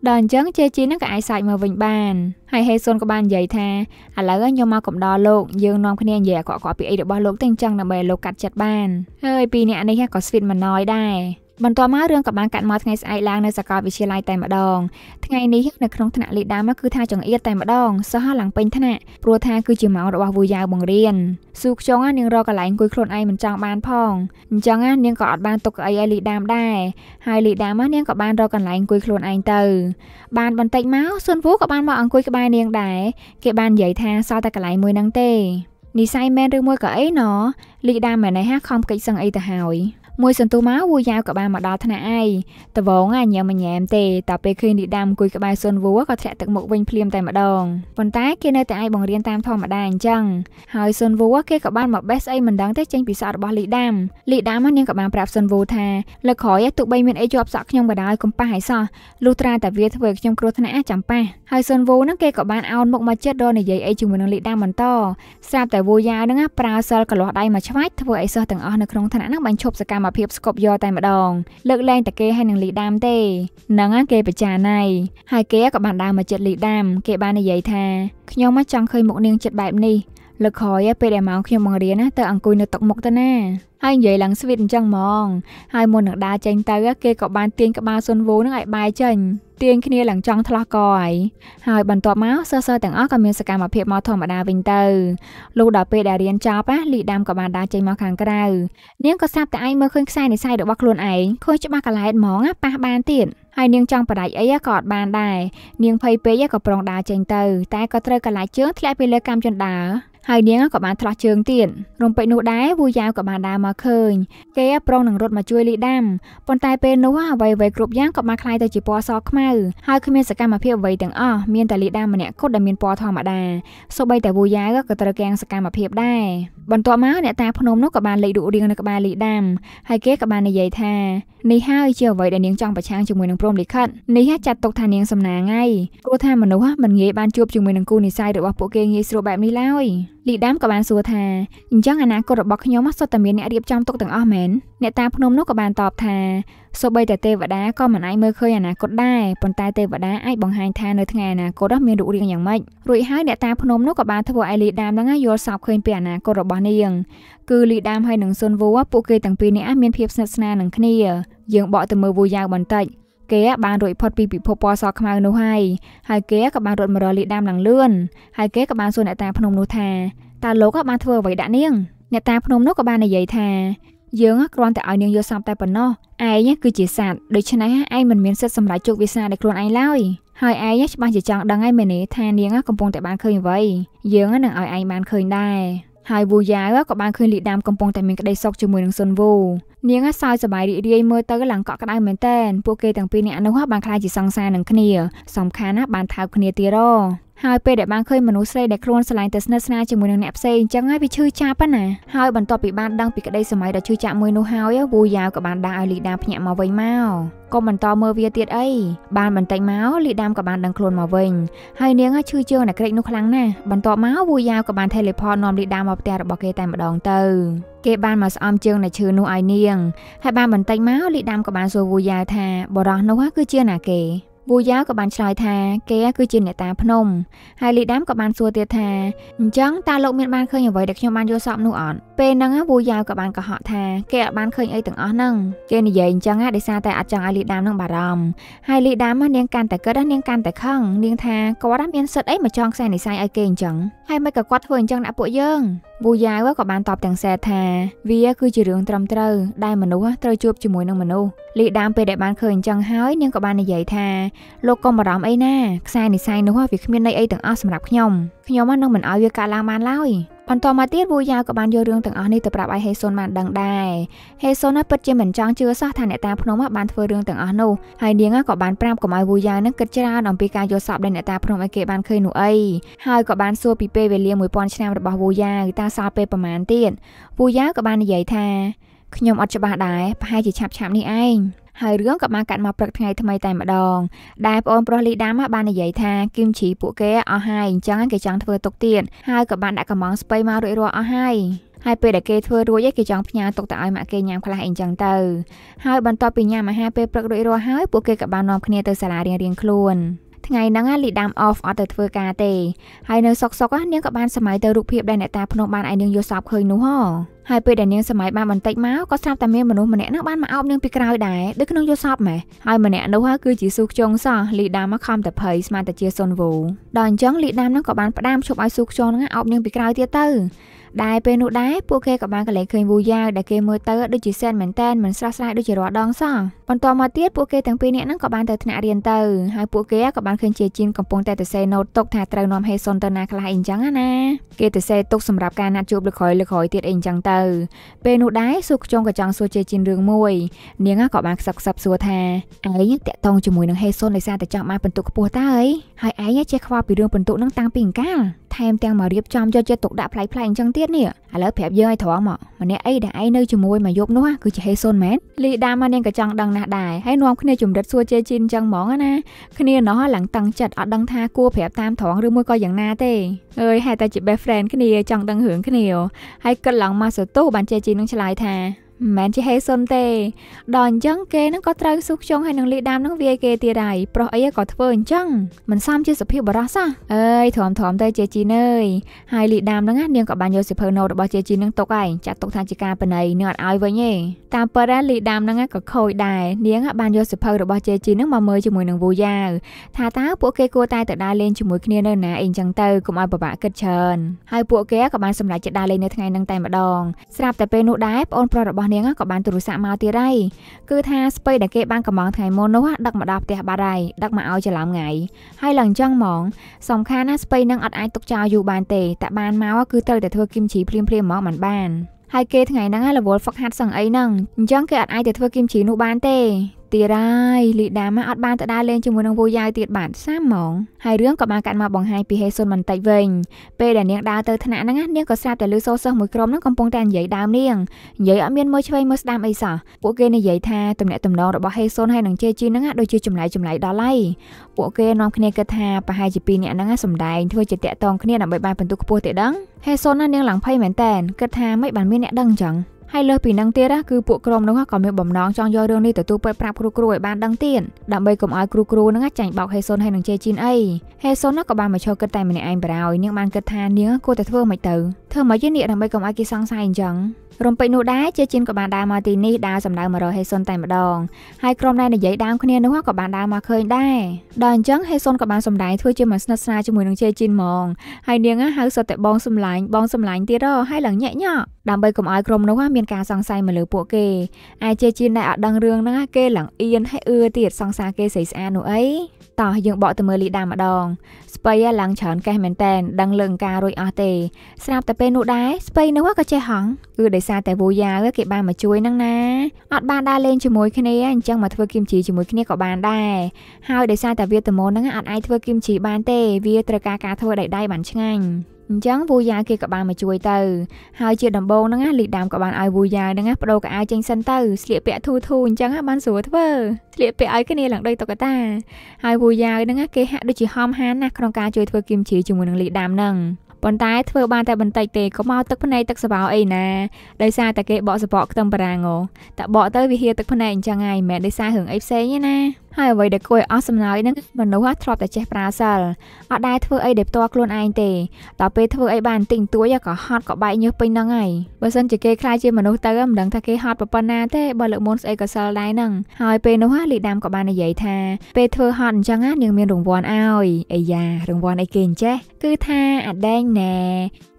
ដល់អញ្ចឹងជាជីននឹងក៏អាចសាច់មកវិញបានហើយហេសុនក៏បាននិយាយថាឥឡូវខ្ញុំមកកំដរលោកយើងនាំគ្នានិយាយអាក្រក់ៗពីអីរបស់លោកទៅអញ្ចឹងដើម្បីឲ្យលោកកាត់ចិត្តបានហើយពីរអ្នកនេះក៏ស្វីតមិនណយដែរបន្ទាប់មករឿងក៏បានកាត់មកថ្ងៃស្អែកឡើងនៅសាកលវិទ្យាល័យតែម្ដង ថ្ងៃនេះនៅក្នុងថ្នាក់លេខដើមគឺថាចង្អៀតតែម្ដងសិស្សឡើងពេញថ្នាក់ព្រោះថាគឺជាម៉ោងរបស់វូយ៉ាវបង្រៀនស៊ូខ្ជុងនាងរកកន្លែងអង្គុយខ្លួនឯងមិនចង់បានផងអញ្ចឹងនាងក៏អត់បានទុកអីឲ្យលីដាមដែរហើយលីដាមនាងក៏បានរកកន្លែងអង្គុយខ្លួនឯងទៅ បានបន្តិចមកស៊ុនវូក៏បានមកអង្គុយក្បែរនាងដែរគេបាននិយាយថាសល់តែកន្លែងមួយហ្នឹងទេនិស័យមែនឬមួយក៏អីណលីដាមមែនហើយហាខំកិច្ចសឹងអីទៅហើយមួយសន្ទុះមកវូយ៉ាវក៏បានមកដល់ថ្នាក់ឯងដវងអាញ៉ាំមិនញ៉ាំទេតែពេលឃើញនីដាមអង្គុយក្បែរសុនវូក៏ធ្លាក់ទឹកមុខវិញភ្លាមតែម្ដងប៉ុន្តែគេនៅតែអាចបង្រៀនតាមធម្មតាអញ្ចឹងហើយសុនវូគេក៏បានមកបេះស្អីមិនដឹងទេចេញពីសក់របស់លីដាមលីដាមនាងក៏បាន ប្រាប់សុនវូថាលើក្រោយទុបីមានអីជាប់សក់ខ្ញុំក៏ដោយកំប៉ះឲ្យសោះលុះត្រាតែវាធ្វើឲ្យខ្ញុំគ្រោះថ្នាក់ចាំប៉ះហើយសុនវូហ្នឹងគេក៏បានអោនមុខមកចិត្តរនិយាយអីជាមួយនឹងលីដាមបន្តស្រាប់តែវូយ៉ាហ្នឹងប្រើសិលកលាស់ដៃមកឆ្វាច់ធ្វើឲ្យសិស្សទាំងអស់នៅក្នុងថ្នាក់ហ្នឹងបានឈប់សកម្មកម្មភាពស្កប់យកតែម្ដងលើកលែងតែគេហើយនឹងលីដាម ទេនឹងគេប្រចាណៃហើយគេក៏បានដើរមកចិត្តលីដាមគេបាននិយាយថាខ្ញុំមកចង់ឃើញមុខនាងចិត្តបែបនេះលោកខ້ອຍពេលដែលមកខ្ញុំបង្រៀនណាទៅអង្គុយនៅតុមុខទៅណាហើយនិយាយឡើងស្វីតអញ្ចឹងហ្មង ហើយមុននឹងដើរចេញទៅគេក៏បានទាញក្បាលសុនវូនឹងឲ្យបែរចេញទាញគ្នាឡើងចង់ឆ្លោះកហើយហើយបន្ទាប់មកសិស្សៗទាំងអស់ក៏មានសកម្មភាពមកធម្មតាវិញទៅលុះដល់ពេលដែលរៀនចប់ណាលីដាមក៏បានដើរចេញមកខាងក្រៅនាងក៏ស្រាប់តែឯងមើលឃើញខ្សែនិស័យរបស់ខ្លួនឯងឃើញច្បាស់កន្លែងហ្មងប៉ះបានទៀតហើយនាងចង់បដាច់អីក៏អត់បានដែរនាងភ័យពេកក៏ប្រងដើរចេញទៅតែក៏ត្រូវកន្លែងជើងធ្លាក់ពីលើកម្មជណ្ដើរហើយនាងក៏បានឆ្លោះជើងទៀតរំពេចនោះដែរវូយ៉ាវក៏បានដើរមកឃើញគេប្រុងនឹងរត់មកជួយលីដាំប៉ុន្តែពេលនោះអ្វីៗគ្រប់យ៉ាងក៏បានคล้ายទៅជាពណ៌សខ្មៅហើយគ្មានសកម្មភាពអ្វីទាំងអស់មានតែលីដាំម្នាក់គត់ដែលមានពណ៌ធម្មតាសូម្បីតែវូយ៉ាវក៏ត្រូវកៀងសកម្មភាពដែរបន្ទាប់មកអ្នកតាភ្នំនោះក៏បានលេចរូបរាងនៅក្បាលលីដាំហើយគេក៏បាននិយាយថានេះហើយជាអ្វីដែលនាងចង់ប្រឆាំងជាមួយនឹងព្រមលិខិតនេះចាត់ទុកថានាងសំណាងហើយព្រោះថាមនុស្សមិនងាយបានជួបជាមួយនឹងគូនិស័យរបស់ពួកគេងាយស្រួលបែបនេះឡើយលីដាមក៏បានសួរថាអញ្ចឹងអនាគតរបស់ខ្ញុំសុទ្ធតែមានអ្នករៀបចំទុកទាំងអស់មែនអ្នកតាភ្នំនោះក៏បានតបថាសូម្បីតែទេវតាក៏មិនអាចមើលឃើញអនាគតដែរប៉ុន្តែទេវតាអាចបង្ហាញថានៅថ្ងៃអនាគតមានរូបរាងយ៉ាងម៉េចរួចហើយអ្នកតាភ្នំនោះក៏បានធ្វើឲ្យលីដាមនឹងយល់សោកឃើញពីអនាគតរបស់នាងគឺលីដាមហើយនឹងស៊ុនវូពួកគេទាំងពីរនាក់មានភាពស្និទ្ធស្នាលនឹងគ្នា យើងបកទៅមើលវូយ៉ាវបន្តិចគេបានរួចផុតពីពិភពពណ៌សខ្មៅនោះហើយហើយគេក៏បានរត់មករកលីដាមឡើងលឿនហើយគេក៏បានសួរអ្នកតាភ្នំនោះថាតើលោកបានធ្វើអ្វីដាក់នាងអ្នកតាភ្នំនោះក៏បាននិយាយថាយើងគ្រាន់តែឲ្យនាងយល់សប្តិតែប៉ុណ្ណោះឯងគឺជាសត្វដូច្នេះឯងមិនមានសិទ្ធិសម្រេចជោគវាសនាដល់ខ្លួនឯងឡើយហើយឯងច្បាស់ជាចង់ដឹងហើយមែនទេថានាងកំពុងតែបានឃើញអ្វីយើងនឹងឲ្យឯងបានឃើញដែរហើយវូយ៉ាវក៏បានឃើញលីដាមកំពុងតែមានក្តីសុខជាមួយនឹងសុនវូនាងសើចសប្បាយរីករាយមើលទៅឡើងកក់ក្ដៅមែនទែនពួកគេទាំងពីរនាក់នោះបានខ្លាចជាសង្សារនឹងគ្នាសំខាន់ណាស់បានថើបគ្នាទៀតរហើយពេលដែលបានឃើញមនុស្សស្រីដែលខ្លួនស្រឡាញ់ទៅស្និទ្ធស្នាលជាមួយនឹងអ្នកផ្សេងអញ្ចឹងហើយវាឈឺចាប់ណាហើយបន្ទាប់ពីបានដឹងពីក្តីសម័យដ៏ឈឺចាប់មួយនោះហើយវូយ៉ាវក៏បានដាស់ឲ្យលីដាភ្ញាក់មកវិញមកក៏បន្តមើលវាទៀតអីបានបន្តិចមកលីដាមក៏បានដឹងខ្លួនមកវិញហើយនាងឈឺជើងអ្នកក្រិចនោះខ្លាំងណាស់បន្ទាប់មកវូយ៉ាវក៏បាន teleport នាំលីដាមមកផ្ទះរបស់គេតែម្ដងទៅគេបានមកស្អំជើងអ្នកឈឺនោះឲ្យនាងហើយបានបន្តិចមកលីដាមក៏បានសួរវូយ៉ាវថាបរោះនោះគឺជាណាគេវូយ៉ាវក៏បានឆ្លើយថាគេគឺជាអ្នកតាភ្នំហើយលីដាមក៏បានសួរទៀតថាអញ្ចឹងតើលោកមានបានឃើញអ្វីដែលខ្ញុំបានយល់សប្តិនោះអត់ពេលហ្នឹងវូយ៉ាវក៏បានកុហកថាគេអត់បានឃើញអីទាំងអស់ហ្នឹងគេនិយាយអញ្ចឹងដោយសារតែអត់ចង់ឲ្យលីដាមនឹងបារម្ភហើយលីដាមនាងកាន់តែគិតនាងកាន់តែខឹងនាងថាគាត់មានសិទ្ធអីមកចងខ្សែនិស័យឲ្យគេអញ្ចឹងហើយមិនក៏គាត់ធ្វើអញ្ចឹងដាក់ពួកយើងពូយ៉ាវក៏បានតបទាំងសែថា វាគឺជារឿងត្រឹមត្រូវដែលមនុស្សត្រូវជួបជាមួយនឹងមនុស្សលីដាមពេលដែលបានឃើញអញ្ចឹងហើយនាងក៏បាននិយាយថាលោកកុំបារម្ភអីណាខ្សែនិស័យនោះវាគ្មានន័យអីទាំងអស់សម្រាប់ខ្ញុំខ្ញុំនឹងមិនឲ្យវាកើតឡើងបានឡើយបន្ទាប់មកទៀតវូយ៉ាក៏បានយករឿងទាំងអស់នេះទៅប្រាប់ឲ្យហេសុនបានដឹងដែរហេសុនពិតជាមិនចង់ជឿសោះថាអ្នកតាភ្នំបានធ្វើរឿងទាំងអស់នោះហើយនាងក៏បានប្រាប់កុំឲ្យវូយ៉ានឹងគិតច្រើនអំពីការយល់សប្តិដែលអ្នកតាភ្នំឲ្យគេបានឃើញនោះអីហើយក៏បានសួរពីពេលវេលា1000ឆ្នាំរបស់វូយ៉ាតាសល់ពេលប្រហែលទៀតវូយ៉ាក៏បាននិយាយថាខ្ញុំអត់ច្បាស់ដែរប្រហែលជាឆាប់ឆាប់នេះឯងហើយរឿងក៏បានកាត់មកព្រឹកថ្ងៃថ្មីតែម្ដង ដែលប្អូនប្រុសលីដាមបាននិយាយថាគឹមជីពួកគេអស់ហើយអញ្ចឹងគេចង់ធ្វើទុកទៀតហើយក៏បានដាក់កំងស្ពៃមករួចរាល់អស់ហើយហើយពេលដែលគេធ្វើរួចឯងគេចង់ផ្ញើទុកទៅឲ្យម៉ាក់គេញ៉ាំខ្លះអីចឹងទៅហើយបន្ទាប់ពីញ៉ាំអាហារពេលព្រឹករួចរាល់ហើយពួកគេក៏បាននាំគ្នាទៅសាលារៀនរៀងខ្លួនថ្ងៃហ្នឹងលីដាំ off អត់ទៅធ្វើការទេហើយនៅសុកសុកនាងក៏បានសម័យទៅរូបភាព ដែលអ្នកតាភ្នំបានឲ្យនាងយល់សប្បឃើញនោះហ៎ហើយពេលដែលនាងសម័យបានបន្តិចមកក៏ស្រាប់តែមានមនុស្សម្នាក់ហ្នឹងបានមកអោបនាងពីក្រោយដែរដូចក្នុងយល់សប្បម៉េះហើយម្នាក់នោះគឺជាស៊ូខ្ជុងសោះលីដាំមកខំតែភ័យស្មានតែជាសុនវូដល់អញ្ចឹងលីដាំហ្នឹងក៏បានផ្ដាមឈប់ឲ្យស៊ូខ្ជុងហ្នឹងអោបនាងពីក្រោយទៀតទៅដែរពេលនោះដែរពួកគេក៏បានកលែងឃើញវូយ៉ាវដែលគេមើលទៅដូចជាសែនមែនតែនមិនស្រស់ស្រាយដូចជារាល់ដងសោះបន្ទាប់មកទៀតពួកគេទាំងពីរនាក់ហ្នឹងក៏បានទៅថ្នាក់រៀនទៅហើយពួកគេក៏បានឃើញជាជីនកំពុងតែទៅសេណូតទុកថាត្រូវនាំហេសុនទៅណាខ្លះអីអញ្ចឹងណាគេទៅសេទុកសម្រាប់ការណាត់ជួបលើក្រោយលើក្រោយទៀតអីអញ្ចឹងទៅពេលនោះដែរសួរខ្ជុងក៏ចង់សួរជាជីនរឿងមួយ នាងក៏បានខ្សឹបខ្សឹបសួរថាឯងតាក់ទងជាមួយនឹងហេសុនដោយសារតែចង់បានពិន្ទុខ្ពស់តើអីហើយឯងចេះខ្វល់ពីរឿងពិន្ទុហ្នឹងតាំងពីអង្កាលថែមទាំងមករៀបចំយកចិត្តទុកដាក់ផ្លៃផ្លៃអញ្ចឹងទៀតនេះឥឡូវប្រាប់យើងឲ្យត្រង់មកម្នាក់អីដែលឯងនៅជាមួយមកយប់នោះគឺជាហេសុនមែនលីដាមកនាងក៏ចង់ដឹងណាស់ដែរហើយនាំគ្នាជំរិតសួរជេជីនចឹងហ្មងណាគ្នាណោះឡើងតឹងចិត្តអត់ដឹងថាគួរប្រាប់តាមត្រង់ឬមួយក៏យ៉ាងណាទេអើយហេតុតែជា best friend គ្នាចង់ដឹងរឿងគ្នាហើយគិតឡើងមកសតូបានជេជីននឹងឆ្លើយថាមិនមែនជាហេសុនទេ ដល់អញ្ចឹងគេនឹងក៏ត្រូវស៊ូខ្ជុងហើយនឹងលីដាមនឹងវាយគេទៀតហើយប្រុសអីក៏ធ្វើអញ្ចឹងមិនសមជាសភាពបរោះសោះអើយធំធំទៅជាជីនើយហើយលីដាមនឹងនាងក៏បានយកសិភៅណូតរបស់ជាជីនឹងទុកហើយចាត់ទុកថាជាការប៉ណៃនឹងអត់ឲ្យវិញទេតាមពិតលីដាមនឹងក៏ខូចដែរនាងបានយកសិភៅរបស់ជាជីនឹងមកមើលជាមួយនឹងវូយ៉ាវថាតើពួកគេគួរតែទៅដើរលេងជាមួយគ្នានៅណាអីអញ្ចឹងទៅកុំឲ្យពិបាកគិតច្រើនហើយពួកគេក៏បានសម្រេចចិត្តដើរលេងនៅថ្ងៃនឹងតែម្ដងស្រាប់តែពេលនោះដែរប្អូនប្រុសរបស់នាងក៏បានទូរស័ព្ទមកទៀតដែរគឺថាស្ពៃដែលគេបានកំងថ្ងៃមុននោះដឹកមកដល់ផ្ទះបាត់ហើយដឹកមកឲ្យច្រឡំថ្ងៃហើយឡើងចឹងហ្មងសំខាន់ណាស្ពៃនឹងអត់អាចទុកចោលយូរបានទេតែបានមកគឺត្រូវតែធ្វើគីមជីភ្លាមភ្លាមហ្មងមិនបានហើយគេថ្ងៃហ្នឹងរវល់ហ្វឹកហាត់សឹងអីហ្នឹងអញ្ចឹងគេអត់អាចទៅធ្វើគីមជីនោះបានទេទៀតហើយលីដាម៉ាអត់បានទៅដើរលេងជាមួយនឹងវូយ៉ាវទៀតបាទសាមហ្មងហើយរឿងក៏បានកាត់មកបង្ហាញពីហេសុនបន្តិចវិញ ពេលដែលនាងដើរទៅថ្នាក់ហ្នឹងនាងក៏ស្រាប់តែឮសូរសិស្សមួយក្រុមហ្នឹងកំពុងតែនិយាយដើមនាងនិយាយអត់មានមើលឆ្វេងមើលស្ដាំអីសោះពួកគេនិយាយថាទំនាក់ទំនងរបស់ហេសុនហើយនឹងជេជីហ្នឹងដូចជាចម្លែកចម្លែកដល់ហើយពួកគេនាំគ្នាគិតថាប្រហែលជាពីរនាក់ហ្នឹងសំដែងធ្វើជាតាក់តងគ្នាដើម្បីបានពិន្ទុខ្ពស់ទៀតដឹងហេសុនណានាងឡើងភ័យមែនតែនគិតថាមិនបានមានអ្នកដឹងអញ្ចឹងហើយលើសពីនឹងទៀតគឺពួកក្រុមនោះក៏មានបំណងចង់យករឿងនេះទៅទូពេប្រាប់គ្រូគ្រូឲ្យបានដឹងទៀតដើម្បីកុំឲ្យគ្រូគ្រូនឹងចាញ់បោកហេសុនហើយនឹងជេរជីនអីហេសុនក៏បានមកឈរគិតតែម្នាក់ឯងបារោយនាងបានគិតថានាងគួរតែធ្វើមិនទៅធ្វើមកយេនេះដើម្បីកុំឲ្យគេសង្ស័យអញ្ចឹងរំពេចនោះដែរជាជិនក៏បានដើរមកទីនេះដើរសម្ដៅមករកហេសុនតែម្ដងហើយក្រុមដែលនិយាយដើមគ្នានោះក៏បានដើរមកឃើញដែរដល់អញ្ចឹងហេសុនក៏បានសម្ដែងធ្វើជាមិនស្និទ្ធស្នាលជាមួយនឹងជាជិនហ្មងហើយនាងហៅសតតែបងសម្លាញ់បងសម្លាញ់ទៀតហ៎ហើយឡើងញាក់ញក់ដើម្បីកុំឲ្យក្រុមនោះមានការសង្ស័យមកលើពួកគេឯជាជិនដែលអត់ដឹងរឿងហ្នឹងគេឡើងអៀនហើយអឺទៀតសង្សារគេស្រីស្អាតនោះអីតោះយើងបកទៅមើលលីដាម្ដងស្ពៃឡើងច្រើនកេះមែនតែនដឹងលឹងការរួចអស់ទេស្រាប់តែពេលនោះដែរស្ពៃនោះក៏ចេះហង្សគឺដោយសារតែវូយ៉ាវគេបានមកជួយនឹងណាអត់បានដើរលេងជាមួយគ្នាអញ្ចឹងមកធ្វើគីមជីជាមួយគ្នាក៏បានដែរហើយដោយសារតែវាតមូនហ្នឹងអត់អាចធ្វើគីមជីបានទេ វាត្រូវការការធ្វើដោយដៃបានឆ្ងាញ់អញ្ចឹងវូយ៉ាគេក៏បានមកជួយទៅហើយជាដំបងហ្នឹងណាលីដាមក៏បានឲ្យវូយ៉ាហ្នឹងណាបដូរកៅអៅចេញសិនទៅស្លៀកពាក់ធូធូអញ្ចឹងណាបានស្រួលធ្វើស្លៀកពាក់ឲ្យគ្នាឡើងដូចតុក្កតាហើយវូយ៉ាហ្នឹងណាគេហាក់ដូចជាហមហានណាស់ក្នុងការជួយធ្វើគីមជ្រីជាមួយនឹងលីដាមហ្នឹងប៉ុន្តែធ្វើបានតែបន្តិចទេក៏មកទឹកភ្នែកទឹកសបោអីណាដោយសារតែគេបកសបកខ្ទឹមបារាំងអូតែបកទៅវាហៀទឹកភ្នែកអញ្ចឹងហើយមិនមែនដោយសាររឿងអីផ្សេងទេណាហើយអ្វីដែលគួរឲ្យអស់សំណើចនឹងមនុស្សធ្លាប់តែចេះប្រើសិលអត់ដែលធ្វើអីដែលផ្ទាល់ខ្លួនឯងទេដល់ពេលធ្វើអីបានតិចតួចក៏ហត់ក៏បែកញើសពេញនឹងហើយបើសិនជាគេខ្លាចជាមនុស្សទៅមិនដឹងថាគេហត់ប៉ុណ្ណាទេបើលើកមុនស្អីក៏សិលដែរនឹងហើយពេលនោះលីដាមក៏បាននិយាយថា ពេលធ្វើហត់អញ្ចឹងនាងមានរង្វាន់ឲ្យអាយ៉ារង្វាន់អីគេអញ្ចេះគឺថាអាដែងណែ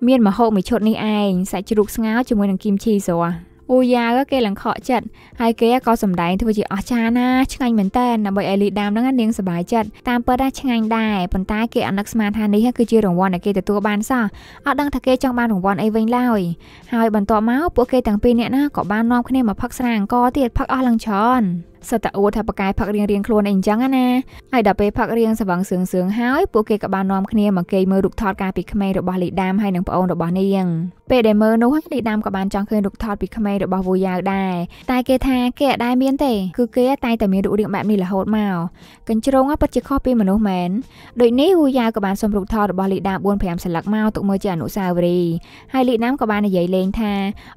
មានមហោបមួយឈុតនេះឯងសាច់ជ្រូកស្ងោរជាមួយនឹងគីមឈីស្រស់ពូយ៉ាគេលង្ខកចិត្តហើយគេក៏សម្ដែងធ្វើជាអស្ចារ្យណាស់ឆ្ងាញ់មែនតើដើម្បីឲ្យលីដាមហ្នឹងនាងសប្បាយចិត្តតាមពិតដែរឆ្ងាញ់ដែរប៉ុន្តែគេអនឹកស្មានថានេះគឺជារង្វាន់ដែលគេទទួលបានសោះអត់ដឹងថាគេចង់បានរង្វាន់អីវិញឡើយហើយបន្ទាប់មកពួកគេទាំងពីរនាក់ណាក៏បាននាំគ្នាមកផឹកស្រាអង្ករទៀតផឹកអស់ឡើងច្រើនសិតតែអួតថាប៉ាកែផឹករៀងរៀងខ្លួនអីអញ្ចឹងណាហើយដល់ពេលផឹករៀងស្វឹងសឿងសឿងហើយពួកគេក៏បាននាំគ្នាមកគេមើលរូបថតការពីក្មេងរបស់លីដាមហើយនិងប្អូនរបស់នាងពេលដែលមើលនោះលីដាមក៏បានចង់ឃើញរូបថតពីក្មេងរបស់វូយ៉ាវដែរតែគេថាគេអត់ដែរមានទេគឺគេតែតែមានរូបរាងបែបនេះរហូតមកកញ្ជ្រងពិតជាខុសពីមនុស្សមែនដូចនេះវូយ៉ាវក៏បានសុំរូបថតរបស់លីដា4 5សន្លឹកមកទុកមើលជាអនុស្សាវរីយ៍ហើយលីដាមក៏បាននិយាយលេងថា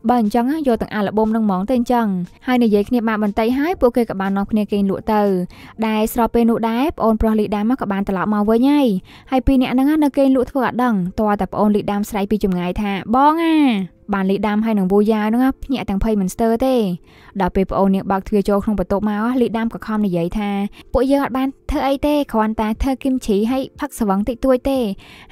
បើអញ្ចឹងយកទាំងអាល់ប៊ុមនឹងហ្មងទៅអញ្ចឹងហើយនិយាយគ្នាបានបន្តិចហើយពួកគេក៏ក៏បាននាំគ្នាគេងលក់ទៅដែលស្របពេលនោះដែរប្អូនប្រុសលីដាមក៏បានត្រឡប់មកវិញហើយហើយពីរនាក់ហ្នឹងនៅគេងលក់ធ្វើអត់ដឹងតើតែប្អូនលីដាមស្រែកពីចម្ងាយថាបងអាបានលីដាំហើយនឹងវូយ៉ាវហ្នឹងភ្ញាក់ទាំងភ័យមិនស្ទើរទេដល់ពេលប្អូននាងបើកទ្វារចូលក្នុងបន្ទប់មកលីដាំក៏ខំនិយាយថាពួកយើងអត់បានធ្វើអីទេគ្រាន់តែធ្វើគីមជ្រីហើយផឹកស្វឹងតិចតួចទេ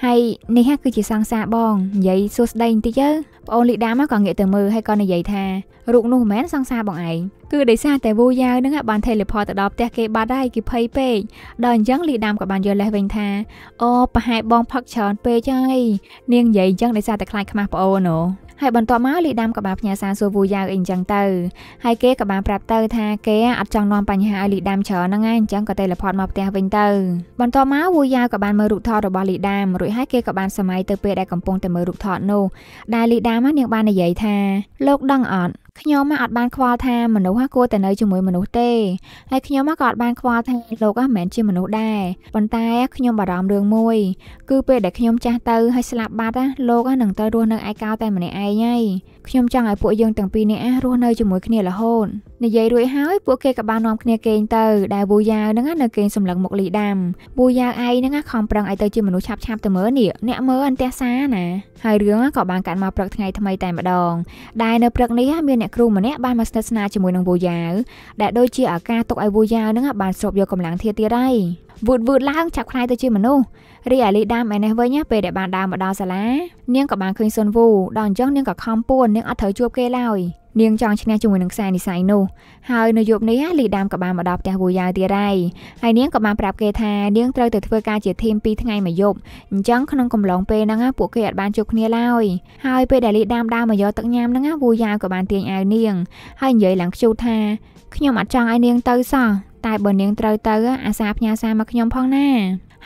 ហើយនេះហ្នឹងគឺជាសង្សារបងនិយាយសួស្ដីបន្តិចទៅប្អូនលីដាំក៏ងាកទៅមើលហើយក៏និយាយថារូបនោះមិនមែនសង្សារបងឯងគឺដោយសារតែវូយ៉ាវហ្នឹងបាន teleport ទៅដល់ផ្ទះគេបាត់ហើយគេភ័យពេកដល់អញ្ចឹងលីដាំក៏បានយល់លេះវិញថាអូប្រហែលបងផឹកច្រើនពេកហើយ នាងនិយាយអញ្ចឹងដោយសារតែខ្លាចខ្មាស់ប្អូនអូហើយបន្ទាប់មកលីដាំក៏បានផ្ញើសារសួរវូយ៉ាវអីអញ្ចឹងទៅហើយគេក៏បានប្រាប់ទៅថាគេអត់ចង់នាំបញ្ហាឲ្យលីដាំច្រើនហ្នឹងឯងអញ្ចឹងក៏ទេលផតមកផ្ទះវិញទៅបន្ទាប់មកវូយ៉ាវក៏បានមើលរូបថតរបស់លីដាំរួចហើយគេក៏បានសម័យទៅពេលដែលកំពុងតែមើលរូបថតនោះដែលលីដាំនាងបាននិយាយថាលោកដឹងអត់ខ្ញុំអត់បានខ្វល់ថាមនុស្សគួរតែនៅជាមួយមនុស្សទេហើយខ្ញុំក៏អត់បានខ្វល់ថាលោកមិនមែនជាមនុស្សដែរប៉ុន្តែខ្ញុំបារម្ភរឿងមួយ គឺពេលដែលខ្ញុំចាស់ទៅហើយស្លាប់បាត់លោកនឹងទៅរស់នៅឯកោតែម្នាក់ឯងហើយខ្ញុំចង់ឲ្យពួកយើងទាំងពីរនេះរស់នៅជាមួយគ្នារហូតនិយាយរួចហើយពួកគេក៏បាននាំគ្នាគេងទៅដែលវូយ៉ាវហ្នឹងនៅគេងសម្លឹងមុខលីដាំវូយ៉ាវឯងហ្នឹងខំប្រឹងឲ្យទៅជាមនុស្សឆាប់ឆាប់ទៅមើលនេះអ្នកមើលអន្ទះសាណាហើយរឿងក៏បានកាត់មកព្រឹកថ្ងៃថ្មីតែម្ដង ដែលនៅព្រឹកនេះមានអ្នកគ្រូម្នាក់បានមកស្និទ្ធស្នាលជាមួយនឹងវូយ៉ាវដែលដូចជាឱកាសទុកឲ្យវូយ៉ាវហ្នឹងបានស្រូបយកកម្លាំងធាទៀតហើយវូតវូតឡើងចាប់ខ្លាយទៅជាមនុស្សរីអាលីដាមឯនេះវិញពេលដែលបានដើរមកដល់សាលានាងក៏បានឃើញសុនវូដល់អញ្ចឹងនាងក៏ខំពួននាងអត់ត្រូវជួបគេឡើយនាងចង់ឈ្នះជាមួយនឹងខ្សែនិស័យនោះហើយនៅយប់នេះលីដាមក៏បានមកដល់ផ្ទះវូយ៉ាវទៀតដែរហើយនាងក៏បានប្រាប់គេថានាងត្រូវទៅធ្វើការជាធីម2ថ្ងៃមួយយប់អញ្ចឹងក្នុងកំឡុងពេលហ្នឹងពួកគេអត់បានជួបគ្នាឡើយហើយពេលដែលលីដាមដើរមកយកទឹកញ៉ាំហ្នឹងវូយ៉ាវក៏បានទាញអាវនាងហើយនិយាយឡើងខ្ជូតថាខ្ញុំអត់ចង់ឲ្យនាងទៅសោះតែបើនាងត្រូវទៅ អាសាផ្ញើសារមកខ្ញុំផងណា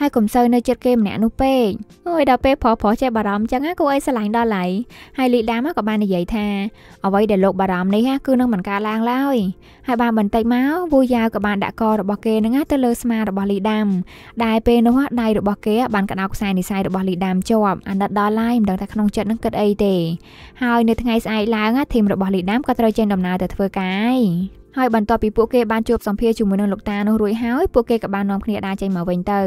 ហើយកុំសូវនៅចិត្តគេម្នាក់នោះពេកអូយដល់ពេលប្រុសប្រុសចេះបារម្ភចឹងណាគូអីស្រឡាញ់ដល់ឡៃហើយលីដាមក៏បាននិយាយថាអ្វីដែលលោកបារម្ភនេះគឺនឹងមិនកើតឡើងឡើយហើយបានបន្តិចមកវូយ៉ាវក៏បានដាក់ករបស់គេនឹងទៅលើស្មារបស់លីដាមដែលពេលនោះដៃរបស់គេបានក្តោបខ្សែនិស័យរបស់លីដាមជាប់អាណិតដល់ឡៃមិនដឹងថាក្នុងចិត្តនឹងគិតអីទេ ហើយនៅថ្ងៃស្អែកឡើងធីមរបស់លីដាមក៏ត្រូវចេញដំណើរទៅធ្វើការឯងហើយបន្ទាប់ពីពួកគេបានជួបសម្ភារជាមួយនឹងលោកតានោះរួចហើយ ពួកគេក៏បាននាំគ្នាដើរចេញមកវិញទៅ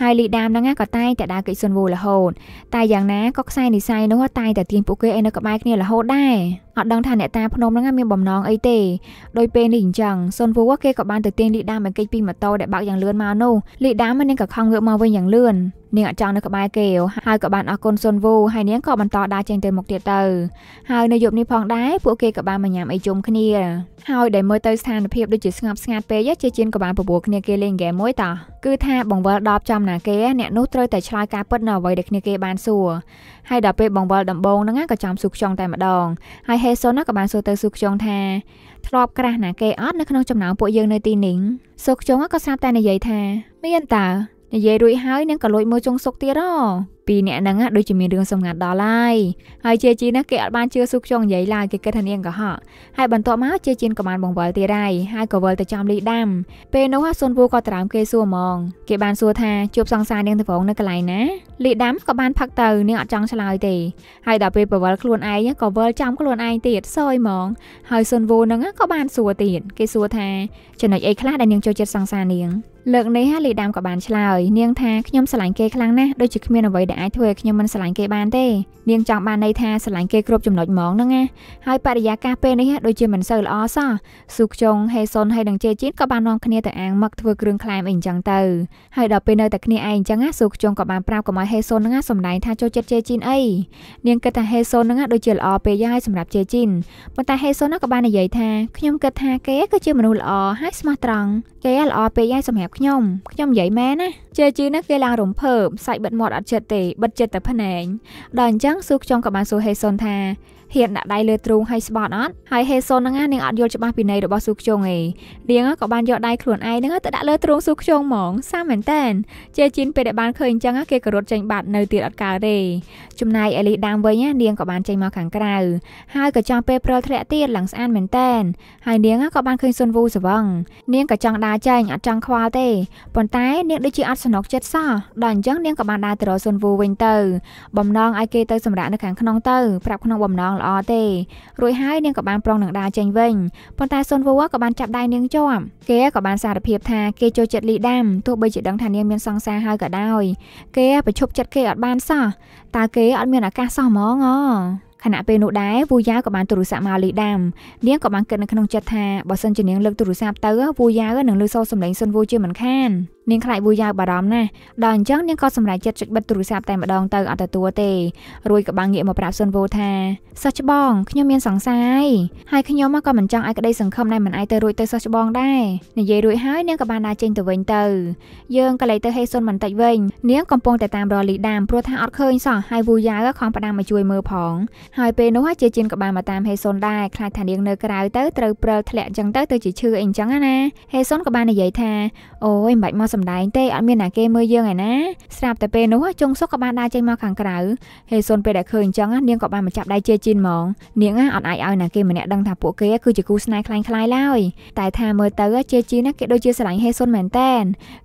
ហើយលីដាមហ្នឹងក៏តែងតែដើរកិច្ចសុនវូរហូតតែយ៉ាងណាក៏ខ្សែនិស័យនោះតែងតែទាញពួកគេឲ្យនៅក្បែរគ្នារហូតដែរអត់ដឹងថាអ្នកតាភ្នំហ្នឹងមានបំណងអីទេដោយពេលនេះអញ្ចឹងសុនវូគេក៏បានទៅទាញលីដាមកគេចពីម៉ូតូដែលបើកយ៉ាងលឿនមកនោះលីដាមកនាងក៏ខំងើបមកវិញយ៉ាងលឿននាងអត់ចង់នៅក្បែរគេហើយក៏បានអរគុណសុនវូហើយនាងក៏បន្តដើរចេញទៅមុខទៀតទៅហើយនៅយប់នេះផងដែរពួកគេក៏បានមកញ៉ាំអីជុំគ្នា ហើយដែលមើលទៅស្ថានភាពដូចជាស្ងប់ស្ងាត់ពេកជាជាងក៏បានបបួលគ្នាគេលេងហ្គេមមួយតោះគឺថាបង្វិល10ចំណាគេអ្នកនោះត្រូវតែឆ្លើយការពិតនៅអ្វីដែលគ្នាគេបានសួរហើយដល់ពេលបង្វិលដំបូងហ្នឹងក៏ចំស៊ូខ្ចង តែម្ដងហើយហេសុនក៏បានសួរទៅស៊ូខ្ចងថាធ្លាប់ក្រាស់ណាគេអត់នៅក្នុងចំណោមពួកយើងនៅទីនេះស៊ូខ្ចងក៏ស្រាប់តែនិយាយថាមានតើនិយាយរួចហើយនឹងក៏លួចមើលចុងសុកទៀតហ៎ពីអ្នកហ្នឹងដូចជាមានរឿងសម្ងាត់ដល់ហើយហើយជាជីណាគេអត់បានជឿស៊ូខ្យងនិយាយឡើយគេគិតថានាងកុហកហើយបន្ទាប់មកជាជីនក៏បានបង្វិលទៀតដែរហើយក៏វិលទៅចំលីដាំពេលនោះសុនវូក៏ត្រាំគេសួរហ្មង គេបានសួរថាជួបសង្សារនាងទៅប្រងនៅកន្លែងណាលីដាំក៏បានផឹកទៅ នាងអត់ចង់ឆ្លើយទេហើយដល់ពេលបង្វិលខ្លួនឯងក៏វិលចំខ្លួនឯងទៀតសយហ្មង ហើយសុនវូហ្នឹងក៏បានសួរទៀតគេសួរថាចំណុចអីខ្លះដែលនាងចូលចិត្តសង្សារនាងលើកនេះលីដាំក៏បានឆ្លើយនាងថាខ្ញុំស្រឡាញ់គេខ្លាំងណាស់ដូចជាគ្មានអ្វីដែលអាចធ្វើឲ្យខ្ញុំមិនស្រឡាញ់គេបានទេនាងចង់បានន័យថាស្រឡាញ់គេគ្រប់ចំណុចហ្មងហ្នឹងណាហើយបរិយាកាសពេលនេះដូចជាមិនសូវល្អសោះស៊ូខ្ជុងហេសុនហើយនឹងជេជីនក៏បាន នាំគ្នាទៅអាងមកធ្វើគ្រឿងក្លែមអីអញ្ចឹងទៅហើយដល់ពេលនៅតែគ្នាឯងអញ្ចឹងណាស៊ូខ្ជុងក៏បានប្រាប់កុំឲ្យហេសុនហ្នឹងសម្ដែងថាចូលចិត្តជេជីនអីនាងគិតថាហេសុនហ្នឹងដូចជាល្អពេកហើយសម្រាប់ជេជីនប៉ុន្តែហេសុនក៏បាននិយាយថាខ្ញុំគិតថាគេគឺជាមនុស្សល្អហើយស្មោះត្រង់គេល្អពេកហើយសម្រាប់ខ្ញុំខ្ញុំនិយាយមែនណាជេជីនគេឡើងរំភើបសាច់បិទមាត់អត់ចិត្តទេបិទចិត្តតែភ្នែងដល់អញ្ចឹងស៊ូខ្ចង់ក៏បានសួរហេសុនថាហ៊ានដាក់ដៃលើទ្រូងហើយស្បត់អត់ហើយហេសុនហ្នឹងនាងអត់យល់ច្បាស់ពីន័យរបស់ស៊ូខ្ជុងឯងនាងក៏បានយកដៃខ្លួនឯងហ្នឹងទៅដាក់លើទ្រូងស៊ូខ្ជុងហ្មងសាមែនតែនជាជីនពេលដែលបានឃើញអញ្ចឹងគេក៏រត់ចេញបាត់នៅទៀតអត់កើតទេចំណាយអេលីដាមវិញនាងក៏បានចេញមកខាងក្រៅហើយក៏ចង់ពេលព្រលធ្លាក់ទៀតឡើងស្អាតមែនតែនហើយនាងក៏បានឃើញសុនវូសវឹងនាងក៏ចង់ដើរចេញអត់ចង់ខ្វល់ទេប៉ុន្តែ នាងដូចជាអត់សំណុកចិត្តសោះដល់អញ្ចឹងនាងក៏បានដើរទៅរកសុនវូវិញទៅបំណងឲ្យគេទៅសម្រាប់នៅខាងក្នុងទៅប្រាប់ក្នុងបំណងល្អទេរួចហើយនាងក៏បានប្រុងនឹងដាចេញវិញប៉ុន្តែសុនវូក៏បានចាប់ដៃនាងជាប់គេក៏បានសារភាពថាគេចូលចិត្តលីដាំទោះបីជាដឹងថានាងមានសង្សារហើយក៏ដោយ គេ ប្រឈប់ចិត្តគេអត់បានសោះតើគេអត់មានឱកាសសោះហ្មងអខណៈពេលនោះដែរវូយ៉ាវក៏បានទូរស័ព្ទមកលីដាមនាងក៏បានគិតនៅក្នុងចិត្តថាបើសិនជានាងលើកទូរស័ព្ទទៅវូយ៉ាវនឹងលើសូរសម្លេងសុនវូជាមិនខាននាងខ្លាចវូយ៉ាវបារម្ភណាស់ដល់អញ្ចឹងនាងក៏សម្រេចចិត្តចុចបិទទូរស័ព្ទតែម្ដងទៅអត់ទទួលទេរួចក៏បានងាកមកប្រាប់សុនវូថាសោះច្បងខ្ញុំមានសង្ស័យហើយខ្ញុំក៏មិនចង់ឲ្យក្តីសង្ឃឹមដែរមិនអាយទៅរួចទៅសោះច្បងដែរនិយាយរួចហើយនាងក៏បានដើរចេញទៅវិញទៅ យើងក៏លេចទៅហេសុនបន្តិចវិញនាងកំពុងតែតាមរលីដាមព្រោះថាអត់ឃើញសោះហើយវូយ៉ាវខំផ្ដាំមកជួយមើលផងហើយពេលនោះជាជិនក៏បានមកតាមហេសុនដែរខ្លាចថានាងនៅក្រៅ ទៅត្រូវព្រិលធ្លាក់អញ្ចឹងទៅទៅជាឈឺអីអញ្ចឹងណាហេសុនក៏បាននិយាយថាអូយមិនបាច់មកសំដែងទេអត់មានណាគេមើលយើងឯណាស្រាប់តែពេលនោះចុងសុកក៏បានដើរចេញមកខាងក្រៅហេសុនពេលដែលឃើញអញ្ចឹងនាងក៏បានមកចាប់ដៃជាជិនហ្មងនាងអត់អាចឲ្យណាគេម្នាក់ដឹងថាពួកគេគឺជាគូស្នេហ៍คล้ายคล้ายឡើយតែថាមើលទៅជាជីណាគេដូចជាស្រឡាញ់ហេសុនមែនតែន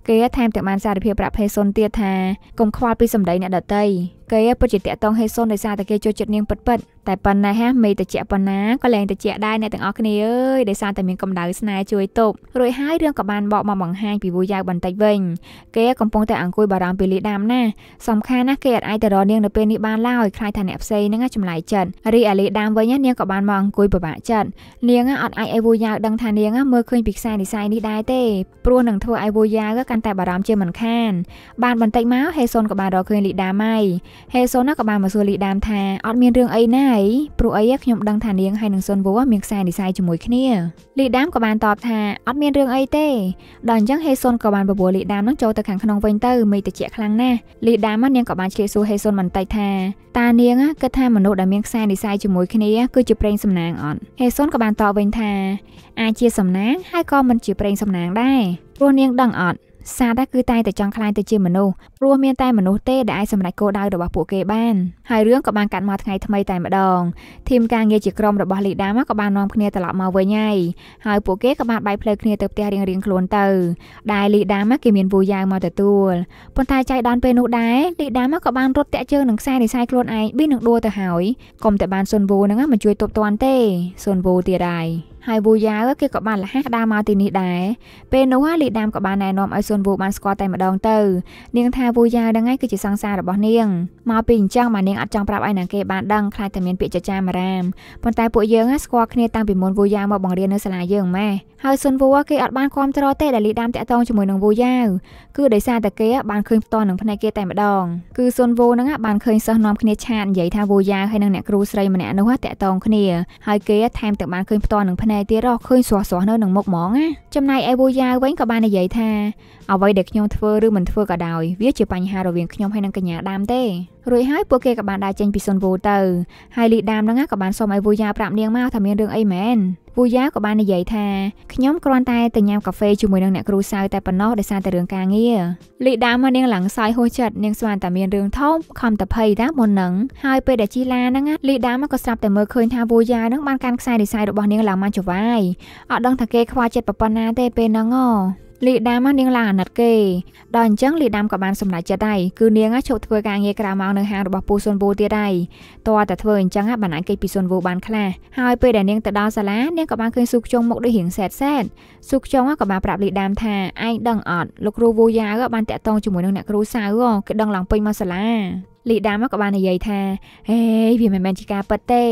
គេថែមទាំងបានសារភាពប្រាប់ហេសុនទៀតថាកុំខ្វល់ពីសម្ដីអ្នកដតីគេពិតជាតាក់តងហេសុនដោយសារតែគេចូលចិត្តនាងពិតៗតែប៉ុណ្ណេះហ่ะមេតិចប៉ុណ្ណាក៏លែងតិចដែរអ្នកទាំងអស់គ្នាអើយដោយសារតែមានកម្ដៅស្នេហ៍ជួយទប់រួចហើយរឿងក៏បានបកមកបង្ហាញពីវូយ៉ាវបន្តិចវិញគេកំពុងតែអង្គុយបារម្ភពីលីដាមណាសំខាន់ណាស់គេអត់អាចទៅរកនាងនៅពេលនេះបានឡើយខ្លាចថាអ្នកផ្សេងហ្នឹងចម្លែកចិត្តរីឯលីដាមវិញនាងក៏បានមកអង្គុយពិបាកចិត្តនាងអត់អាចឲ្យវូយ៉ាវដឹងថានាងមើលឃើញពីខ្សែនិស័យនេះដែរទេព្រោះនឹងធ្វើឲ្យវូយ៉ាវកាន់តែបារម្ភជាមិនខាន បានបន្តិចមកហេសុនក៏បានរកឃើញលីដាមហើយហេសុនក៏បានមកសួរលីដាមថាអត់មានរឿងអីណាយព្រោះអីខ្ញុំដឹងថានាងហើយនឹងសុនវូមានខ្សែនិស័យជាមួយគ្នា លីដាមក៏បានតបថាអត់មានរឿងអីទេដល់អញ្ចឹងហេសុនក៏បានបបួលលីដាមនឹងចូលទៅខាង ក្នុងវិញទៅមេតិចខ្លាំងណាស់លីដាមនាងក៏បានឆ្លៀសសួរហេសុនបន្តិចថាតានាងគិតថាមនុស្សដែលមានខ្សែនិស័យជាមួយគ្នាគឺជាប្រេងសំណាងអត់ហេសុនក៏បានតបវិញថាអាចជាសំណាងហើយក៏មិនជាប្រេងសំណាងដែរព្រោះនាងដឹងអត់សត្វគឺតែតែចង់ខ្លាញ់ទៅជាមនុស្សព្រោះមានតែមនុស្សទេដែលអាចសម្រេចគោលដៅរបស់ពួកគេបានហើយរឿងក៏បានកាត់មកថ្ងៃថ្មីតែម្ដងធីមការងារជាក្រុមរបស់លីដាមកក៏បាននាំគ្នាត្រឡប់មកវិញហើយហើយពួកគេក៏បានបែកផ្លូវគ្នាទៅផ្ទះរៀងរៀងខ្លួនទៅដែលលីដាមកគេមានពូយ៉ាងមកទទួលប៉ុន្តែចៃដនពេលនោះដែរលីដាមកក៏បានរត់តាក់ជើងនឹងខ្សែនីសាយខ្លួនឯងប៊ីនឹងដួលទៅហើយកុំតែបានសុនវូហ្នឹងមិនជួយទប់ទាន់ទេសុនវូទៀតហើយហើយវូយ៉ាវគេក៏បានលះក្តារមកទីនេះដែរពេលនោះលីដាមក៏បានណែនាំឲ្យសុនវូបានស្គាល់តែម្ដងទៅនាង ថាវូយ៉ាវហ្នឹងឯងគឺជាសង្សាររបស់នាងមកពីអញ្ចឹងមកនាងអត់ចង់ប្រាប់ឲ្យណាគេបានដឹងខ្លាចតែមានពាក្យចចាមរាមប៉ុន្តែពួកយើងស្គាល់គ្នាតាំងពីមុនវូយ៉ាវមកបង្រៀននៅសាលាយើងម៉ែហើយសុនវូគេអត់បានគ្រប់ត្រទេដែលលីដាមតាក់ទងជាមួយនឹងវូយ៉ាវគឺដោយសារតែគេបានឃើញផ្ទាល់នឹងភ្នែកគេតែម្ដងគឺសុនវូហ្នឹងបានឃើញសិស្សនាំគ្នាឆាតនិយាយថាវូយ៉ាវហើយនឹងអ្នកគ្រូស្រីម្នាក់នោះតាក់ទងគ្នាហើយគេថែមទាំងបានឃើញផ្ទាល់នឹងភ្នែកណែទៀតរកឃើញស្រស់ស្រស់នៅនឹងមុខហ្មងណាចំណែកឯវូយ៉ាវវិញក៏បាននិយាយថាអ្វីដែលខ្ញុំធ្វើឬមិនធ្វើក៏ដោយវាជាបញ្ហារវាងខ្ញុំហើយនឹងកញ្ញាដើមទេរួចហើយពួកគេក៏បានដើរចេញពីសុនវូទៅហើយលីដាមហ្នឹងក៏បានសុំឲ្យវូយ៉ាប្រាប់នាងមកថាមានរឿងអីមែនវូយ៉ាក៏បាននិយាយថាខ្ញុំគ្រាន់តែទៅញ៉ាំកាហ្វេជាមួយនឹងអ្នកគ្រូសៅតែប៉ុណ្ណោះដោយសារតែរឿងការងារលីដាមមកនាងឡើងសាយហួសចិត្តនាងស្មានតែមានរឿងធំខំតែភ័យតាមុនហ្នឹងហើយពេលដែលជីឡាហ្នឹងលីដាមក៏ស្រាប់តែមើលឃើញថាវូយ៉ាហ្នឹងបានកាន់ខ្សែនិស័យរបស់នាងឡើងមកចវាយអត់ដឹងថាគេខ្វល់ចិត្តប៉ុណ្ណាទេពេលហ្នឹងហ៎លីដាមនាងឡើងអាណិតគេដល់អញ្ចឹងលីដាមក៏បានសម្រេចចិត្តដែរគឺនាងឈប់ធ្វើការងារក្រៅម៉ោងនៅហាងរបស់ពូសុនវូទៀតដែរតើតែធ្វើអញ្ចឹងបានអាចគេពីសុនវូបានខ្លះហើយពេលដែលនាងទៅដល់សាលានាងក៏បានឃើញស៊ូខ្ជុងមកដូចរៀងសែតសែតស៊ូខ្ជុងក៏បានប្រាប់លីដាមថាឯងដឹងអត់លោកគ្រូវូយ៉ាបានតាក់ទងជាមួយនឹងអ្នកគ្រូសៅគេដឹងឡើងពេញមកសាលាលីដាមកក៏បាននិយាយថាហេវាមិនមែនជាការពិតទេ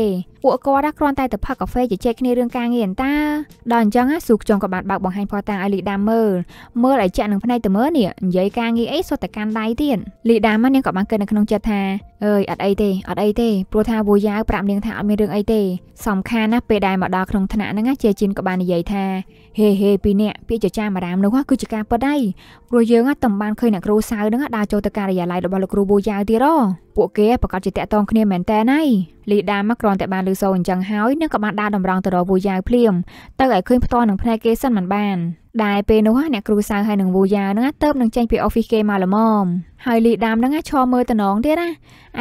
ពួកគាត់គ្រាន់តែទៅផឹកកាហ្វេជជែកគ្នារឿងការងារអន្តាដល់អញ្ចឹងស៊ូខ្ចងក៏បានបើកបង្ហាញផោះតាំងឲ្យលីដាមើលមើលឲ្យចាក់នឹងភ្នែកទៅមើលនេះនិយាយការងារអីសុទ្ធតែកាន់ដៃទៀតលីដាមកនាងក៏បានគិតនៅក្នុងចិត្តថាអើយអត់អីទេអត់អីទេព្រោះថាវូយ៉ាវប្រាប់នាងថាអត់មានរឿងអីទេសំខាន់ណាស់ពេលដែលមកដល់ក្នុងថ្នាក់ហ្នឹងជាជីនក៏បាននិយាយថាហេហេពីអ្នកពាក្យចចាមារាមនោះគឺជាការពិតហើយព្រោះយើងតំបានឃើញអ្នកគ្រូសៅហ្នឹងដើរចូលទៅការិយាល័យរបស់លោកគ្រូវូយ៉ាវទៀតហ៎ពួកគេប្រកាសជាតាក់ទងគ្នាមែនតើណៃលីដាមកគ្រាន់តែបានលឺសូរអញ្ចឹងហើយនឹងក៏បានដើរតម្រង់ទៅរកវូយ៉ាវភ្លាមទៅឲ្យឃើញផ្ទាល់នឹងភ្នែកគេសិនមិនបានដែលពេលនោះអ្នកគ្រូសៅហើយនឹងវូយ៉ាហ្នឹងទៅនឹងចេញពី office គេមកល្មមហើយលីដាមហ្នឹងឈរមើលតំណងទៀតណា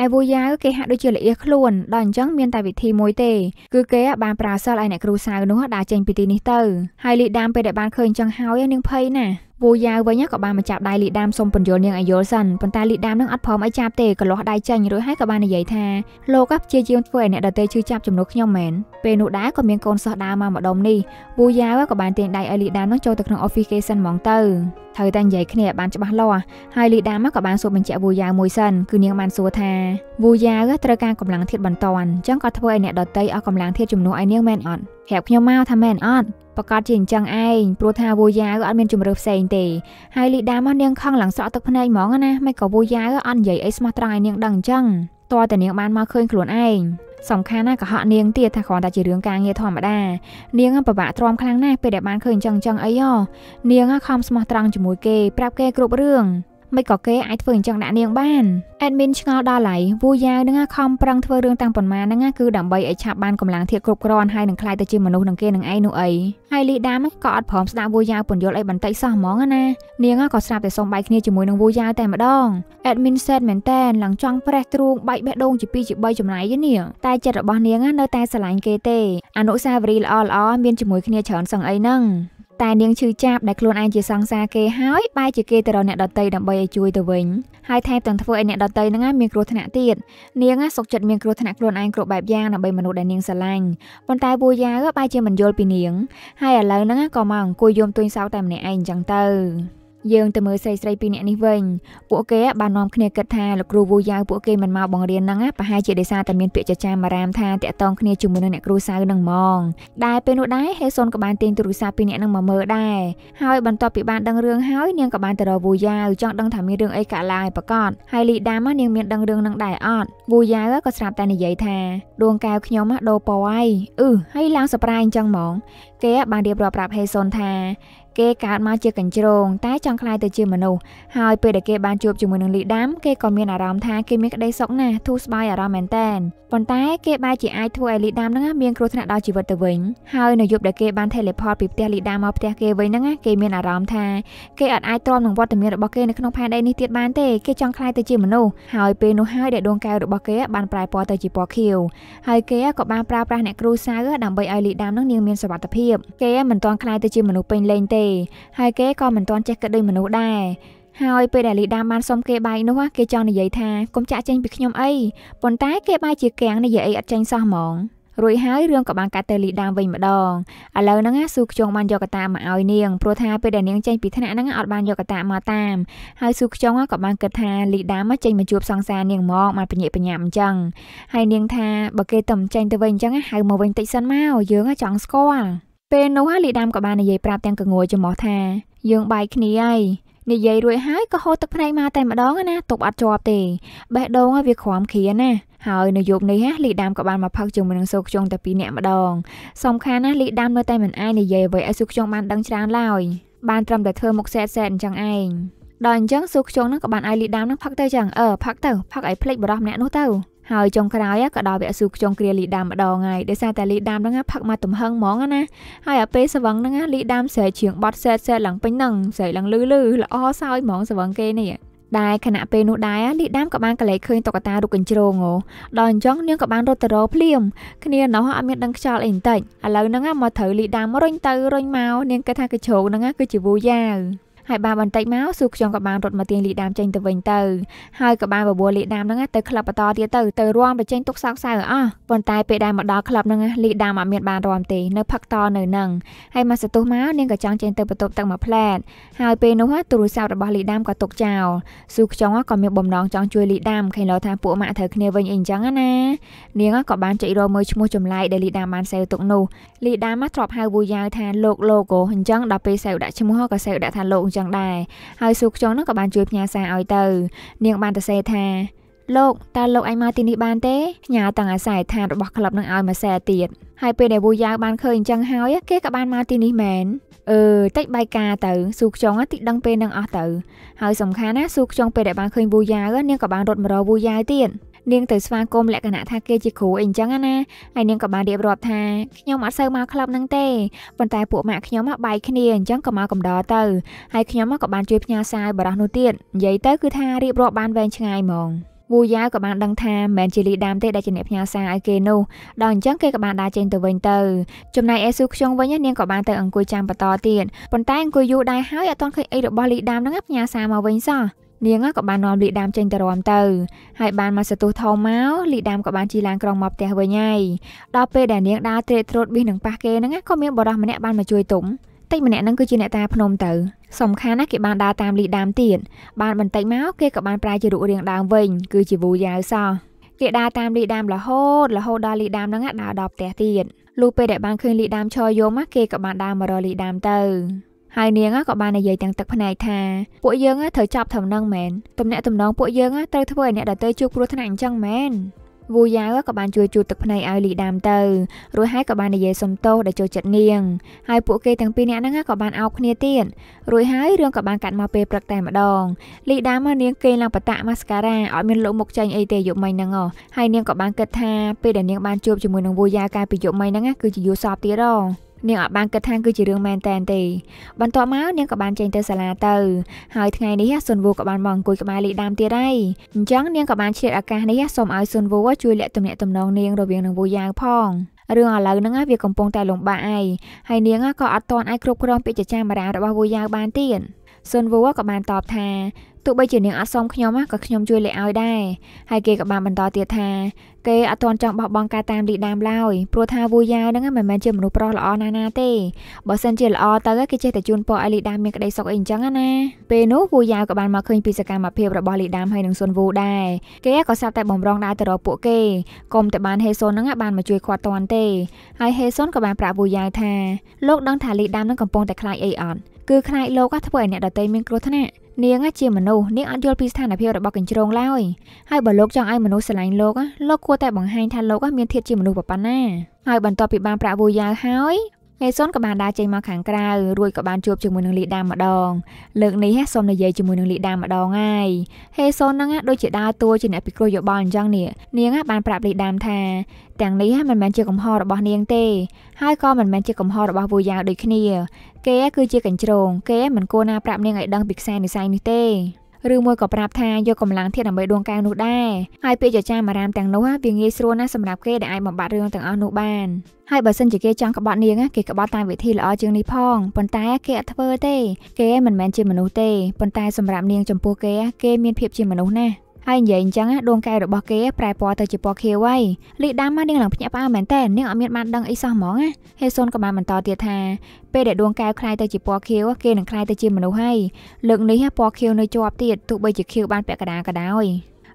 ឯវូយ៉ាគេហាក់ដូចជាល្អៀសខ្លួនដល់អញ្ចឹងមានតែវិធីមួយទេគឺគេបានប្រើសិលឲ្យអ្នកគ្រូសៅនោះដើរចេញពីទីនេះទៅហើយលីដាមពេលដែលបានឃើញអញ្ចឹងហើយនាងភ័យណាស់ពូយ៉ាវវិញក៏បានមកចាប់ដៃលីដាមសុំពន្យល់នាងឲ្យយល់សិនប៉ុន្តែលីដាមនឹងអត់ព្រមឲ្យចាប់ទេក៏លាស់ដៃចេញរួចហើយក៏បាននិយាយថាលោកក៏ព្យាយាមធ្វើឲ្យអ្នកដទៃឈឺចាប់ចំនួនខ្ញុំមែនពេលនោះដែរក៏មានកូនសិស្សដើរមកម្ដុំនេះពូយ៉ាវក៏បានទាញដៃឲ្យលីដាមនឹងចូលទៅក្នុង office គេសិនហ្មងទៅត្រូវតែនិយាយគ្នាបានច្បាស់លាស់ហើយលីដាមក៏បានសួរបញ្ជាក់វូយ៉ាវមួយសិនគឺនាងបានសួរថាវូយ៉ាវត្រូវការកម្លាំងធាតបន្តាន់អញ្ចឹងក៏ធ្វើឲ្យអ្នកដទៃអស់កម្លាំងធាតជំនួសឲ្យនាងមែនអត់ប្រាប់ខ្ញុំមកថាមែនអត់ប្រកាសជាអញ្ចឹងឯងព្រោះថាវូយ៉ាវអត់មានជំរឿផ្សេងទេ ហើយលីដាមកនាងខឹងឡើងស្រក់ទឹកភ្នែកហ្មងណាមិនក៏វូយ៉ាវអត់និយាយអីស្មោះត្រង់ឲ្យនាងដឹងអញ្ចឹងតើតានាង បានមកឃើញខ្លួនឯងសំខាន់ណាស់កុហកនាងទៀតថាគ្រាន់តែជារឿងការងារធម្មតានាងពិបាកទ្រាំខ្លាំងណាស់ពេលដែលបានឃើញអញ្ចឹងអញ្ចឹងអីហ៎នាងខំស្មោះត្រង់ជាមួយ គេប្រាប់គេគ្រប់រឿងមិនក៏គេអាចធ្វើអញ្ចឹងដាក់នាងបានអេដមីនឆ្ងល់ដល់ហើយវូយ៉ាវនឹងខំប្រឹងធ្វើរឿងតាំងប៉ុន្មានហ្នឹងគឺដើម្បីឲ្យឆាប់បានកម្លាំងធៀបគ្រប់គ្រាន់ហើយនឹងខ្លាយទៅជាមនុស្សនឹងគេនឹងឯងនោះអីហើយលីដាមក៏អត់ព្រមស្ដាប់វូយ៉ាវពន្យល់អីបន្តិចសោះហ្មងណានាងក៏ស្រាប់តែសុំបាយគ្នាជាមួយនឹងវូយ៉ាវតែម្ដងអេដមីនសែតមែនតែនឡើងចង់ប្រេះទ្រូងបែកបេះដូងជា2ជា3ចម្លែកនាងតែចិត្តរបស់នាងនៅតែស្រឡាញ់គេទេអនុសាវរីយ៍ល្អៗមានជាមួយគ្នាច្រើនសឹងអីហ្នឹងតែនាងឈឺចាប់ដែលខ្លួនឯងជាសង្សារគេហើយបែរជាគេទៅរកអ្នកដតីដើម្បីឲ្យជួយទៅវិញហើយថែមទាំងធ្វើឲ្យអ្នកដតីហ្នឹងមានគ្រោះថ្នាក់ទៀតនាងសុកចិត្តមានគ្រោះថ្នាក់ខ្លួនឯងគ្រប់បែបយ៉ាងដើម្បីមនុស្សដែលនាងស្រឡាញ់ប៉ុន្តែពូយ៉ាបែរជាមិនយល់ពីនាង ហើយឥឡូវហ្នឹងក៏មកអង្គុយយំទុញសោកតែម្នាក់ឯងអញ្ចឹងទៅយើងទៅមើលស្រីស្រីពីរនាក់នេះវិញពួកគេបាននាំគ្នាគិតថាលោកគ្រូវូយ៉ាវពួកគេមិនមកបង្រៀនហ្នឹងប្រហែលជាដោយសារតែមានពាក្យចចាមអារាមថាតាក់ទងគ្នាជាមួយនឹងអ្នកគ្រូសៅនឹងហ្មងដែលពេលនោះដែរហេសុនក៏បានទាញទូរស័ព្ទពីរនាក់ហ្នឹងមកមើលដែរហើយបន្ទាប់ពីបានដឹងរឿងហើយនាងក៏បានទៅរកវូយ៉ាវចង់ដឹងថាមានរឿងអីកើតឡើងឯប្រកាសហើយលីដាមនាងមានដឹងរឿងហ្នឹងដែរអត់វូយ៉ាវក៏ស្រាប់តែនិយាយថាដួងកែវខ្ញុំដូរពណ៌ហើយអឺហើយឡើងសប្រាយអញ្ចឹងហ្មង គេបានរៀបរាប់ប្រាប់ហេសុនថាគេកើតមកជាកញ្ជ្រោងតែចង់ក្លាយទៅជាមនុស្សហើយពេលដែលគេបានជួបជាមួយនឹងលីដាមគេក៏មានអារម្មណ៍ថាគេមានក្តីសុខណាស់ធូរស្បើយអារម្មណ៍មែនតែនប៉ុន្តែគេបែរជាអាចធ្វើឲ្យលីដាមហ្នឹងមានគ្រោះថ្នាក់ដល់ជីវិតទៅវិញហើយនៅយប់ដែលគេបាន teleport ពីផ្ទះលីដាមមកផ្ទះគេវិញហ្នឹងគេមានអារម្មណ៍ថាគេអត់អាចទ្រាំនឹងវត្តមានរបស់គេនៅក្នុងផែនដីនេះទៀតបានទេគេចង់ក្លាយទៅជាមនុស្សហើយពេលនោះហើយដែលដួងកែវរបស់គេបានប្រែពណ៌ទៅជាពណ៌ខៀវហើយគេក៏បានប្រើប្រាស់អ្នកគ្រូសៅដើម្បីឲ្យលីដាមហ្នឹងនាងមានសុវត្ថិភាពគេមិនទាន់ក្លាយទៅជាមនុស្សពេញលេញទេទេហើយគេក៏មិនទាន់ចេះគិតដូចមនុស្សដែរហើយពេលដែលលីដាបានសុំគេបាយនោះគេចង់និយាយថាកុំចាក់ចេញពីខ្ញុំអីប៉ុន្តែគេបាយជាកាំងនិយាយអីអត់ចេញសោះហ្មងរួចហើយរឿងក៏បានកាត់ទៅលីដាវិញម្ដងឥឡូវហ្នឹងស៊ូខ្ជុងបានយកកតាមកឲ្យនាងព្រោះថាពេលដែលនាងចេញពីថ្នាក់ហ្នឹងអត់បានយកកតាមកតាមហើយស៊ូខ្ជុងក៏បានគិតថាលីដាមកចេញមកជួបសង្សារនាងហ្មងបានបញ្ញាបញ្ញាអញ្ចឹងហើយនាងថាបើគេតែមិនចេញទៅវិញអញ្ចឹងហៅមកវិញតិចសិនមកយើងចង់ស្គាល់ពេលនោះលីដាមក៏បាននិយាយប្រាប់ទាំងកងួយចំោះថា យើងបែកគ្នាហើយនិយាយរួចហើយក៏ហូតទឹកភ្នែកមកតែម្ដងណាទុកអត់ជាប់ទេបេះដូងវាខ្វាំគ្រាណាហើយនៅយប់នេះលីដាមក៏បានមកផឹកជាមួយនឹងសូខ្ជុងតែពីរនាក់ម្ដងសំខាន់ណាលីដាមនៅតែមិនអាយនិយាយអ្វីឲ្យសូខ្ជុងបានដឹងច្រើនឡើយបានត្រឹមតែធ្វើមុខសែតសែតអញ្ចឹងឯងដល់អញ្ចឹងសូខ្ជុងនឹងក៏បានឲ្យលីដាមនឹងផឹកទៅចឹងអឺផឹកទៅផឹកឲ្យភ្លេចបរោះម្នាក់នោះទៅហើយចុងក្រោយក៏ដល់វគ្គស៊ូខ្ជុងគ្រាលីដាមម្ដងហើយដោយសារតែលីដាមហ្នឹងផឹកមកទំហឹងហ្មងណាហើយអាពេលស្វឹងហ្នឹងលីដាមស្រែកជើងបត់សែតសែតឡើងពេញហ្នឹងស្រែកឡើងលឺលឺល្អសោយហ្មងស្វឹងគេនេះដែរខណៈពេលនោះដែរលីដាមក៏បានកលែកឃើញតុក្កតារូបកញ្ជ្រងដល់អញ្ចឹងនាងក៏បានរត់ទៅរកភ្លាមគ្នានោះអត់មានដឹងខ្យល់អីបន្តិចឥឡូវហ្នឹងមកត្រូវលីដាមរុញទៅរុញមកនាងគិតថាកញ្ជ្រងហ្នឹងគឺជាវូយ៉ាវហើយបានបន្តិចមកស៊ូខ្ញុំក៏បានរត់មកទាញលីដាមចេញទៅវិញទៅហើយក៏បានបបួលលីដាមហ្នឹងទៅក្លឹបបន្តទៀតទៅទៅរួមបញ្ចេញទុកសោកសៅអស់ប៉ុន្តែពេលដែលមកដល់ក្លឹបហ្នឹងលីដាមអត់មានបានរួមទេនៅផឹកតនៅនឹងហើយមកសន្ទុះមកនាងក៏ចង់ចេញទៅបន្ទប់ទឹកមួយផ្លែតហើយពេលនោះទូរស័ព្ទរបស់លីដាមក៏ទុកចោលស៊ូខ្ញុំក៏មានបំណងចង់ជួយលីដាមឃើញលោថាពួកម៉ាក់ត្រូវគ្នាវិញអីអញ្ចឹងណានាងក៏បានចុចរមើលឈ្មោះចម្លែកដែលលីដាមបានសេវទុកនោះលីដាមធ្លាប់ហៅវូយ៉ាវថាលោកលោកអញ្ចឹងដល់ពេលសេវដាក់ឈ្មោះក៏សេវដាក់ថាលោកចឹងដែរហើយស៊ូខ្យងនោះក៏បានជួយផ្ញើសារឲ្យទៅនាងបានទៅសេថាលោកតើលោកអាចមកទីនេះបានទេញ៉ាទាំងអាស័យឋានរបស់ក្លឹបនឹងឲ្យមកសេទៀតហើយពេលដែលវូយ៉ាវបានឃើញអញ្ចឹងហើយគេក៏បានមកទីនេះមែនអឺតិចបាយការទៅស៊ូខ្យងតិចដឹងពេលនឹងអស់ទៅហើយសំខាន់ណាស៊ូខ្យងពេលដែលបានឃើញវូយ៉ាវនាងក៏បានរត់មករកវូយ៉ាវទៀតនាងទៅស្វាគមន៍លក្ខណៈថាគេជាគ្រូអីអញ្ចឹងណាហើយនាងក៏បានរៀបរាប់ថាខ្ញុំអត់សូវមកក្លបហ្នឹងទេប៉ុន្តែពួកម៉ាក់ខ្ញុំបែកគ្នាអញ្ចឹងក៏មកកំដរទៅហើយខ្ញុំក៏បានជួយផ្ញើសារឲ្យបារោះនោះទៀតនិយាយទៅគឺថារៀបរាប់បានវែងឆ្ងាយហ្មងវូយ៉ាក៏បានដឹងថាមិនមែនជាលីដាមទេដែលជាអ្នកផ្ញើសារឲ្យគេនោះដល់អញ្ចឹងគេក៏បានដើរចេញទៅវិញទៅចំណែកអេស៊ូខ្ជុងវិញនាងក៏បានទៅអង្គុយចាំបន្តទៀតប៉ុន្តែអង្គុយយូរដែរហើយអត់ទាន់ឃើញអីរបស់លីដាមហ្នឹងផ្ញើសារមកវិញសោះនាងក៏បាននាំលីដាមចេញទៅរាំទៅ ហើយបានមកសទុះធំមកលីដាមក៏បានជីឡានក្រុងមកផ្ទះវិញហើយដល់ពេលដែលនាងដើរត្រេកត្រួតប៊ីសនឹងប៉ះគេហ្នឹងក៏មានបរិះម្នាក់បានមកជួយទុំតិចម្នាក់ហ្នឹងគឺជាអ្នកតាភ្នំទៅសំខាន់ណាគេបានដើរតាមលីដាមទៀតបានបន្តិចមកគេក៏បានប្រែជារូបរាងដើមវិញគឺជាវូយ៉ាវសោះគេដើរតាមលីដាមរហូតរហូតដល់លីដាមហ្នឹងដើរដល់ផ្ទះទៀតលុះពេលដែលបានឃើញលីដាមឈរយំគេក៏បានដើរមករកលីដាមទៅហើយនាងក៏បាននិយាយទាំងទឹកភ្នែកថាពួកយើងត្រូវចាប់ធំនឹងមែនទំនាក់ទំនងពួកយើងត្រូវធ្វើឲ្យអ្នកដទៃជួបគ្រោះថ្នាក់អញ្ចឹងមែនវូយ៉ាវក៏បានជួយជូតទឹកភ្នែកឲ្យលីដាមទៅរួចហើយក៏បាននិយាយសុំទោសដែលចូលចិត្តនាងហើយពួកគេទាំងពីរនាក់ហ្នឹងក៏បានអោបគ្នាទៀតរួចហើយរឿងក៏បានកាត់មកពេលព្រឹកតែម្ដងលីដាមនាងគេឡើងបតាក់ម៉ាស្ការ៉ាអត់មានលោកមុខចាញ់អីទេយប់មិញហ្នឹងហើយនាងក៏បានគិតថាពេលដែលនាង បានជួបជាមួយនឹងវូយ៉ាកាលពីយប់មិញហ្នឹងគឺជាយូរសពទៀតហ៎នាងអត់បានគិតថាគឺជារឿងមែនតែនទេបន្ទាប់មកនាងក៏បានចេញទៅសាលាទៅហើយថ្ងៃនេះសុនវូក៏បានមកអង្គុយក្បែរលីដាមទៀតហើយអញ្ចឹងនាងក៏បានឆ្លៀតឱកាសនេះសូមឲ្យសុនវូជួយលាក់ទំនាក់ទំនងនាងរវាងនឹងវូយ៉ាងផងរឿងឥឡូវហ្នឹងវាកំពុងតែលំបាកឯងហើយនាងក៏អត់ទាន់អាចគ្រប់គ្រងពាក្យចចាមរារបស់វូយ៉ាងបានទៀតសុនវូក៏បានតបថាទោះបីជានាងអត់សុំខ្ញុំក៏ខ្ញុំជួយលេឲ្យដែរហើយគេក៏បានបន្តទៀតថា គេអត់ទាន់ចង់បោះបង់ការតាមលីដាមឡើយព្រោះថាវូយ៉ាវហ្នឹងមិនមែនជាមនុស្សប្រុសល្អណាស់ណាទេបើសិនជាល្អទៅគេចេះតែជូនពរឲ្យលីដាមមានក្តីសុខអីអញ្ចឹងណាពេលនោះវូយ៉ាវក៏បានមកឃើញពីសកម្មភាពរបស់លីដាមហើយនឹងសុនវូដែរគេក៏សាប់តែបំរងដែរទៅរកពួកគេកុំតែបានហេសុនហ្នឹងបានមកជួយខាត់តាន់ទេហើយហេសុនក៏បានប្រាប់វូយ៉ាវថាលោកដឹងថាលីដាមហ្នឹងកំពុងតែខ្លាចអីអត់គឺខ្លាចលោកធ្វើឲ្យអ្នកដតីមានគ្រោះថ្នាក់នាងជាមនុស្សនាងអត់យល់ពីស្ថានភាពរបស់កញ្ជ្រងឡើយហើយបើលោកចង់ឲ្យមនុស្សស្រឡាញ់លោកលោកគួរតែបង្ហាញថាលោកមានធាតជាមនុស្សប៉ុណ្ណាហើយបន្ទាប់ពីបានប្រាក់វូយ៉ាវហើយហេសុនក៏បានដើរចេញមកខាងក្រៅរួចក៏បានជួបជាមួយនឹងលីដាម្ដង លើកនេះសូមនិយាយជាមួយនឹងលីដាម្ដងហើយហេសុនហ្នឹងដូចជាដើរតួជាអ្នកពិគ្រោះយោបល់អញ្ចឹងនេះនាង បានប្រាប់លីដាមថាទាំងនេះមិនមែនជាកំហុសរបស់នាងទេ ហើយក៏មិនមែនជាកំហុសរបស់វូយ៉ាវដូចគ្នា គេគឺជាកញ្ជ្រោងគេមិនគួរណាប្រាប់នាងឲ្យដឹងពីខ្សែនិស័យនេះទេឬមួយក៏ប្រាប់ថាយកកម្លាំងធាតដើម្បីដួងកែវនោះដែរហើយពាក្យចចាមអារាមទាំងនោះវាងាយស្រួលណាស់សម្រាប់គេដែលអាចបំបត្តិរឿងទាំងអស់នោះបានហើយបើសិនជាគេចង់ក្បត់នាងគេក្បត់តាមវិធីល្អជាងនេះផងប៉ុន្តែគេអត់ធ្វើទេ គេមិនមែនជាមនុស្សទេប៉ុន្តែសម្រាប់នាងចំពោះគេគេមានភាពជាមនុស្សណាស់ហើយនិយាយអញ្ចឹងដួងកែវរបស់គេប្រែពណ៌ទៅជាពណ៌ខៀវហើយលីដាំមកនាងឡើងភ្ញាក់ផ្អើលមែនតើនាងអត់មានបានដឹងអីសោះហ្មងណាហេសុនក៏បានបន្តទៀតថាពេលដែលដួងកែវคล้ายទៅជាពណ៌ខៀវគេនឹងคล้ายទៅជាមនុស្សហើយលើកនេះពណ៌ខៀវនៅជាប់ទៀតទោះបីជាខៀវបានពាក់កណ្ដាលក៏ដោយ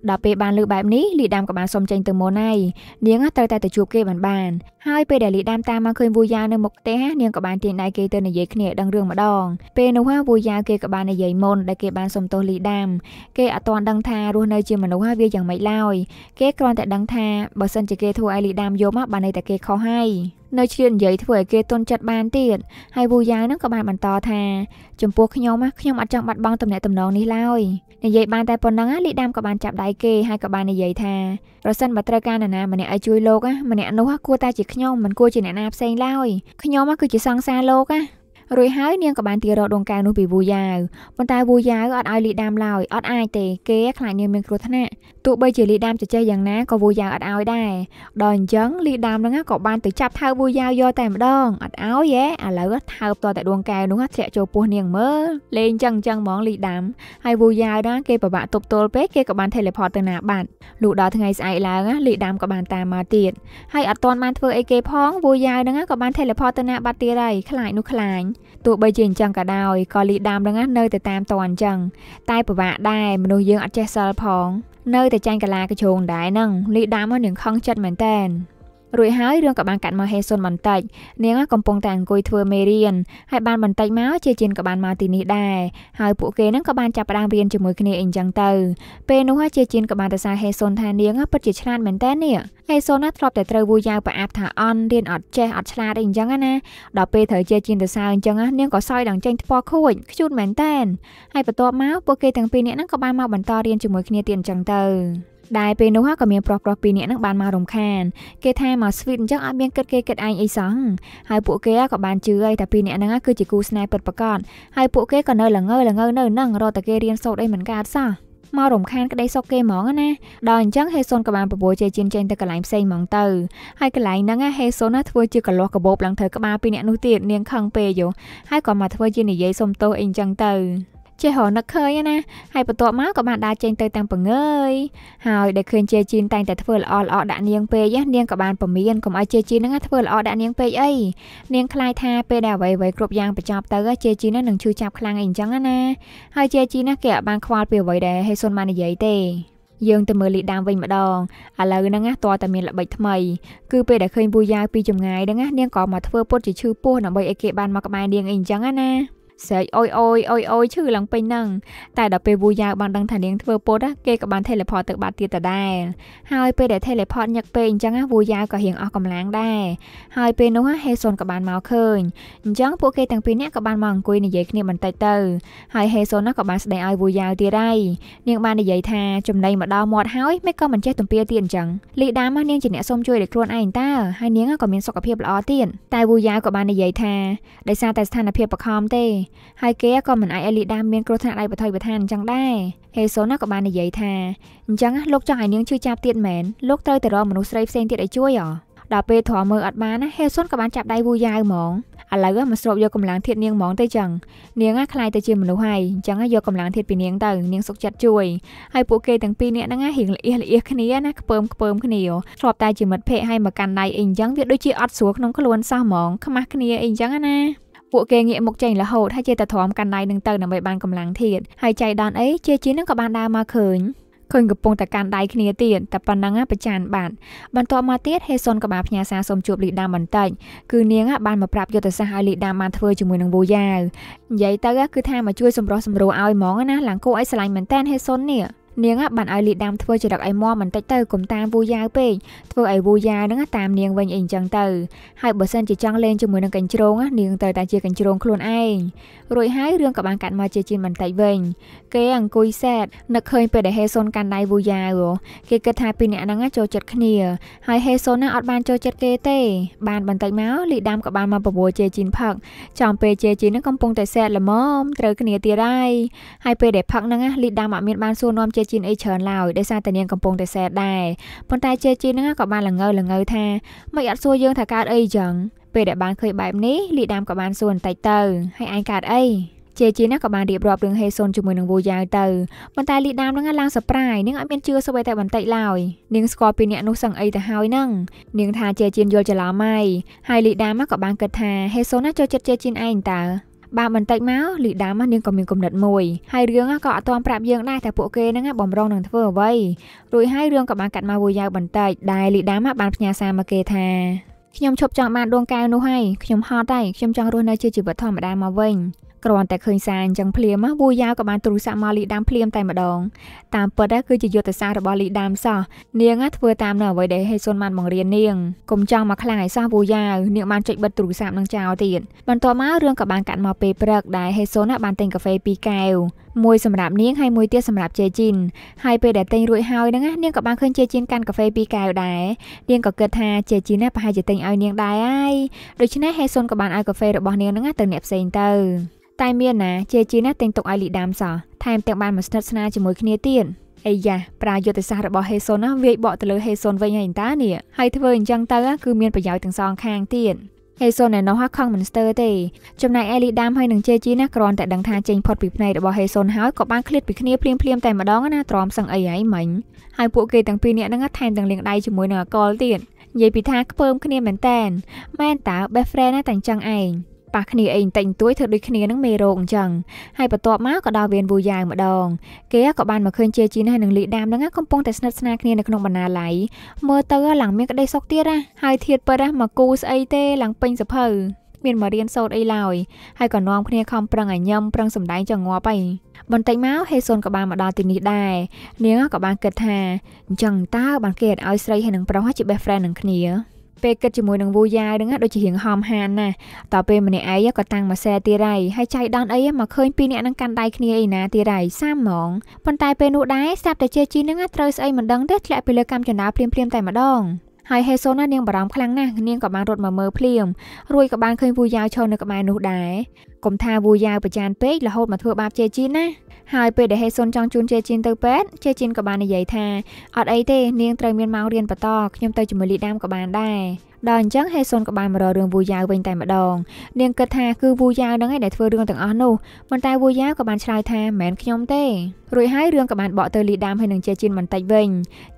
ដល់ពេលបានលើបែបនេះលីដាមក៏បានសុំចេញទៅមុនហើយនាងត្រូវតែទៅជួបគេបានបានហើយពេលដែលលីដាមតាមមកឃើញវូយ៉ានៅមុខផ្ទះនាងក៏បានទាញដៃគេទៅនិយាយគ្នាដឹងរឿងម្ដងពេលនោះវូយ៉ាគេក៏បាននិយាយមុនដែលគេបានសុំទោសលីដាមគេអត់ទាន់ដឹងថារស់នៅជាមនុស្សហើយវាយ៉ាងម៉េចឡើយគេគ្រាន់តែដឹងថាបើសិនជាគេធ្វើឲ្យលីដាមយល់មកបានន័យតែគេខុសហើយនៅឆ្លៀតនិយាយធ្វើឲ្យគេទន់ចិត្តបានទៀតហើយវូយ៉ាវនឹងក៏បានបន្តថាចំពោះខ្ញុំខ្ញុំអត់ចង់បាត់បង់ទំនាក់ទំនងនេះឡើយនិយាយបានតែប៉ុណ្ណឹងលីដាមក៏បានចាប់ដៃគេហើយក៏បាននិយាយថាប្រសិនបើត្រូវការនរណាម្នាក់ឲ្យជួយលោកម្នាក់នោះគួរតែជាខ្ញុំមិនគួរជាអ្នកណាផ្សេងឡើយខ្ញុំគឺជាសង្សារលោករួចហើយនាងក៏បានទារកដងកែវនោះពីវូយ៉ាវប៉ុន្តែវូយ៉ាវអត់ឲ្យលីដាមឡើយអត់អាចទេគេខ្លាចនាងមានគ្រោះថ្នាក់ទោះបីជាលីដាមជជែកយ៉ាងណាក៏វូយ៉ាវអត់ឲ្យដែរដល់អញ្ចឹងលីដាមនឹងក៏បានទៅចាប់ថៅវូយ៉ាវយកតែម្ដងអត់ឲ្យហ៎ឥឡូវថៅផ្ទាល់តែដងកែវនោះធ្លាក់ចូលពោះនាងមើលលេងចឹងចឹងហ្មងលីដាមហើយវូយ៉ាវណាគេពិបាកទប់ទល់ពេកគេក៏បាន teleport ទៅណាបាត់លុះដល់ថ្ងៃស្អែកឡើងលីដាមក៏បានតាមមកទៀតហើយអត់ទាន់បានធ្វើអីគេផងវូយ៉ាវនឹងក៏បាន teleport ទៅណាបាត់ទៀតហើយខ្លាចនោះខ្លាញ់ទោះបីជាអញ្ចឹងក៏ដោយក៏លីដាមនឹងនៅតែតាមតអញ្ចឹងតែពិបាកដែរមនុស្សយើងអត់ចេះសិលផង នៅតែចាញ់កលាកជ្រោងដែរហ្នឹងលីដាមហ្នឹងខឹងចិត្តមែនតែនរួចហើយរឿងក៏បានកាត់មកហេសុនបន្តិចនាងកំពុងតែអង្គុយធ្វើមេរៀនហើយបានបន្តិចមកជាជានក៏បានមកទីនេះដែរហើយពួកគេនឹងក៏បានចាប់ផ្ដើមរៀនជាមួយគ្នាអីចឹងទៅពេលនោះជាជានក៏បានទៅសារហេសុនថានាងពិតជាឆ្លាតមែនតើនេះហេសុនណាធ្លាប់តែត្រូវវូយ៉ាវប្រអាប់ថាអន់រៀនអត់ចេះអត់ឆ្លាតអីចឹងណាដល់ពេលត្រូវជាជានទៅសារអញ្ចឹងនាងក៏សោយដងចេញថ្ពល់ខូចខ្ជូតមែនតើហើយបន្ទាប់មកពួកគេទាំងពីរនាក់ហ្នឹងក៏បានមកបន្តរៀនជាមួយគ្នាទៀតអញ្ចឹងទៅដែលពេលនោះក៏មានប្រុសប្រុសពីរនាក់ហ្នឹងបានមករំខាន គេថាមកស្វីតអញ្ចឹងអត់មានគិតគេគិតឯងអីសោះហើយពួកគេក៏បានជឿហើយថាពីរនាក់ហ្នឹងគឺជាគូស្នេហ៍ពិតប្រាកដហើយពួកគេក៏នៅល្ងើល្ងើនៅហ្នឹងរត់តែគេរៀនសូត្រអីមិនកើតសោះមករំខានក្តីសុខគេហ្មងណាដល់អញ្ចឹងហេសុនក៏បានប្រពោជ័យជៀនចេញទៅកន្លែងផ្សេងហ្មងទៅហើយកន្លែងហ្នឹងហេសុនធ្វើជាកលាស់កបោបឡើងធ្វើក្បាលពីអ្នកនោះទៀតនាងខឹងពេកយោហើយក៏មកធ្វើជានិយាយសុំទោសអីអញ្ចឹងទៅចេះរនឹកឃើញណាហើយបន្ទាប់មកក៏បានដើរចេញទៅទាំងពងើយហើយដែលឃើញជាជីនតែងតែធ្វើល្អល្អដាក់នាងពេកនាងក៏បានពមៀនកុំឲ្យជាជីនហ្នឹងធ្វើល្អដាក់នាងពេកអីនាងខ្លាចថាពេលដែលអ្វីៗគ្រប់យ៉ាងបញ្ចប់ទៅជាជីននឹងឈឺចាប់ខ្លាំងអីអញ្ចឹងណាហើយជាជីនគេអាចបានខ្វល់ពីអ្វីដែលហេសុនបាននិយាយទេយើងទៅមើលលីដាមវិញម្ដងឥឡូវហ្នឹងណាតើតែមានល្បិចថ្មីគឺពេលដែលឃើញពូយ៉ាវពីចម្ងាយហ្នឹងណានាងក៏មកធ្វើពុតជាឈឺពោះដើម្បីឲ្យគេបានមកក្បែរនាងអីអញ្ចឹងណាស្រែកអុយអុយអុយអុយឈឺឡើងពេញហ្នឹង តែដល់ពេលវូយ៉ាវបានដឹងថានាងធ្វើពុតគេក៏បាន teleport ទៅបាត់ទៀតដដែលហើយពេលដែល teleport ញឹកពេកអញ្ចឹងវូយ៉ាវក៏រៀងអស់កម្លាំងដែរហើយពេលនោះហេសុនក៏បានមកឃើញអញ្ចឹងពួកគេទាំងពីរនាក់ក៏បានមកអង្គុយនិយាយគ្នាបន្តិចទៅ ហើយហេសុនក៏បានស្ដីឲ្យវូយ៉ាវទៀតដែរនាងបាននិយាយថាចំណៃមកដល់មាត់ហើយមិនក៏មិនចេះទំពាទៀតអញ្ចឹងលីដាមនាងជាអ្នកសុំជួយដោយខ្លួនឯងតើហើយនាងក៏មានសុខភាពល្អទៀតតែវូយ៉ាវក៏បាននិយាយថាដោយសារតែស្ថានភាពបខំទេហើយគេក៏មិនអាចឲ្យលីដាមានគ្រោះថ្នាក់ដោយបន្ថយបន្ថានអញ្ចឹងដែរហេសូនក៏បាននិយាយថាអញ្ចឹងលោកចង់ឲ្យនាងជឿចាប់ទៀតមែនលោកត្រូវទៅរកមនុស្សស្រីផ្សេងទៀតឲ្យជួយហ៎ដល់ពេលធွာមើលអត់បានណាហេសុនក៏បានចាប់ដៃវូយ៉ាវហ្មងឥឡូវមកស្រូបយកកម្លាំងធាតនាងហ្មងទៅចឹងនាងអាខ្លាយទៅជាមនុស្សហើយអញ្ចឹងយកកម្លាំងធាតពីនាងទៅនាងសុកចិត្តជួយហើយពួកគេទាំងពីរនាក់ហ្នឹងរៀងល្អៀសល្អៀសគ្នាណាខ្ពើមខ្ពើមគ្នាធ្លាប់តែជាមិត្តភក្តិហើយមកកាន់ដៃអីអញ្ចឹងវាដូចជាអត់ស្រួលក្នុងខ្លួនសោះហ្មងខ្មាស់គ្នាអីអញ្ចឹងណាពួកគេងាកមុខចេញរហូតហើយជាតែទ្រាំកាន់ដៃនឹងទៅដើម្បីបានកម្លាំងទៀតហើយចៃដន្យអីជាជានឹងក៏បានដើរមកឃើញឃើញកំពុងតែកាន់ដៃគ្នាទៀតតែប៉ុណ្ណឹងប្រចានបាទបន្ទាប់មកទៀតហេសុនក៏បានផ្ញើសារសូមជួបលីដាបន្តិចគឺនាងបានមកប្រាប់យុទ្ធសាស្ត្រឲ្យលីដាបានធ្វើជាមួយនឹងវូយ៉ាវនិយាយទៅគឺថាមកជួយសម្រោះសម្រួលឲ្យហ្មងណាឡើងគូឲ្យឆ្លាញ់មែនតែនហេសុននេះនាងបានឲ្យលីដាំធ្វើចរិតឲ្យមមបន្តិចទៅកុំតាមវូយ៉ាវពេកធ្វើឲ្យវូយ៉ាវហ្នឹងតាមនាងវិញអីអញ្ចឹងទៅហើយបើសិនជាចង់លេងជាមួយនឹងកញ្ជ្រោងនាងត្រូវតែជាកញ្ជ្រោងខ្លួនឯងរួចហើយរឿងក៏បានកាត់មកជាជិនបន្តិចវិញគេអង្គុយសែតនឹកឃើញពេលដែលហេសុនកាន់ដៃវូយ៉ាវគេគិតថាពីរអ្នកហ្នឹងចូលចិត្តគ្នាហើយហេសុនណាអត់បានចូលចិត្តគេទេបានបន្តិចមកលីដាំក៏បានមកប្រវល់ជេជីនផឹកចំពេលជេជីនហ្នឹងកំពុងតែសែតល្មមត្រូវគ្នាទៀតហើយហើយពេលដែលផឹកហ្នឹងលីដាំអត់មានបានសួរនាំជេជីនអីច្រើនឡើយដោយសារតែនាងកំពុងតែសែដែរប៉ុន្តែជេជីនហ្នឹងក៏បានល្ងើល្ងើថាមិនអត់សួរយើងថាកើតអីចឹងពេលដែលបានឃើញបែបនេះលីដាមក៏បានសួរបន្តិចទៅហើយឯងកើតអីជេជីណាក៏បានរៀបរាប់រឿងហេសុនជាមួយនឹងវូយ៉ាវទៅប៉ុន្តែលីដាមនឹងឡើងសប្រាយនាងអត់មានជឿសូម្បីតែបន្តិចឡើយនាងស្គាល់ពីអ្នកនោះសឹងអីទៅហើយនឹងនាងថាជេជីនយល់ច្រឡំហើយហើយលីដាមក៏បានគិតថាហេសុនណាចូលចិត្តជេជីនឯងតើបាទបន្តិចមកលីដាមនាងក៏មានគំនិតមួយហើយរឿងក៏អត់ទាន់ប្រាប់យើងដែរតែពួកគេហ្នឹងបំរុងនឹងធ្វើអ្វីរួចហើយរឿងក៏បានកាត់មកវយយ៉ាវបន្តិចដែលលីដាមបានផ្ញើសារមកគេថាខ្ញុំឈប់ចង់បានដួងកែវនោះហើយខ្ញុំហត់ហើយខ្ញុំចង់រស់នៅជាជីវិតធម្មតាមកវិញគ្រាន់តែឃើញសារអញ្ចឹងភ្លាមវូយ៉ាវក៏បានទូរស័ព្ទមកលីដាមភ្លាមតែម្ដង តាមពិតគឺជាយុទ្ធសាស្ត្ររបស់លីដាមសោះនាងធ្វើតាមនៅអ្វីដែលហេសុនបានបង្រៀននាងកុំចង់មកខ្លាំងឲ្យសោះវូយ៉ាវនាងបានចុចបិទទូរស័ព្ទនឹងចោលទៀតបន្ទាប់មករឿងក៏បានកាត់មកពេលព្រឹកដែលហេសុនបានទិញកាហ្វេ2កែវមួយសម្រាប់នាងហើយមួយទៀតសម្រាប់ជេជីនហើយពេលដែលទិញរួចហើយហ្នឹងនាងក៏បានឃើញជេជីនកាន់កាហ្វេពីរកែវដែរនាងក៏គិតថាជេជីនណាប្រហែលជាទិញឲ្យនាងដែរហើយដូច្នេះហេសុនក៏បានឲ្យកាហ្វេរបស់នាងហ្នឹងទៅអ្នកផ្សេងទៅតែមានណាជេជីនណាទិញទុកឲ្យលីដាមសោះថែមទាំងបានមកស្និទ្ធស្នាលជាមួយគ្នាទៀតអីយ៉ាប្រាយុទ្ធសាស្ត្ររបស់ហេសុនណាវាយបកទៅលើហេសុនវិញហើយតានេះហើយធ្វើអញ្ចឹងទៅគឺមានប្រយោជន៍ទាំងសងខាងទៀតហេសូនណែនោះខឹងមិនស្ទើរទេចំណែកអេលីដាមហើយនឹងជេជីណាគ្រាន់តែដឹងថាចេញផុតពីភ្នែករបស់ហេសូនហើយក៏បានឃ្លាតពីគ្នាភ្លាមភ្លាមតែម្ដងណាទ្រាំសឹងអីហើយមិញហើយពួកគេទាំងពីរនាក់ហ្នឹងថែមទាំងលាងដៃជាមួយនឹងអកលទៀតនិយាយពីថាខ្ពើមគ្នាមែនតែនមែនតើ best friend ណាតែអញ្ចឹងឯងប៉ះគ្នាអីបន្តិចបន្តួចធ្វើដូចគ្នានឹងមេរោគអញ្ចឹងហើយបន្ទាប់មកក៏ដល់វៀនវូយ៉ាវម្ដងគេក៏បានមកឃើញជាជីនេះនឹងលីដាមហ្នឹងកំពុងតែស្និទ្ធស្នាលគ្នានៅក្នុងបណ្ណាល័យមើលទៅឡើងមានក្តីសុខទៀតណាហើយធៀបពិតណាមកគូស្អីទេឡើងពេញសភៅមានមករៀនសូត្រអីឡើយហើយក៏នាំគ្នាខំប្រឹងឲ្យញឹមប្រឹងសំដែងចងប់អីបន្តិចមកហេសុនក៏បានមកដល់ទីនេះដែរនាងក៏បានគិតថាអញ្ចឹងតើបានគេអត់ឲ្យស្រីហើយនឹងប្រុសជា best friend នឹងគ្នាពេលគិតជាមួយនឹងវូយ៉ាវហ្នឹងដូចជារៀងហមហានណាតទៅពេលម្នាក់ឯងក៏តាំងមកសែទៀតហើយហើយចៃដនអីមកឃើញពីរអ្នកហ្នឹងកាន់ដៃគ្នាអីណាទៀតហើយសាមហ្មងប៉ុន្តែពេលនោះដែរស្រាប់តែជេជីហ្នឹងត្រូវស្អីមិនដឹងទេធ្លាក់ពីលើកម្មចណ្ដាលភ្លាមភ្លាមតែម្ដងហើយហេសូនណានាងបារម្ភខ្លាំងណាស់នាងក៏បានរត់មកមើលភ្លាមរួចក៏បានឃើញវូយ៉ាវឈរនៅក្បែរនោះដែរកុំថាវូយ៉ាវប្រចានពេករហូតមកធ្វើបាបជេជីណាហើយពេលដែលហេសុនចង់ជូនជេជិនទៅពេទ្យជេជិនក៏បាននិយាយថាអត់អីទេនាងត្រូវមានម៉ោងរៀនបន្តខ្ញុំទៅជាមួយលីដាមក៏បានដែរដល់អញ្ចឹងហេសុនក៏បានមករករឿងវូយ៉ាវវិញតែម្ដងនាងគិតថាគឺវូយ៉ាវហ្នឹងឯងដែលធ្វើរឿងទាំងអស់នោះប៉ុន្តែវូយ៉ាវក៏បានឆ្លើយថាមិនខ្ញុំទេរួចហើយរឿងក៏បានបកទៅលីដាមហើយនឹងជេជីនបន្តិចវិញ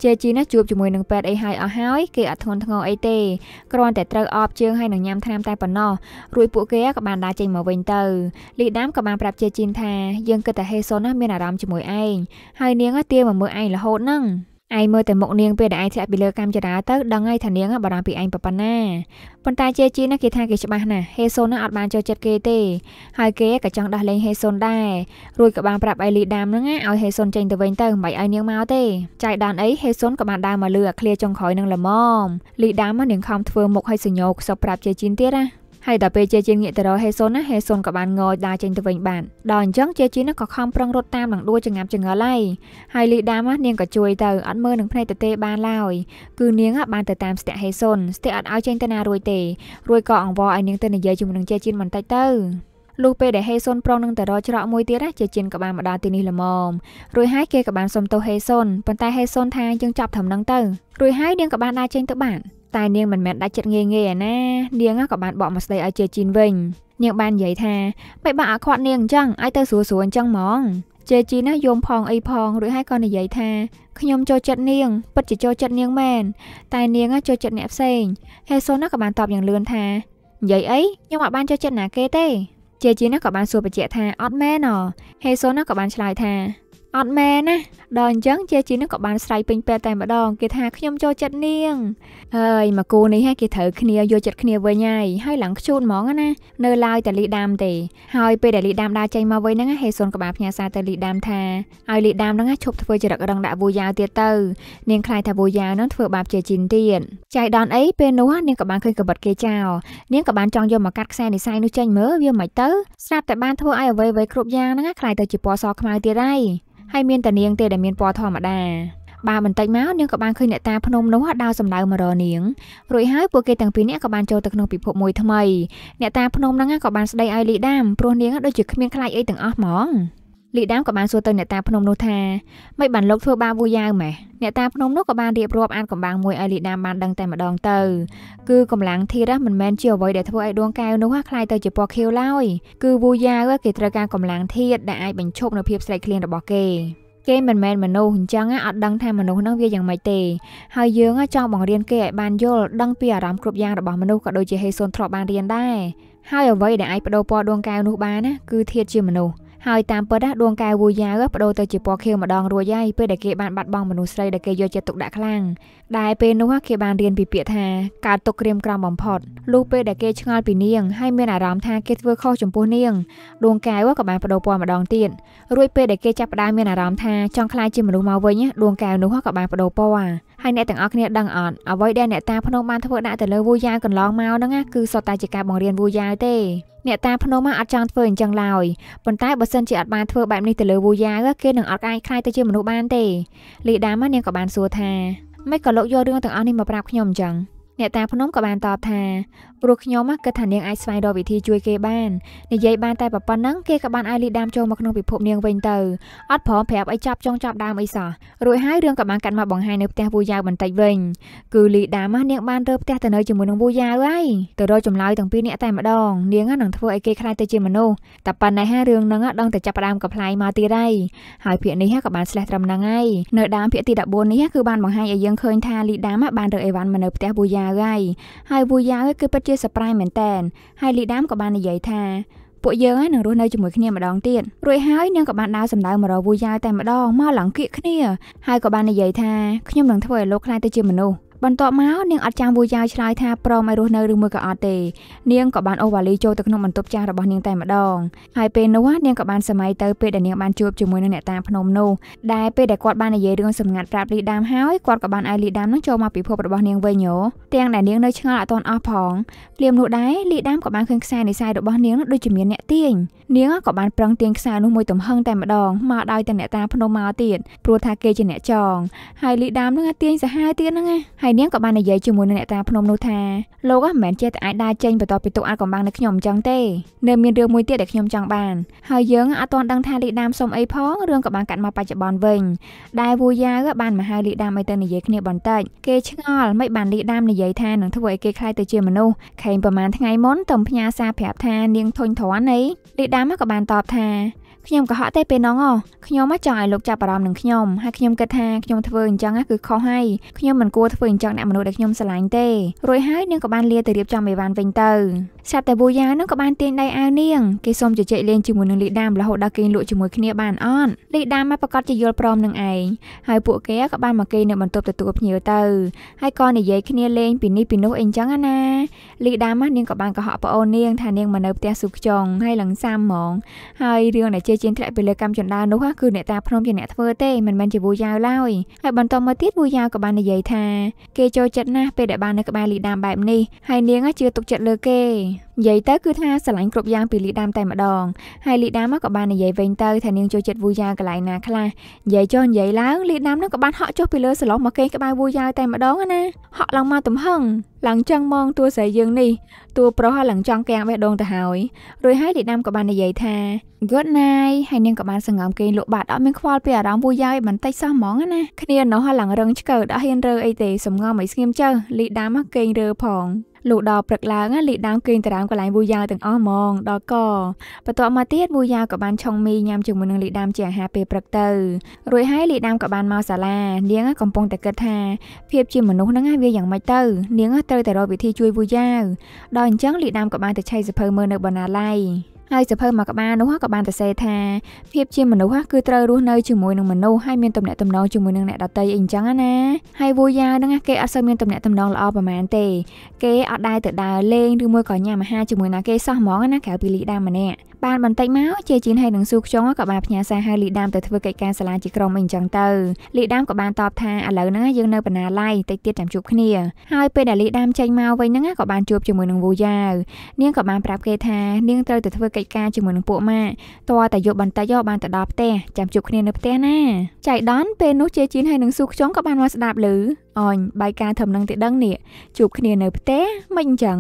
ជេជីនជួបជាមួយនឹងពេទ្យអីហើយអស់ហើយគេអត់ធន់ធ្ងរអីទេគ្រាន់តែត្រូវអបជើងហើយនឹងញ៉ាំថ្នាំតែប៉ុណ្ណោះរួចពួកគេក៏បានដើរចេញមកវិញទៅលីដាមក៏បានប្រាប់ជេជីនថាយើងគិតថាហេសុនណាមានអារម្មណ៍ជាមួយឯងហើយនាងទាមកមើលឯងរហូតហ្នឹងឯងមើលតែមុខនាងពេលដែលឯងធ្លាក់ពីលើកម្មចរាទៅដឹងហើយថានាងបារម្ភពីឯងប៉ុណ្ណាប៉ុន្តែជាជីណាគេថា គេច្បាស់ណាស់ហេសូនណាអត់បានចូលចិត្តគេទេហើយ គេក៏ចង់ដោះលែងហេសូនដែររួចក៏បានប្រាប់អេលីដាមហ្នឹងឲ្យហេសូនចេញទៅវិញទៅមិនឲ្យនាងមកទេចៃដនអីហេសូនក៏បានដើរមកលឺអាឃ្លាចុងក្រោយនឹងល្មមលីដាមនាងខំធ្វើមុខឲ្យសញ្ញោខ្សឹបប្រាប់ជាជីនទៀតណាហើយដល់ពេលជាជាងាកទៅរកហេសុនណាហេសុនក៏បានងយដាចេញទៅវិញបានដល់អញ្ចឹងជាជានោះក៏ខំប្រឹងរត់តាមនឹងដួលចងាប់ចងល់ហើយហើយលីដាមនាងក៏ជួយទៅអត់មើលនឹងភ្នែកទៅទេបានឡើយគឺនាងបានទៅតាមស្ទាក់ហេសុនស្ទាក់អត់ឲ្យចេញទៅណារួចទេរួចក៏អង្វរឲ្យនាងទៅនិយាយជាមួយនឹងជាជាបន្តិចទៅលុះពេលដែលហេសុនប្រុងនឹងទៅរកច្រកមួយទៀតជាជិនក៏បានមកដល់ទីនេះល្មមរួចហើយគេក៏បានសុំទោសហេសុនប៉ុន្តែហេសុនថាយើងចាប់ត្រឹមនឹងទៅរួចហើយនាងក៏បានដើរចេញទៅបានតែនាងមិនមែនដាច់ចិត្តងាយងាយឯណានាងក៏បានបកមកស្ដីឲ្យជាជីនវិញ នាងបាននិយាយថាមិនបាក់អាខ្វាត់នាងអញ្ចឹងឲ្យទៅស្រួលស្រួលអញ្ចឹងហ្មង ជាជីណាយំផងអីផងរួចហើយក៏និយាយថាខ្ញុំចូលចិត្តនាងពិតជាចូលចិត្តនាងមែនតែនាងចូលចិត្តអ្នកផ្សេងហេសុនក៏បានតបយ៉ាងលឿនថានិយាយអីខ្ញុំអត់បានចូលចិត្តណាគេទេជាជីណាក៏បានសួរបញ្ជាក់ថាអត់មែនហ៎ហេសុនក៏បានឆ្លើយថាអត់មែនណាដល់អញ្ចឹងជាជីនឹងក៏បានស្រ័យពេញពេតតែម្ដងគេថាខ្ញុំចូលចិត្តនាងហើយមកគូនេះហ่ะគេត្រូវគ្នាយកចិត្តគ្នាវិញហើយ ហើយឡើងខ្ជូតហ្មង ណានៅឡើយតែលីដាមទេ ហើយពេលដែលលីដាមដើរចេញមកវិញហ្នឹងហេសុនក៏បានផ្ញើសារទៅលីដាមថាឲ្យលីដាមហ្នឹងឈប់ធ្វើចរិតរឹងដាក់វូយ៉ាទៀតទៅនាងខ្លាចថាវូយ៉ាហ្នឹងធ្វើបាប ជាជីនទៀតចៃដនអីពេលនោះនាងក៏បានឃើញកបិតគេចោលនាងក៏បានចង់យកមកកាត់ខ្សែនិស័យនោះចេញមើលវាមិនទៅស្រាប់តែបានធ្វើឲ្យអ្វីៗគ្រប់យ៉ាងហ្នឹងខ្លាចទៅជាពណ៌សខ្មៅទៀតហើយហើយមានតានាងទេដែលមានពណ៌ធម្មតាបាទបន្តិចមកនាងក៏បានឃើញអ្នកតាភ្នំនោះដើរសម្ដៅមករនាងរួចហើយពួកគេទាំងពីរនាក់ក៏បានចូលទៅក្នុងពិភពមួយថ្មីអ្នកតាភ្នំហ្នឹងក៏បានស្ដីឲ្យលីដាមព្រោះនាងដូចជាគ្មានខ្លាចអីទាំងអស់ហ្មងលីដាមក៏បានសួរទៅអ្នកតាភ្នំនោះថាមិនបានលោកធ្វើបាបវូយ៉ាវម៉េះអ្នកតាភ្នំនោះក៏បានរៀបរាប់អានកំបាំងមួយឲ្យលីដាមបានដឹងតែម្ដងទៅ គឺកម្លាំងធៀរមិនមែនជាអ្វីដែលធ្វើឲ្យដួងកែវនោះខ្លាយទៅជាពណ៌ខៀវឡើយគឺវូយ៉ាវគេត្រូវការកម្លាំងធៀរដែលអាចបញ្ឈប់នៅភាពស្រេកឃ្លានរបស់គេ គេមិនមែនមនុស្សអញ្ចឹងអត់ដឹងថាមនុស្សនឹងវាយ៉ាងម៉េចទេ ហើយយើងចង់បង្រៀនគេឲ្យបានយល់ដឹងពីអារម្មណ៍គ្រប់យ៉ាងរបស់មនុស្សក៏ដូចជាហេសូនធ្លាប់បានរៀនដែរហើយអ្វីដែលអាចបដូរពណ៌ដួងកែវនោះបានណាគឺធាតជាមនុស្សហើយតាមពិតដួងកែវវូយ៉ាវបដូរទៅជាពណ៌ខៀវម្ដងរួចហើយពេលដែលគេបានបាត់បង់មនុស្សស្រីដែលគេយកចិត្តទុកដាក់ខ្លាំងដែលពេលនោះគេបានរៀនពីពាក្យថាកើតទុកក្រៀមក្រំបំផុតលុះពេលដែលគេឆ្ងល់ពីនាងហើយមានអារម្មណ៍ថា គេធ្វើខុសចំពោះនាងដួងកែវក៏បានបដូរពណ៌ម្ដងទៀតរួចពេលដែលគេចាប់ផ្ដើមមានអារម្មណ៍ថាចង់ខ្លាចជាមនុស្សមកវិញដួងកែវនោះក៏បានបដូរពណ៌ហើយអ្នកទាំងអស់គ្នាដឹងអត់អ្វីដែលអ្នកតាភ្នំបានធ្វើដាក់ទៅលើវូយ៉ាវកន្លងមកហ្នឹងគឺសុទ្ធតែជាការបង្រៀនវូយ៉ាវទេអ្នកតាភ្នំអត់ចង់ធ្វើអញ្ចឹងឡើយប៉ុន្តែបើសិនជាអត់បានធ្វើបែបនេះទៅលើវូយ៉ាវគេនឹងអត់អាចខ្លាយទៅជាមនុស្សបានទេលីដាមនាងក៏បានសួរថាមិនក៏លោកយករឿងទាំងអស់នេះមកប្រាប់ខ្ញុំអញ្ចឹងអ្នកតាភ្នំក៏បានតបថាព្រោះខ្ញុំគិតថានាងអាចស្វែងរកវិធីជួយគេបាននិយាយបានតែប៉ុណ្ណឹងគេក៏បានឲ្យលីដាមចូលមកក្នុងពិភពនាងវិញទៅអត់ព្រមប្រាប់ឲ្យចាប់ចង់ចាប់ដើមអីសោះរួចហើយរឿងក៏បានកាត់មកបង្ហាញនៅផ្ទះវូយ៉ាវបន្តិចវិញគឺលីដាមនាងបានរើផ្ទះទៅនៅជាមួយនឹងវូយ៉ាវហើយទៅរកចម្លើយទាំងពីរនាក់តែម្ដងនាងនឹងធ្វើឲ្យគេខ្លាចទៅជាមនុស្សតែប៉ុណ្ណេះហើយរឿងនឹងដឹងតែចាប់ផ្ដើមកំ pl ាយមកទៀតហើយហើយភាកនេះក៏បានស្លេះត្រឹមហ្នឹងហើយនៅដើមភាកទី14នេះគឺបាន បង្ហាញឲ្យយើងឃើញថាលីដាមបានរើអីវ៉ាន់មកនៅផ្ទះវូយ៉ាវហើយហើយវូយ៉ាវគឺពិតជា surprise មែនតែនហើយលីដាមក៏បាននិយាយថាពួកយើងនឹងរស់នៅជាមួយគ្នាម្ដងទៀតរួចហើយនាងក៏បានដើរសម្ដៅមករកវូយ៉ាវតែម្ដងមកឡើងគៀកគ្នាហើយក៏បាននិយាយថាខ្ញុំនឹងធ្វើឲ្យលោកខ្លាចទៅជាមនុស្សបន្ទាប់មកនាងអត់ចាំវូយ៉ាវឆ្លើយថាព្រមឲ្យរស់នៅឬមួយក៏អត់ទេនាងក៏បានអូវ៉ាលីចូលទៅក្នុងបន្ទប់ចាស់របស់នាងតែម្ដងហើយពេលនោះនាងក៏បានសម័យទៅពេលដែលនាងបានជួបជាមួយនឹងអ្នកតាភ្នំនោះដែលពេលដែលគាត់បាននិយាយរឿងសម្ងាត់ប្រាប់លីដាមហើយគាត់ក៏បានឲ្យលីដាមនឹងចូលមកពិភពរបស់នាងវិញយោទាំងដែលនាងនៅឆ្ងល់អត់ទាន់អស់ផងលៀមនោះដែរលីដាមក៏បានឃើញខ្សែនិស័យរបស់នាងនោះដូចជាមានអ្នកទាញនាងក៏បានប្រឹងទាញខ្សែនោះមួយទំហឹងតែម្ដងមកដោយតែអ្នកតាភ្នំមកទៀតព្រោះថាគេជាអ្នកចងហើយលីដាមនឹងទាញសាហាវទៀតហ្នឹងណាហើយនាងក៏បាននិយាយជាមួយនឹងអ្នកតាភ្នំនោះថាលោកហ្នឹងមិនមែនចេះតែអាចដើរចេញបន្ទាប់ពីទុកអាកំបាំងនៅខ្ញុំអញ្ចឹងទេនៅមានរឿងមួយទៀតដែលខ្ញុំចង់បានហើយយើងអត់ទាន់ដឹងថាលីដាមសុំអីផងរឿងក៏បានកាត់មកបច្ចុប្បន្នវិញដែលវូយ៉ាវបានមកហៅលីដាមឲ្យទៅនិយាយគ្នាបន្តិចគេឆ្ងល់មិនបានលីដាមនិយាយថានឹងធ្វើឲ្យគេខ្លាចទៅជាមនុស្សខេងប្រហែលថ្ងៃមុនតំផ្ញើសារប្រាប់ថា នាងធុញទ្រាន់អីលីដាមក៏បានតបថាខ្ញុំកុហកទេពេលហ្នឹងខ្ញុំចង់ឲ្យលោកចាប់អារម្មណ៍នឹងខ្ញុំហើយខ្ញុំគិតថាខ្ញុំធ្វើអញ្ចឹងគឺខុសហើយខ្ញុំមិនគួរធ្វើអញ្ចឹងអ្នកមនុស្សដែលខ្ញុំស្រឡាញ់ទេរួចហើយនាងក៏បានលាទៅរៀបចំអីវ៉ាន់វិញទៅស្រាប់តែបូយ៉ានឹងក៏បានទាញដៃអាវនាងគេសុំជជែកលេងជាមួយនឹងលីដាមរហូតដល់គេលក់ជាមួយគ្នាបានអត់លីដាមមកប្រកាសជាយល់ព្រមនឹងឯងហើយពួកគេក៏បានមកគេនៅបន្ទប់ទទួលភ្ញៀវទៅហើយក៏និយាយគ្នាលេងពីនេះពីនោះអីចឹងណាលីដាមនាងក៏បានកុហកប្អូននាងថានាងមកនៅផ្ទះស៊ូខ្ចងហើយឡើងសាមហ្មងហើយរឿងដែលជាជាងធ្លាក់ពីលើកម្មចន្ទានោះគឺអ្នកតាភ្នំជាអ្នកធ្វើទេមិនមែនជាវូយ៉ាវឡើយហើយបន្តមកទៀតវូយ៉ាវក៏បាននិយាយថា គេចូលចិត្តណាស់ពេលដែលបាននៅក្បែរលីដាមបែបនេះហើយនាងជឿទុកចិត្តលើគេនិយាយទៅគឺថាស្រឡាញ់គ្រប់យ៉ាងពីលីដាមតែម្ដងហើយលីដាមក៏បាននិយាយវិញទៅថានាងចូលចិត្តវូយ៉ាកន្លែងណាខ្លះនិយាយចុះនិយាយឡើងលីដាមនឹងក៏បានហក់ចុះពីលើសឡុងមកគេក្បែរវូយ៉ាតែម្ដងណាហក់ឡើងមកទំហឹងឡើងចង់มองតួស្រីយើងនេះតួប្រុសឡើងចង់កៀងបេះដូងទៅហើយរួចហើយលីដាមក៏បាននិយាយថា good night ហើយនាងក៏បានសង្ងំគេលក់បាត់អត់មានខ្វល់ពីអារម្មណ៍វូយ៉ាឯបន្តិចសោះហ្មងណាគ្នានោះឡើងរឹងឆ្កើតអត់ហ៊ានរើអីទេសង្ងំឲ្យស្ងៀមចើលីដាមគេងរើផងលោកដល់ព្រឹកឡើងលីដើមគេងតារាមកន្លែងវូយ៉ាទាំងអស់ហ្មងដល់កបន្ទាប់មកទៀតវូយ៉ាក៏បានឆុងមីញ៉ាំជាមួយនឹងលីដើមជាអាហារពេលព្រឹកទៅរួចហើយលីដើមក៏បានមកសាលានាងកំពុងតែគិតថាភាពជាមនុស្សហ្នឹងវាយ៉ាងម៉េចទៅ នាងត្រូវតែរកវិធីជួយវូយ៉ាដល់អញ្ចឹងលីដើមក៏បានទៅឆៃសភៅមើលនៅបណ្ណាល័យហើយសភៅមួយក្បាលនោះក៏បានសរសេរថាភាពជាមនុស្សគឺត្រូវរស់នៅជាមួយនឹងមនុស្សហើយមានទំនាក់ទំនងជាមួយនឹងអ្នកដទៃអីចឹងណាហើយវូយ៉ាហ្នឹងគេអត់សូវមានទំនាក់ទំនងល្អប្រហែលទេគេអត់ដែរទៅដើរលេងឬមួយក៏ញ៉ាំអាហារជាមួយណាគេសោះហ្មងណាក្រៅពីលីដាម្នាក់បានបន្តិចមកជាជីនហើយនឹងស៊ូខ្យងក៏បានផ្ញើសារហៅលីដាមទៅធ្វើកិច្ចការសាលាជាក្រុមអីចឹងទៅលីដាមក៏បានតបថាឥឡូវហ្នឹងយើងនៅបណ្ណាល័យតិចទៀតចាំជួបគ្នាហើយពេលដែលលីដាមចេញមកវិញហ្នឹងក៏បានជួបជាមួយនឹងវូយ៉ាវនាងក៏បានប្រាប់គេថា នាងត្រូវទៅធ្វើកិច្ចការជាមួយនឹងពួកម៉ាក់តើតែយប់បន្តិចយកបានទៅដល់ផ្ទះចាំជួបគ្នានៅផ្ទះណាចៃដនពេលនោះជាជីនហើយនឹងស៊ូខ្យងក៏បានមកស្ដាប់ឮអញបាយការធំនឹងទីដឹងនេះជួបគ្នានៅផ្ទះមិនអញ្ចឹង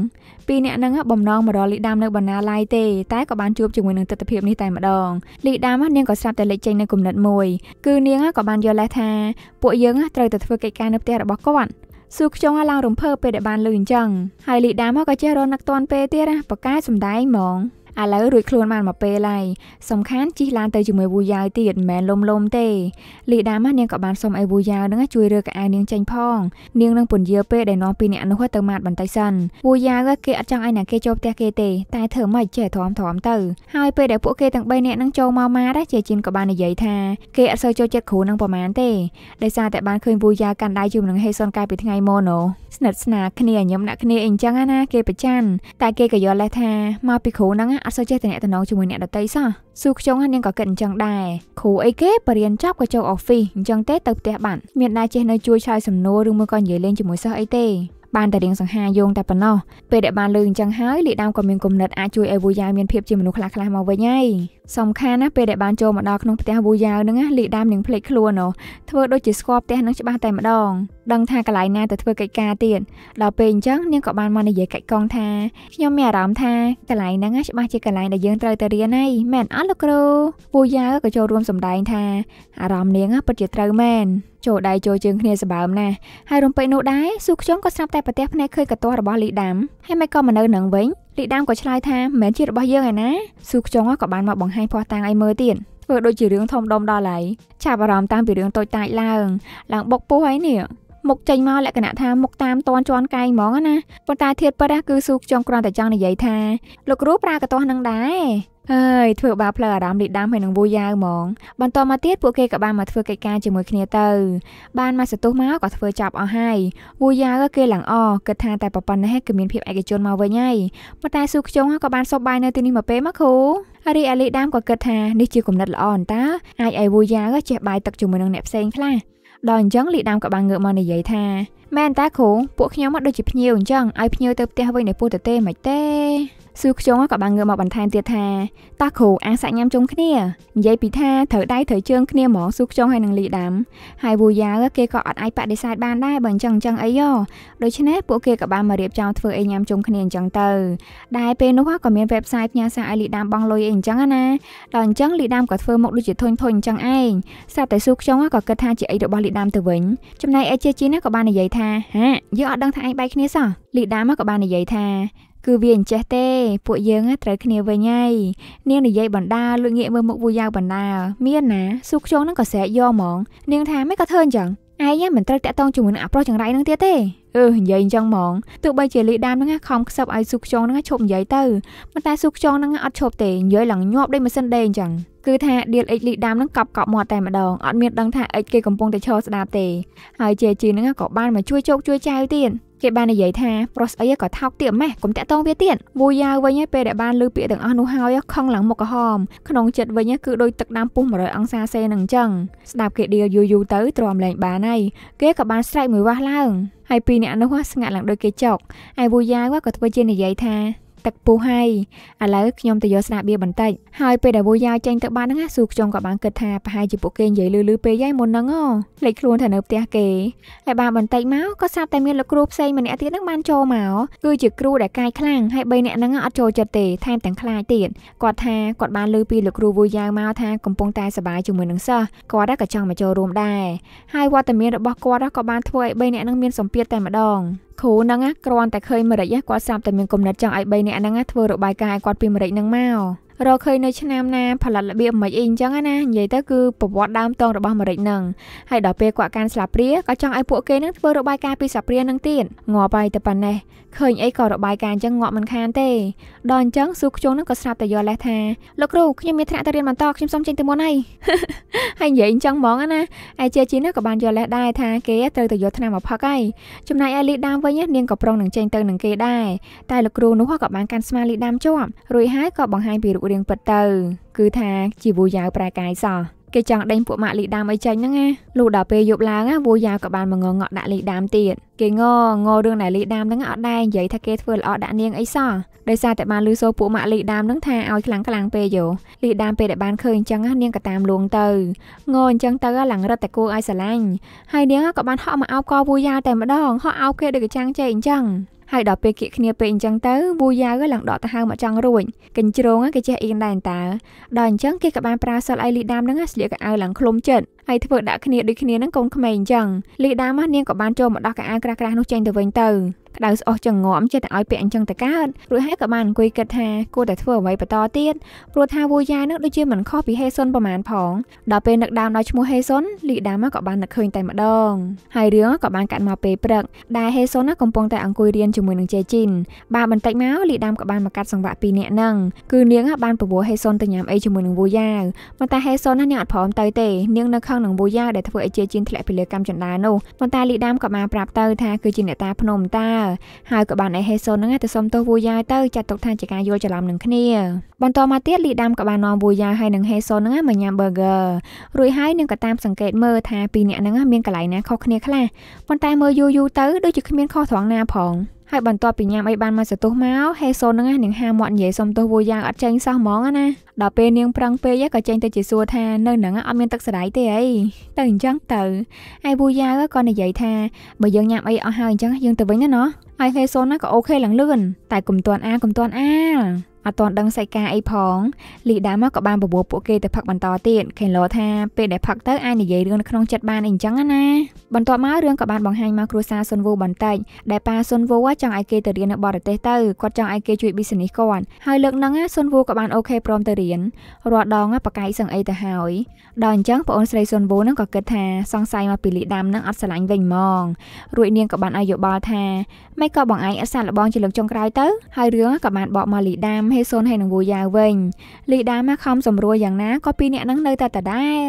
ពីរអ្នកហ្នឹងបំណងមករកលីដាមនៅបណ្ណាល័យទេតែក៏បានជួបជាមួយនឹងទស្សនវិជ្ជានេះតែម្ដងលីដាមនាងក៏ស្រាប់តែលេចចេញនៅគំនិតមួយគឺនាងក៏បានយល់ដែរថាពួកយើងត្រូវតែធ្វើកិច្ចការនៅផ្ទះរបស់គាត់ស៊ូខ្ជុងឡើងរំភើបពេលដែលបានលឺអញ្ចឹងហើយលីដាមក៏ចេះរនឹកតនពេលទៀតណាប៉កែសំដែងហ្មងឥឡូវរួចខ្លួនបានមកពេលហើយសំខាន់ជិះឡានទៅជាមួយវូយ៉ាវទៀតមិនមែនលំលំទេលីដាមកនាងក៏បានសុំឲ្យវូយ៉ាវនឹងជួយរើកៅអៅនាងចេញផងនាងនឹងពន្យាពេលដែលនាំពីអ្នកនោះទៅម៉ាត់បន្តិចសិនវូយ៉ាវគេអត់ចង់ឲ្យអ្នកគេចូលផ្ទះគេទេតែធ្វើម៉េចចេះធំធំទៅ ហើយពេលដែលពួកគេទាំង3នាក់នឹងចូលមកម៉ាដែរជាជិនក៏បាននិយាយថាគេអត់សូវចូលចិត្តគ្រូនឹងប្រហែលទេដោយសារតែបានឃើញវូយ៉ាវកាន់ដៃជាមួយនឹងហេសុនកាលពីថ្ងៃមុនស្និទ្ធស្នាលគ្នាញញឹមដាក់គ្នាអីចឹងណាគេប្រច័នតែគេក៏យល់ដែរថាមកពីគ្រូនឹងអត់សូវចេះតំណតំណងជាមួយអ្នកដតីសោះស៊ូខ្ជុងហ្នឹងនាងក៏គិតអញ្ចឹងដែរគ្រូអីគេបរៀនចប់ក៏ចូលអូហ្វីសអញ្ចឹងទេទៅផ្ទះបានមានដែរចេះនៅជួយឆ្លើយសំណួរឬមួយក៏និយាយលេងជាមួយសិស្សអីទេបានតែរៀងសង្ហាយោងតែប៉ុណ្ណោះពេលដែលបានលើអញ្ចឹងហើយលីដាមក៏មានគំនិតអាចជួយឲ្យវូយ៉ាមានភាពជាមនុស្សខ្លះខ្លះមកវិញហើយសំខាន់ណាពេលដែលបានចូលមកដល់ក្នុងផ្ទះវូយ៉ានឹងលីដាមនឹងភ្លេចខ្លួនធ្វើដូចជាស្គាល់ផ្ទះនឹងច្បាស់តែម្ដងដឹងថាកន្លែងណាទៅធ្វើកិច្ចការទៀតដល់ពេលអញ្ចឹងនាងក៏បានមកនិយាយកាច់កងថាខ្ញុំមានអារម្មណ៍ថាកន្លែងហ្នឹងច្បាស់ជាកន្លែងដែលយើងត្រូវទៅរៀនហើយមែនអត់លោកគ្រូពូយ៉ាក៏ចូលរួមសម្ដែងថាអារម្មណ៍នាងពិតជាត្រូវមែនចូលដៃចូលជើងគ្នាសម្បើមណាស់ហើយរំពេចនោះដែរស៊ូខ្ញុំក៏ស្រាប់តែប្រទះភ្នែកឃើញកទាស់របស់លីដាំហើយមិនក៏មកនៅនឹងវិញលីដាំក៏ឆ្លើយថាមិនមែនជារបស់យើងឯណាស៊ូខ្ញុំក៏បានមកបង្ហាញភ័ស្តុតាងឲ្យមើលទៀតធ្វើដូចជារឿងធំដុំដល់ហើយចាប់អារម្មណ៍តាំងពីរឿងតូចតាចឡើងឡើងបុកពោះហើយនេះមុខចេញមកលក្ខណៈថាមុខតាមតនជន់កែងហ្មងណាប៉ុន្តែធៀបពិតគឺស៊ូខ្ចង់គ្រាន់តែចង់និយាយថាលោកគ្រូប្រាកដទាស់នឹងដែរហើយធ្វើបាបផ្លូវអារម្មណ៍លីដាំហើយនឹងវូយ៉ាវហ្មងបន្តមកទៀតពួកគេក៏បានមកធ្វើកិច្ចការជាមួយគ្នាទៅ បានមកសន្ទុះមកក៏ធ្វើចាប់អស់ហើយវូយ៉ាវគេឡើងអគិតថាតែប៉ុណ្ណេះគឺមានភាពឯកជនមកវិញហើយប៉ុន្តែស៊ូខ្ជុងក៏បានសុបបាយនៅទីនេះមកពេលមកគ្រូរីអលីដាំក៏គិតថានេះជាគំនិតល្អអន្តើអាចឲ្យវូយ៉ាវចេះបាយទឹកជាមួយនឹងអ្នកផ្សេងខ្លះដល់អញ្ចឹងលីដាំក៏បានងើបមកនិយាយថាមែនតាគ្រូពួកខ្ញុំមកដូចជាភ្ញៀវអញ្ចឹងឲ្យភ្ញៀវទៅផ្ទះវិញនៃពូតទេមិនទេស៊ូខ្ជុងក៏បានងើបមកបន្ថែមទៀតថាតោះគ្រូអាសាក់ញ៉ាំជុំគ្នានិយាយពីថាត្រូវដៃត្រូវជើងគ្នាហ្មងស៊ូខ្ជុងហើយនឹងលីដាំហើយវូយ៉ាវគេក៏អត់អាចបដិសេធបានដែរបើអញ្ចឹងអញ្ចឹងអីយោដូច្នេះពួកគេក៏បានមករៀបចំធ្វើអីញ៉ាំជុំគ្នាអញ្ចឹងទៅដែរពេលនោះក៏មាន website ផ្ញើសារឲ្យលីដាំបងលុយអីអញ្ចឹងណាដល់អញ្ចឹងលីដាំក៏ធ្វើមុខដូចជាធុញធុញអញ្ចឹងឯងស្រាប់តែស៊ូខ្ជុងក៏គិតថាជាអីរបស់លីដាំទៅវិញចំណែកអេជាជីណាក៏បាននិយាយថាហាយើងអត់ដឹងថាឯងបែកគ្នាសោះលីដាំក៏បាននិយាយថាគឺវាអញ្ចេះទេ ពួកយើងត្រូវគ្នាវិញហើយនាងនិយាយបណ្ដាលួចងាកមើលមុខវូយ៉ាវបណ្ដាមានណាស៊ូខ្យងនឹងក៏ស្រែកយកហ្មង នាងថាមិនក៏ធ្វើអញ្ចឹងឯងមិនត្រូវតាក់ទងជាមួយនឹងអាប្រុសចង្រៃនឹងទៀតទេអឺនិយាយអញ្ចឹងហ្មងទោះបីជាលីដាមនឹងខំខ្សឹបឲ្យស៊ូខ្យងនឹងឈប់និយាយទៅប៉ុន្តែស៊ូខ្យងនឹងអត់ឈប់ទេនិយាយឡើងញាប់ដូចម៉ាស៊ីនដេអញ្ចឹងគឺថាឌីលអិចលីដាមនឹងកប់កប់មាត់តែម្ដងអត់មានដឹងថាអិចគេកំពុងតែឈរស្ដាប់ទេហើយជាជីនឹងក៏បានមកជួយជោគជួយចៅទៀតគេបាននិយាយថាប្រុសស្អីក៏ថោកទៀតម៉េះកុំតាក់តងវាទៀតវូយ៉ាវវិញពេលដែលបានលឺពាក្យទាំងអស់នោះហើយខឹងឡើងមុខក្រហម ក្នុងចិត្តវិញគឺដូចទឹកដាំពុះ100អង្សាសេនឹងអញ្ចឹងស្ដាប់គេដៀលយូរយូរទៅទ្រាំលែងបានហើយគេក៏បានស្រែកមួយវ៉ាស់ឡើងហើយពីរអ្នកនោះស្ងាត់ឡើងដូចគេចុកហើយវូយ៉ាវក៏ធ្វើជានិយាយថាទឹកពុះហើយឥឡូវខ្ញុំទៅយកស្រាបៀរបន្តិចហើយពេលដែលវូយ៉ាចេញទៅបានហ្នឹងស៊ូខ្ជុងក៏បានគិតថាប្រហែលជាពួកគេនិយាយលឺលឺពេកហើយមុនហ្នឹងហ៎លេចខ្លួនថានៅផ្ទះគេហើយបានបន្តិចមកក៏ស្រាប់តែមានលោកគ្រូផ្សេងម្នាក់ទៀតហ្នឹងបានចូលមកគឺជាគ្រូដែលកាយខ្លាំងហើយ3នាក់ហ្នឹងអត់ចូលចិត្តទេថែមទាំងខ្លាចទៀតគាត់ថាគាត់បានលឺពីលោកគ្រូវូយ៉ាមកថាកំពុងតែសប្បាយជាមួយនឹងសិស្សគាត់ក៏ចង់មកចូលរួមដែរហើយវត្តមានរបស់គាត់ក៏បានធ្វើឲ្យ3នាក់ហ្នឹងមានសម្ពាធតែម្ដងគ្រូហ្នឹងណាគ្រាន់តែឃើញម្រេចគាត់ស្រាប់តែមានគំនិតចង់ឲ្យ3នាក់ហ្នឹងណាធ្វើរបាយការណ៍ឲ្យគាត់ពីម្រេចហ្នឹងមករកឃើញនៅឆ្នាំណាផលិតរបៀបអាមេរិកអីអញ្ចឹងណានិយាយ ទៅគឺប្រវត្តិដើមតងរបស់អាមេរិកហ្នឹងហើយដល់ពេលគាត់កាន់ស្លាព្រាក៏ចង់ឲ្យពួកគេហ្នឹងធ្វើរបាយការណ៍ពីស្លាព្រាហ្នឹងទៀតងាប់ហើយតែប៉ុណ្ណេះឃើញអីក៏របាយការណ៍អញ្ចឹងងាប់មិនខានទេដល់អញ្ចឹងស៊ូខ្ជុងហ្នឹងក៏ស្រាប់តែយកលេសថាលោកគ្រូខ្ញុំមានថ្នាក់ទៅរៀនបន្តខ្ញុំសូមចេញទៅមុនហើយហើយនិយាយអញ្ចឹងហ្មងណាឯជាជីនេះក៏បានយកលេសដែរថាគេត្រូវទៅយកថ្នាក់មកផឹកហើយចំណែកឯលីដាមវិញនាងក៏ប្រុងនឹងចេញទៅនឹងគេដែរតែលោកគ្រូនោះក៏បានកាន់ស្មាលីដាមជាប់រួចហើយក៏បង្ហាញពីរូបរឿងពិតទៅ គឺថាជាវូយ៉ាវប្រែកាយសោះគេចង់ដេញពួកម៉ាក់លីដាមអីចេញហ្នឹងណាលុះដល់ពេលយប់ឡើងណាវូយ៉ាវក៏បានមកងងក់ដាក់លីដាមទៀតគេងងងរឿងដែលលីដាមហ្នឹងអត់ដែរនិយាយថាគេធ្វើល្អដាក់នាងអីសោះដោយសារតែបានលឺសូរពួកម៉ាក់លីដាមហ្នឹងថាឲ្យខ្លាំងខ្លាំងពេកយោលីដាមពេលដែលបានឃើញអញ្ចឹងណានាងក៏តាមលួងទៅងអញ្ចឹងទៅឡើងរត់តែគួរឲ្យស្រឡាញ់ហើយនាងក៏បានហក់មកអោបកវូយ៉ាវតែម្ដងហក់អោបគេដូចកចាំងចេះអញ្ចឹងហើយដល់ពេលគៀកគ្នាពេកអញ្ចឹងទៅវូយ៉ាវឡើងដកទៅហៅមកចង់រួញកញ្ជ្រងគេចេះអៀនដែរតើដល់អញ្ចឹងគេក៏បានប្រើសិលអីលីដាមហ្នឹងស្លៀកកៅអៅឡើងឃុំចិត្តហើយធ្វើដាក់គ្នាដូចគ្នានឹងកូនក្មេងអញ្ចឹងលីដាម៉ាស់នាងក៏បានចូលមកដោះកៅអៅក្រាស់ក្រាស់នោះចេញទៅវិញទៅក្តៅស្អុះចង្ងំចេះតែឲ្យពាក់អញ្ចឹងទៅកើតរួចហើយក៏បានអង្គុយគិតថា គួរតែធ្វើអ្វីបន្តទៀតព្រោះថាវូយ៉ានឹងដូចជាមិនខុសពីហេសុនប្រហែលផងដល់ពេលនឹកដើមដល់ឈ្មោះហេសុនលីដាម៉ាក៏បាននឹកឃើញតែម្ដងហើយរឿងក៏បានកាត់មកពេលព្រឹកដែលហេសុនកំពុងតែអង្គុយរៀនជាមួយនឹងជេជីនបាទបន្តិចមកលីដាមក៏បានមកកាត់សង្វាក់ពីរនាក់ហ្នឹងគឺនាងបានប្រវល់ហេសុនទៅញ៉ាំអីជាមួយនឹងវូយ៉ាវប៉ុន្តែហេសុនណានាងអត់ព្រមទៅទេនាងនៅខឹងងនឹងបូយ៉ាដែលធ្វើឲ្យជាជាងធ្លាក់ពីលើកម្មចន្ទានោះប៉ុន្តែលីដាមក៏បានប្រាប់ទៅថាគឺជាអ្នកតាភ្នំតាហើយក៏បានឲ្យហេសូនហ្នឹងទៅសុំទោសវូយ៉ាទៅចាត់ទុកថាជាការយល់ច្រឡំនឹងគ្នាបន្តមកទៀតលីដាមក៏បាននាំវូយ៉ាហើយនឹងហេសូនហ្នឹងមកញ៉ាំ burger រួចហើយនឹងក៏តាមសង្កេតមើលថាពីរអ្នកហ្នឹងមានកន្លែងណាខុសគ្នាខ្លះប៉ុន្តែមើលយូរយូរទៅដូចជាគ្មានខុសត្រង់ណាផង។ហើយបន្ទាប់ពីញ៉ាំអីបានមួយសន្ទុះមកហេសូនហ្នឹងនាងហាមាត់និយាយសុំទោសវូយ៉ាងអត់ចេញសោះហ្មងណាដល់ពេលនាងប្រឹងពេកក៏ចេញទៅជាសួរថា នៅហ្នឹងអត់មានទឹកសដាយទេអីទៅអញ្ចឹងទៅហើយវូយ៉ាងក៏និយាយថាបើយើងញ៉ាំអីអស់ហើយអញ្ចឹងយើងទៅវិញណាណោះហើយហេសូនណាក៏អូខេឡើងលឿនតែកុំទាន់អាកុំទាន់អាអត់ទាន់ដឹងសាច់ការអីផងលីដាមកក៏បានបបួលពួកគេទៅផឹកបន្តទៀតខេនឡូថាពេលដែលផឹកទៅអាចនិយាយរឿងក្នុងចិត្តបានអីចឹងណាបន្ទាប់មករឿងក៏បានបង្ហាញមកគ្រួសារសុនវូបន្តិចដែលប៉ាសុនវូចង់ឲ្យគេទៅរៀននៅបរទេសទៅគាត់ចង់ឲ្យគេជួយ business គាត់ហើយលើកហ្នឹងសុនវូក៏បានអូខេព្រមទៅរៀនរាល់ដងប៉ាកៃសឹងអីទៅហើយដល់អញ្ចឹងបងអូនស្រីសុនវូហ្នឹងក៏គិតថា សង្ស័យមកពីលីដាហ្នឹងអត់ស្រឡាញ់វិញហ្មងរួចនាងក៏បានឲ្យយោបល់ថាមិនក៏បងឯងអត់សាកល្បងជាលើកចុងក្រោយទៅហើយរឿងក៏បានបកមកលីដាមហេសុនហើយនឹងវូយ៉ាវិញលីដាមកខំសម្រួលយ៉ាងណាក៏ពីរអ្នកហ្នឹងនៅតែដដែល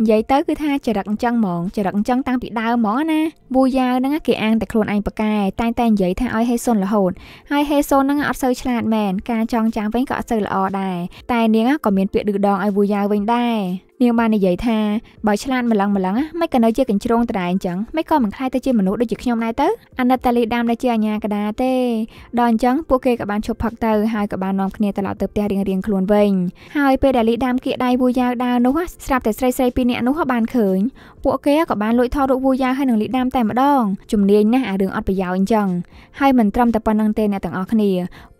និយាយទៅគឺថាចរិតអញ្ចឹងហ្មងចរិតអញ្ចឹងតាំងពីដើមហ្មងណាវូយ៉ាហ្នឹងគេអាងតែខ្លួនឯងប៉កែតែងតែនិយាយថាឲ្យហេសុនរហូតហើយហេសុនហ្នឹងអត់សូវឆ្លាតមែនការចងចាំវិញក៏អត់សូវល្អដែរតែនាងក៏មានពាក្យឌឺដងឲ្យវូយ៉ាវិញដែរនាងបាននិយាយថាបើឆ្លាតម្លឹងម្លឹងមិនក៏នៅជាកញ្ជ្រងតរ៉ែអញ្ចឹងមិនក៏មិនខ្លាយទៅជាមនុស្សដូចជាខ្ញុំដែរទៅអាណិតតាលីដាមដែលជាអាញាកដាទេដល់អញ្ចឹងពួកគេក៏បានឈប់ផឹកទៅហើយក៏បាននាំគ្នាត្រឡប់ទៅផ្ទះរៀងរៀងខ្លួនវិញ ហើយពេលដែលលីដាមគៀកដៃវូយ៉ាវដើរនោះស្រាប់តែស្រីស្រីពីរនាក់នោះបានឃើញពួកគេក៏បានលួចថតរូបវូយ៉ាវហើយនឹងលីដាមតែម្ដងជំនាញណាស់អារឿងអត់ប្រយោជន៍អញ្ចឹងហើយមិនត្រឹមតែប៉ុណ្្នឹងទេអ្នកទាំងអស់គ្នា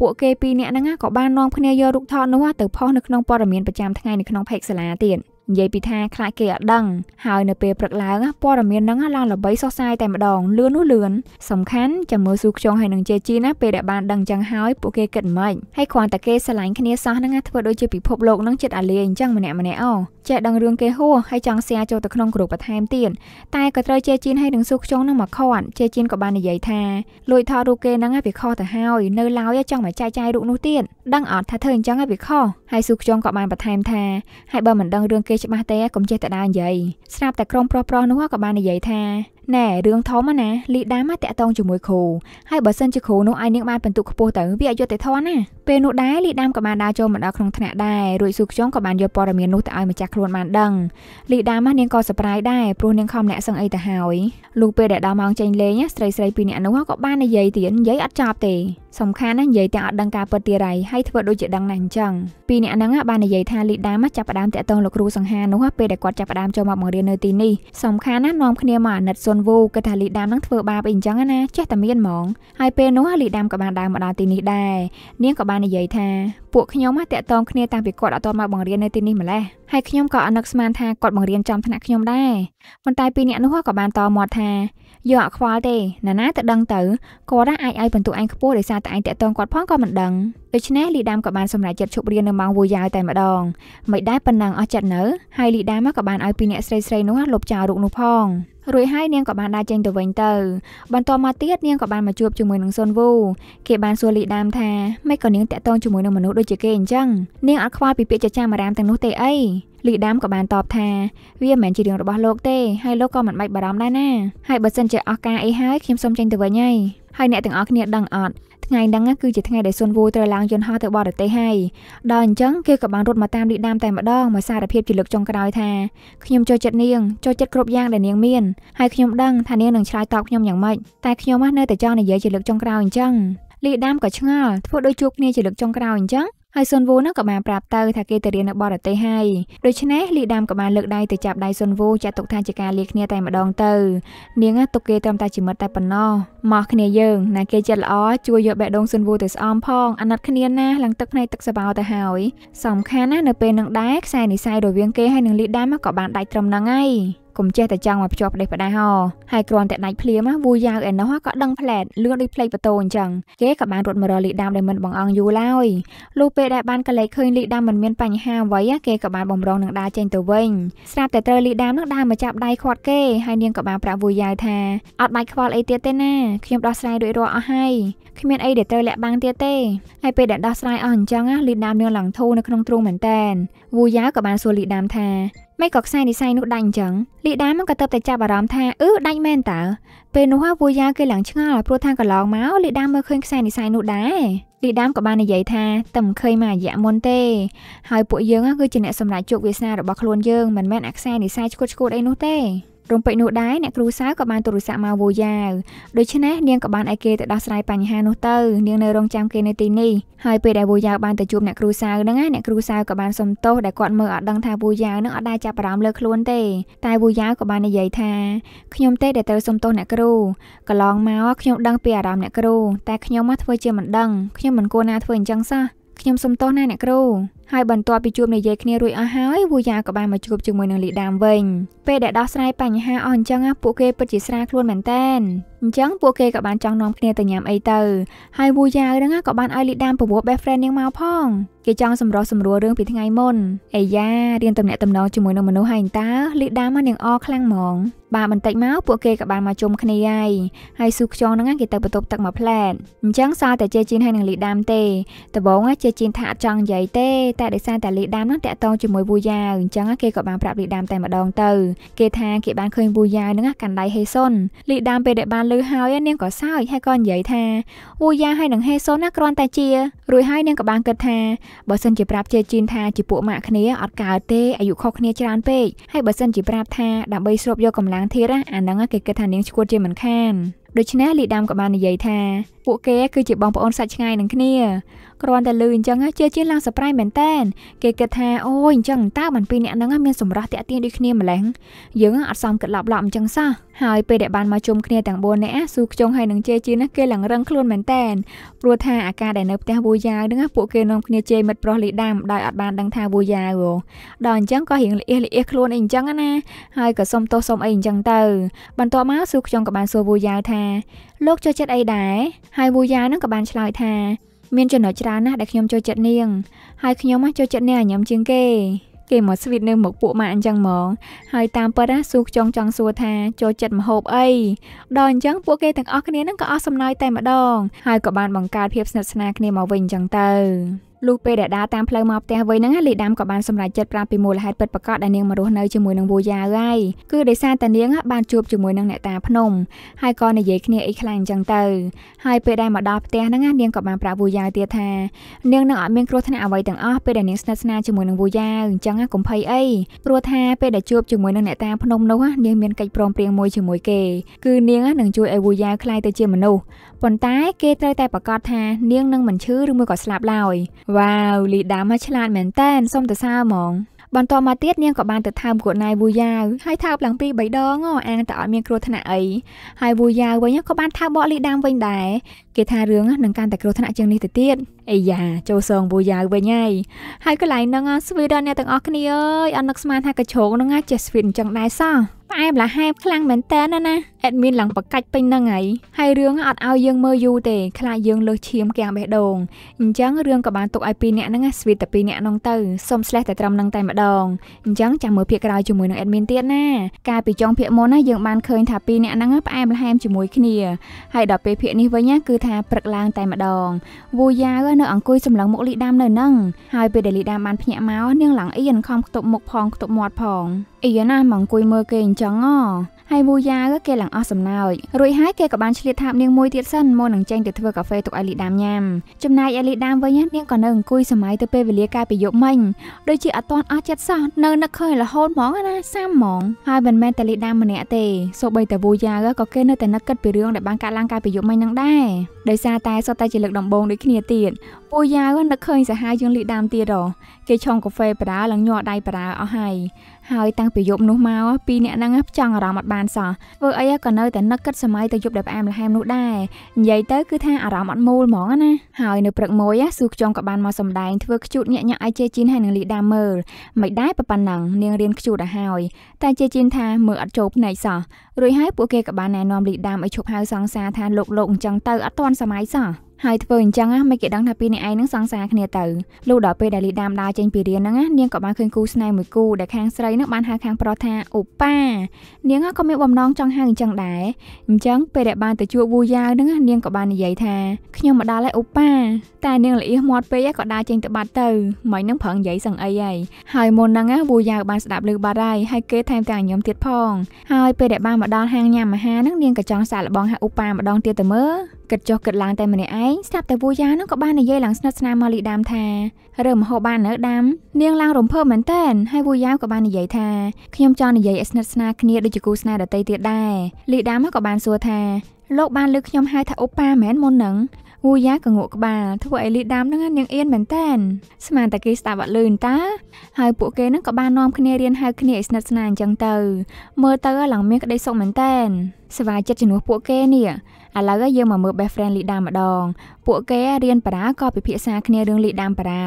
ពួកគេពីរនាក់ហ្នឹងក៏បាននាំគ្នាយករូបថតនោះទៅផុសនៅក្នុងព័ត៌មានប្រចាំថ្ងៃនៅក្នុងផេកសាលាទៀតនិយាយពីថាខ្លាចគេអត់ដឹងហើយនៅពេលព្រឹកឡើងព័ត៌មានហ្នឹងឡើងល្បីសុសសាយតែម្ដងលឿននោះលឿនសំខាន់ចាំមើលស៊ូខ្យងហើយនឹងជេជីណាពេលដែលបានដឹងចឹងហើយពួកគេគិតមិនហើយគ្រាន់តែគេឆ្លាញ់គ្នាសោះហ្នឹងធ្វើដូចជាពិភពលោកហ្នឹងចិត្តអាលីអញ្ចឹងម្នាក់ម្នាក់អូចេះដឹងរឿងគេហួហើយចង់សែចូលទៅក្នុងគ្រូបន្ថែមទៀតតែក៏ត្រូវជេជីនហើយនឹងស៊ូខ្យងហ្នឹងមកខាត់ជេជីនក៏បាននិយាយថាលួចថតរូបគេហ្នឹងឲ្យវាខុសទៅហើយ នៅឡើយចង់មកចែកចាយរូបនោះទៀតដឹងអត់ថាធ្វើអញ្ចឹងឲ្យវាខុសហើយស៊ូខ្យងក៏បានបន្ថែមថាហើយបើមិនដឹងរឿងគេច្បាស់ទេកុំចេះតែដើរនិយាយស្រាប់តែក្រុមប្រុសៗនោះក៏បាននិយាយថាណែរឿងធំណាលីដាមកតាក់តងជាមួយគ្រូហើយបើសិនជាគ្រូនោះឲ្យនាងបានពិន្ទុខ្ពស់ទៅវាអយុត្តិធម៌ណាពេលនោះដែរលីដាមក៏បានដើរចូលមកដល់ក្នុងថ្នាក់ដែររួចស៊ូខ្ញុំក៏បានយកព័ត៌មាននោះទៅឲ្យម្ចាស់ខ្លួនបានដឹងលីដាមនាងក៏សប្រាយដែរព្រោះនាងខំលាក់សឹងអីទៅហើយលុះពេលដែលដល់ម៉ោងចេញលេងស្រីស្រីពីរនាក់នោះក៏បាននិយាយទៀតនិយាយអត់ចប់ទេសំខាន់ណាស់និយាយទាំងអត់ដឹងការពិតទីរៃហើយធ្វើដូចជាដឹងណាស់អញ្ចឹងពីរនាក់ហ្នឹងបាននិយាយថាលីដាមចាប់ផ្ដើមតាក់ទងលោកគ្រូសង្ហានោះពេលដែលគាត់ចាប់ផ្ដើមចូលមកបង្រៀននៅទីនេះសំខាន់ណាស់នាំគ្នាមកអាណិតសុននវូគិតថាលីដាមនឹងធ្វើបាបអីអញ្ចឹងណាចេះតែមានហ្មងហើយពេលនោះលីដាមក៏បានដើរមកដល់ទីនេះដែរនាងក៏បាននិយាយថាពួកខ្ញុំហ่ะតាក់ទងគ្នាតាំងពីគាត់អត់ទាន់មកបង្រៀននៅទីនេះម្ល៉េះហើយខ្ញុំក៏អនុស្មានថាគាត់បង្រៀនចំថ្នាក់ខ្ញុំដែរប៉ុន្តែពីរអ្នកនោះក៏បានតមាត់ថាយកអខ្វល់ទេណាណាទៅដឹងទៅគាត់អាចឲ្យបន្ទុកឯងខ្ពស់ដោយសារតែឯងតាក់ទងគាត់ផងក៏មិនដឹងដូច្នេះលីដាមក៏បានសម្រេចចិត្តឈប់រៀននៅម៉ោងវូយ៉ាវតែម្ដងមិនដែរប៉ុណ្ណឹងអស់ចិត្តនៅហើយលីដាមក៏បានឲ្យពីរអ្នកស្រីស្រីនោះលុបចោលរូបនោះផងរួចហើយនាងក៏បានដើរចេញទៅវិញទៅបន្ទាប់មកទៀតនាងក៏បានមកជួបជាមួយនឹងសុនវូគេបានសួរលីដាមថាម៉េចក៏នាងតាក់ទងជាមួយនឹងមនុស្សដូចជាគេអញ្ចឹងនាងអត់ខ្វល់ពីពាក្យចចាមអារាមទាំងនោះទេអីលីដាមក៏បានតបថាវាមិនមែនជារឿងរបស់លោកទេហើយលោកក៏មិនបាច់បារម្ភដែរណា ហើយបើសិនជាអស់ការអីហើយខ្ញុំសូមចេញទៅវិញហើយហើយអ្នកទាំងអស់គ្នាដឹងអត់ថ្ងៃហ្នឹងគឺជាថ្ងៃដែលសុនវូត្រូវឡើងយន្តហោះទៅបរទេសហើយដល់អញ្ចឹងគេក៏បានរត់មកតាមលីដាមតែម្ដងមកសារភាពជាលើកចុងក្រោយថាខ្ញុំចូលចិត្តនាងចូលចិត្តគ្រប់យ៉ាងដែលនាងមានហើយខ្ញុំដឹងថានាងនឹងឆ្លើយតបខ្ញុំយ៉ាងម៉េចតែខ្ញុំនៅតែចង់និយាយជាលើកចុងក្រោយអញ្ចឹងលីដាមក៏ឆ្ងល់ធ្វើដូចជួបគ្នាជាលើកចុងក្រោយអញ្ចឹងហើយសុនវូនឹងក៏បានប្រាប់ទៅថាគេទៅរៀននៅបរទេសហើយដូច្នេះលីដាមក៏បានលើកដៃទៅចាប់ដៃសុនវូចាត់ទុកថាជាការលាគ្នាតែម្ដងទៅនាងទុកគេត្រឹមតែជាមិត្តតែប៉ុណ្ណោះមកគ្នាយើងណាគេចិត្តល្អជួយយកបេះដូងសុនវូទៅស្អំផងអាណិតគ្នាណាឡើងទឹកភ្នែកទឹកសបោទៅហើយសំខាន់ណានៅពេលនឹងដែរខ្សែនិស័យរវាងគេហើយនឹងលីដាមកក៏បានដាច់ត្រឹមហ្នឹងហើយកុំចេះតែចង់មកភ្ជាប់ផ្ដេសផ្ដាសហោហើយគ្រាន់តែដាច់ភ្លាមវូយ៉ាវឯណោះក៏ដឹងផ្លែតលឿនដូចផ្លេចបតូអញ្ចឹងគេក៏បានរត់មករកលីដាមដែលមិនបងអង់យូរឡើយលុះពេលដែលបានកលេចឃើញលីដាមមិនមានបញ្ហាអ្វីគេក៏បានបំរងនឹងដាចេញទៅវិញស្រាប់តែត្រូវលីដាមនឹងដើរមកចាប់ដៃខាត់គេហើយនាងក៏បានប្រាប់វូយ៉ាវថាអត់បាច់ខ្វល់អីទៀតទេណាខ្ញុំដោះស្រាយរួចរាល់អស់ហើយគ្មានអីដែលត្រូវលាក់បាំងទៀតទេហើយពេលដែលដោះស្រាយអស់អញ្ចឹងលីដាមនាងឡើងធូរនៅក្នុងទ្រូងមែនតែនវូយ៉ាក៏បានសួរលីដាមថាមិនក៏ខ្សែនិស័យនោះដាច់អញ្ចឹងលីដាមក៏ទៅតែចាប់អារម្មណ៍ថាអឺដាច់មែនតើពេលនោះវូយ៉ាគេឡើងឆ្ងល់ព្រោះថាកន្លងមកលីដាមមើលឃើញខ្សែនិស័យនោះដែរលីដាមក៏បាននិយាយថាតែមិនឃើញមករយៈមុនទេ ហើយពួកយើងគឺជាអ្នកសម្រេចជោគវាសនារបស់ខ្លួនយើងមិនមែនអាខ្សែនិស័យឈួតឈួតអីនោះទេរំពេចនោះដែរអ្នកគ្រូសាវក៏បានទូរស័ព្ទមកវោយ៉ាវដូច្នេះនាងក៏បានឲ្យគេទៅដោះស្រាយបញ្ហានោះទៅនាងនៅរងចាំគេនៅទីនេះហើយពេលដែលវោយ៉ាវបានទៅជួបអ្នកគ្រូសាវហ្នឹងអ្នកគ្រូសាវក៏បានសុំទោសដែលគាត់មើលអត់ដឹងថាវោយ៉ាវហ្នឹងអត់ដែរចាប់អារម្មណ៍លើខ្លួនទេតែវោយ៉ាវក៏បាននិយាយថាខ្ញុំទេដែលត្រូវសុំទោសអ្នកគ្រូកន្លងមកខ្ញុំដឹងពីអារម្មណ៍អ្នកគ្រូតែខ្ញុំមកធ្វើជាមិនដឹងខ្ញុំមិនគួរណាធ្វើអញ្ចឹងសោះខ្ញុំសុំទោសណាអ្នកគ្រូហើយបន្ទាប់ពីជួបនិយាយគ្នារួចអស់ហើយវូយ៉ាក៏បានមកជួបជាមួយនឹងលីដាមវិញពេលដែលដោះស្រាយបញ្ហាអស់អញ្ចឹងពួកគេពិតជាស្រាខ្លួនមែនតែនអញ្ចឹងពួកគេក៏បានចង់នាំគ្នាទៅញ៉ាំអីទៅហើយវូយ៉ាហ្នឹងក៏បានឲ្យលីដាមពពោះ best friend នាងមកផងគេចង់សម្រោះសម្រួលរឿងពីថ្ងៃមុនអាយ៉ារៀនតំណាក់តំណងជាមួយនឹងមនុស្សហើយតាលីដាមនាងអខ្លាំងហ្មងបាទបន្តិចមកពួកគេក៏បានមកជុំគ្នាហើយហើយស៊ូខ្យងហ្នឹងគេទៅបន្ទប់ទឹកមួយផ្លែតអញ្ចឹងសល់តែជេជីនហើយនឹងលីដាមទេដំបូងជេជីនថាអត់ចង់និយាយទេតែដោយសារតែលីដាមហ្នឹងតាក់ទងជាមួយវូយ៉ាវអញ្ចឹងគេក៏បានប្រាប់លីដាមតែម្ដងទៅគេថាគេបានឃើញវូយ៉ាវហ្នឹងកាន់ដៃហេសុនលីដាមពេលដែលបានលឺហើយនាងក៏សើចហើយក៏និយាយថាវូយ៉ាវហើយនឹងហេសុនណាគ្រាន់តែជារួចហើយនាងក៏បានគិតថាបើសិនជាប្រាប់ជាជីនថាជាពួកម៉ាក់គ្នាអត់កើតទេអាយុខុសគ្នាច្រើនពេកហើយបើសិនជាប្រាប់ថាដើម្បីស្រូបយកកម្លាំងធាតអាហ្នឹងគេគិតថានាងឈួតជាមិនខានដូច្នេះលីដាមក៏បាននិយាយថាពួកគេគឺជាបងប្អូនសាច់ឆ្ងាយនឹងគ្នាគ្រាន់តែលឺអញ្ចឹងជាជាឡើង surprise មែនតើគេគិតថាអូយអញ្ចឹងតើបានពីរអ្នកហ្នឹងមានសម្រស់តាក់ទាញដូចគ្នាម្ល៉េះយើងអត់សមគិតឡប់ឡប់អញ្ចឹងសោះហើយពេលដែលបានមកជុំគ្នាទាំង4នាក់ស៊ូខ្ជុងហើយនឹងជេជីណាគេឡើងរឹងខ្លួនមែនតើព្រោះថាអាការដែលនៅផ្ទះវូយ៉ាវហ្នឹងពួកគេនាំគ្នាជេមិត្តប្រុសលីដាមដោយអត់បានដឹងថាវូយ៉ាវដល់អញ្ចឹងក៏រៀងលៀសលៀសខ្លួនអីអញ្ចឹងណា ហើយក៏សុំទោសសុំអីអញ្ចឹងទៅបន្ទាប់មកស៊ូខ្ជុងក៏បានសួរវូយ៉ាវថាលោកចូលចិត្តអីដែរហើយវូយ៉ានឹងក៏បានឆ្លើយថាមានចំណុចច្រើនណាស់ដែលខ្ញុំចូលចិត្តនាង ហើយខ្ញុំចូលចិត្តនាងញឹមជាងគេគេមកស្វីតនៅមុខពួកម៉ាក់អញ្ចឹងហ្មងហើយតាមពិតណាស៊ូខ្ចង់ចង់សួរថា ចូលចិត្តមហូបអីដល់អញ្ចឹងពួកគេទាំងអស់គ្នានឹងក៏អស់សំណើចតែម្ដងហើយក៏បានបង្កើតភាពស្និទ្ធស្នាលគ្នាមកវិញអញ្ចឹងទៅលុះពេលដែលដើរតាមផ្លូវមកផ្ទះវិញហ្នឹងលីដាំក៏បានសម្រេចចិត្តប្រាប់ពីមូលហេតុពិតប្រាកដដែលនាងមករស់នៅជាមួយនឹងវូយ៉ាហើយគឺដោយសារតែនាងបានជួបជាមួយនឹងអ្នកតាភ្នំហើយក៏និយាយគ្នាអីខ្លាំងអញ្ចឹងទៅហើយពេលដែលមកដល់ផ្ទះហ្នឹងនាងក៏បានប្រាប់វូយ៉ាទៀតថា នាងនឹងអត់មានគ្រោះថ្នាក់អ្វីទាំងអស់ពេលដែលនាងស្និទ្ធស្នាលជាមួយនឹងវូយ៉ាអញ្ចឹងកុំភ័យអីព្រោះថាពេលដែលជួបជាមួយនឹងអ្នកតាភ្នំនោះនាងមានកិច្ចព្រមព្រៀងមួយជាមួយគេគឺនាងនឹងជួយឲ្យវូយ៉ាខ្លាយទៅជាមនុស្សប៉ុន្តែគេត្រូវតែប្រកាសថានាងនឹងមិនឈឺឬមួយក៏ស្លាប់ឡើយវ៉ាវលីដាមកឆ្លាតមែនតែនសុំតសើហ្មង បន្ទាប់មកទៀតនាងក៏បានទៅថើមកូនណៃវូយ៉ាវហើយថើបឡើងពីរ3ដងអាងតែអត់មានគ្រោះថ្នាក់អីហើយវូយ៉ាវវិញក៏បានថើបបកលីដាមវិញដែរគេថារឿងនឹងកាន់តែគ្រោះថ្នាក់ជាងនេះទៅទៀតអីយ៉ាចូលសងវូយ៉ាវវិញហើយហើយកន្លែងហ្នឹងស្វីដនអ្នកទាំងអស់គ្នាអើយអត់នឹកស្មានថាកញ្ជ្រោកហ្នឹងចេះស្វីតអញ្ចឹងដែរសោះផ្អែមល្ហែមខ្លាំងមែនតើណាអេដមីនឡើងបកាច់ពេញហ្នឹងហើយហើយរឿងអត់ឲ្យយើងមើលយូរទេខ្លាចយើងលើសឈាមគាំងបេះដូងអញ្ចឹងរឿងក៏បានទុកឲ្យពីរអ្នកហ្នឹងស្វីតតែពីរអ្នកហ្នឹងទៅសុំស្លេះតែត្រឹមហ្នឹងតែម្ដងអញ្ចឹងចាំមើលភាកក្រោយជាមួយនឹងអេដមីនទៀតណាកាលពីចុងភាកមុនណាយើងបានឃើញថាពីរអ្នកហ្នឹងផ្អែមល្ហែមជាមួយគ្នា ហើយដល់ពេលភាកនេះវិញណាគឺថាព្រឹកឡើងតែម្ដងវូយ៉ាវនៅអង្គុយសម្លឹងមុខលីដាមនៅហ្នឹងហើយពេលដែលលីដាមបានភ្ញាក់មកនាងឡើងអៀនខំខ្ទប់មុខផងខ្ទប់មាត់ផងអីយ៉ាណាមកអង្គុយមើលគេអញ្ចឹងហ៎ហើយវូយ៉ាគេឡើងអស់សំណើចរួចហើយគេក៏បានឆ្លៀតថាបនាងមួយទៀតសិនមុននឹងចេញទៅធ្វើកាហ្វេទុកឲ្យលីដាមញ៉ាំចំណែកឲ្យលីដាមវិញនាងក៏នៅអង្គុយសម័យទៅពេលវេលាកាលពីយប់មិញដូចជាអត់ទាន់អស់ចិត្តសោះនៅនឹកឃើញរហូតហ្មងណាសាមហ្មងហើយមិនមែនតែលីដាមម្នាក់ទេសូម្បីតែវូយ៉ាក៏គេនៅតែនឹកគិតពីរឿងដែលបានកើតឡើងកាលពីយប់មិញនឹងដែរដោយសារតែសុទ្ធតែជាលើកដំបូងដូចគ្នាទៀតពូយ៉ាវនឹកឃើញសាហាវយើងលីដើមទៀតហ៎គេឆុងកាហ្វេបារាឡើងញ័រដៃបារាអស់ហើយហើយតាំងពីយប់នោះមកពីរអ្នកហ្នឹងចង់អារម្មណ៍អត់បានសោះធ្វើអីក៏នៅតែនឹកគិតសម័យទៅយប់ដែលផ្អែមល្ហែមនោះដែរនិយាយទៅគឺថាអារម្មណ៍អត់មូលហ្មងណាហើយ នៅព្រឹកមួយស៊ូខ្ចងក៏បានមកសម្ដែងធ្វើខ្ជូតញាក់ញាក់ឲ្យជេជីនហើយនឹងលីដាមើលមិនដែរប៉ុណ្ណឹងនាងរៀនខ្ជូតឲ្យហើយ តែជេជីនថាមើលអត់ចូលភ្នែកសោះរួចហើយពួកគេក៏បានណែនាំលីដាមឲ្យឈប់ហៅសង្សារថាលោកលោកអញ្ចឹងទៅអត់ទាន់សម័យសោះហើយធ្វើអញ្ចឹងណាមិនគេដឹងថាពីរនាក់ឯងនឹងសង្សារគ្នាទៅលុះដល់ពេលដែលលីដាមដើរចេញពីរៀនហ្នឹងណានាងក៏បានឃើញគូស្នេហ៍មួយគូដែលខាងស្រីនឹងបានហៅខាងប្រុសថាអូប៉ានាងក៏មានបំណងចង់ហៅអញ្ចឹងដែរអញ្ចឹងពេលដែលបានទៅជួបវូយ៉ាវហ្នឹងណានាងក៏បាននិយាយថាខ្ញុំមកដល់ហើយអូប៉ាតែនាងល្អៀសមាត់ពេកក៏ដើរចេញទៅបាត់ទៅមិននឹងប្រឹងនិយាយសឹងអីហើយហើយមុនហ្នឹងណាវូយ៉ាវបានស្ដាប់ឮបាត់ហើយហើយគេថែមទាំងញញុំទៀតផងហើយពេលដែលបានមកដល់ហាងញ៉ាំអាហារហ្នឹងនាងក៏ចង់សាកល្បងហៅអូប៉ាម្ដងទៀតទៅមើលគិតចុះគិតឡើងតែម្នាក់ឯងស្រាប់តែពូយ៉ានោះក៏បាននិយាយឡើងស្និទ្ធស្នាលមកលីដាមថារើមហូបបាននៅដាមនាងឡើងរំភើបមែនតើហើយពូយ៉ាក៏បាននិយាយថាខ្ញុំចង់និយាយឲ្យស្និទ្ធស្នាលគ្នាដូចជាគូស្នេហ៍ដតីទៀតដែរលីដាមក៏បានសួរថាលោកបានលើកខ្ញុំហៅថាអូប៉ាមែនមុននឹងវូយ៉ាក៏ងក់ក្បាលធ្វើឲ្យលីដាមនឹងនាងអៀនមែនតែនស្មានតែគេស្ដាប់អត់លឺតា ហើយពួកគេនឹងក៏បាននាំគ្នារៀនហៅគ្នាឲ្យស្និទ្ធស្នាលអញ្ចឹងទៅមើលទៅឡើងមានក្តីសុខមែនតែនសវាចិត្តជំនួសពួកគេនេះឥឡូវយើងមកមើល best friend លីដាម្ដង ពួកគេរៀនបារាក៏ពិភាក្សាគ្នារឿងលីដាបារា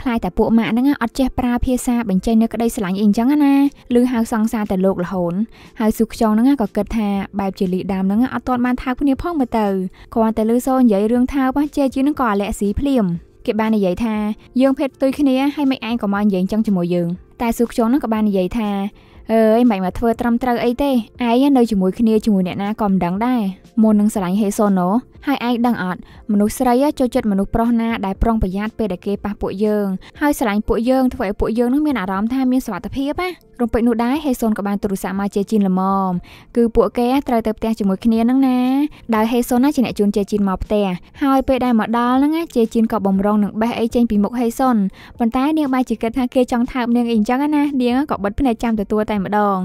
ខ្លាចតែពួកម៉ាក់ហ្នឹងអត់ចេះប្រើភាសាបញ្ចេញនៅក្តីស្រឡាញ់អីអញ្ចឹងណាឮហៅសង្សារតែលោករហូន ហើយស៊ូខ្យងហ្នឹងក៏គិតថាបែបជាលីដាមហ្នឹងអត់ទាន់បានថៅគ្នាផងមើលទៅគ្រាន់តែឮសូរនិយាយរឿងថៅបោះជេជីហ្នឹងក៏អាលែកស៊ីភ្លាមគេបាននិយាយថាយើងភេទផ្ទុយគ្នាហើយមិនឯងក៏មកនិយាយអញ្ចឹងជាមួយយើង តែស៊ូខ្យងហ្នឹងក៏បាននិយាយថាអើយមិនមកធ្វើត្រឹមត្រូវអីទេឯងនៅជាមួយគ្នាជាមួយអ្នកណាក៏មិនដឹងដែរមុននឹងស្រឡាញ់ហេសូណូហើយឯងដឹងអត់មនុស្សស្រីចូលចិត្តមនុស្សប្រុសណាដែលប្រុងប្រយ័ត្នពេលដែលគេប៉ះពួកយើងហើយស្រឡាញ់ពួកយើង ធ្វើឲ្យពួកយើងនឹងមានអារម្មណ៍ថាមានសុវត្ថិភាពណារំពេចនោះដែរហេសូនក៏បានទូរស័ព្ទមកជាជីនល្មមគឺពួកគេត្រូវទៅផ្ទះជាមួយគ្នានឹងណាដោយហេសូនណាជាអ្នកជួនជាជីនមកផ្ទះហើយពេលដែលមកដល់ហ្នឹងជាជីនក៏បំរុងនឹងបេះអីចេញពីមុខហេសូនប៉ុន្តែនាងបែរជាគិតថាគេចង់ថើបនាងអីអញ្ចឹងណានាងក៏បិទភ្នែកចាំទទួលតែម្ដង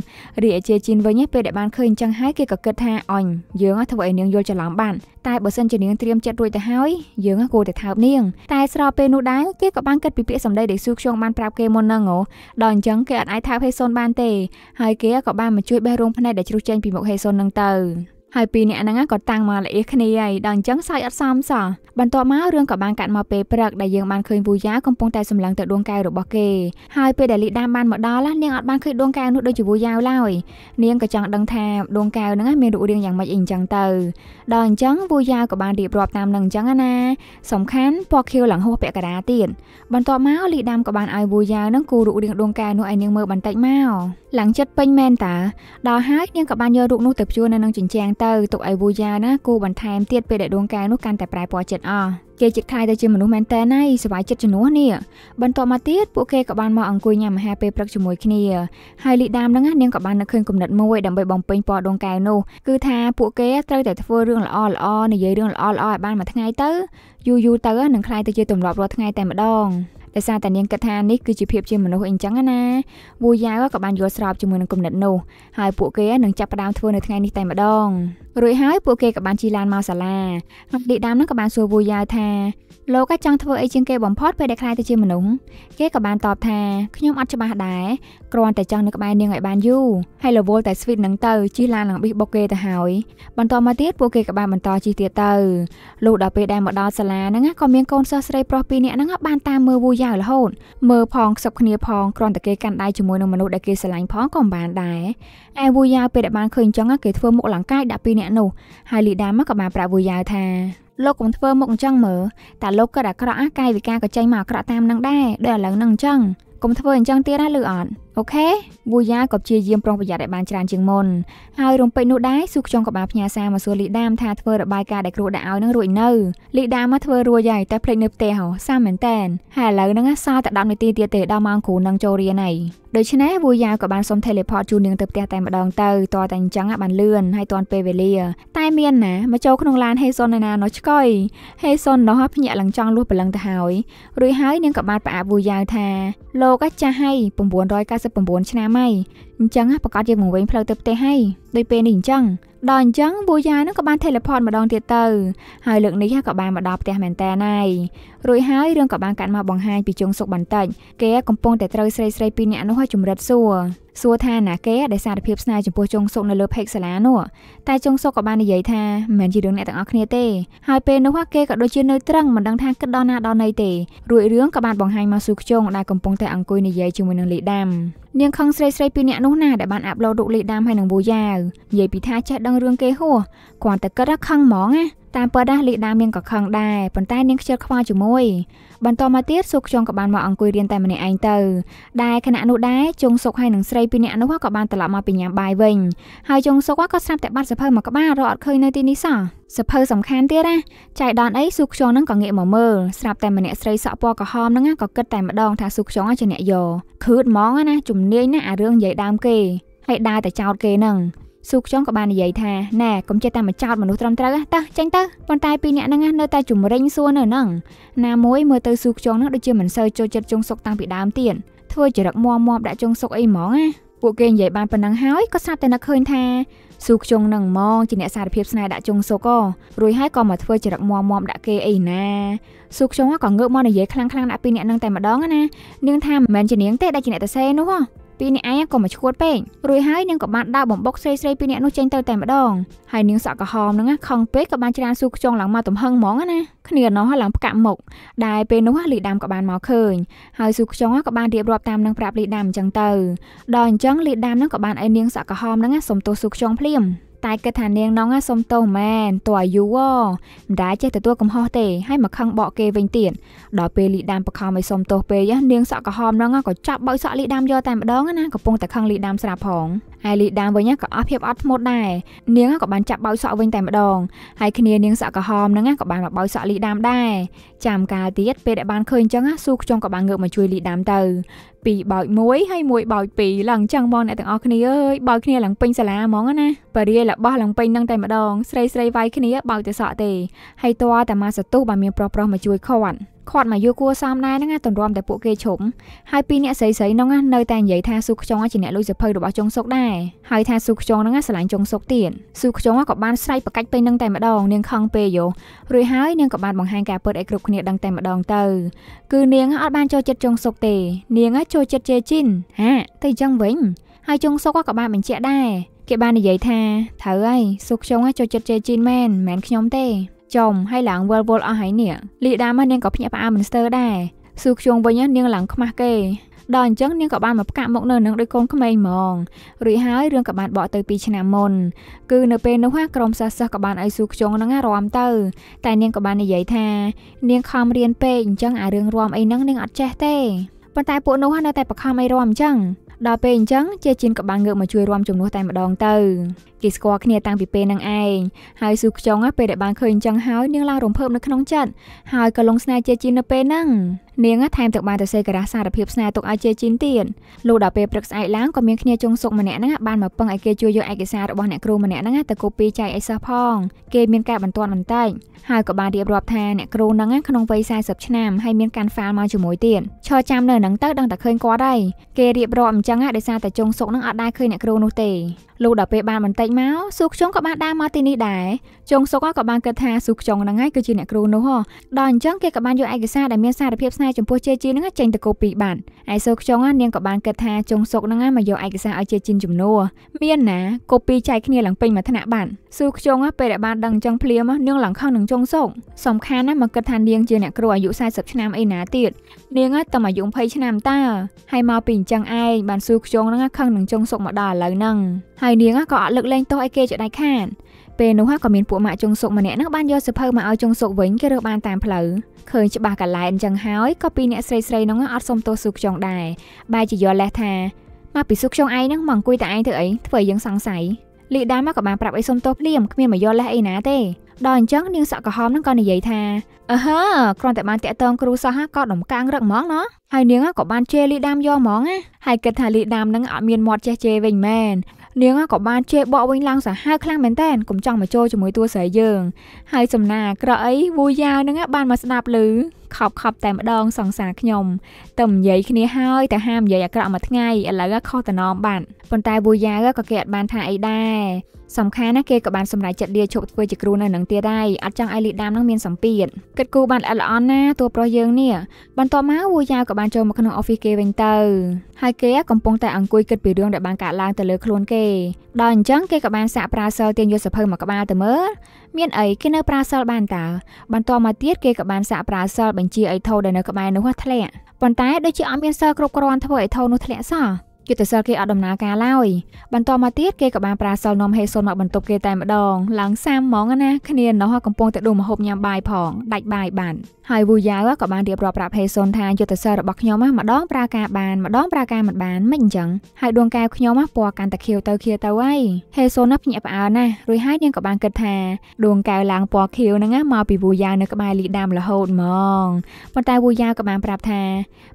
រីឯជាជីនវិញពេលដែលបានឃើញអញ្ចឹងហើយគេក៏គិតថាអញយើងធ្វើឲ្យនាងយល់ច្រឡំបានតែបើសិនជានាងត្រៀមចិត្តរួចទៅហើយយើងគួរតែថើបនាង តែស្របពេលនោះដែរគេក៏បានគិតពីពាក្យសម្ដីដែលស៊ូខ្យងបានប្រាប់គេមុនហ្នឹងអូដល់អញ្ចឹងគេអត់អាចថើបហេសុនបានទេហើយគេក៏បានមកជួយបេះរូងភ្នែកដែលជ្រុះចេញពីមុខហេសុនហ្នឹងទៅហើយពីរអ្នកហ្នឹងក៏តាំងមកល្អៀសគ្នាហើយដល់អញ្ចឹងសើចអត់សមសោះបន្ទាប់មករឿងក៏បានកាត់មកពេលព្រឹកដែលយើងបានឃើញវូយ៉ាកំពុងតែសម្លឹងទៅដួងកែវរបស់គេហើយពេលដែលលីដាបានមកដល់នាងអត់បានឃើញដួងកែវនោះដូចជាវូយ៉ាឡើយនាងក៏ចង់ដឹងថាដួងកែវហ្នឹងមានរូបរាងយ៉ាងម៉េចអីអញ្ចឹងទៅដល់អញ្ចឹងវូយ៉ាក៏បានរៀបរាប់តាមនឹងអញ្ចឹងណាសំខាន់ពណ៌ខៀវឡើងហួសពាក់កណ្ដាលទៀតបន្ទាប់មកលីដាមក៏បានឲ្យវូយ៉ាហ្នឹងគូរូបរាងដួងកែវនោះឲ្យនាងមើលបន្តិចមកឡើងចិត្តពេញមែនតាដល់ហើយនាងក៏បានយករូបនោះទៅព្យួរនៅនឹងជញ្ជាំងទៅទៅទុកឲ្យវូយ៉ាណាគូបន្ថែមទៀតពេលដែលដួងកែវនោះកាន់តែប្រែពណ៌ចិត្តអស់គេជិតខាយទៅជាមនុស្សមែនតើណៃសบายចិត្តជំនួសនេះបន្ទាប់មកទៀតពួកគេក៏បានមកអង្គុយញ៉ាំអាហារពេលព្រឹកជាមួយគ្នាហើយលីដាមហ្នឹងនាងក៏បាននឹកឃើញគំនិតមួយដើម្បីបំពេញពណ៌ដងកែវនោះគឺថាពួកគេត្រូវតែធ្វើរឿងល្អល្អនិយាយរឿងល្អល្អឲ្យបានមួយថ្ងៃទៅយូរយូរទៅនឹងក្លាយទៅជាទម្លាប់រាល់ថ្ងៃតែម្ដងដោយសារតែនាងគិតថានេះគឺជាភាពជាមនុស្សអីចឹងណាវូយ៉ាវក៏បានយល់ស្របជាមួយនឹងគំនិតនោះហើយពួកគេនឹងចាប់ផ្ដើមធ្វើនៅថ្ងៃនេះតែម្ដងរួចហើយពួកគេក៏បានជិះឡានមកសាលាហើយឌីដាមនឹងក៏បានសួរវូយ៉ាវថាលោកអាចចង់ធ្វើអីជាងគេបំផុតពេលដែលខ្លាយទៅជាមនុស្សគេក៏បានតបថាខ្ញុំអត់ច្បាស់ដែរគ្រាន់តែចង់នៅក្បែរនាងឲ្យបានយូរហើយរវល់តែស្វីតនឹងទៅជិះឡាននឹងបិះបុកគេទៅហើយបន្តមកទៀតពួកគេក៏បានបន្តជិះទៀតទៅលុះដល់ពេលដែលមកដល់សាលាហ្នឹងក៏មានកូនសិស្សស្រីប្រុសពីរនាក់ហ្នឹងបានតាមមើលវូយ៉ាយ៉ាវរហូតមើលផងខ្សឹបគ្នាផងគ្រាន់តែគេកាន់ដៃជាមួយនឹងមនុស្សដែលគេស្រឡាញ់ផងក៏មិនបានដែរឯវូយ៉ាវពេលដែលបានឃើញអញ្ចឹងគេធ្វើមុខលង្កាយដាក់ពីអ្នកនោះហើយលីដាមកក៏បានប្រាប់វូយ៉ាវថាលោកកុំធ្វើមុខអញ្ចឹងមើលតែលោកក៏អាក្រក់អាកាយវិការក៏ចេញមកអាក្រក់តាមនឹងដែរដូចឥឡូវនឹងអញ្ចឹងកុំធ្វើអញ្ចឹងទៀតណាឬអត់អូខេវូយ៉ាក៏ព្យាយាម ប្រុងប្រយ័ត្នឲ្យបានច្រើនជាងមុនហើយរំពេចនោះដែរស៊ូខ្យងក៏បានផ្ញើសារមកសួរលីដាមថាធ្វើរបាយការណ៍ដែលគ្រូដាក់ឲ្យនឹងរួចនៅលីដាមមកធ្វើរួចហើយតែភ្លេចនៅផ្ទះហ៎សាមមែនតែនហើយឥឡូវហ្នឹងសល់តែ10នាទីទៀតទេដល់ម៉ោងគ្រូនឹងចូលរៀនហើយដូច្នេះវូយ៉ាក៏បានសុំ teleport ជូននាងទៅផ្ទះតែម្ដងទៅតតែអញ្ចឹងបានលឿនហើយទាន់ពេលវេលាតែមានណាមកចូលក្នុងឡានហេសុនឯណានោះឆ្កុយហេសុននោះភ្ញាក់ឡើងចង់លួសព្រលឹងទៅហើយរួចហើយនាងក៏បានប្រាប់វូយ៉ាថាលោកអាចាស់ហើយ990 99ឆ្នាំហើយអញ្ចឹងប្រកាសយើងមកវិញផ្លូវទៅផ្ទះហើយដូចពេលនេះអញ្ចឹងដល់អញ្ចឹងបូយ៉ានឹងក៏បាន teleport ម្ដងទៀតទៅហើយលើកនេះក៏បានមកដល់ផ្ទះមែនតើណៃរួចហើយរឿងក៏បានកាត់មកបង្ហាញពីជងសុកបន្តិចគេកំពុងតែត្រូវស្រីស្រីពីរនាក់នោះឲ្យជំរិតសួរសួរថាណាគេដែលសារភាពស្នេហ៍ចំពោះចុងសុកនៅលើផេកសាលានោះតែចុងសុកក៏បាននិយាយថាមិនមែនជារឿងអ្នកទាំងអស់គ្នាទេហើយពេលនោះគេក៏ដូចជានៅត្រឹងមិនដឹងថាគិតដល់ណាដល់ណីទេរួចរឿងក៏បានបង្ហាញមកស៊ូខ្ជុងដែលកំពុងតែអង្គុយនិយាយជាមួយនឹងលីដាំនាងខឹងស្រីស្រីពីអ្នកនោះណាដែលបានអាប់ឡូតរូបលីដាំហើយនឹងវូយ៉ាវនិយាយពីថាចេះដឹងរឿងគេហួសគ្រាន់តែគិតថាខឹងហ្មងណាតាមពិតណាលីដាមានកខឹងដែរប៉ុន្តែនាងខ្ជិលខ្វល់ជាមួយបន្តមកទៀតសុកជងក៏បានមកអង្គុយរៀនតែម្នាក់ឯងទៅដែលខណៈនោះដែរជុងសុកហើយនឹងស្រីពីរនាក់នោះក៏បានត្រឡប់មកពីញ៉ាំបាយវិញហើយជុងសុកក៏ស្រាប់តែបាត់សភៅមួយក្បាលរត់អត់ឃើញនៅទីនេះសោះសភៅសំខាន់ទៀតណាចៃដនអីសុកជងនឹងក៏ងាកមកមើលស្រាប់តែម្នាក់ស្រីសក់ពណ៌ក្រហមហ្នឹងក៏គិតតែម្ដងថាសុកជងជាអ្នកយកឃឺតហ្មងណាជំនាញណាអារឿងនិយាយដើមគេហើយដើរតែចោតគេហ្នឹងស៊ូខ្យងក៏បាននិយាយថាណែកុំចេះតែមកចោតមនុស្សត្រឹមត្រូវតោះចេញទៅប៉ុន្តែពីរអ្នកហ្នឹងនៅតែជំរិញសួរនៅហ្នឹងណាមួយមើលទៅស៊ូខ្យងហ្នឹងដូចជាមិនសូវចូលចិត្តជុងសុកតាំងពីដើមទៀតធ្វើចរិតមមមដាក់ជុងសុកអីហ្មងណាពួកគេនិយាយបានប៉ុណ្ណឹងហើយក៏ស្រាប់តែនឹកឃើញថាស៊ូខ្យងនឹងហ្មងជាអ្នកសារភាពស្នេហ៍ដាក់ជុងសុកក៏រួចហើយក៏មកធ្វើចរិតមមមដាក់គេអីណាស៊ូខ្យងក៏ងើបមកនិយាយខ្លាំងៗដាក់ពីរអ្នកហ្នឹងតែម្ដងណានាងថាមិនមែនជានាងទេដែលជាអ្នកតសេនោះហ៎ពីអ្នកឯងក៏មកឈួតពេករួចហើយនាងក៏បានដើរបំបុកស្រីស្រីពីអ្នកនោះចេញទៅតែម្ដងហើយនាងសក់ក្រហមហ្នឹងខឹងពេកក៏បានច្រានស៊ូខ្ចងឡើងមកទំហឹងហ្មងណាគ្នានោះឡើងផ្កាក់មុខដែលពេលនោះលីដាមក៏បានមកឃើញហើយស៊ូខ្ចងក៏បានរៀបរាប់តាមនឹងប្រាប់លីដាមអញ្ចឹងទៅដល់អញ្ចឹងលីដាមហ្នឹងក៏បានឲ្យនាងសក់ក្រហមហ្នឹងសុំទោសស៊ូខ្ចងភ្លាមតែគិតថានាងនងសុំទោសមែនតើយូអូមិនដែរចេះទទួលកំហុសទេហើយមកខឹងបកគេវិញទៀតដល់ពេលលីដាមបខំឲ្យសុំទោសពេកនាងសក់ក្រហមនងក៏ចាប់បោកសក់លីដាមយកតែម្ដងណាកំពុងតែខឹងលីដាមស្រាប់ផងហើយលីដាមវិញក៏អស់ភាពអត់ធ្មត់ដែរនាងក៏បានចាប់បោកសក់វិញតែម្ដងហើយគ្នានាងសក់ក្រហមហ្នឹងក៏បានមកបោកសក់លីដាមដែរចាំកាលទៀតពេលដែលបានឃើញអញ្ចឹងស៊ូខ្ចង់ក៏បានងើបមកជួយលីដាមទៅ2បោច1ហើយ1បោច2ឡើងចឹងបងអ្នកទាំងអស់គ្នាអើយបោចគ្នាឡើងពេញសាលាហ្មងណាបរិយាយរបស់ឡើងពេញនឹងតែម្ដងស្រីស្រីវាយគ្នាបោចតែសក់ទេហើយតើតាមកសតុះបើមានប្រុសប្រុសមកជួយខាត់ខាត់មកយូរគួសមដែរហ្នឹងណាទម្រាំតែពួកគេឈុំហើយពីរអ្នកស្រីស្រីហ្នឹងណានៅតែនិយាយថាស៊ូខ្ចងជាអ្នកលួចសភៅរបស់ចុងសុកដែរហើយថាស៊ូខ្ចងហ្នឹងណាស្រឡាញ់ចុងសុកទៀតស៊ូខ្ចងក៏បានស្រែកប្រកាច់ពេញនឹងតែម្ដងនាងខឹងពេកយោរួចហើយនាងក៏បានបង្ហាញការពិតឲ្យគ្រប់គ្នាដឹងតែម្ដងទៅគឺនាងអត់បានចូលចិត្តចុងសុកទេ នាងចូលចិត្តជេជីនហាតែអញ្ចឹងវិញហើយចុងសុកក៏បានបញ្ជាក់ដែរគេបាននិយាយថាត្រូវហើយស៊ូខ្ចងចូលចិត្តជេជីនមែនមិនមែនខ្ញុំទេចំហើយឡើងវល់វល់អស់ហើយនេះលីដាមកនាងក៏ភ្ញាក់ផ្អើលមិនស្ទើរដែរស៊ូខ្ជងវិញនាងឡើងខ្មាស់គេដល់អញ្ចឹងនាងក៏បានមកផ្កាក់មុខនៅនឹងដោយកូនក្មេងហ្មងរួចហើយរឿងក៏បានបកទៅ2ឆ្នាំមុនគឺនៅពេលនោះហ្នឹងក្រុមសិស្សសិស្សក៏បានឲ្យស៊ូខ្ជងហ្នឹងរំទៅ តែនាងក៏បាននិយាយថានាងខំរៀនពេកអញ្ចឹងអារឿងរំអីហ្នឹងនាងអត់ចេះទេប៉ុន្តែពួកនោះនៅតែបខំឲ្យរំអញ្ចឹងដល់ពេលអញ្ចឹងជាជិនក៏បានងើបមកជួយរំជំនួសតែម្ដងទៅគេស្គាល់គ្នាតាំងពីពេលនឹងឯងហើយស៊ូខ្ចុងពេលដែលបានឃើញអញ្ចឹងហើយនាងឡើងរំភើបនៅក្នុងចិត្តហើយក៏លងស្នេហ៍ជាជីននៅពេលហ្នឹងនាងថែមទាំងបានទៅសេការៈសារភាពស្នេហ៍ទុកឲ្យជាជីនទៀតលុះដល់ពេលព្រឹកស្អែកឡើងក៏មានគ្នាចុងសុកម្នាក់ហ្នឹងបានមកពឹងឲ្យគេជួយយកឯកសាររបស់អ្នកគ្រូម្នាក់ហ្នឹងទៅកូពីចែកឲ្យសិស្សផងគេមានការបន្ទាន់បន្តិចហើយក៏បានរៀបរាប់ថាអ្នកគ្រូហ្នឹងក្នុងវ័យ40ឆ្នាំហើយមានការហ្វាលមកជាមួយទៀតឈរចាំនៅហ្នឹងទៅដឹងតែឃើញគាត់ហើយគេរៀបរាប់អញ្ចឹងដោយសារតែចុងសុកហ្នឹងអត់ដែលឃើញអ្នកគ្រូនោះទេលុះដល់ពេលបានបន្តិចមកស៊ូខ្យងក៏បានដើរមកទីនេះដែរ។ចុងសុកក៏បានគិតថាស៊ូខ្ចុងហ្នឹងហើយគឺជាអ្នកគ្រូនោះហ៎ដល់អញ្ចឹងគេក៏បានយកឯកសារដែលមានសារភាពស្នេហ៍ចំពោះជេជីហ្នឹងចេញទៅកូពីបានឯស៊ូខ្ចុងនាងក៏បានគិតថាចុងសុកហ្នឹងមកយកឯកសារឲ្យជេជីនជំនួសមានណាកូពីចែកគ្នាឡើងពេញមួយថ្នាក់បានស៊ូខ្ចុងពេលដែលបានដឹងអញ្ចឹងភ្លាមនាងឡើងខឹងនឹងចុងសុកសំខាន់ណាមកគិតថានាងជាអ្នកគ្រូអាយុ40ឆ្នាំអីណាទៀតនាងតែអាយុ20ឆ្នាំតើហើយមកពីអញ្ចឹងឯងបានស៊ូខ្ចុងហ្នឹងខឹងនឹងចុងសុកម្ដងឥឡូវហ្នឹងហើយនាងក៏អត់លើកលែងទោសឲ្យគេជាដាច់ខាតពេលនោះក៏មានពួកម៉ាក់ជុងសុកម្នាក់នឹងបានយកសភៅមកឲ្យជុងសុកវិញគេរើសបានតាមផ្លូវឃើញច្បាស់កលែងអញ្ចឹងហើយក៏ពីអ្នកស្រីស្រីនោះអត់សុំទោសស៊ូខ្យងដែរបែរជាយកលេសថាមកពីស៊ូខ្យងឯងហ្នឹងមកអង្គុយតែឯងធ្វើអីធ្វើឲ្យយើងសង្ស័យលីដាមកក៏បានប្រាប់អីសុំទោសលៀមគ្មានមកយកលេសអីណាទេដល់អញ្ចឹងនាងសក់ក្រហមនឹងក៏និយាយថាអើហឺគ្រាន់តែបានតាក់ទងគ្រូសោះក៏ដំកាំងរឹកហ្មងណោះហើយនាងក៏បានជេរលីដាមយកហ្មងហើយគិតថាលីដាមនឹងអត់មានមាត់ចេះជេរវិញមែននាងក៏បានជេរបកវិញឡើងសាហាវខ្លាំងមែនតើកុំចង់មកចូលជាមួយតួស្រីយើងហើយសំណាអាក្រក់អីវូយ៉ាវនឹងបានមកស្ដាប់ឮខប់ខប់តែម្ដងសង្សារខ្ញុំតែនិយាយគ្នាហើយតែហាមនិយាយអាក្រក់មួយថ្ងៃឥឡូវខុសតំណមបាត់ប៉ុន្តែវូយ៉ាក៏គេអត់បានថាអីដែរសំខាន់ណាគេក៏បានសម្រេចចិត្តលាឈប់ធ្វើជាគ្រូនៅនឹងទៀតដែរអត់ចង់ឲ្យលីដាមនឹងមានសម្ពាធគិតគូបាន ល្អិតល្អន់ណាតួប្រុសយើងនេះបន្ទាប់មកវូយ៉ាក៏បានចូលមកក្នុង office គេវិញទៅហើយគេកំពុងតែអង្គុយគិតពីរឿងដែលបានកើតឡើងទៅលើខ្លួនគេដល់អញ្ចឹងគេក៏បានសាកប្រើសិលទាញយកសភៅមួយក្បាលទៅមើលមានអីគេនៅប្រើសិលបានតើបន្ទាប់មកទៀតគេក៏បានសាក់ប្រើសិលបញ្ជាអីថោដែលនៅក្បែរនោះធ្លាក់ប៉ុន្តែដូចជាអត់មានសិលគ្រប់គ្រាន់ធ្វើអីថោនោះធ្លាក់សោះយុទ្ធសាស្ត្រគេអត់ដំណើរការឡើយបន្តមកទៀតគេក៏បានប្រាសល់នំហេសុនមកបន្ទប់គេតែម្ដងឡើងសាមហ្មងណាគ្នានោះកំពុងតែដួសម្ហូបញ៉ាំបាយផងដាច់បាយបានហើយវូយ៉ាវក៏បានរៀបរាប់ប្រាប់ហេសុនថាយុទ្ធសាស្ត្ររបស់ខ្ញុំម្ដងប្រើការបានម្ដងប្រើការមិនបានមិនអញ្ចឹងហើយដួងកែវខ្ញុំពណ៌កាន់តែខៀវទៅខៀវទៅហើយហេសុនភ្ញាក់ផ្អើលណាស់រួចហើយនាងក៏បានគិតថា ដួងកែវឡើងពណ៌ខៀវហ្នឹងមកពីវូយ៉ាវនៅក្បែរលីដាមរហូតហ្មងប៉ុន្តែវូយ៉ាវក៏បានប្រាប់ថា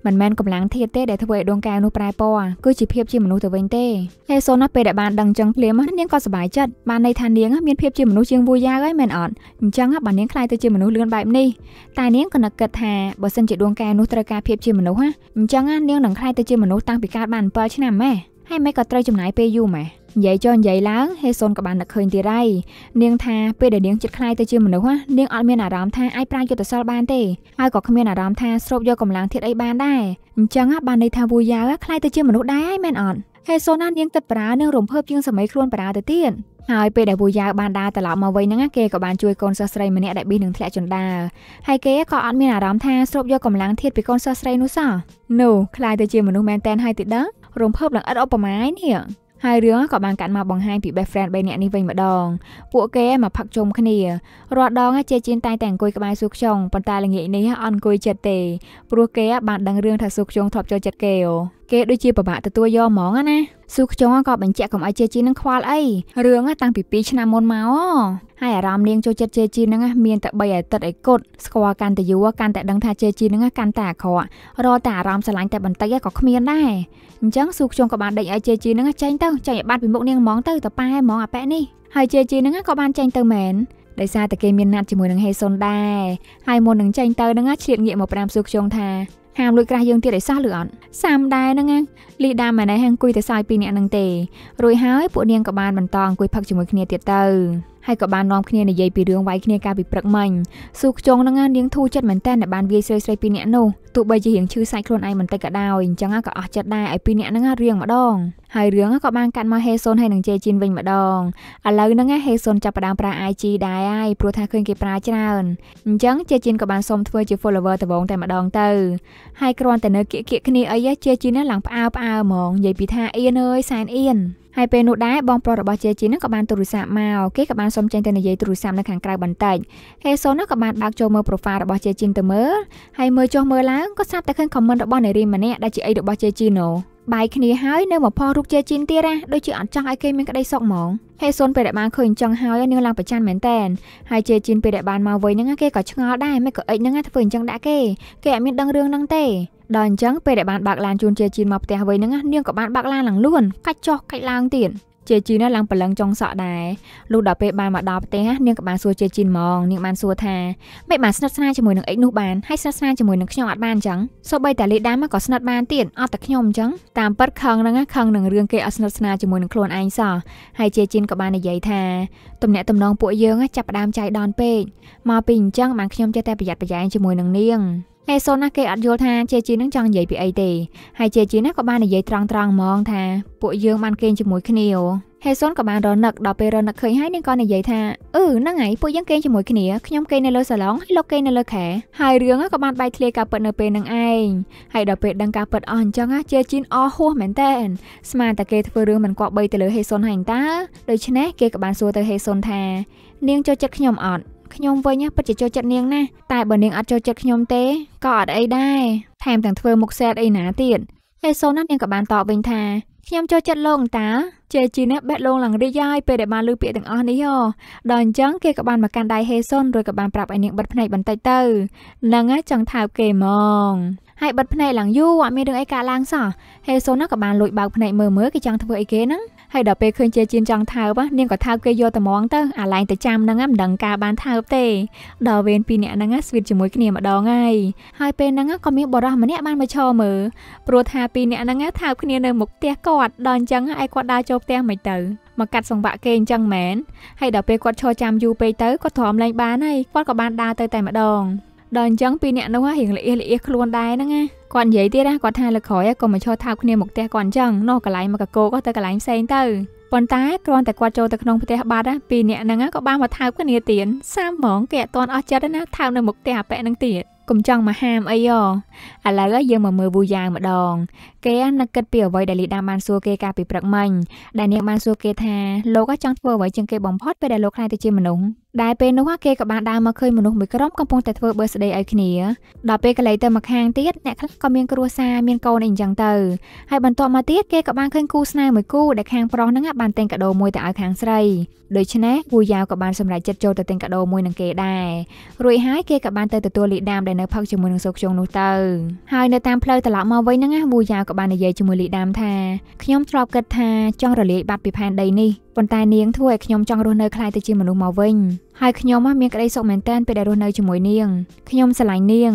មិនមែនកម្លាំងធាតទេដែលធ្វើឲ្យដួងកែវនោះប្រែពណ៌គឺជីវភាពជាមនុស្សទៅវិញទេហេសូនណាពេលដែលបានដឹងចឹងភ្លាមនាងក៏សប្បាយចិត្តបានន័យថានាងមានភាពជាមនុស្សជាងវូយ៉ាហើយមែនអត់អញ្ចឹងបាននាងខ្លាយទៅជាមនុស្សលឿនបែបនេះតែនាងក៏នឹកគិតថាបើសិនជាដួងកែនោះត្រូវការភាពជាមនុស្សអញ្ចឹងនាងនឹងខ្លាយទៅជាមនុស្សតាំងពីកើតបាន7ឆ្នាំម៉ែហើយមិនក៏ត្រូវចំណាយពេលយូរម៉ែនិយាយចុះនិយាយឡើងហេសូនក៏បាននឹកឃើញទីរ៉ៃនាងថាពេលដែលនាងចិត្តខ្លាយទៅជាមនុស្សណានាងអត់មានអារម្មណ៍ថាអាចប្រាយុទ្ធសាស្ត្របានទេហើយក៏គ្មានអារម្មណ៍ថាស្រូបយកកម្លាំងធាតុអីបានដែរអញ្ចឹងបានន័យថាវូយ៉ាវខ្លាយទៅជាមនុស្សដែរហើយមែនអត់ហេសូនណានាងទឹកប្រានឹងរំភើបជាងសម័យខ្លួនប្រាទៅទៀតហើយពេលដែលវូយ៉ាវបានដើរត្រឡប់មកវិញហ្នឹងគេក៏បានជួយកូនសិស្សស្រីម្នាក់ដែលប៊ីនឹងធ្លាក់ចន្ទាហើយគេក៏អត់មានអារម្មណ៍ថាស្រូបយកកម្លាំងធាតុពីកូនសិស្សស្រីនោះសោះនោះខ្លាយទៅជាមនុស្សមែនតែនហើយទីដឹងរំភើបឡើងឥតឧបមានេះហើយរឿងក៏បានកាត់មកបង្ហាញពី best friend 3នាក់នេះវិញម្ដងពួកគេមកផឹកជុំគ្នារាល់ដងជាជា តែងតែអង្គុយក្បែរស៊ូខ្យងប៉ុន្តែល្ងាចនេះអត់អង្គុយចិត្តទេព្រោះគេបានដឹងរឿងថាស៊ូខ្យងធ្លាប់ចូលចិត្តគេគេដូចជាពិបាកទទួលយកហ្មងណាស៊ូខ្យងក៏បញ្ជាក់កុំឲ្យជេជីនឹងខ្វល់អីរឿងតាំងពី2ឆ្នាំមុនមកហើយអារម្មណ៍នាងចូលចិត្តជេជីនឹងមានតែ3អាទិត្យឯកុតស្គាល់កាន់តែយូរកាន់តែដឹងថាជេជីនឹងកាន់តែអាក្រក់រាល់តែអារម្មណ៍ស្រឡាញ់តែបន្តិចក៏គ្មានដែរអញ្ចឹងស៊ូខ្យងក៏បានដេកឲ្យជេជីនឹងចេញទៅចេញឲ្យបាត់ពីមុខនាងហ្មងទៅតប៉ែហ្មងអាប៉ែនេះហើយជេជីនឹងក៏បានចេញទៅមែនដោយសារតែគេមានណាត់ជាមួយនឹងហេសុនដែរហើយមុននឹងចេញទៅនឹងឆ្លៀតងាកមកប្រាំស៊ូខ្យងថាហាមលួចក្រាស់យើងទៀតអីសោះឬអត់សាមដែរហ្នឹងលីដាម៉ែណៃហាងអង្គុយទៅសាយពីអ្នកហ្នឹងទេរួចហើយពួកនាងក៏បានបន្តអង្គុយផឹកជាមួយគ្នាទៀតទៅហើយក៏បាននាំគ្នានិយាយពីរឿងវាយគ្នាកាលពីព្រឹកមិញស៊ូខ្ជងនឹងនាងធូចិត្តមែនតើបានវាយស្រីស្រីពីរនាក់នោះទោះបីជារៀងឈឺសាច់ខ្លួនឯងបន្តិចក៏ដោយអញ្ចឹងក៏អស់ចិត្តដែរឲ្យពីរនាក់ហ្នឹងរៀងម្ដងហើយរឿងក៏បានកាត់មកហេសុនហើយនឹងជេជីនវិញម្ដងឥឡូវហ្នឹងហេសុនចាប់ផ្ដើមប្រើ IG ដែរហើយព្រោះថាឃើញគេប្រើច្រើនអញ្ចឹងជេជីនក៏បានសុំធ្វើជា follower ដបងតែម្ដងទៅហើយគ្រាន់តែនៅគៀកគៀកគ្នាអីជេជីនឡើងផ្អើផ្អើហ្មងនិយាយពីថាអៀនអើយសែនអៀនហើយពេលនោះដែរបងប្រុសរបស់ជាជីនឹងក៏បានទូរស័ព្ទមកគេក៏បានសុំចេញទៅនិយាយទូរស័ព្ទនៅខាងក្រៅបន្តិច ហេសូននោះក៏បានបើកចូលមើល profile របស់ជាជីទៅមើលហើយមើលចុះមើលឡើងក៏ស្រាប់តែឃើញ comment របស់នារីម្នាក់ដែលជាអីរបស់ជាជីណូបាយគ្នាហើយនៅមកផោះរុកជាជីនទៀតណាដូចជាអត់ចង់ឲ្យគេមានក្តីសុខហ្មងហេសុនពេលដែលបានឃើញអញ្ចឹងហើយនាងឡើងប្រច័នមែនតែនហើយជាជីនពេលដែលបានមកវិញហ្នឹងគេក៏ឆ្ងល់ដែរមិនក៏អិចហ្នឹងធ្វើអញ្ចឹងដាក់គេគេអត់មានដឹងរឿងហ្នឹងទេដល់អញ្ចឹងពេលដែលបានបាក់ឡានជូនជាជីនមកផ្ទះវិញហ្នឹងនាងក៏បានបាក់ឡានឡើងលួនកាច់ចុះកាច់ឡើងទៀតជាជីនោះឡើងប្រឡឹងចុងសក់ដែរលុះដល់ពេលបានមកដល់ផ្ទះនាងក៏បានសួរជាជីហ្មងនាងបានសួរថាមេបានស្និទ្ធស្នាលជាមួយនឹងអិចនោះបានហើយស្និទ្ធស្នាលជាមួយនឹងខ្ញុំអត់បានអញ្ចឹងសូម្បីតែលេដាមកក៏ស្និទ្ធបានទៀតអត់តែខ្ញុំអញ្ចឹងតាមពិតខឹងហ្នឹងខឹងនឹងរឿងគេអត់ស្និទ្ធស្នាលជាមួយនឹងខ្លួនឯងសោះហើយជាជីនក៏បាននិយាយថាទំនាក់ទំនងពួកយើងចាប់ផ្ដើមចៃដន្យពេកមកពីអញ្ចឹងបានខ្ញុំចេះតែប្រយ័ត្នប្រយែងជាមួយនឹងនាងឯសូនណាគេអត់យល់ថាជាជីនឹងចង់និយាយពីអីទេហើយជាជីណាក៏បាននិយាយត្រង់ត្រង់ហ្មងថាពួកយើងបានគេងជាមួយគ្នាហេសុនក៏បានរនឹកដល់ពេលរនឹកឃើញហើយនាងក៏និយាយថាអឺហ្នឹងហើយពួកយើងគេងជាមួយគ្នាខ្ញុំគេងនៅលើសាឡុងហើយលោកគេងនៅលើខែហើយរឿងក៏បានបែកធ្លាយការពិតនៅពេលហ្នឹងឯងហើយដល់ពេលដឹងការពិតអស់អញ្ចឹងជាជីនអស់ហួសមែនតើស្មានតែគេធ្វើរឿងមិនគប្បីទៅលើហេសុនហើយតើដូច្នេះគេក៏បានសួរទៅហេសុនថានាងចូលចិត្តខ្ញុំអត់ខ្ញុំវិញពិតជាចូលចិត្តនាងណាស់តែបើនាងអត់ចូលចិត្តខ្ញុំទេក៏អត់អីដែរថែមទាំងធ្វើមុខសែតអីណាទៀតហេសូណានាងក៏បានតបវិញថាខ្ញុំចូលចិត្តលោកតាជេជីនេះបេះលងឡើងរីយ៉ាយពេលដែលបានលើពាក្យទាំងអស់នេះហ៎ដល់អញ្ចឹងគេក៏បានមកកាន់ដៃហេសុនរួចក៏បានប្រាប់ឲ្យនាងបិទភ្នែកបន្តិចទៅនឹងចង់ថើបគេហ្មងហើយបិទភ្នែកឡើងយូរអត់មានរឿងអីកើតឡើងសោះហេសុនក៏បានលួចបើកភ្នែកមើលមើលគេចង់ធ្វើអីគេហ្នឹងហើយដល់ពេលឃើញជាជៀនចង់ថើបនាងក៏ថើបគេយកតែមងទៅអាឡែងតែចាំហ្នឹងមិនដឹងការបានថើបទេ ដល់វេនពីរនាក់ហ្នឹងស្វីតជាមួយគ្នាម្ដងហើយហើយពេលហ្នឹងក៏មានបរិះម្នាក់បានមកឈរមើលព្រោះថាពីរនាក់ហ្នឹងថើបគ្នានៅមុខផ្ទះគាត់ដល់អញ្ចឹងឯគាត់ដើរចូលផ្ទះមិនទៅមកកាត់សង្វាក់គេអញ្ចឹងមែនហើយដល់ពេលគាត់ឈរចាំយូរពេកទៅគាត់ទ្រាំលែងបានហើយគាត់ក៏បានដើរទៅតែម្ដងដល់អញ្ចឹងពីរអ្នកនោះរៀងលៀសលៀសខ្លួនដែរហ្នឹងណាគាត់និយាយទៀតណាគាត់ថាលើក្រោយកុំមកឈរថោកគ្នាមកផ្ទះគាត់អញ្ចឹងនោះកន្លែងមកកកោគាត់ទៅកន្លែងផ្សេងទៅប៉ុន្តែគ្រាន់តែគាត់ចូលទៅក្នុងផ្ទះបាត់ណាពីរអ្នកហ្នឹងក៏បានមកថើបគ្នាទៀតសាមហ្មងគេអត់ទាន់អស់ចិត្តណាថើបនៅមុខផ្ទះអប៉ែហ្នឹងទៀតកុំចង់មកហាមអីយ៉ឥឡូវយើងមកមើលវូយ៉ាងម្ដងគេនឹកគិតពីអ្វីដែលលីដាបានសួរគេកាលពីព្រឹកមិញដែលនាងបានសួរគេថាលោកចង់ធ្វើអ្វីជាងគេបំផុតពេលដែលលោកខ្លាចទៅជាមនុស្សដែលពេលនោះគេក៏បានដើរមកឃើញមនុស្សមួយក្រុមកំពុងតែធ្វើ birthday ឲ្យគ្នាដល់ពេលកន្លែងទៅមកខាងទៀតអ្នកខ្លះក៏មានគ្រួសារមានកូនអីចឹងទៅហើយបន្ទាប់មកទៀតគេក៏បានឃើញគូស្នេហ៍មួយគូដែលខាងប្រុសហ្នឹងបានទិញកាដូមួយទៅឲ្យខាងស្រីដូច្នេះពូយ៉ាវក៏បានសម្រេចចិត្តចូលទៅទិញកាដូមួយនឹងគេដែររួចហើយគេក៏បានទៅទទួលលីដាមដែលនៅផឹកជាមួយនឹងសូខ្យងនោះទៅ ហើយនៅតាមផ្លូវត្រឡប់មកវិញហ្នឹងពូយ៉ាវក៏បាននិយាយជាមួយលីដាមថាខ្ញុំធ្លាប់គិតថាចង់រលាយបាត់ពីផែនដីនេះប៉ុន្តែនាងធ្វើឲ្យខ្ញុំចង់រស់នៅខ្លាយទៅជាមនុស្សមកវិញហើយខ្ញុំមានក្តីសុខមែនតើពេលដែលរស់នៅជាមួយនាងខ្ញុំស្រឡាញ់នាង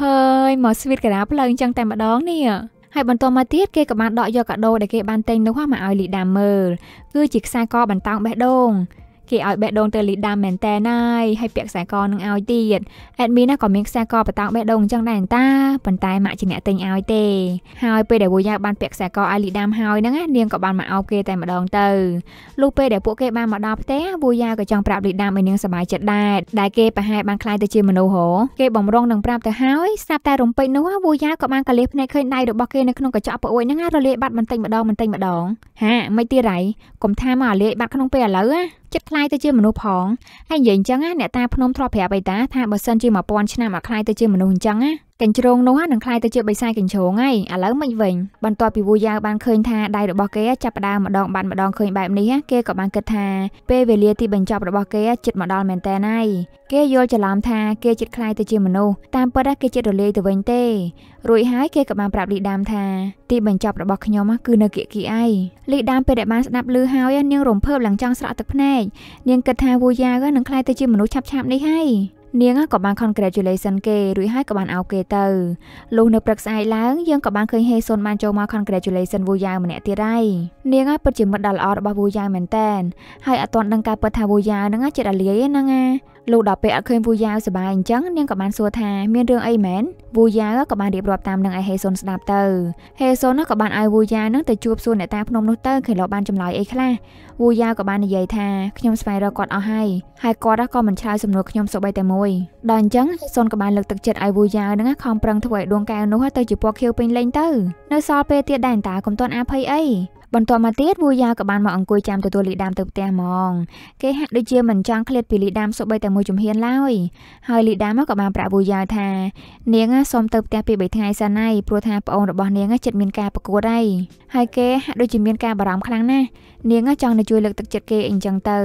ហើយមកស្វីតការាផ្លូវអញ្ចឹងតែម្ដងនេះហើយបន្តមកទៀតគេក៏បានដកយកកាដូដែលគេ បានទិញនោះមកឲ្យលីដាមើលគឺជាខ្សែកបន្តោងបេះដូងគេឲ្យបេះដូងទៅលីដាមែនតែនហើយហើយពាក់ខ្សែកនឹងឲ្យទៀតអេដមីណាក៏មានខ្សែកបតាបេះដូងអញ្ចឹងដែរតាប៉ុន្តែម៉ាក់ជាអ្នកទិញឲ្យទេហើយពេលដែលវូយ៉ាបានពាក់ខ្សែកឲ្យលីដាមហើយហ្នឹងនាងក៏បានមកអោបគេតែម្ដងទៅលុះពេលដែលពួកគេបានមកដល់ផ្ទះវូយ៉ាក៏ចង់ប្រាប់លីដាមឲ្យនាងសប្បាយចិត្តដែរដែលគេប្រហែលបានខ្លាយទៅជាមនុស្សហ៎គេបំរុងនឹងប្រាប់ទៅហើយស្រាប់តែរំពេចនោះវូយ៉ាក៏បានកលះភ្នែកឃើញដៃរបស់គេនៅក្នុងកញ្ចក់ប្អួយហ្នឹងរលាយបាត់បន្តិចម្ដងបន្តិចម្ដងហាមិនទីរ៉ៃកុំថាមកលាយបាត់ក្នុងពេលឥឡូវចិត្តខ្លាលាយទៅជាមនុស្សផងហើយនិយាយអញ្ចឹងណាអ្នកតាភ្នំធ្លាប់ប្រាប់អីតាថាបើសិនជា1000ឆ្នាំអាខ្លាយទៅជាមនុស្សអញ្ចឹងណាកញ្ជ្រោងនោះនឹងคล้ายទៅជាបិសាយកញ្ជ្រោងហើយឥឡូវមិនវិញបន្ទាប់ពីវូយ៉ាវបានឃើញថាដៃរបស់គេចាប់ផ្ដើមម្ដងបានម្ដងឃើញបែបនេះគេក៏បានគិតថា ពេលវេលាទីបញ្ចប់របស់គេជិតមកដល់មែនតើហើយគេយល់ច្រឡំថាគេជិតคล้ายទៅជាមនុស្សតាមពិតគេជិតរលាយទៅវិញទេរួចហើយគេក៏បានប្រាប់លីដាមថាទីបញ្ចប់របស់ខ្ញុំគឺនៅគៀកគីឯងលីដាមពេលដែលបានស្ដាប់ឮហើយនាងរំភើបឡើងចង់ស្រក់ទឹកភ្នែកនាងគិតថាវូយ៉ាវនឹងคล้ายទៅជាមនុស្សឆាប់ៗនេះហើយនាងក៏បាន congratulation គេរួចហើយក៏បានអោបគេទៅលុះនៅព្រឹកស្អែកឡើងយើងក៏បានឃើញហេសុនបានចូលមក congratulation វូយ៉ាម្នាក់ទៀតហើយនាងពិតជាមិត្តដ៏ល្អរបស់វូយ៉ាមែនតែនហើយអត់ទាន់ដឹងការពិតថាវូយ៉ានឹងជាដាលីហ្នឹងណាលោកដល់ពាក់ឃើញវូយ៉ាវសប្បាយអញ្ចឹងនាងក៏បានសួរថាមានរឿងអីមែនវូយ៉ាវក៏បានរៀបរាប់តាមនឹងឲ្យហេសុនស្ដាប់ទៅហេសុនក៏បានឲ្យវូយ៉ាវនឹងទៅជួបសួរអ្នកតាភ្នំនោះទៅឃើញលោកបានចម្លើយអីខ្លះវូយ៉ាវក៏បាននិយាយថាខ្ញុំស្វែងរកគាត់អស់ហើយហើយគាត់ក៏មិនឆ្លើយសំណួរខ្ញុំសូម្បីតែមួយដល់អញ្ចឹងហេសុនក៏បានលើកទឹកចិត្តឲ្យវូយ៉ាវនឹងខំប្រឹងធ្វើឲ្យដួងកែវនោះទៅជាពណ៌ខៀវពេញលេញទៅនៅសល់ពេលទៀតដែរតាកុំទាន់អាភ័យអីបន្ទាប់មកទៀតវូយ៉ាក៏បានមកអង្គុយចាំទទួលលីដាមទៅផ្ទះហ្មង គេហាក់ដូចជាមិនចង់ឃ្លាតពីលីដាមសូម្បីតែមួយជំហានឡើយហើយលីដាមក៏បានប្រាប់វូយ៉ាថានាងសូមទៅផ្ទះពី3ថ្ងៃសិនហើយព្រោះថាប្អូនរបស់នាងចិត្តមានការប្រកួតហើយហើយគេហាក់ដូចជាមានការបារម្ភខ្លាំងណាស់នាងចង់ទៅជួយលើកទឹកចិត្តគេអីចឹងទៅ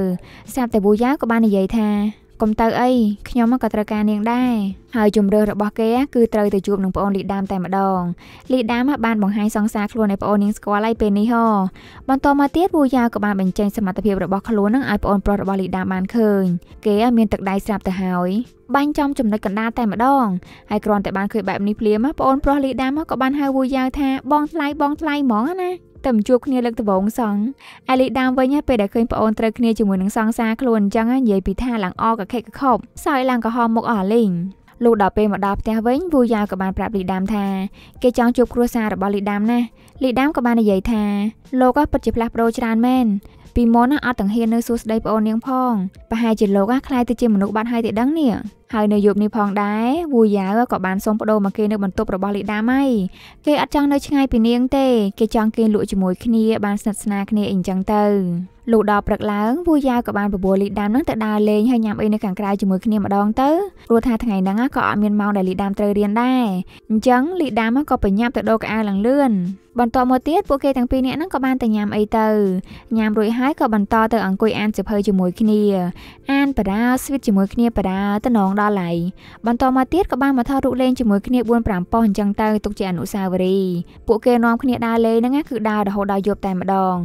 ស្រាប់តែវូយ៉ាក៏បាននិយាយថាកុំទៅអីខ្ញុំក៏ត្រូវការនាងដែរហើយជំរឿសរបស់គេគឺត្រូវទៅជួបនឹងប្អូនលីដាមតែម្ដងលីដាមបានបង្ហាញសង្សារខ្លួនឲ្យប្អូននាងស្គាល់ហើយពេលនេះហ៎បន្តមកទៀតពូយ៉ាក៏បានបញ្ចេញសមត្ថភាពរបស់ខ្លួននឹងឲ្យប្អូនប្រុសរបស់លីដាមបានឃើញគេមានទឹកដៃស្រាប់ទៅហើយបាញ់ចំចំណុចកណ្ដាលតែម្ដងហើយគ្រាន់តែបានឃើញបែបនេះភ្លាមប្អូនប្រុសលីដាមក៏បានហៅវូយ៉ាវថាបងថ្លៃបងថ្លៃហ្មងណាតែមិនជួបគ្នាលើកដំបូងសោះអាលីដើមវិញពេលដែលឃើញប្អូនត្រូវគ្នាជាមួយនឹងសង្សារខ្លួនអញ្ចឹងនិយាយពីថាឡើងអកកខេកខប់សើចឡើងក៏ហមមុខអស់លីងលោកដល់ពេលមកដល់ផ្ទះវិញវូយ៉ាវក៏បានប្រាប់លីដាមថា គេចង់ជួបគ្រួសាររបស់លីដាមណាស់លីដាមក៏បាននិយាយថាលោកពិតជាផ្លាស់ប្ដូរច្រើនមែនពីមុនអត់ទាំងហ៊ាននៅសួស្ដីប្អូននាងផងប្រហែលជាលោកខ្លាយទៅជាមនុស្សបាត់ហើយទេដឹងនេះហើយនៅយប់នេះផងដែរវូយ៉ាវក៏បានសុំបដូរមកគេនៅបន្ទប់របស់លីដាម៉ៃគេអត់ចង់នៅឆ្ងាយពីនាងទេគេចង់គេលក់ជាមួយគ្នាបានស្និទ្ធស្នាលគ្នាអីចឹងទៅលុះដល់ព្រឹកឡើងវូយ៉ាវក៏បានបបួលលីដាមនឹងទៅដើរលេងហើយញ៉ាំអីនៅខាងក្រៅជាមួយគ្នាម្ដងទៅព្រោះថាថ្ងៃហ្នឹងក៏អត់មានម៉ោងដែលលីដាមត្រូវរៀនដែរអញ្ចឹងលីដាមក៏ប្រញាប់ទៅដូរកៅអៅឡើងលឿនបន្ទាប់មកទៀតពួកគេទាំងពីរនាក់ហ្នឹងក៏បានទៅញ៉ាំអីទៅញ៉ាំរួចហើយក៏បន្តទៅអង្គុយអានសិភៅជាមួយគ្នាអានបារាស្វីតជាមួយគ្នាបារាតំណងដល់ដល់ហើយបន្តមកទៀតក៏បានមកថតរូបលេងជាមួយ គ្នា4 5ប៉ុស្តិ៍អញ្ចឹងទៅទុកជាអនុស្សាវរីយ៍ពួកគេនាំគ្នាដើរលេងហ្នឹងគឺដើររហូតដល់យប់តែម្ដង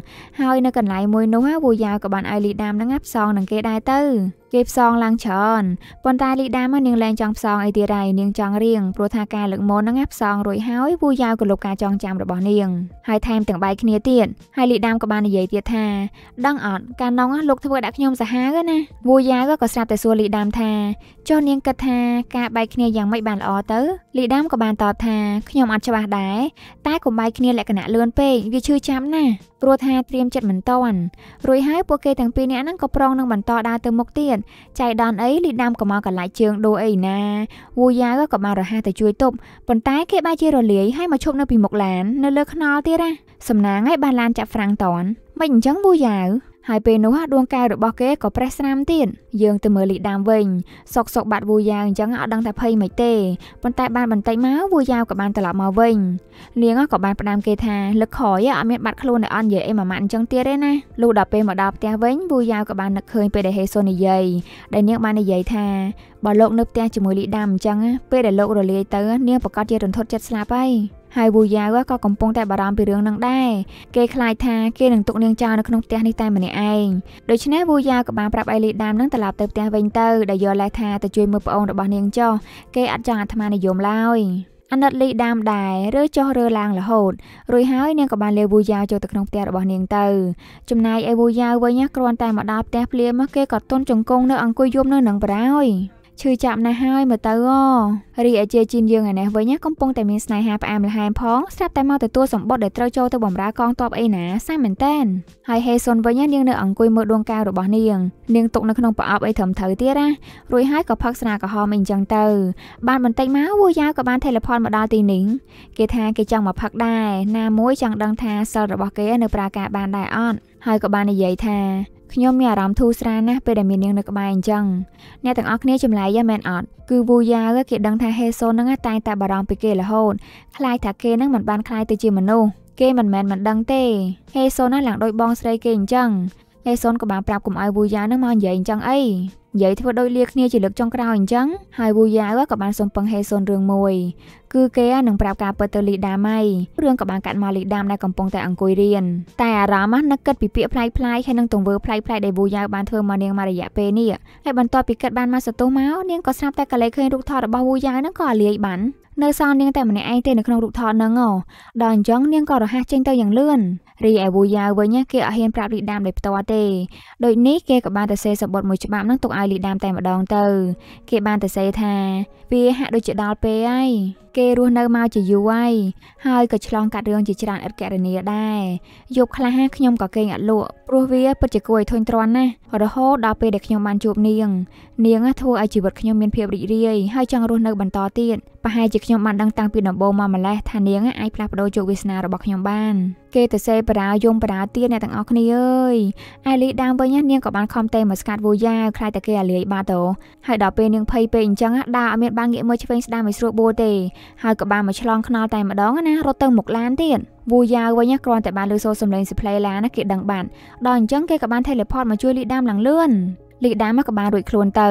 ហើយនៅកន្លែងមួយនោះវូយ៉ាវក៏បានឲ្យលីដាមហ្នឹងផ្សងនឹងគេដែរទៅគេផ្សងឡើងច្រើនប៉ុន្តែលីដាមកនាងលែងចង់ផ្សងអីទៀតហើយនាងចង់រៀងព្រោះថាការលើកមុនហ្នឹងផ្សងរួចហើយពូយ៉ាវក៏លុបការចងចាំរបស់នាងហើយថែមទាំងបែកគ្នាទៀតហើយលីដាមក៏បាននិយាយទៀតថាដឹងអត់ការនងលោកធ្វើដាក់ខ្ញុំសាហាវណាពូយ៉ាវក៏ស្រាប់តែសួរលីដាមថាចុះនាងគិតថាការបែកគ្នាយ៉ាងម៉េចបានល្អទៅ លីដាមក៏បានតបថាខ្ញុំអត់ច្បាស់ដែរតែកុំបែកគ្នាលក្ខណៈលឿនពេកវាឈឺចាប់ណាស់ព្រោះថាត្រៀមចិត្តមិនតាន់រួចហើយពួកគេទាំងពីរនាក់ហ្នឹងក៏ប្រងនឹងបន្តដើរទៅមុខទៀតទៀតចៃដនអីលីដាំកំមកកន្លែងជើងដូរអីណាវូយ៉ាក៏បានរហ័សទៅជួយទប់ប៉ុន្តែគេបែរជារលាយហើយមកឈប់នៅពីមុខឡាននៅលើខ្នល់ទៀតណាសំណាងឯបានឡានចាក់ហ្វ្រាំងតនមិនអញ្ចឹងវូយ៉ាហើយពេលនោះដួងកែវរបស់គេក៏ប្រេះស្រាមទៀតយើងទៅមើលលីដាមវិញសុកសុកបាត់វូយ៉ាវអញ្ចឹងអត់ដឹងថាភ័យមិនទេប៉ុន្តែបានបន្តិចមកវូយ៉ាវក៏បានត្រឡប់មកវិញនាងក៏បានផ្ដាំគេថាលឹកខ້ອຍអត់មានបាត់ខ្លួនឯអត់និយាយអីមួយម៉ាត់អញ្ចឹងទៀតទេណាលុះដល់ពេលមកដល់ផ្ទះវិញវូយ៉ាវក៏បាននឹកឃើញពេលដែលហេសូននិយាយដែលនាងបាននិយាយថាបើលោកនៅផ្ទះជាមួយលីដាមអញ្ចឹងពេលដែលលោករលាយទៅនាងប្រកាសជារន្ធត់ចិត្តស្លាប់ហើយហើយវូយ៉ាវក៏កំពុងតែបារម្ភពីរឿងនឹងដែរគេខ្លាចថាគេនឹងទុកនាងចោលនៅក្នុងផ្ទះនេះតែម្នាក់ឯងដូច្នេះវូយ៉ាវក៏បានប្រាប់អេលីដាមនឹងត្រឡប់ទៅផ្ទះវិញទៅដែលយល់លេសថាទៅជួយមើលប្អូនរបស់នាងចោះគេអត់ចង់អាត្មានិយមឡើយអណិតលីដាមដែរឬចុះរើឡើងរហូតរួចហើយនាងក៏បានលាវូយ៉ាវចូលទៅក្នុងផ្ទះរបស់នាងទៅចំណែកឯវូយ៉ាវវិញគ្រាន់តែមកដល់ផ្ទះភ្លាមគេក៏ទន់ចង្គង់នៅអង្គុយយំនៅនឹងបារោយឈឺចាប់ណាស់ហើយមើលទៅអូរីឯជាជីនយើងឯនេះវិញកំពុងតែមានស្នេហាផ្អែមល្ហែមផងស្រាប់តែមកទទួលសម្បត្តិដែលត្រូវចូលទៅបំរើកងទ័ពអីណាសាមែនតែនហើយហេសុនវិញនាងនៅអង្គុយមើលដួងកែវរបស់នាងនាងទុកនៅក្នុងប្រអប់អីត្រឹមត្រូវទៀតណារួចហើយក៏ផឹកស្រាក្រហមអីអញ្ចឹងទៅបានបន្តិចមកវូយ៉ាវក៏បាន teleport មកដល់ទីនេះគេថាគេចង់មកផឹកដែរណាមួយចង់ដឹងថាសិលរបស់គេនៅប្រាការបានដែរអត់ហើយក៏បាននិយាយថាខ្ញុំមានអារម្មណ៍ធូរស្រាលណាស់ពេលដែលមាននាងនៅក្បែរអញ្ចឹងអ្នកទាំងអស់គ្នាចម្លែកយ៉ាមែនអត់គឺវូយ៉ាវគេដឹងថាហេសូនហ្នឹងតែងតែបារម្ភពីគេរហូតខ្លាចថាគេហ្នឹងមិនបានខ្លាចទៅជាមនុស្សគេមិនមែនមិនដឹងទេហេសូនហ្នឹងឡើងដូចបងស្រីគេអញ្ចឹងហេសូនក៏បានប្រាប់កុំឲ្យវូយ៉ាវហ្នឹងមកនិយាយអញ្ចឹងអីយាយធ្វើដូចលាគ្នាជាលើកចុងក្រោយអញ្ចឹងហើយវូយ៉ាវក៏បានសំពឹងហេសុនរឿងមួយ គឺគេនឹងប្រាប់ការពិតទៅលីដាម៉ៃរឿងក៏បានកាត់មកលីដាមដែលកំពុងតែអង្គុយរៀនតែអារម្មណ៍នឹកគិតពីពាក្យផ្លាយផ្លាយហើយនឹងទង្វើផ្លាយផ្លាយដែលវូយ៉ាវបានធ្វើមកនាងមករយៈពេលនេះហើយបន្ទាប់ពីគិតបានមកសតុះមកនាងក៏ស្រាប់តែកលែឃើញរូបថតរបស់វូយ៉ាវនឹងក៏លាយបាននៅសល់នាងតែម្នាក់ឯងទេនៅក្នុងរូបថតហ្នឹងហ៎ដល់អញ្ចឹងនាងក៏រហ័សចេញទៅយ៉ាងលឿនរីឯវូយ៉ាវវិញគេអត់ហ៊ានប្រាប់លីដាមដោយផ្ទាល់ទេដូចនេះគេក៏បានតែសេសបុតមួយច្បាប់នឹងទុកឲ្យលីដាមតែម្ដងទៅ គេបានតែសេថា វាហាក់ដូចជាដល់ពេលហើយគេរស់នៅមកជាយូរហើយហើយក៏ឆ្លងកាត់រឿងជាច្រើនឥតកណនីដែរយប់ខ្លះខ្ញុំក៏គេងអត់លក់ព្រោះវាពិតជាគួរឲ្យធុញទ្រាន់ណាស់រហូតដល់ពេលដែលខ្ញុំបានជួបនាង នាង ធ្វើឲ្យជីវិតខ្ញុំមានភាពរីករាយហើយចង់រស់នៅ បន្តទៀតប្រហែលជាខ្ញុំបានដឹងតាំងពីដំបូងមកម្លេះថានាងអាចផ្លាស់ប្ដូរជោគវាសនារបស់ខ្ញុំបាន គេទៅសេបារាយំបារាទៀតអ្នកទាំងអស់គ្នាអើយអែលីដើមវិញនាងក៏បានខំទេមកស្កាត់វូយ៉ាខ្លាចតែគេអាលាយបាត់ទៅហើយដល់ពេលនាងភ័យពេកអញ្ចឹងដើរអត់មានបានងាកមើលឆ្វេងស្ដាំឲ្យស្រួលបួលទេហើយក៏បានមកឆ្លងខ្នល់តែម្ដង ណារត់ទៅមុខឡានទៀតវូយ៉ាវវិញគ្រាន់តែបានលើសូរសំឡេងស៊ីផ្លេឡាណាគេដឹងបានដល់អញ្ចឹងគេក៏បាន teleport មកជួយលីដាមឡើងលឿនលីដាមក៏បានរួចខ្លួនទៅ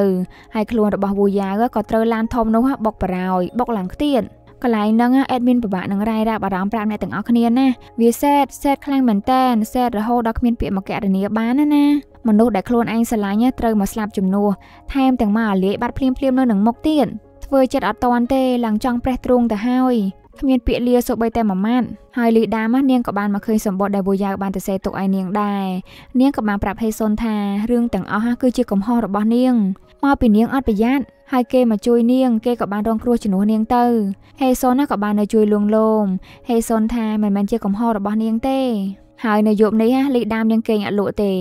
ហើយខ្លួនរបស់វូយ៉ាវក៏ត្រូវឡានធំនោះបុកបារោយបុកឡើងខ្ទៀតកន្លែងហ្នឹងអេដមីនពិបាកនឹងរាយរាប់អារម្មណ៍ប្រាប់អ្នកទាំងអស់គ្នាណាវាសេតសេតខ្លាំងមែនតែនសេតរហូតដល់គ្មានពាក្យមកកណនីបានណាណាមនុស្សដែលខ្លួនឯងស្រឡាញ់ត្រូវមកស្លាប់ជំនួសថែមទាំងមកអាលាយបាត់ភ្លាមភ្លាមនៅនឹងមុខទៀតធ្វើចិត្តអត់តន់ទេឡើងចង់ប្រេះទ្រូងទៅហើយគ្មានពាក្យលាសូម្បីតែមួយម៉ាត់ហើយលីដាម៉ាស់នាងក៏បានមកឃើញសម្បត្តិដែលវូយ៉ាវបានទៅសេទុកឲ្យនាងដែរនាងក៏បានប្រាប់ហេសុនថារឿងទាំងអស់គឺជាកំហុសរបស់នាងមកពីនាងអត់ប្រយ័ត្នហើយគេមកជួយនាងគេក៏បានរងគ្រោះជំនួសនាងទៅហេសុនក៏បាននៅជួយលួងលោមហេសុនថាមិនមែនជាកំហុសរបស់នាងទេ ហើយនៅយប់នេះលីដាមនាងគេងអត់លក់ទេ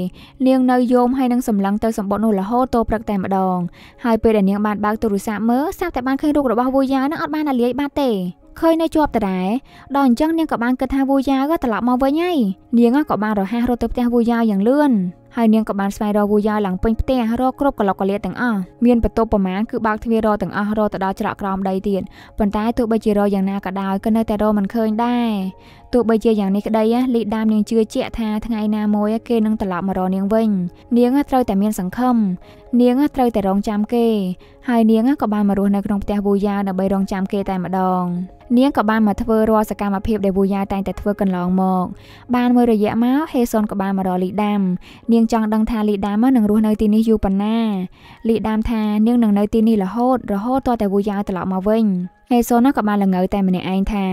នាងនៅយមហើយនឹងសម្លឹងទៅសម្បត្តិនោះរហូតទៅព្រឹកតែម្ដងហើយពេលដែលនាងបានបើកទូរស័ព្ទមើលសាប់តែបានឃើញរូបរបស់វូយ៉ានឹងអត់បានអាលាយបាត់ទេឃើញនៅជាប់ដដែលដល់អញ្ចឹងនាងក៏បានគិតថាវូយ៉ាវត្រឡប់មកវិញហើយនាងក៏បានរហ័សរត់ទៅផ្ទះវូយ៉ាវយ៉ាងលឿនហើយនាងក៏បានស្វែងរកវូយ៉ាវឡើងពេញផ្ទះរកគ្រប់កលុកកលាទាំងអស់មានបន្ទប់ប្រមាណគឺបើកទ្វាររកទាំងអស់រកទៅដល់ច្រកក្រោមដីទៀតប៉ុន្តែទោះបីជារកយ៉ាងណាក៏ដោយក៏នៅតែរកមិនឃើញដែរទោះបីជាយ៉ាងនេះក្តីលីដាមនាងជឿជាក់ថាថ្ងៃណាមួយគេនឹងត្រឡប់មករកនាងវិញនាងត្រូវតែមានសង្ឃឹមនាងត្រូវតែរងចាំគេហើយនាងក៏បានមករស់នៅក្នុងផ្ទះវូយ៉ាដើម្បីរងចាំគេតែម្ដងនាងក៏បានមកធ្វើរាល់សកម្មភាពដែលវូយ៉ាតែងតែធ្វើកន្លងមក បានមួយរយៈមកហេសុនក៏បានមករកលីដាមនាងចង់ដឹងថាលីដាមនឹងរស់នៅទីនេះយូរប៉ុណ្ណា លីដាមថានាងនឹងនៅទីនេះរហូត រហូតទាល់តែវូយ៉ាត្រឡប់មកវិញហេសូនក៏បានល្ងើតែម្នាក់ឯងថា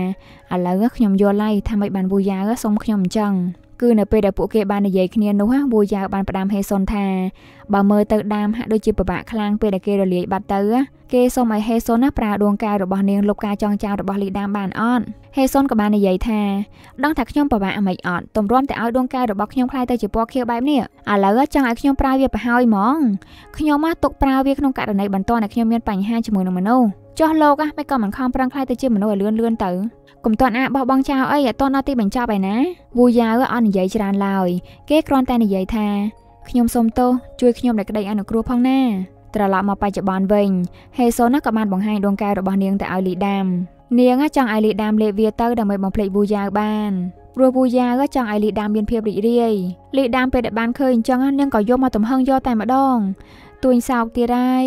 ឥឡូវខ្ញុំយល់ហើយថាមិនបានវូយ៉ាសុំខ្ញុំអញ្ចឹងគឺនៅពេលដែលពួកគេបាននិយាយគ្នានោះវូយ៉ាបានផ្ដាំហេសុនថាបើមើលទៅដាមហាក់ដូចជាពិបាកខ្លាំងពេលដែលគេរលាយបាត់ទៅគេសូមឲ្យហេសុនណាប្រើដួងកាយរបស់នាងលុបការចងចាំរបស់លីដាមបានអត់ហេសុនក៏បាននិយាយថាដឹងថាខ្ញុំពិបាកអ្វីអត់ទម្រាំតែឲ្យដួងកាយរបស់ខ្ញុំខ្លាយទៅជាពណ៌ខៀវបែបនេះឥឡូវចង់ឲ្យខ្ញុំប្រើវាទៅហើយហ្មងខ្ញុំមកទុកប្រើវាក្នុងករណីបន្ទាន់ដែលខ្ញុំមានបញ្ហាជាមួយនឹងមនុស្សចុះលោកអះមិនក៏មិនខំប្រឹងខ្លាយទៅជាមនុស្សឲ្យលឿនលឿនទៅកុំតាន់អាបោះបង់ចោលអីអត់តាន់ដល់ទីបញ្ចប់ឯណាវូយ៉ាវអត់និយាយច្រើនឡើយគេគ្រាន់តែនិយាយថាខ្ញុំសូមទោសជួយខ្ញុំដោយក្តីអនុគ្រោះផងណា ត្រឡប់មកបច្ចុប្បន្នវិញហេសូនក៏បានបង្ហាញដួងកែវរបស់នាងទៅឲ្យលីដាម នាងចង់ឲ្យលីដាមលេបវាទៅដើម្បីបំភ្លេចវូយ៉ាវបានព្រោះវូយ៉ាចង់ឲ្យលីដាមមានភាពរីករាយលីដាមពេលដែលបានឃើញអញ្ចឹងនាងក៏យកមកទំហឹងយកតែម្ដងទួញសោកទៀតហើយ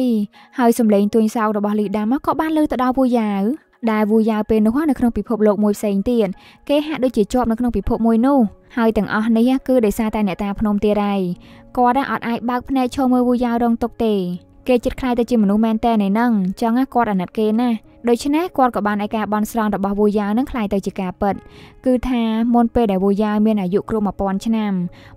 ហើយសំឡេងទួញសោករបស់លីដាមកក៏បានលើទៅដល់វូយ៉ាវដែលវូយ៉ាវពេលនោះនៅក្នុងពិភពលោកមួយផ្សេងទៀតគេហាក់ដូចជាជាប់នៅក្នុងពិភពមួយនោះហើយទាំងអស់នេះគឺដោយសារតែអ្នកតាភ្នំទីរ៉ៃគាត់អត់អាចបើកភ្នែកឈរមើលវូយ៉ាវរងទុកទេ គេចិត្តខ្លាយទៅជាមនុស្សមែនតើនៃនឹងចឹងគាត់អាណិតគេណាស់ដូច្នេះគាត់ក៏បានឯការបន់ស្រន់របស់វូយ៉ាវនឹងคล้ายទៅជាការពិតគឺថាមុនពេលដែលវូយ៉ាវមានអាយុគ្រប់1000ឆ្នាំ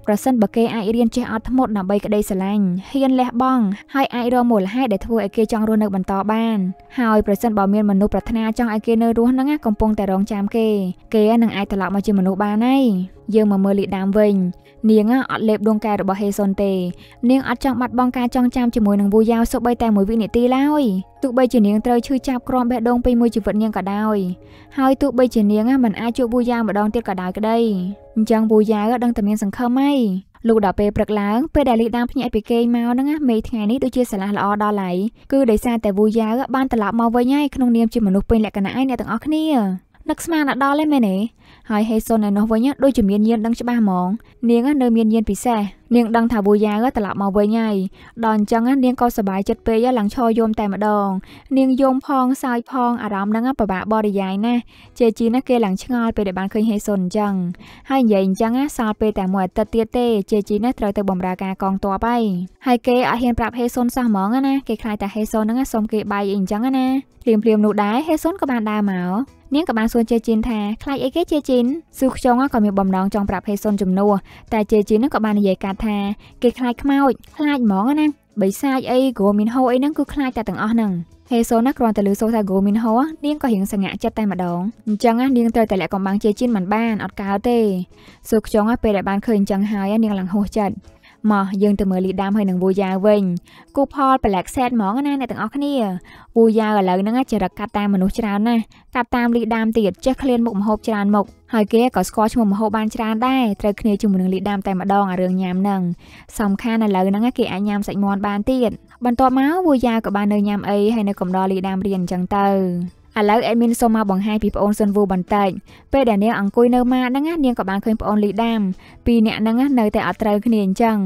ប្រសិនបើគេអាចរៀនចេះអត់ធ្មត់ដើម្បីក្តីស្រឡាញ់ហ៊ានលះបង់ហើយអាចរកមូលហេតុដែលធ្វើឲ្យគេចង់រស់នៅបន្តបានហើយប្រសិនបើមានមនុស្សប្រាថ្នាចង់ឲ្យគេនៅរស់នឹងកំពុងតែរងចាំគេគេនឹងអាចត្រឡប់មកជាមនុស្សបានហើយយើងមកមើលលីដាមវិញនាងអត់លេបដួងកែរបស់ហេសុនទេនាងអត់ចង់បាត់បង់ការចងចាំជាមួយនឹងវូយ៉ាវសូម្បីតែមួយវិនាទីឡើយទោះបីជានាងត្រូវឈឺចាប់ក្រំបេះដូងពេញមួយជីវិតនាងក៏ដោយហើយទោះបីជានាងមិនអាចជួបពូយ៉ាម្ដងទៀតក៏ដោយក្តីអញ្ចឹងពូយ៉ាដឹងតែមានសង្ឃឹមហើយលោកដល់ពេលព្រឹកឡើងពេលដែលលីដាភ្ញាក់ពីគេងមកហ្នឹងមេថ្ងៃនេះដូចជាឆ្លាស់ល្អដល់ហើយគឺដោយសារតែវូយ៉ាបានត្រឡប់មកវិញហើយក្នុងនាមជាមនុស្សពេញលក្ខណៈឯអ្នកទាំងអស់គ្នានឹកស្មាន ដល់ឯមែនទេហើយហេសុនឯនោះវិញដូចជាមានញៀនដឹងច្បាស់ហ្មងនាងនៅមានញៀនពិសេសនាងដឹងថាវូយ៉ាត្រឡប់មកវិញហើយដល់អញ្ចឹងនាងក៏សប្បាយចិត្តពេកឡើងឈរយំតែម្ដងនាងយំផងសើចផងអារម្មណ៍ហ្នឹងពិបាកបរិយាយណាស់ជេជីណាគេឡើងឆ្ងល់ពេលដែលបានឃើញហេសុនអញ្ចឹងហើយនិយាយអញ្ចឹងសល់ពេលតែមួយអាទិត្យទៀតទេជេជីណាត្រូវទៅបម្រើការកងទ័ពហើយហើយគេអត់ហ៊ានប្រាប់ហេសុនសោះហ្មងណាគេខ្លាចតែហេសុនហ្នឹងសុំគេបាយអីអញ្ចឹងណាព្រាមព្រាមនោះដែរហេសុនក៏បានដើរមកនាងក៏បានសួរជេជីនថាខ្លាចអីគេជេជីនស៊ូខ្យងក៏មានបំណងចង់ប្រាប់ហេសុនជំនួសតែជេជីនក៏បាននិយាយកាត់ថាគេខ្លាចខ្មោចខ្លាចហ្មងណាបិសាចអីហ្គូមីនហូអីហ្នឹងគឺខ្លាចតែទាំងអស់ហ្នឹងហេសូណាគ្រាន់តែលើសូថាហ្គូមីនហូនាងក៏រៀងសង្ហាក់ចិត្តតែម្ដងអញ្ចឹងនាងត្រូវតែលាក់កំបាំងជាជិនមិនបានអត់កើតទេសូខ្យងពេលដែលបានឃើញអញ្ចឹងហើយនាងឡើងហួសចិត្តមកយើងទៅមើលលីដាមហើយនឹងវូយ៉ាវិញគូផល Black Set ហ្មងណាអ្នកទាំងអស់គ្នាវូយ៉ាឥឡូវហ្នឹងចរិតកាត់តាមមនុស្សច្រើនណាស់កាត់តាមលីដាមទៀតចេះឃ្លានមុខមហូបច្រើនមុខហើយគេក៏ស្គាល់ឈ្មោះមហូបបានច្រើនដែរត្រូវគ្នាជាមួយនឹងលីដាមតែម្ដងអារឿងញ៉ាំហ្នឹងសំខាន់ឥឡូវហ្នឹងគេអាចញ៉ាំសាច់មាន់បានទៀតបន្ទាប់មកវូយ៉ាក៏បាននៅញ៉ាំអីហើយនៅកំដរលីដាមរៀនអញ្ចឹងទៅឥឡូវអេដមីនសូមមកបង្ហាញពីប្អូនស៊ុនវូបន្តិចពេលដែលនាងអង្គុយនៅម៉ាហ្នឹងណានាងក៏បានឃើញប្អូនលីដាមពីរនាក់ហ្នឹងណានៅតែអត់ត្រូវគ្នាអញ្ចឹង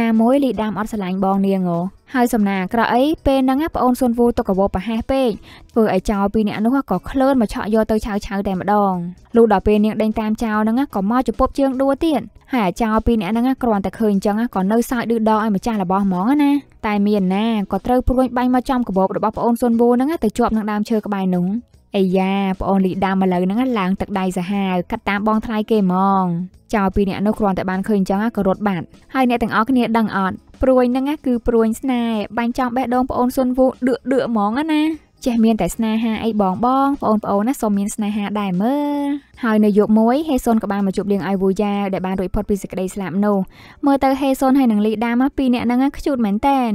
ណាមួយលីដាមអត់ស្រឡាញ់បងនាងហ៎ហើយសំណាអាក្រក់អីពេលហ្នឹងប្អូនស៊ុនវូទុកកវោប្រហែសពេកធ្វើឲ្យចៅពីរអ្នកនោះក៏ឃ្លើនមកឆក់យកទៅឆៅឆៅតែម្ដងលុះដល់ពេលនាងដេញតាមចៅហ្នឹងក៏មកជពប់ជើងដួលទៀតហើយអាចៅពីរអ្នកហ្នឹងគ្រាន់តែឃើញអញ្ចឹងក៏នៅសើចឌឺដងឲ្យម្ចាស់របស់ហ្មងណាតែមានណាក៏ត្រូវព្រួយបាញ់មកចំកបោបរបស់ប្អូនស៊ុនវូហ្នឹងទៅជាប់នឹងដើមឈើក្បែរនោះអាយ៉ាប្អូនលីដាមឥឡូវហ្នឹងឡើងទឹកដៃសាហាវកាត់តាមបងថ្លៃគេហ្មងចៅពីរអ្នកនោះគ្រាន់តែបានឃើញអញ្ចឹងក៏រត់បាត់ហើយអ្នកទាំងអស់គ្នាដឹងអត់ព្រួយហ្នឹងគឺព្រួយស្នេហ៍បាញ់ចង់បេះដូងប្អូនសុនវូដឺកដឺកហ្មង ណាចេះមានតែស្នេហាអីបងបងបងប្អូនណាសូមមានស្នេហាដែរមើលហើយនៅយប់មួយហេសុនក៏បានមកជួបលៀងអៃវូយ៉ាដែលបានរួចផុតពីសេចក្តីស្លាប់នោះមើលទៅហេសុនហើយនឹងលីដាមពីរនាក់ហ្នឹងខ្ជូតមែនតែន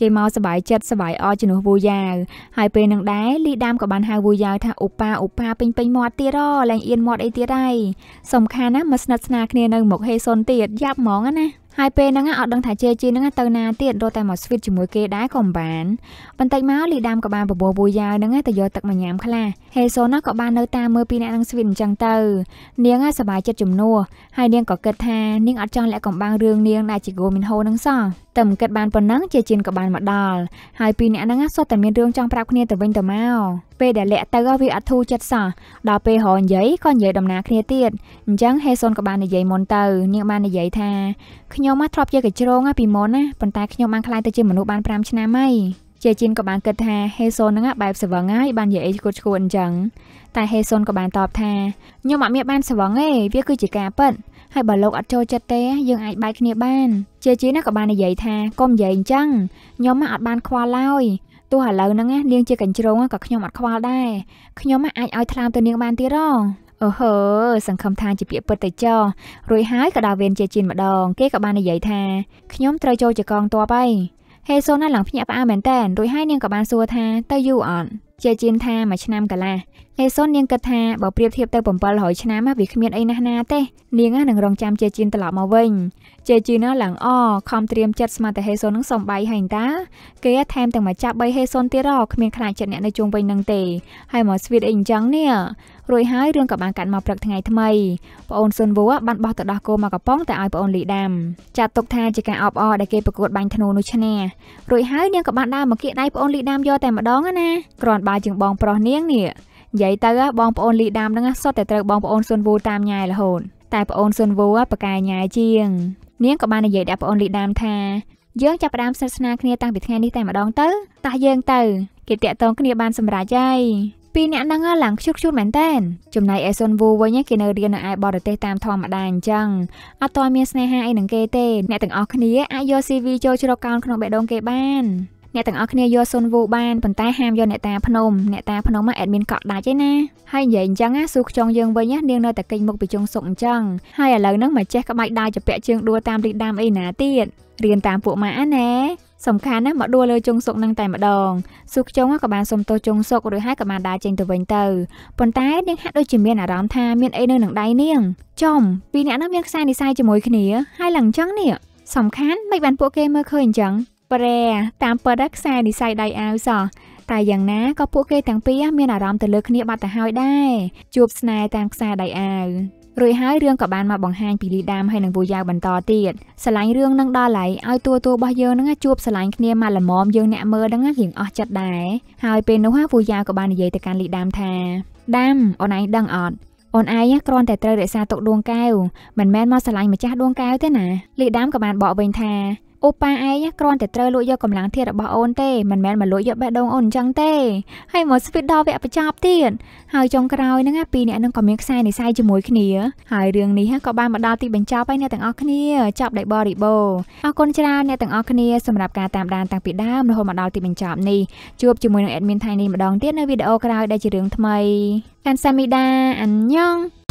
គេមកសบายចិត្តសบายអជំនួសវូយ៉ាវហើយពេលនឹងដែរលីដាមក៏បានហៅវូយ៉ាវថាអូប៉ាអូប៉ាពេញពេញមាត់ទៀតរលែងអៀនមាត់អីទៀតហើយសំខាន់ណាមកស្និទ្ធស្នាលគ្នានៅមុខហេសុនទៀតយ៉ាប់ហ្មងណាហើយពេលហ្នឹងអត់ដឹងថាជេជីហ្នឹងទៅណាទៀតរត់តែមកស្វីតជាមួយគេដែរក៏មិនបានបន្តិចមកលីដាមក៏បានបបោវូយ៉ាវហ្នឹងទៅយកទឹកមកញ៉ាំខ្លះហេសូនក៏បាននៅតាមមើលពីអ្នកហ្នឹងស្វីតអញ្ចឹងទៅនាងសប្បាយចិត្តជំនួសហើយនាងក៏គិតថានាងអត់ចង់លាក់កំបាំងរឿងនាងដែលជាគូមីនហូហ្នឹងសោះតែមិនគិតបានប៉ុណ្ណឹងជេជីនក៏បានមកដល់ហើយពីរអ្នកហ្នឹងសុទ្ធតែមានរឿងចង់ប្រាប់គ្នាទៅវិញទៅមកពេលដែលលាក់ទៅវាអត់ធូរចិត្តសោះដល់ពេលរហនិយាយក៏និយាយដំណើរគ្នាទៀតអញ្ចឹងហេសុនក៏បាននិយាយមុនទៅនាងបាននិយាយថាខ្ញុំមកធ្លាប់ជាកជ្រងពីមុនណាប៉ុន្តែខ្ញុំបានខ្លាយទៅជាមនុស្សបាន5ឆ្នាំហើយជាជីនក៏បានគិតថាហេសុនហ្នឹងបែបស្វឹងហើយបាននិយាយអីឈួតឈួតអញ្ចឹងតែហេសុនក៏បានតបថាខ្ញុំអត់មានបានស្វឹងទេវាគឺជាការពិតហើយបើលោកអត់ចូលចិត្តទេយើងអាចបែកគ្នាបាន ជាជីណាក៏បាននិយាយថាកុំនិយាយអញ្ចឹងខ្ញុំមកអត់បានខ្វល់ឡើយទោះឥឡូវហ្នឹងនាងជាកញ្ជ្រងក៏ខ្ញុំអត់ខ្វល់ដែរខ្ញុំអាចឲ្យថ្លើមទៅនាង បានទៀតហ៎អូហឺសង្ឃឹមថាជាពាក្យពិតទៅចោះរួចហើយក៏ដើរវេនជាជីនម្ដង គេក៏បាននិយាយថាខ្ញុំត្រូវចូលជាកងទ័ពហើយហេសូណាឡើងភ្ញាក់ផ្អើលមែនតែនរួចហើយនាងក៏បានសួរថាទៅយូរអត់ជាជៀនថាមួយឆ្នាំកន្លះហេសូននាងគិតថាបើប្រៀបធៀបទៅ700ឆ្នាំវាគ្មានអីណាស់ណាទេនាងនឹងរងចាំជាជៀនត្រឡប់មកវិញជាជៀនឡើងអខំត្រៀមចិត្តស្មាតហេសូននឹងសំបាយហើយតាគេថែមទាំងមកចាប់3ហេសូនទៀតរកគ្មានខ្លាចចិត្តអ្នកនៅជុំវិញនឹងទេហើយមកស្វីតអីអញ្ចឹងនេះរួចហើយរឿងក៏បានកាត់មកព្រឹកថ្ងៃថ្មីប្អូនសុនវ័របានបោះទៅដោះគោមកកំប៉ុងតែឲ្យប្អូនលីដាំចាត់ទុកថាជាការអបអរដែលគេប្រកួតបាញ់ធ្នូនោះឈ្នះរួចហើយនាងក៏បានដើរមកគៀកដៃប្អូនលីដាំយកតែម្ដងណាគ្រាន់បើជាងបងប្រុសនាងនេះនិយាយទៅបងប្អូនលីដាមហ្នឹងសុទ្ធតែត្រូវបងប្អូនសុនវូតាមញ៉ាយរហូតតែប្អូនសុនវូប្រកែញ៉ាយជាង នាងក៏បាននិយាយដាក់ប្អូនលីដាមថាយើងចាប់ផ្ដើមសិទ្ធស្នាគ្នាតាំងពីថ្ងៃនេះតែម្ដងទៅតោះយើងទៅគេតាក់ទងគ្នាបានសម្រេចហើយពីរនាក់ហ្នឹងឡើងខ្ជុលខ្ជុលមែនតែនចំណែកអេសុនវូវិញគេនៅរៀននៅឯបរទេសតាមធម្មតាអញ្ចឹងអត់តមានស្នេហាអីនឹងគេទេអ្នកទាំងអស់គ្នាអាចយក CV ចូលជ្រកកោនក្នុងបេះដូងគេបានអ្នកទាំងអស់គ្នាយកសុនវូបានប៉ុន្តែហាមយកអ្នកតាភ្នំអ្នកតាភ្នំមកអេដមានកក់ដាច់ឯណាហើយនិយាយអញ្ចឹងណាស៊ូខ្ចងយើងវិញណានាងនៅតែកិច្ចមុខពីជុងសុកអញ្ចឹងហើយឥឡូវហ្នឹងមកចេះក្បាច់ដាវជពាក់ជើងដួលតាមរីកដាមអីណាទៀតរៀនតាមពួកម៉ាក់ណាសំខាន់ណាស់មកដួលលើជុងសុកនឹងតែម្ដងស៊ូខ្ជុងក៏បានសុំទោសជុងសុករួចហើយក៏បានដើរចេញទៅវិញទៅប៉ុន្តែនាងហាក់ដូចជាមានអារម្មណ៍ថាមានអីនៅនឹងដៃនាង ចំពីរអ្នកនោះមានខ្សែនិស័យជាមួយគ្នា ហើយឡើងចឹងនេះសំខាន់មិនបានពួកគេមើលឃើញអញ្ចឹងព្រែ តាមពិតខ្សែនិស័យដៃអាវសោះតែយ៉ាងណាក៏ពួកគេទាំងពីរមានអារម្មណ៍ទៅលើគ្នាបាត់ទៅហើយដែរជួបស្នេហ៍តាមខ្សែដៃអាវរួចហើយរឿងក៏បានមកបង្ហាញពីលីដាមហើយនឹងវូយ៉ាវបន្តទៀតឆ្លាញ់រឿងនឹងដល់ឡៃឲ្យតួតួរបស់យើងនឹងជួបឆ្លាញ់គ្នាមកល្មមយើងអ្នកមើលនឹងរៀងអស់ចិត្តដែរហើយពេលនោះវូយ៉ាវក៏បាននិយាយទៅកាន់លីដាមថា ដាមអូនឯងដឹងអត់អូនឯងគ្រាន់តែត្រូវរក្សាទុកដួងកែវមិនមែនមកឆ្លាញ់ម្ចាស់ដួងកែវទេណាលីដាមក៏បានបកវិញថាអូប៉ាឯងគ្រាន់តែត្រូវលួចយកកម្លាំងធាតរបស់អូនទេមិនមែនមកលួចយកបេះដូងអូនអញ្ចឹងទេហើយមកស្វីតដល់វគ្គបញ្ចប់ទៀតហើយចុងក្រោយហ្នឹងពីរអ្នកនឹងក៏មានខ្សែនិស័យជាមួយគ្នាហើយរឿងនេះក៏បានមកដល់ទីបញ្ចប់ហើយអ្នកទាំងអស់គ្នាចប់ដោយបរិបូរអរគុណច្រើនអ្នកទាំងអស់គ្នាសម្រាប់ការតាមដានតាំងពីដើមរហូតមកដល់ទីបញ្ចប់នេះជួបជាមួយនឹង admin ថ្ងៃនេះម្ដងទៀតនៅវីដេអូក្រោយដែលជារឿងថ្មីកាន់សាមីដាអញ្ញង